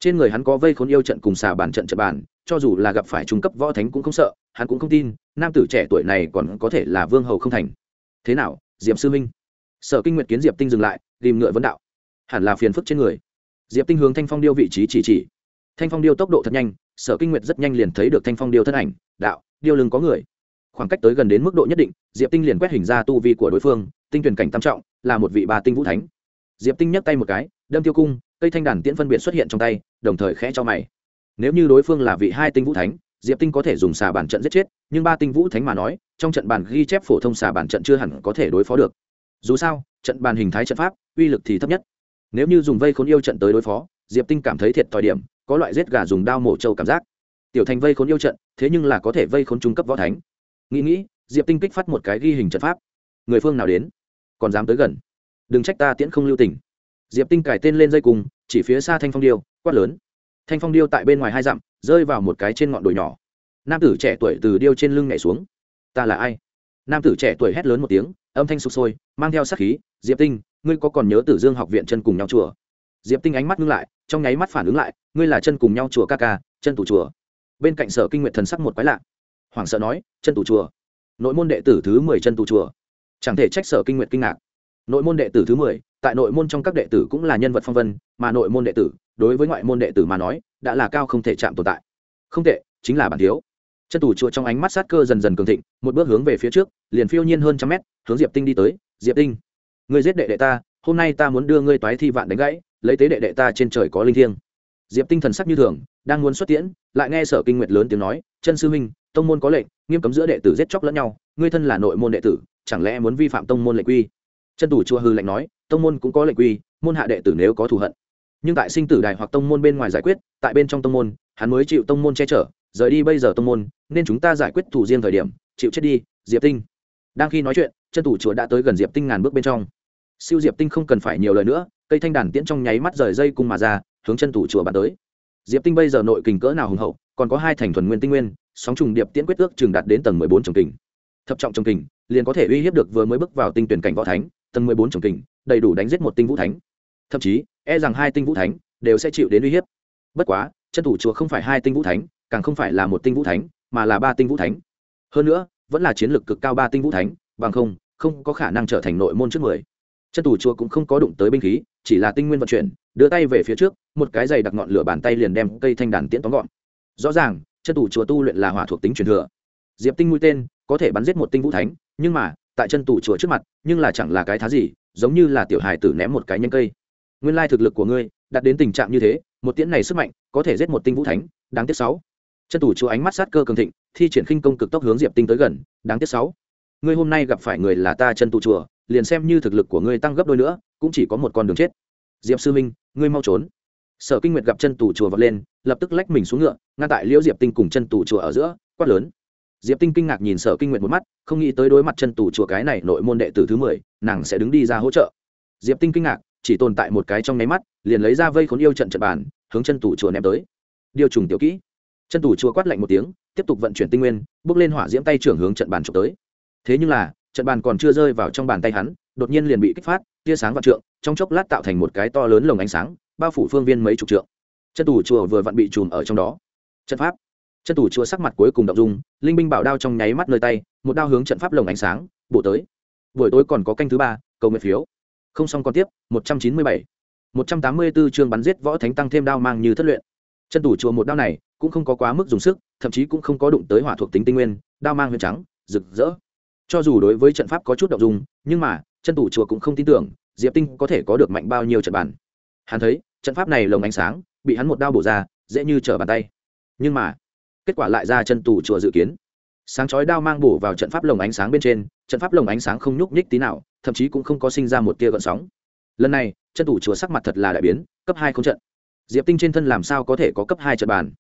trên người hắn có vây khốn yêu trận cùng xà bàn trận trận bàn cho dù là gặp phải trung cấp võ thánh cũng không sợ hắn cũng không tin nam tử trẻ tuổi này còn có thể là vương hầu không thành thế nào diệp sư minh sở kinh nguyệt kiến diệp tinh dừng lại tìm ngựa vấn đạo hẳn là phiền phức trên người diệp tinh hướng thanh phong điêu vị trí chỉ chỉ thanh phong điêu tốc độ thật nhanh sở kinh nguyệt rất nhanh liền thấy được thanh phong điêu thân ảnh đạo điêu lưng có người khoảng cách tới gần đến mức độ nhất định diệp tinh liền quét hình ra tu vi của đối phương tinh tuyển cảnh tam trọng là một vị bà tinh vũ thánh diệp tinh nhắc tay một cái đâm tiêu cung cây thanh đàn tiễn phân biệt xuất hiện trong tay đồng thời khẽ cho mày nếu như đối phương là vị hai tinh vũ thánh diệp tinh có thể dùng xà bản trận giết chết nhưng ba tinh vũ thánh mà nói trong trận bàn ghi chép phổ thông xà bản trận chưa hẳn có thể đối phó được dù sao trận bàn hình thái trận pháp uy lực thì thấp nhất nếu như dùng vây khốn yêu trận tới đối phó diệp tinh cảm thấy thiệt thòi điểm có loại giết gà dùng đao mổ trâu cảm giác tiểu thành vây khốn yêu trận thế nhưng là có thể vây khốn trung cấp võ thánh nghĩ nghĩ diệp tinh kích phát một cái ghi hình trận pháp người phương nào đến còn dám tới gần đừng trách ta tiễn không lưu tình diệp tinh cải tên lên dây cùng chỉ phía xa thanh phong điêu quát lớn thanh phong điêu tại bên ngoài hai dặm rơi vào một cái trên ngọn đồi nhỏ nam tử trẻ tuổi từ điêu trên lưng nhảy xuống ta là ai nam tử trẻ tuổi hét lớn một tiếng âm thanh sụp sôi mang theo sát khí diệp tinh ngươi có còn nhớ tử dương học viện chân cùng nhau chùa diệp tinh ánh mắt ngưng lại trong nháy mắt phản ứng lại ngươi là chân cùng nhau chùa ca ca chân tủ chùa bên cạnh sở kinh nguyện thần sắc một quái lạ hoảng sợ nói chân tủ chùa nội môn đệ tử thứ mười chân tủ chùa chẳng thể trách sở kinh nguyện kinh ngạc nội môn đệ tử thứ mười tại nội môn trong các đệ tử cũng là nhân vật phong vân mà nội môn đệ tử đối với ngoại môn đệ tử mà nói đã là cao không thể chạm tồn tại không tệ chính là bản thiếu chân tù chùa trong ánh mắt sát cơ dần dần cường thịnh một bước hướng về phía trước liền phiêu nhiên hơn trăm mét hướng diệp tinh đi tới diệp tinh người giết đệ đệ ta hôm nay ta muốn đưa ngươi toái thi vạn đánh gãy lấy tế đệ đệ ta trên trời có linh thiêng diệp tinh thần sắc như thường đang muốn xuất tiễn lại nghe sở kinh nguyệt lớn tiếng nói chân sư huynh tông môn có lệnh nghiêm cấm giữa đệ tử giết chóc lẫn nhau ngươi thân là nội môn đệ tử chẳng lẽ muốn vi phạm tông môn lệ quy chân tù chùa hư lạnh nói tông môn cũng có lệnh quy môn hạ đệ tử nếu có thù hận nhưng tại sinh tử đài hoặc tông môn bên ngoài giải quyết tại bên trong tông môn hắn mới chịu tông môn che chở rời đi bây giờ tông môn nên chúng ta giải quyết thủ riêng thời điểm chịu chết đi diệp tinh đang khi nói chuyện chân tù chùa đã tới gần diệp tinh ngàn bước bên trong siêu diệp tinh không cần phải nhiều lời nữa cây thanh đàn tiễn trong nháy mắt rời dây cung mà ra hướng chân tù chùa bắn tới diệp tinh bây giờ nội kình cỡ nào hùng hậu còn có hai thành thuần nguyên tinh nguyên sóng trùng điệp tiễn quyết ước chừng đạt đến tầng mười bốn trồng kình thập trọng trồng kình liền có thể uy hiếp được vừa mới bước vào tinh tuyển cảnh võ thánh tầng mười bốn trồng kình đầy đủ đánh giết một tinh vũ thánh thậm chí e rằng hai tinh vũ thánh đều sẽ chịu đến uy hiếp bất quá chân thủ chùa không phải hai tinh vũ thánh càng không phải là một tinh vũ thánh mà là ba tinh vũ thánh hơn nữa vẫn là chiến lược cực cao ba tinh vũ thánh bằng không không có khả năng trở thành nội môn trước mười chân thủ chùa cũng không có đụng tới binh khí chỉ là tinh nguyên vận chuyển đưa tay về phía trước một cái giày đặc ngọn lửa bàn tay liền đem cây thanh đàn tiễn tóm gọn rõ ràng chân thủ chùa tu luyện là hỏa thuộc tính truyền thừa diệp tinh mũi tên có thể bắn giết một tinh vũ thánh nhưng mà tại chân tủ chùa trước mặt nhưng là chẳng là cái thá gì giống như là tiểu hài tử ném một cái nhanh cây nguyên lai thực lực của ngươi đạt đến tình trạng như thế một tiễn này sức mạnh có thể giết một tinh vũ thánh đáng tiếc sáu chân tủ chùa ánh mắt sát cơ cường thịnh thi triển khinh công cực tốc hướng diệp tinh tới gần đáng tiếc sáu ngươi hôm nay gặp phải người là ta chân tủ chùa liền xem như thực lực của ngươi tăng gấp đôi nữa cũng chỉ có một con đường chết diệp sư minh ngươi mau trốn sở kinh nguyệt gặp chân tủ chùa vọt lên lập tức lách mình xuống ngựa ngăn tại liễu diệp tinh cùng chân tủ chùa ở giữa quát lớn diệp tinh kinh ngạc nhìn sở kinh nguyện một mắt không nghĩ tới đối mặt chân tù chùa cái này nội môn đệ tử thứ mười nàng sẽ đứng đi ra hỗ trợ diệp tinh kinh ngạc chỉ tồn tại một cái trong nháy mắt liền lấy ra vây khốn yêu trận trận bàn hướng chân tù chùa ném tới điều trùng tiểu kỹ chân tù chùa quát lạnh một tiếng tiếp tục vận chuyển tinh nguyên bước lên hỏa diễm tay trưởng hướng trận bàn chụp tới thế nhưng là trận bàn còn chưa rơi vào trong bàn tay hắn đột nhiên liền bị kích phát tia sáng vạn trượng trong chốc lát tạo thành một cái to lớn lồng ánh sáng bao phủ phương viên mấy chục trượng chân tù chùa vừa vặn bị chùm ở trong đó trận pháp chân tủ chúa sắc mặt cuối cùng động dung linh binh bảo đao trong nháy mắt nơi tay một đao hướng trận pháp lồng ánh sáng bổ tới buổi tối còn có canh thứ ba cầu nguyện phiếu không xong còn tiếp một trăm chín mươi bảy một trăm tám mươi 184 chương bắn giết võ thánh tăng thêm đao mang như thất luyện chân tủ chúa một đao này cũng không có quá mức dùng sức thậm chí cũng không có đụng tới hỏa thuộc tính tinh nguyên đao mang huyền trắng rực rỡ cho dù đối với trận pháp có chút động dung nhưng mà chân tủ chùa cũng không tin tưởng diệp tinh có thể có được mạnh bao nhiêu trận bản hắn thấy trận pháp này lồng ánh sáng bị hắn một đao bổ ra dễ như trở bàn tay nhưng mà kết quả lại ra chân tù chùa dự kiến sáng chói đao mang bổ vào trận pháp lồng ánh sáng bên trên trận pháp lồng ánh sáng không nhúc nhích tí nào thậm chí cũng không có sinh ra một tia gợn sóng lần này chân tù chùa sắc mặt thật là đại biến cấp hai không trận diệp tinh trên thân làm sao có thể có cấp hai trận bàn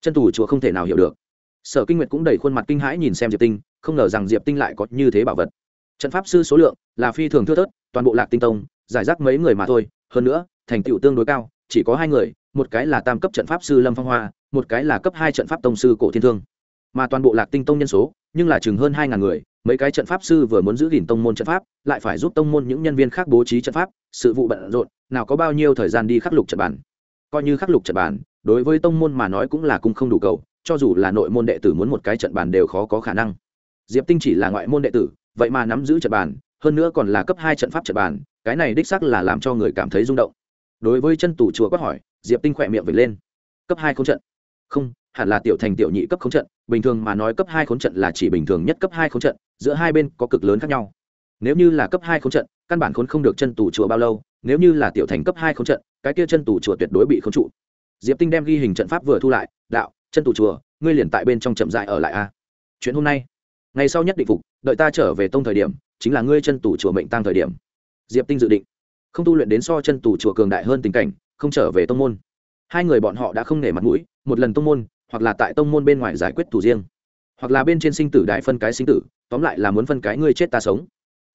chân tù chùa không thể nào hiểu được sở kinh nguyệt cũng đẩy khuôn mặt kinh hãi nhìn xem diệp tinh không ngờ rằng diệp tinh lại có như thế bảo vật trận pháp sư số lượng là phi thường thưa thớt toàn bộ lạc tinh tông giải rác mấy người mà thôi hơn nữa thành tựu tương đối cao chỉ có hai người một cái là tam cấp trận pháp sư lâm phong hoa một cái là cấp hai trận pháp tông sư cổ thiên thương mà toàn bộ lạc tinh tông nhân số nhưng là chừng hơn hai ngàn người mấy cái trận pháp sư vừa muốn giữ gìn tông môn trận pháp lại phải giúp tông môn những nhân viên khác bố trí trận pháp sự vụ bận rộn nào có bao nhiêu thời gian đi khắc lục trận bản coi như khắc lục trận bản đối với tông môn mà nói cũng là cung không đủ cầu cho dù là nội môn đệ tử muốn một cái trận bản đều khó có khả năng diệp tinh chỉ là ngoại môn đệ tử vậy mà nắm giữ trận bản hơn nữa còn là cấp hai trận pháp trận bản cái này đích xác là làm cho người cảm thấy rung động đối với chân tù chùa quát hỏi diệp tinh khỏe miệng vệt lên cấp hai không trận không hẳn là tiểu thành tiểu nhị cấp khống trận bình thường mà nói cấp hai khống trận là chỉ bình thường nhất cấp hai khống trận giữa hai bên có cực lớn khác nhau nếu như là cấp hai khống trận căn bản khốn không được chân tù chùa bao lâu nếu như là tiểu thành cấp hai khống trận cái kia chân tù chùa tuyệt đối bị khống trụ diệp tinh đem ghi hình trận pháp vừa thu lại đạo chân tù chùa ngươi liền tại bên trong chậm dại ở lại a chuyện hôm nay ngày sau nhất định phục đợi ta trở về tông thời điểm chính là ngươi chân tù chùa mệnh tăng thời điểm diệp tinh dự định không tu luyện đến so chân tù chùa cường đại hơn tình cảnh không trở về tông môn hai người bọn họ đã không nể mặt mũi một lần tông môn hoặc là tại tông môn bên ngoài giải quyết thủ riêng hoặc là bên trên sinh tử đại phân cái sinh tử tóm lại là muốn phân cái ngươi chết ta sống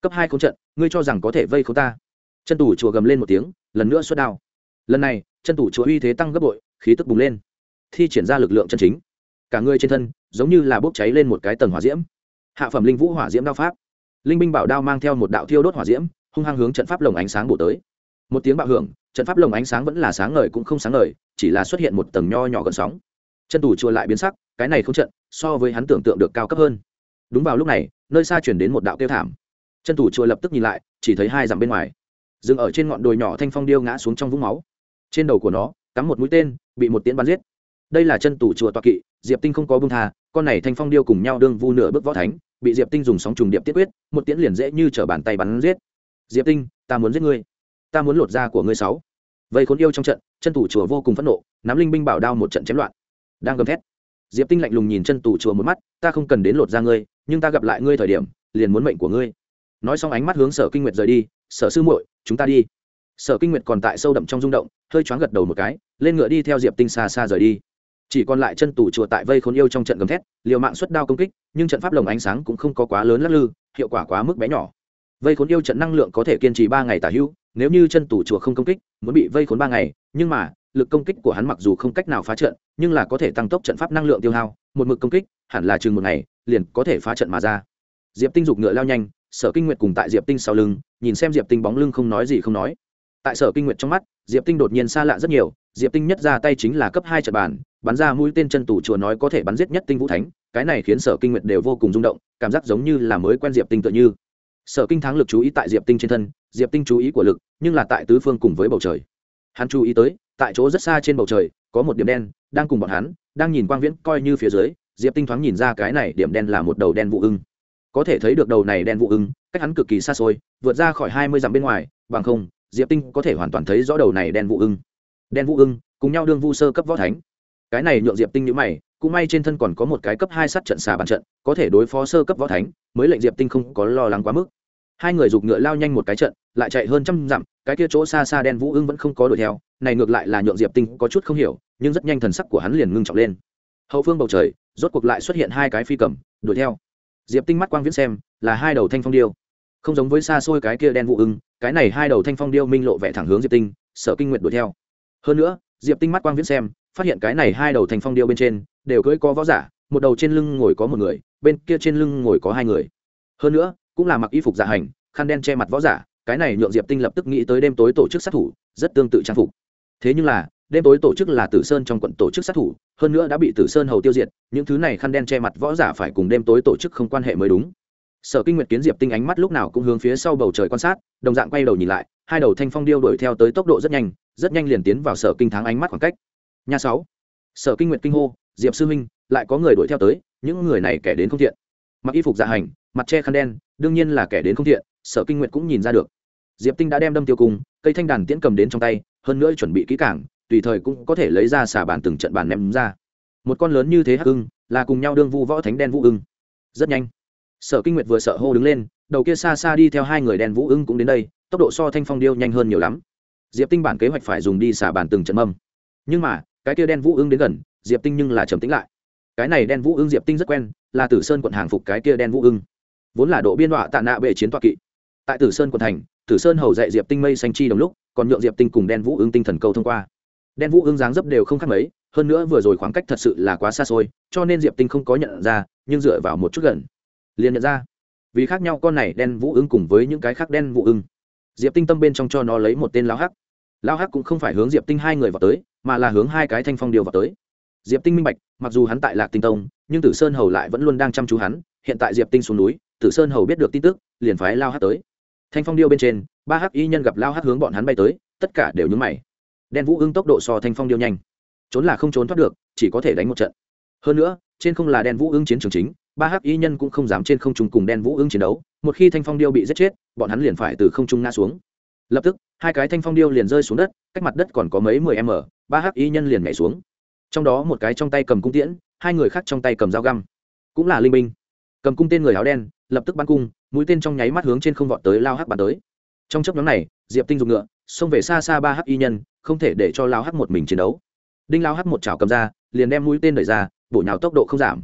cấp hai không trận ngươi cho rằng có thể vây không ta chân tủ chùa gầm lên một tiếng lần nữa xuất đao lần này chân tủ chùa uy thế tăng gấp bội khí tức bùng lên thi triển ra lực lượng chân chính cả ngươi trên thân giống như là bốc cháy lên một cái tầng hỏa diễm hạ phẩm linh vũ hỏa diễm đao pháp linh binh bảo đao mang theo một đạo thiêu đốt hỏa diễm hung hăng hướng trận pháp lồng ánh sáng bổ tới một tiếng bạo hưởng trận pháp lồng ánh sáng vẫn là sáng ngời cũng không sáng ngời chỉ là xuất hiện một tầng nho nhỏ gần sóng chân tù chùa lại biến sắc cái này không trận so với hắn tưởng tượng được cao cấp hơn đúng vào lúc này nơi xa chuyển đến một đạo tiêu thảm chân tù chùa lập tức nhìn lại chỉ thấy hai dặm bên ngoài dừng ở trên ngọn đồi nhỏ thanh phong điêu ngã xuống trong vũng máu trên đầu của nó cắm một mũi tên bị một tiễn bắn giết đây là chân tù chùa toa kỵ diệp tinh không có bưng thà con này thanh phong điêu cùng nhau đương vu nửa bước võ thánh bị diệp tinh dùng sóng trùng điệp tiết quyết một tiễn liền dễ như t bàn tay bắn giết diệp tinh ta muốn giết ngươi ta muốn lột da của ngươi sáu vây khốn yêu trong trận chân tù chùa vô cùng phẫn nộ nắm linh binh bảo đao một trận chém loạn đang gầm thét diệp tinh lạnh lùng nhìn chân tù chùa một mắt ta không cần đến lột da ngươi nhưng ta gặp lại ngươi thời điểm liền muốn mệnh của ngươi nói xong ánh mắt hướng sở kinh nguyệt rời đi sở sư muội chúng ta đi sở kinh nguyệt còn tại sâu đậm trong rung động hơi choáng gật đầu một cái lên ngựa đi theo diệp tinh xa xa rời đi chỉ còn lại chân tù chùa tại vây khốn yêu trong trận gầm thét liều mạng xuất đao công kích nhưng trận pháp lồng ánh sáng cũng không có quá lớn lắc lư hiệu quả quá mức bé nhỏ vây khốn yêu trận năng lượng có thể kiên trì ba ngày tả hữu nếu như chân tù chùa không công kích muốn bị vây khốn ba ngày nhưng mà lực công kích của hắn mặc dù không cách nào phá trận nhưng là có thể tăng tốc trận pháp năng lượng tiêu hao một mực công kích hẳn là chừng một ngày liền có thể phá trận mà ra diệp tinh dục ngựa lao nhanh sở kinh nguyệt cùng tại diệp tinh sau lưng nhìn xem diệp tinh bóng lưng không nói gì không nói tại sở kinh nguyệt trong mắt diệp tinh đột nhiên xa lạ rất nhiều diệp tinh nhất ra tay chính là cấp hai trận bàn bắn ra mũi tên chân tù chùa nói có thể bắn giết nhất tinh vũ thánh cái này khiến sở kinh nguyệt đều vô cùng rung động cảm giác giống như là mới quen diệp tinh tựa như sở kinh thắng lực chú ý tại diệp tinh trên thân diệp tinh chú ý của lực nhưng là tại tứ phương cùng với bầu trời hắn chú ý tới tại chỗ rất xa trên bầu trời có một điểm đen đang cùng bọn hắn đang nhìn quang viễn coi như phía dưới diệp tinh thoáng nhìn ra cái này điểm đen là một đầu đen vụ ưng có thể thấy được đầu này đen vụ ưng cách hắn cực kỳ xa xôi vượt ra khỏi hai mươi dặm bên ngoài bằng không diệp tinh có thể hoàn toàn thấy rõ đầu này đen vụ ưng đen vũ ưng cùng nhau đương vu sơ cấp võ thánh cái này nhượng diệp tinh nhữ mày cũng may trên thân còn có một cái cấp hai sát trận xà bàn trận có thể đối phó sơ cấp võ thánh mới lệnh diệp tinh không có lo lắng quá mức hai người giục ngựa lao nhanh một cái trận lại chạy hơn trăm dặm cái kia chỗ xa xa đen vũ ưng vẫn không có đuổi theo này ngược lại là nhượng diệp tinh có chút không hiểu nhưng rất nhanh thần sắc của hắn liền ngưng trọng lên hậu phương bầu trời rốt cuộc lại xuất hiện hai cái phi cầm đuổi theo diệp tinh mắt quang viễn xem là hai đầu thanh phong điêu không giống với xa xôi cái kia đen vũ ưng cái này hai đầu thanh phong điêu minh lộ vẻ thẳng hướng diệp tinh sở kinh nguyện đuổi theo hơn nữa diệp tinh mắt quang viễn xem phát hiện cái này hai đầu thanh phong điêu bên trên đều cưỡi có võ giả một đầu trên lưng ngồi có một người bên kia trên lưng ngồi có hai người hơn nữa cũng là mặc y phục giả dạ hành khăn đen che mặt võ giả cái này nhượng diệp tinh lập tức nghĩ tới đêm tối tổ chức sát thủ rất tương tự trang phục thế nhưng là đêm tối tổ chức là tử sơn trong quận tổ chức sát thủ hơn nữa đã bị tử sơn hầu tiêu diệt những thứ này khăn đen che mặt võ giả phải cùng đêm tối tổ chức không quan hệ mới đúng sở kinh nguyệt kiến diệp tinh ánh mắt lúc nào cũng hướng phía sau bầu trời quan sát đồng dạng quay đầu nhìn lại hai đầu thanh phong điêu đuổi theo tới tốc độ rất nhanh rất nhanh liền tiến vào sở kinh thắng ánh mắt khoảng cách nhà sáu sở kinh nguyệt kinh hô diệp sư Minh, lại có người đuổi theo tới những người này kẻ đến không thiện mặc y phục dạ hành mặt che khăn đen đương nhiên là kẻ đến không thiện sở kinh nguyệt cũng nhìn ra được diệp tinh đã đem đâm tiêu cung, cây thanh đàn tiễn cầm đến trong tay hơn nữa chuẩn bị kỹ cảng tùy thời cũng có thể lấy ra xả bàn từng trận bàn ném ra một con lớn như thế hắc ưng là cùng nhau đương vu võ thánh đen vũ ưng rất nhanh sở kinh nguyệt vừa sợ hô đứng lên đầu kia xa xa đi theo hai người đen vũ ưng cũng đến đây tốc độ so thanh phong điêu nhanh hơn nhiều lắm diệp tinh bản kế hoạch phải dùng đi xả bàn từng trận mâm nhưng mà cái kia đen vũ ưng đến gần diệp tinh nhưng là trầm tĩnh lại cái này đen vũ ưng diệp tinh rất quen là tử sơn quận hàng phục cái kia đen vũ ưng vốn là độ biên họa tạ nạ bệ chiến toa kỵ tại tử sơn quận thành tử sơn hầu dạy diệp tinh mây xanh chi đồng lúc còn nhượng diệp tinh cùng đen vũ ương tinh thần câu thông qua đen vũ ương dáng dấp đều không khác mấy hơn nữa vừa rồi khoảng cách thật sự là quá xa xôi cho nên diệp tinh không có nhận ra nhưng dựa vào một chút gần liền nhận ra vì khác nhau con này đen vũ ưng cùng với những cái khác đen vũ ưng diệp tinh tâm bên trong cho nó lấy một tên lao hắc lao hắc cũng không phải hướng diệp tinh hai người vào tới mà là hướng hai cái thanh phong điều vào tới diệp tinh minh bạch mặc dù hắn tại lạc tinh tông nhưng tử sơn hầu lại vẫn luôn đang chăm chú hắn hiện tại diệp tinh xuống núi tử sơn hầu biết được tin tức liền phái lao hát tới thanh phong điêu bên trên ba hắc y nhân gặp lao hát hướng bọn hắn bay tới tất cả đều nhúng mày đen vũ ưng tốc độ so thanh phong điêu nhanh trốn là không trốn thoát được chỉ có thể đánh một trận hơn nữa trên không là đen vũ ưng chiến trường chính ba hắc y nhân cũng không dám trên không trung cùng đen vũ ưng chiến đấu một khi thanh phong điêu bị giết chết bọn hắn liền phải từ không trung ngã xuống lập tức hai cái thanh phong điêu liền rơi xuống đất cách mặt đất còn có mấy mười m ba hắc y nhân liền nhảy xuống trong đó một cái trong tay cầm cung tiễn hai người khác trong tay cầm dao găm cũng là linh minh. cầm cung tên người áo đen lập tức bắn cung mũi tên trong nháy mắt hướng trên không vọt tới lao hắc bắn tới trong chấp nhóm này diệp tinh dùng ngựa xông về xa xa ba hắc y nhân không thể để cho lao hắc một mình chiến đấu đinh lao hắc một chảo cầm ra liền đem mũi tên đẩy ra bổ nhào tốc độ không giảm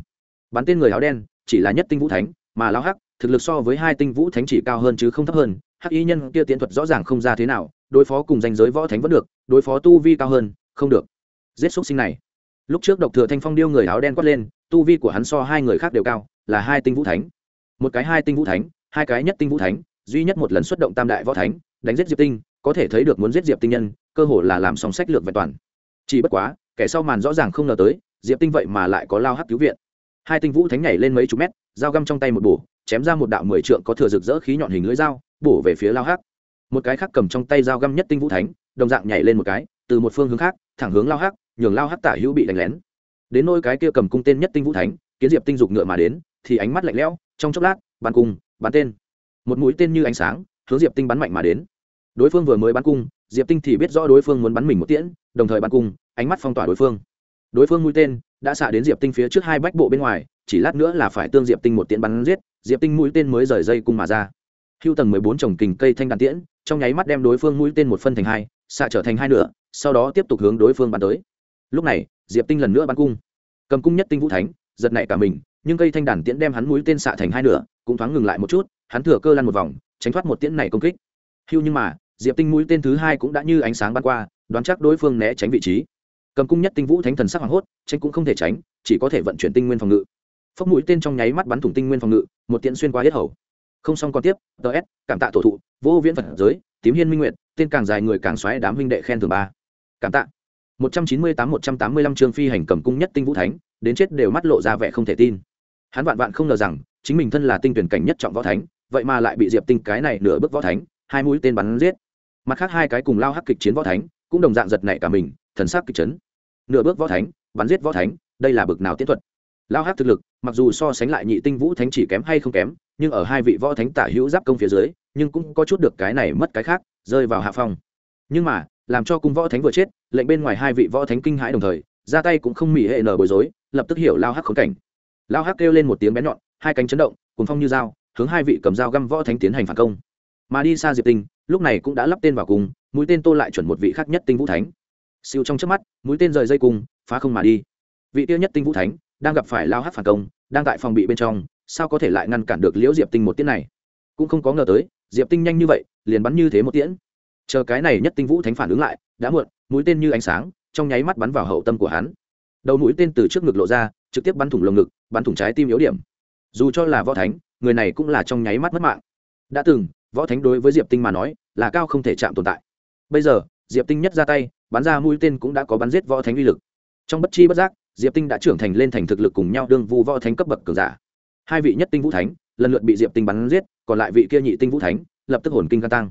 bắn tên người áo đen chỉ là nhất tinh vũ thánh mà lao hắc thực lực so với hai tinh vũ thánh chỉ cao hơn chứ không thấp hơn hắc y nhân kia tiến thuật rõ ràng không ra thế nào đối phó cùng danh giới võ thánh vẫn được đối phó tu vi cao hơn không được giết xúc sinh này lúc trước độc thừa thanh phong điêu người áo đen quát lên tu vi của hắn so hai người khác đều cao là hai tinh vũ thánh một cái hai tinh vũ thánh hai cái nhất tinh vũ thánh duy nhất một lần xuất động tam đại võ thánh đánh giết diệp tinh có thể thấy được muốn giết diệp tinh nhân cơ hồ là làm song sách lược vẹn toàn chỉ bất quá kẻ sau màn rõ ràng không ngờ tới diệp tinh vậy mà lại có lao hắc cứu viện hai tinh vũ thánh nhảy lên mấy chục mét dao găm trong tay một bổ chém ra một đạo mười trượng có thừa rực rỡ khí nhọn hình lưỡi dao bổ về phía lao hắc một cái khác cầm trong tay dao găm nhất tinh vũ thánh đồng dạng nhảy lên một cái từ một phương hướng khác thẳng hướng lao hắc nhường lao hắc tả hữu bị đánh lén đến nôi cái kia cầm cung tên nhất tinh vũ thánh kiến diệp tinh dục ngựa mà đến thì ánh mắt lạnh lẽo trong chốc lát bắn cung bắn tên một mũi tên như ánh sáng hướng diệp tinh bắn mạnh mà đến đối phương vừa mới bắn cung diệp tinh thì biết rõ đối phương muốn bắn mình một tiễn đồng thời bắn cung ánh mắt phong tỏa đối phương đối phương mũi tên đã xạ đến diệp tinh phía trước hai bách bộ bên ngoài chỉ lát nữa là phải tương diệp tinh một tiễn bắn giết diệp tinh mũi tên mới rời dây cung mà ra hưu tầng mười bốn trồng kình cây thanh đàn tiễn trong nháy mắt đem đối phương mũi tên một phân thành hai xạ trở thành hai nửa sau đó tiếp tục hướng đối phương bắn tới lúc này diệp tinh lần nữa bắn cung cầm cung nhất tinh vũ thánh giật nảy cả mình nhưng cây thanh đàn tiễn đem hắn mũi tên xạ thành hai nửa cũng thoáng ngừng lại một chút hắn thừa cơ lăn một vòng tránh thoát một tiễn này công kích hưu nhưng mà diệp tinh mũi tên thứ hai cũng đã như ánh sáng bắn qua đoán chắc đối phương né tránh vị trí cầm cung nhất tinh vũ thánh thần sắc hoàng hốt tránh cũng không thể tránh chỉ có thể vận chuyển tinh nguyên phòng ngự phốc mũi tên trong nháy mắt bắn thủng tinh nguyên phòng ngự một tiễn xuyên qua hết hầu không xong còn tiếp ts cảm tạ tổ thụ vô viễn phật giới tím hiên minh nguyệt tên càng dài người càng xoáy đám huynh đệ khen thưởng ba cảm tạ một trăm chín mươi tám một trăm tám mươi lăm chương phi hành cầm cung nhất tinh vũ thánh đến chết đều mắt lộ ra vẻ không thể tin hắn vạn vạn không ngờ rằng chính mình thân là tinh tuyển cảnh nhất trọng võ thánh vậy mà lại bị diệp tinh cái này nửa bước võ thánh hai mũi tên bắn giết mặt khác hai cái cùng lao hắc kịch chiến võ thánh cũng đồng dạng giật nảy cả mình thần sắc kịch chấn nửa bước võ thánh bắn giết võ thánh đây là bực nào tiết thuật lao hắc thực lực mặc dù so sánh lại nhị tinh vũ thánh chỉ kém hay không kém nhưng ở hai vị võ thánh tả hữu giáp công phía dưới nhưng cũng có chút được cái này mất cái khác rơi vào hạ phong nhưng mà làm cho cung võ thánh vừa chết lệnh bên ngoài hai vị võ thánh kinh hãi đồng thời ra tay cũng không mỉ hệ nở bối rối lập tức hiểu lao hắc khống cảnh lao hắc kêu lên một tiếng bé nhọn hai cánh chấn động cùng phong như dao hướng hai vị cầm dao găm võ thánh tiến hành phản công mà đi xa diệp tinh lúc này cũng đã lắp tên vào cùng mũi tên tô lại chuẩn một vị khác nhất tinh vũ thánh siêu trong trước mắt mũi tên rời dây cung phá không mà đi vị tiêu nhất tinh vũ thánh đang gặp phải lao hắc phản công đang tại phòng bị bên trong sao có thể lại ngăn cản được liễu diệp tinh một tiếng này cũng không có ngờ tới diệp tinh nhanh như vậy liền bắn như thế một tiễn chờ cái này nhất tinh vũ thánh phản ứng lại đã muộn mũi tên như ánh sáng trong nháy mắt bắn vào hậu tâm của hắn đầu mũi tên từ trước ngực lộ ra trực tiếp bắn thủng lồng ngực bắn thủng trái tim yếu điểm dù cho là võ thánh người này cũng là trong nháy mắt mất mạng đã từng võ thánh đối với diệp tinh mà nói là cao không thể chạm tồn tại bây giờ diệp tinh nhất ra tay bắn ra mũi tên cũng đã có bắn giết võ thánh uy lực trong bất chi bất giác diệp tinh đã trưởng thành lên thành thực lực cùng nhau đương vu võ thánh cấp bậc cường giả hai vị nhất tinh vũ thánh lần lượt bị diệp tinh bắn giết còn lại vị kia nhị tinh vũ thánh lập tức hồn kinh ca tăng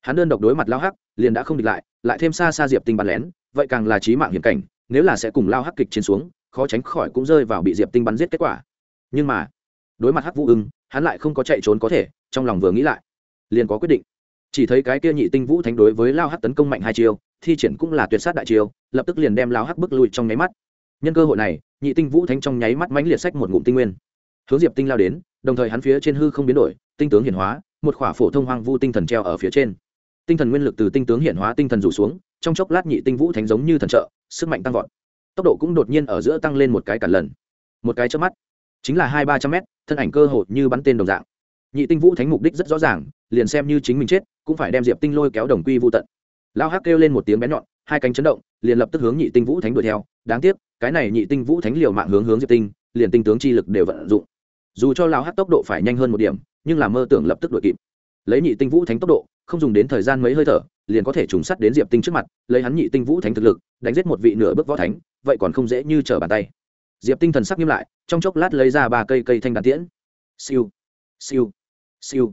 hắn đơn độc đối mặt lao hắc liền đã không địch lại lại thêm xa xa diệp tinh bắn lén vậy càng là trí mạng hiểm cảnh nếu là sẽ cùng lao hắc kịch chiến xuống khó tránh khỏi cũng rơi vào bị diệp tinh bắn giết kết quả nhưng mà đối mặt hắc vũ ưng hắn lại không có chạy trốn có thể trong lòng vừa nghĩ lại liền có quyết định chỉ thấy cái kia nhị tinh vũ thánh đối với lao hắc tấn công mạnh hai chiêu thi triển cũng là tuyệt sát đại chiêu lập tức liền đem lao hắc bước lui trong nháy mắt nhân cơ hội này nhị tinh vũ thánh trong nháy mắt mãnh liệt sách một ngụm tinh nguyên hướng diệp tinh lao đến đồng thời hắn phía trên hư không biến đổi tinh tướng hiển hóa một khỏa phổ thông hoang vu tinh thần treo ở phía trên tinh thần nguyên lực từ tinh tướng hiển hóa tinh thần rủ xuống trong chốc lát nhị tinh vũ thánh giống như thần trợ sức mạnh tăng vọt tốc độ cũng đột nhiên ở giữa tăng lên một cái cả lần một cái trước mắt chính là hai ba trăm mét thân ảnh cơ hội như bắn tên đồng dạng nhị tinh vũ thánh mục đích rất rõ ràng liền xem như chính mình chết cũng phải đem diệp tinh lôi kéo đồng quy vô tận lao hắc kêu lên một tiếng bén nhọn hai cánh chấn động liền lập tức hướng nhị tinh vũ thánh đuổi theo đáng tiếc cái này nhị tinh vũ thánh liều mạng hướng hướng diệp tinh liền tinh tướng chi lực đều vận dụng dù cho lao hắc tốc độ phải nhanh hơn một điểm nhưng là mơ tưởng lập tức đuổi kịp lấy nhị tinh vũ thánh tốc độ không dùng đến thời gian mấy hơi thở liền có thể trùng sắt đến diệp tinh trước mặt lấy hắn nhị tinh vũ thánh thực lực đánh giết một vị nửa bước võ thánh vậy còn không dễ như trở bàn tay diệp tinh thần sắc nghiêm lại trong chốc lát lấy ra ba cây cây thanh đàn tiễn siêu siêu siêu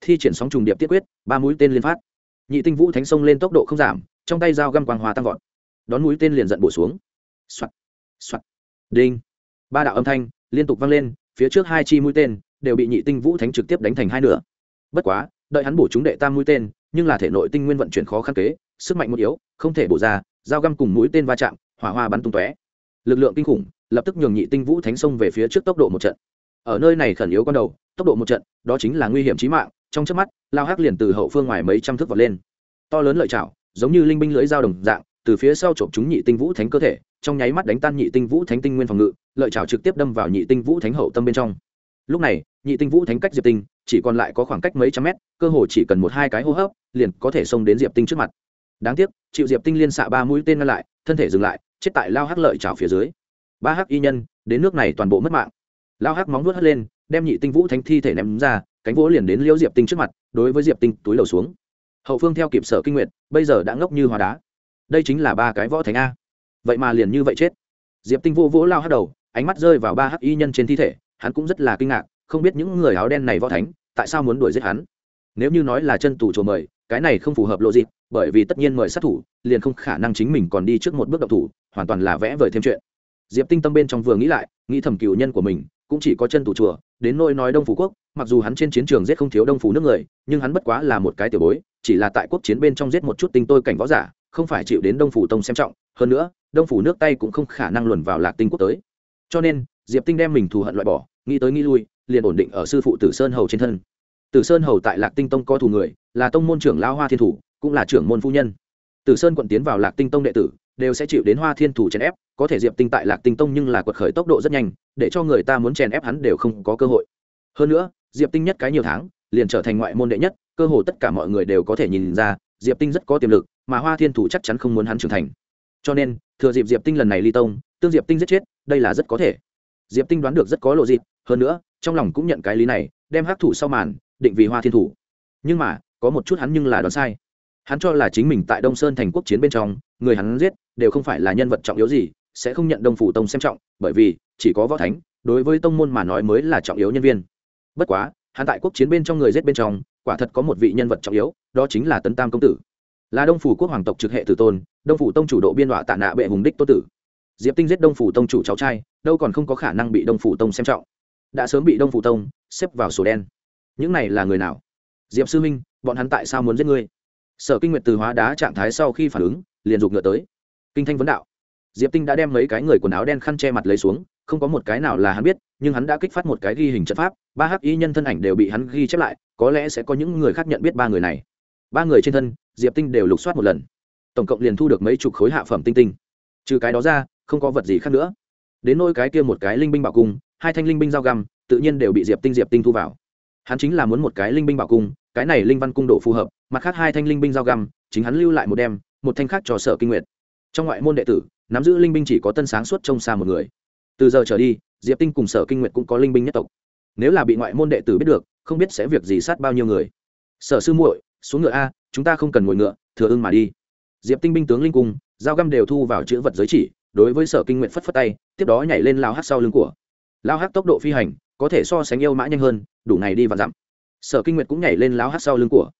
thi triển sóng trùng điệp tiết quyết ba mũi tên liên phát nhị tinh vũ thánh sông lên tốc độ không giảm trong tay dao găm quang hòa tăng vọt đón mũi tên liền giận bổ xuống soạt soạt đinh ba đạo âm thanh liên tục vang lên phía trước hai chi mũi tên đều bị nhị tinh vũ thánh trực tiếp đánh thành hai nửa bất quá đợi hắn bổ chúng đệ tam mũi tên nhưng là thể nội tinh nguyên vận chuyển khó khăn kế sức mạnh một yếu không thể bổ ra dao găm cùng mũi tên va chạm hỏa hoa bắn tung tóe lực lượng kinh khủng lập tức nhường nhị tinh vũ thánh sông về phía trước tốc độ một trận ở nơi này khẩn yếu con đầu tốc độ một trận đó chính là nguy hiểm chí mạng trong trước mắt lao hắc liền từ hậu phương ngoài mấy trăm thước vọt lên to lớn lợi chảo giống như linh binh lưỡi dao đồng dạng từ phía sau trộm chúng nhị tinh vũ thánh cơ thể trong nháy mắt đánh tan nhị tinh vũ thánh tinh nguyên phòng ngự lợi chảo trực tiếp đâm vào nhị tinh vũ thánh hậu tâm bên trong lúc này nhị tinh vũ thánh cách diệp tinh chỉ còn lại có khoảng cách mấy trăm mét cơ hồ chỉ cần một hai cái hô hấp liền có thể xông đến diệp tinh trước mặt đáng tiếc chịu diệp tinh liên xạ ba mũi tên ngăn lại thân thể dừng lại chết tại lao hắc lợi trào phía dưới ba hắc y nhân đến nước này toàn bộ mất mạng lao hắc móng nuốt hất lên đem nhị tinh vũ thánh thi thể ném ra cánh vỗ liền đến liễu diệp tinh trước mặt đối với diệp tinh túi lầu xuống hậu phương theo kịp sở kinh nguyện bây giờ đã ngốc như hóa đá đây chính là ba cái võ thánh a vậy mà liền như vậy chết diệp tinh vô vỗ lao hắc đầu ánh mắt rơi vào ba hắc y nhân trên thi thể hắn cũng rất là kinh ngạc không biết những người áo đen này võ thánh tại sao muốn đuổi giết hắn nếu như nói là chân tù chùa mời cái này không phù hợp lộ dịp bởi vì tất nhiên mời sát thủ liền không khả năng chính mình còn đi trước một bước độc thủ hoàn toàn là vẽ vời thêm chuyện diệp tinh tâm bên trong vừa nghĩ lại nghĩ thầm cựu nhân của mình cũng chỉ có chân tù chùa đến nôi nói đông phú quốc mặc dù hắn trên chiến trường giết không thiếu đông Phủ nước người nhưng hắn bất quá là một cái tiểu bối chỉ là tại quốc chiến bên trong giết một chút tinh tôi cảnh võ giả không phải chịu đến đông phủ tông xem trọng hơn nữa đông phủ nước tay cũng không khả năng luồn vào lạc tinh quốc tới cho nên diệp tinh đem mình thù hận loại bỏ nghĩ tới nghĩ lui liền ổn định ở sư phụ tử sơn hầu trên thân tử sơn hầu tại lạc tinh tông có thủ người là tông môn trưởng lao hoa thiên thủ cũng là trưởng môn phu nhân tử sơn quận tiến vào lạc tinh tông đệ tử đều sẽ chịu đến hoa thiên thủ chèn ép có thể diệp tinh tại lạc tinh tông nhưng là quật khởi tốc độ rất nhanh để cho người ta muốn chèn ép hắn đều không có cơ hội hơn nữa diệp tinh nhất cái nhiều tháng liền trở thành ngoại môn đệ nhất cơ hồ tất cả mọi người đều có thể nhìn ra diệp tinh rất có tiềm lực mà hoa thiên thủ chắc chắn không muốn hắn trưởng thành cho nên thừa dịp diệp tinh lần này ly tông tương diệp tinh giết chết đây là rất có thể diệp tinh đoán được rất có lộ dịp hơn nữa trong lòng cũng nhận cái lý này đem hắc thủ sau màn định vì hoa thiên thủ nhưng mà có một chút hắn nhưng là đoán sai hắn cho là chính mình tại đông sơn thành quốc chiến bên trong người hắn giết đều không phải là nhân vật trọng yếu gì sẽ không nhận đông phủ tông xem trọng bởi vì chỉ có võ thánh đối với tông môn mà nói mới là trọng yếu nhân viên bất quá hắn tại quốc chiến bên trong người giết bên trong quả thật có một vị nhân vật trọng yếu đó chính là tấn tam công tử là đông phủ quốc hoàng tộc trực hệ tử tôn đông phủ tông chủ độ biên họa tạ nạ bệ hùng đích tô tử diệp tinh giết đông phủ tông chủ cháu trai đâu còn không có khả năng bị đông phủ tông xem trọng đã sớm bị đông phụ tông xếp vào sổ đen những này là người nào diệp sư minh bọn hắn tại sao muốn giết ngươi sở kinh nguyệt từ hóa đá trạng thái sau khi phản ứng liền dục ngựa tới kinh thanh vấn đạo diệp tinh đã đem mấy cái người quần áo đen khăn che mặt lấy xuống không có một cái nào là hắn biết nhưng hắn đã kích phát một cái ghi hình trận pháp ba hắc y nhân thân ảnh đều bị hắn ghi chép lại có lẽ sẽ có những người khác nhận biết ba người này ba người trên thân diệp tinh đều lục soát một lần tổng cộng liền thu được mấy chục khối hạ phẩm tinh tinh trừ cái đó ra không có vật gì khác nữa đến nôi cái kia một cái linh binh bảo cung hai thanh linh binh giao găm tự nhiên đều bị diệp tinh diệp tinh thu vào hắn chính là muốn một cái linh binh bảo cung cái này linh văn cung độ phù hợp mặt khác hai thanh linh binh giao găm chính hắn lưu lại một đem một thanh khác cho sở kinh nguyệt trong ngoại môn đệ tử nắm giữ linh binh chỉ có tân sáng suốt trông xa một người từ giờ trở đi diệp tinh cùng sở kinh nguyệt cũng có linh binh nhất tộc nếu là bị ngoại môn đệ tử biết được không biết sẽ việc gì sát bao nhiêu người sở sư muội xuống ngựa a chúng ta không cần ngồi ngựa thừa ưng mà đi diệp tinh binh tướng linh cung giao găm đều thu vào chữ vật giới chỉ đối với sở kinh nguyện phất phất tay tiếp đó nhảy lên lao hát sau lưng của lao hắc tốc độ phi hành có thể so sánh yêu mã nhanh hơn đủ ngày đi và dặm sở kinh nguyệt cũng nhảy lên lao hắc sau lưng của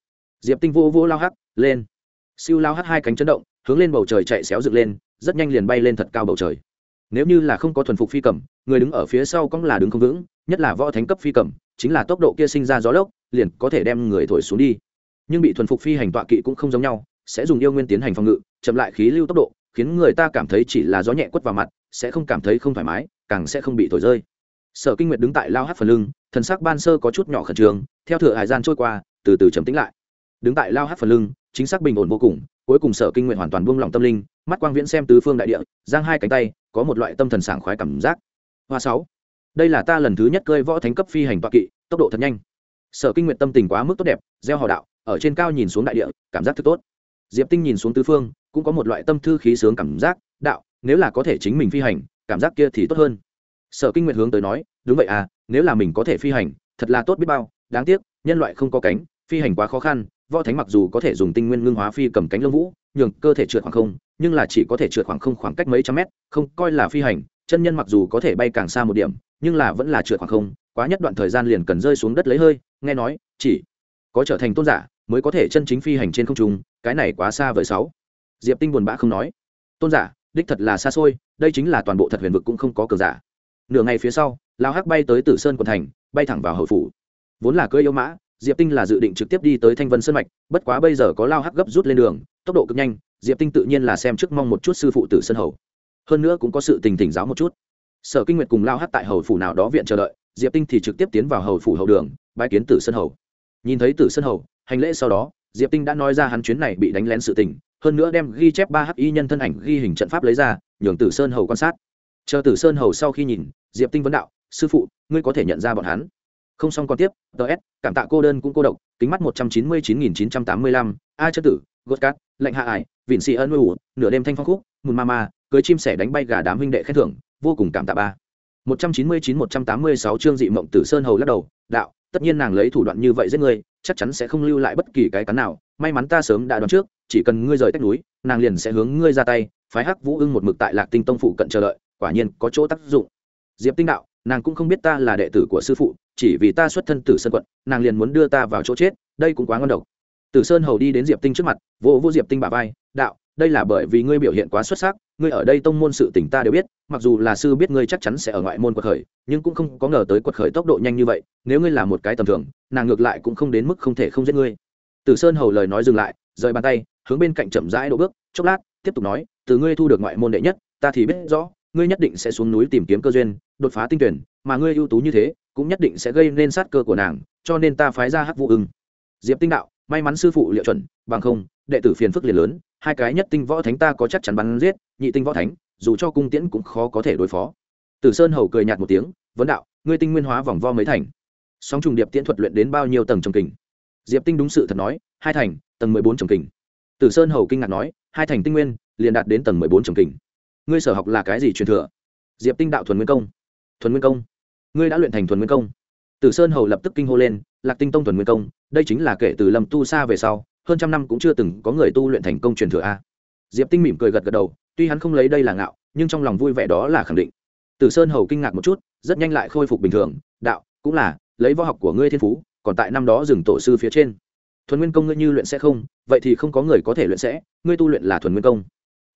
diệp tinh vô vô lao hắc lên siêu lao hắc hai cánh chấn động hướng lên bầu trời chạy xéo dựng lên rất nhanh liền bay lên thật cao bầu trời nếu như là không có thuần phục phi cầm người đứng ở phía sau cũng là đứng không vững nhất là võ thánh cấp phi cầm chính là tốc độ kia sinh ra gió lốc liền có thể đem người thổi xuống đi nhưng bị thuần phục phi hành tọa kỵ cũng không giống nhau sẽ dùng yêu nguyên tiến hành phòng ngự chậm lại khí lưu tốc độ khiến người ta cảm thấy chỉ là gió nhẹ quất vào mặt sẽ không cảm thấy không thoải mái càng sẽ không bị thổi rơi sở kinh nguyệt đứng tại lao hát phần lưng thần sắc ban sơ có chút nhỏ khẩn trương theo thửa hải gian trôi qua từ từ trầm tĩnh lại đứng tại lao hát phần lưng chính xác bình ổn vô cùng cuối cùng sở kinh nguyện hoàn toàn buông lỏng tâm linh mắt quang viễn xem tứ phương đại địa giang hai cánh tay có một loại tâm thần sảng khoái cảm giác hoa sáu đây là ta lần thứ nhất cưỡi võ thánh cấp phi hành toa kỵ tốc độ thật nhanh sở kinh nguyện tâm tình quá mức tốt đẹp gieo hò đạo ở trên cao nhìn xuống đại địa cảm giác thật tốt diệp tinh nhìn xuống tứ phương cũng có một loại tâm thư khí sướng cảm giác đạo nếu là có thể chính mình phi hành cảm giác kia thì tốt hơn sở kinh nguyệt hướng tới nói đúng vậy à nếu là mình có thể phi hành thật là tốt biết bao đáng tiếc nhân loại không có cánh phi hành quá khó khăn võ thánh mặc dù có thể dùng tinh nguyên ngưng hóa phi cầm cánh lông vũ nhường cơ thể trượt khoảng không nhưng là chỉ có thể trượt khoảng không khoảng cách mấy trăm mét không coi là phi hành chân nhân mặc dù có thể bay càng xa một điểm nhưng là vẫn là trượt khoảng không quá nhất đoạn thời gian liền cần rơi xuống đất lấy hơi nghe nói chỉ có trở thành tôn giả mới có thể chân chính phi hành trên không trung cái này quá xa vời sáu diệp tinh buồn bã không nói tôn giả đích thật là xa xôi đây chính là toàn bộ thật huyền vực cũng không có cờ giả nửa ngày phía sau lao hắc bay tới tử sơn quận thành bay thẳng vào Hầu phủ vốn là cưỡi yêu mã diệp tinh là dự định trực tiếp đi tới thanh vân sơn mạch bất quá bây giờ có lao hắc gấp rút lên đường tốc độ cực nhanh diệp tinh tự nhiên là xem trước mong một chút sư phụ tử sơn hầu hơn nữa cũng có sự tình thỉnh giáo một chút sở kinh nguyệt cùng lao hắc tại hầu phủ nào đó viện chờ đợi diệp tinh thì trực tiếp tiến vào hầu phủ hậu đường bãi kiến tử sơn hầu nhìn thấy tử sơn hầu hành lễ sau đó diệp tinh đã nói ra hắn chuyến này bị đánh lén sự tình hơn nữa đem ghi chép ba hi nhân thân ảnh ghi hình trận pháp lấy ra nhường tử sơn hầu quan sát chờ tử sơn hầu sau khi nhìn diệp tinh vấn đạo sư phụ ngươi có thể nhận ra bọn hắn không xong còn tiếp ts cảm tạ cô đơn cũng cô độc kính mắt một trăm chín mươi chín nghìn chín trăm tám mươi lăm a chất tử gót cát lệnh hạ ải vịn xì ân ủ nửa đêm thanh phong khúc mùn ma ma cưới chim sẻ đánh bay gà đám huynh đệ khen thưởng vô cùng cảm tạ ba một trăm chín mươi chín một trăm tám mươi sáu chương dị mộng tử sơn hầu lắc đầu đạo tất nhiên nàng lấy thủ đoạn như vậy giết người chắc chắn sẽ không lưu lại bất kỳ cái cắn nào may mắn ta sớm đã đoán trước chỉ cần ngươi rời tách núi nàng liền sẽ hướng ngươi ra tay phái hắc vũ ưng một mực tại lạc tinh tông phụ cận chờ đợi quả nhiên có chỗ tác dụng diệp tinh đạo nàng cũng không biết ta là đệ tử của sư phụ chỉ vì ta xuất thân tử sơn quận nàng liền muốn đưa ta vào chỗ chết đây cũng quá ngon độc tử sơn hầu đi đến diệp tinh trước mặt vỗ vỗ diệp tinh bà vai đạo đây là bởi vì ngươi biểu hiện quá xuất sắc ngươi ở đây tông môn sự tỉnh ta đều biết mặc dù là sư biết ngươi chắc chắn sẽ ở ngoại môn quật khởi nhưng cũng không có ngờ tới quật khởi tốc độ nhanh như vậy nếu ngươi là một cái tầm thường nàng ngược lại cũng không đến mức không thể không giết ngươi từ sơn hầu lời nói dừng lại rời bàn tay hướng bên cạnh chậm rãi đỗ bước chốc lát tiếp tục nói từ ngươi thu được ngoại môn đệ nhất ta thì biết rõ ngươi nhất định sẽ xuống núi tìm kiếm cơ duyên đột phá tinh tuyển mà ngươi ưu tú như thế cũng nhất định sẽ gây nên sát cơ của nàng cho nên ta phái ra hắc vụ ưng diệp tinh đạo may mắn sư phụ liệu chuẩn bằng không đệ tử phiền phức liền lớn hai cái nhất tinh võ thánh ta có chắc chắn bắn giết nhị tinh võ thánh dù cho cung tiễn cũng khó có thể đối phó tử sơn hầu cười nhạt một tiếng vấn đạo ngươi tinh nguyên hóa vòng vo mấy thành sóng trùng điệp tiễn thuật luyện đến bao nhiêu tầng trồng kình diệp tinh đúng sự thật nói hai thành tầng mười bốn trồng kình tử sơn hầu kinh ngạc nói hai thành tinh nguyên liền đạt đến tầng mười bốn trồng kình ngươi sở học là cái gì truyền thừa diệp tinh đạo thuần nguyên công thuần nguyên công ngươi đã luyện thành thuần nguyên công tử sơn hầu lập tức kinh hô lên lạc tinh tông thuần nguyên công đây chính là kể từ lâm tu xa về sau hơn trăm năm cũng chưa từng có người tu luyện thành công truyền thừa a diệp tinh mỉm cười gật gật đầu tuy hắn không lấy đây là ngạo nhưng trong lòng vui vẻ đó là khẳng định tử sơn hầu kinh ngạc một chút rất nhanh lại khôi phục bình thường đạo cũng là lấy võ học của ngươi thiên phú còn tại năm đó dừng tổ sư phía trên thuần nguyên công ngươi như luyện sẽ không vậy thì không có người có thể luyện sẽ ngươi tu luyện là thuần nguyên công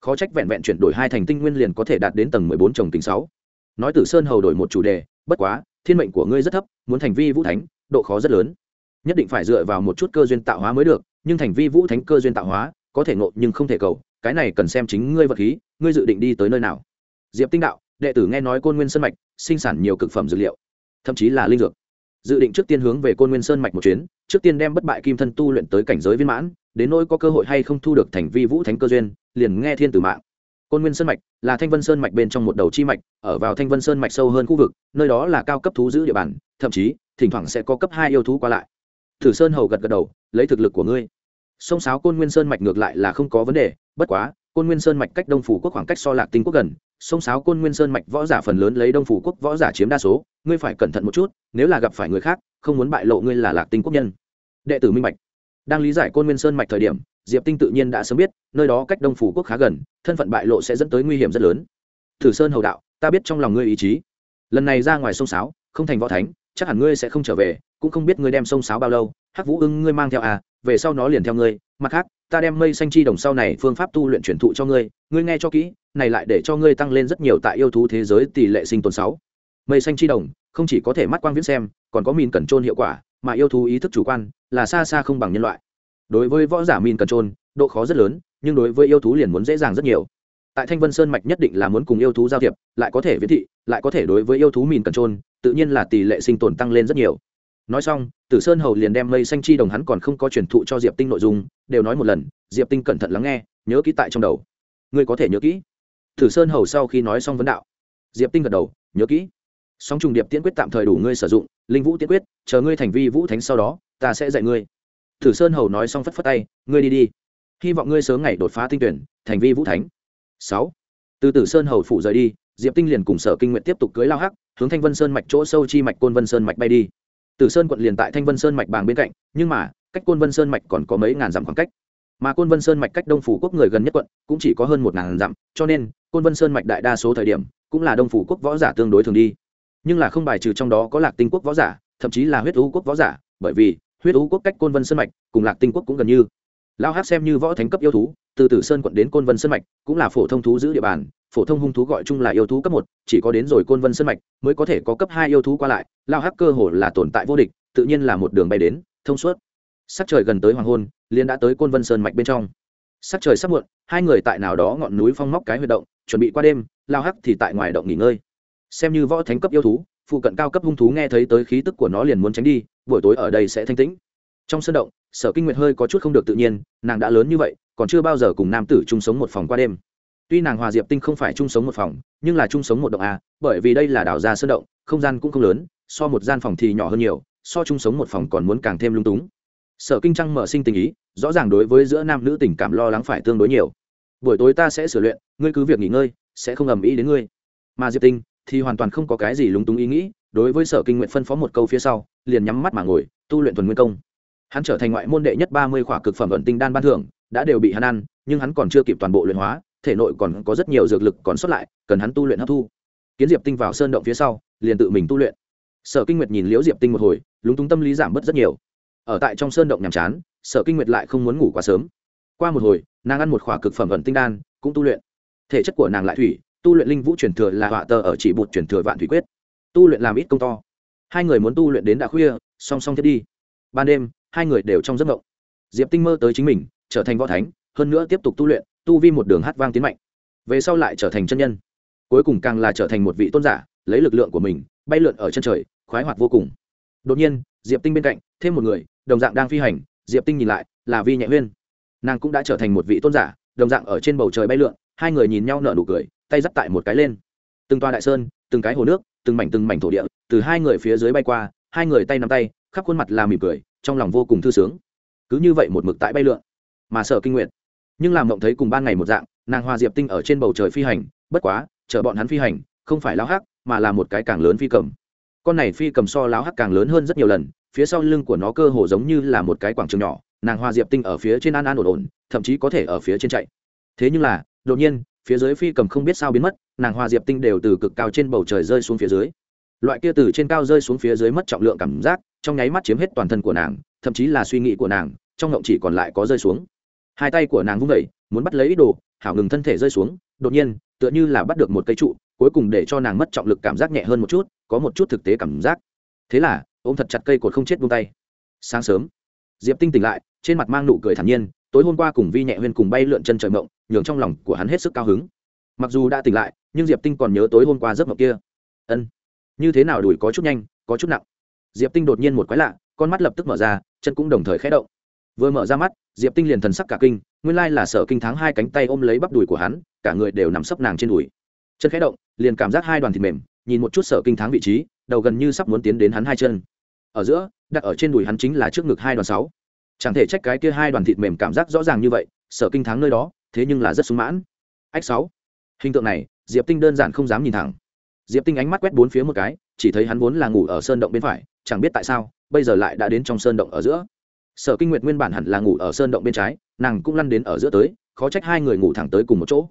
khó trách vẹn vẹn chuyển đổi hai thành tinh nguyên liền có thể đạt đến tầng mười bốn trồng tính sáu nói tử sơn hầu đổi một chủ đề bất quá thiên mệnh của ngươi rất thấp muốn thành vi vũ thánh độ khó rất lớn nhất định phải dựa vào một chút cơ duyên tạo hóa mới được nhưng thành vi vũ thánh cơ duyên tạo hóa có thể ngộ nhưng không thể cầu cái này cần xem chính ngươi vật khí ngươi dự định đi tới nơi nào diệp tinh đạo đệ tử nghe nói côn nguyên sơn mạch sinh sản nhiều cực phẩm dược liệu thậm chí là linh dược dự định trước tiên hướng về côn nguyên sơn mạch một chuyến trước tiên đem bất bại kim thân tu luyện tới cảnh giới viên mãn đến nỗi có cơ hội hay không thu được thành vi vũ thánh cơ duyên liền nghe thiên tử mạng côn nguyên sơn mạch là thanh vân sơn mạch bên trong một đầu chi mạch ở vào thanh vân sơn mạch sâu hơn khu vực nơi đó là cao cấp thú giữ địa bàn thậm chí thỉnh thoảng sẽ có cấp hai yêu thú qua lại Thử Sơn hầu gật gật đầu, lấy thực lực của ngươi, sông sáo Côn Nguyên Sơn mạch ngược lại là không có vấn đề, bất quá, Côn Nguyên Sơn mạch cách Đông phủ quốc khoảng cách so Lạc Tinh quốc gần, sông sáo Côn Nguyên Sơn mạch võ giả phần lớn lấy Đông phủ quốc võ giả chiếm đa số, ngươi phải cẩn thận một chút, nếu là gặp phải người khác, không muốn bại lộ ngươi là Lạc Tinh quốc nhân. Đệ tử minh mạch. Đang lý giải Côn Nguyên Sơn mạch thời điểm, Diệp Tinh tự nhiên đã sớm biết, nơi đó cách Đông phủ quốc khá gần, thân phận bại lộ sẽ dẫn tới nguy hiểm rất lớn. Thử Sơn hầu đạo, ta biết trong lòng ngươi ý chí. Lần này ra ngoài sông sáo, không thành võ thánh, chắc hẳn ngươi sẽ không trở về, cũng không biết ngươi đem sông sáo bao lâu hắc vũ ưng ngươi mang theo à về sau nó liền theo ngươi mặt khác ta đem mây xanh chi đồng sau này phương pháp tu luyện truyền thụ cho ngươi ngươi nghe cho kỹ này lại để cho ngươi tăng lên rất nhiều tại yêu thú thế giới tỷ lệ sinh tồn sáu mây xanh chi đồng không chỉ có thể mắt quang viễn xem còn có mìn cẩn trôn hiệu quả mà yêu thú ý thức chủ quan là xa xa không bằng nhân loại đối với võ giả mìn cẩn trôn độ khó rất lớn nhưng đối với yêu thú liền muốn dễ dàng rất nhiều tại thanh vân sơn mạch nhất định là muốn cùng yêu thú giao thiệp lại có thể viễn thị lại có thể đối với yêu thú mìn cẩn trôn tự nhiên là tỷ lệ sinh tồn tăng lên rất nhiều nói xong tử sơn hầu liền đem mây xanh chi đồng hắn còn không có truyền thụ cho diệp tinh nội dung đều nói một lần diệp tinh cẩn thận lắng nghe nhớ kỹ tại trong đầu ngươi có thể nhớ kỹ tử sơn hầu sau khi nói xong vấn đạo diệp tinh gật đầu nhớ kỹ song trùng điệp tiễn quyết tạm thời đủ ngươi sử dụng linh vũ tiễn quyết chờ ngươi thành vi vũ thánh sau đó ta sẽ dạy ngươi tử sơn hầu nói xong phất phất tay ngươi đi đi hy vọng ngươi sớm ngày đột phá tinh tuyển thành vi vũ thánh sáu từ tử sơn hầu phủ rời đi diệp tinh liền cùng sở kinh nguyện tiếp tục cưới lao hắc hướng thanh vân sơn mạch chỗ sâu chi mạch côn vân sơn mạch bay đi Tử Sơn quận liền tại Thanh Vân Sơn mạch bàng bên cạnh, nhưng mà, cách Côn Vân Sơn mạch còn có mấy ngàn dặm khoảng cách. Mà Côn Vân Sơn mạch cách Đông phủ quốc người gần nhất quận cũng chỉ có hơn một ngàn dặm, cho nên Côn Vân Sơn mạch đại đa số thời điểm cũng là Đông phủ quốc võ giả tương đối thường đi. Nhưng là không bài trừ trong đó có Lạc Tinh quốc võ giả, thậm chí là Huyết U quốc võ giả, bởi vì Huyết U quốc cách Côn Vân Sơn mạch cùng Lạc Tinh quốc cũng gần như. Lão Hắc xem như võ thánh cấp yêu thú, từ Tử Sơn quận đến Côn Vân Sơn mạch cũng là phổ thông thú giữ địa bàn, phổ thông hung thú gọi chung là yêu thú cấp một chỉ có đến rồi côn vân sơn mạch mới có thể có cấp hai yêu thú qua lại lao hắc cơ hồ là tồn tại vô địch tự nhiên là một đường bay đến thông suốt sắc trời gần tới hoàng hôn liên đã tới côn vân sơn mạch bên trong sắc trời sắp muộn hai người tại nào đó ngọn núi phong móc cái huy động chuẩn bị qua đêm lao hắc thì tại ngoài động nghỉ ngơi xem như võ thánh cấp yêu thú phụ cận cao cấp hung thú nghe thấy tới khí tức của nó liền muốn tránh đi buổi tối ở đây sẽ thanh tĩnh trong sơn động sở kinh nguyệt hơi có chút không được tự nhiên nàng đã lớn như vậy còn chưa bao giờ cùng nam tử chung sống một phòng qua đêm tuy nàng hòa diệp tinh không phải chung sống một phòng nhưng là chung sống một động a bởi vì đây là đảo gia sơn động không gian cũng không lớn so một gian phòng thì nhỏ hơn nhiều so chung sống một phòng còn muốn càng thêm lung túng sở kinh trăng mở sinh tình ý rõ ràng đối với giữa nam nữ tình cảm lo lắng phải tương đối nhiều buổi tối ta sẽ sửa luyện ngươi cứ việc nghỉ ngơi sẽ không ầm ĩ đến ngươi mà diệp tinh thì hoàn toàn không có cái gì lúng túng ý nghĩ đối với sở kinh nguyện phân phó một câu phía sau liền nhắm mắt mà ngồi tu luyện thuần nguyên công hắn trở thành ngoại môn đệ nhất ba mươi khỏa cực phẩm vận tinh đan ban thưởng đã đều bị hắn ăn nhưng hắn còn chưa kịp toàn bộ luyện hóa thể nội còn có rất nhiều dược lực còn sót lại cần hắn tu luyện hấp thu kiến diệp tinh vào sơn động phía sau liền tự mình tu luyện sở kinh nguyệt nhìn liễu diệp tinh một hồi lúng túng tâm lý giảm bớt rất nhiều ở tại trong sơn động nhàm chán sở kinh nguyệt lại không muốn ngủ quá sớm qua một hồi nàng ăn một khỏa cực phẩm vận tinh đan cũng tu luyện thể chất của nàng lại thủy tu luyện linh vũ truyền thừa là họa tờ ở chỉ bụt truyền thừa vạn thủy quyết tu luyện làm ít công to hai người muốn tu luyện đến đã khuya song song thiết đi ban đêm hai người đều trong giấc mộng diệp tinh mơ tới chính mình trở thành võ thánh hơn nữa tiếp tục tu luyện tu vi một đường hát vang tiến mạnh về sau lại trở thành chân nhân cuối cùng càng là trở thành một vị tôn giả lấy lực lượng của mình bay lượn ở chân trời khoái hoạt vô cùng đột nhiên diệp tinh bên cạnh thêm một người đồng dạng đang phi hành diệp tinh nhìn lại là vi nhẹ huyên nàng cũng đã trở thành một vị tôn giả đồng dạng ở trên bầu trời bay lượn hai người nhìn nhau nở nụ cười tay dắt tại một cái lên từng toa đại sơn từng cái hồ nước từng mảnh từng mảnh thổ địa từ hai người phía dưới bay qua hai người tay nắm tay khắp khuôn mặt là mỉm cười trong lòng vô cùng thư sướng cứ như vậy một mực tại bay lượn mà sở kinh nguyện nhưng làm mộng thấy cùng ban ngày một dạng nàng Hoa diệp tinh ở trên bầu trời phi hành bất quá chờ bọn hắn phi hành không phải lao hắc mà là một cái càng lớn phi cầm con này phi cầm so láo hắc càng lớn hơn rất nhiều lần phía sau lưng của nó cơ hồ giống như là một cái quảng trường nhỏ nàng hoa diệp tinh ở phía trên an an ổn ổn thậm chí có thể ở phía trên chạy thế nhưng là đột nhiên phía dưới phi cầm không biết sao biến mất nàng hoa diệp tinh đều từ cực cao trên bầu trời rơi xuống phía dưới loại kia từ trên cao rơi xuống phía dưới mất trọng lượng cảm giác trong nháy mắt chiếm hết toàn thân của nàng thậm chí là suy nghĩ của nàng trong ngộng chỉ còn lại có rơi xuống hai tay của nàng vung vẩy muốn bắt lấy ít đồ hảo ngừng thân thể rơi xuống đột nhiên tựa như là bắt được một cây trụ cuối cùng để cho nàng mất trọng lực cảm giác nhẹ hơn một chút có một chút thực tế cảm giác thế là ôm thật chặt cây cột không chết vung tay sáng sớm diệp tinh tỉnh lại trên mặt mang nụ cười thản nhiên tối hôm qua cùng vi nhẹ huyên cùng bay lượn chân trời mộng nhường trong lòng của hắn hết sức cao hứng mặc dù đã tỉnh lại nhưng diệp tinh còn nhớ tối hôm qua giấc mộng kia ân như thế nào đuổi có chút nhanh có chút nặng diệp tinh đột nhiên một quái lạ con mắt lập tức mở ra chân cũng đồng thời khẽ động vừa mở ra mắt diệp tinh liền thần sắc cả kinh nguyên lai là sở kinh thắng hai cánh tay ôm lấy bắp đùi của hắn cả người đều nằm sấp nàng trên đùi chân khẽ động liền cảm giác hai đoàn thịt mềm nhìn một chút sở kinh thắng vị trí đầu gần như sắp muốn tiến đến hắn hai chân ở giữa đặt ở trên đùi hắn chính là trước ngực hai đoàn sáu chẳng thể trách cái kia hai đoàn thịt mềm cảm giác rõ ràng như vậy sở kinh thắng nơi đó thế nhưng là rất sung mãn ách sáu hình tượng này diệp tinh đơn giản không dám nhìn thẳng diệp tinh ánh mắt quét bốn phía một cái chỉ thấy hắn vốn là ngủ ở sơn động bên phải chẳng biết tại sao bây giờ lại đã đến trong sơn động ở giữa sở kinh nguyệt nguyên bản hẳn là ngủ ở sơn động bên trái nàng cũng lăn đến ở giữa tới khó trách hai người ngủ thẳng tới cùng một chỗ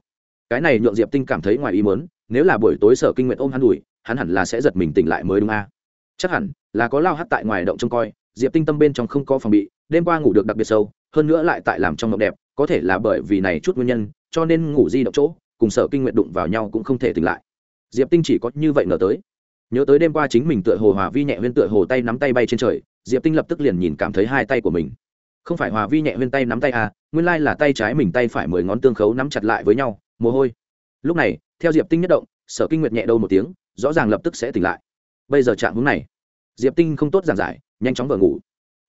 cái này nhượng diệp tinh cảm thấy ngoài ý mớn nếu là buổi tối sở kinh nguyệt ôm hắn đùi hắn hẳn là sẽ giật mình tỉnh lại mới đúng a chắc hẳn là có lao hắt tại ngoài động trông coi diệp tinh tâm bên trong không có phòng bị đêm qua ngủ được đặc biệt sâu hơn nữa lại tại làm trong mộng đẹp có thể là bởi vì này chút nguyên nhân cho nên ngủ di động chỗ cùng sở kinh nguyện đụng vào nhau cũng không thể tỉnh lại diệp tinh chỉ có như vậy ngờ tới nhớ tới đêm qua chính mình tựa hồ hòa vi nhẹ huyên tựa hồ tay nắm tay bay trên trời diệp tinh lập tức liền nhìn cảm thấy hai tay của mình không phải hòa vi nhẹ huyên tay nắm tay à nguyên lai là tay trái mình tay phải mười ngón tương khấu nắm chặt lại với nhau mồ hôi lúc này theo diệp tinh nhất động sở kinh nguyệt nhẹ đâu một tiếng rõ ràng lập tức sẽ tỉnh lại bây giờ trạng hướng này diệp tinh không tốt giảng giải nhanh chóng vờ ngủ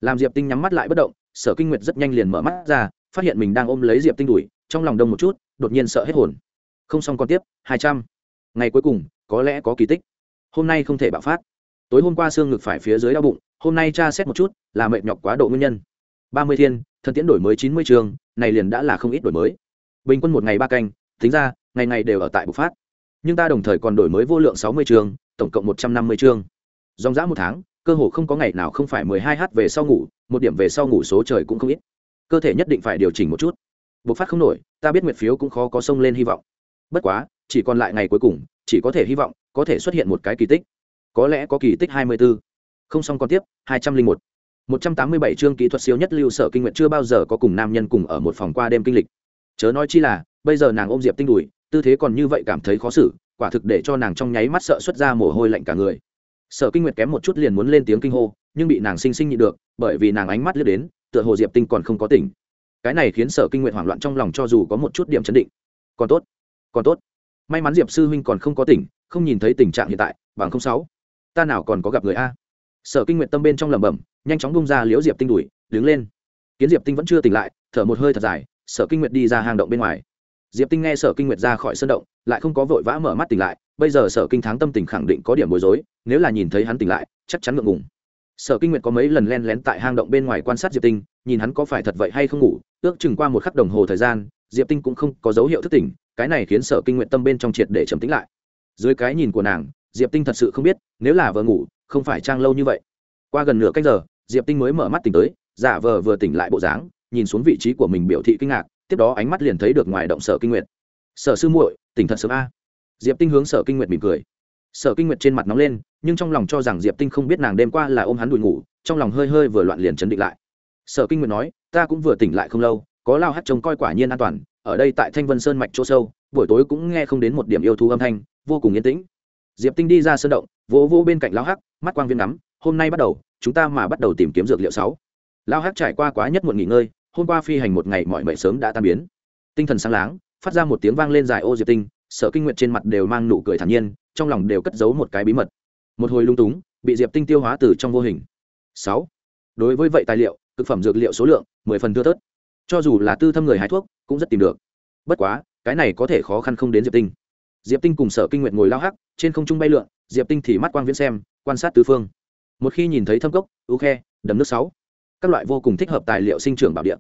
làm diệp tinh nhắm mắt lại bất động sở kinh nguyệt rất nhanh liền mở mắt ra phát hiện mình đang ôm lấy diệp tinh đùi trong lòng đông một chút đột nhiên sợ hết hồn không xong còn tiếp hai trăm ngày cuối cùng có lẽ có kỳ tích hôm nay không thể bạo phát tối hôm qua xương ngực phải phía dưới đau bụng hôm nay tra xét một chút là mệt nhọc quá độ nguyên nhân ba mươi thiên thần tiễn đổi mới chín mươi trường này liền đã là không ít đổi mới bình quân một ngày ba canh tính ra ngày ngày đều ở tại bục phát nhưng ta đồng thời còn đổi mới vô lượng sáu mươi trường tổng cộng một trăm năm mươi chương dòng dã một tháng cơ hồ không có ngày nào không phải mười hai h về sau ngủ một điểm về sau ngủ số trời cũng không ít cơ thể nhất định phải điều chỉnh một chút bộc phát không nổi ta biết nguyệt phiếu cũng khó có sông lên hy vọng bất quá chỉ còn lại ngày cuối cùng chỉ có thể hy vọng có thể xuất hiện một cái kỳ tích có lẽ có kỳ tích hai mươi 24. không xong còn tiếp hai trăm linh một một trăm tám mươi bảy chương kỹ thuật siêu nhất lưu sở kinh nguyện chưa bao giờ có cùng nam nhân cùng ở một phòng qua đêm kinh lịch chớ nói chi là bây giờ nàng ôm diệp tinh đùi tư thế còn như vậy cảm thấy khó xử quả thực để cho nàng trong nháy mắt sợ xuất ra mồ hôi lạnh cả người sở kinh nguyệt kém một chút liền muốn lên tiếng kinh hô nhưng bị nàng sinh sinh nhịn được bởi vì nàng ánh mắt lướt đến tựa hồ diệp tinh còn không có tỉnh cái này khiến sở kinh nguyệt hoảng loạn trong lòng cho dù có một chút điểm chấn định còn tốt còn tốt may mắn diệp sư huynh còn không có tỉnh không nhìn thấy tình trạng hiện tại bằng không sáu ta nào còn có gặp người a sở kinh nguyện tâm bên trong lẩm bẩm nhanh chóng bung ra liễu diệp tinh đùi đứng lên kiến diệp tinh vẫn chưa tỉnh lại thở một hơi thật dài sở kinh nguyệt đi ra hang động bên ngoài diệp tinh nghe sở kinh nguyệt ra khỏi sân động lại không có vội vã mở mắt tỉnh lại bây giờ sở kinh thắng tâm tình khẳng định có điểm bối rối nếu là nhìn thấy hắn tỉnh lại chắc chắn ngượng ngùng sở kinh nguyệt có mấy lần len lén tại hang động bên ngoài quan sát diệp tinh nhìn hắn có phải thật vậy hay không ngủ ước chừng qua một khắc đồng hồ thời gian diệp tinh cũng không có dấu hiệu thức tỉnh cái này khiến sở kinh nguyệt tâm bên trong triệt để trầm tĩnh lại dưới cái nhìn của nàng diệp tinh thật sự không biết nếu là vợ ngủ không phải trang lâu như vậy qua gần nửa cách giờ diệp tinh mới mở mắt tỉnh tới giả vờ vừa tỉnh lại bộ dáng nhìn xuống vị trí của mình biểu thị kinh ngạc tiếp đó ánh mắt liền thấy được ngoài động sở kinh nguyệt sở sư muội tỉnh thật sớm a diệp tinh hướng sở kinh nguyệt mỉm cười sở kinh nguyệt trên mặt nóng lên nhưng trong lòng cho rằng diệp tinh không biết nàng đêm qua là ôm hắn đùi ngủ trong lòng hơi hơi vừa loạn liền chấn định lại sở kinh nguyệt nói ta cũng vừa tỉnh lại không lâu có lao hát trông coi quả nhiên an toàn ở đây tại thanh vân sơn mạch chỗ sâu buổi tối cũng nghe không đến một điểm yêu thú âm thanh vô cùng yên tĩnh diệp tinh đi ra sơn động vỗ vỗ bên cạnh lao hắc mắt quang viên ngắm hôm nay bắt đầu chúng ta mà bắt đầu tìm kiếm dược liệu sáu lao hắc trải qua quá nhất một nghỉ ngơi hôm qua phi hành một ngày mọi mệ sớm đã tan biến tinh thần sáng láng phát ra một tiếng vang lên dài ô diệp tinh sở kinh nguyện trên mặt đều mang nụ cười thản nhiên trong lòng đều cất giấu một cái bí mật một hồi lung túng bị diệp tinh tiêu hóa từ trong vô hình sáu đối với vậy tài liệu thực phẩm dược liệu số lượng mười phần thưa thớt cho dù là tư thâm người hái thuốc cũng rất tìm được bất quá cái này có thể khó khăn không đến diệp tinh diệp tinh cùng sở kinh nguyện ngồi lao hắc trên không trung bay lượn diệp tinh thì mắt quang viễn xem quan sát tứ phương một khi nhìn thấy thâm cốc ưu khe đầm nước sáu các loại vô cùng thích hợp tài liệu sinh trưởng bảo địa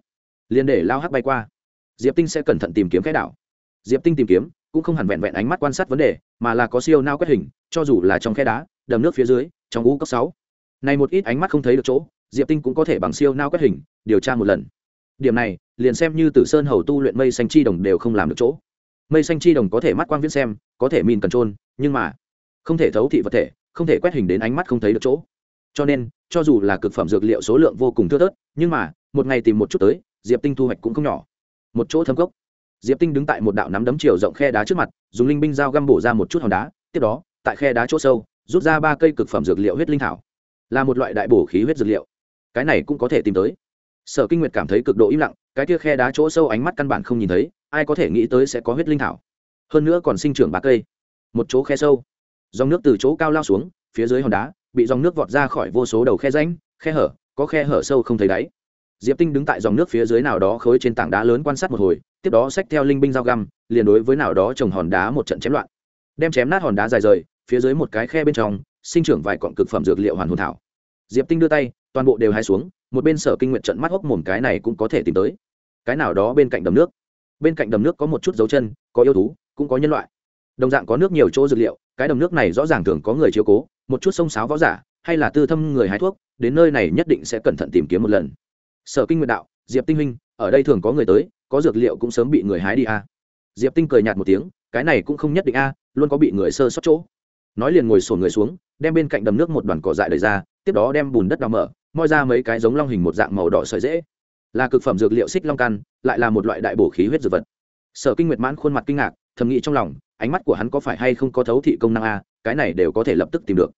liền để lao hắc bay qua diệp tinh sẽ cẩn thận tìm kiếm cái đảo diệp tinh tìm kiếm cũng không hẳn vẹn vẹn ánh mắt quan sát vấn đề mà là có siêu nao quét hình cho dù là trong khe đá đầm nước phía dưới trong u cấp sáu này một ít ánh mắt không thấy được chỗ diệp tinh cũng có thể bằng siêu nao quét hình điều tra một lần điểm này liền xem như tử sơn hầu tu luyện mây xanh chi đồng đều không làm được chỗ mây xanh chi đồng có thể mắt quang viễn xem có thể mìn cần trôn nhưng mà không thể thấu thị vật thể không thể quét hình đến ánh mắt không thấy được chỗ cho nên cho dù là cực phẩm dược liệu số lượng vô cùng thưa thớt nhưng mà một ngày tìm một chút tới diệp tinh thu hoạch cũng không nhỏ một chỗ thâm cốc diệp tinh đứng tại một đạo nắm đấm chiều rộng khe đá trước mặt dùng linh binh dao găm bổ ra một chút hòn đá tiếp đó tại khe đá chỗ sâu rút ra ba cây cực phẩm dược liệu huyết linh thảo là một loại đại bổ khí huyết dược liệu cái này cũng có thể tìm tới sở kinh nguyệt cảm thấy cực độ im lặng cái kia khe đá chỗ sâu ánh mắt căn bản không nhìn thấy ai có thể nghĩ tới sẽ có huyết linh thảo hơn nữa còn sinh trưởng bá cây một chỗ khe sâu dòng nước từ chỗ cao lao xuống phía dưới hòn đá bị dòng nước vọt ra khỏi vô số đầu khe ránh khe hở có khe hở sâu không thấy đáy diệp tinh đứng tại dòng nước phía dưới nào đó khối trên tảng đá lớn quan sát một hồi tiếp đó xách theo linh binh dao găm liền đối với nào đó trồng hòn đá một trận chém loạn đem chém nát hòn đá dài rời phía dưới một cái khe bên trong sinh trưởng vài cọn cực phẩm dược liệu hoàn hồn thảo diệp tinh đưa tay toàn bộ đều hai xuống một bên sở kinh nguyện trận mắt hốc mồm cái này cũng có thể tìm tới cái nào đó bên cạnh đầm nước bên cạnh đầm nước có một chút dấu chân có yêu thú cũng có nhân loại đồng dạng có nước nhiều chỗ dược liệu cái đầm nước này rõ ràng thường có người chiếu cố một chút sông sáo võ giả hay là tư thâm người hái thuốc đến nơi này nhất định sẽ cẩn thận tìm kiếm một lần sở kinh nguyện đạo diệp tinh huynh, ở đây thường có người tới có dược liệu cũng sớm bị người hái đi a diệp tinh cười nhạt một tiếng cái này cũng không nhất định a luôn có bị người sơ sót chỗ nói liền ngồi sổn người xuống đem bên cạnh đầm nước một đoàn cỏ dại đầy ra tiếp đó đem bùn đất đào mở moi ra mấy cái giống long hình một dạng màu đỏ sợi dễ là cực phẩm dược liệu xích long căn lại là một loại đại bổ khí huyết dược vật sở kinh nguyệt mãn khuôn mặt kinh ngạc thầm nghĩ trong lòng ánh mắt của hắn có phải hay không có thấu thị công năng a cái này đều có thể lập tức tìm được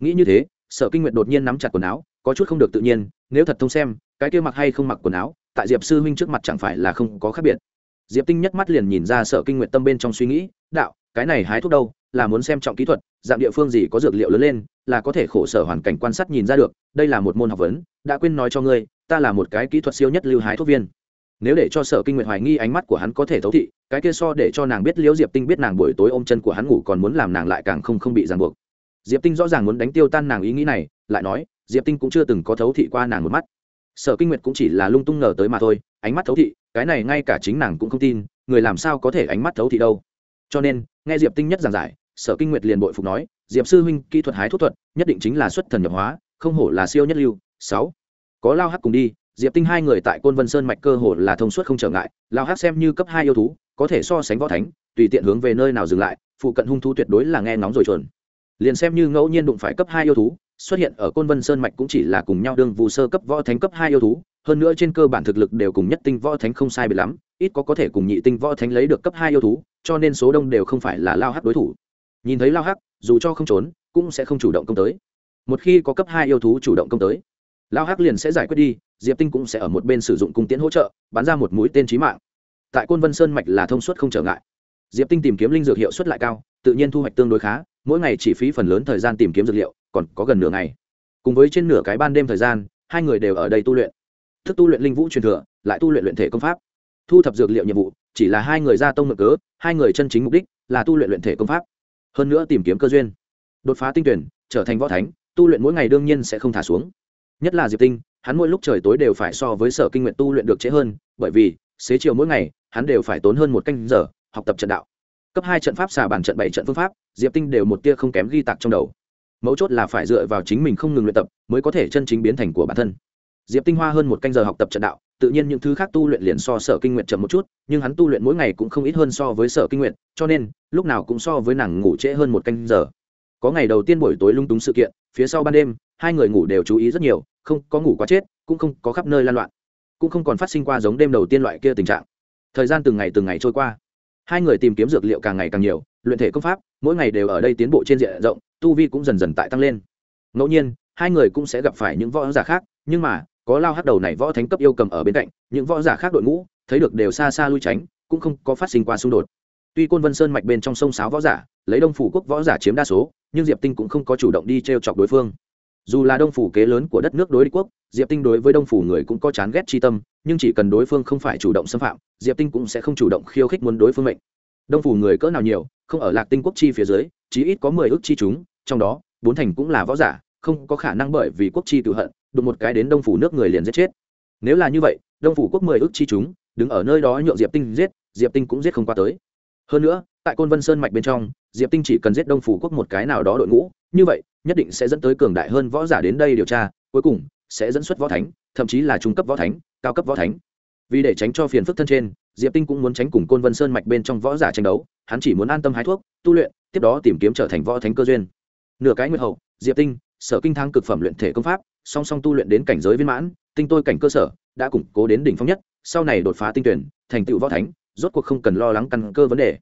nghĩ như thế sở kinh nguyệt đột nhiên nắm chặt quần áo có chút không được tự nhiên nếu thật thông xem cái kia mặc hay không mặc quần áo tại diệp sư huynh trước mặt chẳng phải là không có khác biệt diệp tinh nhất mắt liền nhìn ra sở kinh nguyệt tâm bên trong suy nghĩ đạo cái này hái thuốc đâu là muốn xem trọng kỹ thuật dạng địa phương gì có dược liệu lớn lên là có thể khổ sở hoàn cảnh quan sát nhìn ra được đây là một môn học vấn đã quên nói cho ngươi ta là một cái kỹ thuật siêu nhất lưu hái thuốc viên nếu để cho sở kinh nguyệt hoài nghi ánh mắt của hắn có thể thấu thị cái kia so để cho nàng biết liễu diệp tinh biết nàng buổi tối ôm chân của hắn ngủ còn muốn làm nàng lại càng không không bị ràng buộc diệp tinh rõ ràng muốn đánh tiêu tan nàng ý nghĩ này lại nói diệp tinh cũng chưa từng có thấu thị qua nàng một mắt sở kinh nguyệt cũng chỉ là lung tung ngờ tới mà thôi ánh mắt thấu thị cái này ngay cả chính nàng cũng không tin người làm sao có thể ánh mắt thấu thị đâu cho nên nghe diệp tinh nhất giảng giải sở kinh nguyệt liền bội phục nói diệp sư huynh kỹ thuật hái thuốc thuật nhất định chính là xuất thần nhập hóa không hổ là siêu nhất lưu sáu có lao hắc cùng đi diệp tinh hai người tại côn vân sơn mạch cơ hồ là thông suốt không trở ngại lao hắc xem như cấp hai yêu thú có thể so sánh võ thánh tùy tiện hướng về nơi nào dừng lại phụ cận hung thú tuyệt đối là nghe nóng rồi chuẩn liền xem như ngẫu nhiên đụng phải cấp hai yêu thú xuất hiện ở côn vân sơn mạch cũng chỉ là cùng nhau đương vụ sơ cấp võ thánh cấp hai yêu thú hơn nữa trên cơ bản thực lực đều cùng nhất tinh võ thánh không sai biệt lắm ít có có thể cùng nhị tinh võ thánh lấy được cấp hai yêu thú cho nên số đông đều không phải là lao hắc đối thủ nhìn thấy lao hắc dù cho không trốn cũng sẽ không chủ động công tới một khi có cấp hai yêu thú chủ động công tới lao hắc liền sẽ giải quyết đi diệp tinh cũng sẽ ở một bên sử dụng cung tiễn hỗ trợ bắn ra một mũi tên trí mạng tại côn vân sơn mạch là thông suất không trở ngại diệp tinh tìm kiếm linh dược hiệu suất lại cao tự nhiên thu hoạch tương đối khá mỗi ngày chỉ phí phần lớn thời gian tìm kiếm dược liệu còn có gần nửa ngày cùng với trên nửa cái ban đêm thời gian hai người đều ở đây tu luyện thức tu luyện linh vũ truyền thừa lại tu luyện luyện thể công pháp thu thập dược liệu nhiệm vụ chỉ là hai người ra tông mực cớ hai người chân chính mục đích là tu luyện luyện thể công pháp hơn nữa tìm kiếm cơ duyên đột phá tinh tuyển trở thành võ thánh tu luyện mỗi ngày đương nhiên sẽ không thả xuống nhất là diệp tinh hắn mỗi lúc trời tối đều phải so với sở kinh nguyện tu luyện được trễ hơn bởi vì xế chiều mỗi ngày hắn đều phải tốn hơn một canh giờ học tập trận đạo cấp hai trận pháp xà bản trận bảy trận phương pháp diệp tinh đều một tia không kém ghi tặc trong đầu mấu chốt là phải dựa vào chính mình không ngừng luyện tập mới có thể chân chính biến thành của bản thân diệp tinh hoa hơn một canh giờ học tập trận đạo tự nhiên những thứ khác tu luyện liền so sở kinh nguyện chậm một chút nhưng hắn tu luyện mỗi ngày cũng không ít hơn so với sở kinh nguyện cho nên lúc nào cũng so với nàng ngủ trễ hơn một canh giờ có ngày đầu tiên buổi tối lung túng sự kiện phía sau ban đêm hai người ngủ đều chú ý rất nhiều không có ngủ quá chết cũng không có khắp nơi lan loạn cũng không còn phát sinh qua giống đêm đầu tiên loại kia tình trạng thời gian từng ngày từng ngày trôi qua hai người tìm kiếm dược liệu càng ngày càng nhiều luyện thể công pháp mỗi ngày đều ở đây tiến bộ trên diện rộng tu vi cũng dần dần tại tăng lên ngẫu nhiên hai người cũng sẽ gặp phải những võ giả khác nhưng mà có lao hắc đầu này võ thánh cấp yêu cầm ở bên cạnh những võ giả khác đội ngũ thấy được đều xa xa lui tránh cũng không có phát sinh qua xung đột tuy côn vân sơn mạch bên trong sông sáo võ giả lấy đông phủ quốc võ giả chiếm đa số nhưng diệp tinh cũng không có chủ động đi t r e o chọc đối phương dù là đông phủ kế lớn của đất nước đối địch quốc diệp tinh đối với đông phủ người cũng có chán ghét tri tâm nhưng chỉ cần đối phương không phải chủ động xâm phạm diệp tinh cũng sẽ không chủ động khiêu khích muốn đối phương mệnh đông phủ người cỡ nào nhiều không ở lạc tinh quốc chi phía dưới chí ít có mười ước chi chúng trong đó bốn thành cũng là võ giả không có khả năng bởi vì quốc chi tự hận đụng một cái đến đông phủ nước người liền giết chết nếu là như vậy đông phủ quốc mười ước chi chúng đứng ở nơi đó nhượng diệp tinh giết diệp tinh cũng giết không qua tới hơn nữa tại côn vân sơn mạch bên trong diệp tinh chỉ cần giết đông phủ quốc một cái nào đó đội ngũ như vậy nhất định sẽ dẫn tới cường đại hơn võ giả đến đây điều tra cuối cùng sẽ dẫn xuất võ thánh thậm chí là trung cấp võ thánh cao cấp võ thánh vì để tránh cho phiền phức thân trên diệp tinh cũng muốn tránh cùng côn vân sơn mạch bên trong võ giả tranh đấu hắn chỉ muốn an tâm hái thuốc tu luyện tiếp đó tìm kiếm trở thành võ thánh cơ duyên nửa cái nguyệt hậu diệp tinh sở kinh thang cực phẩm luyện thể công pháp song song tu luyện đến cảnh giới viên mãn tinh tôi cảnh cơ sở đã củng cố đến đỉnh phong nhất sau này đột phá tinh tuyển thành tựu võ thánh rốt cuộc không cần lo lắng căn cơ vấn đề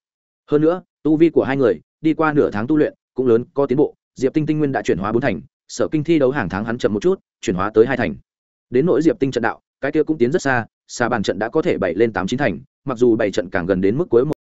hơn nữa tu vi của hai người đi qua nửa tháng tu luyện cũng lớn có tiến bộ diệp tinh tinh nguyên đã chuyển hóa bốn thành sở kinh thi đấu hàng tháng hắn chậm một chút chuyển hóa tới hai thành đến nỗi diệp tinh trận đạo cái kia cũng tiến rất xa xa bàn trận đã có thể bảy lên tám chín thành mặc dù bảy trận càng gần đến mức cuối một